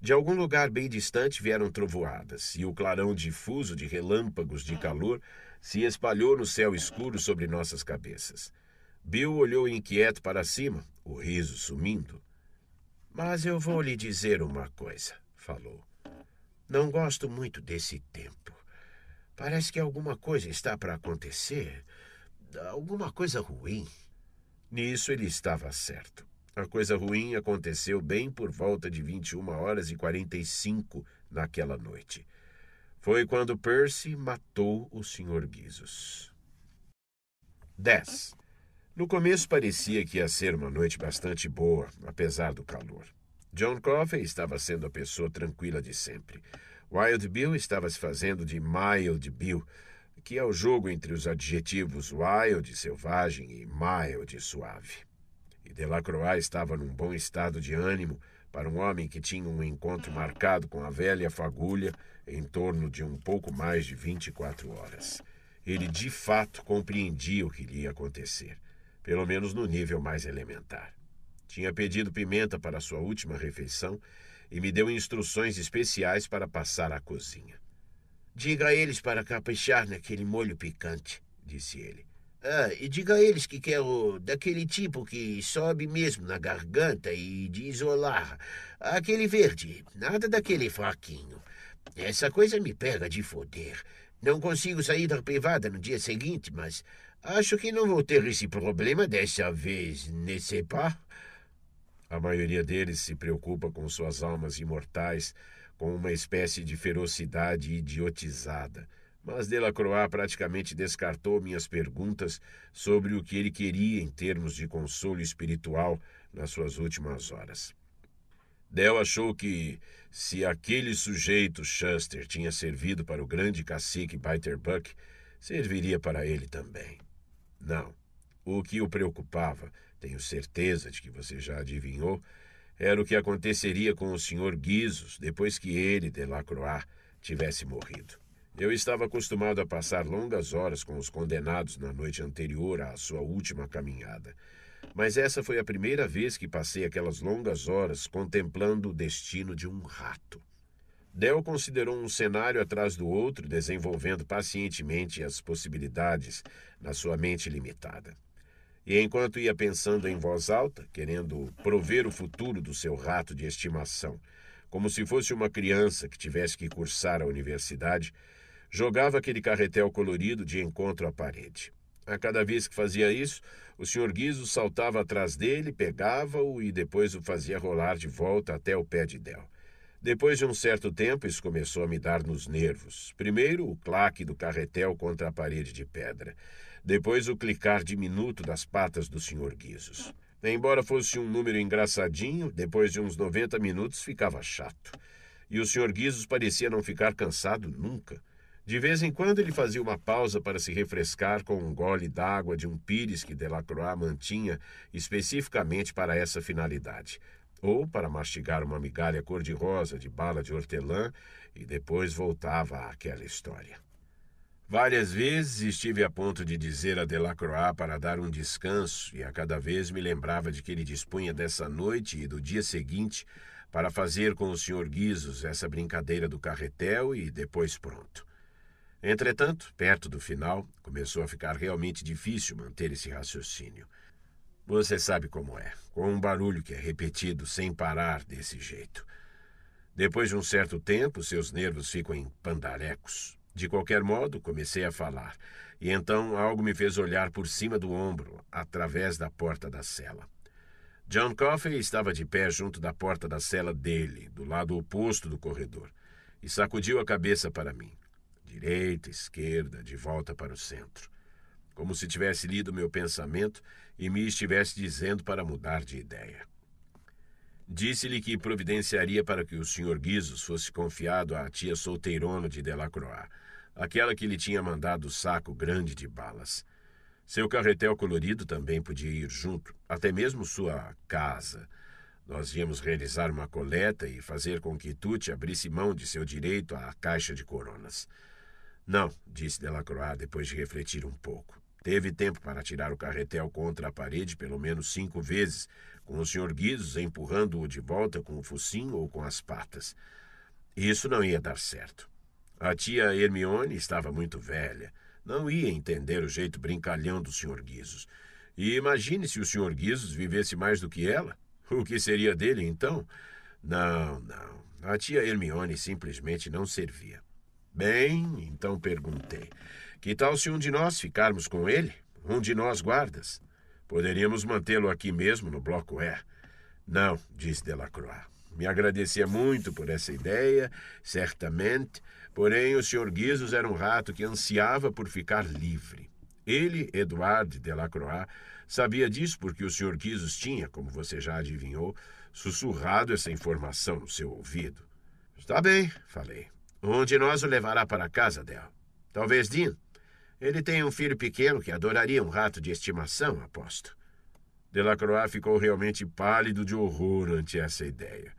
De algum lugar bem distante vieram trovoadas, e o clarão difuso de relâmpagos de calor se espalhou no céu escuro sobre nossas cabeças. Bill olhou inquieto para cima, o riso sumindo. Mas eu vou lhe dizer uma coisa, falou. Não gosto muito desse tempo. Parece que alguma coisa está para acontecer. Alguma coisa ruim. Nisso ele estava certo. A coisa ruim aconteceu bem por volta de 21 horas e 45 naquela noite. Foi quando Percy matou o Sr. Guizos. 10. No começo parecia que ia ser uma noite bastante boa, apesar do calor. John Coffey estava sendo a pessoa tranquila de sempre. Wild Bill estava se fazendo de Mild Bill, que é o jogo entre os adjetivos wild, selvagem, e mild, suave. E Delacroix estava num bom estado de ânimo para um homem que tinha um encontro marcado com a velha fagulha em torno de um pouco mais de 24 horas. Ele de fato compreendia o que lhe ia acontecer pelo menos no nível mais elementar. Tinha pedido pimenta para sua última refeição e me deu instruções especiais para passar à cozinha. Diga a eles para caprichar naquele molho picante, disse ele. Ah, e diga a eles que quero daquele tipo que sobe mesmo na garganta e de isolar. Aquele verde, nada daquele fraquinho. Essa coisa me pega de foder. Não consigo sair da privada no dia seguinte, mas Acho ah, que não vou ter esse problema dessa vez, nesse pá. A maioria deles se preocupa com suas almas imortais, com uma espécie de ferocidade idiotizada. Mas Delacroix praticamente descartou minhas perguntas sobre o que ele queria em termos de consolo espiritual nas suas últimas horas. Del achou que, se aquele sujeito Shuster tinha servido para o grande cacique Biterbuck, serviria para ele também. Não. O que o preocupava, tenho certeza de que você já adivinhou, era o que aconteceria com o Sr. Guizos depois que ele, Delacroix, tivesse morrido. Eu estava acostumado a passar longas horas com os condenados na noite anterior à sua última caminhada. Mas essa foi a primeira vez que passei aquelas longas horas contemplando o destino de um rato. Dell considerou um cenário atrás do outro, desenvolvendo pacientemente as possibilidades na sua mente limitada. E enquanto ia pensando em voz alta, querendo prover o futuro do seu rato de estimação, como se fosse uma criança que tivesse que cursar a universidade, jogava aquele carretel colorido de encontro à parede. A cada vez que fazia isso, o Sr. Guizo saltava atrás dele, pegava-o e depois o fazia rolar de volta até o pé de Del. Depois de um certo tempo, isso começou a me dar nos nervos. Primeiro, o claque do carretel contra a parede de pedra. Depois, o clicar diminuto das patas do Sr. Guizos. Embora fosse um número engraçadinho, depois de uns 90 minutos ficava chato. E o Sr. Guizos parecia não ficar cansado nunca. De vez em quando ele fazia uma pausa para se refrescar com um gole d'água de um pires que Delacroix mantinha especificamente para essa finalidade ou para mastigar uma migalha cor-de-rosa de bala de hortelã e depois voltava àquela história. Várias vezes estive a ponto de dizer a Delacroix para dar um descanso e a cada vez me lembrava de que ele dispunha dessa noite e do dia seguinte para fazer com o Sr. Guizos essa brincadeira do carretel e depois pronto. Entretanto, perto do final, começou a ficar realmente difícil manter esse raciocínio. Você sabe como é, com um barulho que é repetido sem parar desse jeito. Depois de um certo tempo, seus nervos ficam em pandarecos. De qualquer modo, comecei a falar, e então algo me fez olhar por cima do ombro, através da porta da cela. John Coffey estava de pé junto da porta da cela dele, do lado oposto do corredor, e sacudiu a cabeça para mim. Direita, esquerda, de volta para o centro. Como se tivesse lido meu pensamento, e me estivesse dizendo para mudar de ideia. Disse-lhe que providenciaria para que o Sr. Guizos fosse confiado à tia solteirona de Delacroix, aquela que lhe tinha mandado o saco grande de balas. Seu carretel colorido também podia ir junto, até mesmo sua casa. Nós íamos realizar uma coleta e fazer com que Tuti abrisse mão de seu direito à caixa de coronas. Não, disse Delacroix depois de refletir um pouco. Teve tempo para tirar o carretel contra a parede pelo menos cinco vezes, com o Sr. Guizos empurrando-o de volta com o focinho ou com as patas. Isso não ia dar certo. A tia Hermione estava muito velha. Não ia entender o jeito brincalhão do Sr. Guizos. E imagine se o Sr. Guizos vivesse mais do que ela. O que seria dele, então? Não, não. A tia Hermione simplesmente não servia. Bem, então perguntei. Que tal se um de nós ficarmos com ele? Um de nós guardas? Poderíamos mantê-lo aqui mesmo, no bloco E. Não, disse Delacroix. Me agradecia muito por essa ideia, certamente, porém o Sr. Guizos era um rato que ansiava por ficar livre. Ele, Eduardo Delacroix, sabia disso porque o Sr. Guizos tinha, como você já adivinhou, sussurrado essa informação no seu ouvido. Está bem, falei. Um de nós o levará para casa, Del. Talvez Dean. Ele tem um filho pequeno que adoraria um rato de estimação, aposto. Delacroix ficou realmente pálido de horror ante essa ideia.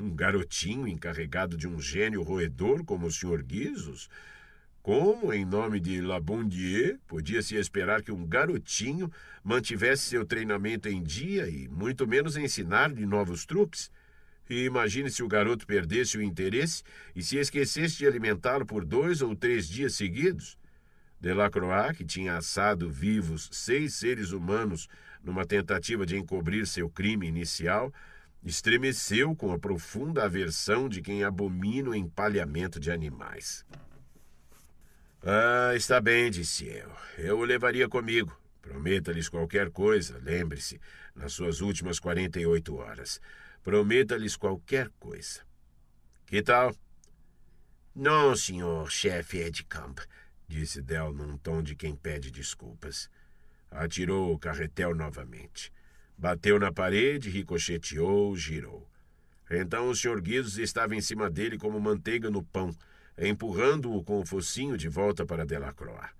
Um garotinho encarregado de um gênio roedor como o Sr. Guizos? Como, em nome de Labondier, podia-se esperar que um garotinho mantivesse seu treinamento em dia e muito menos ensinar-lhe novos truques? E imagine se o garoto perdesse o interesse e se esquecesse de alimentá-lo por dois ou três dias seguidos. Delacroix, que tinha assado vivos seis seres humanos numa tentativa de encobrir seu crime inicial, estremeceu com a profunda aversão de quem abomina o empalhamento de animais. Ah, está bem, disse eu. Eu o levaria comigo. Prometa-lhes qualquer coisa, lembre-se, nas suas últimas 48 horas. Prometa-lhes qualquer coisa. Que tal? Não, senhor chefe Edcamp disse Del num tom de quem pede desculpas. Atirou o carretel novamente. Bateu na parede, ricocheteou, girou. Então o Sr. Guizos estava em cima dele como manteiga no pão, empurrando-o com o focinho de volta para Delacroix.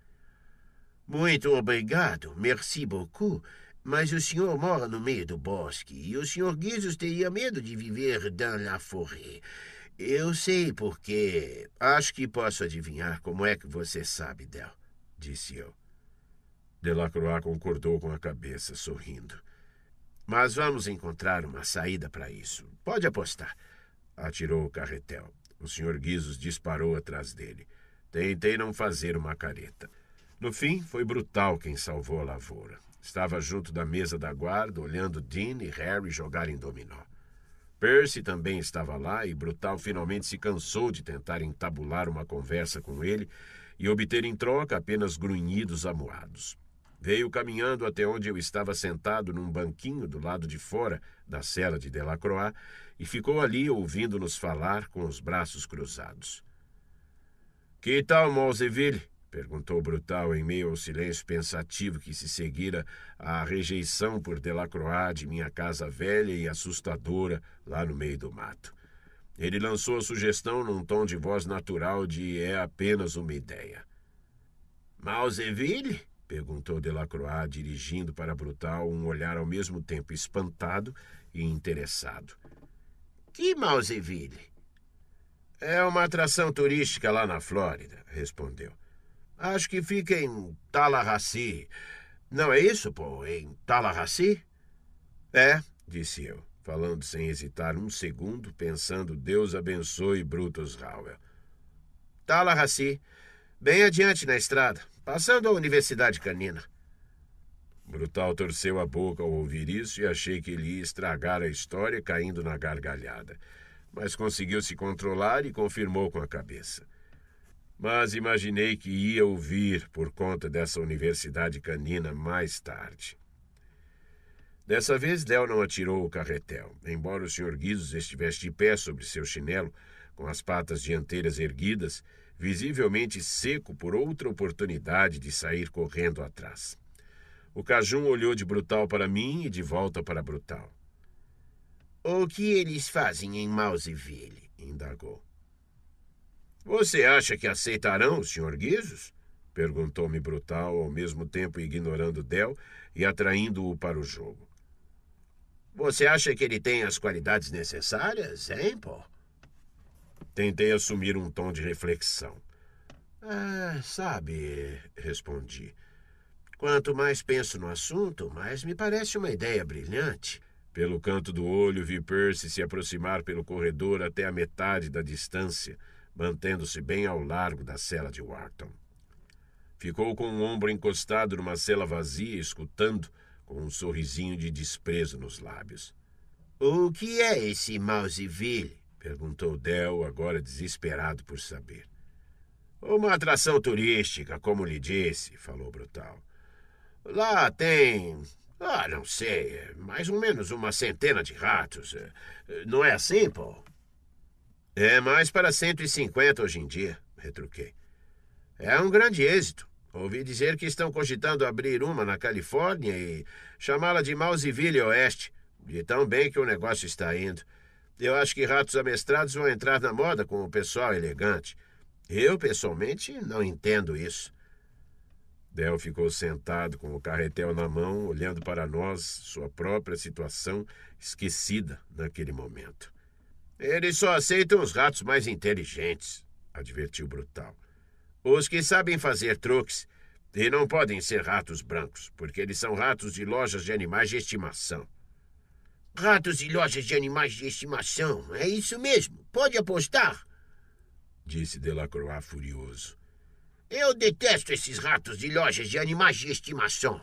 Muito obrigado, merci beaucoup, mas o senhor mora no meio do bosque e o Sr. Guizos teria medo de viver dans la forêt. Eu sei porque. Acho que posso adivinhar como é que você sabe, Del, disse eu. Delacroix concordou com a cabeça, sorrindo. Mas vamos encontrar uma saída para isso. Pode apostar. Atirou o carretel. O senhor Guizos disparou atrás dele. Tentei não fazer uma careta. No fim, foi brutal quem salvou a lavoura. Estava junto da mesa da guarda, olhando Dean e Harry jogarem dominó. Percy também estava lá e Brutal finalmente se cansou de tentar entabular uma conversa com ele e obter em troca apenas grunhidos amuados. Veio caminhando até onde eu estava sentado num banquinho do lado de fora da cela de Delacroix e ficou ali ouvindo-nos falar com os braços cruzados. Que tal, Monseville? Perguntou Brutal em meio ao silêncio pensativo que se seguira à rejeição por Delacroix de minha casa velha e assustadora lá no meio do mato. Ele lançou a sugestão num tom de voz natural de é apenas uma ideia. Mauseville? perguntou Delacroix, dirigindo para Brutal um olhar ao mesmo tempo espantado e interessado. Que Mauseville? É uma atração turística lá na Flórida, respondeu. Acho que fica em Tallahassee. Não é isso, pô? Em Tallahassee? É, disse eu, falando sem hesitar um segundo, pensando Deus abençoe Brutus Howell. Tallahassee, bem adiante na estrada, passando a Universidade Canina. Brutal torceu a boca ao ouvir isso e achei que ele ia estragar a história caindo na gargalhada. Mas conseguiu se controlar e confirmou com a cabeça mas imaginei que ia ouvir por conta dessa universidade canina mais tarde. Dessa vez, Del não atirou o carretel. Embora o Sr. Guizos estivesse de pé sobre seu chinelo, com as patas dianteiras erguidas, visivelmente seco por outra oportunidade de sair correndo atrás. O Cajun olhou de brutal para mim e de volta para brutal. O que eles fazem em Mouseville? indagou. Você acha que aceitarão os Sr. Guizos? Perguntou-me brutal, ao mesmo tempo ignorando Del e atraindo-o para o jogo. Você acha que ele tem as qualidades necessárias, hein, Paul? Tentei assumir um tom de reflexão. Ah, sabe, respondi. Quanto mais penso no assunto, mais me parece uma ideia brilhante. Pelo canto do olho, vi Percy se aproximar pelo corredor até a metade da distância mantendo-se bem ao largo da cela de Wharton. Ficou com o ombro encostado numa cela vazia, escutando, com um sorrisinho de desprezo nos lábios. O que é esse Mouseville? perguntou Del, agora desesperado por saber. Uma atração turística, como lhe disse, falou Brutal. Lá tem. Ah, não sei, mais ou menos uma centena de ratos. Não é assim, Paul? É mais para 150 hoje em dia, retruquei. É um grande êxito. Ouvi dizer que estão cogitando abrir uma na Califórnia e chamá-la de Mouseville Oeste, de tão bem que o negócio está indo. Eu acho que ratos amestrados vão entrar na moda com o pessoal elegante. Eu, pessoalmente, não entendo isso. Del ficou sentado com o carretel na mão, olhando para nós, sua própria situação esquecida naquele momento. Eles só aceitam os ratos mais inteligentes, advertiu Brutal. Os que sabem fazer truques. E não podem ser ratos brancos, porque eles são ratos de lojas de animais de estimação. Ratos e lojas de animais de estimação, é isso mesmo. Pode apostar, disse Delacroix furioso. Eu detesto esses ratos de lojas de animais de estimação.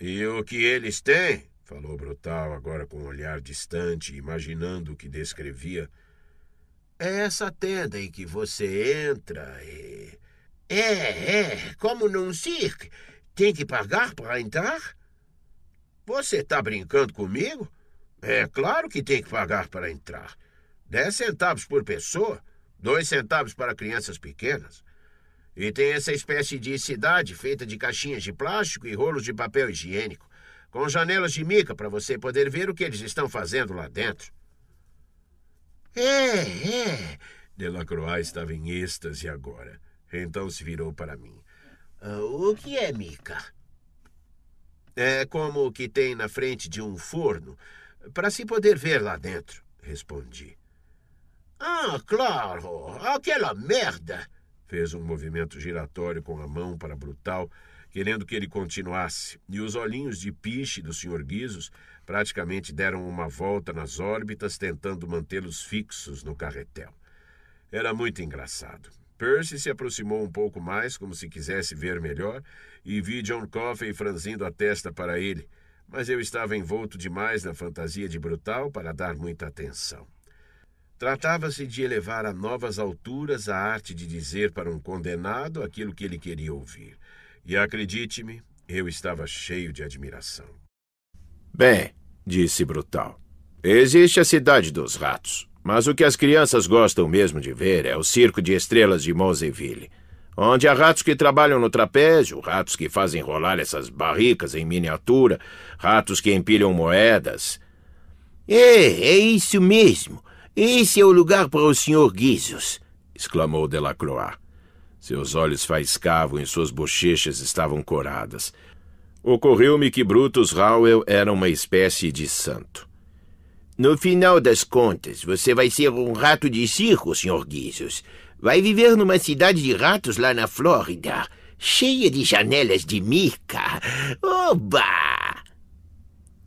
E o que eles têm? falou Brutal, agora com um olhar distante, imaginando o que descrevia. É essa tenda em que você entra e. É, é, como num circo. Tem que pagar para entrar? Você está brincando comigo? É claro que tem que pagar para entrar. Dez centavos por pessoa, dois centavos para crianças pequenas. E tem essa espécie de cidade feita de caixinhas de plástico e rolos de papel higiênico com janelas de mica para você poder ver o que eles estão fazendo lá dentro. É, é. Delacroix estava em êxtase agora. Então se virou para mim. Uh, o que é mica? É como o que tem na frente de um forno, para se poder ver lá dentro, respondi. Ah, claro! Aquela merda! Fez um movimento giratório com a mão para Brutal querendo que ele continuasse, e os olhinhos de piche do Sr. Guizos praticamente deram uma volta nas órbitas, tentando mantê-los fixos no carretel. Era muito engraçado. Percy se aproximou um pouco mais, como se quisesse ver melhor, e vi John Coffey franzindo a testa para ele, mas eu estava envolto demais na fantasia de brutal para dar muita atenção. Tratava-se de elevar a novas alturas a arte de dizer para um condenado aquilo que ele queria ouvir e acredite-me, eu estava cheio de admiração. Bem, disse Brutal. Existe a cidade dos ratos, mas o que as crianças gostam mesmo de ver é o circo de estrelas de Monzeville, onde há ratos que trabalham no trapézio, ratos que fazem rolar essas barricas em miniatura, ratos que empilham moedas. É, é isso mesmo. Esse é o lugar para o Sr. Guizos, exclamou Delacroix. Seus olhos faiscavam e suas bochechas estavam coradas. Ocorreu-me que Brutus Howell era uma espécie de santo. No final das contas, você vai ser um rato de circo, Sr. Guizos. Vai viver numa cidade de ratos lá na Flórida, cheia de janelas de mica. Oba!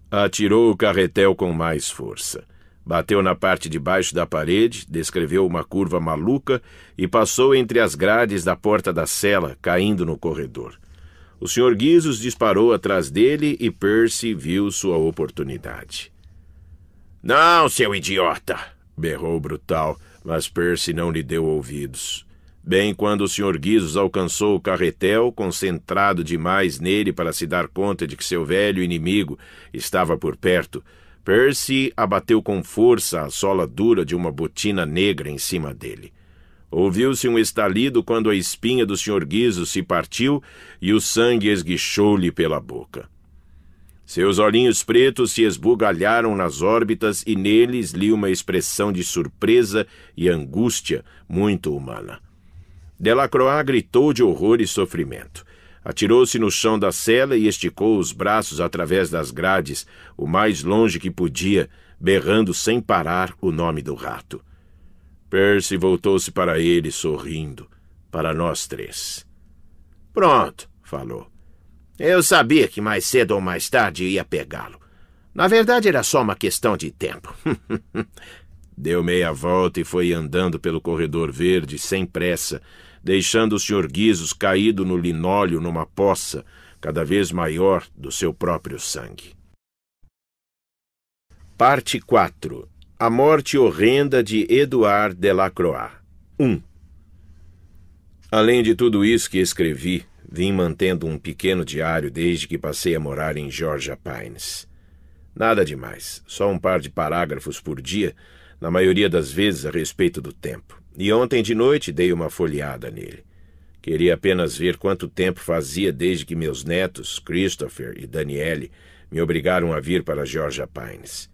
Atirou o carretel com mais força. Bateu na parte de baixo da parede, descreveu uma curva maluca e passou entre as grades da porta da cela, caindo no corredor. O Sr. Guizos disparou atrás dele e Percy viu sua oportunidade. Não, seu idiota! berrou brutal, mas Percy não lhe deu ouvidos. Bem quando o Sr. Guizos alcançou o carretel, concentrado demais nele para se dar conta de que seu velho inimigo estava por perto, Percy abateu com força a sola dura de uma botina negra em cima dele. Ouviu-se um estalido quando a espinha do Sr. Guizo se partiu e o sangue esguichou-lhe pela boca. Seus olhinhos pretos se esbugalharam nas órbitas e neles li uma expressão de surpresa e angústia muito humana. Delacroix gritou de horror e sofrimento. Atirou-se no chão da cela e esticou os braços através das grades, o mais longe que podia, berrando sem parar o nome do rato. Percy voltou-se para ele, sorrindo, para nós três. Pronto, falou. Eu sabia que mais cedo ou mais tarde ia pegá-lo. Na verdade, era só uma questão de tempo. <laughs> Deu meia volta e foi andando pelo corredor verde, sem pressa, deixando o Sr. Guizos caído no linóleo numa poça cada vez maior do seu próprio sangue. Parte 4 A Morte Horrenda de Eduard Delacroix 1 Além de tudo isso que escrevi, vim mantendo um pequeno diário desde que passei a morar em Georgia Pines. Nada demais, só um par de parágrafos por dia, na maioria das vezes a respeito do tempo e ontem de noite dei uma folheada nele. Queria apenas ver quanto tempo fazia desde que meus netos, Christopher e Danielle, me obrigaram a vir para Georgia Pines.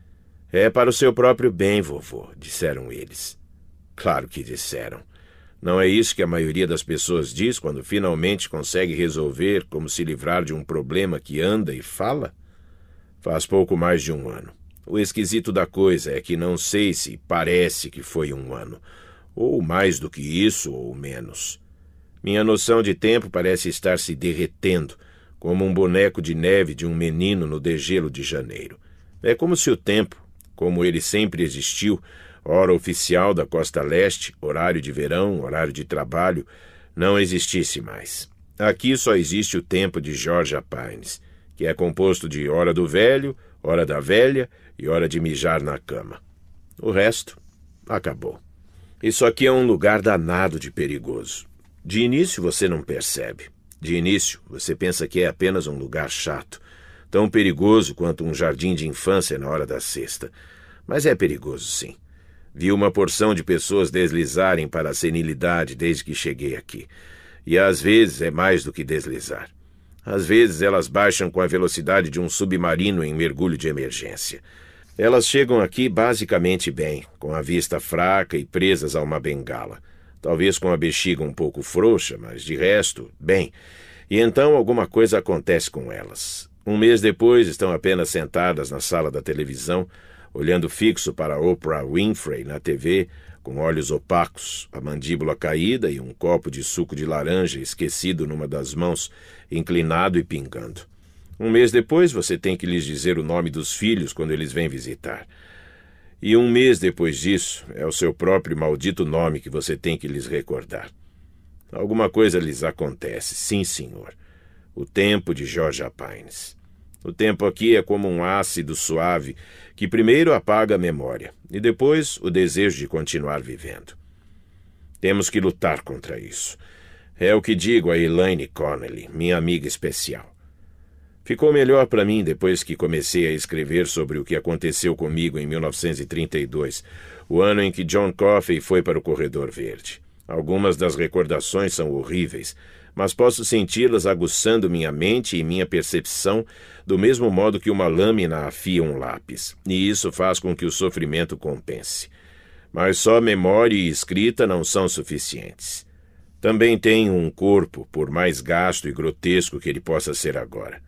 É para o seu próprio bem, vovô, disseram eles. Claro que disseram. Não é isso que a maioria das pessoas diz quando finalmente consegue resolver como se livrar de um problema que anda e fala? Faz pouco mais de um ano. O esquisito da coisa é que não sei se parece que foi um ano ou mais do que isso, ou menos. Minha noção de tempo parece estar se derretendo, como um boneco de neve de um menino no degelo de janeiro. É como se o tempo, como ele sempre existiu, hora oficial da costa leste, horário de verão, horário de trabalho, não existisse mais. Aqui só existe o tempo de George Pines, que é composto de hora do velho, hora da velha e hora de mijar na cama. O resto acabou. Isso aqui é um lugar danado de perigoso. De início você não percebe. De início você pensa que é apenas um lugar chato, tão perigoso quanto um jardim de infância na hora da cesta. Mas é perigoso sim. Vi uma porção de pessoas deslizarem para a senilidade desde que cheguei aqui. E às vezes é mais do que deslizar. Às vezes elas baixam com a velocidade de um submarino em mergulho de emergência. Elas chegam aqui basicamente bem, com a vista fraca e presas a uma bengala. Talvez com a bexiga um pouco frouxa, mas de resto, bem. E então alguma coisa acontece com elas. Um mês depois, estão apenas sentadas na sala da televisão, olhando fixo para Oprah Winfrey na TV, com olhos opacos, a mandíbula caída e um copo de suco de laranja esquecido numa das mãos, inclinado e pingando. Um mês depois, você tem que lhes dizer o nome dos filhos quando eles vêm visitar. E um mês depois disso, é o seu próprio maldito nome que você tem que lhes recordar. Alguma coisa lhes acontece, sim, senhor. O tempo de George Pines. O tempo aqui é como um ácido suave que primeiro apaga a memória e depois o desejo de continuar vivendo. Temos que lutar contra isso. É o que digo a Elaine Connelly, minha amiga especial. Ficou melhor para mim depois que comecei a escrever sobre o que aconteceu comigo em 1932, o ano em que John Coffey foi para o Corredor Verde. Algumas das recordações são horríveis, mas posso senti-las aguçando minha mente e minha percepção do mesmo modo que uma lâmina afia um lápis, e isso faz com que o sofrimento compense. Mas só memória e escrita não são suficientes. Também tenho um corpo, por mais gasto e grotesco que ele possa ser agora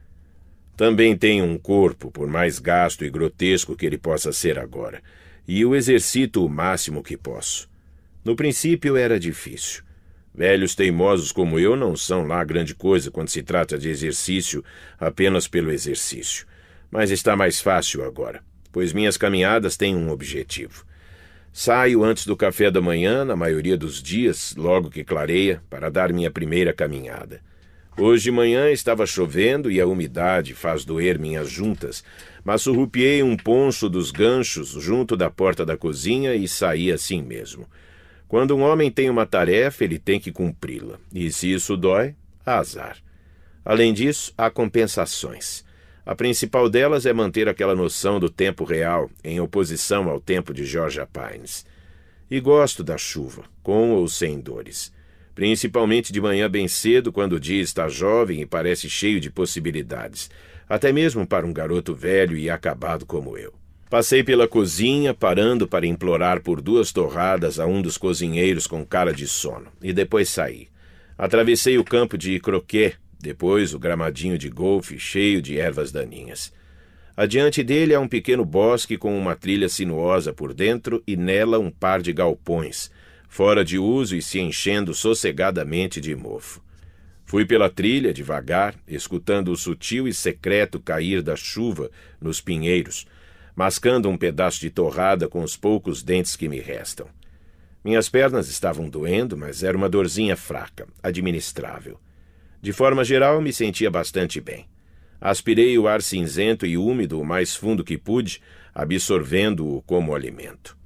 também tenho um corpo, por mais gasto e grotesco que ele possa ser agora, e o exercito o máximo que posso. No princípio era difícil. Velhos teimosos como eu não são lá grande coisa quando se trata de exercício apenas pelo exercício. Mas está mais fácil agora, pois minhas caminhadas têm um objetivo. Saio antes do café da manhã, na maioria dos dias, logo que clareia, para dar minha primeira caminhada. Hoje de manhã estava chovendo e a umidade faz doer minhas juntas, mas surrupiei um poncho dos ganchos junto da porta da cozinha e saí assim mesmo. Quando um homem tem uma tarefa, ele tem que cumpri-la, e se isso dói, azar. Além disso, há compensações. A principal delas é manter aquela noção do tempo real, em oposição ao tempo de Georgia Pines. E gosto da chuva, com ou sem dores principalmente de manhã bem cedo, quando o dia está jovem e parece cheio de possibilidades, até mesmo para um garoto velho e acabado como eu. Passei pela cozinha, parando para implorar por duas torradas a um dos cozinheiros com cara de sono, e depois saí. Atravessei o campo de croquet, depois o gramadinho de golfe cheio de ervas daninhas. Adiante dele há um pequeno bosque com uma trilha sinuosa por dentro e nela um par de galpões, fora de uso e se enchendo sossegadamente de mofo. Fui pela trilha, devagar, escutando o sutil e secreto cair da chuva nos pinheiros, mascando um pedaço de torrada com os poucos dentes que me restam. Minhas pernas estavam doendo, mas era uma dorzinha fraca, administrável. De forma geral, me sentia bastante bem. Aspirei o ar cinzento e úmido o mais fundo que pude, absorvendo-o como alimento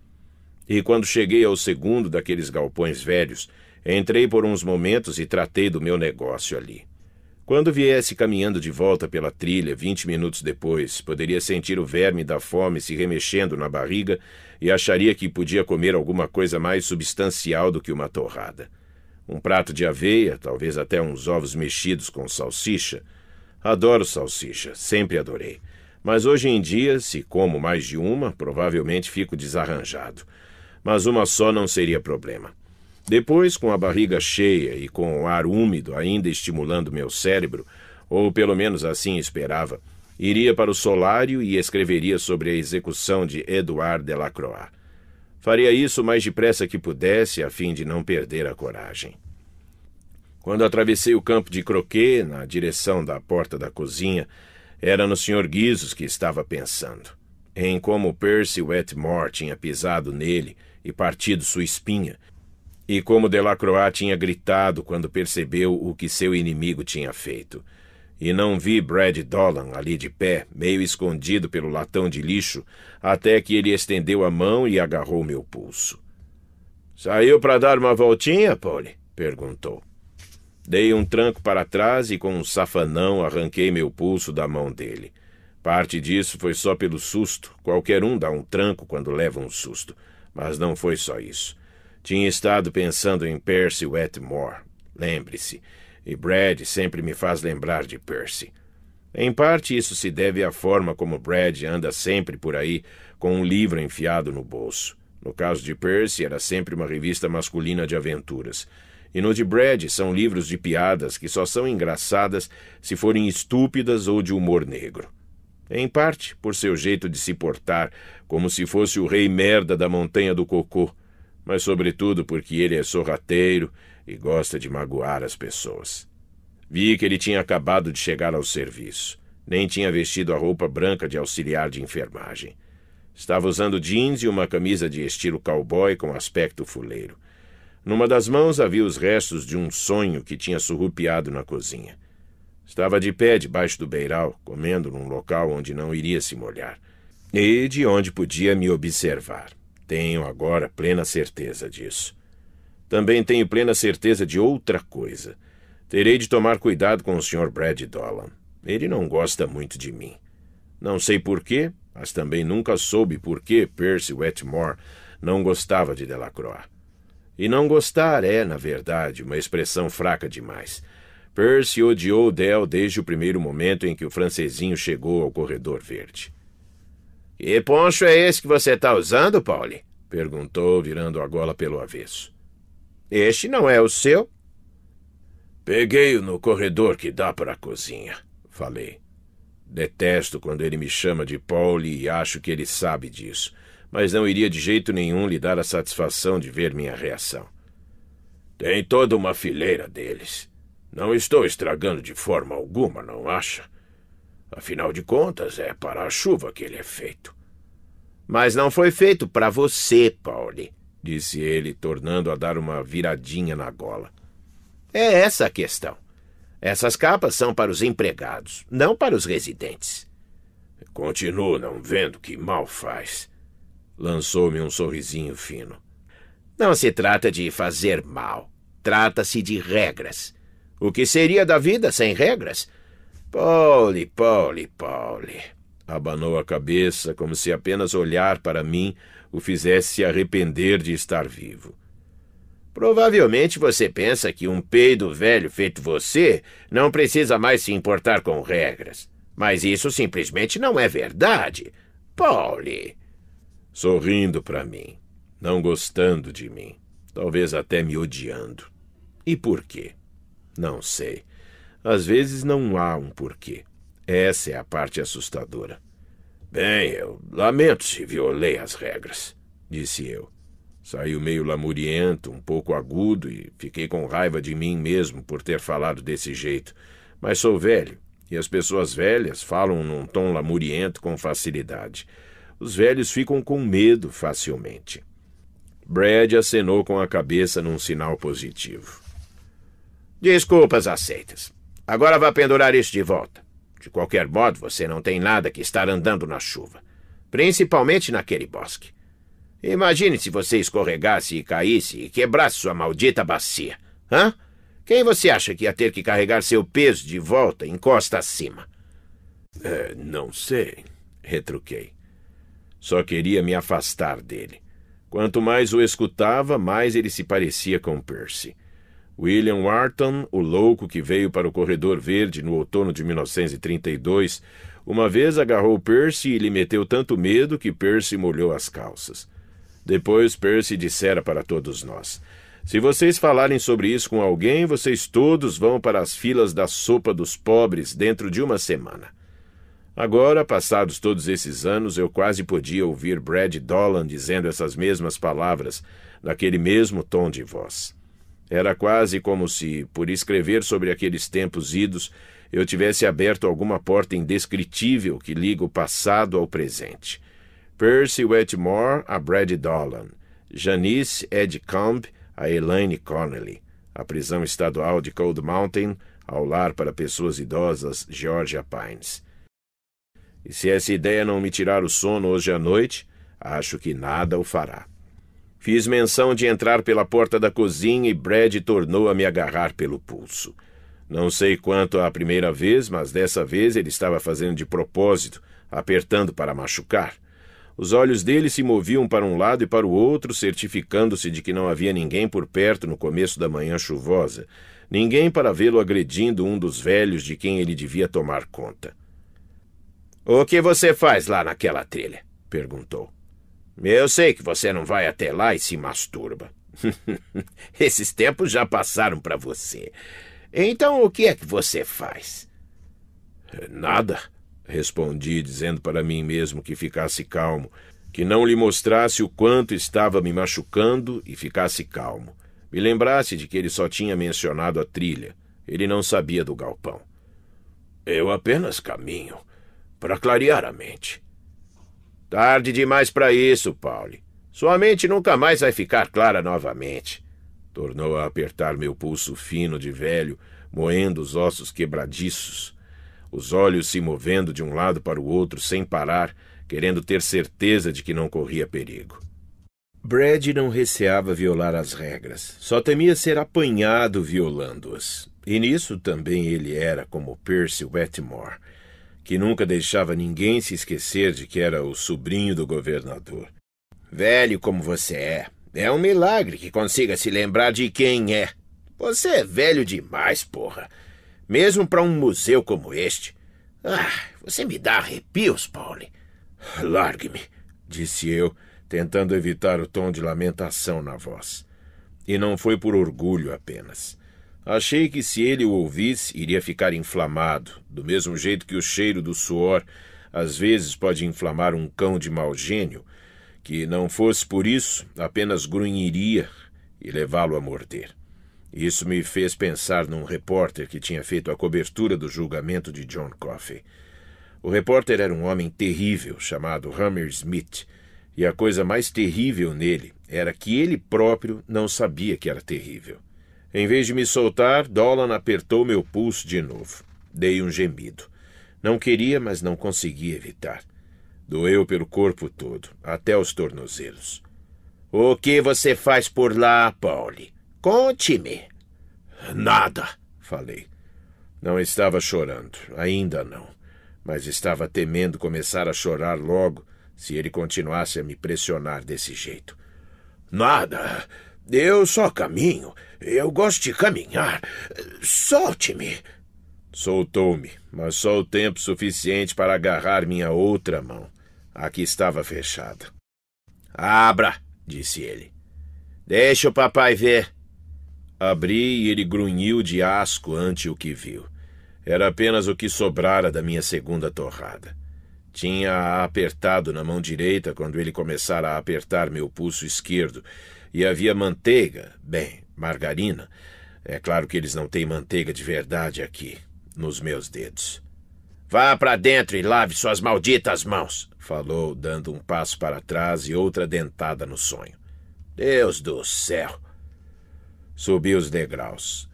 e quando cheguei ao segundo daqueles galpões velhos, entrei por uns momentos e tratei do meu negócio ali. Quando viesse caminhando de volta pela trilha vinte minutos depois, poderia sentir o verme da fome se remexendo na barriga e acharia que podia comer alguma coisa mais substancial do que uma torrada. Um prato de aveia, talvez até uns ovos mexidos com salsicha. Adoro salsicha, sempre adorei. Mas hoje em dia, se como mais de uma, provavelmente fico desarranjado mas uma só não seria problema. Depois, com a barriga cheia e com o ar úmido ainda estimulando meu cérebro, ou pelo menos assim esperava, iria para o solário e escreveria sobre a execução de Edouard Delacroix. Faria isso o mais depressa que pudesse, a fim de não perder a coragem. Quando atravessei o campo de croquet, na direção da porta da cozinha, era no Sr. Guizos que estava pensando. Em como Percy Wetmore tinha pisado nele e partido sua espinha. E como Delacroix tinha gritado quando percebeu o que seu inimigo tinha feito. E não vi Brad Dolan ali de pé, meio escondido pelo latão de lixo, até que ele estendeu a mão e agarrou meu pulso. Saiu para dar uma voltinha, Polly? perguntou. Dei um tranco para trás e com um safanão arranquei meu pulso da mão dele. Parte disso foi só pelo susto. Qualquer um dá um tranco quando leva um susto. Mas não foi só isso. Tinha estado pensando em Percy Wetmore. Lembre-se, e Brad sempre me faz lembrar de Percy. Em parte, isso se deve à forma como Brad anda sempre por aí com um livro enfiado no bolso. No caso de Percy, era sempre uma revista masculina de aventuras. E no de Brad, são livros de piadas que só são engraçadas se forem estúpidas ou de humor negro. Em parte, por seu jeito de se portar, como se fosse o rei merda da Montanha do Cocô, mas sobretudo porque ele é sorrateiro e gosta de magoar as pessoas. Vi que ele tinha acabado de chegar ao serviço. Nem tinha vestido a roupa branca de auxiliar de enfermagem. Estava usando jeans e uma camisa de estilo cowboy com aspecto fuleiro. Numa das mãos havia os restos de um sonho que tinha surrupiado na cozinha. Estava de pé debaixo do beiral, comendo num local onde não iria se molhar e de onde podia me observar. Tenho agora plena certeza disso. Também tenho plena certeza de outra coisa. Terei de tomar cuidado com o Sr. Brad Dolan. Ele não gosta muito de mim. Não sei porquê, mas também nunca soube por que Percy Wetmore não gostava de Delacroix. E não gostar é, na verdade, uma expressão fraca demais. Percy odiou Del desde o primeiro momento em que o francesinho chegou ao Corredor Verde. Que poncho é esse que você está usando, Pauli? perguntou, virando a gola pelo avesso. Este não é o seu? Peguei-o no corredor que dá para a cozinha, falei. Detesto quando ele me chama de Pauli e acho que ele sabe disso, mas não iria de jeito nenhum lhe dar a satisfação de ver minha reação. Tem toda uma fileira deles. Não estou estragando de forma alguma, não acha? Afinal de contas, é para a chuva que ele é feito. Mas não foi feito para você, Pauli, disse ele, tornando a dar uma viradinha na gola. É essa a questão. Essas capas são para os empregados, não para os residentes. Continuo não vendo que mal faz. Lançou-me um sorrisinho fino. Não se trata de fazer mal. Trata-se de regras. O que seria da vida sem regras? Pauli, Pauli, Pauli. Abanou a cabeça, como se apenas olhar para mim o fizesse arrepender de estar vivo. Provavelmente você pensa que um peido velho feito você não precisa mais se importar com regras. Mas isso simplesmente não é verdade. Pauli. Sorrindo para mim, não gostando de mim, talvez até me odiando. E por quê? Não sei. Às vezes não há um porquê. Essa é a parte assustadora. Bem, eu lamento se violei as regras, disse eu. Saiu meio lamuriento, um pouco agudo, e fiquei com raiva de mim mesmo por ter falado desse jeito. Mas sou velho, e as pessoas velhas falam num tom lamuriento com facilidade. Os velhos ficam com medo facilmente. Brad acenou com a cabeça num sinal positivo. Desculpas aceitas. Agora vá pendurar isso de volta. De qualquer modo, você não tem nada que estar andando na chuva, principalmente naquele bosque. Imagine se você escorregasse e caísse e quebrasse sua maldita bacia. Hã? Quem você acha que ia ter que carregar seu peso de volta em costa acima? É, não sei, retruquei. Só queria me afastar dele. Quanto mais o escutava, mais ele se parecia com Percy. William Wharton, o louco que veio para o Corredor Verde no outono de 1932, uma vez agarrou Percy e lhe meteu tanto medo que Percy molhou as calças. Depois Percy dissera para todos nós: Se vocês falarem sobre isso com alguém, vocês todos vão para as filas da sopa dos pobres dentro de uma semana. Agora, passados todos esses anos, eu quase podia ouvir Brad Dolan dizendo essas mesmas palavras, naquele mesmo tom de voz. Era quase como se, por escrever sobre aqueles tempos idos, eu tivesse aberto alguma porta indescritível que liga o passado ao presente. Percy Wetmore a Brad Dolan, Janice Edgecombe a Elaine Connolly, a prisão estadual de Cold Mountain ao lar para pessoas idosas Georgia Pines. E se essa ideia não me tirar o sono hoje à noite, acho que nada o fará. Fiz menção de entrar pela porta da cozinha e Brad tornou a me agarrar pelo pulso. Não sei quanto à primeira vez, mas dessa vez ele estava fazendo de propósito, apertando para machucar. Os olhos dele se moviam para um lado e para o outro, certificando-se de que não havia ninguém por perto no começo da manhã chuvosa, ninguém para vê-lo agredindo um dos velhos de quem ele devia tomar conta. O que você faz lá naquela trilha? perguntou. Eu sei que você não vai até lá e se masturba. <laughs> Esses tempos já passaram para você. Então o que é que você faz? Nada, respondi, dizendo para mim mesmo que ficasse calmo, que não lhe mostrasse o quanto estava me machucando e ficasse calmo. Me lembrasse de que ele só tinha mencionado a trilha. Ele não sabia do galpão. Eu apenas caminho para clarear a mente. Tarde demais para isso, Pauli. Sua mente nunca mais vai ficar clara novamente. Tornou a apertar meu pulso fino de velho, moendo os ossos quebradiços. Os olhos se movendo de um lado para o outro sem parar, querendo ter certeza de que não corria perigo. Brad não receava violar as regras, só temia ser apanhado violando-as. E nisso também ele era como Percy Wetmore, que nunca deixava ninguém se esquecer de que era o sobrinho do governador. Velho como você é, é um milagre que consiga se lembrar de quem é. Você é velho demais, porra. Mesmo para um museu como este. Ah, você me dá arrepios, Pauli. Largue-me, disse eu, tentando evitar o tom de lamentação na voz. E não foi por orgulho apenas. Achei que se ele o ouvisse, iria ficar inflamado, do mesmo jeito que o cheiro do suor às vezes pode inflamar um cão de mau gênio, que não fosse por isso, apenas grunhiria e levá-lo a morder. Isso me fez pensar num repórter que tinha feito a cobertura do julgamento de John Coffey. O repórter era um homem terrível, chamado Hammer Smith, e a coisa mais terrível nele era que ele próprio não sabia que era terrível. Em vez de me soltar, Dolan apertou meu pulso de novo. Dei um gemido. Não queria, mas não conseguia evitar. Doeu pelo corpo todo, até os tornozelos. O que você faz por lá, Pauli? Conte-me. Nada, falei. Não estava chorando, ainda não, mas estava temendo começar a chorar logo se ele continuasse a me pressionar desse jeito. Nada. Eu só caminho. Eu gosto de caminhar. Solte-me. Soltou-me, mas só o tempo suficiente para agarrar minha outra mão. A que estava fechada. Abra, disse ele. Deixa o papai ver. Abri e ele grunhiu de asco ante o que viu. Era apenas o que sobrara da minha segunda torrada. Tinha-a apertado na mão direita quando ele começara a apertar meu pulso esquerdo, e havia manteiga, bem, margarina. É claro que eles não têm manteiga de verdade aqui, nos meus dedos. Vá para dentro e lave suas malditas mãos, falou, dando um passo para trás e outra dentada no sonho. Deus do céu! Subi os degraus.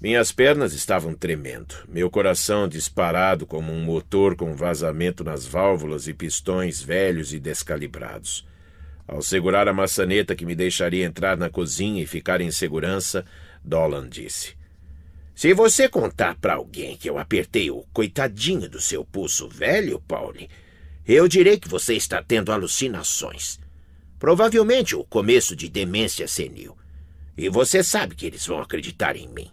Minhas pernas estavam tremendo, meu coração disparado como um motor com vazamento nas válvulas e pistões velhos e descalibrados. Ao segurar a maçaneta que me deixaria entrar na cozinha e ficar em segurança, Dolan disse: Se você contar para alguém que eu apertei o coitadinho do seu pulso velho, Pauli, eu direi que você está tendo alucinações. Provavelmente o começo de demência senil. E você sabe que eles vão acreditar em mim.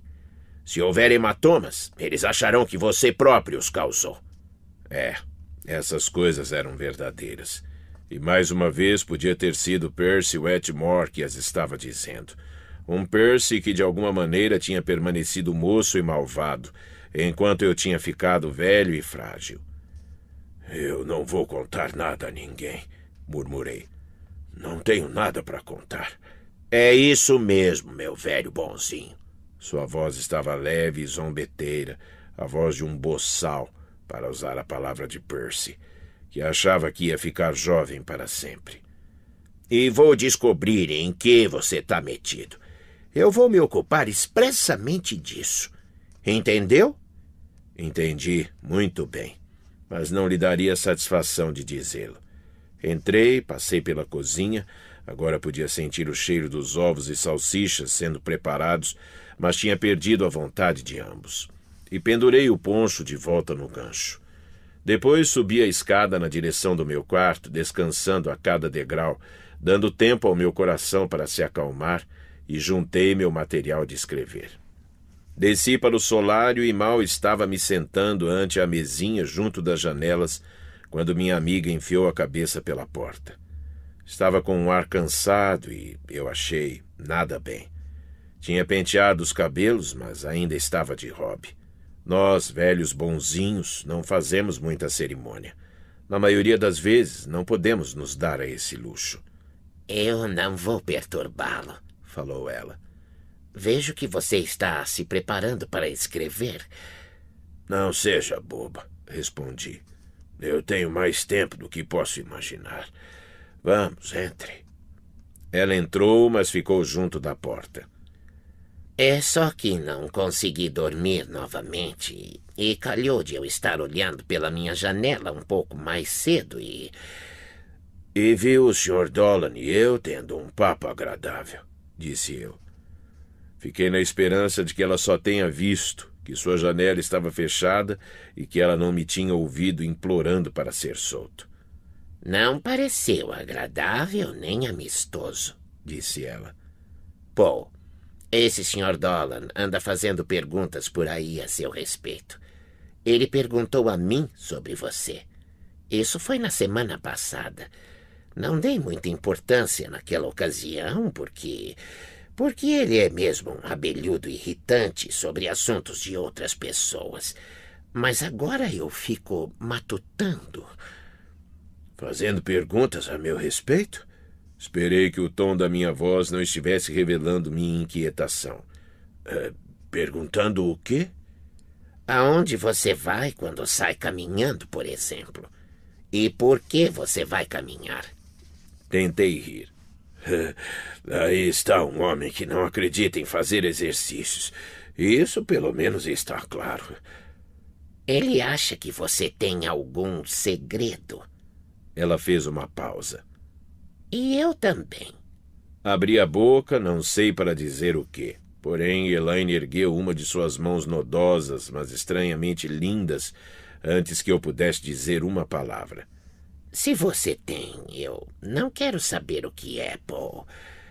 Se houver hematomas, eles acharão que você próprio os causou. É, essas coisas eram verdadeiras. E mais uma vez podia ter sido Percy Wetmore que as estava dizendo. Um Percy que de alguma maneira tinha permanecido moço e malvado, enquanto eu tinha ficado velho e frágil. Eu não vou contar nada a ninguém, murmurei. Não tenho nada para contar. É isso mesmo, meu velho bonzinho. Sua voz estava leve e zombeteira, a voz de um boçal, para usar a palavra de Percy que achava que ia ficar jovem para sempre. E vou descobrir em que você está metido. Eu vou me ocupar expressamente disso. Entendeu? Entendi muito bem, mas não lhe daria satisfação de dizê-lo. Entrei, passei pela cozinha, agora podia sentir o cheiro dos ovos e salsichas sendo preparados, mas tinha perdido a vontade de ambos. E pendurei o poncho de volta no gancho. Depois subi a escada na direção do meu quarto, descansando a cada degrau, dando tempo ao meu coração para se acalmar, e juntei meu material de escrever. Desci para o solário e mal estava me sentando ante a mesinha junto das janelas quando minha amiga enfiou a cabeça pela porta. Estava com um ar cansado e, eu achei, nada bem. Tinha penteado os cabelos, mas ainda estava de hobby. Nós, velhos bonzinhos, não fazemos muita cerimônia. Na maioria das vezes, não podemos nos dar a esse luxo. Eu não vou perturbá-lo, falou ela. Vejo que você está se preparando para escrever. Não seja boba, respondi. Eu tenho mais tempo do que posso imaginar. Vamos, entre. Ela entrou, mas ficou junto da porta. É só que não consegui dormir novamente e calhou de eu estar olhando pela minha janela um pouco mais cedo e. E vi o Sr. Dolan e eu tendo um papo agradável, disse eu. Fiquei na esperança de que ela só tenha visto que sua janela estava fechada e que ela não me tinha ouvido implorando para ser solto. Não pareceu agradável nem amistoso, disse ela. Paul, esse Sr. Dolan anda fazendo perguntas por aí a seu respeito. Ele perguntou a mim sobre você. Isso foi na semana passada. Não dei muita importância naquela ocasião, porque. porque ele é mesmo um abelhudo irritante sobre assuntos de outras pessoas. Mas agora eu fico matutando. Fazendo perguntas a meu respeito? Esperei que o tom da minha voz não estivesse revelando minha inquietação. Ah, perguntando o quê? Aonde você vai quando sai caminhando, por exemplo? E por que você vai caminhar? Tentei rir. Ah, aí está um homem que não acredita em fazer exercícios. Isso pelo menos está claro. Ele acha que você tem algum segredo. Ela fez uma pausa. E eu também. Abri a boca, não sei para dizer o quê. Porém, Elaine ergueu uma de suas mãos nodosas, mas estranhamente lindas, antes que eu pudesse dizer uma palavra. Se você tem, eu não quero saber o que é, Paul.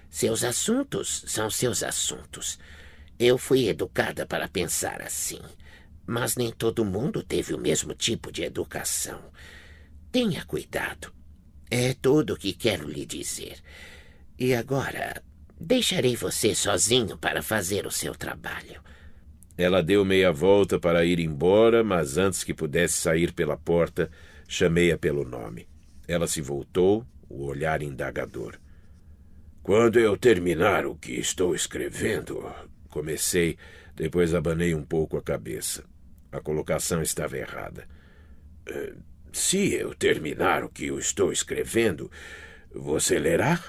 Seus assuntos são seus assuntos. Eu fui educada para pensar assim, mas nem todo mundo teve o mesmo tipo de educação. Tenha cuidado. É tudo o que quero lhe dizer. E agora, deixarei você sozinho para fazer o seu trabalho. Ela deu meia volta para ir embora, mas antes que pudesse sair pela porta, chamei-a pelo nome. Ela se voltou, o olhar indagador. Quando eu terminar o que estou escrevendo, comecei, depois abanei um pouco a cabeça. A colocação estava errada. Eh, se eu terminar o que eu estou escrevendo, você lerá?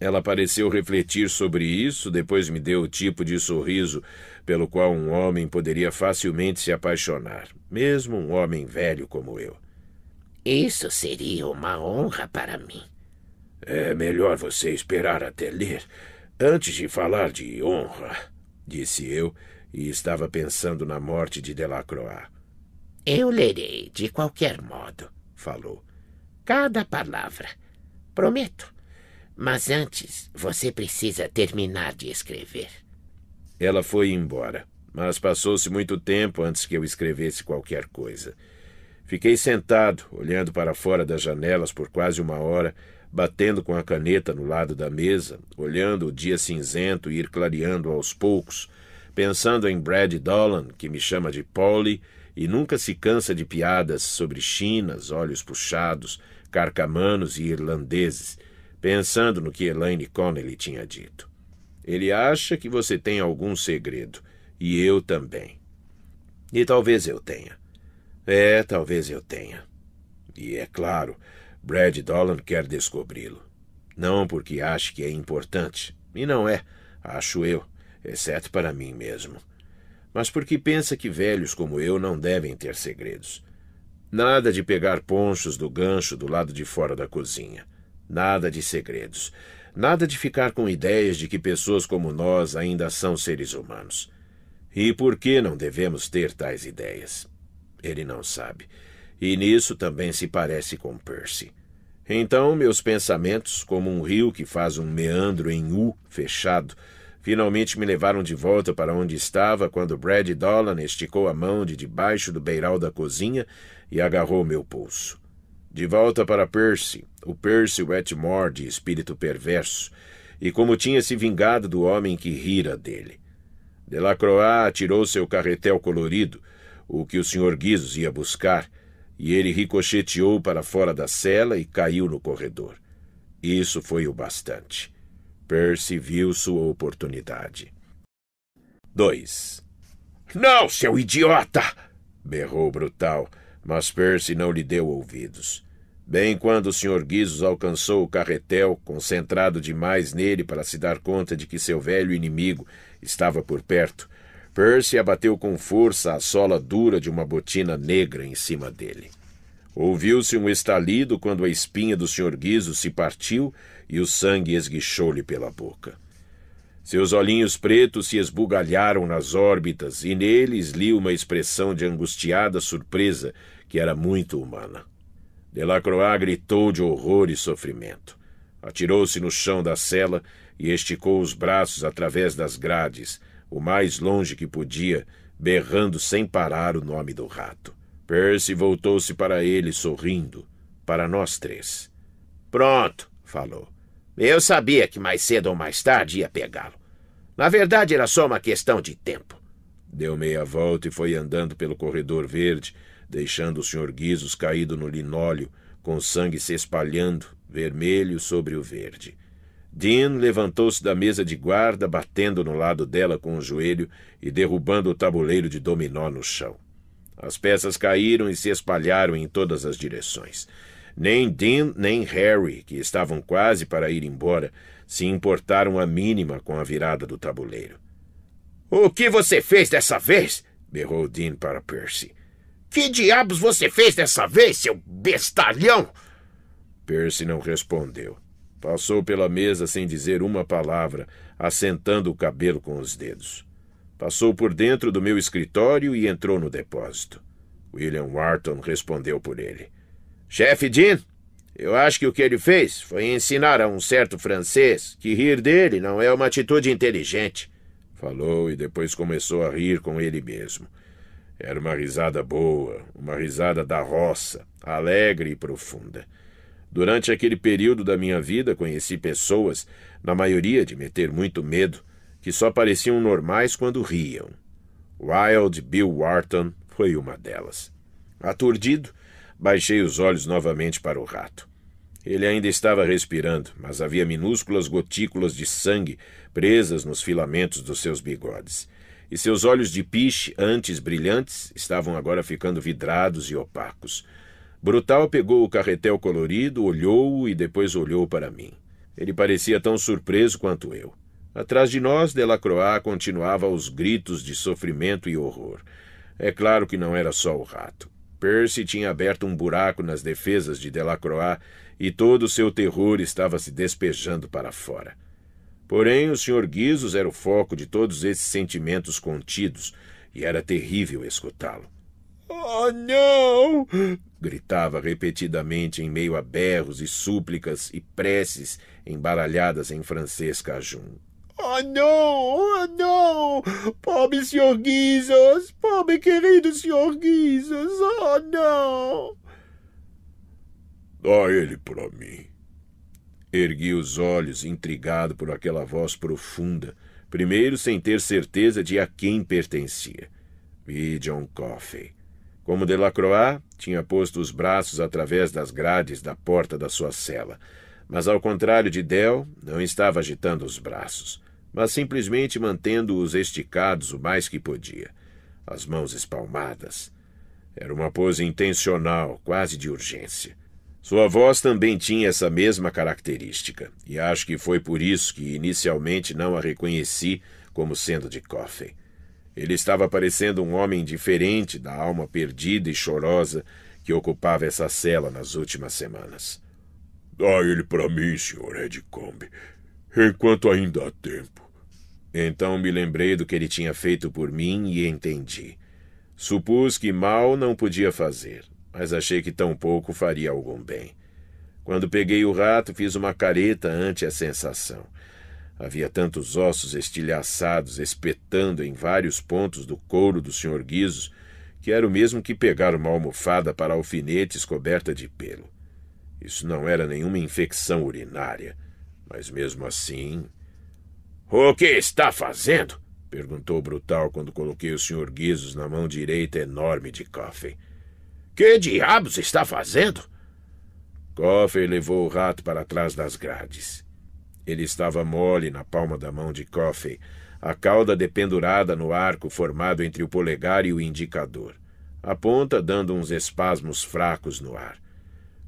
Ela pareceu refletir sobre isso, depois me deu o tipo de sorriso pelo qual um homem poderia facilmente se apaixonar, mesmo um homem velho como eu. Isso seria uma honra para mim. É melhor você esperar até ler, antes de falar de honra, disse eu, e estava pensando na morte de Delacroix. Eu lerei de qualquer modo, falou. Cada palavra. Prometo. Mas antes, você precisa terminar de escrever. Ela foi embora, mas passou-se muito tempo antes que eu escrevesse qualquer coisa. Fiquei sentado, olhando para fora das janelas por quase uma hora, batendo com a caneta no lado da mesa, olhando o dia cinzento ir clareando aos poucos, pensando em Brad Dolan, que me chama de Polly, e nunca se cansa de piadas sobre chinas, olhos puxados, carcamanos e irlandeses, pensando no que Elaine Connelly tinha dito. Ele acha que você tem algum segredo, e eu também. E talvez eu tenha. É, talvez eu tenha. E é claro, Brad Dolan quer descobri-lo. Não porque ache que é importante, e não é, acho eu, exceto para mim mesmo mas porque pensa que velhos como eu não devem ter segredos. Nada de pegar ponchos do gancho do lado de fora da cozinha. Nada de segredos. Nada de ficar com ideias de que pessoas como nós ainda são seres humanos. E por que não devemos ter tais ideias? Ele não sabe. E nisso também se parece com Percy. Então, meus pensamentos, como um rio que faz um meandro em U fechado, Finalmente me levaram de volta para onde estava quando Brad Dolan esticou a mão de debaixo do beiral da cozinha e agarrou meu pulso. De volta para Percy, o Percy Wetmore de espírito perverso, e como tinha se vingado do homem que rira dele. Delacroix atirou seu carretel colorido, o que o Sr. Guizos ia buscar, e ele ricocheteou para fora da cela e caiu no corredor. Isso foi o bastante. Percy viu sua oportunidade. 2. Não, seu idiota! berrou Brutal, mas Percy não lhe deu ouvidos. Bem quando o Sr. Guizos alcançou o carretel, concentrado demais nele para se dar conta de que seu velho inimigo estava por perto, Percy abateu com força a sola dura de uma botina negra em cima dele. Ouviu-se um estalido quando a espinha do Sr. Guizos se partiu e o sangue esguichou-lhe pela boca. Seus olhinhos pretos se esbugalharam nas órbitas e neles li uma expressão de angustiada surpresa que era muito humana. Delacroix gritou de horror e sofrimento. Atirou-se no chão da cela e esticou os braços através das grades, o mais longe que podia, berrando sem parar o nome do rato. Percy voltou-se para ele, sorrindo, para nós três. Pronto, falou. Eu sabia que mais cedo ou mais tarde ia pegá-lo. Na verdade, era só uma questão de tempo. Deu meia volta e foi andando pelo corredor verde, deixando o Sr. Guizos caído no linóleo, com sangue se espalhando, vermelho sobre o verde. Dean levantou-se da mesa de guarda, batendo no lado dela com o joelho e derrubando o tabuleiro de dominó no chão. As peças caíram e se espalharam em todas as direções. Nem Dean nem Harry, que estavam quase para ir embora, se importaram a mínima com a virada do tabuleiro. O que você fez dessa vez? berrou Dean para Percy. Que diabos você fez dessa vez, seu bestalhão? Percy não respondeu. Passou pela mesa sem dizer uma palavra, assentando o cabelo com os dedos. Passou por dentro do meu escritório e entrou no depósito. William Wharton respondeu por ele. Chefe Dean, eu acho que o que ele fez foi ensinar a um certo francês que rir dele não é uma atitude inteligente. Falou e depois começou a rir com ele mesmo. Era uma risada boa, uma risada da roça, alegre e profunda. Durante aquele período da minha vida, conheci pessoas, na maioria de meter muito medo, que só pareciam normais quando riam. Wild Bill Wharton foi uma delas. Aturdido, baixei os olhos novamente para o rato. Ele ainda estava respirando, mas havia minúsculas gotículas de sangue presas nos filamentos dos seus bigodes. E seus olhos de piche, antes brilhantes, estavam agora ficando vidrados e opacos. Brutal pegou o carretel colorido, olhou-o e depois olhou para mim. Ele parecia tão surpreso quanto eu. Atrás de nós, Delacroix continuava os gritos de sofrimento e horror. É claro que não era só o rato. Percy tinha aberto um buraco nas defesas de Delacroix e todo o seu terror estava se despejando para fora. Porém, o Sr. Guizos era o foco de todos esses sentimentos contidos e era terrível escutá-lo. Oh, não! gritava repetidamente em meio a berros e súplicas e preces embaralhadas em francês cajun. Oh não, oh não, pobre Sr. Guizos, pobre querido Sr. Guizos, oh não. Dá ele para mim. Ergui os olhos, intrigado por aquela voz profunda, primeiro sem ter certeza de a quem pertencia. Vi John Coffey. Como Delacroix, tinha posto os braços através das grades da porta da sua cela, mas, ao contrário de Del, não estava agitando os braços mas simplesmente mantendo-os esticados o mais que podia, as mãos espalmadas. Era uma pose intencional, quase de urgência. Sua voz também tinha essa mesma característica, e acho que foi por isso que inicialmente não a reconheci como sendo de Coffey. Ele estava parecendo um homem diferente da alma perdida e chorosa que ocupava essa cela nas últimas semanas. Dá ele para mim, Sr. Edcombe enquanto ainda há tempo. Então me lembrei do que ele tinha feito por mim e entendi. Supus que mal não podia fazer, mas achei que tão pouco faria algum bem. Quando peguei o rato, fiz uma careta ante a sensação. Havia tantos ossos estilhaçados, espetando em vários pontos do couro do Sr. Guizos, que era o mesmo que pegar uma almofada para alfinetes coberta de pelo. Isso não era nenhuma infecção urinária. Mas mesmo assim. O que está fazendo? perguntou Brutal quando coloquei o Sr. Guizos na mão direita enorme de Coffey. Que diabos está fazendo? Coffey levou o rato para trás das grades. Ele estava mole na palma da mão de Coffey, a cauda dependurada no arco formado entre o polegar e o indicador, a ponta dando uns espasmos fracos no ar.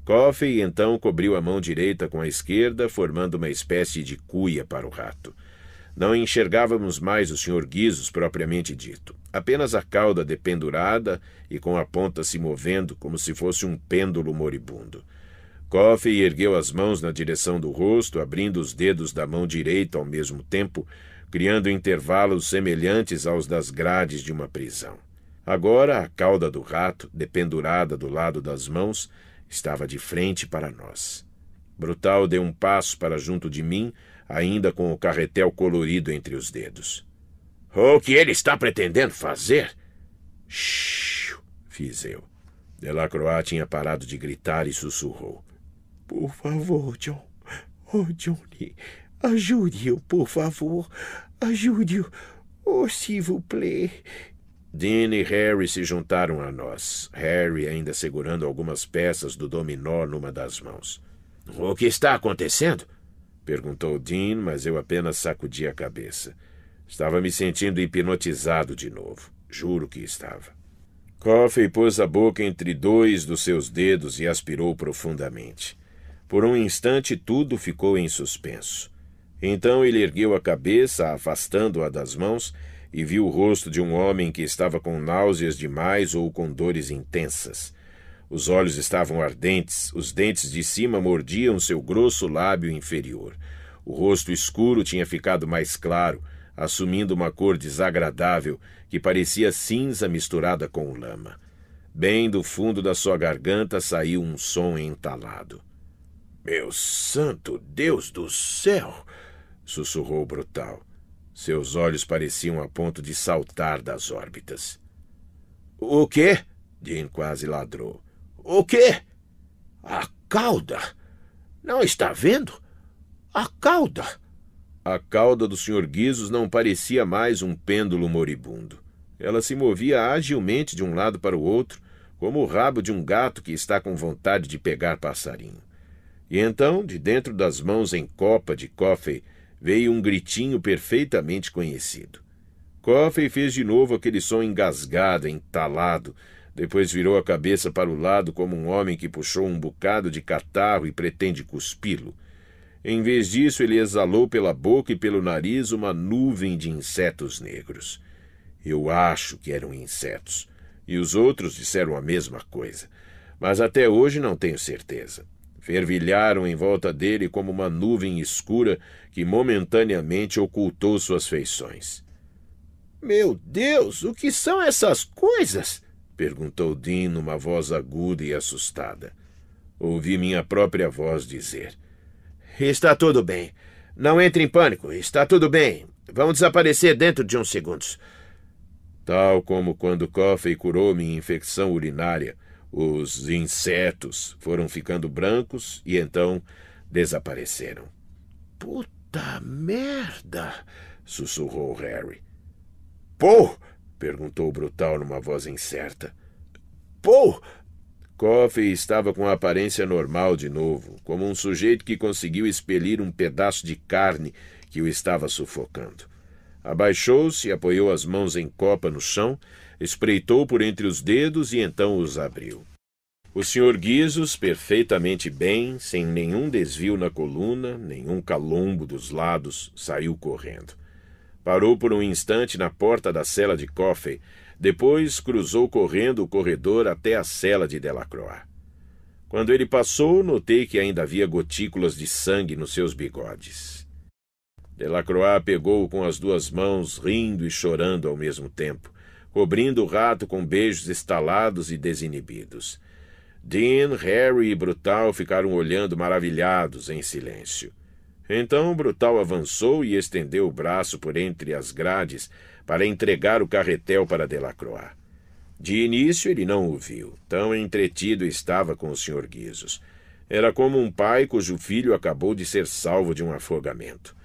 Coffey então cobriu a mão direita com a esquerda, formando uma espécie de cuia para o rato. Não enxergávamos mais o Sr. Guizos propriamente dito, apenas a cauda dependurada e com a ponta se movendo como se fosse um pêndulo moribundo. Coffey ergueu as mãos na direção do rosto, abrindo os dedos da mão direita ao mesmo tempo, criando intervalos semelhantes aos das grades de uma prisão. Agora, a cauda do rato, dependurada do lado das mãos, Estava de frente para nós. Brutal deu um passo para junto de mim, ainda com o carretel colorido entre os dedos. O que ele está pretendendo fazer? Shhh, fiz eu. Delacroix tinha parado de gritar e sussurrou. Por favor, John. Oh, Johnny, ajude-o, por favor. Ajude-o. Oh, s'il vous plaît. Dean e Harry se juntaram a nós, Harry ainda segurando algumas peças do dominó numa das mãos. O que está acontecendo? perguntou Dean, mas eu apenas sacudi a cabeça. Estava me sentindo hipnotizado de novo. Juro que estava. Coffey pôs a boca entre dois dos seus dedos e aspirou profundamente. Por um instante tudo ficou em suspenso. Então ele ergueu a cabeça, afastando-a das mãos, e viu o rosto de um homem que estava com náuseas demais ou com dores intensas. Os olhos estavam ardentes, os dentes de cima mordiam seu grosso lábio inferior. O rosto escuro tinha ficado mais claro, assumindo uma cor desagradável que parecia cinza misturada com lama. Bem do fundo da sua garganta saiu um som entalado. Meu santo Deus do céu! sussurrou Brutal. Seus olhos pareciam a ponto de saltar das órbitas. O quê? Dean quase ladrou. O quê? A cauda! Não está vendo? A cauda! A cauda do Sr. Guizos não parecia mais um pêndulo moribundo. Ela se movia agilmente de um lado para o outro, como o rabo de um gato que está com vontade de pegar passarinho. E então, de dentro das mãos em copa de coffee Veio um gritinho perfeitamente conhecido. Coffey fez de novo aquele som engasgado, entalado. Depois virou a cabeça para o lado como um homem que puxou um bocado de catarro e pretende cuspi-lo. Em vez disso, ele exalou pela boca e pelo nariz uma nuvem de insetos negros. Eu acho que eram insetos. E os outros disseram a mesma coisa. Mas até hoje não tenho certeza fervilharam em volta dele como uma nuvem escura que momentaneamente ocultou suas feições. Meu Deus, o que são essas coisas? perguntou Dean numa voz aguda e assustada. Ouvi minha própria voz dizer: Está tudo bem. Não entre em pânico. Está tudo bem. Vão desaparecer dentro de uns segundos. Tal como quando Coffey curou minha infecção urinária, os insetos foram ficando brancos e então desapareceram. Puta merda! sussurrou Harry. Pô! perguntou o brutal numa voz incerta. Pô! Coffee estava com a aparência normal de novo, como um sujeito que conseguiu expelir um pedaço de carne que o estava sufocando. Abaixou-se, e apoiou as mãos em copa no chão espreitou por entre os dedos e então os abriu. O senhor Guizos, perfeitamente bem, sem nenhum desvio na coluna, nenhum calombo dos lados, saiu correndo. Parou por um instante na porta da cela de Coffey, depois cruzou correndo o corredor até a cela de Delacroix. Quando ele passou, notei que ainda havia gotículas de sangue nos seus bigodes. Delacroix pegou-o com as duas mãos, rindo e chorando ao mesmo tempo cobrindo o rato com beijos estalados e desinibidos. Dean, Harry e Brutal ficaram olhando maravilhados em silêncio. Então Brutal avançou e estendeu o braço por entre as grades para entregar o carretel para Delacroix. De início ele não o viu, tão entretido estava com o Sr. Guizos. Era como um pai cujo filho acabou de ser salvo de um afogamento.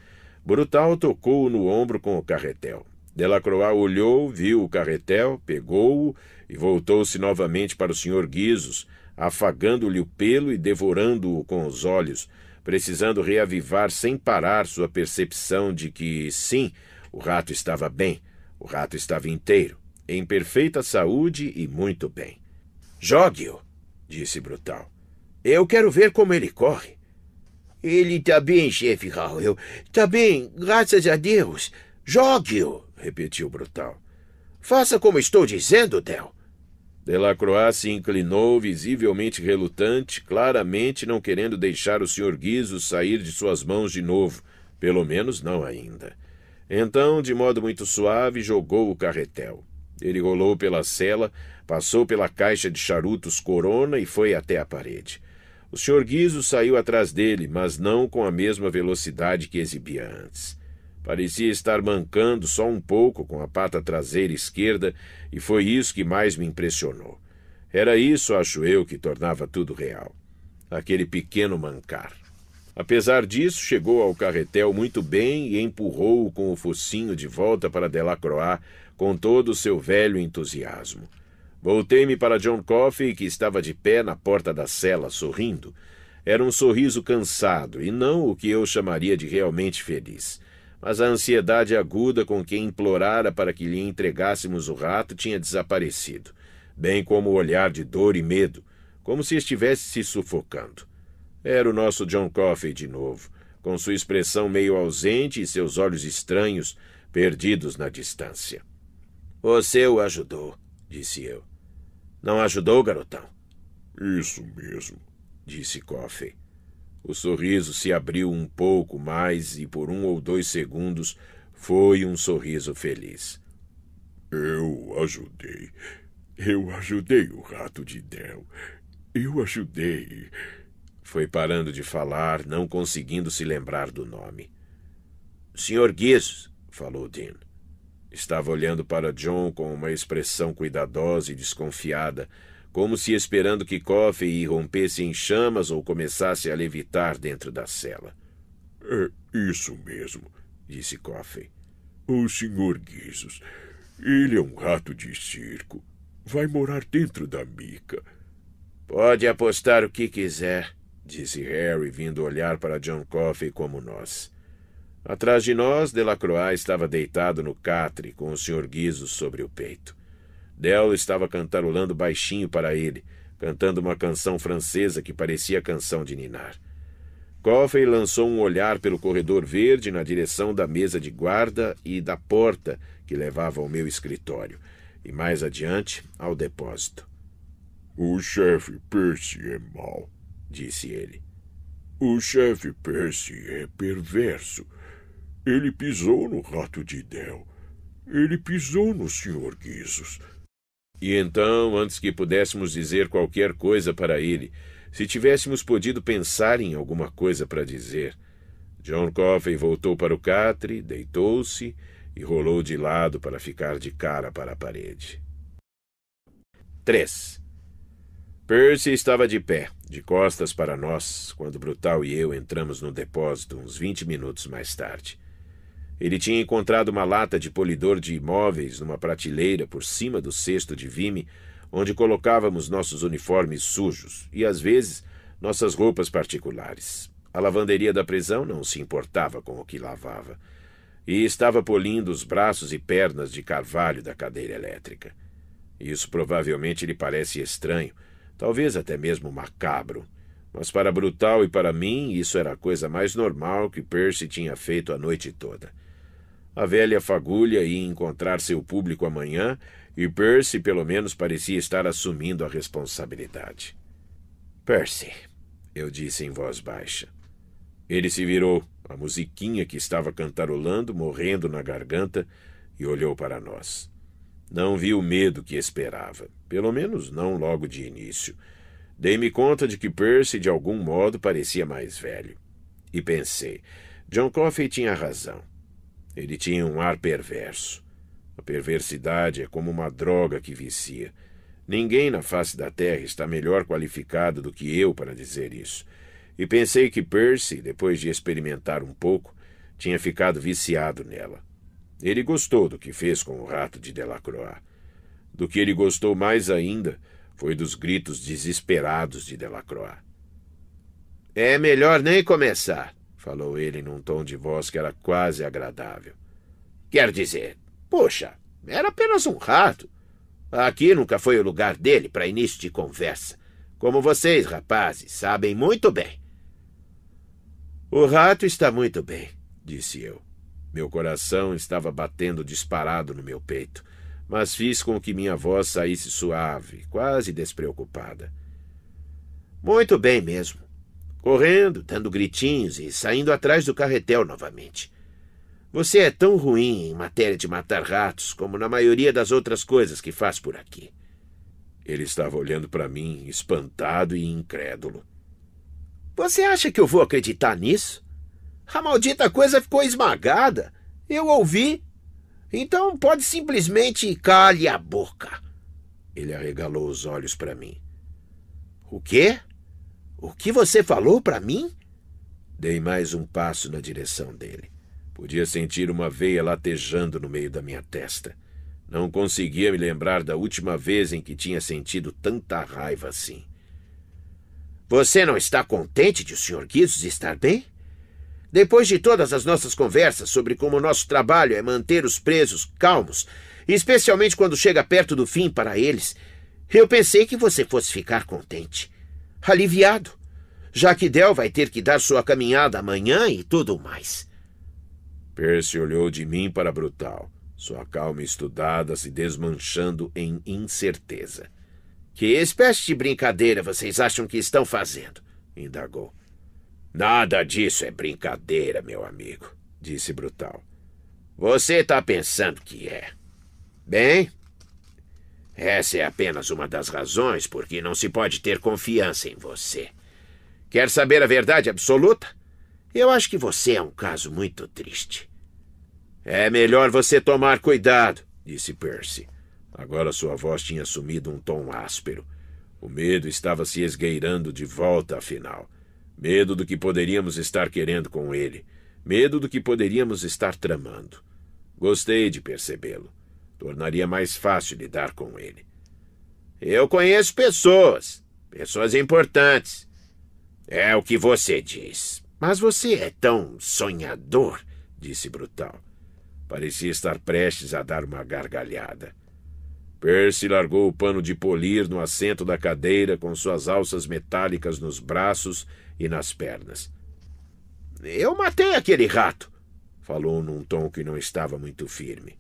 Brutal tocou-o no ombro com o carretel. Delacroix olhou, viu o carretel, pegou-o e voltou-se novamente para o senhor Guizos, afagando-lhe o pelo e devorando-o com os olhos, precisando reavivar sem parar sua percepção de que, sim, o rato estava bem, o rato estava inteiro, em perfeita saúde e muito bem. Jogue-o, disse Brutal. Eu quero ver como ele corre. Ele está bem, chefe Raul. Está bem, graças a Deus. Jogue-o repetiu Brutal. Faça como estou dizendo, Del. Delacroix se inclinou, visivelmente relutante, claramente não querendo deixar o Sr. Guizo sair de suas mãos de novo, pelo menos não ainda. Então, de modo muito suave, jogou o carretel. Ele rolou pela cela, passou pela caixa de charutos Corona e foi até a parede. O Sr. Guizo saiu atrás dele, mas não com a mesma velocidade que exibia antes. Parecia estar mancando só um pouco com a pata traseira esquerda, e foi isso que mais me impressionou. Era isso, acho eu, que tornava tudo real. Aquele pequeno mancar. Apesar disso, chegou ao carretel muito bem e empurrou-o com o focinho de volta para Delacroix com todo o seu velho entusiasmo. Voltei-me para John Coffey, que estava de pé na porta da cela, sorrindo. Era um sorriso cansado e não o que eu chamaria de realmente feliz mas a ansiedade aguda com que implorara para que lhe entregássemos o rato tinha desaparecido, bem como o olhar de dor e medo, como se estivesse se sufocando. Era o nosso John Coffey de novo, com sua expressão meio ausente e seus olhos estranhos, perdidos na distância. Você o ajudou, disse eu. Não ajudou, garotão? Isso mesmo, disse Coffey. O sorriso se abriu um pouco mais e por um ou dois segundos foi um sorriso feliz. Eu ajudei. Eu ajudei o rato de Del. Eu ajudei. Foi parando de falar, não conseguindo se lembrar do nome. Sr. Guiz, falou Dean. Estava olhando para John com uma expressão cuidadosa e desconfiada, como se esperando que Coffee irrompesse em chamas ou começasse a levitar dentro da cela. É isso mesmo, disse Coffee. O Sr. Guizos, ele é um rato de circo. Vai morar dentro da mica. Pode apostar o que quiser, disse Harry, vindo olhar para John Coffey como nós. Atrás de nós, Delacroix estava deitado no catre, com o Sr. Guizos sobre o peito. Dell estava cantarolando baixinho para ele, cantando uma canção francesa que parecia canção de ninar. Coffey lançou um olhar pelo corredor verde na direção da mesa de guarda e da porta que levava ao meu escritório, e mais adiante ao depósito. O chefe Percy é mau, disse ele. O chefe Percy é perverso. Ele pisou no rato de Del. Ele pisou no Sr. Guizos. E então, antes que pudéssemos dizer qualquer coisa para ele, se tivéssemos podido pensar em alguma coisa para dizer. John Coffey voltou para o catre, deitou-se e rolou de lado para ficar de cara para a parede. 3. Percy estava de pé, de costas para nós, quando Brutal e eu entramos no depósito uns vinte minutos mais tarde. Ele tinha encontrado uma lata de polidor de imóveis numa prateleira por cima do cesto de vime, onde colocávamos nossos uniformes sujos e, às vezes, nossas roupas particulares. A lavanderia da prisão não se importava com o que lavava. E estava polindo os braços e pernas de carvalho da cadeira elétrica. Isso provavelmente lhe parece estranho, talvez até mesmo macabro. Mas para Brutal e para mim, isso era a coisa mais normal que Percy tinha feito a noite toda a velha fagulha ia encontrar seu público amanhã e Percy, pelo menos, parecia estar assumindo a responsabilidade. Percy, eu disse em voz baixa. Ele se virou, a musiquinha que estava cantarolando, morrendo na garganta, e olhou para nós. Não vi o medo que esperava, pelo menos não logo de início. Dei-me conta de que Percy, de algum modo, parecia mais velho. E pensei, John Coffey tinha razão. Ele tinha um ar perverso. A perversidade é como uma droga que vicia. Ninguém na face da Terra está melhor qualificado do que eu para dizer isso. E pensei que Percy, depois de experimentar um pouco, tinha ficado viciado nela. Ele gostou do que fez com o rato de Delacroix. Do que ele gostou mais ainda foi dos gritos desesperados de Delacroix. É melhor nem começar, falou ele num tom de voz que era quase agradável. Quer dizer, poxa, era apenas um rato. Aqui nunca foi o lugar dele para início de conversa, como vocês, rapazes, sabem muito bem. O rato está muito bem, disse eu. Meu coração estava batendo disparado no meu peito, mas fiz com que minha voz saísse suave, quase despreocupada. Muito bem mesmo, correndo, dando gritinhos e saindo atrás do carretel novamente. Você é tão ruim em matéria de matar ratos como na maioria das outras coisas que faz por aqui. Ele estava olhando para mim, espantado e incrédulo. Você acha que eu vou acreditar nisso? A maldita coisa ficou esmagada. Eu ouvi. Então pode simplesmente cale a boca. Ele arregalou os olhos para mim. O quê? O que você falou para mim? Dei mais um passo na direção dele. Podia sentir uma veia latejando no meio da minha testa. Não conseguia me lembrar da última vez em que tinha sentido tanta raiva assim. Você não está contente de o Sr. Guizos estar bem? Depois de todas as nossas conversas sobre como nosso trabalho é manter os presos calmos, especialmente quando chega perto do fim para eles, eu pensei que você fosse ficar contente aliviado, já que Del vai ter que dar sua caminhada amanhã e tudo mais. Percy olhou de mim para Brutal, sua calma estudada se desmanchando em incerteza. Que espécie de brincadeira vocês acham que estão fazendo? indagou. Nada disso é brincadeira, meu amigo, disse Brutal. Você está pensando que é. Bem, essa é apenas uma das razões por que não se pode ter confiança em você. Quer saber a verdade absoluta? Eu acho que você é um caso muito triste. É melhor você tomar cuidado, disse Percy. Agora sua voz tinha assumido um tom áspero. O medo estava se esgueirando de volta, afinal. Medo do que poderíamos estar querendo com ele. Medo do que poderíamos estar tramando. Gostei de percebê-lo. Tornaria mais fácil lidar com ele. Eu conheço pessoas, pessoas importantes. É o que você diz. Mas você é tão sonhador, disse Brutal. Parecia estar prestes a dar uma gargalhada. Percy largou o pano de polir no assento da cadeira com suas alças metálicas nos braços e nas pernas. Eu matei aquele rato, falou num tom que não estava muito firme.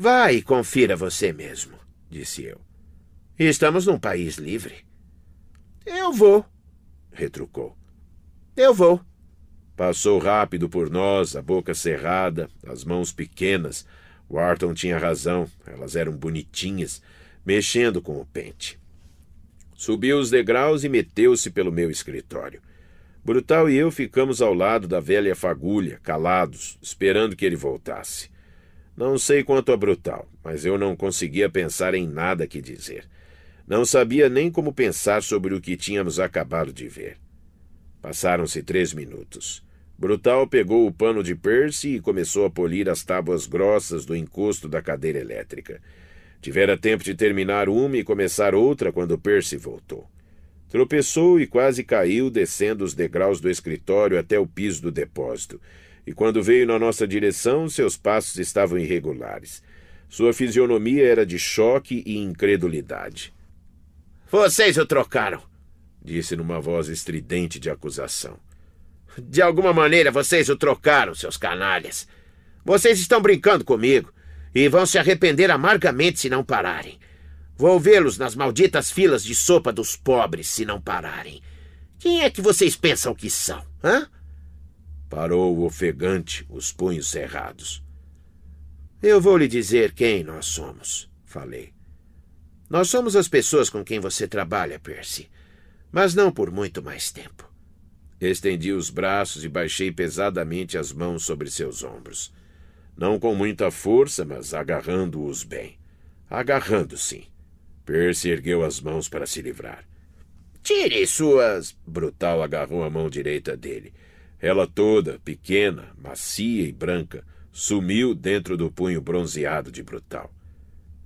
Vá e confira você mesmo, disse eu. Estamos num país livre. Eu vou, retrucou. Eu vou. Passou rápido por nós, a boca cerrada, as mãos pequenas. Wharton tinha razão, elas eram bonitinhas, mexendo com o pente. Subiu os degraus e meteu-se pelo meu escritório. Brutal e eu ficamos ao lado da velha fagulha, calados, esperando que ele voltasse. Não sei quanto a é brutal, mas eu não conseguia pensar em nada que dizer. Não sabia nem como pensar sobre o que tínhamos acabado de ver. Passaram-se três minutos. Brutal pegou o pano de Percy e começou a polir as tábuas grossas do encosto da cadeira elétrica. Tivera tempo de terminar uma e começar outra quando Percy voltou. Tropeçou e quase caiu descendo os degraus do escritório até o piso do depósito e quando veio na nossa direção, seus passos estavam irregulares. Sua fisionomia era de choque e incredulidade. Vocês o trocaram, disse numa voz estridente de acusação. De alguma maneira vocês o trocaram, seus canalhas. Vocês estão brincando comigo e vão se arrepender amargamente se não pararem. Vou vê-los nas malditas filas de sopa dos pobres se não pararem. Quem é que vocês pensam que são, hã? Parou ofegante, os punhos cerrados. Eu vou lhe dizer quem nós somos, falei. Nós somos as pessoas com quem você trabalha, Percy, mas não por muito mais tempo. Estendi os braços e baixei pesadamente as mãos sobre seus ombros. Não com muita força, mas agarrando-os bem. Agarrando, sim. Percy ergueu as mãos para se livrar. Tire suas. Brutal agarrou a mão direita dele. Ela toda, pequena, macia e branca, sumiu dentro do punho bronzeado de Brutal.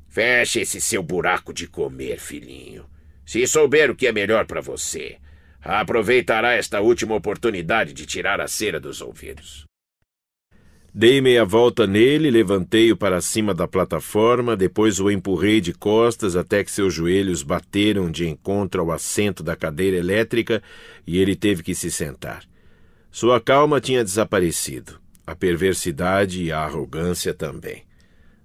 Feche esse seu buraco de comer, filhinho. Se souber o que é melhor para você, aproveitará esta última oportunidade de tirar a cera dos ouvidos. Dei meia volta nele, levantei-o para cima da plataforma, depois o empurrei de costas até que seus joelhos bateram de encontro ao assento da cadeira elétrica e ele teve que se sentar. Sua calma tinha desaparecido, a perversidade e a arrogância também.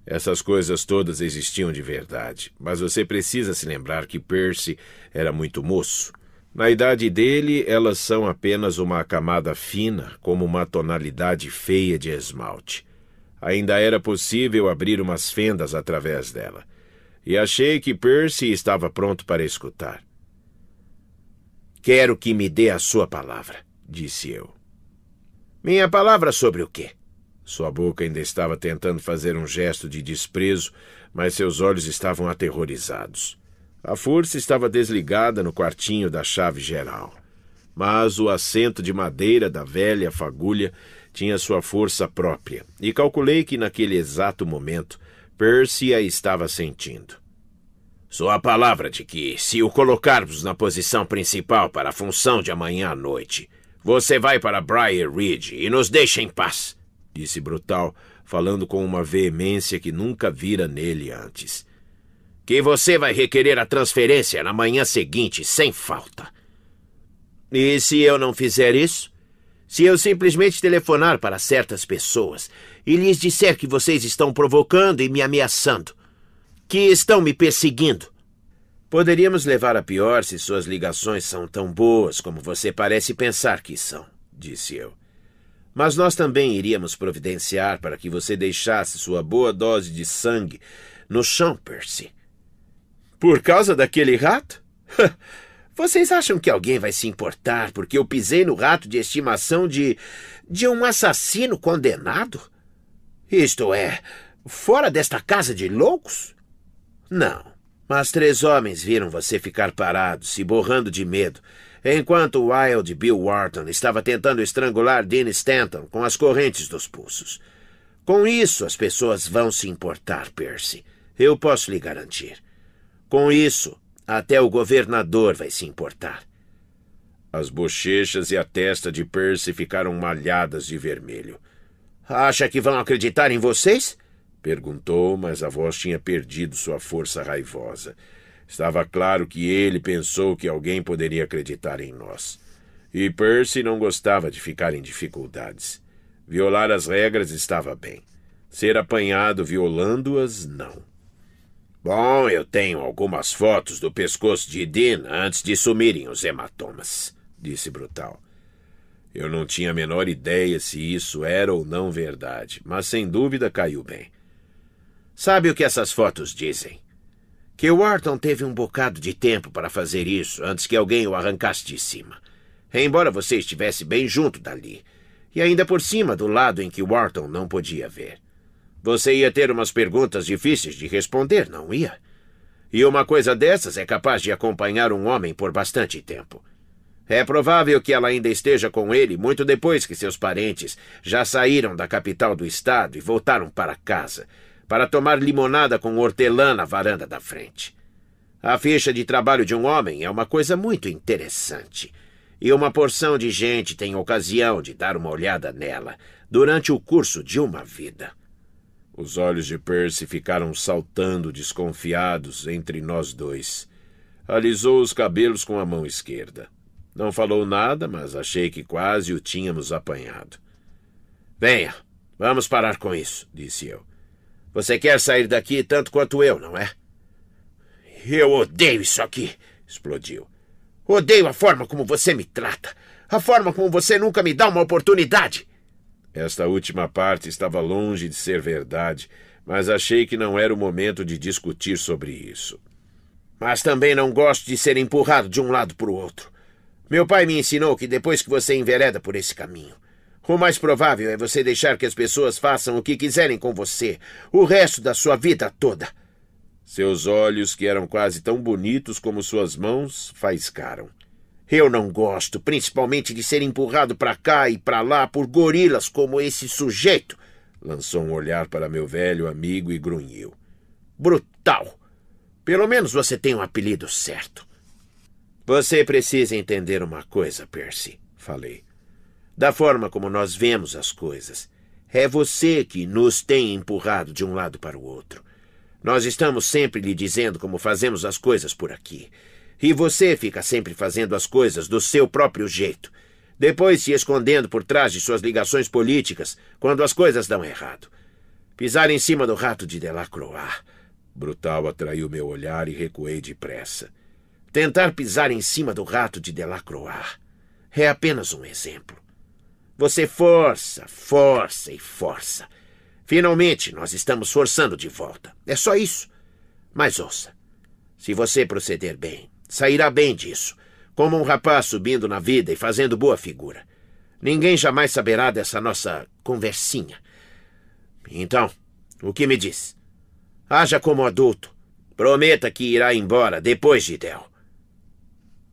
Essas coisas todas existiam de verdade, mas você precisa se lembrar que Percy era muito moço. Na idade dele, elas são apenas uma camada fina, como uma tonalidade feia de esmalte. Ainda era possível abrir umas fendas através dela. E achei que Percy estava pronto para escutar. Quero que me dê a sua palavra, disse eu. Minha palavra sobre o quê? Sua boca ainda estava tentando fazer um gesto de desprezo, mas seus olhos estavam aterrorizados. A força estava desligada no quartinho da chave geral. Mas o assento de madeira da velha fagulha tinha sua força própria, e calculei que naquele exato momento Percy a estava sentindo. Sua palavra de que, se o colocarmos na posição principal para a função de amanhã à noite, você vai para Briar Ridge e nos deixa em paz, disse Brutal, falando com uma veemência que nunca vira nele antes. Que você vai requerer a transferência na manhã seguinte, sem falta. E se eu não fizer isso? Se eu simplesmente telefonar para certas pessoas e lhes disser que vocês estão provocando e me ameaçando, que estão me perseguindo, Poderíamos levar a pior se suas ligações são tão boas como você parece pensar que são, disse eu. Mas nós também iríamos providenciar para que você deixasse sua boa dose de sangue no chão, Percy. Por causa daquele rato? <laughs> Vocês acham que alguém vai se importar porque eu pisei no rato de estimação de. de um assassino condenado? Isto é, fora desta casa de loucos? Não. Mas três homens viram você ficar parado, se borrando de medo, enquanto Wild Bill Wharton estava tentando estrangular Dean Stanton com as correntes dos pulsos. Com isso, as pessoas vão se importar, Percy. Eu posso lhe garantir. Com isso, até o governador vai se importar. As bochechas e a testa de Percy ficaram malhadas de vermelho. Acha que vão acreditar em vocês? Perguntou, mas a voz tinha perdido sua força raivosa. Estava claro que ele pensou que alguém poderia acreditar em nós. E Percy não gostava de ficar em dificuldades. Violar as regras estava bem. Ser apanhado violando-as, não. Bom, eu tenho algumas fotos do pescoço de Dean antes de sumirem os hematomas, disse Brutal. Eu não tinha a menor ideia se isso era ou não verdade, mas sem dúvida caiu bem. Sabe o que essas fotos dizem? Que Wharton teve um bocado de tempo para fazer isso antes que alguém o arrancasse de cima. Embora você estivesse bem junto dali, e ainda por cima do lado em que Wharton não podia ver. Você ia ter umas perguntas difíceis de responder, não ia? E uma coisa dessas é capaz de acompanhar um homem por bastante tempo. É provável que ela ainda esteja com ele muito depois que seus parentes já saíram da capital do estado e voltaram para casa, para tomar limonada com hortelã na varanda da frente. A ficha de trabalho de um homem é uma coisa muito interessante. E uma porção de gente tem ocasião de dar uma olhada nela durante o curso de uma vida. Os olhos de Percy ficaram saltando desconfiados entre nós dois. Alisou os cabelos com a mão esquerda. Não falou nada, mas achei que quase o tínhamos apanhado. Venha, vamos parar com isso, disse eu. Você quer sair daqui tanto quanto eu, não é? Eu odeio isso aqui! explodiu. Odeio a forma como você me trata. A forma como você nunca me dá uma oportunidade. Esta última parte estava longe de ser verdade, mas achei que não era o momento de discutir sobre isso. Mas também não gosto de ser empurrado de um lado para o outro. Meu pai me ensinou que depois que você envereda por esse caminho, o mais provável é você deixar que as pessoas façam o que quiserem com você o resto da sua vida toda. Seus olhos, que eram quase tão bonitos como suas mãos, faiscaram. Eu não gosto, principalmente de ser empurrado para cá e para lá por gorilas como esse sujeito. Lançou um olhar para meu velho amigo e grunhiu. Brutal! Pelo menos você tem o um apelido certo. Você precisa entender uma coisa, Percy, falei da forma como nós vemos as coisas. É você que nos tem empurrado de um lado para o outro. Nós estamos sempre lhe dizendo como fazemos as coisas por aqui. E você fica sempre fazendo as coisas do seu próprio jeito. Depois se escondendo por trás de suas ligações políticas quando as coisas dão errado. Pisar em cima do rato de Delacroix. Ah, brutal atraiu meu olhar e recuei depressa. Tentar pisar em cima do rato de Delacroix ah, é apenas um exemplo. Você força, força e força. Finalmente, nós estamos forçando de volta. É só isso. Mas ouça: se você proceder bem, sairá bem disso, como um rapaz subindo na vida e fazendo boa figura. Ninguém jamais saberá dessa nossa conversinha. Então, o que me diz? Haja como adulto. Prometa que irá embora depois de Del.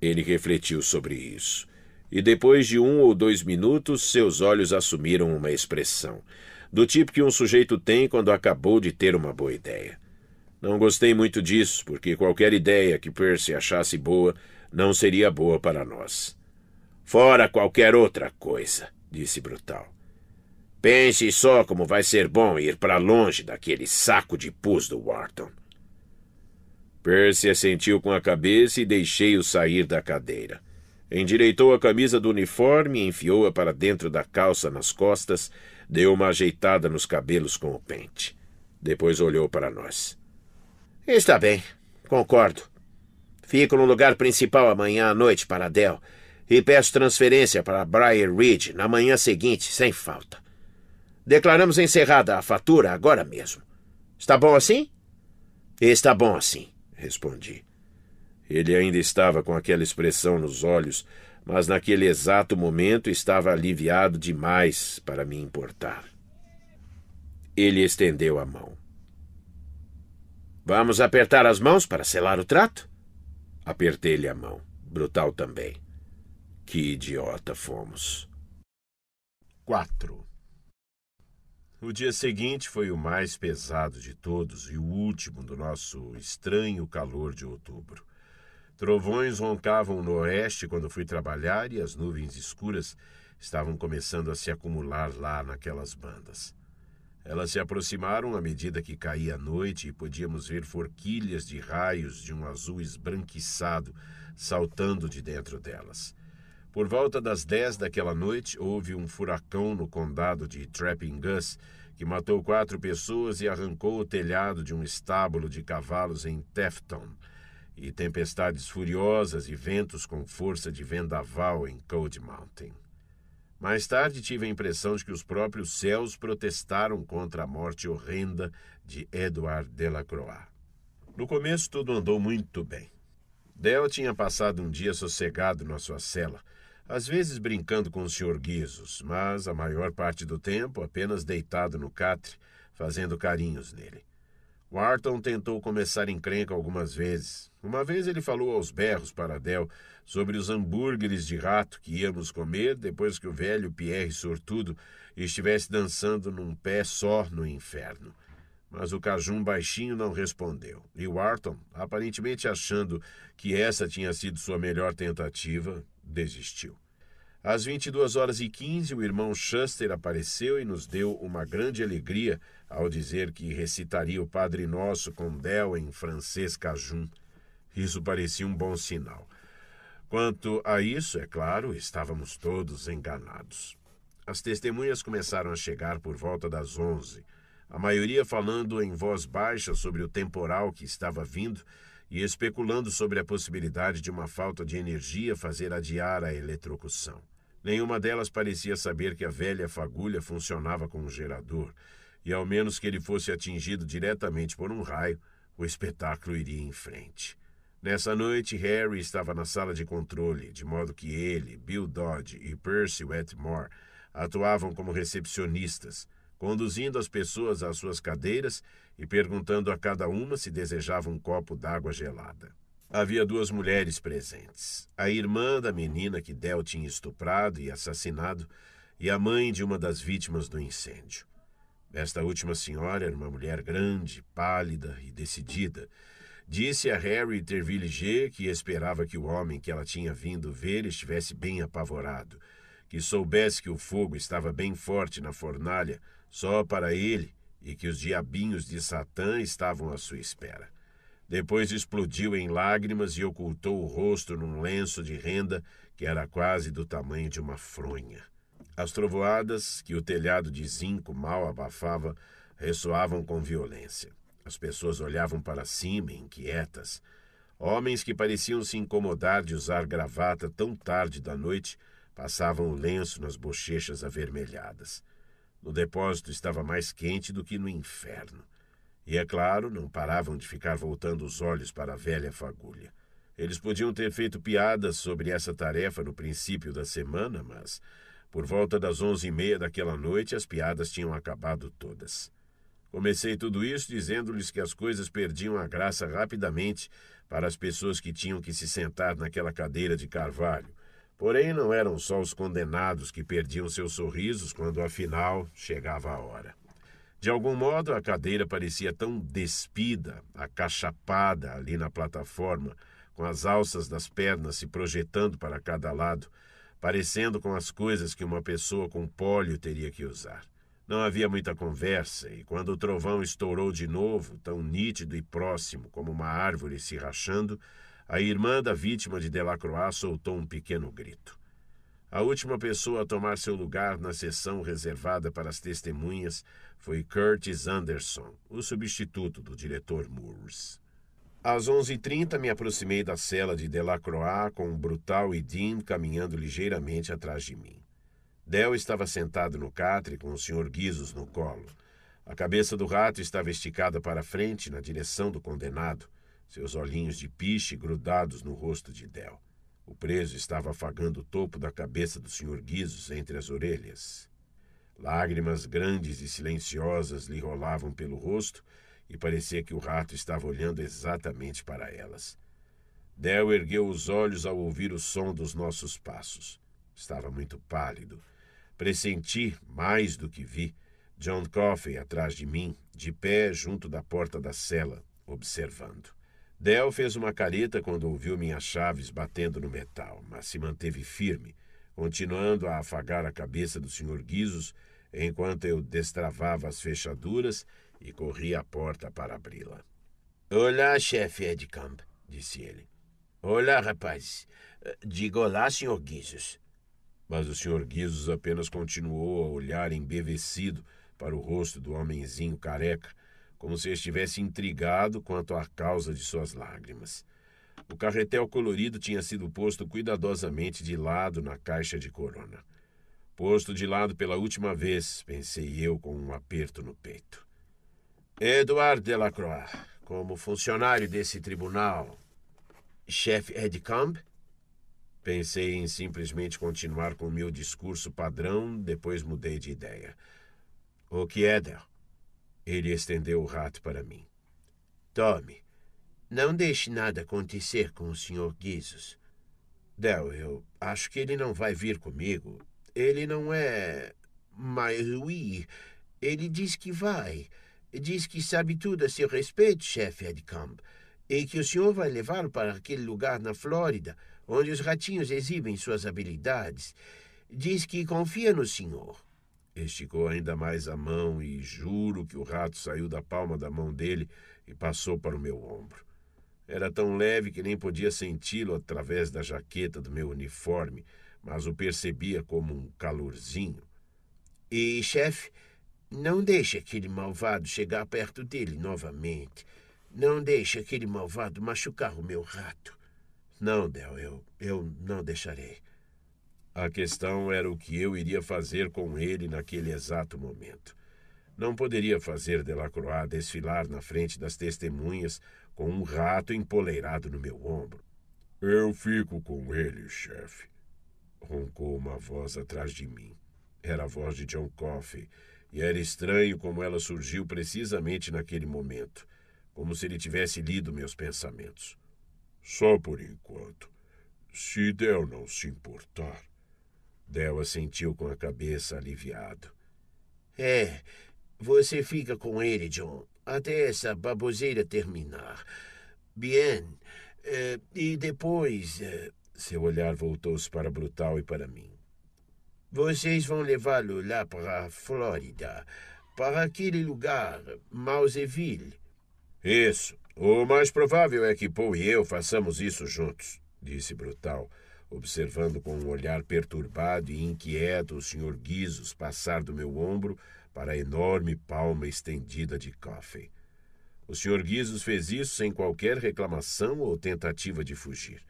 Ele refletiu sobre isso e depois de um ou dois minutos seus olhos assumiram uma expressão, do tipo que um sujeito tem quando acabou de ter uma boa ideia. Não gostei muito disso, porque qualquer ideia que Percy achasse boa não seria boa para nós. Fora qualquer outra coisa, disse Brutal. Pense só como vai ser bom ir para longe daquele saco de pus do Wharton. Percy assentiu com a cabeça e deixei-o sair da cadeira. Endireitou a camisa do uniforme e enfiou-a para dentro da calça nas costas, deu uma ajeitada nos cabelos com o pente. Depois olhou para nós. Está bem, concordo. Fico no lugar principal amanhã à noite para Dell e peço transferência para Briar Ridge na manhã seguinte, sem falta. Declaramos encerrada a fatura agora mesmo. Está bom assim? Está bom assim, respondi. Ele ainda estava com aquela expressão nos olhos, mas naquele exato momento estava aliviado demais para me importar. Ele estendeu a mão. Vamos apertar as mãos para selar o trato? Apertei-lhe a mão, brutal também. Que idiota fomos. 4. O dia seguinte foi o mais pesado de todos e o último do nosso estranho calor de outubro. Trovões roncavam no oeste quando fui trabalhar e as nuvens escuras estavam começando a se acumular lá naquelas bandas. Elas se aproximaram à medida que caía a noite e podíamos ver forquilhas de raios de um azul esbranquiçado saltando de dentro delas. Por volta das 10 daquela noite, houve um furacão no condado de Trapping Gus que matou quatro pessoas e arrancou o telhado de um estábulo de cavalos em Tefton, e tempestades furiosas e ventos com força de vendaval em Cold Mountain. Mais tarde tive a impressão de que os próprios céus protestaram contra a morte horrenda de Edward Delacroix. No começo tudo andou muito bem. Del tinha passado um dia sossegado na sua cela, às vezes brincando com o Sr. Guizos, mas a maior parte do tempo apenas deitado no catre, fazendo carinhos nele. Wharton tentou começar encrenca algumas vezes. Uma vez ele falou aos berros para Adel sobre os hambúrgueres de rato que íamos comer depois que o velho Pierre Sortudo estivesse dançando num pé só no inferno. Mas o Cajum baixinho não respondeu, e Wharton, aparentemente achando que essa tinha sido sua melhor tentativa, desistiu. Às 22 horas e 15, o irmão Shuster apareceu e nos deu uma grande alegria ao dizer que recitaria o Padre Nosso com Del em francês cajun. Isso parecia um bom sinal. Quanto a isso, é claro, estávamos todos enganados. As testemunhas começaram a chegar por volta das onze, a maioria falando em voz baixa sobre o temporal que estava vindo e especulando sobre a possibilidade de uma falta de energia fazer adiar a eletrocução. Nenhuma delas parecia saber que a velha fagulha funcionava como gerador e ao menos que ele fosse atingido diretamente por um raio, o espetáculo iria em frente. Nessa noite, Harry estava na sala de controle, de modo que ele, Bill Dodge e Percy Wetmore atuavam como recepcionistas, conduzindo as pessoas às suas cadeiras e perguntando a cada uma se desejava um copo d'água gelada. Havia duas mulheres presentes: a irmã da menina que Del tinha estuprado e assassinado e a mãe de uma das vítimas do incêndio. Esta última senhora era uma mulher grande, pálida e decidida. Disse a Harry Tervilliger que esperava que o homem que ela tinha vindo ver estivesse bem apavorado, que soubesse que o fogo estava bem forte na fornalha, só para ele, e que os diabinhos de Satã estavam à sua espera. Depois explodiu em lágrimas e ocultou o rosto num lenço de renda que era quase do tamanho de uma fronha. As trovoadas, que o telhado de zinco mal abafava, ressoavam com violência. As pessoas olhavam para cima, inquietas. Homens que pareciam se incomodar de usar gravata tão tarde da noite passavam o lenço nas bochechas avermelhadas. No depósito estava mais quente do que no inferno. E, é claro, não paravam de ficar voltando os olhos para a velha fagulha. Eles podiam ter feito piadas sobre essa tarefa no princípio da semana, mas por volta das onze e meia daquela noite, as piadas tinham acabado todas. Comecei tudo isso dizendo-lhes que as coisas perdiam a graça rapidamente para as pessoas que tinham que se sentar naquela cadeira de carvalho. Porém, não eram só os condenados que perdiam seus sorrisos quando, afinal, chegava a hora. De algum modo, a cadeira parecia tão despida, acachapada ali na plataforma, com as alças das pernas se projetando para cada lado, parecendo com as coisas que uma pessoa com pólio teria que usar. Não havia muita conversa, e quando o trovão estourou de novo, tão nítido e próximo como uma árvore se rachando, a irmã da vítima de Delacroix soltou um pequeno grito. A última pessoa a tomar seu lugar na sessão reservada para as testemunhas foi Curtis Anderson, o substituto do diretor Moores. Às 11h30, me aproximei da cela de Delacroix com o brutal Edim caminhando ligeiramente atrás de mim. Del estava sentado no catre com o Sr. Guizos no colo. A cabeça do rato estava esticada para frente na direção do condenado, seus olhinhos de piche grudados no rosto de Del. O preso estava afagando o topo da cabeça do Sr. Guizos entre as orelhas. Lágrimas grandes e silenciosas lhe rolavam pelo rosto e parecia que o rato estava olhando exatamente para elas. Del ergueu os olhos ao ouvir o som dos nossos passos. Estava muito pálido. Pressenti, mais do que vi, John Coffey atrás de mim, de pé junto da porta da cela, observando. Del fez uma careta quando ouviu minhas chaves batendo no metal, mas se manteve firme, continuando a afagar a cabeça do Sr. Guizos enquanto eu destravava as fechaduras e corri à porta para abri-la. Olá, chefe Edcamp, disse ele. Olá, rapaz. Diga olá, senhor Guizos. Mas o senhor Guizos apenas continuou a olhar embevecido para o rosto do homenzinho careca, como se estivesse intrigado quanto à causa de suas lágrimas. O carretel colorido tinha sido posto cuidadosamente de lado na caixa de corona. Posto de lado pela última vez, pensei eu com um aperto no peito. Edward Delacroix, como funcionário desse tribunal, chefe Edcamp, pensei em simplesmente continuar com meu discurso padrão, depois mudei de ideia. O que é, Del? Ele estendeu o rato para mim. Tome. Não deixe nada acontecer com o Sr. Guizos. Del, eu acho que ele não vai vir comigo. Ele não é. Mas oui. Ele diz que vai. Diz que se habitua a seu respeito, chefe Edcamp, e que o senhor vai levá-lo para aquele lugar na Flórida, onde os ratinhos exibem suas habilidades. Diz que confia no senhor. Esticou ainda mais a mão e juro que o rato saiu da palma da mão dele e passou para o meu ombro. Era tão leve que nem podia senti-lo através da jaqueta do meu uniforme, mas o percebia como um calorzinho. E, chefe, não deixe aquele malvado chegar perto dele novamente. Não deixe aquele malvado machucar o meu rato. Não, Del, eu, eu não deixarei. A questão era o que eu iria fazer com ele naquele exato momento. Não poderia fazer Delacroix desfilar na frente das testemunhas com um rato empoleirado no meu ombro. Eu fico com ele, chefe. Roncou uma voz atrás de mim. Era a voz de John Coffey e era estranho como ela surgiu precisamente naquele momento, como se ele tivesse lido meus pensamentos. Só por enquanto. Se Del não se importar. Del assentiu com a cabeça aliviado. É, você fica com ele, John, até essa baboseira terminar. Bien. Eh, e depois. Eh, Seu olhar voltou-se para Brutal e para mim. Vocês vão levá-lo lá para a Flórida, para aquele lugar, Mauseville. Isso. O mais provável é que Paul e eu façamos isso juntos, disse Brutal, observando com um olhar perturbado e inquieto o Sr. Guizos passar do meu ombro para a enorme palma estendida de Coffey. O Sr. Guizos fez isso sem qualquer reclamação ou tentativa de fugir.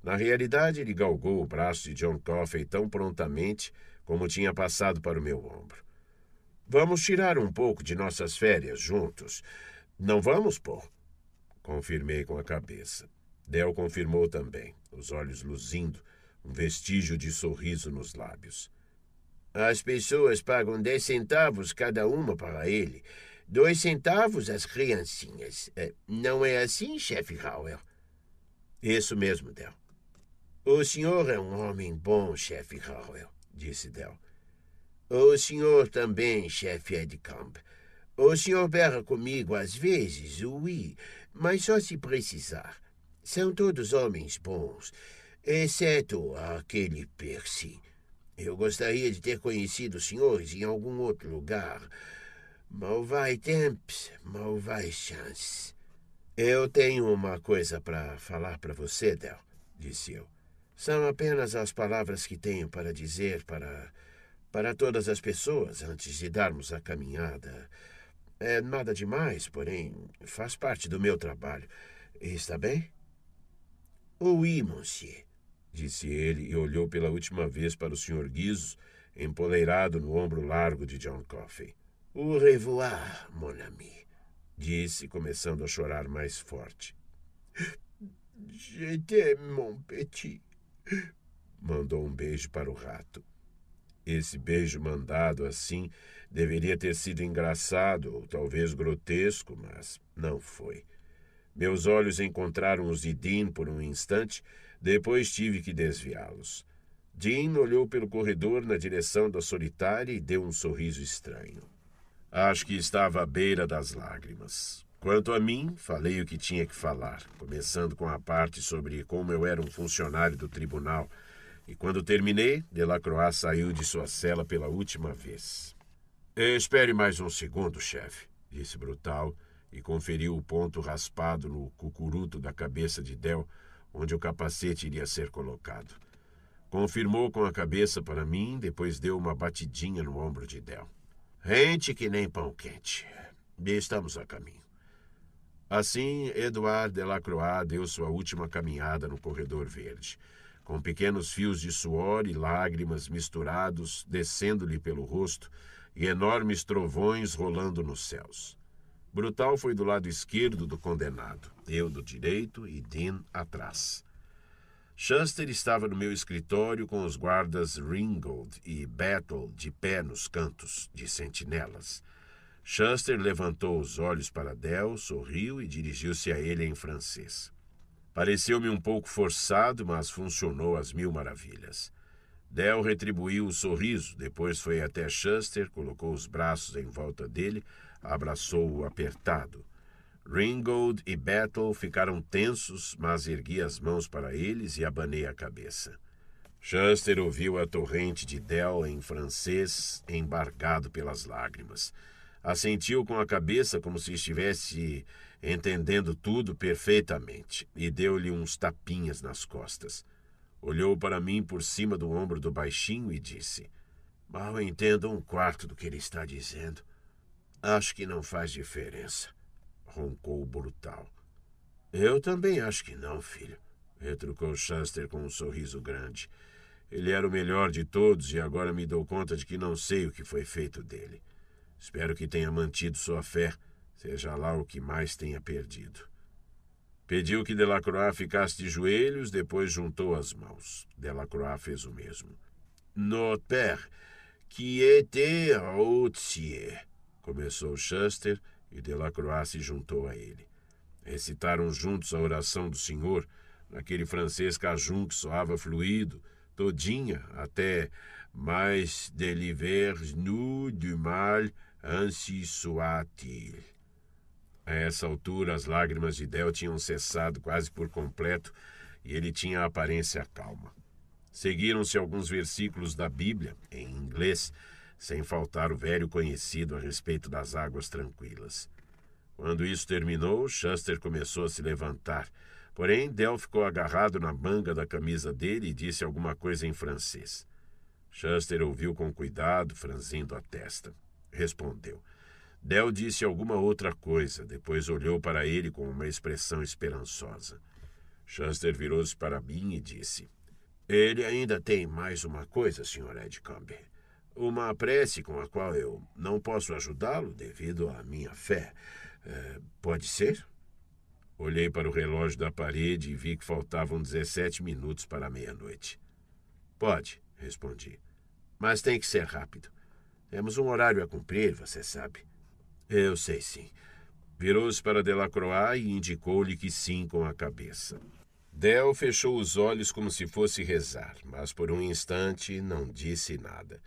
Na realidade, ele galgou o braço de John Coffey tão prontamente como tinha passado para o meu ombro. Vamos tirar um pouco de nossas férias juntos. Não vamos, Paul? Confirmei com a cabeça. Del confirmou também, os olhos luzindo, um vestígio de sorriso nos lábios. As pessoas pagam dez centavos cada uma para ele. Dois centavos as criancinhas. É, não é assim, chefe Howell? Isso mesmo, Del. O senhor é um homem bom, chefe Howell disse Del. O senhor também, chefe Edcamp. O senhor berra comigo às vezes, oui, mas só se precisar. São todos homens bons, exceto aquele Percy. Eu gostaria de ter conhecido os senhores em algum outro lugar. Malvai temps, malvai chance. Eu tenho uma coisa para falar para você, Del, disse eu. São apenas as palavras que tenho para dizer para. para todas as pessoas antes de darmos a caminhada. É nada demais, porém, faz parte do meu trabalho. Está bem? Oui, monsieur, disse ele e olhou pela última vez para o Sr. Guizos, empoleirado no ombro largo de John Coffey. Au revoir, mon ami, disse, começando a chorar mais forte. J'étais mon petit. Mandou um beijo para o rato. Esse beijo mandado assim deveria ter sido engraçado ou talvez grotesco, mas não foi. Meus olhos encontraram os de Dean por um instante, depois tive que desviá-los. Dean olhou pelo corredor na direção da solitária e deu um sorriso estranho. Acho que estava à beira das lágrimas. Quanto a mim, falei o que tinha que falar, começando com a parte sobre como eu era um funcionário do tribunal. E quando terminei, Delacroix saiu de sua cela pela última vez. Espere mais um segundo, chefe, disse Brutal, e conferiu o ponto raspado no cucuruto da cabeça de Del, onde o capacete iria ser colocado. Confirmou com a cabeça para mim, depois deu uma batidinha no ombro de Del. Rente que nem pão quente. Estamos a caminho. Assim, Edouard Delacroix deu sua última caminhada no corredor verde. Com pequenos fios de suor e lágrimas misturados descendo-lhe pelo rosto e enormes trovões rolando nos céus. Brutal foi do lado esquerdo do condenado, eu do direito e Dean atrás. Shuster estava no meu escritório com os guardas Ringold e Battle de pé nos cantos, de sentinelas. Shuster levantou os olhos para Del, sorriu e dirigiu-se a ele em francês. Pareceu-me um pouco forçado, mas funcionou às mil maravilhas. Del retribuiu o sorriso, depois foi até Shuster, colocou os braços em volta dele, abraçou-o apertado. Ringold e Battle ficaram tensos, mas ergui as mãos para eles e abanei a cabeça. Shuster ouviu a torrente de Del em francês, embargado pelas lágrimas. Assentiu com a cabeça como se estivesse entendendo tudo perfeitamente e deu-lhe uns tapinhas nas costas. Olhou para mim por cima do ombro do baixinho e disse: Mal entendo um quarto do que ele está dizendo. Acho que não faz diferença, roncou o brutal. Eu também acho que não, filho, retrucou Chester com um sorriso grande. Ele era o melhor de todos e agora me dou conta de que não sei o que foi feito dele. Espero que tenha mantido sua fé, seja lá o que mais tenha perdido. Pediu que Delacroix ficasse de joelhos, depois juntou as mãos. Delacroix fez o mesmo. Notre père, qui était au começou Chester e Delacroix se juntou a ele. Recitaram juntos a oração do Senhor, naquele francês cajun que soava fluido, todinha, até mais delivers nous du mal Ansi Suati. A essa altura, as lágrimas de Del tinham cessado quase por completo e ele tinha a aparência calma. Seguiram-se alguns versículos da Bíblia, em inglês, sem faltar o velho conhecido a respeito das águas tranquilas. Quando isso terminou, Chester começou a se levantar. Porém, Del ficou agarrado na manga da camisa dele e disse alguma coisa em francês. Chester ouviu com cuidado, franzindo a testa respondeu. Del disse alguma outra coisa, depois olhou para ele com uma expressão esperançosa. Chester virou-se para mim e disse: Ele ainda tem mais uma coisa, Sr. Edcombe. Uma prece com a qual eu não posso ajudá-lo devido à minha fé. É, pode ser? Olhei para o relógio da parede e vi que faltavam 17 minutos para meia-noite. Pode, respondi. Mas tem que ser rápido. Temos um horário a cumprir, você sabe. Eu sei sim. Virou-se para Delacroix e indicou-lhe que sim com a cabeça. Del fechou os olhos como se fosse rezar, mas por um instante não disse nada.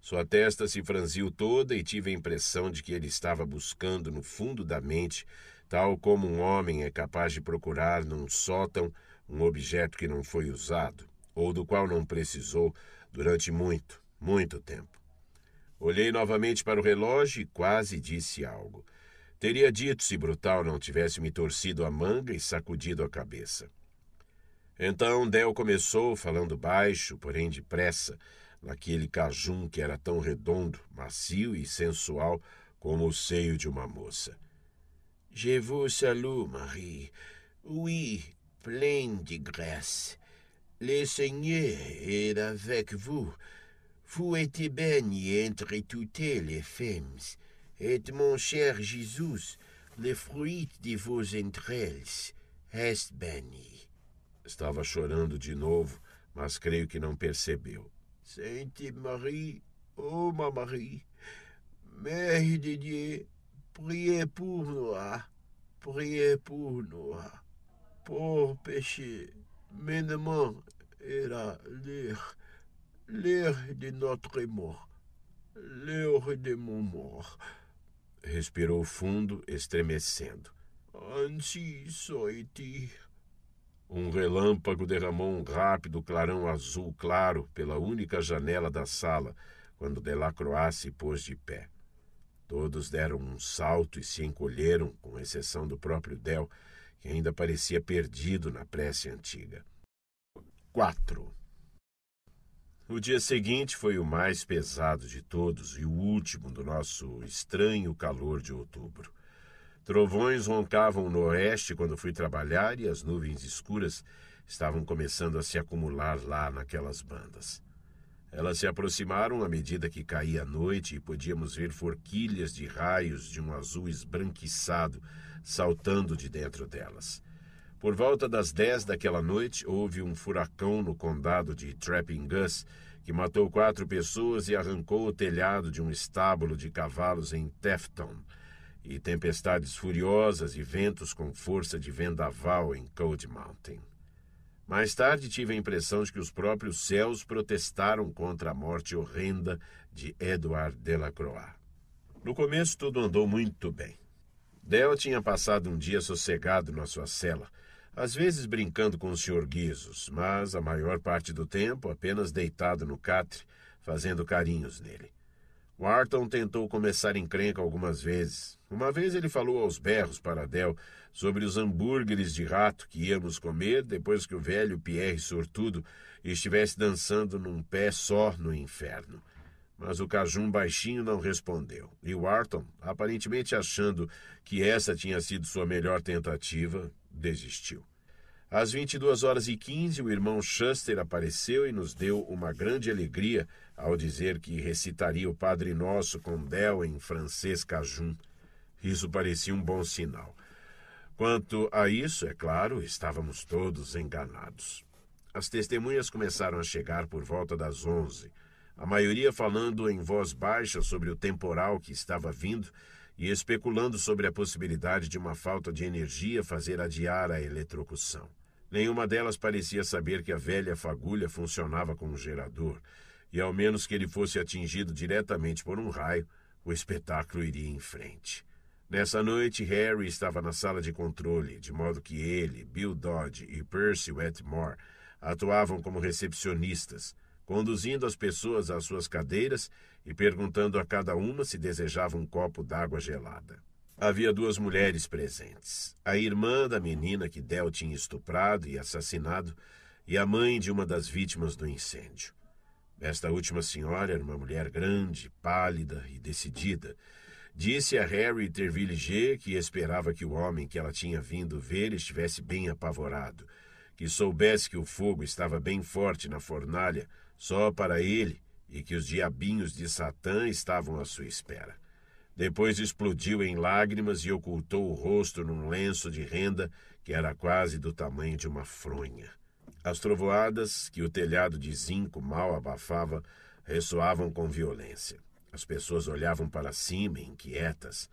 Sua testa se franziu toda e tive a impressão de que ele estava buscando no fundo da mente, tal como um homem é capaz de procurar num sótão um objeto que não foi usado, ou do qual não precisou durante muito, muito tempo. Olhei novamente para o relógio e quase disse algo. Teria dito se Brutal não tivesse me torcido a manga e sacudido a cabeça. Então Del começou, falando baixo, porém depressa, naquele cajum que era tão redondo, macio e sensual como o seio de uma moça. Je vous salue, Marie. Oui, plein de grâce. Le Seigneur est avec vous. « Vous êtes béni entre toutes les femmes, et mon cher Jésus, le fruit de vos entrailles, est béni. Estava chorando de novo, mas creio que não percebeu. Sainte Marie, ô oh, ma Marie, Mère de Dieu, priez pour nous, priez pour nous, pour péché, maintenant et à l'heure L'heure de notre mort. L'heure de mon mort. Respirou fundo, estremecendo. Ansi soiti. Um relâmpago derramou um rápido clarão azul claro pela única janela da sala, quando Delacroix se pôs de pé. Todos deram um salto e se encolheram, com exceção do próprio Del, que ainda parecia perdido na prece antiga. 4. O dia seguinte foi o mais pesado de todos e o último do nosso estranho calor de outubro. Trovões roncavam no oeste quando fui trabalhar e as nuvens escuras estavam começando a se acumular lá naquelas bandas. Elas se aproximaram à medida que caía a noite e podíamos ver forquilhas de raios de um azul esbranquiçado saltando de dentro delas. Por volta das 10 daquela noite, houve um furacão no condado de Trapping Gus que matou quatro pessoas e arrancou o telhado de um estábulo de cavalos em Tefton, e tempestades furiosas e ventos com força de vendaval em Cold Mountain. Mais tarde tive a impressão de que os próprios céus protestaram contra a morte horrenda de Edward Delacroix. No começo tudo andou muito bem. Dell tinha passado um dia sossegado na sua cela, às vezes brincando com o Sr. Guizos, mas a maior parte do tempo apenas deitado no catre, fazendo carinhos nele. Wharton tentou começar encrenca algumas vezes. Uma vez ele falou aos berros para Adele sobre os hambúrgueres de rato que íamos comer depois que o velho Pierre Sortudo estivesse dançando num pé só no inferno. Mas o cajum baixinho não respondeu, e Wharton, aparentemente achando que essa tinha sido sua melhor tentativa, desistiu. Às 22 horas e 15, o irmão Schuster apareceu e nos deu uma grande alegria ao dizer que recitaria o Padre Nosso com Del em francês cajun. Isso parecia um bom sinal. Quanto a isso, é claro, estávamos todos enganados. As testemunhas começaram a chegar por volta das 11, a maioria falando em voz baixa sobre o temporal que estava vindo e especulando sobre a possibilidade de uma falta de energia fazer adiar a eletrocução. Nenhuma delas parecia saber que a velha fagulha funcionava como gerador, e ao menos que ele fosse atingido diretamente por um raio, o espetáculo iria em frente. Nessa noite, Harry estava na sala de controle, de modo que ele, Bill Dodge e Percy Wetmore atuavam como recepcionistas, conduzindo as pessoas às suas cadeiras e perguntando a cada uma se desejava um copo d'água gelada. Havia duas mulheres presentes: a irmã da menina que Del tinha estuprado e assassinado, e a mãe de uma das vítimas do incêndio. Esta última senhora era uma mulher grande, pálida e decidida. Disse a Harry Tervilliger que esperava que o homem que ela tinha vindo ver estivesse bem apavorado, que soubesse que o fogo estava bem forte na fornalha só para ele e que os diabinhos de Satã estavam à sua espera. Depois explodiu em lágrimas e ocultou o rosto num lenço de renda que era quase do tamanho de uma fronha. As trovoadas, que o telhado de zinco mal abafava, ressoavam com violência. As pessoas olhavam para cima, inquietas.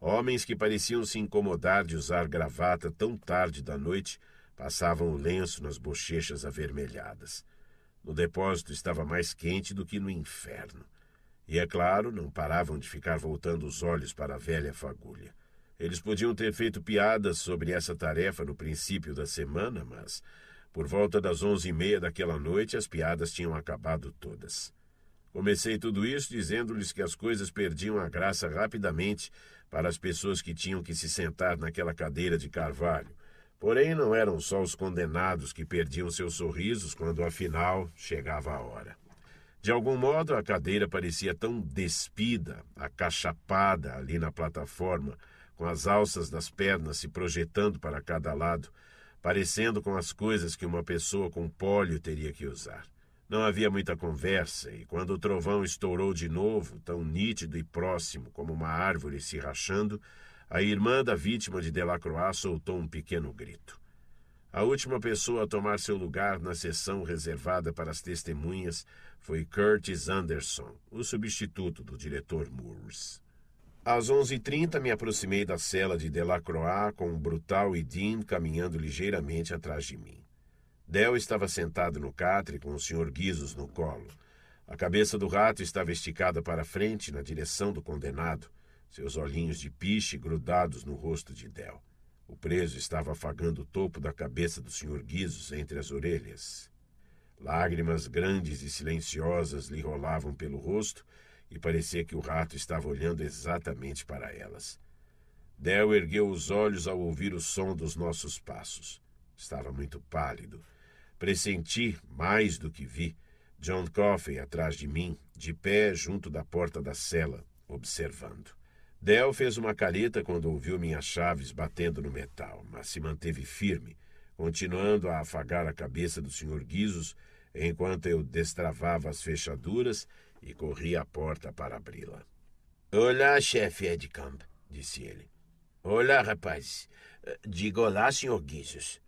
Homens que pareciam se incomodar de usar gravata tão tarde da noite passavam o lenço nas bochechas avermelhadas. O depósito estava mais quente do que no inferno. E, é claro, não paravam de ficar voltando os olhos para a velha fagulha. Eles podiam ter feito piadas sobre essa tarefa no princípio da semana, mas por volta das onze e meia daquela noite as piadas tinham acabado todas. Comecei tudo isso dizendo-lhes que as coisas perdiam a graça rapidamente para as pessoas que tinham que se sentar naquela cadeira de carvalho, Porém, não eram só os condenados que perdiam seus sorrisos quando, afinal, chegava a hora. De algum modo, a cadeira parecia tão despida, acachapada ali na plataforma, com as alças das pernas se projetando para cada lado, parecendo com as coisas que uma pessoa com pólio teria que usar. Não havia muita conversa, e quando o trovão estourou de novo, tão nítido e próximo como uma árvore se rachando, a irmã da vítima de Delacroix soltou um pequeno grito. A última pessoa a tomar seu lugar na sessão reservada para as testemunhas foi Curtis Anderson, o substituto do diretor Moores. Às 11h30, me aproximei da cela de Delacroix com o brutal e Dean caminhando ligeiramente atrás de mim. Del estava sentado no catre com o Sr. Guizos no colo. A cabeça do rato estava esticada para frente na direção do condenado, seus olhinhos de piche grudados no rosto de Del. O preso estava afagando o topo da cabeça do Sr. Guizos entre as orelhas. Lágrimas grandes e silenciosas lhe rolavam pelo rosto e parecia que o rato estava olhando exatamente para elas. Del ergueu os olhos ao ouvir o som dos nossos passos. Estava muito pálido. Pressenti, mais do que vi, John Coffey atrás de mim, de pé junto da porta da cela, observando. Del fez uma careta quando ouviu minhas chaves batendo no metal, mas se manteve firme, continuando a afagar a cabeça do Sr. Guizos enquanto eu destravava as fechaduras e corria à porta para abri-la. Olá, chefe Edcamp, disse ele. Olá, rapaz. Diga olá, Sr. Guizos.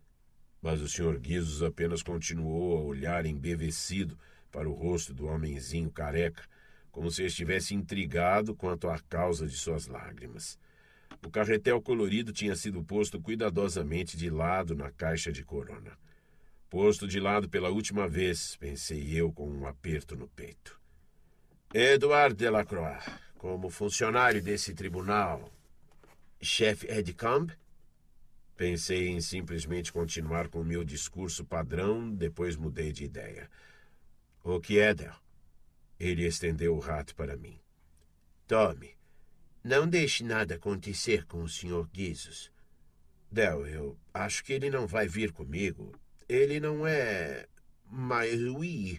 Mas o Sr. Guizos apenas continuou a olhar embevecido para o rosto do homenzinho careca, como se estivesse intrigado quanto à causa de suas lágrimas. O carretel colorido tinha sido posto cuidadosamente de lado na caixa de corona. Posto de lado pela última vez, pensei eu com um aperto no peito. Edouard Delacroix, como funcionário desse tribunal, chefe Edcamp? Pensei em simplesmente continuar com meu discurso padrão, depois mudei de ideia. O que é, Del? Ele estendeu o rato para mim. Tome. Não deixe nada acontecer com o Sr. Guizos. Del, eu acho que ele não vai vir comigo. Ele não é. Mas oui.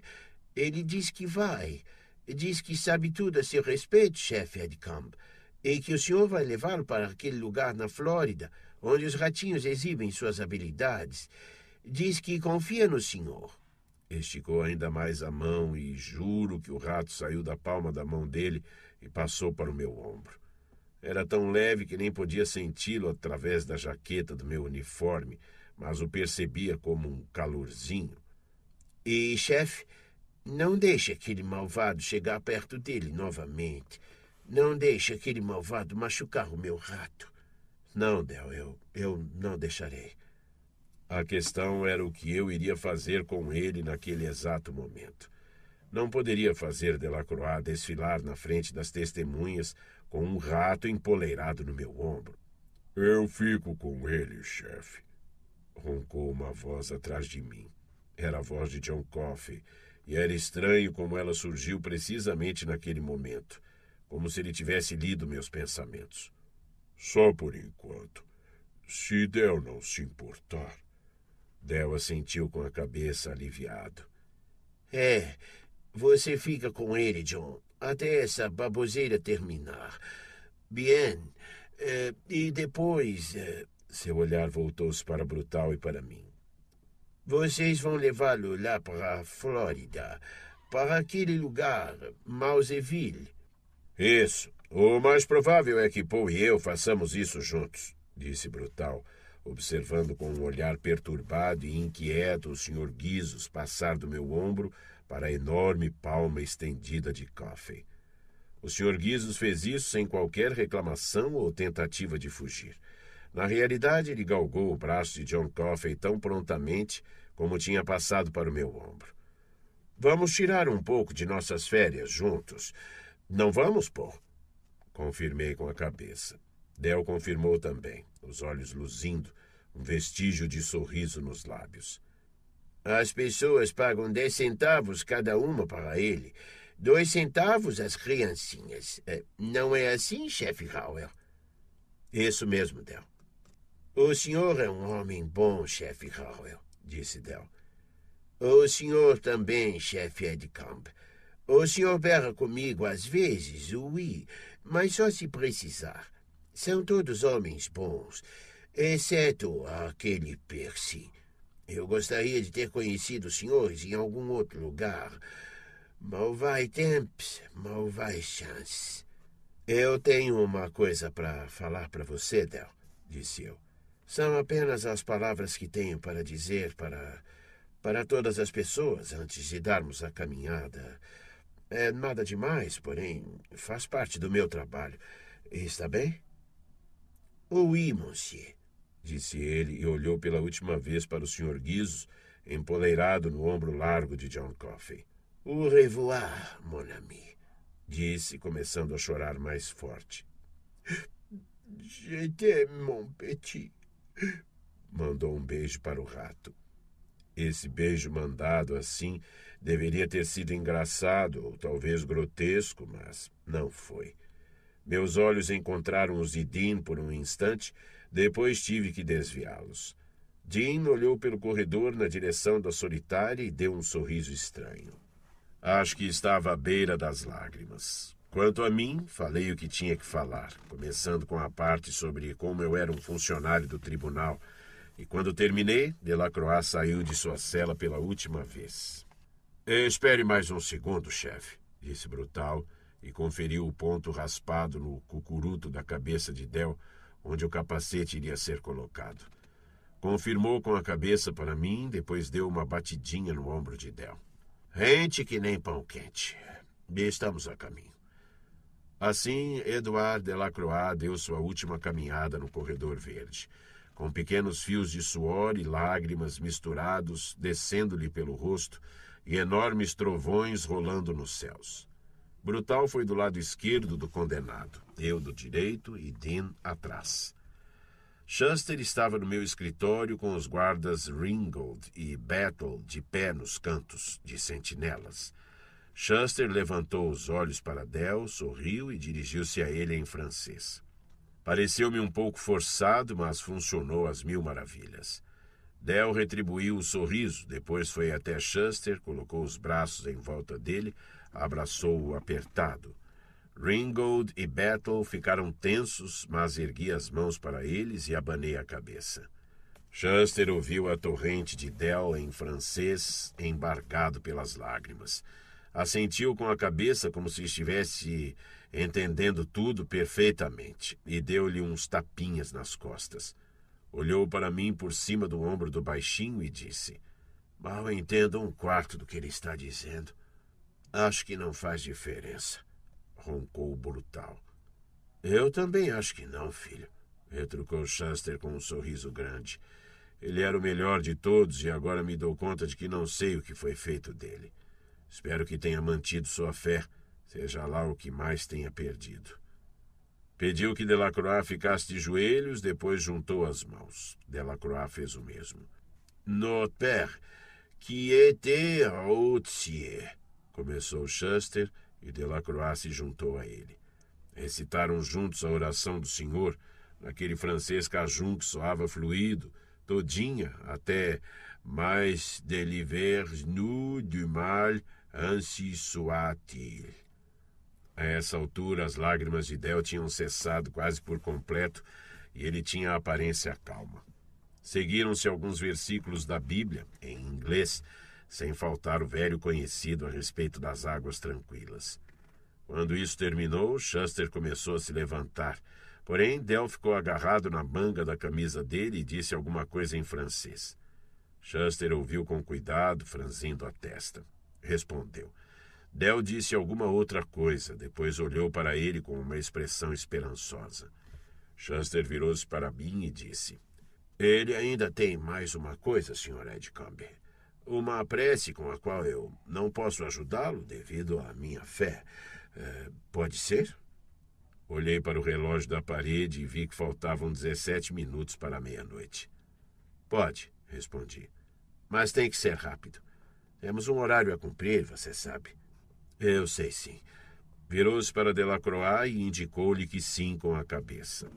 Ele diz que vai. Diz que sabe tudo a seu respeito, chefe Edcamp. E que o senhor vai levá-lo para aquele lugar na Flórida, onde os ratinhos exibem suas habilidades. Diz que confia no senhor. Esticou ainda mais a mão e juro que o rato saiu da palma da mão dele e passou para o meu ombro. Era tão leve que nem podia senti-lo através da jaqueta do meu uniforme, mas o percebia como um calorzinho. E, chefe, não deixe aquele malvado chegar perto dele novamente. Não deixe aquele malvado machucar o meu rato. Não, Del, eu, eu não deixarei. A questão era o que eu iria fazer com ele naquele exato momento. Não poderia fazer Delacroix desfilar na frente das testemunhas com um rato empoleirado no meu ombro. Eu fico com ele, chefe. Roncou uma voz atrás de mim. Era a voz de John Coffey, e era estranho como ela surgiu precisamente naquele momento, como se ele tivesse lido meus pensamentos. Só por enquanto. Se Del não se importar. Del assentiu com a cabeça aliviado. É, você fica com ele, John, até essa baboseira terminar. Bien. Eh, e depois. Eh, seu olhar voltou-se para Brutal e para mim. Vocês vão levá-lo lá para a Flórida, para aquele lugar, Mauseville. Isso. O mais provável é que Paul e eu façamos isso juntos, disse Brutal observando com um olhar perturbado e inquieto o Sr. Guizos passar do meu ombro para a enorme palma estendida de Coffey. O Sr. Guizos fez isso sem qualquer reclamação ou tentativa de fugir. Na realidade, ele galgou o braço de John Coffey tão prontamente como tinha passado para o meu ombro. Vamos tirar um pouco de nossas férias juntos. Não vamos, pô? Confirmei com a cabeça. Del confirmou também, os olhos luzindo, um vestígio de sorriso nos lábios. As pessoas pagam dez centavos cada uma para ele. Dois centavos as criancinhas. É, não é assim, chefe Howell? Isso mesmo, Del. O senhor é um homem bom, chefe Howell, disse Del. O senhor também, chefe Edcamp. O senhor berra comigo às vezes, oui, mas só se precisar. São todos homens bons, exceto aquele Percy. Eu gostaria de ter conhecido os senhores em algum outro lugar. Mal vai tempos, mal vai chance. Eu tenho uma coisa para falar para você, Del, disse eu. São apenas as palavras que tenho para dizer para para todas as pessoas antes de darmos a caminhada. É nada demais, porém, faz parte do meu trabalho. Está bem? Oi, monsieur", disse ele e olhou pela última vez para o Sr. Guizos, empoleirado no ombro largo de John Coffey. Au revoir, mon ami, disse, começando a chorar mais forte. Je mon petit. Mandou um beijo para o rato. Esse beijo mandado assim deveria ter sido engraçado ou talvez grotesco, mas não foi. Meus olhos encontraram os de Dean por um instante, depois tive que desviá-los. Dean olhou pelo corredor na direção da solitária e deu um sorriso estranho. Acho que estava à beira das lágrimas. Quanto a mim, falei o que tinha que falar, começando com a parte sobre como eu era um funcionário do tribunal. E quando terminei, Delacroix saiu de sua cela pela última vez. Eh, espere mais um segundo, chefe, disse Brutal, e conferiu o ponto raspado no cucuruto da cabeça de Del, onde o capacete iria ser colocado. Confirmou com a cabeça para mim, depois deu uma batidinha no ombro de Del. Rente que nem pão quente. Estamos a caminho. Assim, Eduardo Delacroix deu sua última caminhada no corredor verde, com pequenos fios de suor e lágrimas misturados descendo-lhe pelo rosto e enormes trovões rolando nos céus. Brutal foi do lado esquerdo do condenado, eu do direito e Dean atrás. Shuster estava no meu escritório com os guardas Ringold e Battle de pé nos cantos, de sentinelas. Shuster levantou os olhos para Dell, sorriu e dirigiu-se a ele em francês. Pareceu-me um pouco forçado, mas funcionou às mil maravilhas. Dell retribuiu o sorriso, depois foi até Shuster, colocou os braços em volta dele, Abraçou-o apertado. Ringold e Battle ficaram tensos, mas ergui as mãos para eles e abanei a cabeça. Chester ouviu a torrente de Dell em francês, embargado pelas lágrimas. Assentiu com a cabeça como se estivesse entendendo tudo perfeitamente e deu-lhe uns tapinhas nas costas. Olhou para mim por cima do ombro do baixinho e disse: Mal entendo um quarto do que ele está dizendo. Acho que não faz diferença, roncou o brutal. Eu também acho que não, filho, retrucou Chester com um sorriso grande. Ele era o melhor de todos e agora me dou conta de que não sei o que foi feito dele. Espero que tenha mantido sua fé, seja lá o que mais tenha perdido. Pediu que Delacroix ficasse de joelhos, depois juntou as mãos. Delacroix fez o mesmo. Notre père, qui était routier começou Schuster e Delacroix se juntou a ele. Recitaram juntos a oração do Senhor, naquele francês cajun que soava fluido, todinha, até mais deliver-nous du mal, ainsi soit-il. A essa altura, as lágrimas de Del tinham cessado quase por completo e ele tinha a aparência calma. Seguiram-se alguns versículos da Bíblia, em inglês, sem faltar o velho conhecido a respeito das águas tranquilas. Quando isso terminou, Chester começou a se levantar. Porém, Del ficou agarrado na manga da camisa dele e disse alguma coisa em francês. Chester ouviu com cuidado, franzindo a testa. Respondeu. Del disse alguma outra coisa, depois olhou para ele com uma expressão esperançosa. Chester virou-se para mim e disse: Ele ainda tem mais uma coisa, Sr. Cumber. Uma prece com a qual eu não posso ajudá-lo devido à minha fé. É, pode ser? Olhei para o relógio da parede e vi que faltavam 17 minutos para a meia-noite. Pode, respondi. Mas tem que ser rápido. Temos um horário a cumprir, você sabe. Eu sei sim. Virou-se para Delacroix e indicou-lhe que sim com a cabeça.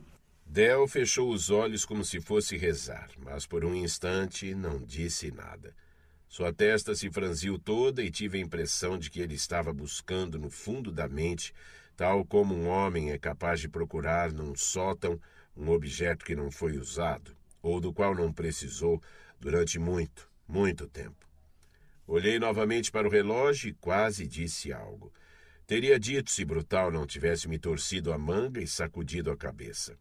Del fechou os olhos como se fosse rezar, mas por um instante não disse nada. Sua testa se franziu toda e tive a impressão de que ele estava buscando no fundo da mente, tal como um homem é capaz de procurar num sótão um objeto que não foi usado, ou do qual não precisou durante muito, muito tempo. Olhei novamente para o relógio e quase disse algo. Teria dito se Brutal não tivesse me torcido a manga e sacudido a cabeça.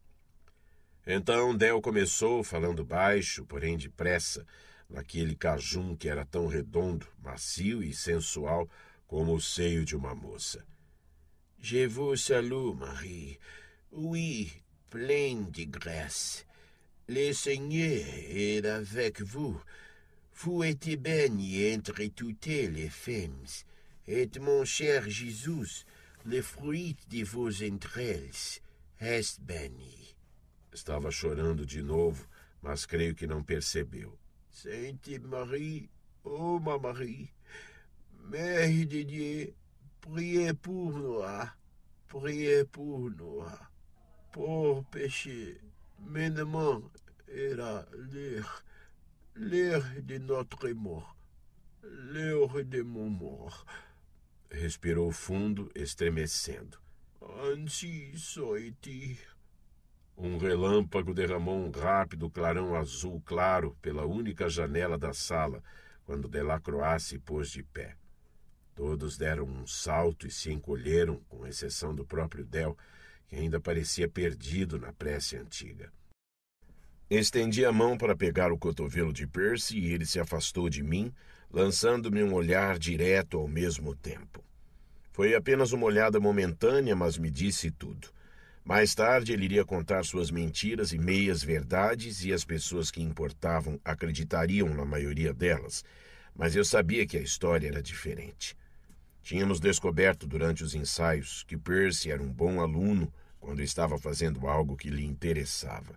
Então Del começou, falando baixo, porém depressa, naquele cajum que era tão redondo, macio e sensual como o seio de uma moça. Je vous salue, Marie. Oui, pleine de grâce. Le Seigneur est avec vous. Vous êtes bénie entre toutes les femmes. Et mon cher Jésus, le fruit de vos entrailles, est béni. Estava chorando de novo, mas creio que não percebeu. Sainte Marie, ô oh, ma Marie, Mère de Dieu, priez pour nous, priez pour nous, pour pécher, maintenant et la l'heure, l'heure de notre mort, l'heure de mon mort. Respirou fundo, estremecendo. Antes só Um relâmpago derramou um rápido clarão azul claro pela única janela da sala, quando Delacroix se pôs de pé. Todos deram um salto e se encolheram, com exceção do próprio Del, que ainda parecia perdido na prece antiga. Estendi a mão para pegar o cotovelo de Percy e ele se afastou de mim, lançando-me um olhar direto ao mesmo tempo. Foi apenas uma olhada momentânea, mas me disse tudo. Mais tarde, ele iria contar suas mentiras e meias-verdades, e as pessoas que importavam acreditariam na maioria delas. Mas eu sabia que a história era diferente. Tínhamos descoberto durante os ensaios que Percy era um bom aluno quando estava fazendo algo que lhe interessava.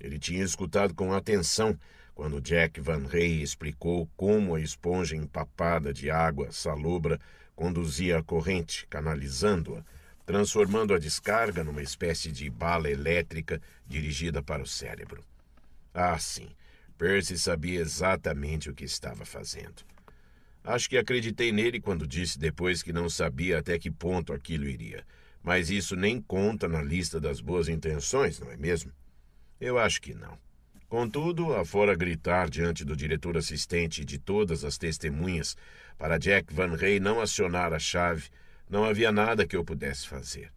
Ele tinha escutado com atenção quando Jack Van Rey explicou como a esponja empapada de água salobra conduzia a corrente, canalizando-a transformando a descarga numa espécie de bala elétrica dirigida para o cérebro. Ah, sim, Percy sabia exatamente o que estava fazendo. Acho que acreditei nele quando disse depois que não sabia até que ponto aquilo iria, mas isso nem conta na lista das boas intenções, não é mesmo? Eu acho que não. Contudo, afora gritar diante do diretor assistente e de todas as testemunhas para Jack Van Rey não acionar a chave, não havia nada que eu pudesse fazer.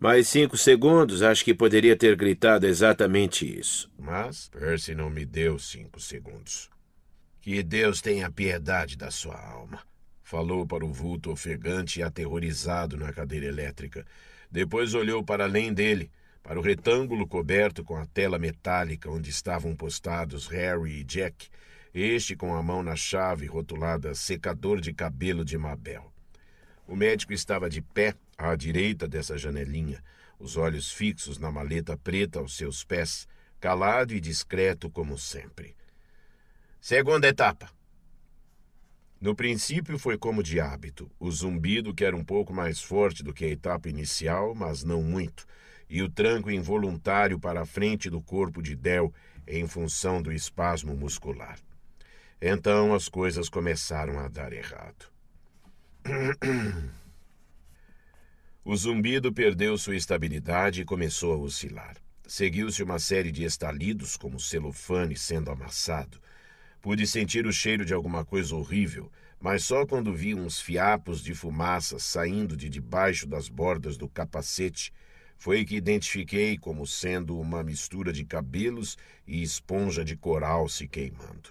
Mais cinco segundos, acho que poderia ter gritado exatamente isso. Mas Percy não me deu cinco segundos. Que Deus tenha piedade da sua alma. Falou para o vulto ofegante e aterrorizado na cadeira elétrica. Depois olhou para além dele, para o retângulo coberto com a tela metálica onde estavam postados Harry e Jack, este com a mão na chave rotulada secador de cabelo de Mabel. O médico estava de pé à direita dessa janelinha, os olhos fixos na maleta preta aos seus pés, calado e discreto como sempre. Segunda etapa. No princípio foi como de hábito, o zumbido que era um pouco mais forte do que a etapa inicial, mas não muito, e o tranco involuntário para a frente do corpo de Del em função do espasmo muscular. Então as coisas começaram a dar errado. O zumbido perdeu sua estabilidade e começou a oscilar. Seguiu-se uma série de estalidos, como celofane sendo amassado. Pude sentir o cheiro de alguma coisa horrível, mas só quando vi uns fiapos de fumaça saindo de debaixo das bordas do capacete foi que identifiquei como sendo uma mistura de cabelos e esponja de coral se queimando.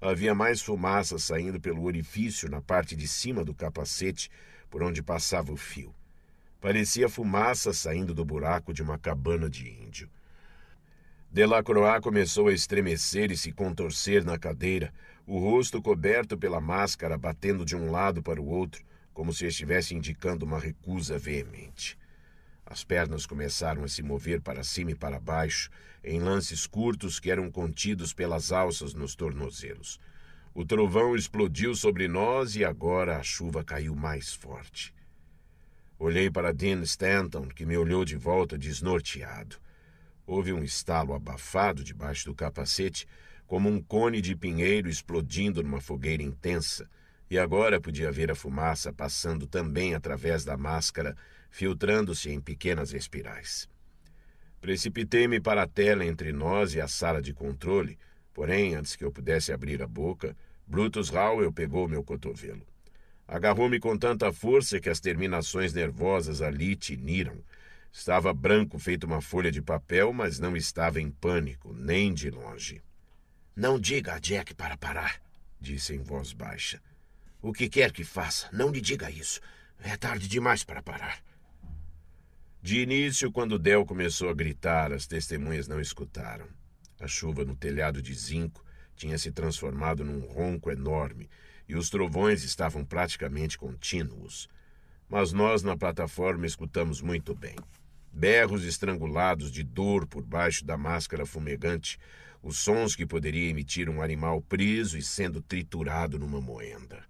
Havia mais fumaça saindo pelo orifício na parte de cima do capacete por onde passava o fio. Parecia fumaça saindo do buraco de uma cabana de índio. Delacroix começou a estremecer e se contorcer na cadeira, o rosto coberto pela máscara batendo de um lado para o outro, como se estivesse indicando uma recusa veemente. As pernas começaram a se mover para cima e para baixo, em lances curtos que eram contidos pelas alças nos tornozelos. O trovão explodiu sobre nós e agora a chuva caiu mais forte. Olhei para Dean Stanton, que me olhou de volta desnorteado. Houve um estalo abafado debaixo do capacete, como um cone de pinheiro explodindo numa fogueira intensa, e agora podia ver a fumaça passando também através da máscara, filtrando-se em pequenas espirais. Precipitei-me para a tela entre nós e a sala de controle, porém, antes que eu pudesse abrir a boca, Brutus Howell pegou meu cotovelo. Agarrou-me com tanta força que as terminações nervosas ali tiniram. Estava branco, feito uma folha de papel, mas não estava em pânico, nem de longe. Não diga a Jack para parar, disse em voz baixa. O que quer que faça, não lhe diga isso. É tarde demais para parar. De início, quando Del começou a gritar, as testemunhas não escutaram. A chuva no telhado de zinco tinha se transformado num ronco enorme e os trovões estavam praticamente contínuos. Mas nós na plataforma escutamos muito bem. Berros estrangulados de dor por baixo da máscara fumegante, os sons que poderia emitir um animal preso e sendo triturado numa moenda.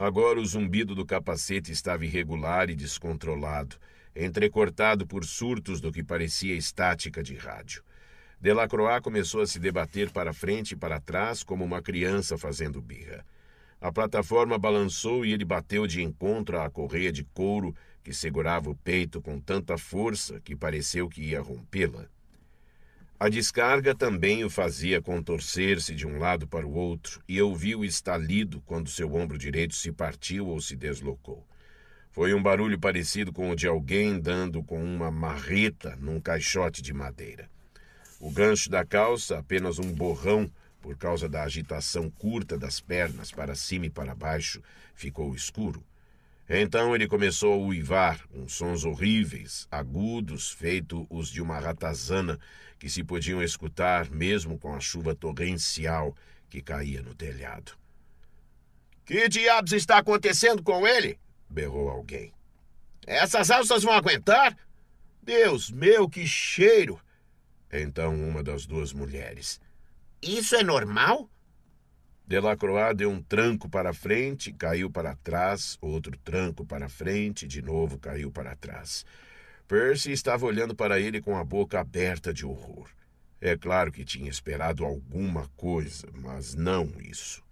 Agora o zumbido do capacete estava irregular e descontrolado, entrecortado por surtos do que parecia estática de rádio. Delacroix começou a se debater para frente e para trás como uma criança fazendo birra. A plataforma balançou e ele bateu de encontro à correia de couro que segurava o peito com tanta força que pareceu que ia rompê-la. A descarga também o fazia contorcer-se de um lado para o outro, e ouviu estalido quando seu ombro direito se partiu ou se deslocou. Foi um barulho parecido com o de alguém dando com uma marreta num caixote de madeira. O gancho da calça, apenas um borrão, por causa da agitação curta das pernas para cima e para baixo, ficou escuro. Então ele começou a uivar, uns sons horríveis, agudos, feito os de uma ratazana, que se podiam escutar mesmo com a chuva torrencial que caía no telhado. Que diabos está acontecendo com ele? berrou alguém. Essas alças vão aguentar? Deus meu, que cheiro! Então uma das duas mulheres. Isso é normal? Delacroix deu um tranco para frente, caiu para trás, outro tranco para frente, de novo caiu para trás. Percy estava olhando para ele com a boca aberta de horror. É claro que tinha esperado alguma coisa, mas não isso.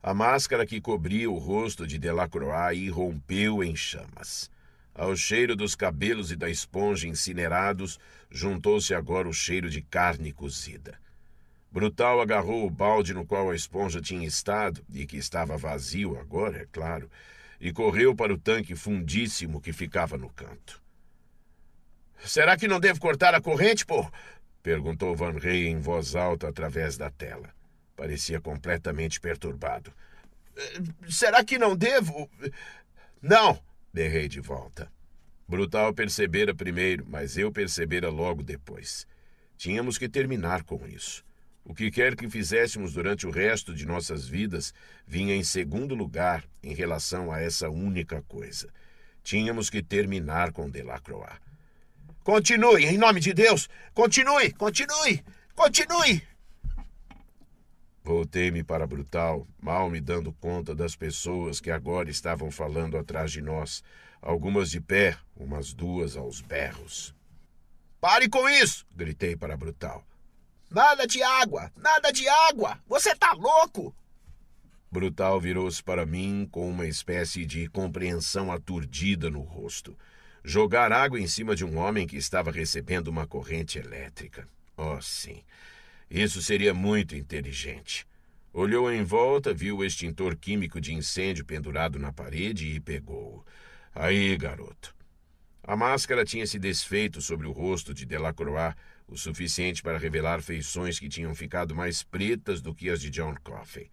A máscara que cobria o rosto de Delacroix irrompeu em chamas. Ao cheiro dos cabelos e da esponja incinerados, juntou-se agora o cheiro de carne cozida. Brutal agarrou o balde no qual a esponja tinha estado, e que estava vazio agora, é claro, e correu para o tanque fundíssimo que ficava no canto. Será que não devo cortar a corrente, pô? perguntou Van Rey em voz alta através da tela. Parecia completamente perturbado. Eh, será que não devo? Não, berrei de volta. Brutal percebera primeiro, mas eu percebera logo depois. Tínhamos que terminar com isso. O que quer que fizéssemos durante o resto de nossas vidas vinha em segundo lugar em relação a essa única coisa. Tínhamos que terminar com Delacroix. Continue, em nome de Deus. Continue, continue, continue. Voltei-me para Brutal, mal me dando conta das pessoas que agora estavam falando atrás de nós, algumas de pé, umas duas aos berros. Pare com isso! gritei para Brutal. Nada de água! Nada de água! Você tá louco! Brutal virou-se para mim com uma espécie de compreensão aturdida no rosto jogar água em cima de um homem que estava recebendo uma corrente elétrica. Oh, sim. Isso seria muito inteligente. Olhou em volta, viu o extintor químico de incêndio pendurado na parede e pegou-o. Aí, garoto. A máscara tinha se desfeito sobre o rosto de Delacroix, o suficiente para revelar feições que tinham ficado mais pretas do que as de John Coffey.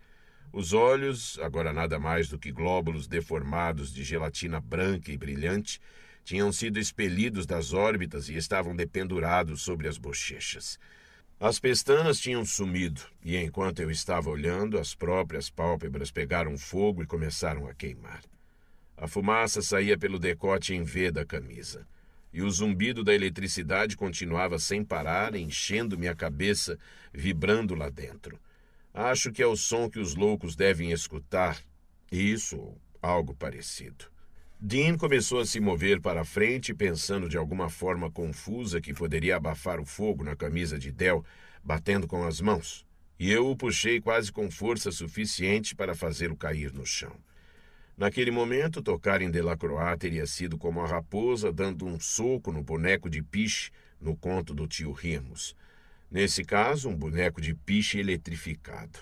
Os olhos, agora nada mais do que glóbulos deformados de gelatina branca e brilhante, tinham sido expelidos das órbitas e estavam dependurados sobre as bochechas. As pestanas tinham sumido, e enquanto eu estava olhando, as próprias pálpebras pegaram fogo e começaram a queimar. A fumaça saía pelo decote em V da camisa, e o zumbido da eletricidade continuava sem parar, enchendo minha cabeça, vibrando lá dentro. Acho que é o som que os loucos devem escutar, isso ou algo parecido. Dean começou a se mover para frente, pensando de alguma forma confusa que poderia abafar o fogo na camisa de Del, batendo com as mãos, e eu o puxei quase com força suficiente para fazê-lo cair no chão. Naquele momento, tocar em Delacroix teria sido como a raposa dando um soco no boneco de piche no conto do tio Ramos. Nesse caso, um boneco de piche eletrificado.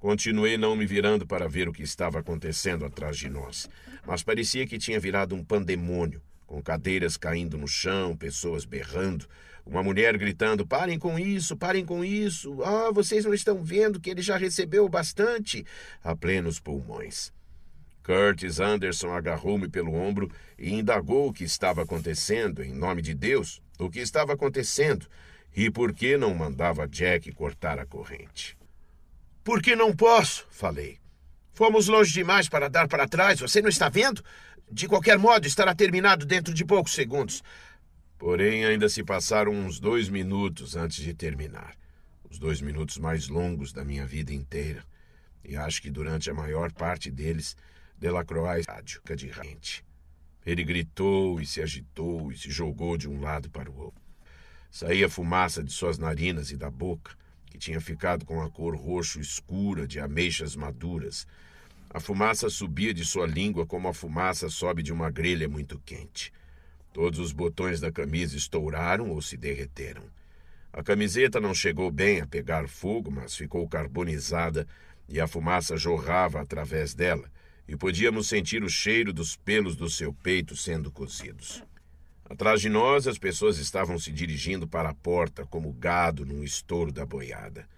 Continuei não me virando para ver o que estava acontecendo atrás de nós, mas parecia que tinha virado um pandemônio, com cadeiras caindo no chão, pessoas berrando, uma mulher gritando: "Parem com isso, parem com isso! Ah, vocês não estão vendo que ele já recebeu bastante!" a plenos pulmões. Curtis Anderson agarrou-me pelo ombro e indagou o que estava acontecendo, em nome de Deus, o que estava acontecendo e por que não mandava Jack cortar a corrente. Porque não posso, falei. Fomos longe demais para dar para trás, você não está vendo? De qualquer modo, estará terminado dentro de poucos segundos. Porém, ainda se passaram uns dois minutos antes de terminar. Os dois minutos mais longos da minha vida inteira. E acho que durante a maior parte deles, Delacroix rádio é de rente. Ele gritou e se agitou e se jogou de um lado para o outro. Saía fumaça de suas narinas e da boca tinha ficado com a cor roxo escura de ameixas maduras. A fumaça subia de sua língua como a fumaça sobe de uma grelha muito quente. Todos os botões da camisa estouraram ou se derreteram. A camiseta não chegou bem a pegar fogo, mas ficou carbonizada e a fumaça jorrava através dela, e podíamos sentir o cheiro dos pelos do seu peito sendo cozidos. Atrás de nós, as pessoas estavam se dirigindo para a porta como gado num estouro da boiada.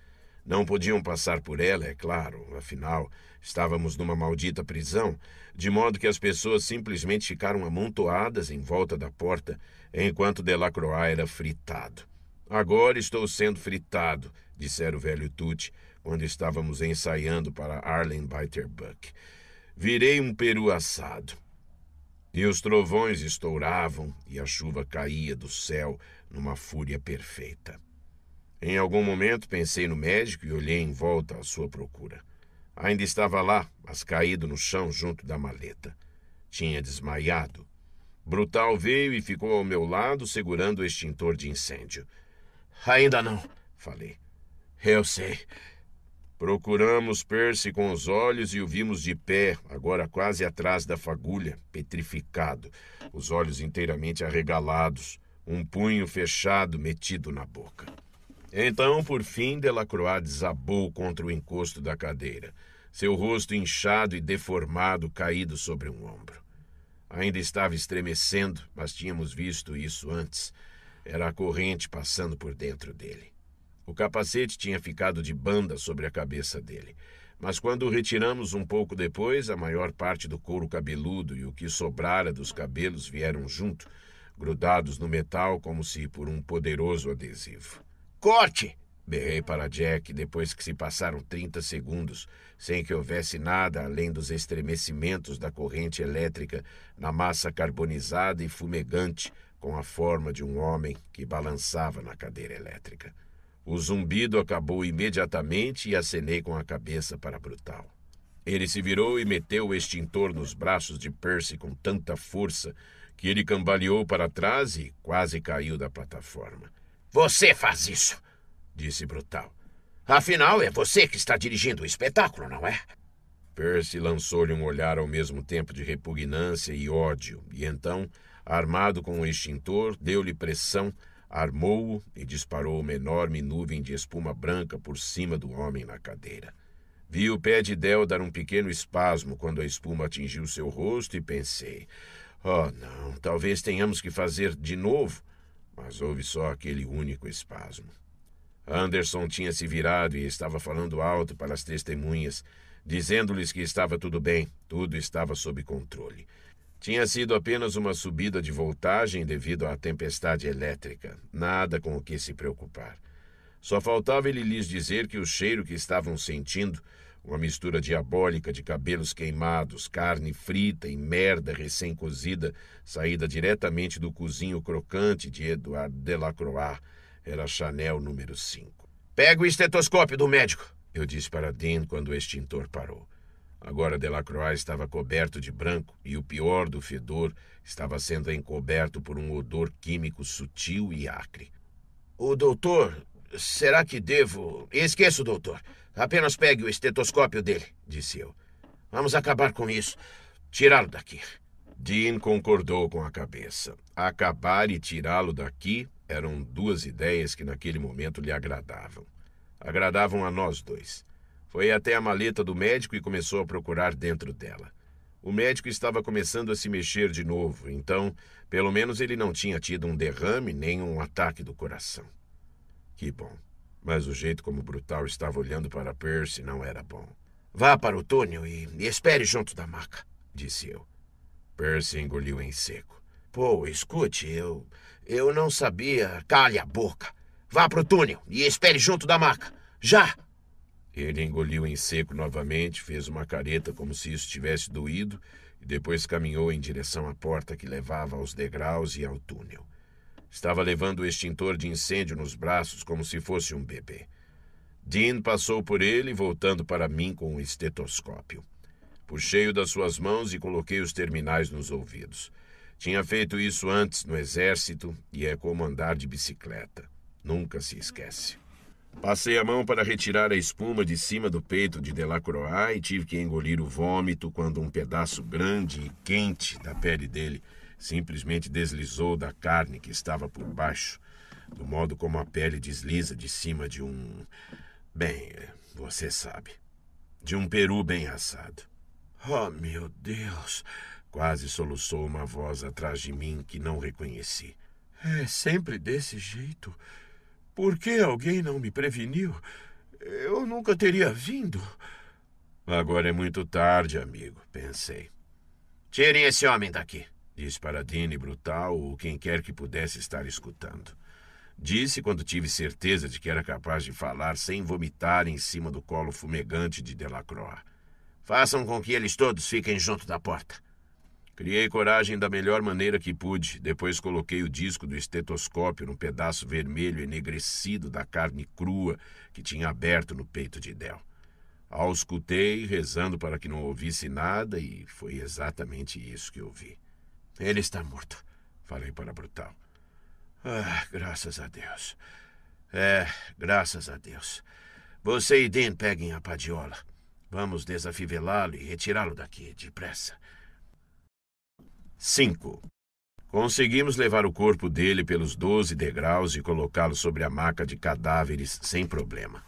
Não podiam passar por ela, é claro, afinal, estávamos numa maldita prisão, de modo que as pessoas simplesmente ficaram amontoadas em volta da porta enquanto Delacroix era fritado. Agora estou sendo fritado, dissera o velho Tutti, quando estávamos ensaiando para Arlen Biterbuck. Virei um peru assado. E os trovões estouravam e a chuva caía do céu numa fúria perfeita. Em algum momento pensei no médico e olhei em volta à sua procura. Ainda estava lá, mas caído no chão junto da maleta. Tinha desmaiado. Brutal veio e ficou ao meu lado segurando o extintor de incêndio. Ainda não, falei. Eu sei, Procuramos Percy com os olhos e o vimos de pé, agora quase atrás da fagulha, petrificado, os olhos inteiramente arregalados, um punho fechado metido na boca. Então, por fim, Delacroix desabou contra o encosto da cadeira, seu rosto inchado e deformado caído sobre um ombro. Ainda estava estremecendo, mas tínhamos visto isso antes. Era a corrente passando por dentro dele. O capacete tinha ficado de banda sobre a cabeça dele. Mas quando o retiramos um pouco depois, a maior parte do couro cabeludo e o que sobrara dos cabelos vieram junto, grudados no metal como se por um poderoso adesivo. Corte! Berrei para Jack depois que se passaram 30 segundos, sem que houvesse nada além dos estremecimentos da corrente elétrica na massa carbonizada e fumegante com a forma de um homem que balançava na cadeira elétrica. O zumbido acabou imediatamente e acenei com a cabeça para Brutal. Ele se virou e meteu o extintor nos braços de Percy com tanta força que ele cambaleou para trás e quase caiu da plataforma. Você faz isso, disse Brutal. Afinal, é você que está dirigindo o espetáculo, não é? Percy lançou-lhe um olhar ao mesmo tempo de repugnância e ódio, e então, armado com o extintor, deu-lhe pressão armou-o e disparou uma enorme nuvem de espuma branca por cima do homem na cadeira. Vi o pé de Del dar um pequeno espasmo quando a espuma atingiu seu rosto e pensei: Oh, não, talvez tenhamos que fazer de novo. Mas houve só aquele único espasmo. Anderson tinha se virado e estava falando alto para as testemunhas, dizendo-lhes que estava tudo bem, tudo estava sob controle. Tinha sido apenas uma subida de voltagem devido à tempestade elétrica, nada com o que se preocupar. Só faltava ele lhes dizer que o cheiro que estavam sentindo, uma mistura diabólica de cabelos queimados, carne frita e merda recém-cozida, saída diretamente do cozinho crocante de Eduardo Delacroix, era Chanel número 5. Pega o estetoscópio do médico, eu disse para Dean quando o extintor parou. Agora Delacroix estava coberto de branco e o pior do fedor estava sendo encoberto por um odor químico sutil e acre. O doutor, será que devo. Esqueço, doutor. Apenas pegue o estetoscópio dele, disse eu. Vamos acabar com isso. Tirá-lo daqui. Dean concordou com a cabeça. Acabar e tirá-lo daqui eram duas ideias que naquele momento lhe agradavam. Agradavam a nós dois. Foi até a maleta do médico e começou a procurar dentro dela. O médico estava começando a se mexer de novo, então, pelo menos ele não tinha tido um derrame nem um ataque do coração. Que bom. Mas o jeito como brutal estava olhando para Percy não era bom. Vá para o túnel e, e espere junto da maca, disse eu. Percy engoliu em seco. Pô, escute, eu. Eu não sabia. Calhe a boca. Vá para o túnel e espere junto da maca. Já! Ele engoliu em seco novamente, fez uma careta como se isso tivesse doído e depois caminhou em direção à porta que levava aos degraus e ao túnel. Estava levando o extintor de incêndio nos braços como se fosse um bebê. Dean passou por ele, voltando para mim com o um estetoscópio. Puxei-o das suas mãos e coloquei os terminais nos ouvidos. Tinha feito isso antes no exército e é como andar de bicicleta. Nunca se esquece. Passei a mão para retirar a espuma de cima do peito de Delacroix e tive que engolir o vômito quando um pedaço grande e quente da pele dele simplesmente deslizou da carne que estava por baixo, do modo como a pele desliza de cima de um. Bem, você sabe. De um peru bem assado. Oh, meu Deus! Quase soluçou uma voz atrás de mim que não reconheci. É sempre desse jeito. Por que alguém não me preveniu? Eu nunca teria vindo. Agora é muito tarde, amigo, pensei. Tirem esse homem daqui, disse para Dini brutal ou quem quer que pudesse estar escutando. Disse quando tive certeza de que era capaz de falar sem vomitar em cima do colo fumegante de Delacroix. Façam com que eles todos fiquem junto da porta. Criei coragem da melhor maneira que pude, depois coloquei o disco do estetoscópio num pedaço vermelho enegrecido da carne crua que tinha aberto no peito de Del. Auscultei, rezando para que não ouvisse nada, e foi exatamente isso que ouvi. Ele está morto, falei para Brutal. Ah, graças a Deus. É, graças a Deus. Você e Dan peguem a padiola. Vamos desafivelá-lo e retirá-lo daqui, depressa. 5. Conseguimos levar o corpo dele pelos 12 degraus e colocá-lo sobre a maca de cadáveres sem problema.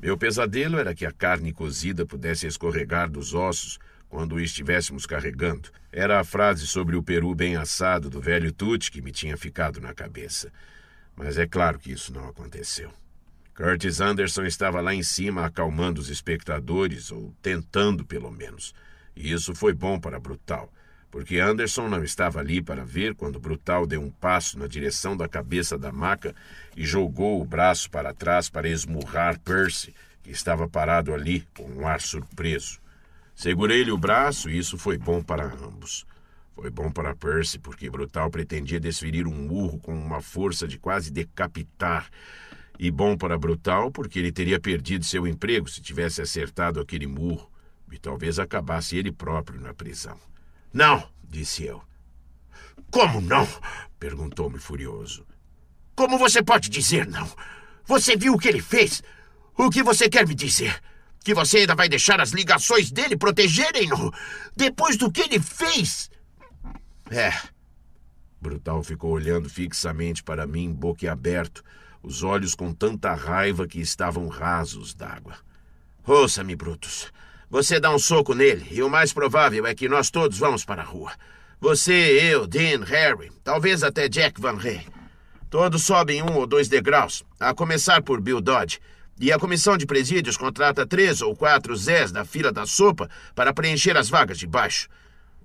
Meu pesadelo era que a carne cozida pudesse escorregar dos ossos quando o estivéssemos carregando. Era a frase sobre o peru bem assado do velho Tut que me tinha ficado na cabeça. Mas é claro que isso não aconteceu. Curtis Anderson estava lá em cima acalmando os espectadores, ou tentando pelo menos. E isso foi bom para Brutal porque Anderson não estava ali para ver quando Brutal deu um passo na direção da cabeça da maca e jogou o braço para trás para esmurrar Percy, que estava parado ali com um ar surpreso. Segurei-lhe o braço e isso foi bom para ambos. Foi bom para Percy porque Brutal pretendia desferir um urro com uma força de quase decapitar. E bom para Brutal porque ele teria perdido seu emprego se tivesse acertado aquele murro e talvez acabasse ele próprio na prisão. Não, disse eu. Como não? perguntou-me furioso. Como você pode dizer não? Você viu o que ele fez? O que você quer me dizer? Que você ainda vai deixar as ligações dele protegerem-no depois do que ele fez? É. Brutal ficou olhando fixamente para mim, boquiaberto, os olhos com tanta raiva que estavam rasos d'água. Ouça-me, Brutus. Você dá um soco nele, e o mais provável é que nós todos vamos para a rua. Você, eu, Dean, Harry, talvez até Jack Van Rey. Todos sobem um ou dois degraus, a começar por Bill Dodge. E a comissão de presídios contrata três ou quatro Zés da fila da sopa para preencher as vagas de baixo.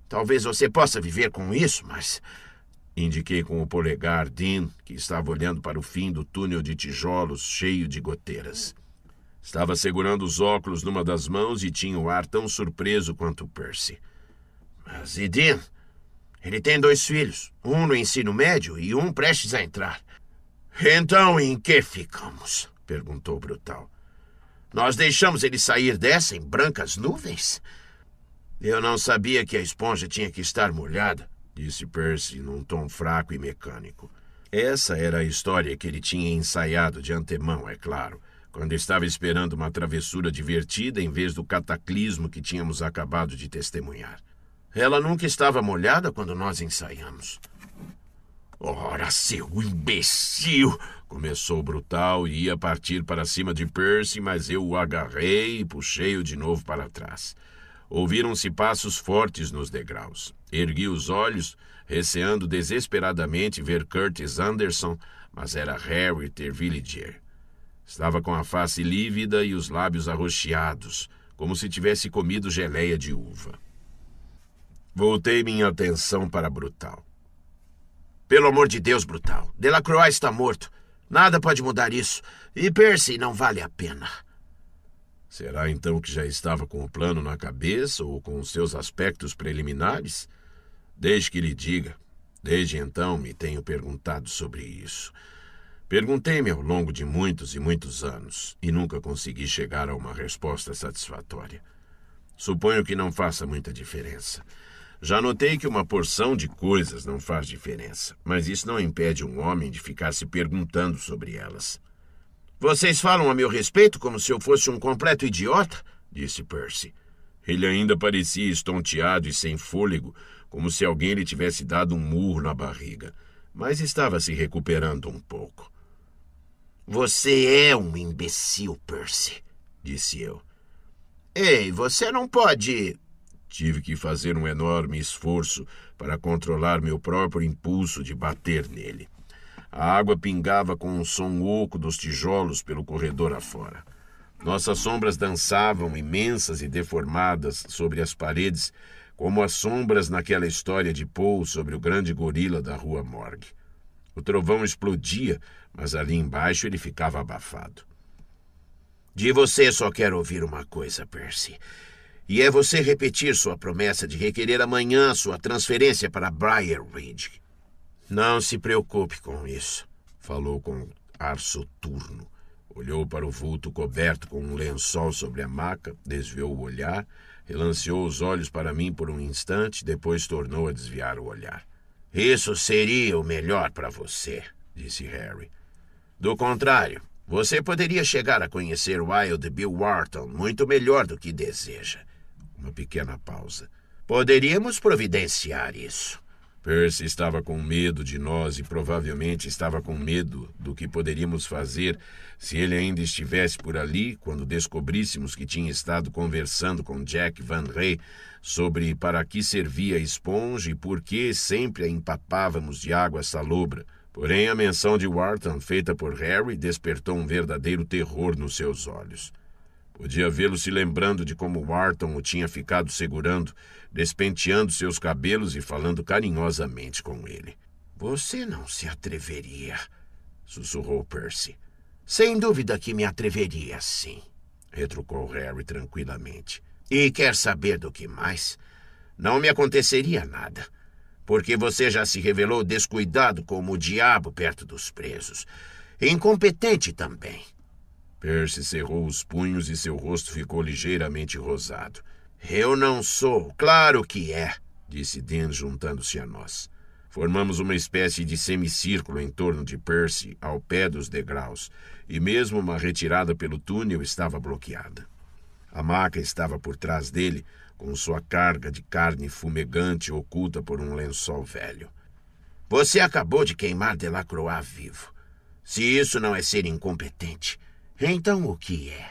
Talvez você possa viver com isso, mas. Indiquei com o polegar Dean, que estava olhando para o fim do túnel de tijolos cheio de goteiras. Estava segurando os óculos numa das mãos e tinha o um ar tão surpreso quanto Percy. Mas Edin, ele tem dois filhos, um no ensino médio e um prestes a entrar. Então em que ficamos? perguntou Brutal. Nós deixamos ele sair dessa em brancas nuvens? Eu não sabia que a esponja tinha que estar molhada, disse Percy num tom fraco e mecânico. Essa era a história que ele tinha ensaiado de antemão, é claro quando estava esperando uma travessura divertida em vez do cataclismo que tínhamos acabado de testemunhar. Ela nunca estava molhada quando nós ensaiamos. Ora, seu imbecil! Começou brutal e ia partir para cima de Percy, mas eu o agarrei e puxei-o de novo para trás. Ouviram-se passos fortes nos degraus. Ergui os olhos, receando desesperadamente ver Curtis Anderson, mas era Harry Tervilliger. Estava com a face lívida e os lábios arroxeados, como se tivesse comido geleia de uva. Voltei minha atenção para Brutal. Pelo amor de Deus, Brutal. Delacroix está morto. Nada pode mudar isso. E Percy não vale a pena. Será então que já estava com o plano na cabeça ou com os seus aspectos preliminares? Desde que lhe diga. Desde então me tenho perguntado sobre isso. Perguntei-me ao longo de muitos e muitos anos e nunca consegui chegar a uma resposta satisfatória. Suponho que não faça muita diferença. Já notei que uma porção de coisas não faz diferença, mas isso não impede um homem de ficar se perguntando sobre elas. Vocês falam a meu respeito como se eu fosse um completo idiota, disse Percy. Ele ainda parecia estonteado e sem fôlego, como se alguém lhe tivesse dado um murro na barriga, mas estava se recuperando um pouco. Você é um imbecil, Percy, disse eu. Ei, você não pode. Tive que fazer um enorme esforço para controlar meu próprio impulso de bater nele. A água pingava com um som oco dos tijolos pelo corredor afora. Nossas sombras dançavam imensas e deformadas sobre as paredes, como as sombras naquela história de Poe sobre o grande gorila da rua Morgue. O trovão explodia, mas ali embaixo ele ficava abafado. De você só quero ouvir uma coisa, Percy. E é você repetir sua promessa de requerer amanhã sua transferência para Briarwood. Não se preocupe com isso, falou com ar soturno. Olhou para o vulto coberto com um lençol sobre a maca, desviou o olhar, relanceou os olhos para mim por um instante, depois tornou a desviar o olhar. Isso seria o melhor para você, disse Harry. Do contrário, você poderia chegar a conhecer Wild Bill Wharton muito melhor do que deseja. Uma pequena pausa. Poderíamos providenciar isso. Percy estava com medo de nós e provavelmente estava com medo do que poderíamos fazer se ele ainda estivesse por ali quando descobríssemos que tinha estado conversando com Jack Van Rey sobre para que servia a esponja e por que sempre a empapávamos de água salobra. Porém, a menção de Wharton feita por Harry despertou um verdadeiro terror nos seus olhos. Podia vê-lo se lembrando de como Wharton o tinha ficado segurando, despenteando seus cabelos e falando carinhosamente com ele. Você não se atreveria, sussurrou Percy. Sem dúvida que me atreveria, sim, retrucou Harry tranquilamente. E quer saber do que mais? Não me aconteceria nada, porque você já se revelou descuidado como o diabo perto dos presos. Incompetente também. Percy cerrou os punhos e seu rosto ficou ligeiramente rosado. Eu não sou, claro que é, disse Dan juntando-se a nós. Formamos uma espécie de semicírculo em torno de Percy, ao pé dos degraus, e mesmo uma retirada pelo túnel estava bloqueada. A maca estava por trás dele, com sua carga de carne fumegante oculta por um lençol velho. Você acabou de queimar Delacroix vivo. Se isso não é ser incompetente, então o que é?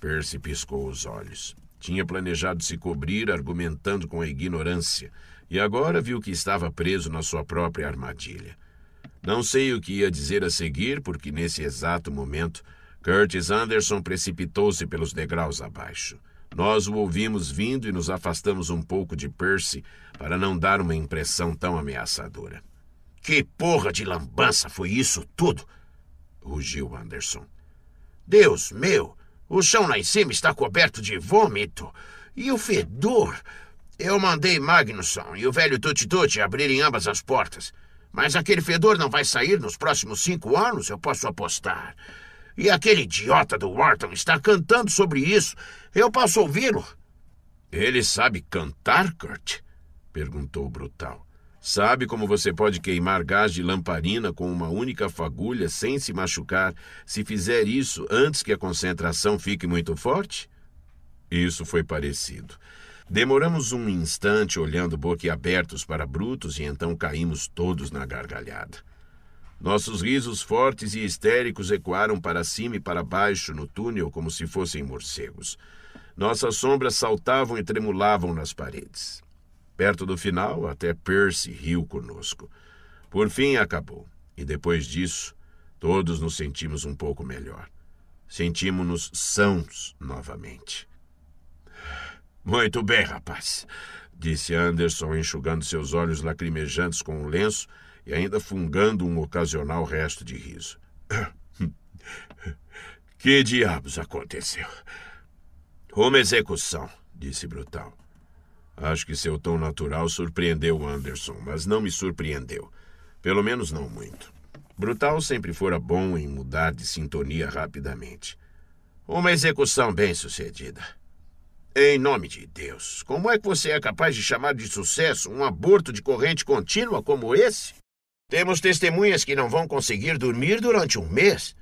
Percy piscou os olhos. Tinha planejado se cobrir argumentando com a ignorância, e agora viu que estava preso na sua própria armadilha. Não sei o que ia dizer a seguir, porque nesse exato momento Curtis Anderson precipitou-se pelos degraus abaixo. Nós o ouvimos vindo e nos afastamos um pouco de Percy para não dar uma impressão tão ameaçadora. Que porra de lambança foi isso tudo? rugiu Anderson. Deus meu, o chão lá em cima está coberto de vômito. E o fedor? Eu mandei Magnusson e o velho Tutti Tutti abrirem ambas as portas. Mas aquele fedor não vai sair nos próximos cinco anos, eu posso apostar. E aquele idiota do Wharton está cantando sobre isso. Eu posso ouvi-lo. Ele sabe cantar, Kurt? perguntou o brutal. Sabe como você pode queimar gás de lamparina com uma única fagulha sem se machucar se fizer isso antes que a concentração fique muito forte? Isso foi parecido. Demoramos um instante olhando boquiabertos para Brutus e então caímos todos na gargalhada. Nossos risos fortes e histéricos ecoaram para cima e para baixo no túnel como se fossem morcegos. Nossas sombras saltavam e tremulavam nas paredes. Perto do final, até Percy riu conosco. Por fim, acabou. E depois disso, todos nos sentimos um pouco melhor. Sentimos-nos sãos novamente. Muito bem, rapaz, disse Anderson, enxugando seus olhos lacrimejantes com o um lenço e ainda fungando um ocasional resto de riso. <laughs> que diabos aconteceu? Uma execução, disse Brutal. Acho que seu tom natural surpreendeu Anderson, mas não me surpreendeu. Pelo menos não muito. Brutal sempre fora bom em mudar de sintonia rapidamente. Uma execução bem sucedida. Em nome de Deus, como é que você é capaz de chamar de sucesso um aborto de corrente contínua como esse? Temos testemunhas que não vão conseguir dormir durante um mês.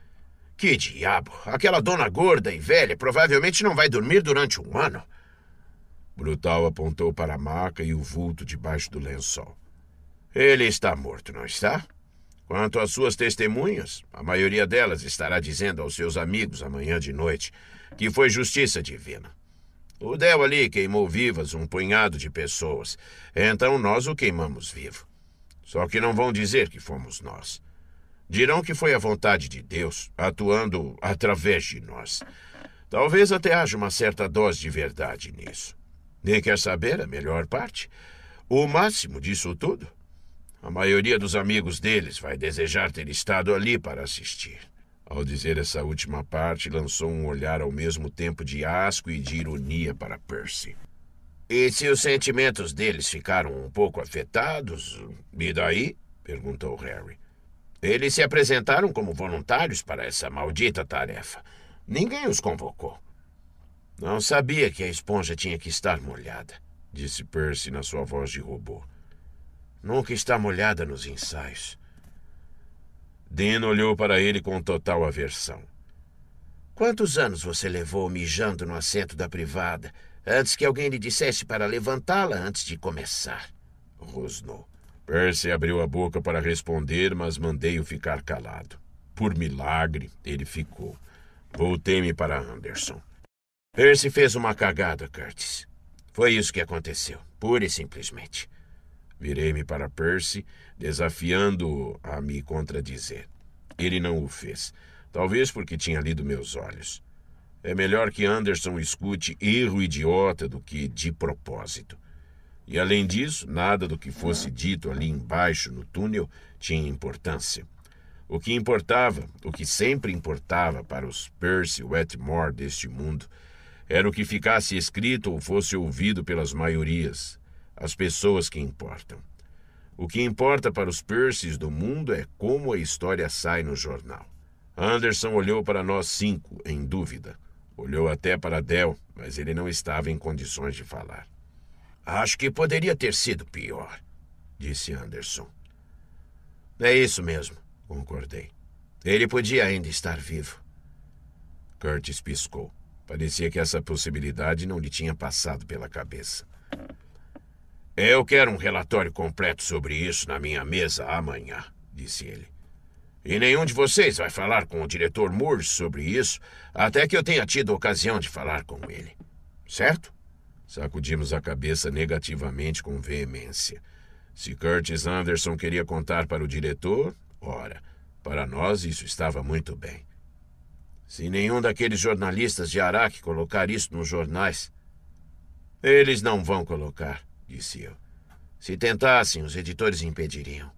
Que diabo! Aquela dona gorda e velha provavelmente não vai dormir durante um ano. Brutal apontou para a maca e o vulto debaixo do lençol. Ele está morto, não está? Quanto às suas testemunhas, a maioria delas estará dizendo aos seus amigos amanhã de noite que foi justiça divina. O Del ali queimou vivas um punhado de pessoas, então nós o queimamos vivo. Só que não vão dizer que fomos nós. Dirão que foi a vontade de Deus, atuando através de nós. Talvez até haja uma certa dose de verdade nisso. Nem quer saber a melhor parte? O máximo disso tudo? A maioria dos amigos deles vai desejar ter estado ali para assistir. Ao dizer essa última parte, lançou um olhar ao mesmo tempo de asco e de ironia para Percy. E se os sentimentos deles ficaram um pouco afetados, e daí? perguntou Harry. Eles se apresentaram como voluntários para essa maldita tarefa. Ninguém os convocou. Não sabia que a esponja tinha que estar molhada, disse Percy na sua voz de robô. Nunca está molhada nos ensaios. Dean olhou para ele com total aversão. Quantos anos você levou mijando no assento da privada? Antes que alguém lhe dissesse para levantá-la antes de começar. Rosnou. Percy abriu a boca para responder, mas mandei-o ficar calado. Por milagre, ele ficou. Voltei-me para Anderson. Percy fez uma cagada, Curtis. Foi isso que aconteceu, pura e simplesmente. Virei-me para Percy, desafiando-o a me contradizer. Ele não o fez, talvez porque tinha lido meus olhos. É melhor que Anderson escute erro idiota do que de propósito. E além disso, nada do que fosse dito ali embaixo no túnel tinha importância. O que importava, o que sempre importava para os Percy Wetmore deste mundo, era o que ficasse escrito ou fosse ouvido pelas maiorias, as pessoas que importam. O que importa para os Percys do mundo é como a história sai no jornal. Anderson olhou para nós cinco, em dúvida. Olhou até para Del, mas ele não estava em condições de falar. Acho que poderia ter sido pior, disse Anderson. É isso mesmo, concordei. Ele podia ainda estar vivo. Curtis piscou. Parecia que essa possibilidade não lhe tinha passado pela cabeça. Eu quero um relatório completo sobre isso na minha mesa amanhã, disse ele. E nenhum de vocês vai falar com o diretor Moore sobre isso até que eu tenha tido ocasião de falar com ele. Certo? Sacudimos a cabeça negativamente com veemência. Se Curtis Anderson queria contar para o diretor, ora, para nós isso estava muito bem. Se nenhum daqueles jornalistas de Araque colocar isso nos jornais. Eles não vão colocar, disse eu. Se tentassem, os editores impediriam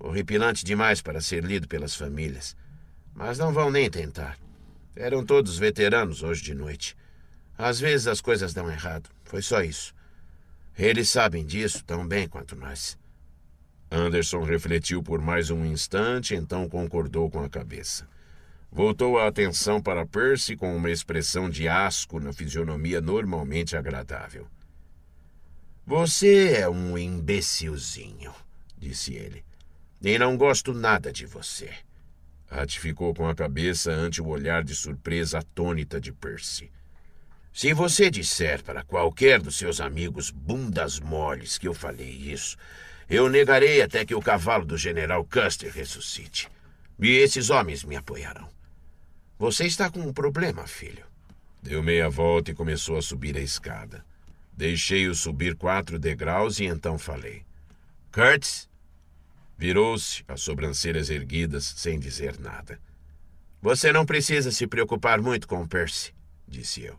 horripilante demais para ser lido pelas famílias. Mas não vão nem tentar. Eram todos veteranos hoje de noite. Às vezes as coisas dão errado. Foi só isso. Eles sabem disso tão bem quanto nós. Anderson refletiu por mais um instante, então concordou com a cabeça. Voltou a atenção para Percy com uma expressão de asco na fisionomia normalmente agradável. Você é um imbecilzinho, disse ele. E não gosto nada de você. Ratificou com a cabeça ante o olhar de surpresa atônita de Percy. Se você disser para qualquer dos seus amigos bundas moles que eu falei isso, eu negarei até que o cavalo do general Custer ressuscite. E esses homens me apoiarão. Você está com um problema, filho. Deu meia volta e começou a subir a escada. Deixei-o subir quatro degraus e então falei: Curtis, Virou-se, as sobrancelhas erguidas, sem dizer nada. Você não precisa se preocupar muito com Percy, disse eu.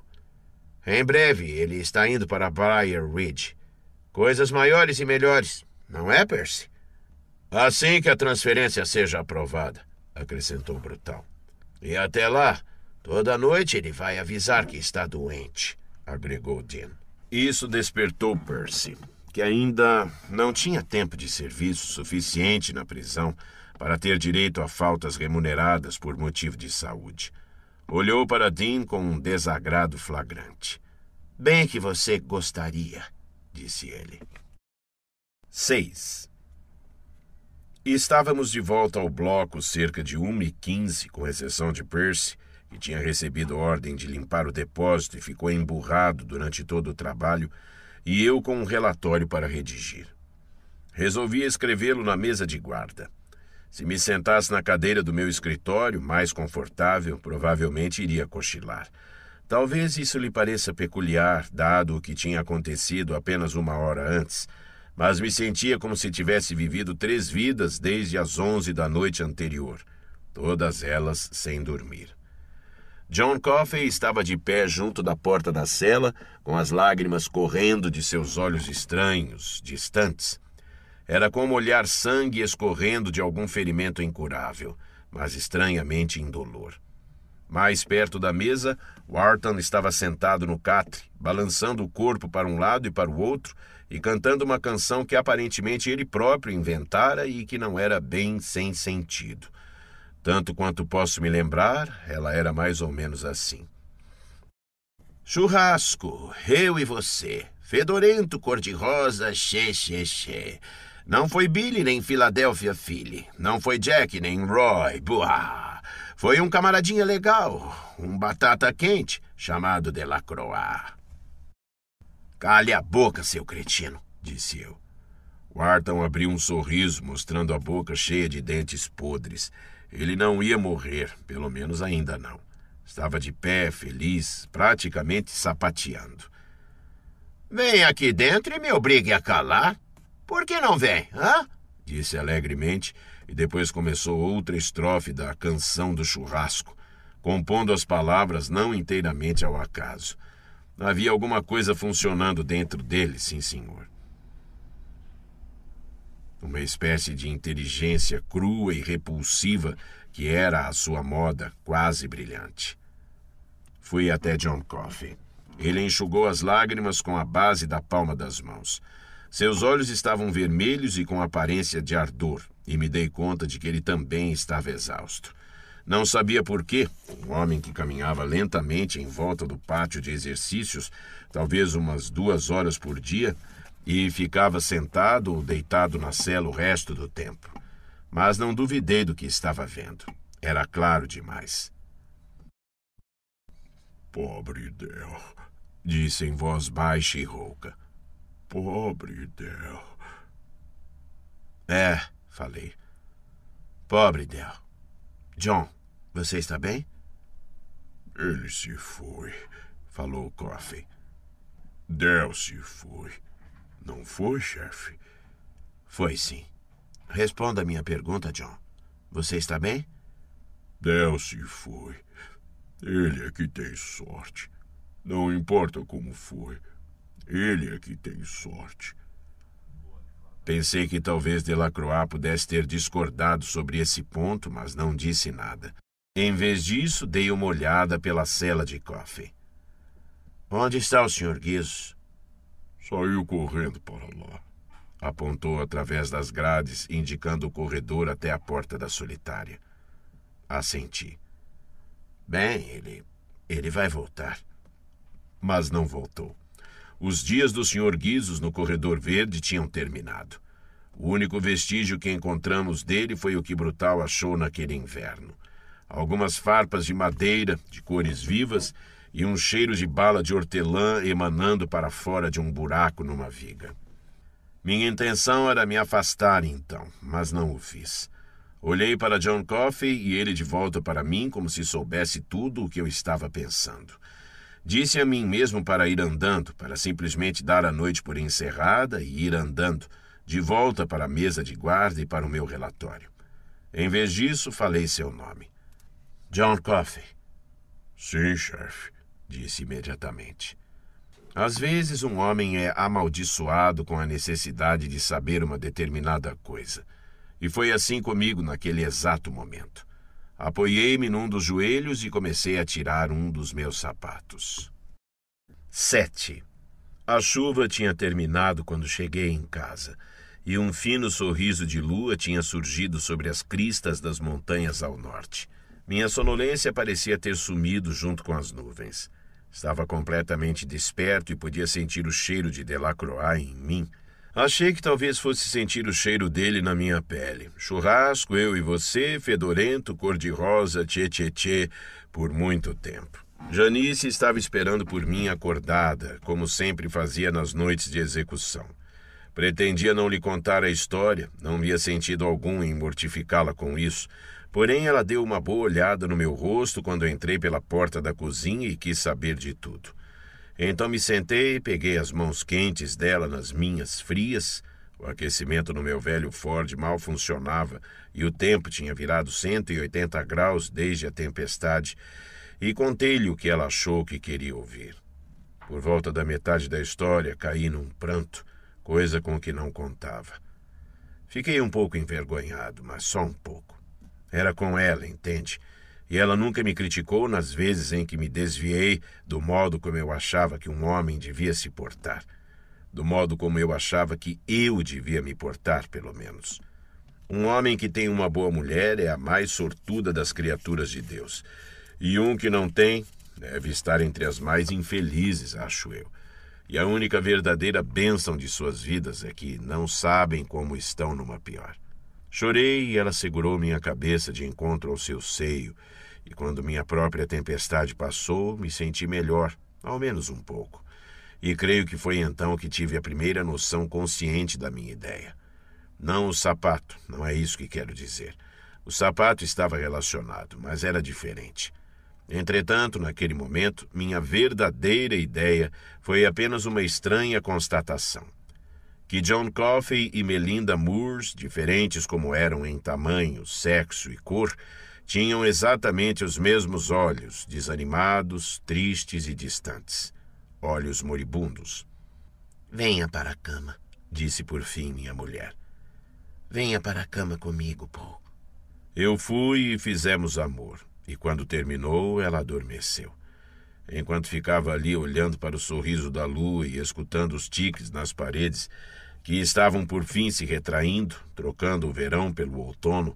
Em breve ele está indo para Briar Ridge. Coisas maiores e melhores, não é, Percy? Assim que a transferência seja aprovada, acrescentou Brutal. E até lá, toda noite ele vai avisar que está doente, agregou Dean. Isso despertou Percy, que ainda não tinha tempo de serviço suficiente na prisão para ter direito a faltas remuneradas por motivo de saúde. Olhou para Dean com um desagrado flagrante. Bem que você gostaria, disse ele. 6. Estávamos de volta ao bloco cerca de 1h15, com exceção de Percy, que tinha recebido ordem de limpar o depósito e ficou emburrado durante todo o trabalho e eu com um relatório para redigir. Resolvi escrevê-lo na mesa de guarda. Se me sentasse na cadeira do meu escritório, mais confortável, provavelmente iria cochilar. Talvez isso lhe pareça peculiar, dado o que tinha acontecido apenas uma hora antes, mas me sentia como se tivesse vivido três vidas desde as onze da noite anterior, todas elas sem dormir. John Coffey estava de pé junto da porta da cela, com as lágrimas correndo de seus olhos estranhos, distantes. Era como olhar sangue escorrendo de algum ferimento incurável, mas estranhamente indolor. Mais perto da mesa, Wharton estava sentado no catre, balançando o corpo para um lado e para o outro e cantando uma canção que aparentemente ele próprio inventara e que não era bem sem sentido. Tanto quanto posso me lembrar, ela era mais ou menos assim. Churrasco, eu e você. Fedorento, cor-de-rosa, xê, xê, xê. Não foi Billy nem Filadélfia filho. Não foi Jack nem Roy, buá. Foi um camaradinha legal, um batata quente, chamado Delacroix. Cale a boca, seu cretino, disse eu. Wharton abriu um sorriso, mostrando a boca cheia de dentes podres. Ele não ia morrer, pelo menos ainda não. Estava de pé, feliz, praticamente sapateando. Vem aqui dentro e me obrigue a calar. Por que não vem, hã? Disse alegremente, e depois começou outra estrofe da canção do churrasco, compondo as palavras não inteiramente ao acaso. Havia alguma coisa funcionando dentro dele, sim, senhor uma espécie de inteligência crua e repulsiva que era a sua moda quase brilhante. Fui até John Coffey. Ele enxugou as lágrimas com a base da palma das mãos. Seus olhos estavam vermelhos e com aparência de ardor, e me dei conta de que ele também estava exausto. Não sabia por quê. Um homem que caminhava lentamente em volta do pátio de exercícios, talvez umas duas horas por dia, e ficava sentado ou deitado na cela o resto do tempo. Mas não duvidei do que estava vendo. Era claro demais. Pobre Del, disse em voz baixa e rouca. Pobre Del. É, falei. Pobre Del. John, você está bem? Ele se foi, falou Coffey. Del se foi. Não foi, chefe? Foi sim. Responda a minha pergunta, John. Você está bem? se foi. Ele é que tem sorte. Não importa como foi. Ele é que tem sorte. Pensei que talvez Delacroix pudesse ter discordado sobre esse ponto, mas não disse nada. Em vez disso, dei uma olhada pela cela de Coffee. Onde está o Sr. Guizos? Saiu correndo para lá. Apontou através das grades, indicando o corredor até a porta da solitária. Assenti. Bem, ele. ele vai voltar. Mas não voltou. Os dias do Sr. Guizos no corredor verde tinham terminado. O único vestígio que encontramos dele foi o que Brutal achou naquele inverno. Algumas farpas de madeira, de cores vivas, e um cheiro de bala de hortelã emanando para fora de um buraco numa viga. Minha intenção era me afastar então, mas não o fiz. Olhei para John Coffey e ele de volta para mim, como se soubesse tudo o que eu estava pensando. Disse a mim mesmo para ir andando, para simplesmente dar a noite por encerrada e ir andando, de volta para a mesa de guarda e para o meu relatório. Em vez disso, falei seu nome. John Coffey. Sim, chefe disse imediatamente. Às vezes, um homem é amaldiçoado com a necessidade de saber uma determinada coisa. E foi assim comigo naquele exato momento. Apoiei-me num dos joelhos e comecei a tirar um dos meus sapatos. 7. A chuva tinha terminado quando cheguei em casa, e um fino sorriso de lua tinha surgido sobre as cristas das montanhas ao norte. Minha sonolência parecia ter sumido junto com as nuvens. Estava completamente desperto e podia sentir o cheiro de Delacroix em mim. Achei que talvez fosse sentir o cheiro dele na minha pele. Churrasco, eu e você, fedorento, cor-de-rosa, tchê-tchê-tchê, por muito tempo. Janice estava esperando por mim acordada, como sempre fazia nas noites de execução. Pretendia não lhe contar a história, não via sentido algum em mortificá-la com isso, Porém, ela deu uma boa olhada no meu rosto quando entrei pela porta da cozinha e quis saber de tudo. Então me sentei, peguei as mãos quentes dela nas minhas frias. O aquecimento no meu velho Ford mal funcionava e o tempo tinha virado 180 graus desde a tempestade. E contei-lhe o que ela achou que queria ouvir. Por volta da metade da história, caí num pranto, coisa com que não contava. Fiquei um pouco envergonhado, mas só um pouco. Era com ela, entende? E ela nunca me criticou nas vezes em que me desviei do modo como eu achava que um homem devia se portar. Do modo como eu achava que eu devia me portar, pelo menos. Um homem que tem uma boa mulher é a mais sortuda das criaturas de Deus. E um que não tem deve estar entre as mais infelizes, acho eu. E a única verdadeira bênção de suas vidas é que não sabem como estão numa pior. Chorei e ela segurou minha cabeça de encontro ao seu seio, e quando minha própria tempestade passou, me senti melhor, ao menos um pouco. E creio que foi então que tive a primeira noção consciente da minha ideia. Não o sapato, não é isso que quero dizer. O sapato estava relacionado, mas era diferente. Entretanto, naquele momento, minha verdadeira ideia foi apenas uma estranha constatação que John Coffey e Melinda Moores, diferentes como eram em tamanho, sexo e cor, tinham exatamente os mesmos olhos, desanimados, tristes e distantes. Olhos moribundos. Venha para a cama, disse por fim minha mulher. Venha para a cama comigo, Paul. Eu fui e fizemos amor, e quando terminou, ela adormeceu. Enquanto ficava ali olhando para o sorriso da lua e escutando os tiques nas paredes, que estavam por fim se retraindo, trocando o verão pelo outono,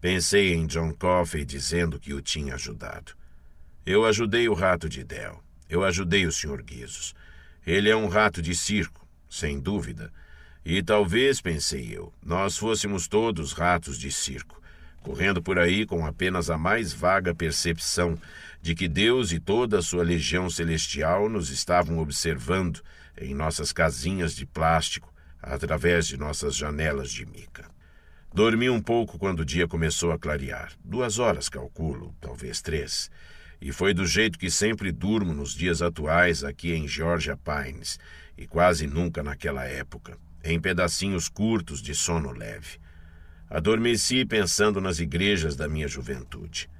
pensei em John Coffey dizendo que o tinha ajudado. Eu ajudei o rato de Dell. Eu ajudei o Sr. Guizos. Ele é um rato de circo, sem dúvida. E talvez, pensei eu, nós fôssemos todos ratos de circo, correndo por aí com apenas a mais vaga percepção de que Deus e toda a sua legião celestial nos estavam observando em nossas casinhas de plástico através de nossas janelas de mica. Dormi um pouco quando o dia começou a clarear. Duas horas, calculo, talvez três. E foi do jeito que sempre durmo nos dias atuais aqui em Georgia Pines, e quase nunca naquela época, em pedacinhos curtos de sono leve. Adormeci pensando nas igrejas da minha juventude.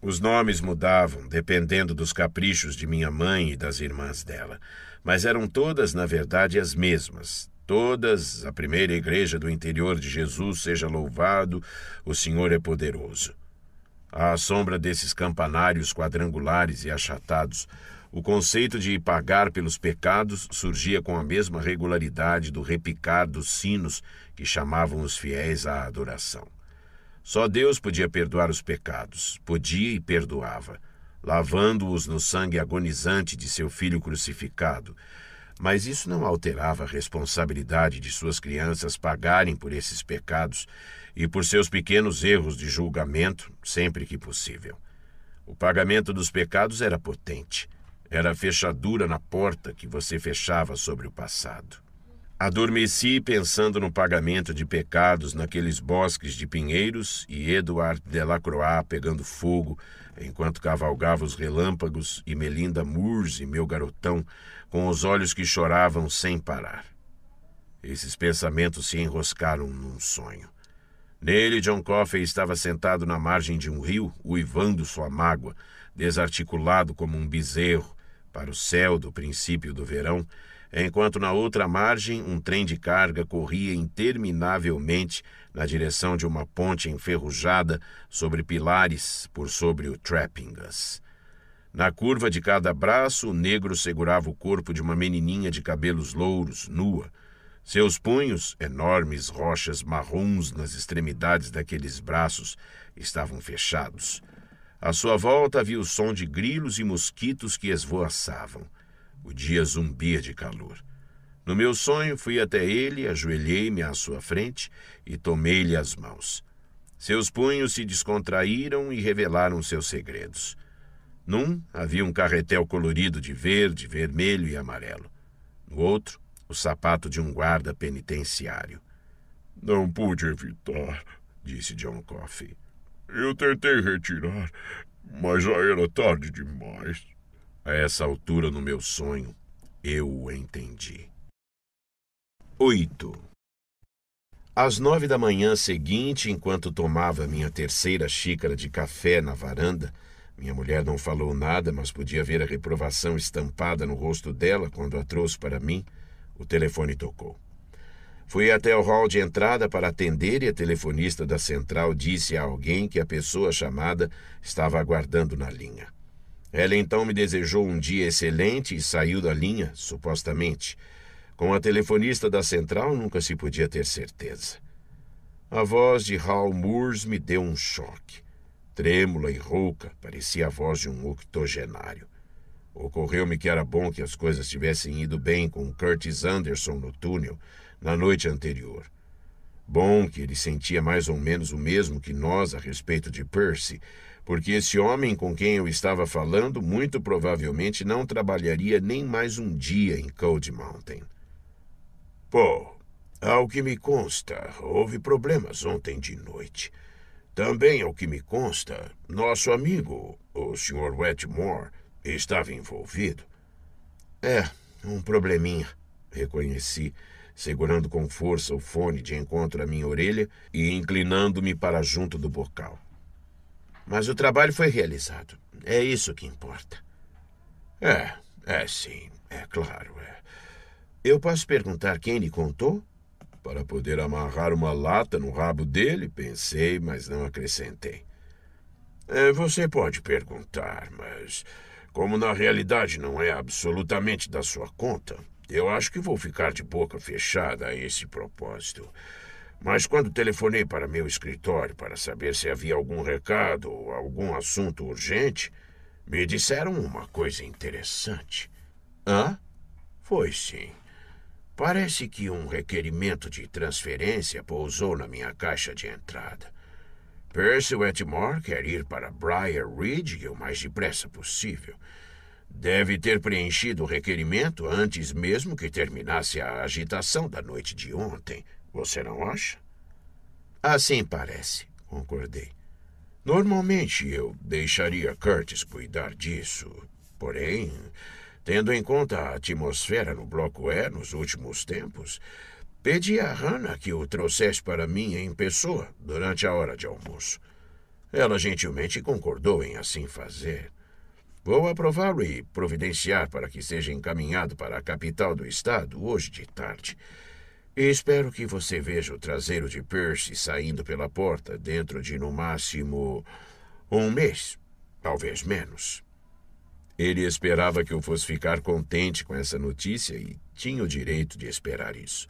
Os nomes mudavam, dependendo dos caprichos de minha mãe e das irmãs dela, mas eram todas, na verdade, as mesmas, todas, a primeira igreja do interior de Jesus seja louvado, o Senhor é poderoso. À sombra desses campanários quadrangulares e achatados, o conceito de pagar pelos pecados surgia com a mesma regularidade do repicar dos sinos que chamavam os fiéis à adoração. Só Deus podia perdoar os pecados, podia e perdoava, lavando-os no sangue agonizante de seu filho crucificado mas isso não alterava a responsabilidade de suas crianças pagarem por esses pecados e por seus pequenos erros de julgamento sempre que possível. O pagamento dos pecados era potente. Era a fechadura na porta que você fechava sobre o passado. Adormeci pensando no pagamento de pecados naqueles bosques de pinheiros e Eduard Delacroix pegando fogo enquanto cavalgava os relâmpagos e Melinda Murs e meu garotão com os olhos que choravam sem parar. Esses pensamentos se enroscaram num sonho. Nele, John Coffey estava sentado na margem de um rio, uivando sua mágoa, desarticulado como um bezerro, para o céu do princípio do verão, enquanto na outra margem um trem de carga corria interminavelmente na direção de uma ponte enferrujada sobre pilares por sobre o Trappingas. Na curva de cada braço, o negro segurava o corpo de uma menininha de cabelos louros, nua. Seus punhos, enormes rochas marrons nas extremidades daqueles braços, estavam fechados. À sua volta havia o som de grilos e mosquitos que esvoaçavam. O dia zumbia de calor. No meu sonho, fui até ele, ajoelhei-me à sua frente e tomei-lhe as mãos. Seus punhos se descontraíram e revelaram seus segredos. Num havia um carretel colorido de verde, vermelho e amarelo. No outro, o sapato de um guarda penitenciário. Não pude evitar, disse John Coffey. Eu tentei retirar, mas já era tarde demais. A essa altura no meu sonho, eu o entendi. 8. Às nove da manhã seguinte, enquanto tomava minha terceira xícara de café na varanda, minha mulher não falou nada, mas podia ver a reprovação estampada no rosto dela quando a trouxe para mim. O telefone tocou. Fui até o hall de entrada para atender e a telefonista da central disse a alguém que a pessoa chamada estava aguardando na linha. Ela então me desejou um dia excelente e saiu da linha, supostamente. Com a telefonista da central nunca se podia ter certeza. A voz de Hal Moores me deu um choque. Trêmula e rouca, parecia a voz de um octogenário. Ocorreu-me que era bom que as coisas tivessem ido bem com Curtis Anderson no túnel na noite anterior. Bom que ele sentia mais ou menos o mesmo que nós a respeito de Percy, porque esse homem com quem eu estava falando muito provavelmente não trabalharia nem mais um dia em Cold Mountain. Pô, ao que me consta, houve problemas ontem de noite. Também, ao que me consta, nosso amigo, o Sr. Wetmore, estava envolvido. É, um probleminha, reconheci, segurando com força o fone de encontro à minha orelha e inclinando-me para junto do bocal. Mas o trabalho foi realizado. É isso que importa. É, é sim, é claro. É. Eu posso perguntar quem lhe contou? para poder amarrar uma lata no rabo dele, pensei, mas não acrescentei. É, você pode perguntar, mas como na realidade não é absolutamente da sua conta, eu acho que vou ficar de boca fechada a esse propósito. Mas quando telefonei para meu escritório para saber se havia algum recado ou algum assunto urgente, me disseram uma coisa interessante. Hã? Foi sim. Parece que um requerimento de transferência pousou na minha caixa de entrada. Percy Wetmore quer ir para Briar Ridge o mais depressa possível. Deve ter preenchido o requerimento antes mesmo que terminasse a agitação da noite de ontem. Você não acha? Assim parece, concordei. Normalmente eu deixaria Curtis cuidar disso, porém Tendo em conta a atmosfera no Bloco E nos últimos tempos, pedi a Hannah que o trouxesse para mim em pessoa durante a hora de almoço. Ela gentilmente concordou em assim fazer. Vou aprová-lo e providenciar para que seja encaminhado para a capital do estado hoje de tarde. E espero que você veja o traseiro de Percy saindo pela porta dentro de no máximo um mês, talvez menos. Ele esperava que eu fosse ficar contente com essa notícia e tinha o direito de esperar isso.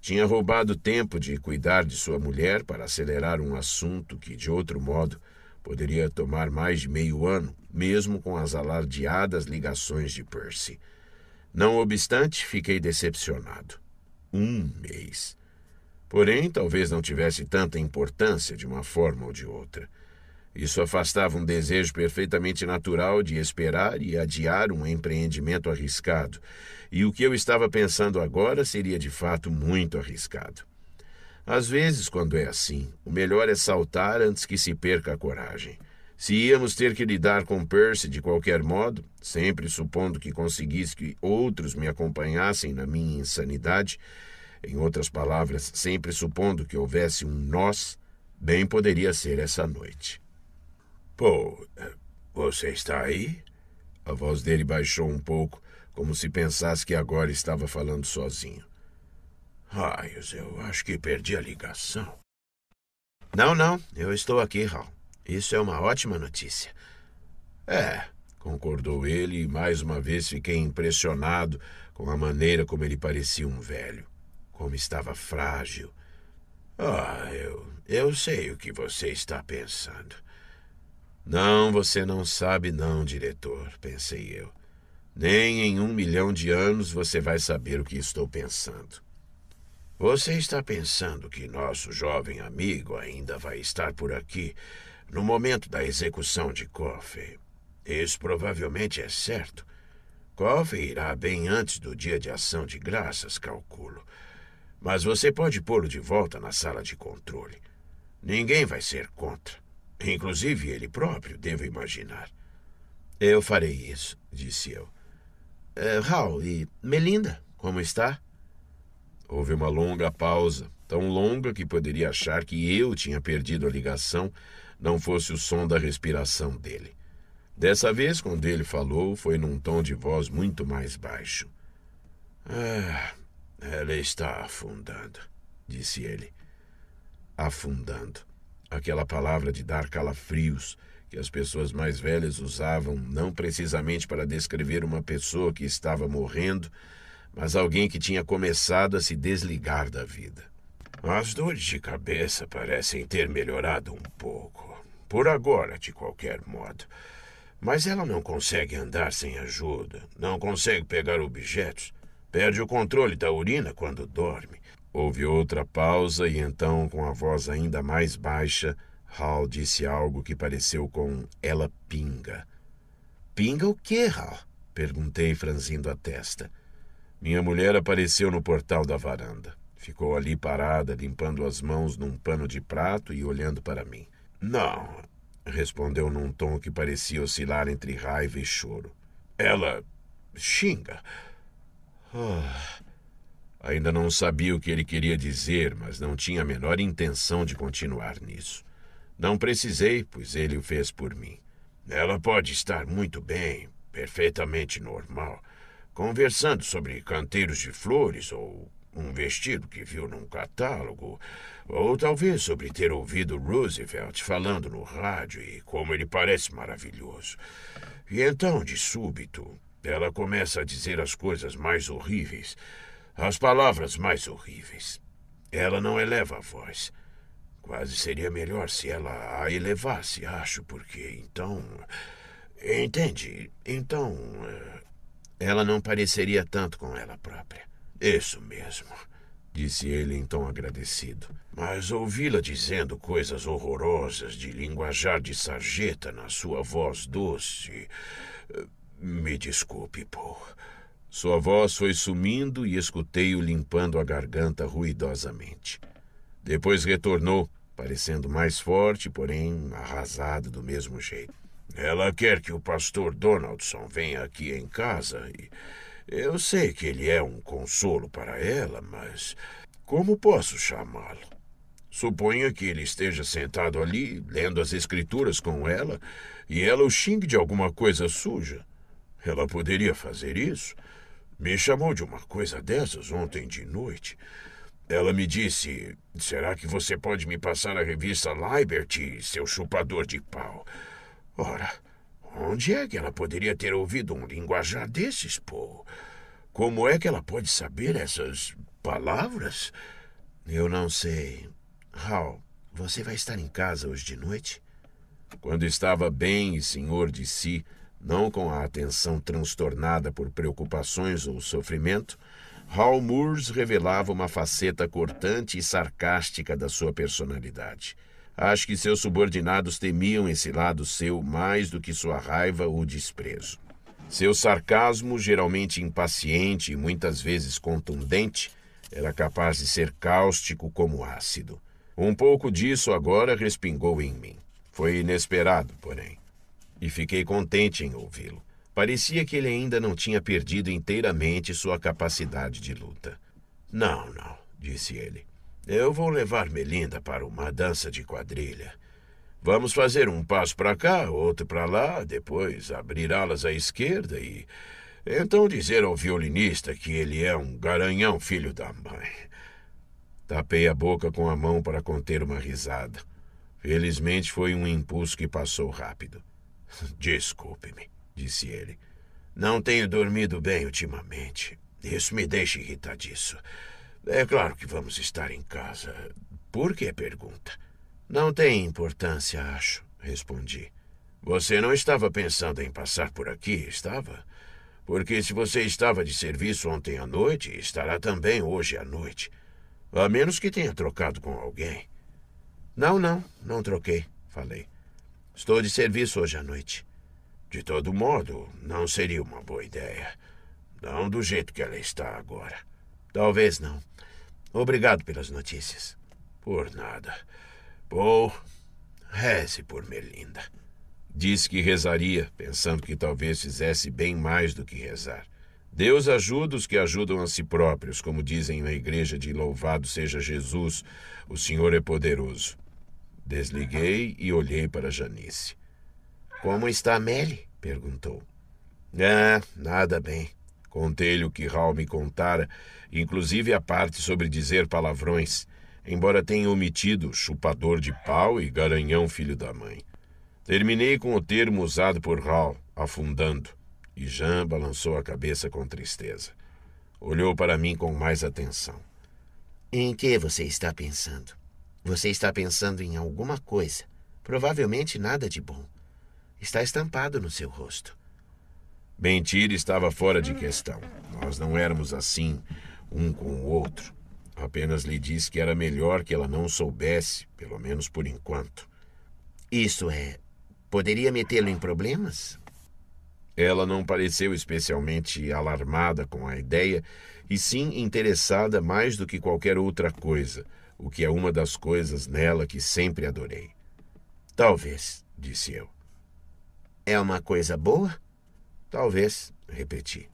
Tinha roubado tempo de cuidar de sua mulher para acelerar um assunto que, de outro modo, poderia tomar mais de meio ano, mesmo com as alardeadas ligações de Percy. Não obstante, fiquei decepcionado. Um mês. Porém, talvez não tivesse tanta importância de uma forma ou de outra. Isso afastava um desejo perfeitamente natural de esperar e adiar um empreendimento arriscado, e o que eu estava pensando agora seria de fato muito arriscado. Às vezes, quando é assim, o melhor é saltar antes que se perca a coragem. Se íamos ter que lidar com Percy de qualquer modo, sempre supondo que conseguisse que outros me acompanhassem na minha insanidade, em outras palavras, sempre supondo que houvesse um nós, bem poderia ser essa noite. Paul, você está aí? A voz dele baixou um pouco, como se pensasse que agora estava falando sozinho. Raios, eu acho que perdi a ligação. Não, não, eu estou aqui, Hal. Isso é uma ótima notícia. É, concordou ele, e mais uma vez fiquei impressionado com a maneira como ele parecia um velho, como estava frágil. Ah, eu, eu sei o que você está pensando. Não, você não sabe, não, diretor, pensei eu. Nem em um milhão de anos você vai saber o que estou pensando. Você está pensando que nosso jovem amigo ainda vai estar por aqui no momento da execução de Coffey. Isso provavelmente é certo. Coffey irá bem antes do dia de ação de graças, calculo. Mas você pode pô-lo de volta na sala de controle. Ninguém vai ser contra. Inclusive ele próprio, devo imaginar. Eu farei isso, disse eu. É, Raul, e Melinda, como está? Houve uma longa pausa, tão longa que poderia achar que eu tinha perdido a ligação, não fosse o som da respiração dele. Dessa vez, quando ele falou, foi num tom de voz muito mais baixo. Ah, ela está afundando, disse ele. Afundando. Aquela palavra de dar calafrios que as pessoas mais velhas usavam não precisamente para descrever uma pessoa que estava morrendo, mas alguém que tinha começado a se desligar da vida. As dores de cabeça parecem ter melhorado um pouco. Por agora, de qualquer modo. Mas ela não consegue andar sem ajuda, não consegue pegar objetos, perde o controle da urina quando dorme. Houve outra pausa e então, com a voz ainda mais baixa, Hal disse algo que pareceu com ela pinga. Pinga o quê, Hal? Perguntei, franzindo a testa. Minha mulher apareceu no portal da varanda. Ficou ali parada, limpando as mãos num pano de prato e olhando para mim. Não, respondeu num tom que parecia oscilar entre raiva e choro. Ela xinga. Oh. Ainda não sabia o que ele queria dizer, mas não tinha a menor intenção de continuar nisso. Não precisei, pois ele o fez por mim. Ela pode estar muito bem, perfeitamente normal, conversando sobre canteiros de flores ou um vestido que viu num catálogo, ou talvez sobre ter ouvido Roosevelt falando no rádio e como ele parece maravilhoso. E então, de súbito, ela começa a dizer as coisas mais horríveis as palavras mais horríveis. Ela não eleva a voz. Quase seria melhor se ela a elevasse, acho, porque então. Entende? Então. Eh, ela não pareceria tanto com ela própria. Isso mesmo, disse ele em tom agradecido. Mas ouvi-la dizendo coisas horrorosas de linguajar de sarjeta na sua voz doce. Eh, me desculpe, Paul. Sua voz foi sumindo e escutei-o limpando a garganta ruidosamente. Depois retornou, parecendo mais forte, porém arrasado do mesmo jeito. Ela quer que o pastor Donaldson venha aqui em casa e. Eu sei que ele é um consolo para ela, mas. Como posso chamá-lo? Suponha que ele esteja sentado ali, lendo as escrituras com ela, e ela o xingue de alguma coisa suja. Ela poderia fazer isso. Me chamou de uma coisa dessas ontem de noite. Ela me disse: Será que você pode me passar a revista Liberty, seu chupador de pau? Ora, onde é que ela poderia ter ouvido um linguajar desses, Paul? Como é que ela pode saber essas palavras? Eu não sei. Hal, você vai estar em casa hoje de noite? Quando estava bem e senhor de si, não com a atenção transtornada por preocupações ou sofrimento, Hal Moores revelava uma faceta cortante e sarcástica da sua personalidade. Acho que seus subordinados temiam esse lado seu mais do que sua raiva ou desprezo. Seu sarcasmo, geralmente impaciente e muitas vezes contundente, era capaz de ser cáustico como ácido. Um pouco disso agora respingou em mim. Foi inesperado, porém e fiquei contente em ouvi-lo. Parecia que ele ainda não tinha perdido inteiramente sua capacidade de luta. Não, não, disse ele. Eu vou levar Melinda para uma dança de quadrilha. Vamos fazer um passo para cá, outro para lá, depois abrir alas à esquerda e. Então dizer ao violinista que ele é um garanhão filho da mãe. Tapei a boca com a mão para conter uma risada. Felizmente foi um impulso que passou rápido. Desculpe-me, disse ele. Não tenho dormido bem ultimamente. Isso me deixa irritadiço. É claro que vamos estar em casa. Por que pergunta? Não tem importância, acho, respondi. Você não estava pensando em passar por aqui, estava? Porque se você estava de serviço ontem à noite, estará também hoje à noite. A menos que tenha trocado com alguém. Não, não, não troquei, falei. Estou de serviço hoje à noite. De todo modo, não seria uma boa ideia. Não do jeito que ela está agora. Talvez não. Obrigado pelas notícias. Por nada. Ou reze por Melinda. Disse que rezaria, pensando que talvez fizesse bem mais do que rezar. Deus ajuda os que ajudam a si próprios, como dizem na igreja de Louvado seja Jesus, o Senhor é poderoso. Desliguei e olhei para Janice. Como está Meli? perguntou. Ah, nada bem. Contei-lhe o que Hal me contara, inclusive a parte sobre dizer palavrões, embora tenha omitido chupador de pau e garanhão filho da mãe. Terminei com o termo usado por Hal, afundando, e Jean balançou a cabeça com tristeza. Olhou para mim com mais atenção. Em que você está pensando? Você está pensando em alguma coisa, provavelmente nada de bom. Está estampado no seu rosto. Mentir estava fora de questão. Nós não éramos assim um com o outro. Apenas lhe disse que era melhor que ela não soubesse, pelo menos por enquanto. Isso é. Poderia metê-lo em problemas? Ela não pareceu especialmente alarmada com a ideia, e sim interessada mais do que qualquer outra coisa o que é uma das coisas nela que sempre adorei. Talvez, disse eu. É uma coisa boa? Talvez, repeti.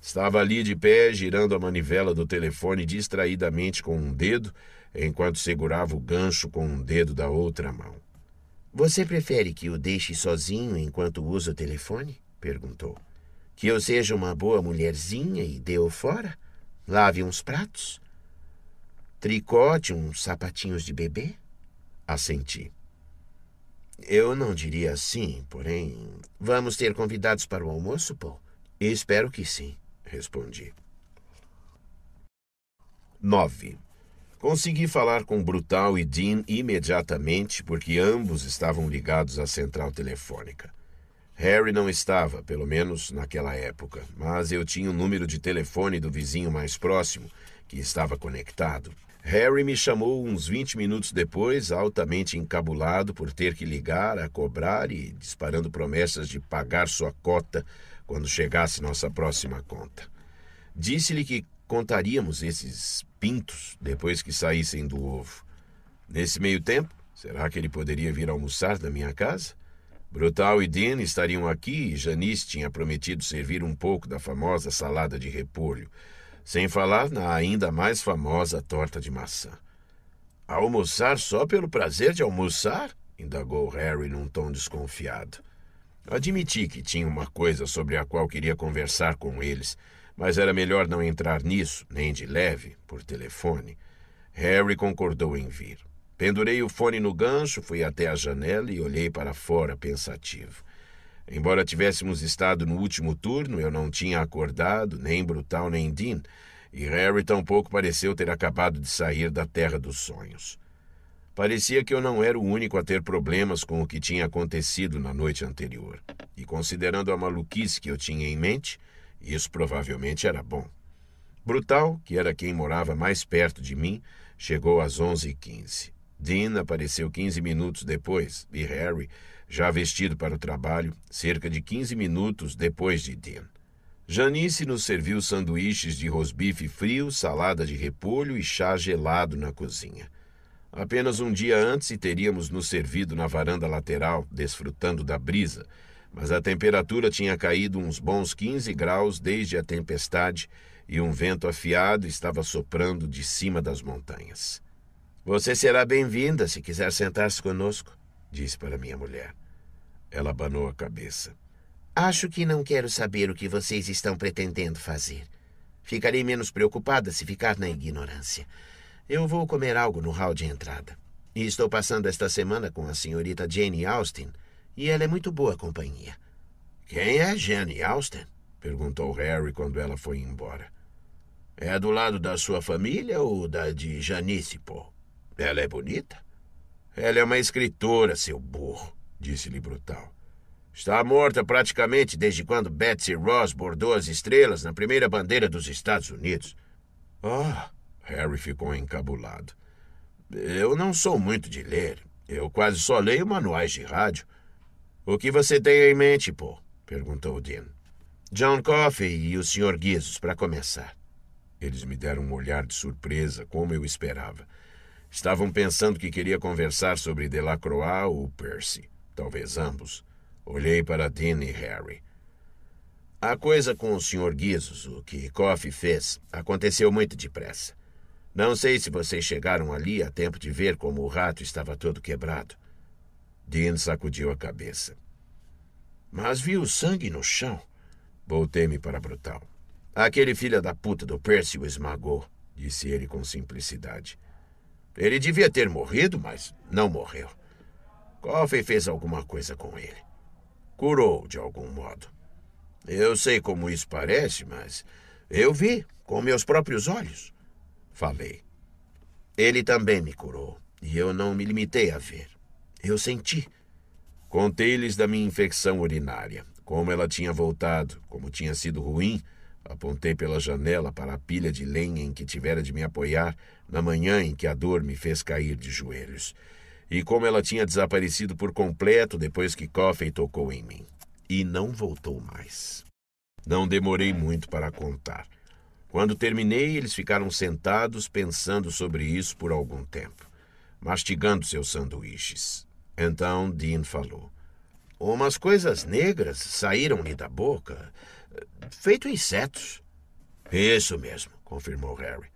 Estava ali de pé, girando a manivela do telefone distraidamente com um dedo, enquanto segurava o gancho com um dedo da outra mão. Você prefere que o deixe sozinho enquanto usa o telefone? perguntou. Que eu seja uma boa mulherzinha e dê-o fora? Lave uns pratos? Tricote, uns sapatinhos de bebê? Assenti. Eu não diria assim, porém. Vamos ter convidados para o almoço, Paul? Espero que sim, respondi. 9. Consegui falar com Brutal e Dean imediatamente, porque ambos estavam ligados à central telefônica. Harry não estava, pelo menos naquela época, mas eu tinha o número de telefone do vizinho mais próximo, que estava conectado. Harry me chamou uns 20 minutos depois, altamente encabulado por ter que ligar a cobrar e disparando promessas de pagar sua cota quando chegasse nossa próxima conta. Disse-lhe que contaríamos esses pintos depois que saíssem do ovo. Nesse meio tempo, será que ele poderia vir almoçar na minha casa? Brutal e Dean estariam aqui e Janice tinha prometido servir um pouco da famosa salada de repolho sem falar na ainda mais famosa torta de maçã. Almoçar só pelo prazer de almoçar? indagou Harry num tom desconfiado. Admiti que tinha uma coisa sobre a qual queria conversar com eles, mas era melhor não entrar nisso, nem de leve, por telefone. Harry concordou em vir. Pendurei o fone no gancho, fui até a janela e olhei para fora pensativo. Embora tivéssemos estado no último turno, eu não tinha acordado, nem Brutal nem Dean, e Harry tampouco pareceu ter acabado de sair da terra dos sonhos. Parecia que eu não era o único a ter problemas com o que tinha acontecido na noite anterior, e considerando a maluquice que eu tinha em mente, isso provavelmente era bom. Brutal, que era quem morava mais perto de mim, chegou às 11h15. Dean apareceu 15 minutos depois, e Harry já vestido para o trabalho, cerca de 15 minutos depois de Dean. Janice nos serviu sanduíches de rosbife frio, salada de repolho e chá gelado na cozinha. Apenas um dia antes teríamos nos servido na varanda lateral, desfrutando da brisa, mas a temperatura tinha caído uns bons 15 graus desde a tempestade e um vento afiado estava soprando de cima das montanhas. Você será bem-vinda se quiser sentar-se conosco, disse para minha mulher. Ela abanou a cabeça. Acho que não quero saber o que vocês estão pretendendo fazer. Ficarei menos preocupada se ficar na ignorância. Eu vou comer algo no hall de entrada. E estou passando esta semana com a senhorita Jane Austen, e ela é muito boa companhia. Quem é Jane Austen? perguntou Harry quando ela foi embora. É do lado da sua família ou da de Janice Paul? Ela é bonita? Ela é uma escritora, seu burro disse-lhe brutal. Está morta praticamente desde quando Betsy Ross bordou as estrelas na primeira bandeira dos Estados Unidos. Ah, oh, Harry ficou encabulado. Eu não sou muito de ler. Eu quase só leio manuais de rádio. O que você tem em mente, Paul? perguntou Dean. John Coffey e o Sr. Guizos, para começar. Eles me deram um olhar de surpresa, como eu esperava. Estavam pensando que queria conversar sobre Delacroix ou Percy talvez ambos, olhei para Dean e Harry. A coisa com o Sr. Guizos, o que Coffey fez, aconteceu muito depressa. Não sei se vocês chegaram ali a tempo de ver como o rato estava todo quebrado. Dean sacudiu a cabeça. Mas vi o sangue no chão. Voltei-me para Brutal. Aquele filho da puta do Percy o esmagou, disse ele com simplicidade. Ele devia ter morrido, mas não morreu. Coffey fez alguma coisa com ele. Curou, de algum modo. Eu sei como isso parece, mas eu vi com meus próprios olhos. Falei. Ele também me curou, e eu não me limitei a ver. Eu senti. Contei-lhes da minha infecção urinária, como ela tinha voltado, como tinha sido ruim. Apontei pela janela para a pilha de lenha em que tivera de me apoiar na manhã em que a dor me fez cair de joelhos e como ela tinha desaparecido por completo depois que Coffey tocou em mim. E não voltou mais. Não demorei muito para contar. Quando terminei, eles ficaram sentados pensando sobre isso por algum tempo, mastigando seus sanduíches. Então Dean falou: Umas coisas negras saíram-lhe da boca, feito insetos. Isso mesmo, confirmou Harry.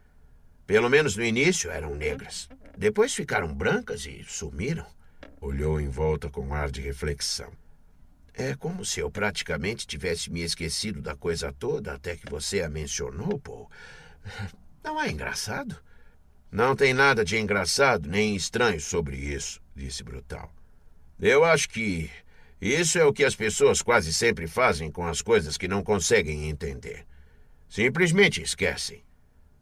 Pelo menos no início eram negras. Depois ficaram brancas e sumiram. Olhou em volta com ar de reflexão. É como se eu praticamente tivesse me esquecido da coisa toda até que você a mencionou, Paul. Não é engraçado? Não tem nada de engraçado nem estranho sobre isso, disse Brutal. Eu acho que isso é o que as pessoas quase sempre fazem com as coisas que não conseguem entender. Simplesmente esquecem.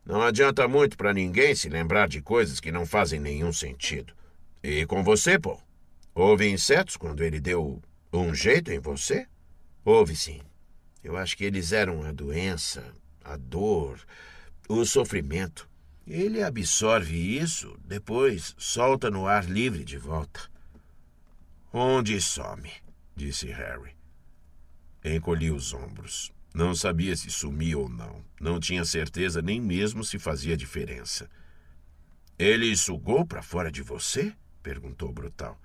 Não adianta muito para ninguém se lembrar de coisas que não fazem nenhum sentido. E com você, Paul? Houve insetos quando ele deu um jeito em você? Houve sim. Eu acho que eles eram a doença, a dor, o sofrimento. Ele absorve isso, depois solta no ar livre de volta. Onde some? disse Harry. Encolhi os ombros. Não sabia se sumia ou não. Não tinha certeza nem mesmo se fazia diferença. Ele sugou para fora de você? perguntou Brutal.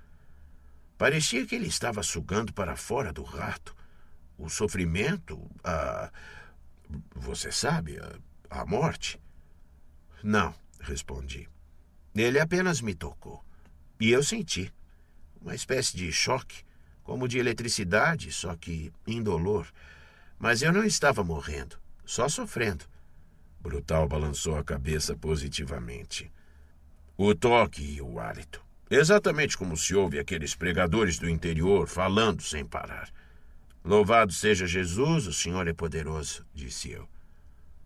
Parecia que ele estava sugando para fora do rato. O sofrimento, a. Você sabe, a, a morte? Não, respondi. Ele apenas me tocou. E eu senti. Uma espécie de choque, como de eletricidade, só que indolor. Mas eu não estava morrendo, só sofrendo. Brutal balançou a cabeça positivamente. O toque e o hálito. Exatamente como se ouve aqueles pregadores do interior falando sem parar. Louvado seja Jesus, o Senhor é poderoso, disse eu.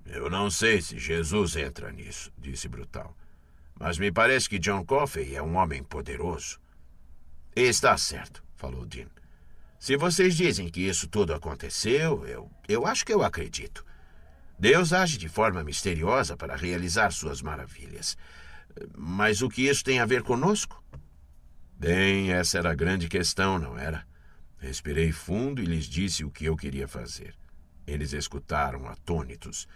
Eu não sei se Jesus entra nisso, disse Brutal. Mas me parece que John Coffey é um homem poderoso. Está certo, falou Dean. Se vocês dizem que isso tudo aconteceu, eu, eu acho que eu acredito. Deus age de forma misteriosa para realizar suas maravilhas. Mas o que isso tem a ver conosco? Bem, essa era a grande questão, não era? Respirei fundo e lhes disse o que eu queria fazer. Eles escutaram, atônitos.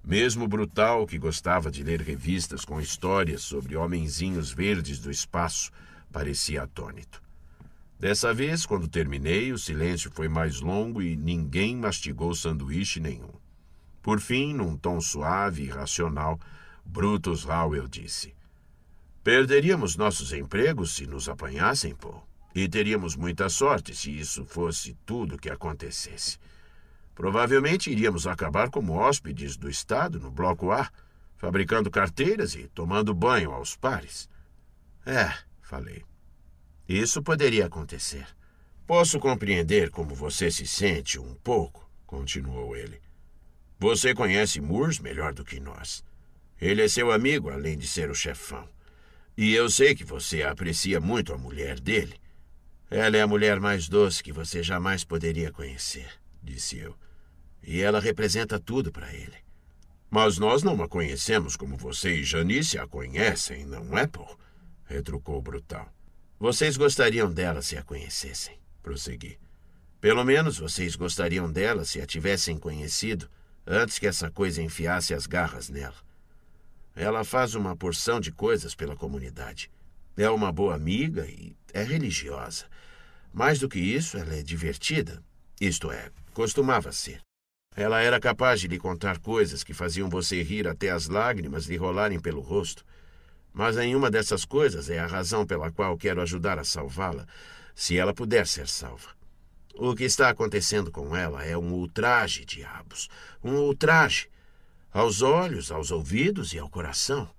Mesmo Brutal, que gostava de ler revistas com histórias sobre homenzinhos verdes do espaço, parecia atônito. Dessa vez, quando terminei, o silêncio foi mais longo e ninguém mastigou sanduíche nenhum. Por fim, num tom suave e racional, Brutus Howell disse: Perderíamos nossos empregos se nos apanhassem, Paul. E teríamos muita sorte se isso fosse tudo que acontecesse. Provavelmente iríamos acabar como hóspedes do Estado no Bloco A, fabricando carteiras e tomando banho aos pares. É, falei. Isso poderia acontecer. Posso compreender como você se sente um pouco, continuou ele. Você conhece Murs melhor do que nós. Ele é seu amigo, além de ser o chefão. E eu sei que você aprecia muito a mulher dele. Ela é a mulher mais doce que você jamais poderia conhecer, disse eu. E ela representa tudo para ele. Mas nós não a conhecemos como você e Janice a conhecem, não é, Paul? retrucou o Brutal. Vocês gostariam dela se a conhecessem, prossegui. Pelo menos vocês gostariam dela se a tivessem conhecido antes que essa coisa enfiasse as garras nela. Ela faz uma porção de coisas pela comunidade. É uma boa amiga e é religiosa. Mais do que isso, ela é divertida. Isto é, costumava ser. Ela era capaz de lhe contar coisas que faziam você rir até as lágrimas lhe rolarem pelo rosto. Mas nenhuma dessas coisas é a razão pela qual quero ajudar a salvá-la, se ela puder ser salva. O que está acontecendo com ela é um ultraje, diabos. Um ultraje. Aos olhos, aos ouvidos e ao coração.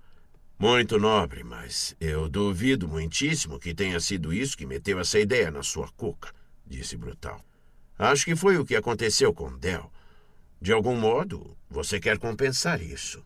Muito nobre, mas eu duvido muitíssimo que tenha sido isso que meteu essa ideia na sua cuca, disse Brutal. Acho que foi o que aconteceu com Del. De algum modo, você quer compensar isso.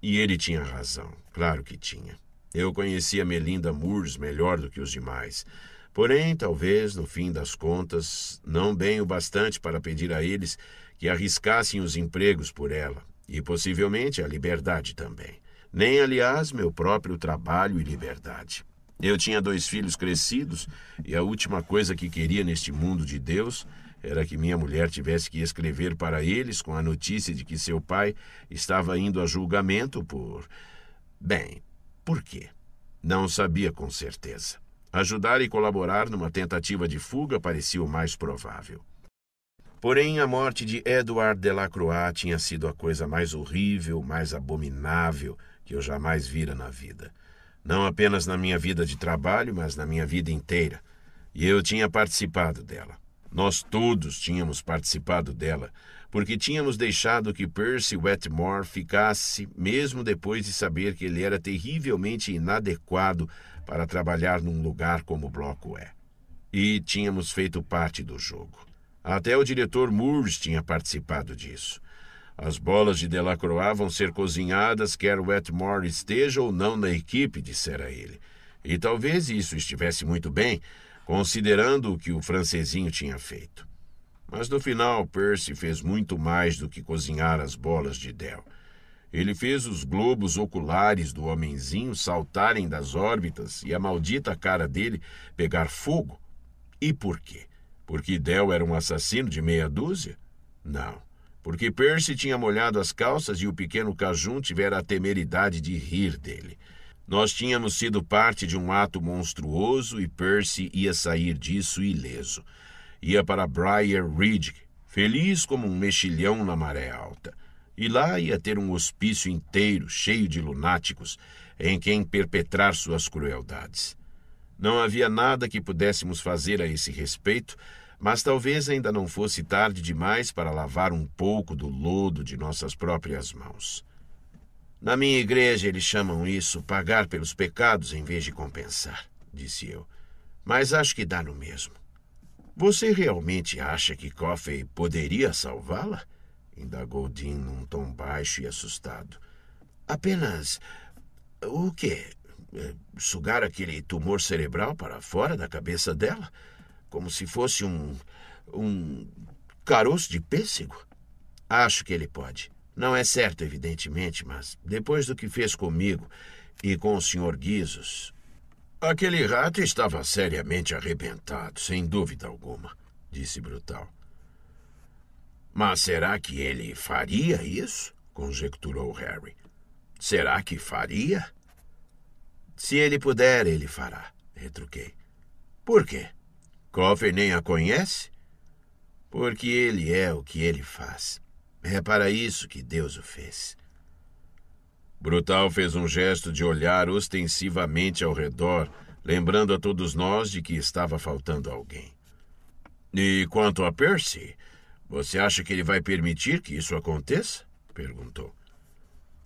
E ele tinha razão, claro que tinha. Eu conhecia Melinda Moores melhor do que os demais. Porém, talvez, no fim das contas, não bem o bastante para pedir a eles que arriscassem os empregos por ela, e possivelmente a liberdade também. Nem, aliás, meu próprio trabalho e liberdade. Eu tinha dois filhos crescidos e a última coisa que queria neste mundo de Deus era que minha mulher tivesse que escrever para eles com a notícia de que seu pai estava indo a julgamento por. Bem, por quê? Não sabia com certeza. Ajudar e colaborar numa tentativa de fuga parecia o mais provável. Porém, a morte de Edward Delacroix tinha sido a coisa mais horrível, mais abominável que eu jamais vira na vida. Não apenas na minha vida de trabalho, mas na minha vida inteira. E eu tinha participado dela. Nós todos tínhamos participado dela, porque tínhamos deixado que Percy Wetmore ficasse, mesmo depois de saber que ele era terrivelmente inadequado para trabalhar num lugar como o bloco é. E tínhamos feito parte do jogo. Até o diretor Moores tinha participado disso. As bolas de Delacroix vão ser cozinhadas, quer Wetmore esteja ou não na equipe, dissera ele. E talvez isso estivesse muito bem, considerando o que o francesinho tinha feito. Mas no final, Percy fez muito mais do que cozinhar as bolas de Del. Ele fez os globos oculares do homenzinho saltarem das órbitas e a maldita cara dele pegar fogo. E por quê? Porque Del era um assassino de meia dúzia? Não. Porque Percy tinha molhado as calças e o pequeno Cajun tivera a temeridade de rir dele. Nós tínhamos sido parte de um ato monstruoso e Percy ia sair disso ileso. Ia para Briar Ridge, feliz como um mexilhão na maré alta. E lá ia ter um hospício inteiro cheio de lunáticos em quem perpetrar suas crueldades. Não havia nada que pudéssemos fazer a esse respeito, mas talvez ainda não fosse tarde demais para lavar um pouco do lodo de nossas próprias mãos. Na minha igreja eles chamam isso pagar pelos pecados em vez de compensar, disse eu. Mas acho que dá no mesmo. Você realmente acha que Coffey poderia salvá-la? indagou Dean num tom baixo e assustado. Apenas. o quê? É, sugar aquele tumor cerebral para fora da cabeça dela? Como se fosse um. um. caroço de pêssego? Acho que ele pode. Não é certo, evidentemente, mas depois do que fez comigo e com o Sr. Guizos. Aquele rato estava seriamente arrebentado, sem dúvida alguma, disse Brutal. Mas será que ele faria isso? conjecturou Harry. Será que faria? Se ele puder, ele fará, retruquei. Por quê? Coffee nem a conhece? Porque ele é o que ele faz. É para isso que Deus o fez. Brutal fez um gesto de olhar ostensivamente ao redor, lembrando a todos nós de que estava faltando alguém. E quanto a Percy, você acha que ele vai permitir que isso aconteça? perguntou.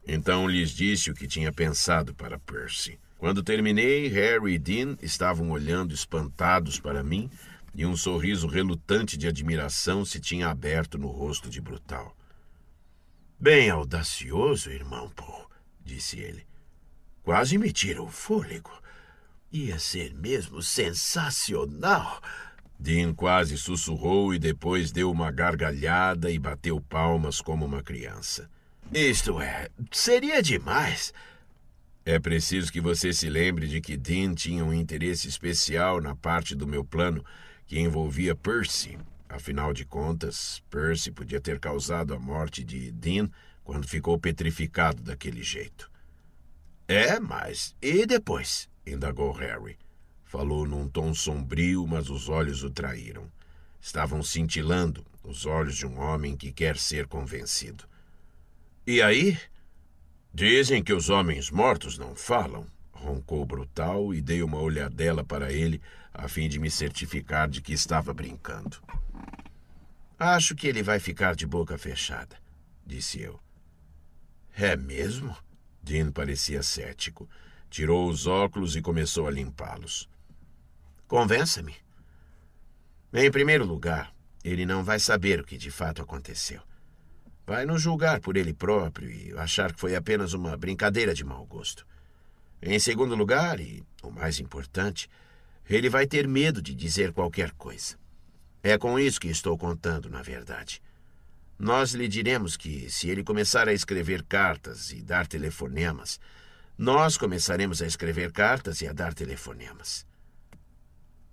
Então lhes disse o que tinha pensado para Percy. Quando terminei, Harry e Dean estavam olhando espantados para mim e um sorriso relutante de admiração se tinha aberto no rosto de Brutal. Bem audacioso, irmão Paul, disse ele. Quase me tira o fôlego. Ia ser mesmo sensacional. Dean quase sussurrou e depois deu uma gargalhada e bateu palmas como uma criança. Isto é, seria demais. É preciso que você se lembre de que Dean tinha um interesse especial na parte do meu plano que envolvia Percy Afinal de contas, Percy podia ter causado a morte de Dean quando ficou petrificado daquele jeito. É, mas e depois? indagou Harry. Falou num tom sombrio, mas os olhos o traíram. Estavam cintilando os olhos de um homem que quer ser convencido. E aí? Dizem que os homens mortos não falam, roncou Brutal e dei uma olhadela para ele a fim de me certificar de que estava brincando. Acho que ele vai ficar de boca fechada, disse eu. É mesmo? Dean parecia cético. Tirou os óculos e começou a limpá-los. Convença-me. Em primeiro lugar, ele não vai saber o que de fato aconteceu. Vai nos julgar por ele próprio e achar que foi apenas uma brincadeira de mau gosto. Em segundo lugar, e o mais importante, ele vai ter medo de dizer qualquer coisa. É com isso que estou contando, na verdade. Nós lhe diremos que, se ele começar a escrever cartas e dar telefonemas, nós começaremos a escrever cartas e a dar telefonemas.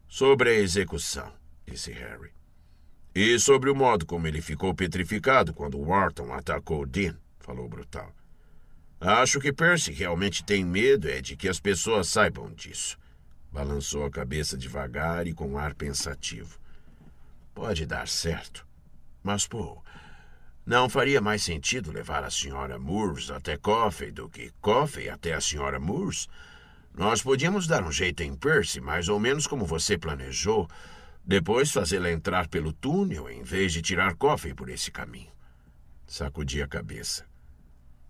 Sobre a execução, disse Harry. E sobre o modo como ele ficou petrificado quando Wharton atacou Dean, falou Brutal. Acho que Percy realmente tem medo é de que as pessoas saibam disso. Balançou a cabeça devagar e com ar pensativo. Pode dar certo. Mas, pô, não faria mais sentido levar a senhora Moores até Coffey do que Coffey até a senhora Moores? Nós podíamos dar um jeito em Percy, mais ou menos como você planejou, depois fazê-la entrar pelo túnel em vez de tirar Coffey por esse caminho. Sacudi a cabeça.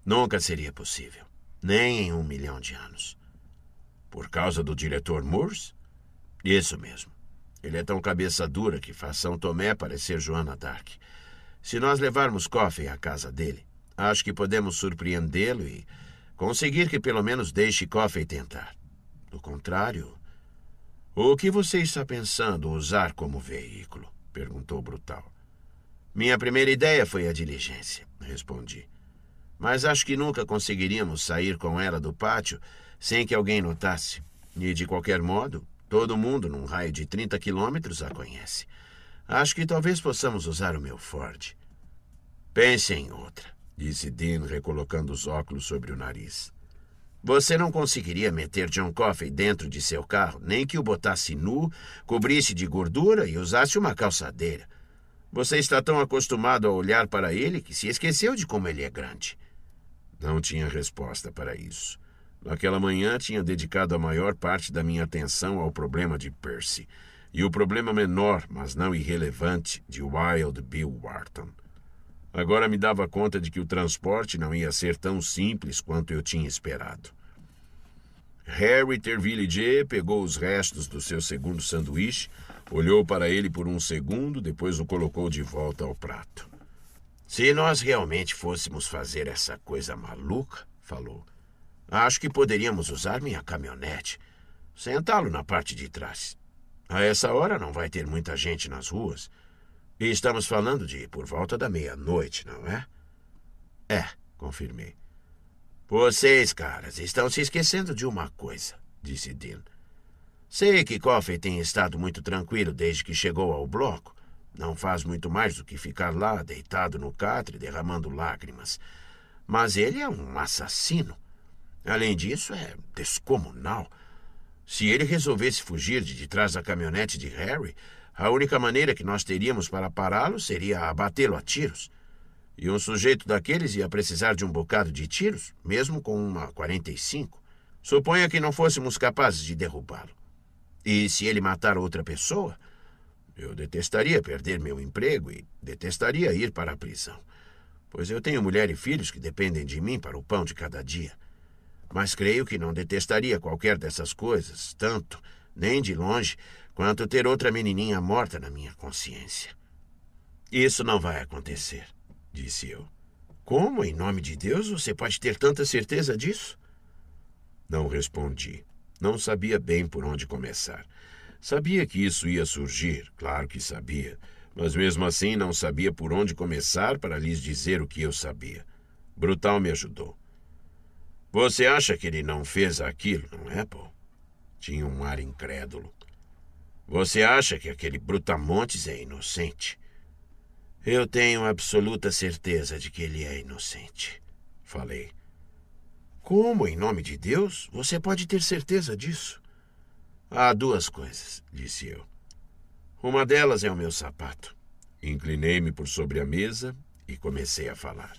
Nunca seria possível, nem em um milhão de anos. Por causa do diretor Morse, Isso mesmo. Ele é tão cabeça dura que faz São Tomé parecer Joana Dark. Se nós levarmos Coffey à casa dele, acho que podemos surpreendê-lo e conseguir que pelo menos deixe Coffey tentar. Do contrário. O que você está pensando usar como veículo? perguntou Brutal. Minha primeira ideia foi a diligência, respondi. Mas acho que nunca conseguiríamos sair com ela do pátio sem que alguém notasse. E, de qualquer modo, todo mundo num raio de 30 quilômetros a conhece. Acho que talvez possamos usar o meu Ford. Pense em outra, disse Dean, recolocando os óculos sobre o nariz. Você não conseguiria meter John Coffey dentro de seu carro, nem que o botasse nu, cobrisse de gordura e usasse uma calçadeira. Você está tão acostumado a olhar para ele que se esqueceu de como ele é grande. Não tinha resposta para isso. Naquela manhã tinha dedicado a maior parte da minha atenção ao problema de Percy e o problema menor, mas não irrelevante, de Wild Bill Wharton. Agora me dava conta de que o transporte não ia ser tão simples quanto eu tinha esperado. Harry J. pegou os restos do seu segundo sanduíche, olhou para ele por um segundo, depois o colocou de volta ao prato. Se nós realmente fôssemos fazer essa coisa maluca, falou, Acho que poderíamos usar minha caminhonete. Sentá-lo na parte de trás. A essa hora não vai ter muita gente nas ruas. E estamos falando de por volta da meia-noite, não é? É, confirmei. Vocês, caras, estão se esquecendo de uma coisa, disse Dean. Sei que Coffey tem estado muito tranquilo desde que chegou ao bloco. Não faz muito mais do que ficar lá, deitado no catre, derramando lágrimas. Mas ele é um assassino. Além disso, é descomunal. Se ele resolvesse fugir de trás da caminhonete de Harry, a única maneira que nós teríamos para pará-lo seria abatê-lo a tiros. E um sujeito daqueles ia precisar de um bocado de tiros, mesmo com uma 45. Suponha que não fôssemos capazes de derrubá-lo. E se ele matar outra pessoa, eu detestaria perder meu emprego e detestaria ir para a prisão, pois eu tenho mulher e filhos que dependem de mim para o pão de cada dia mas creio que não detestaria qualquer dessas coisas, tanto, nem de longe, quanto ter outra menininha morta na minha consciência. Isso não vai acontecer, disse eu. Como, em nome de Deus, você pode ter tanta certeza disso? Não respondi. Não sabia bem por onde começar. Sabia que isso ia surgir, claro que sabia, mas mesmo assim não sabia por onde começar para lhes dizer o que eu sabia. Brutal me ajudou. Você acha que ele não fez aquilo, não é, Paul? Tinha um ar incrédulo. Você acha que aquele Brutamontes é inocente? Eu tenho absoluta certeza de que ele é inocente, falei. Como, em nome de Deus, você pode ter certeza disso? Há duas coisas, disse eu. Uma delas é o meu sapato. Inclinei-me por sobre a mesa e comecei a falar.